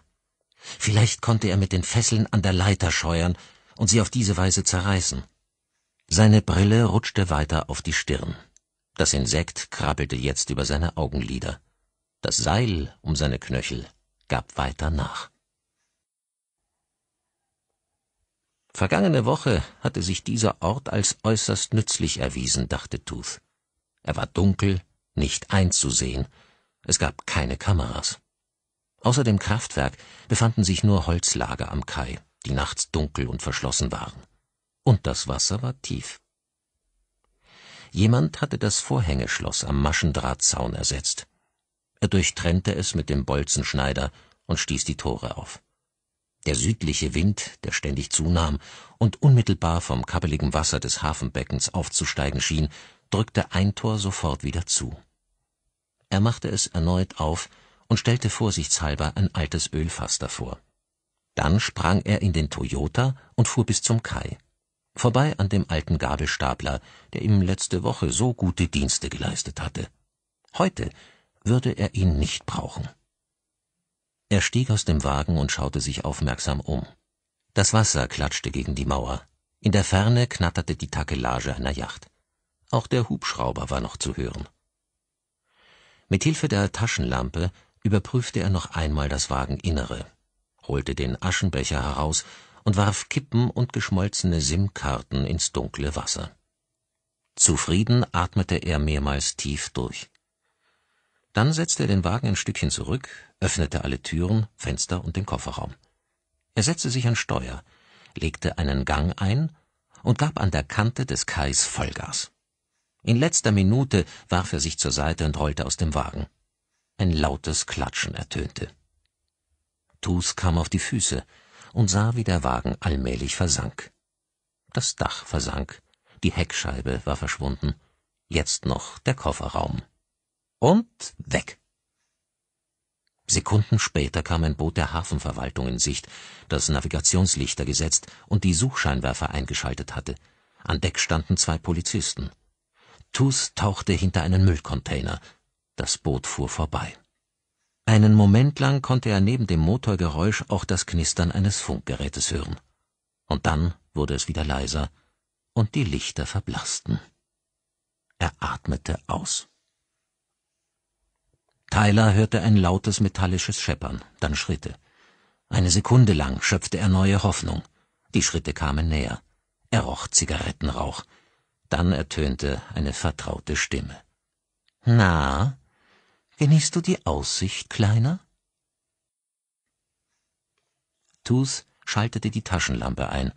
Vielleicht konnte er mit den Fesseln an der Leiter scheuern und sie auf diese Weise zerreißen. Seine Brille rutschte weiter auf die Stirn. Das Insekt krabbelte jetzt über seine Augenlider. Das Seil um seine Knöchel gab weiter nach. Vergangene Woche hatte sich dieser Ort als äußerst nützlich erwiesen, dachte Tooth. Er war dunkel, nicht einzusehen, es gab keine Kameras. Außer dem Kraftwerk befanden sich nur Holzlager am Kai, die nachts dunkel und verschlossen waren. Und das Wasser war tief. Jemand hatte das Vorhängeschloss am Maschendrahtzaun ersetzt. Er durchtrennte es mit dem Bolzenschneider und stieß die Tore auf. Der südliche Wind, der ständig zunahm und unmittelbar vom kabbeligen Wasser des Hafenbeckens aufzusteigen schien, drückte ein Tor sofort wieder zu. Er machte es erneut auf und stellte vorsichtshalber ein altes Ölfass davor. Dann sprang er in den Toyota und fuhr bis zum Kai. Vorbei an dem alten Gabelstapler, der ihm letzte Woche so gute Dienste geleistet hatte. Heute würde er ihn nicht brauchen. Er stieg aus dem Wagen und schaute sich aufmerksam um. Das Wasser klatschte gegen die Mauer. In der Ferne knatterte die Takelage einer Yacht. Auch der Hubschrauber war noch zu hören. Mit Hilfe der Taschenlampe überprüfte er noch einmal das Wageninnere, holte den Aschenbecher heraus und warf Kippen und geschmolzene Simkarten ins dunkle Wasser. Zufrieden atmete er mehrmals tief durch. Dann setzte er den Wagen ein Stückchen zurück, öffnete alle Türen, Fenster und den Kofferraum. Er setzte sich an Steuer, legte einen Gang ein und gab an der Kante des Kais Vollgas. In letzter Minute warf er sich zur Seite und rollte aus dem Wagen. Ein lautes Klatschen ertönte. Tus kam auf die Füße und sah, wie der Wagen allmählich versank. Das Dach versank, die Heckscheibe war verschwunden, jetzt noch der Kofferraum und weg. Sekunden später kam ein Boot der Hafenverwaltung in Sicht, das Navigationslichter gesetzt und die Suchscheinwerfer eingeschaltet hatte. An Deck standen zwei Polizisten. Tus tauchte hinter einen Müllcontainer. Das Boot fuhr vorbei. Einen Moment lang konnte er neben dem Motorgeräusch auch das Knistern eines Funkgerätes hören. Und dann wurde es wieder leiser und die Lichter verblassten. Er atmete aus. Tyler hörte ein lautes metallisches Scheppern, dann Schritte. Eine Sekunde lang schöpfte er neue Hoffnung. Die Schritte kamen näher. Er roch Zigarettenrauch. Dann ertönte eine vertraute Stimme. Na, genießt du die Aussicht, Kleiner? Tooth schaltete die Taschenlampe ein,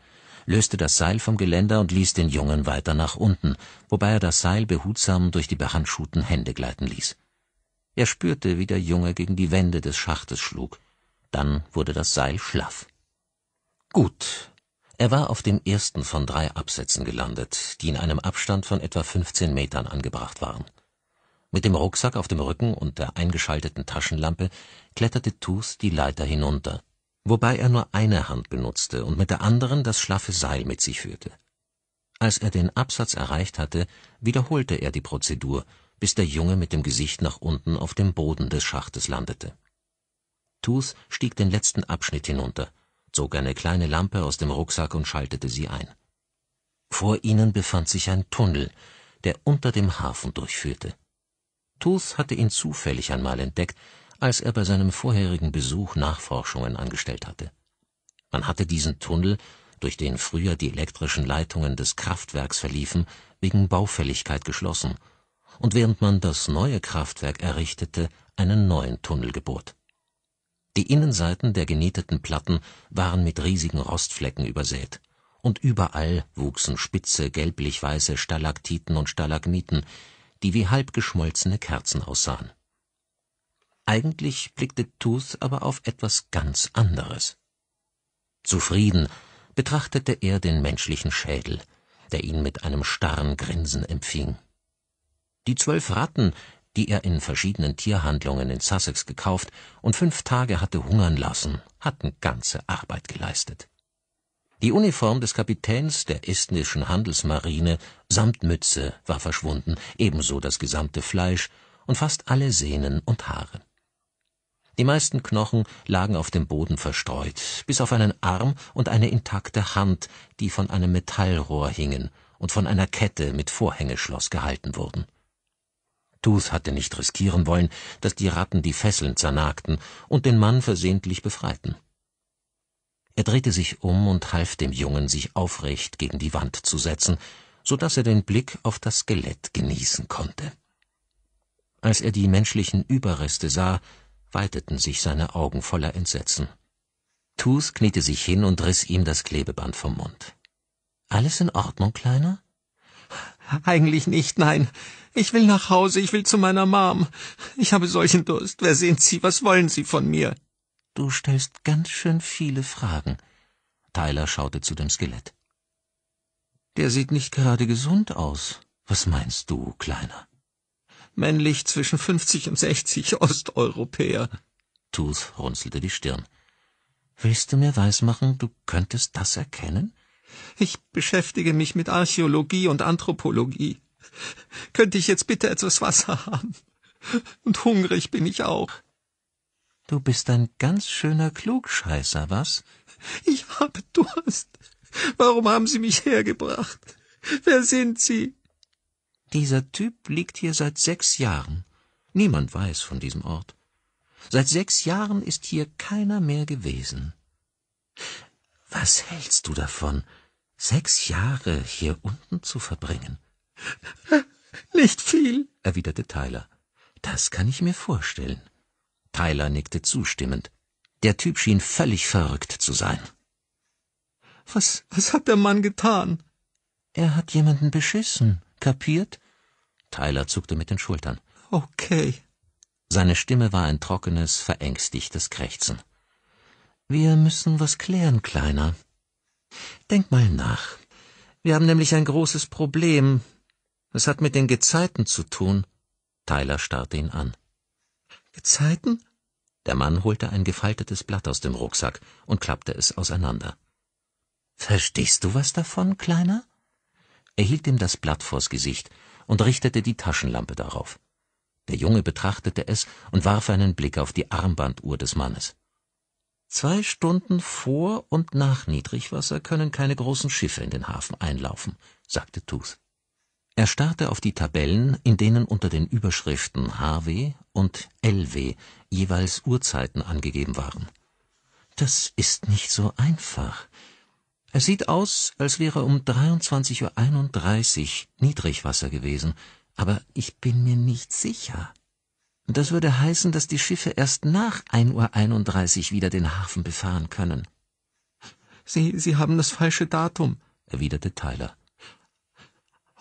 löste das Seil vom Geländer und ließ den Jungen weiter nach unten, wobei er das Seil behutsam durch die behandschuhten Hände gleiten ließ. Er spürte, wie der Junge gegen die Wände des Schachtes schlug. Dann wurde das Seil schlaff. Gut. Er war auf dem ersten von drei Absätzen gelandet, die in einem Abstand von etwa 15 Metern angebracht waren. Mit dem Rucksack auf dem Rücken und der eingeschalteten Taschenlampe kletterte Tooth die Leiter hinunter, wobei er nur eine Hand benutzte und mit der anderen das schlaffe Seil mit sich führte. Als er den Absatz erreicht hatte, wiederholte er die Prozedur bis der Junge mit dem Gesicht nach unten auf dem Boden des Schachtes landete. Tooth stieg den letzten Abschnitt hinunter, zog eine kleine Lampe aus dem Rucksack und schaltete sie ein. Vor ihnen befand sich ein Tunnel, der unter dem Hafen durchführte. Tooth hatte ihn zufällig einmal entdeckt, als er bei seinem vorherigen Besuch Nachforschungen angestellt hatte. Man hatte diesen Tunnel, durch den früher die elektrischen Leitungen des Kraftwerks verliefen, wegen Baufälligkeit geschlossen und während man das neue Kraftwerk errichtete, einen neuen Tunnel gebot. Die Innenseiten der genieteten Platten waren mit riesigen Rostflecken übersät, und überall wuchsen spitze, gelblich-weiße Stalaktiten und Stalagniten, die wie halbgeschmolzene Kerzen aussahen. Eigentlich blickte Tooth aber auf etwas ganz anderes. Zufrieden betrachtete er den menschlichen Schädel, der ihn mit einem starren Grinsen empfing. Die zwölf Ratten, die er in verschiedenen Tierhandlungen in Sussex gekauft und fünf Tage hatte hungern lassen, hatten ganze Arbeit geleistet. Die Uniform des Kapitäns der estnischen Handelsmarine samt Mütze war verschwunden, ebenso das gesamte Fleisch und fast alle Sehnen und Haare. Die meisten Knochen lagen auf dem Boden verstreut, bis auf einen Arm und eine intakte Hand, die von einem Metallrohr hingen und von einer Kette mit Vorhängeschloss gehalten wurden. Tooth hatte nicht riskieren wollen, dass die Ratten die Fesseln zernagten und den Mann versehentlich befreiten. Er drehte sich um und half dem Jungen, sich aufrecht gegen die Wand zu setzen, so dass er den Blick auf das Skelett genießen konnte. Als er die menschlichen Überreste sah, weiteten sich seine Augen voller Entsetzen. Tooth kniete sich hin und riss ihm das Klebeband vom Mund. Alles in Ordnung, Kleiner? Eigentlich nicht, nein. Ich will nach Hause, ich will zu meiner Mom. Ich habe solchen Durst. Wer sind Sie? Was wollen Sie von mir? Du stellst ganz schön viele Fragen. Tyler schaute zu dem Skelett. Der sieht nicht gerade gesund aus. Was meinst du, Kleiner? Männlich zwischen fünfzig und sechzig *laughs* Osteuropäer. Tooth runzelte die Stirn. Willst du mir weismachen, du könntest das erkennen? Ich beschäftige mich mit Archäologie und Anthropologie. Könnte ich jetzt bitte etwas Wasser haben? Und hungrig bin ich auch. Du bist ein ganz schöner Klugscheißer, was? Ich habe Durst. Warum haben Sie mich hergebracht? Wer sind Sie? Dieser Typ liegt hier seit sechs Jahren. Niemand weiß von diesem Ort. Seit sechs Jahren ist hier keiner mehr gewesen. Was hältst du davon, sechs Jahre hier unten zu verbringen? *laughs* Nicht viel, erwiderte Tyler. Das kann ich mir vorstellen. Tyler nickte zustimmend. Der Typ schien völlig verrückt zu sein. Was, was hat der Mann getan? Er hat jemanden beschissen, kapiert? Tyler zuckte mit den Schultern. Okay. Seine Stimme war ein trockenes, verängstigtes Krächzen. Wir müssen was klären, Kleiner. Denk mal nach. Wir haben nämlich ein großes Problem, es hat mit den Gezeiten zu tun. Tyler starrte ihn an. Gezeiten? Der Mann holte ein gefaltetes Blatt aus dem Rucksack und klappte es auseinander. Verstehst du was davon, Kleiner? Er hielt ihm das Blatt vors Gesicht und richtete die Taschenlampe darauf. Der Junge betrachtete es und warf einen Blick auf die Armbanduhr des Mannes. Zwei Stunden vor und nach Niedrigwasser können keine großen Schiffe in den Hafen einlaufen, sagte Tooth. Er starrte auf die Tabellen, in denen unter den Überschriften HW und LW jeweils Uhrzeiten angegeben waren. Das ist nicht so einfach. Es sieht aus, als wäre um 23.31 Uhr Niedrigwasser gewesen, aber ich bin mir nicht sicher. Das würde heißen, dass die Schiffe erst nach 1.31 Uhr wieder den Hafen befahren können. Sie, Sie haben das falsche Datum, erwiderte Tyler.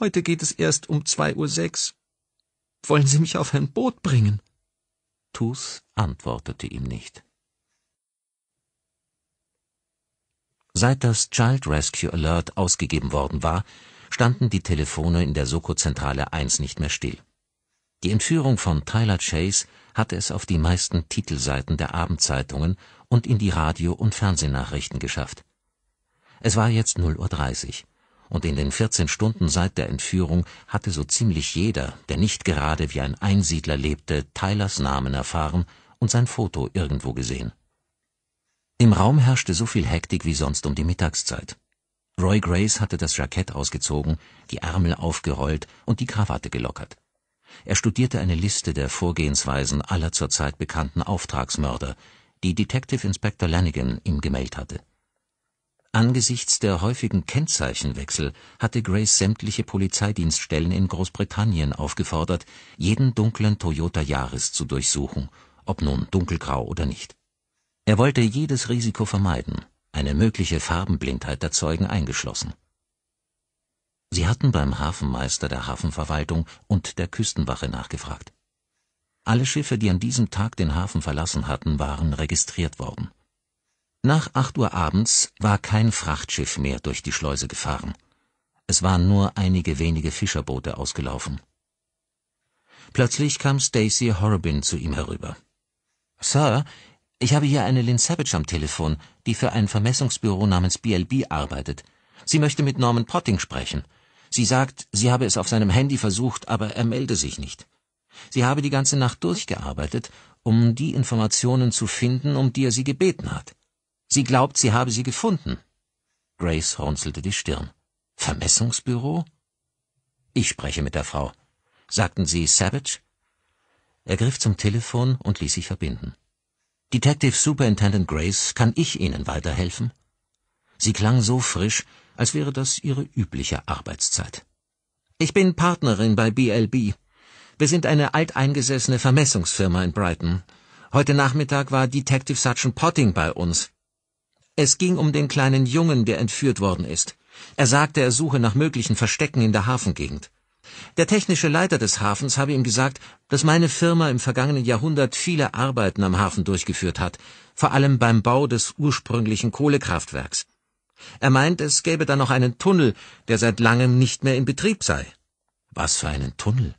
Heute geht es erst um zwei Uhr sechs. Wollen Sie mich auf ein Boot bringen? Tus antwortete ihm nicht. Seit das Child Rescue Alert ausgegeben worden war, standen die Telefone in der Soko-Zentrale 1 nicht mehr still. Die Entführung von Tyler Chase hatte es auf die meisten Titelseiten der Abendzeitungen und in die Radio- und Fernsehnachrichten geschafft. Es war jetzt 0.30 Uhr und in den 14 Stunden seit der Entführung hatte so ziemlich jeder, der nicht gerade wie ein Einsiedler lebte, Tylers Namen erfahren und sein Foto irgendwo gesehen. Im Raum herrschte so viel Hektik wie sonst um die Mittagszeit. Roy Grace hatte das Jackett ausgezogen, die Ärmel aufgerollt und die Krawatte gelockert. Er studierte eine Liste der Vorgehensweisen aller zurzeit bekannten Auftragsmörder, die Detective Inspector Lanigan ihm gemeldet hatte. Angesichts der häufigen Kennzeichenwechsel hatte Grace sämtliche Polizeidienststellen in Großbritannien aufgefordert, jeden dunklen Toyota Jahres zu durchsuchen, ob nun dunkelgrau oder nicht. Er wollte jedes Risiko vermeiden, eine mögliche Farbenblindheit der Zeugen eingeschlossen. Sie hatten beim Hafenmeister der Hafenverwaltung und der Küstenwache nachgefragt. Alle Schiffe, die an diesem Tag den Hafen verlassen hatten, waren registriert worden nach acht Uhr abends war kein Frachtschiff mehr durch die Schleuse gefahren. Es waren nur einige wenige Fischerboote ausgelaufen. Plötzlich kam Stacy Horribin zu ihm herüber. Sir, ich habe hier eine Lynn Savage am Telefon, die für ein Vermessungsbüro namens BLB arbeitet. Sie möchte mit Norman Potting sprechen. Sie sagt, sie habe es auf seinem Handy versucht, aber er melde sich nicht. Sie habe die ganze Nacht durchgearbeitet, um die Informationen zu finden, um die er sie gebeten hat. Sie glaubt, sie habe sie gefunden. Grace runzelte die Stirn. Vermessungsbüro? Ich spreche mit der Frau. Sagten Sie Savage? Er griff zum Telefon und ließ sich verbinden. Detective Superintendent Grace, kann ich Ihnen weiterhelfen? Sie klang so frisch, als wäre das ihre übliche Arbeitszeit. Ich bin Partnerin bei BLB. Wir sind eine alteingesessene Vermessungsfirma in Brighton. Heute Nachmittag war Detective Sergeant Potting bei uns. Es ging um den kleinen Jungen, der entführt worden ist. Er sagte, er suche nach möglichen Verstecken in der Hafengegend. Der technische Leiter des Hafens habe ihm gesagt, dass meine Firma im vergangenen Jahrhundert viele Arbeiten am Hafen durchgeführt hat, vor allem beim Bau des ursprünglichen Kohlekraftwerks. Er meint, es gäbe da noch einen Tunnel, der seit langem nicht mehr in Betrieb sei. Was für einen Tunnel?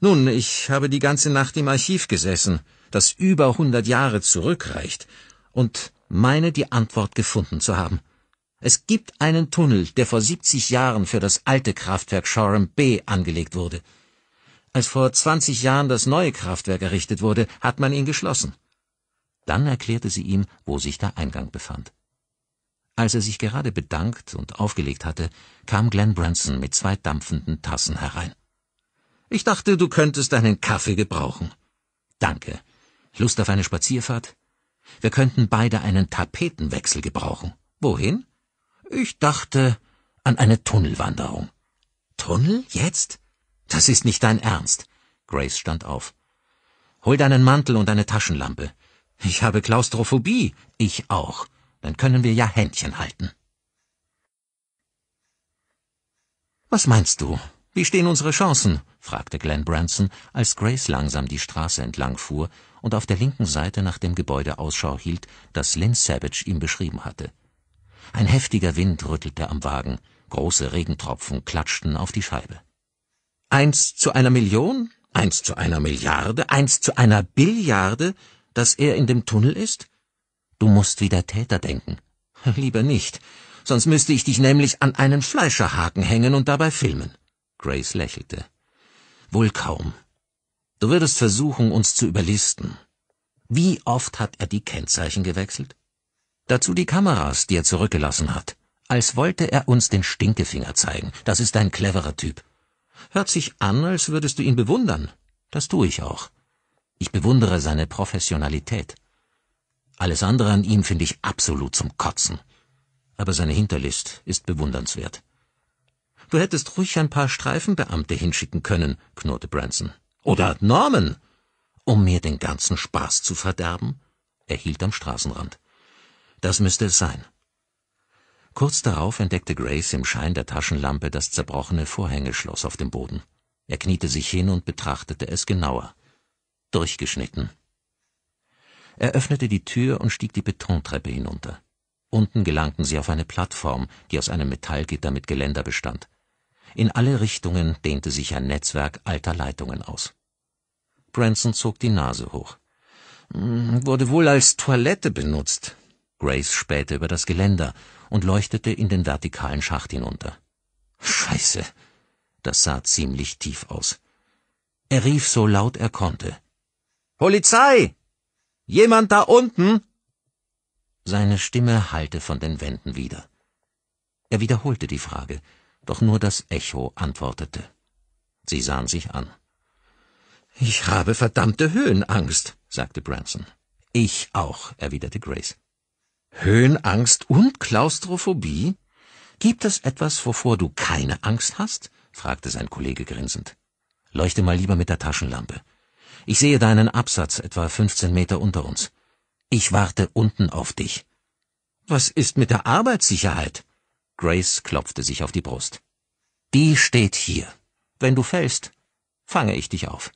Nun, ich habe die ganze Nacht im Archiv gesessen, das über hundert Jahre zurückreicht, und meine die Antwort gefunden zu haben. Es gibt einen Tunnel, der vor 70 Jahren für das alte Kraftwerk Shoreham B angelegt wurde. Als vor 20 Jahren das neue Kraftwerk errichtet wurde, hat man ihn geschlossen. Dann erklärte sie ihm, wo sich der Eingang befand. Als er sich gerade bedankt und aufgelegt hatte, kam Glenn Branson mit zwei dampfenden Tassen herein. Ich dachte, du könntest einen Kaffee gebrauchen. Danke. Lust auf eine Spazierfahrt? Wir könnten beide einen Tapetenwechsel gebrauchen. Wohin? Ich dachte an eine Tunnelwanderung. Tunnel? Jetzt? Das ist nicht dein Ernst. Grace stand auf. Hol deinen Mantel und eine Taschenlampe. Ich habe Klaustrophobie. Ich auch. Dann können wir ja Händchen halten. Was meinst du? Wie stehen unsere Chancen? fragte Glenn Branson, als Grace langsam die Straße entlang fuhr und auf der linken Seite nach dem Gebäude Ausschau hielt, das Lynn Savage ihm beschrieben hatte. Ein heftiger Wind rüttelte am Wagen, große Regentropfen klatschten auf die Scheibe. Eins zu einer Million, eins zu einer Milliarde, eins zu einer Billiarde, dass er in dem Tunnel ist? Du musst wie der Täter denken. *laughs* Lieber nicht, sonst müsste ich dich nämlich an einen Fleischerhaken hängen und dabei filmen. Grace lächelte. Wohl kaum. Du würdest versuchen, uns zu überlisten. Wie oft hat er die Kennzeichen gewechselt? Dazu die Kameras, die er zurückgelassen hat. Als wollte er uns den Stinkefinger zeigen. Das ist ein cleverer Typ. Hört sich an, als würdest du ihn bewundern. Das tue ich auch. Ich bewundere seine Professionalität. Alles andere an ihm finde ich absolut zum Kotzen. Aber seine Hinterlist ist bewundernswert. Du hättest ruhig ein paar Streifenbeamte hinschicken können, knurrte Branson. Oder Norman. Um mir den ganzen Spaß zu verderben? Er hielt am Straßenrand. Das müsste es sein. Kurz darauf entdeckte Grace im Schein der Taschenlampe das zerbrochene Vorhängeschloss auf dem Boden. Er kniete sich hin und betrachtete es genauer. Durchgeschnitten. Er öffnete die Tür und stieg die Betontreppe hinunter. Unten gelangten sie auf eine Plattform, die aus einem Metallgitter mit Geländer bestand. In alle Richtungen dehnte sich ein Netzwerk alter Leitungen aus. Branson zog die Nase hoch. Hm, wurde wohl als Toilette benutzt. Grace spähte über das Geländer und leuchtete in den vertikalen Schacht hinunter. Scheiße. Das sah ziemlich tief aus. Er rief so laut er konnte. Polizei! Jemand da unten? Seine Stimme hallte von den Wänden wieder. Er wiederholte die Frage, doch nur das Echo antwortete. Sie sahen sich an. Ich habe verdammte Höhenangst, sagte Branson. Ich auch, erwiderte Grace. Höhenangst und Klaustrophobie? Gibt es etwas, wovor du keine Angst hast? fragte sein Kollege grinsend. Leuchte mal lieber mit der Taschenlampe. Ich sehe deinen Absatz etwa 15 Meter unter uns. Ich warte unten auf dich. Was ist mit der Arbeitssicherheit? Grace klopfte sich auf die Brust. Die steht hier. Wenn du fällst, fange ich dich auf.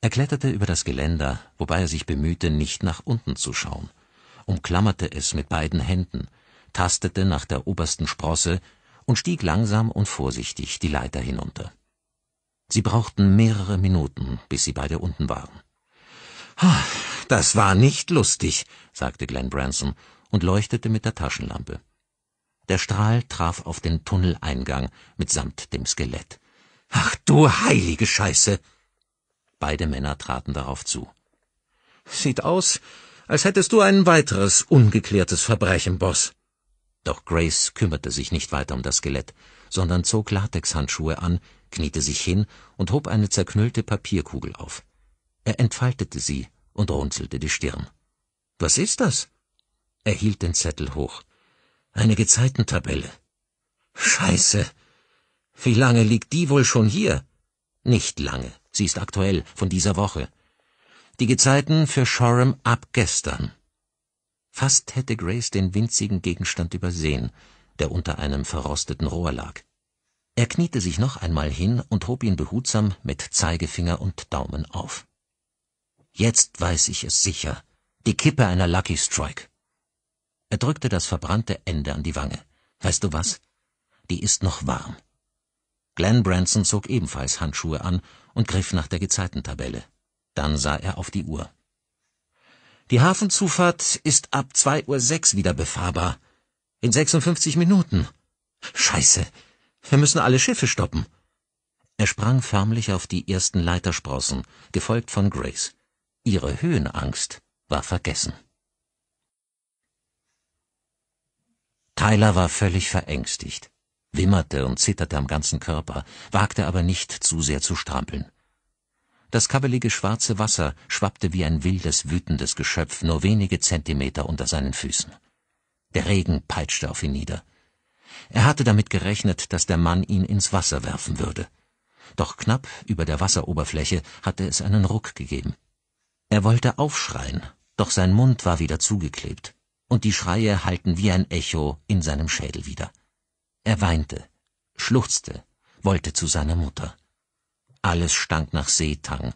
Er kletterte über das Geländer, wobei er sich bemühte, nicht nach unten zu schauen, umklammerte es mit beiden Händen, tastete nach der obersten Sprosse und stieg langsam und vorsichtig die Leiter hinunter. Sie brauchten mehrere Minuten, bis sie beide unten waren. Ah, das war nicht lustig, sagte Glenn Branson und leuchtete mit der Taschenlampe. Der Strahl traf auf den Tunneleingang mitsamt dem Skelett. Ach du heilige Scheiße! Beide Männer traten darauf zu. Sieht aus, als hättest du ein weiteres ungeklärtes Verbrechen, Boss. Doch Grace kümmerte sich nicht weiter um das Skelett, sondern zog Latexhandschuhe an, kniete sich hin und hob eine zerknüllte Papierkugel auf. Er entfaltete sie und runzelte die Stirn. Was ist das? Er hielt den Zettel hoch. Eine Gezeitentabelle. Scheiße. Wie lange liegt die wohl schon hier? Nicht lange. Sie ist aktuell, von dieser Woche. Die Gezeiten für Shoreham ab gestern. Fast hätte Grace den winzigen Gegenstand übersehen, der unter einem verrosteten Rohr lag. Er kniete sich noch einmal hin und hob ihn behutsam mit Zeigefinger und Daumen auf. Jetzt weiß ich es sicher. Die Kippe einer Lucky Strike. Er drückte das verbrannte Ende an die Wange. Weißt du was? Die ist noch warm. Glenn Branson zog ebenfalls Handschuhe an und griff nach der Gezeitentabelle. Dann sah er auf die Uhr. Die Hafenzufahrt ist ab zwei Uhr sechs wieder befahrbar. In 56 Minuten. Scheiße. Wir müssen alle Schiffe stoppen. Er sprang förmlich auf die ersten Leitersprossen, gefolgt von Grace. Ihre Höhenangst war vergessen. Tyler war völlig verängstigt, wimmerte und zitterte am ganzen Körper, wagte aber nicht zu sehr zu strampeln. Das kabbelige schwarze Wasser schwappte wie ein wildes, wütendes Geschöpf nur wenige Zentimeter unter seinen Füßen. Der Regen peitschte auf ihn nieder. Er hatte damit gerechnet, dass der Mann ihn ins Wasser werfen würde. Doch knapp über der Wasseroberfläche hatte es einen Ruck gegeben. Er wollte aufschreien, doch sein Mund war wieder zugeklebt und die Schreie hallten wie ein Echo in seinem Schädel wieder. Er weinte, schluchzte, wollte zu seiner Mutter. Alles stank nach Seetang.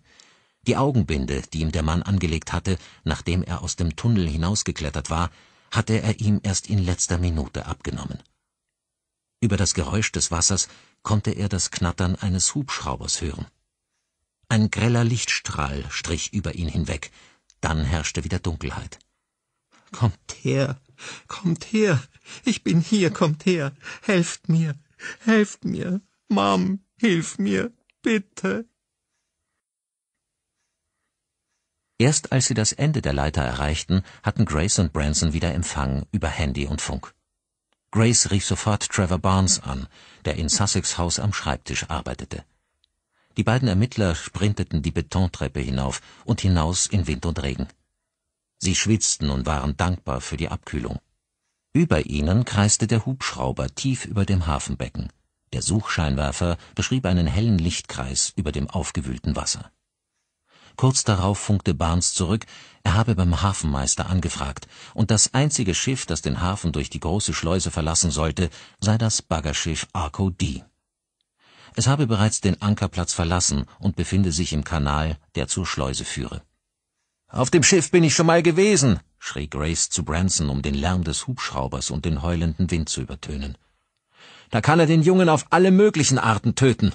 Die Augenbinde, die ihm der Mann angelegt hatte, nachdem er aus dem Tunnel hinausgeklettert war, hatte er ihm erst in letzter Minute abgenommen. Über das Geräusch des Wassers konnte er das Knattern eines Hubschraubers hören. Ein greller Lichtstrahl strich über ihn hinweg, dann herrschte wieder Dunkelheit. Kommt her, kommt her, ich bin hier, kommt her, helft mir, helft mir, Mom, hilf mir, bitte. Erst als sie das Ende der Leiter erreichten, hatten Grace und Branson wieder Empfang über Handy und Funk. Grace rief sofort Trevor Barnes an, der in Sussex Haus am Schreibtisch arbeitete. Die beiden Ermittler sprinteten die Betontreppe hinauf und hinaus in Wind und Regen. Sie schwitzten und waren dankbar für die Abkühlung. Über ihnen kreiste der Hubschrauber tief über dem Hafenbecken. Der Suchscheinwerfer beschrieb einen hellen Lichtkreis über dem aufgewühlten Wasser. Kurz darauf funkte Barnes zurück, er habe beim Hafenmeister angefragt, und das einzige Schiff, das den Hafen durch die große Schleuse verlassen sollte, sei das Baggerschiff Arco D. Es habe bereits den Ankerplatz verlassen und befinde sich im Kanal, der zur Schleuse führe. Auf dem Schiff bin ich schon mal gewesen, schrie Grace zu Branson, um den Lärm des Hubschraubers und den heulenden Wind zu übertönen. Da kann er den Jungen auf alle möglichen Arten töten.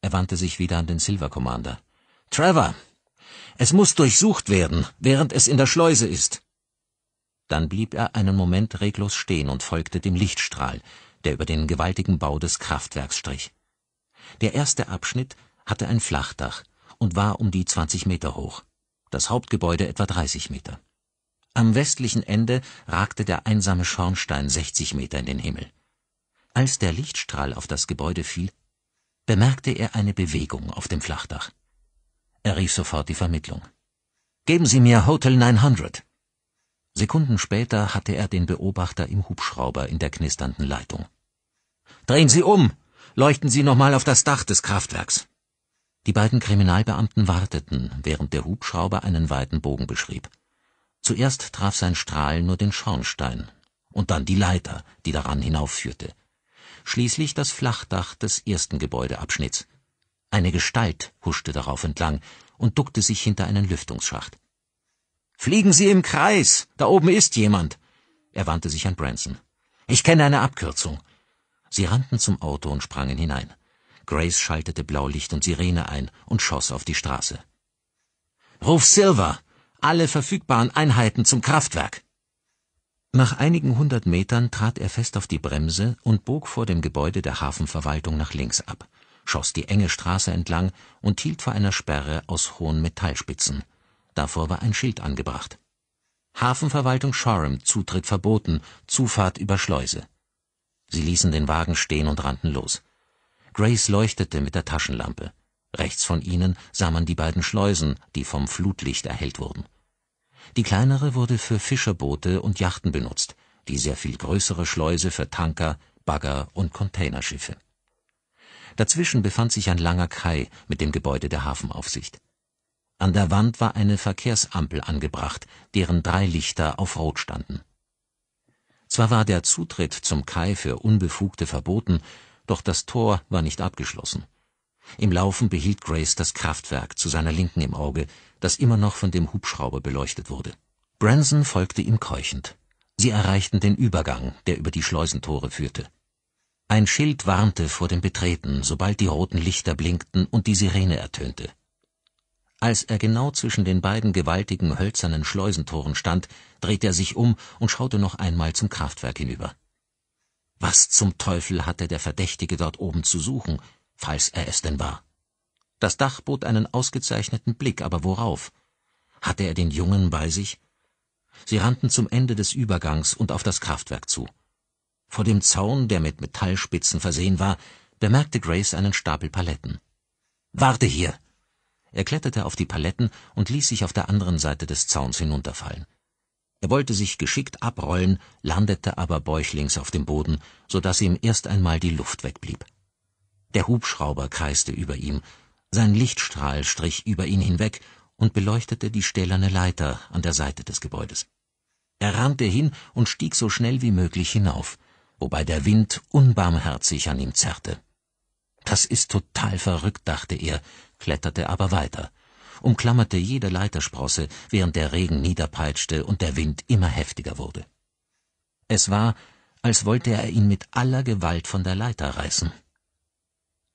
Er wandte sich wieder an den Silver Commander. Trevor, es muss durchsucht werden, während es in der Schleuse ist. Dann blieb er einen Moment reglos stehen und folgte dem Lichtstrahl, der über den gewaltigen Bau des Kraftwerks strich. Der erste Abschnitt hatte ein Flachdach und war um die 20 Meter hoch das Hauptgebäude etwa 30 Meter. Am westlichen Ende ragte der einsame Schornstein 60 Meter in den Himmel. Als der Lichtstrahl auf das Gebäude fiel, bemerkte er eine Bewegung auf dem Flachdach. Er rief sofort die Vermittlung. Geben Sie mir Hotel 900. Sekunden später hatte er den Beobachter im Hubschrauber in der knisternden Leitung. Drehen Sie um! Leuchten Sie nochmal auf das Dach des Kraftwerks! Die beiden Kriminalbeamten warteten, während der Hubschrauber einen weiten Bogen beschrieb. Zuerst traf sein Strahl nur den Schornstein und dann die Leiter, die daran hinaufführte. Schließlich das Flachdach des ersten Gebäudeabschnitts. Eine Gestalt huschte darauf entlang und duckte sich hinter einen Lüftungsschacht. Fliegen Sie im Kreis, da oben ist jemand. Er wandte sich an Branson. Ich kenne eine Abkürzung. Sie rannten zum Auto und sprangen hinein. Grace schaltete Blaulicht und Sirene ein und schoss auf die Straße. Ruf Silver! Alle verfügbaren Einheiten zum Kraftwerk! Nach einigen hundert Metern trat er fest auf die Bremse und bog vor dem Gebäude der Hafenverwaltung nach links ab, schoss die enge Straße entlang und hielt vor einer Sperre aus hohen Metallspitzen. Davor war ein Schild angebracht. Hafenverwaltung Shoreham, Zutritt verboten, Zufahrt über Schleuse. Sie ließen den Wagen stehen und rannten los. Grace leuchtete mit der Taschenlampe. Rechts von ihnen sah man die beiden Schleusen, die vom Flutlicht erhellt wurden. Die kleinere wurde für Fischerboote und Yachten benutzt, die sehr viel größere Schleuse für Tanker, Bagger und Containerschiffe. Dazwischen befand sich ein langer Kai mit dem Gebäude der Hafenaufsicht. An der Wand war eine Verkehrsampel angebracht, deren drei Lichter auf Rot standen. Zwar war der Zutritt zum Kai für Unbefugte verboten, doch das Tor war nicht abgeschlossen. Im Laufen behielt Grace das Kraftwerk zu seiner Linken im Auge, das immer noch von dem Hubschrauber beleuchtet wurde. Branson folgte ihm keuchend. Sie erreichten den Übergang, der über die Schleusentore führte. Ein Schild warnte vor dem Betreten, sobald die roten Lichter blinkten und die Sirene ertönte. Als er genau zwischen den beiden gewaltigen hölzernen Schleusentoren stand, drehte er sich um und schaute noch einmal zum Kraftwerk hinüber. Was zum Teufel hatte der Verdächtige dort oben zu suchen, falls er es denn war? Das Dach bot einen ausgezeichneten Blick, aber worauf? Hatte er den Jungen bei sich? Sie rannten zum Ende des Übergangs und auf das Kraftwerk zu. Vor dem Zaun, der mit Metallspitzen versehen war, bemerkte Grace einen Stapel Paletten. Warte hier! Er kletterte auf die Paletten und ließ sich auf der anderen Seite des Zauns hinunterfallen. Er wollte sich geschickt abrollen, landete aber bäuchlings auf dem Boden, so dass ihm erst einmal die Luft wegblieb. Der Hubschrauber kreiste über ihm, sein Lichtstrahl strich über ihn hinweg und beleuchtete die stählerne Leiter an der Seite des Gebäudes. Er rannte hin und stieg so schnell wie möglich hinauf, wobei der Wind unbarmherzig an ihm zerrte. Das ist total verrückt, dachte er, kletterte aber weiter umklammerte jede Leitersprosse, während der Regen niederpeitschte und der Wind immer heftiger wurde. Es war, als wollte er ihn mit aller Gewalt von der Leiter reißen.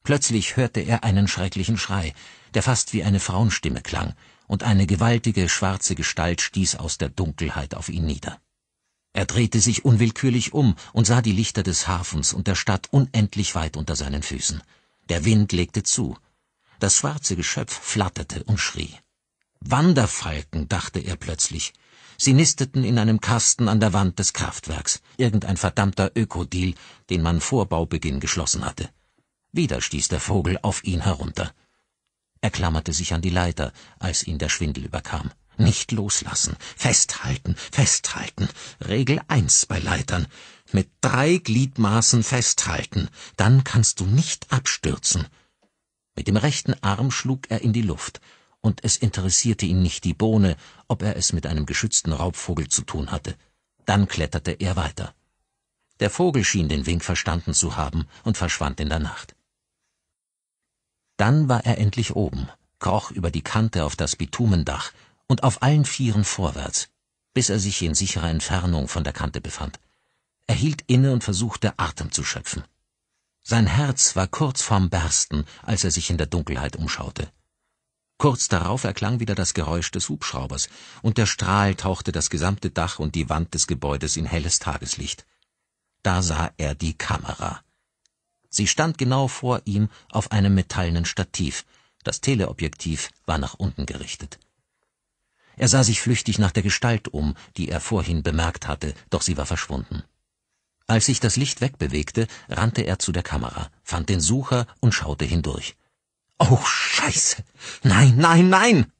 Plötzlich hörte er einen schrecklichen Schrei, der fast wie eine Frauenstimme klang, und eine gewaltige schwarze Gestalt stieß aus der Dunkelheit auf ihn nieder. Er drehte sich unwillkürlich um und sah die Lichter des Hafens und der Stadt unendlich weit unter seinen Füßen. Der Wind legte zu, das schwarze Geschöpf flatterte und schrie. Wanderfalken, dachte er plötzlich. Sie nisteten in einem Kasten an der Wand des Kraftwerks, irgendein verdammter Ökodil, den man vor Baubeginn geschlossen hatte. Wieder stieß der Vogel auf ihn herunter. Er klammerte sich an die Leiter, als ihn der Schwindel überkam. Nicht loslassen, festhalten, festhalten. Regel eins bei Leitern. Mit drei Gliedmaßen festhalten, dann kannst du nicht abstürzen. Mit dem rechten Arm schlug er in die Luft, und es interessierte ihn nicht die Bohne, ob er es mit einem geschützten Raubvogel zu tun hatte. Dann kletterte er weiter. Der Vogel schien den Wink verstanden zu haben und verschwand in der Nacht. Dann war er endlich oben, kroch über die Kante auf das Bitumendach und auf allen Vieren vorwärts, bis er sich in sicherer Entfernung von der Kante befand. Er hielt inne und versuchte Atem zu schöpfen. Sein Herz war kurz vorm Bersten, als er sich in der Dunkelheit umschaute. Kurz darauf erklang wieder das Geräusch des Hubschraubers, und der Strahl tauchte das gesamte Dach und die Wand des Gebäudes in helles Tageslicht. Da sah er die Kamera. Sie stand genau vor ihm auf einem metallenen Stativ, das Teleobjektiv war nach unten gerichtet. Er sah sich flüchtig nach der Gestalt um, die er vorhin bemerkt hatte, doch sie war verschwunden. Als sich das Licht wegbewegte, rannte er zu der Kamera, fand den Sucher und schaute hindurch. Oh Scheiße. Nein, nein, nein.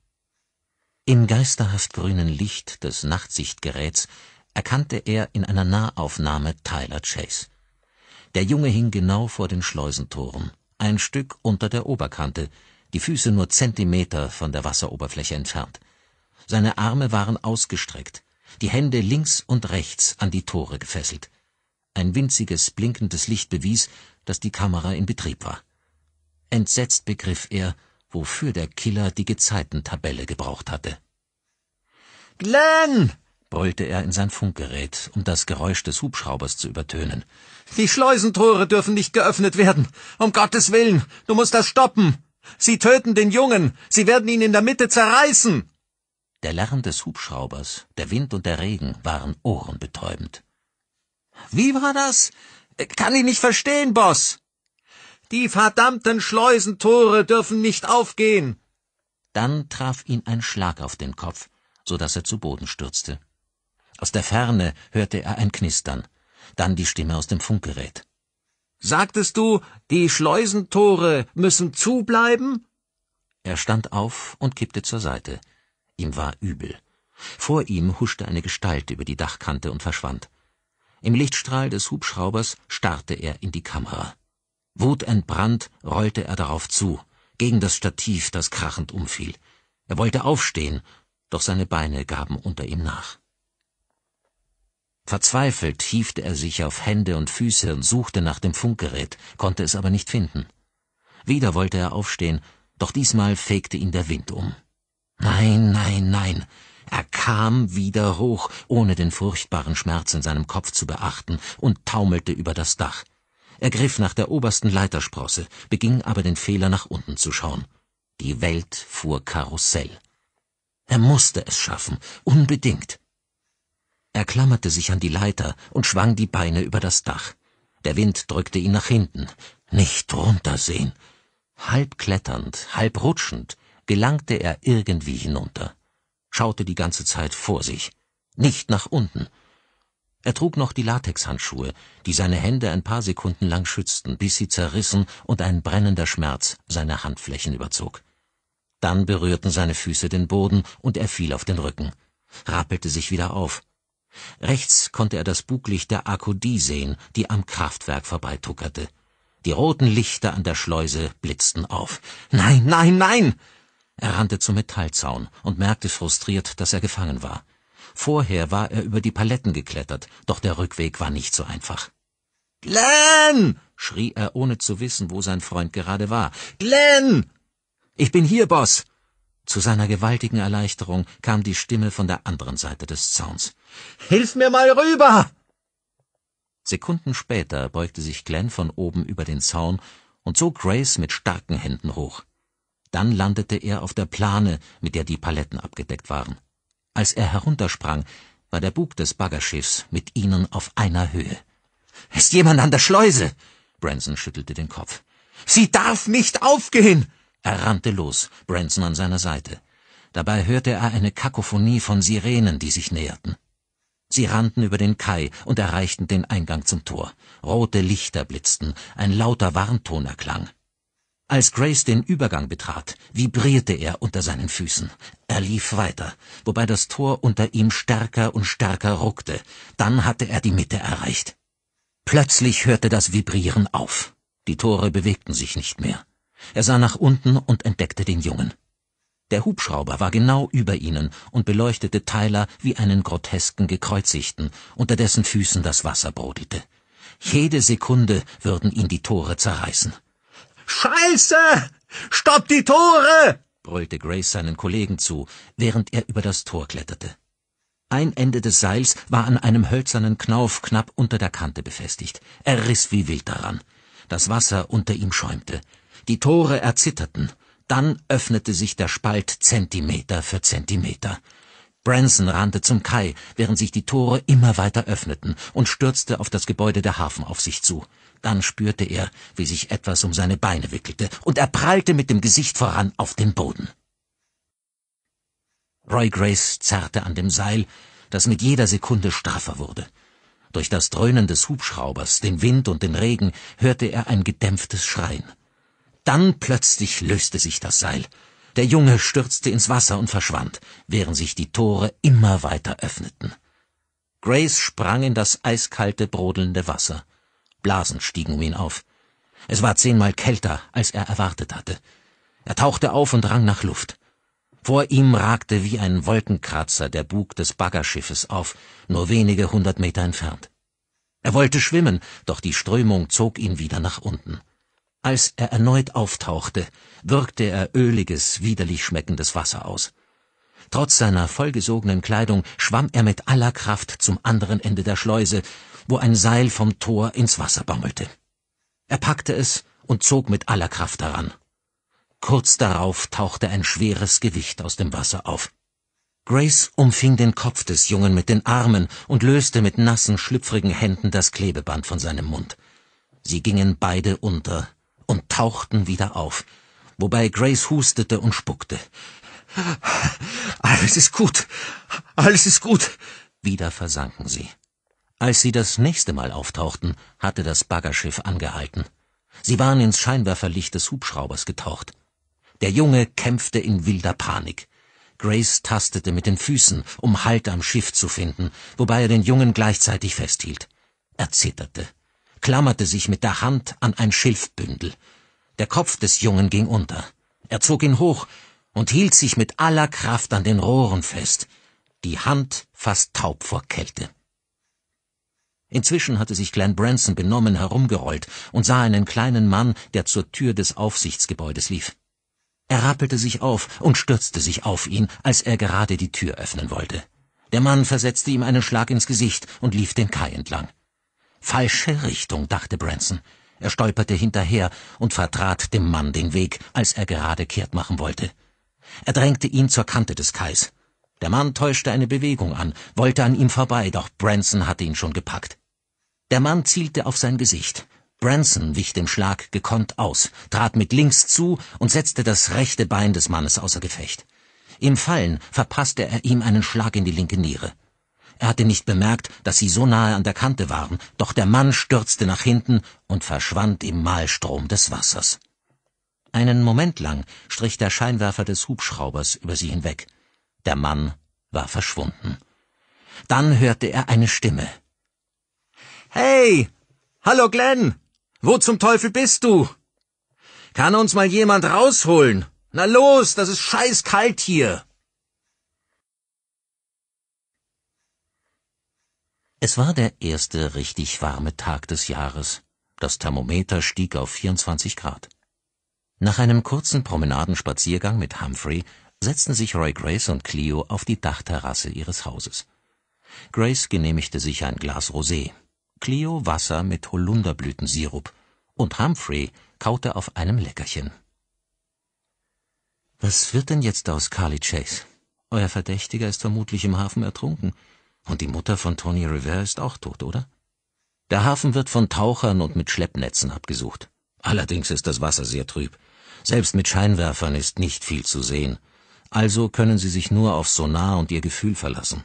Im geisterhaft grünen Licht des Nachtsichtgeräts erkannte er in einer Nahaufnahme Tyler Chase. Der Junge hing genau vor den Schleusentoren, ein Stück unter der Oberkante, die Füße nur Zentimeter von der Wasseroberfläche entfernt. Seine Arme waren ausgestreckt, die Hände links und rechts an die Tore gefesselt. Ein winziges, blinkendes Licht bewies, dass die Kamera in Betrieb war. Entsetzt begriff er, wofür der Killer die Gezeitentabelle gebraucht hatte. Glenn! brüllte er in sein Funkgerät, um das Geräusch des Hubschraubers zu übertönen. Die Schleusentore dürfen nicht geöffnet werden. Um Gottes Willen, du musst das stoppen. Sie töten den Jungen. Sie werden ihn in der Mitte zerreißen. Der Lärm des Hubschraubers, der Wind und der Regen waren ohrenbetäubend. Wie war das? Äh, kann ich nicht verstehen, Boss. Die verdammten Schleusentore dürfen nicht aufgehen. Dann traf ihn ein Schlag auf den Kopf, so daß er zu Boden stürzte. Aus der Ferne hörte er ein Knistern, dann die Stimme aus dem Funkgerät. Sagtest du, die Schleusentore müssen zubleiben? Er stand auf und kippte zur Seite. Ihm war übel. Vor ihm huschte eine Gestalt über die Dachkante und verschwand. Im Lichtstrahl des Hubschraubers starrte er in die Kamera. Wutentbrannt rollte er darauf zu, gegen das Stativ, das krachend umfiel. Er wollte aufstehen, doch seine Beine gaben unter ihm nach. Verzweifelt hiefte er sich auf Hände und Füße und suchte nach dem Funkgerät, konnte es aber nicht finden. Wieder wollte er aufstehen, doch diesmal fegte ihn der Wind um. Nein, nein, nein, er kam wieder hoch, ohne den furchtbaren Schmerz in seinem Kopf zu beachten, und taumelte über das Dach. Er griff nach der obersten Leitersprosse, beging aber den Fehler, nach unten zu schauen. Die Welt fuhr Karussell. Er musste es schaffen, unbedingt. Er klammerte sich an die Leiter und schwang die Beine über das Dach. Der Wind drückte ihn nach hinten. Nicht runtersehen. Halb kletternd, halb rutschend gelangte er irgendwie hinunter schaute die ganze Zeit vor sich, nicht nach unten. Er trug noch die Latexhandschuhe, die seine Hände ein paar Sekunden lang schützten, bis sie zerrissen und ein brennender Schmerz seine Handflächen überzog. Dann berührten seine Füße den Boden und er fiel auf den Rücken, rappelte sich wieder auf. Rechts konnte er das Buglicht der Akkodie sehen, die am Kraftwerk vorbeituckerte. Die roten Lichter an der Schleuse blitzten auf. Nein, nein, nein! Er rannte zum Metallzaun und merkte frustriert, dass er gefangen war. Vorher war er über die Paletten geklettert, doch der Rückweg war nicht so einfach. Glenn! schrie er, ohne zu wissen, wo sein Freund gerade war. Glenn! Ich bin hier, Boss! Zu seiner gewaltigen Erleichterung kam die Stimme von der anderen Seite des Zauns. Hilf mir mal rüber! Sekunden später beugte sich Glenn von oben über den Zaun und zog Grace mit starken Händen hoch. Dann landete er auf der Plane, mit der die Paletten abgedeckt waren. Als er heruntersprang, war der Bug des Baggerschiffs mit ihnen auf einer Höhe. Ist jemand an der Schleuse? Branson schüttelte den Kopf. Sie darf nicht aufgehen! Er rannte los, Branson an seiner Seite. Dabei hörte er eine Kakophonie von Sirenen, die sich näherten. Sie rannten über den Kai und erreichten den Eingang zum Tor. Rote Lichter blitzten, ein lauter Warnton erklang. Als Grace den Übergang betrat, vibrierte er unter seinen Füßen. Er lief weiter, wobei das Tor unter ihm stärker und stärker ruckte. Dann hatte er die Mitte erreicht. Plötzlich hörte das Vibrieren auf. Die Tore bewegten sich nicht mehr. Er sah nach unten und entdeckte den Jungen. Der Hubschrauber war genau über ihnen und beleuchtete Tyler wie einen grotesken Gekreuzigten, unter dessen Füßen das Wasser brodelte. Jede Sekunde würden ihn die Tore zerreißen. Scheiße! Stoppt die Tore! brüllte Grace seinen Kollegen zu, während er über das Tor kletterte. Ein Ende des Seils war an einem hölzernen Knauf knapp unter der Kante befestigt. Er riss wie wild daran. Das Wasser unter ihm schäumte. Die Tore erzitterten. Dann öffnete sich der Spalt Zentimeter für Zentimeter. Branson rannte zum Kai, während sich die Tore immer weiter öffneten, und stürzte auf das Gebäude der Hafenaufsicht zu. Dann spürte er, wie sich etwas um seine Beine wickelte, und er prallte mit dem Gesicht voran auf den Boden. Roy Grace zerrte an dem Seil, das mit jeder Sekunde straffer wurde. Durch das Dröhnen des Hubschraubers, den Wind und den Regen hörte er ein gedämpftes Schreien. Dann plötzlich löste sich das Seil. Der Junge stürzte ins Wasser und verschwand, während sich die Tore immer weiter öffneten. Grace sprang in das eiskalte, brodelnde Wasser. Blasen stiegen um ihn auf. Es war zehnmal kälter, als er erwartet hatte. Er tauchte auf und rang nach Luft. Vor ihm ragte wie ein Wolkenkratzer der Bug des Baggerschiffes auf, nur wenige hundert Meter entfernt. Er wollte schwimmen, doch die Strömung zog ihn wieder nach unten. Als er erneut auftauchte, würgte er öliges, widerlich schmeckendes Wasser aus. Trotz seiner vollgesogenen Kleidung schwamm er mit aller Kraft zum anderen Ende der Schleuse, wo ein Seil vom Tor ins Wasser baumelte. Er packte es und zog mit aller Kraft daran. Kurz darauf tauchte ein schweres Gewicht aus dem Wasser auf. Grace umfing den Kopf des Jungen mit den Armen und löste mit nassen, schlüpfrigen Händen das Klebeband von seinem Mund. Sie gingen beide unter und tauchten wieder auf, wobei Grace hustete und spuckte. Alles ist gut. Alles ist gut. Wieder versanken sie. Als sie das nächste Mal auftauchten, hatte das Baggerschiff angehalten. Sie waren ins Scheinwerferlicht des Hubschraubers getaucht. Der Junge kämpfte in wilder Panik. Grace tastete mit den Füßen, um Halt am Schiff zu finden, wobei er den Jungen gleichzeitig festhielt. Er zitterte, klammerte sich mit der Hand an ein Schilfbündel. Der Kopf des Jungen ging unter. Er zog ihn hoch, und hielt sich mit aller Kraft an den Rohren fest, die Hand fast taub vor Kälte. Inzwischen hatte sich Glenn Branson benommen herumgerollt und sah einen kleinen Mann, der zur Tür des Aufsichtsgebäudes lief. Er rappelte sich auf und stürzte sich auf ihn, als er gerade die Tür öffnen wollte. Der Mann versetzte ihm einen Schlag ins Gesicht und lief den Kai entlang. Falsche Richtung, dachte Branson. Er stolperte hinterher und vertrat dem Mann den Weg, als er gerade kehrt machen wollte. Er drängte ihn zur Kante des Kais. Der Mann täuschte eine Bewegung an, wollte an ihm vorbei, doch Branson hatte ihn schon gepackt. Der Mann zielte auf sein Gesicht. Branson wich dem Schlag gekonnt aus, trat mit links zu und setzte das rechte Bein des Mannes außer Gefecht. Im Fallen verpasste er ihm einen Schlag in die linke Niere. Er hatte nicht bemerkt, dass sie so nahe an der Kante waren, doch der Mann stürzte nach hinten und verschwand im Mahlstrom des Wassers. Einen Moment lang strich der Scheinwerfer des Hubschraubers über sie hinweg. Der Mann war verschwunden. Dann hörte er eine Stimme. Hey! Hallo Glenn! Wo zum Teufel bist du? Kann uns mal jemand rausholen? Na los, das ist scheiß kalt hier! Es war der erste richtig warme Tag des Jahres. Das Thermometer stieg auf 24 Grad. Nach einem kurzen Promenadenspaziergang mit Humphrey setzten sich Roy Grace und Cleo auf die Dachterrasse ihres Hauses. Grace genehmigte sich ein Glas Rosé, Cleo Wasser mit Holunderblütensirup und Humphrey kaute auf einem Leckerchen. Was wird denn jetzt aus Carly Chase? Euer Verdächtiger ist vermutlich im Hafen ertrunken. Und die Mutter von Tony Rivera ist auch tot, oder? Der Hafen wird von Tauchern und mit Schleppnetzen abgesucht. Allerdings ist das Wasser sehr trüb. Selbst mit Scheinwerfern ist nicht viel zu sehen. Also können sie sich nur auf Sonar und ihr Gefühl verlassen.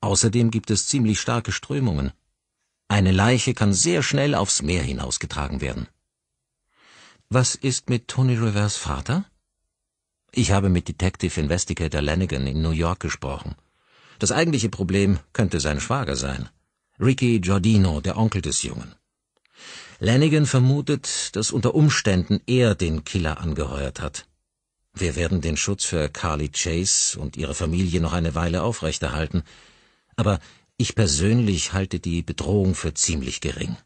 Außerdem gibt es ziemlich starke Strömungen. Eine Leiche kann sehr schnell aufs Meer hinausgetragen werden. Was ist mit Tony Rivers Vater? Ich habe mit Detective Investigator Lanigan in New York gesprochen. Das eigentliche Problem könnte sein Schwager sein. Ricky Giordino, der Onkel des Jungen. Lannigan vermutet, dass unter Umständen er den Killer angeheuert hat. Wir werden den Schutz für Carly Chase und ihre Familie noch eine Weile aufrechterhalten, aber ich persönlich halte die Bedrohung für ziemlich gering.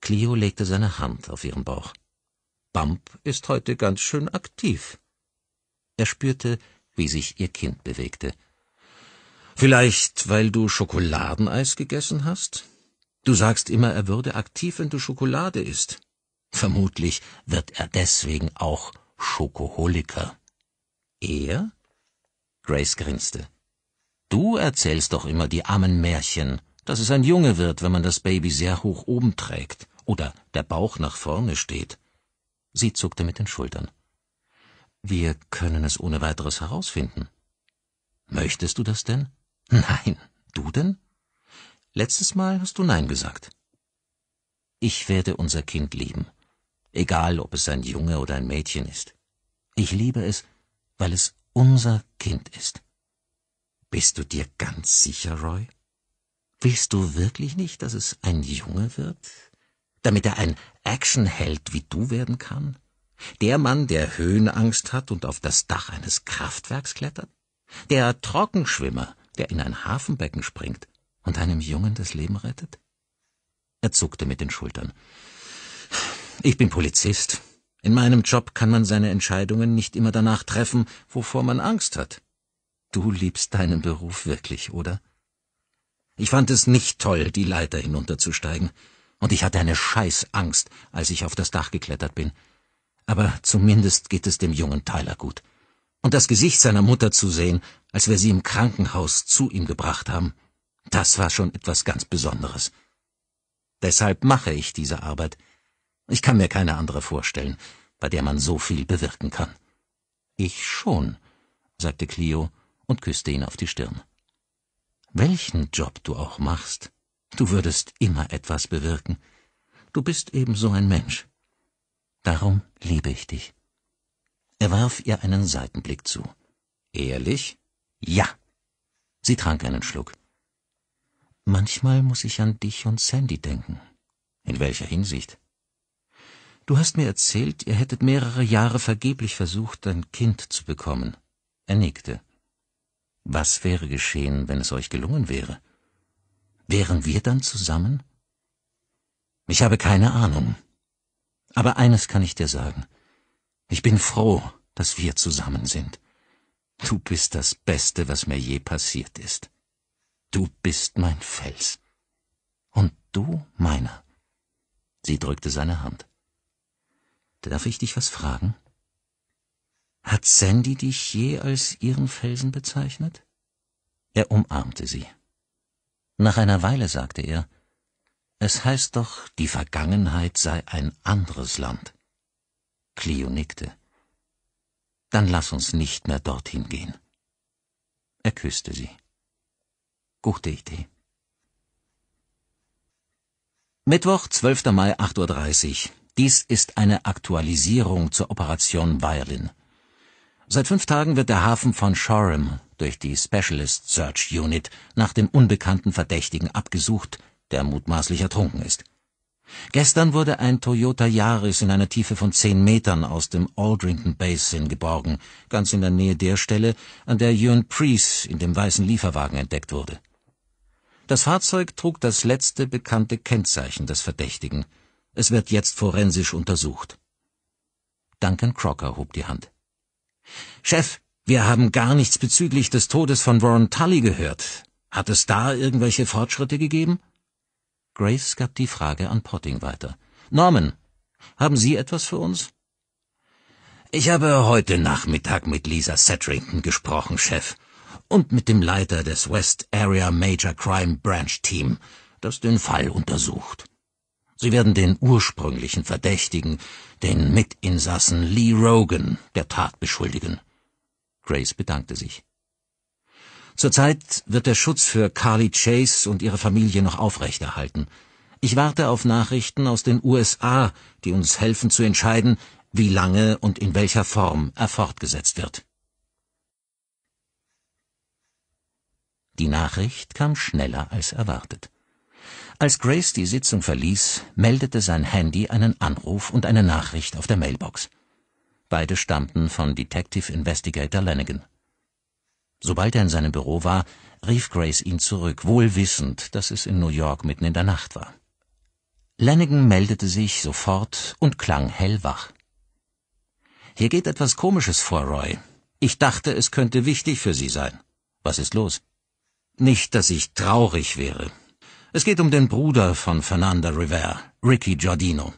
Clio legte seine Hand auf ihren Bauch. Bump ist heute ganz schön aktiv. Er spürte, wie sich ihr Kind bewegte. Vielleicht, weil du Schokoladeneis gegessen hast? Du sagst immer, er würde aktiv, wenn du Schokolade isst. Vermutlich wird er deswegen auch Schokoholiker. Er? Grace grinste. Du erzählst doch immer die armen Märchen, dass es ein Junge wird, wenn man das Baby sehr hoch oben trägt oder der Bauch nach vorne steht. Sie zuckte mit den Schultern. Wir können es ohne weiteres herausfinden. Möchtest du das denn? Nein, du denn? Letztes Mal hast du Nein gesagt. Ich werde unser Kind lieben, egal ob es ein Junge oder ein Mädchen ist. Ich liebe es, weil es unser Kind ist. Bist du dir ganz sicher, Roy? Willst du wirklich nicht, dass es ein Junge wird? Damit er ein Actionheld wie du werden kann? Der Mann, der Höhenangst hat und auf das Dach eines Kraftwerks klettert? Der Trockenschwimmer, der in ein Hafenbecken springt? und einem Jungen das Leben rettet? Er zuckte mit den Schultern. Ich bin Polizist. In meinem Job kann man seine Entscheidungen nicht immer danach treffen, wovor man Angst hat. Du liebst deinen Beruf wirklich, oder? Ich fand es nicht toll, die Leiter hinunterzusteigen, und ich hatte eine Scheißangst, als ich auf das Dach geklettert bin. Aber zumindest geht es dem jungen Tyler gut. Und das Gesicht seiner Mutter zu sehen, als wir sie im Krankenhaus zu ihm gebracht haben, das war schon etwas ganz Besonderes. Deshalb mache ich diese Arbeit. Ich kann mir keine andere vorstellen, bei der man so viel bewirken kann. Ich schon, sagte Clio und küsste ihn auf die Stirn. Welchen Job du auch machst, du würdest immer etwas bewirken. Du bist ebenso ein Mensch. Darum liebe ich dich. Er warf ihr einen Seitenblick zu. Ehrlich? Ja. Sie trank einen Schluck. Manchmal muss ich an dich und Sandy denken. In welcher Hinsicht? Du hast mir erzählt, ihr hättet mehrere Jahre vergeblich versucht, ein Kind zu bekommen. Er nickte. Was wäre geschehen, wenn es euch gelungen wäre? Wären wir dann zusammen? Ich habe keine Ahnung. Aber eines kann ich dir sagen. Ich bin froh, dass wir zusammen sind. Du bist das Beste, was mir je passiert ist. Du bist mein Fels. Und du meiner. Sie drückte seine Hand. Darf ich dich was fragen? Hat Sandy dich je als ihren Felsen bezeichnet? Er umarmte sie. Nach einer Weile sagte er, es heißt doch, die Vergangenheit sei ein anderes Land. Clio nickte. Dann lass uns nicht mehr dorthin gehen. Er küsste sie gute Idee. Mittwoch, 12. Mai, 8.30 Uhr. Dies ist eine Aktualisierung zur Operation Violin. Seit fünf Tagen wird der Hafen von Shoreham durch die Specialist Search Unit nach dem unbekannten Verdächtigen abgesucht, der mutmaßlich ertrunken ist. Gestern wurde ein Toyota Yaris in einer Tiefe von zehn Metern aus dem Aldrington Basin geborgen, ganz in der Nähe der Stelle, an der Ewan Priest in dem weißen Lieferwagen entdeckt wurde. Das Fahrzeug trug das letzte bekannte Kennzeichen des Verdächtigen. Es wird jetzt forensisch untersucht. Duncan Crocker hob die Hand. Chef, wir haben gar nichts bezüglich des Todes von Warren Tully gehört. Hat es da irgendwelche Fortschritte gegeben? Grace gab die Frage an Potting weiter. Norman, haben Sie etwas für uns? Ich habe heute Nachmittag mit Lisa Setrington gesprochen, Chef und mit dem Leiter des West Area Major Crime Branch Team, das den Fall untersucht. Sie werden den ursprünglichen Verdächtigen, den Mitinsassen Lee Rogan, der Tat beschuldigen. Grace bedankte sich. Zurzeit wird der Schutz für Carly Chase und ihre Familie noch aufrechterhalten. Ich warte auf Nachrichten aus den USA, die uns helfen zu entscheiden, wie lange und in welcher Form er fortgesetzt wird. Die Nachricht kam schneller als erwartet. Als Grace die Sitzung verließ, meldete sein Handy einen Anruf und eine Nachricht auf der Mailbox. Beide stammten von Detective Investigator Lanigan. Sobald er in seinem Büro war, rief Grace ihn zurück, wohl wissend, dass es in New York mitten in der Nacht war. Lanigan meldete sich sofort und klang hellwach. Hier geht etwas Komisches vor, Roy. Ich dachte, es könnte wichtig für Sie sein. Was ist los? Nicht, dass ich traurig wäre. Es geht um den Bruder von Fernanda Rivera, Ricky Giardino.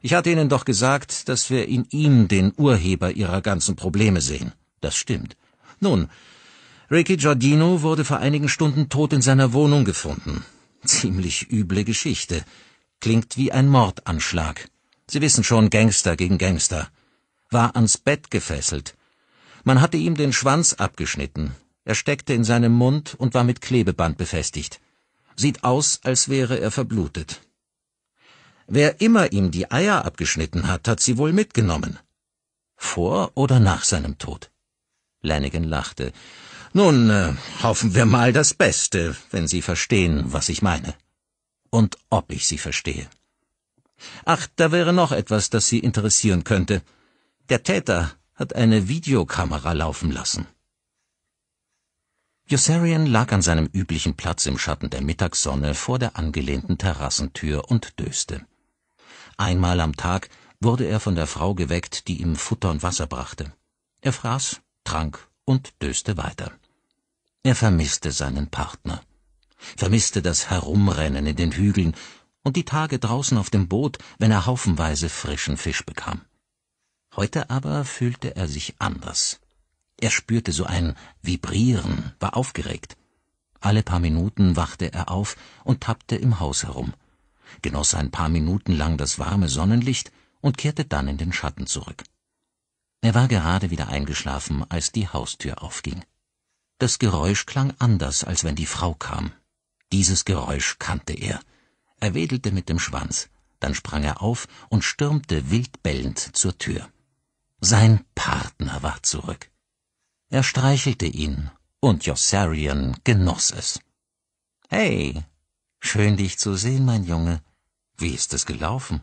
Ich hatte Ihnen doch gesagt, dass wir in ihm den Urheber Ihrer ganzen Probleme sehen. Das stimmt. Nun, Ricky Giardino wurde vor einigen Stunden tot in seiner Wohnung gefunden. Ziemlich üble Geschichte. Klingt wie ein Mordanschlag. Sie wissen schon, Gangster gegen Gangster. War ans Bett gefesselt. Man hatte ihm den Schwanz abgeschnitten, er steckte in seinem Mund und war mit Klebeband befestigt. Sieht aus, als wäre er verblutet. Wer immer ihm die Eier abgeschnitten hat, hat sie wohl mitgenommen. Vor oder nach seinem Tod? Lannigan lachte. Nun, äh, hoffen wir mal das Beste, wenn Sie verstehen, was ich meine. Und ob ich Sie verstehe. Ach, da wäre noch etwas, das Sie interessieren könnte. Der Täter hat eine Videokamera laufen lassen. Yossarion lag an seinem üblichen Platz im Schatten der Mittagssonne vor der angelehnten Terrassentür und döste. Einmal am Tag wurde er von der Frau geweckt, die ihm Futter und Wasser brachte. Er fraß, trank und döste weiter. Er vermisste seinen Partner, vermisste das Herumrennen in den Hügeln und die Tage draußen auf dem Boot, wenn er haufenweise frischen Fisch bekam. Heute aber fühlte er sich anders. Er spürte so ein Vibrieren, war aufgeregt. Alle paar Minuten wachte er auf und tappte im Haus herum, genoss ein paar Minuten lang das warme Sonnenlicht und kehrte dann in den Schatten zurück. Er war gerade wieder eingeschlafen, als die Haustür aufging. Das Geräusch klang anders, als wenn die Frau kam. Dieses Geräusch kannte er. Er wedelte mit dem Schwanz, dann sprang er auf und stürmte wild bellend zur Tür. Sein Partner war zurück. Er streichelte ihn, und Josarian genoss es. Hey, schön dich zu sehen, mein Junge. Wie ist es gelaufen?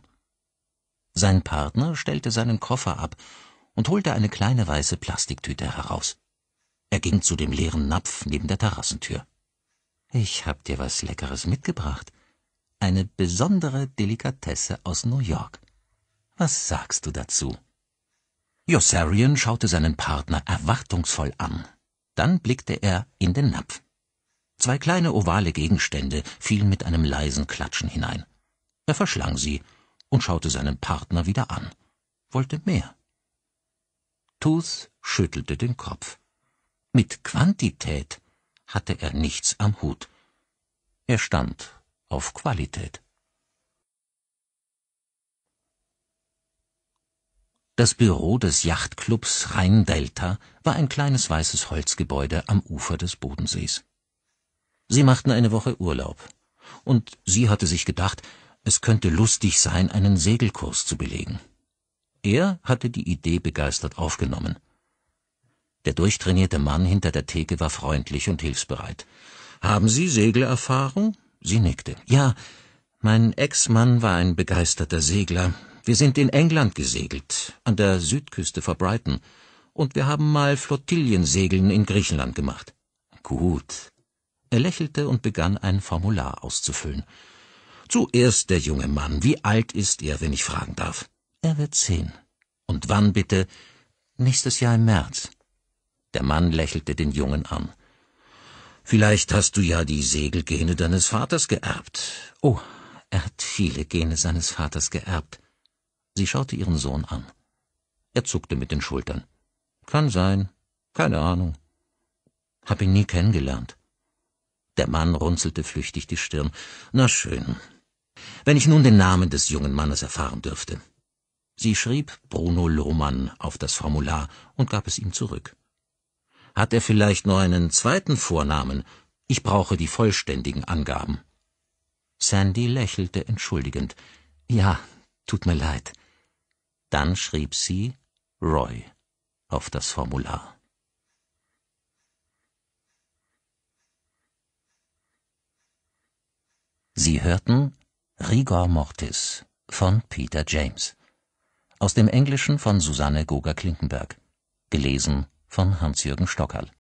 Sein Partner stellte seinen Koffer ab und holte eine kleine weiße Plastiktüte heraus. Er ging zu dem leeren Napf neben der Terrassentür. Ich hab dir was Leckeres mitgebracht. Eine besondere Delikatesse aus New York. Was sagst du dazu? Yossarian schaute seinen Partner erwartungsvoll an. Dann blickte er in den Napf. Zwei kleine ovale Gegenstände fielen mit einem leisen Klatschen hinein. Er verschlang sie und schaute seinen Partner wieder an, wollte mehr. Tooth schüttelte den Kopf. Mit Quantität hatte er nichts am Hut. Er stand auf Qualität. Das Büro des Yachtclubs Rheindelta war ein kleines weißes Holzgebäude am Ufer des Bodensees. Sie machten eine Woche Urlaub. Und sie hatte sich gedacht, es könnte lustig sein, einen Segelkurs zu belegen. Er hatte die Idee begeistert aufgenommen. Der durchtrainierte Mann hinter der Theke war freundlich und hilfsbereit. Haben Sie Segelerfahrung? Sie nickte. Ja, mein Ex-Mann war ein begeisterter Segler. Wir sind in England gesegelt, an der Südküste vor Brighton, und wir haben mal Flottillensegeln in Griechenland gemacht. Gut. Er lächelte und begann ein Formular auszufüllen. Zuerst der junge Mann. Wie alt ist er, wenn ich fragen darf? Er wird zehn. Und wann bitte? Nächstes Jahr im März. Der Mann lächelte den Jungen an. Vielleicht hast du ja die Segelgene deines Vaters geerbt. Oh, er hat viele Gene seines Vaters geerbt. Sie schaute ihren Sohn an. Er zuckte mit den Schultern. Kann sein. Keine Ahnung. Hab ihn nie kennengelernt. Der Mann runzelte flüchtig die Stirn. Na schön. Wenn ich nun den Namen des jungen Mannes erfahren dürfte. Sie schrieb Bruno Lohmann auf das Formular und gab es ihm zurück. Hat er vielleicht nur einen zweiten Vornamen? Ich brauche die vollständigen Angaben. Sandy lächelte entschuldigend. Ja, tut mir leid. Dann schrieb sie Roy auf das Formular. Sie hörten Rigor Mortis von Peter James. Aus dem Englischen von Susanne Goger-Klinkenberg. Gelesen von Hans-Jürgen Stockerl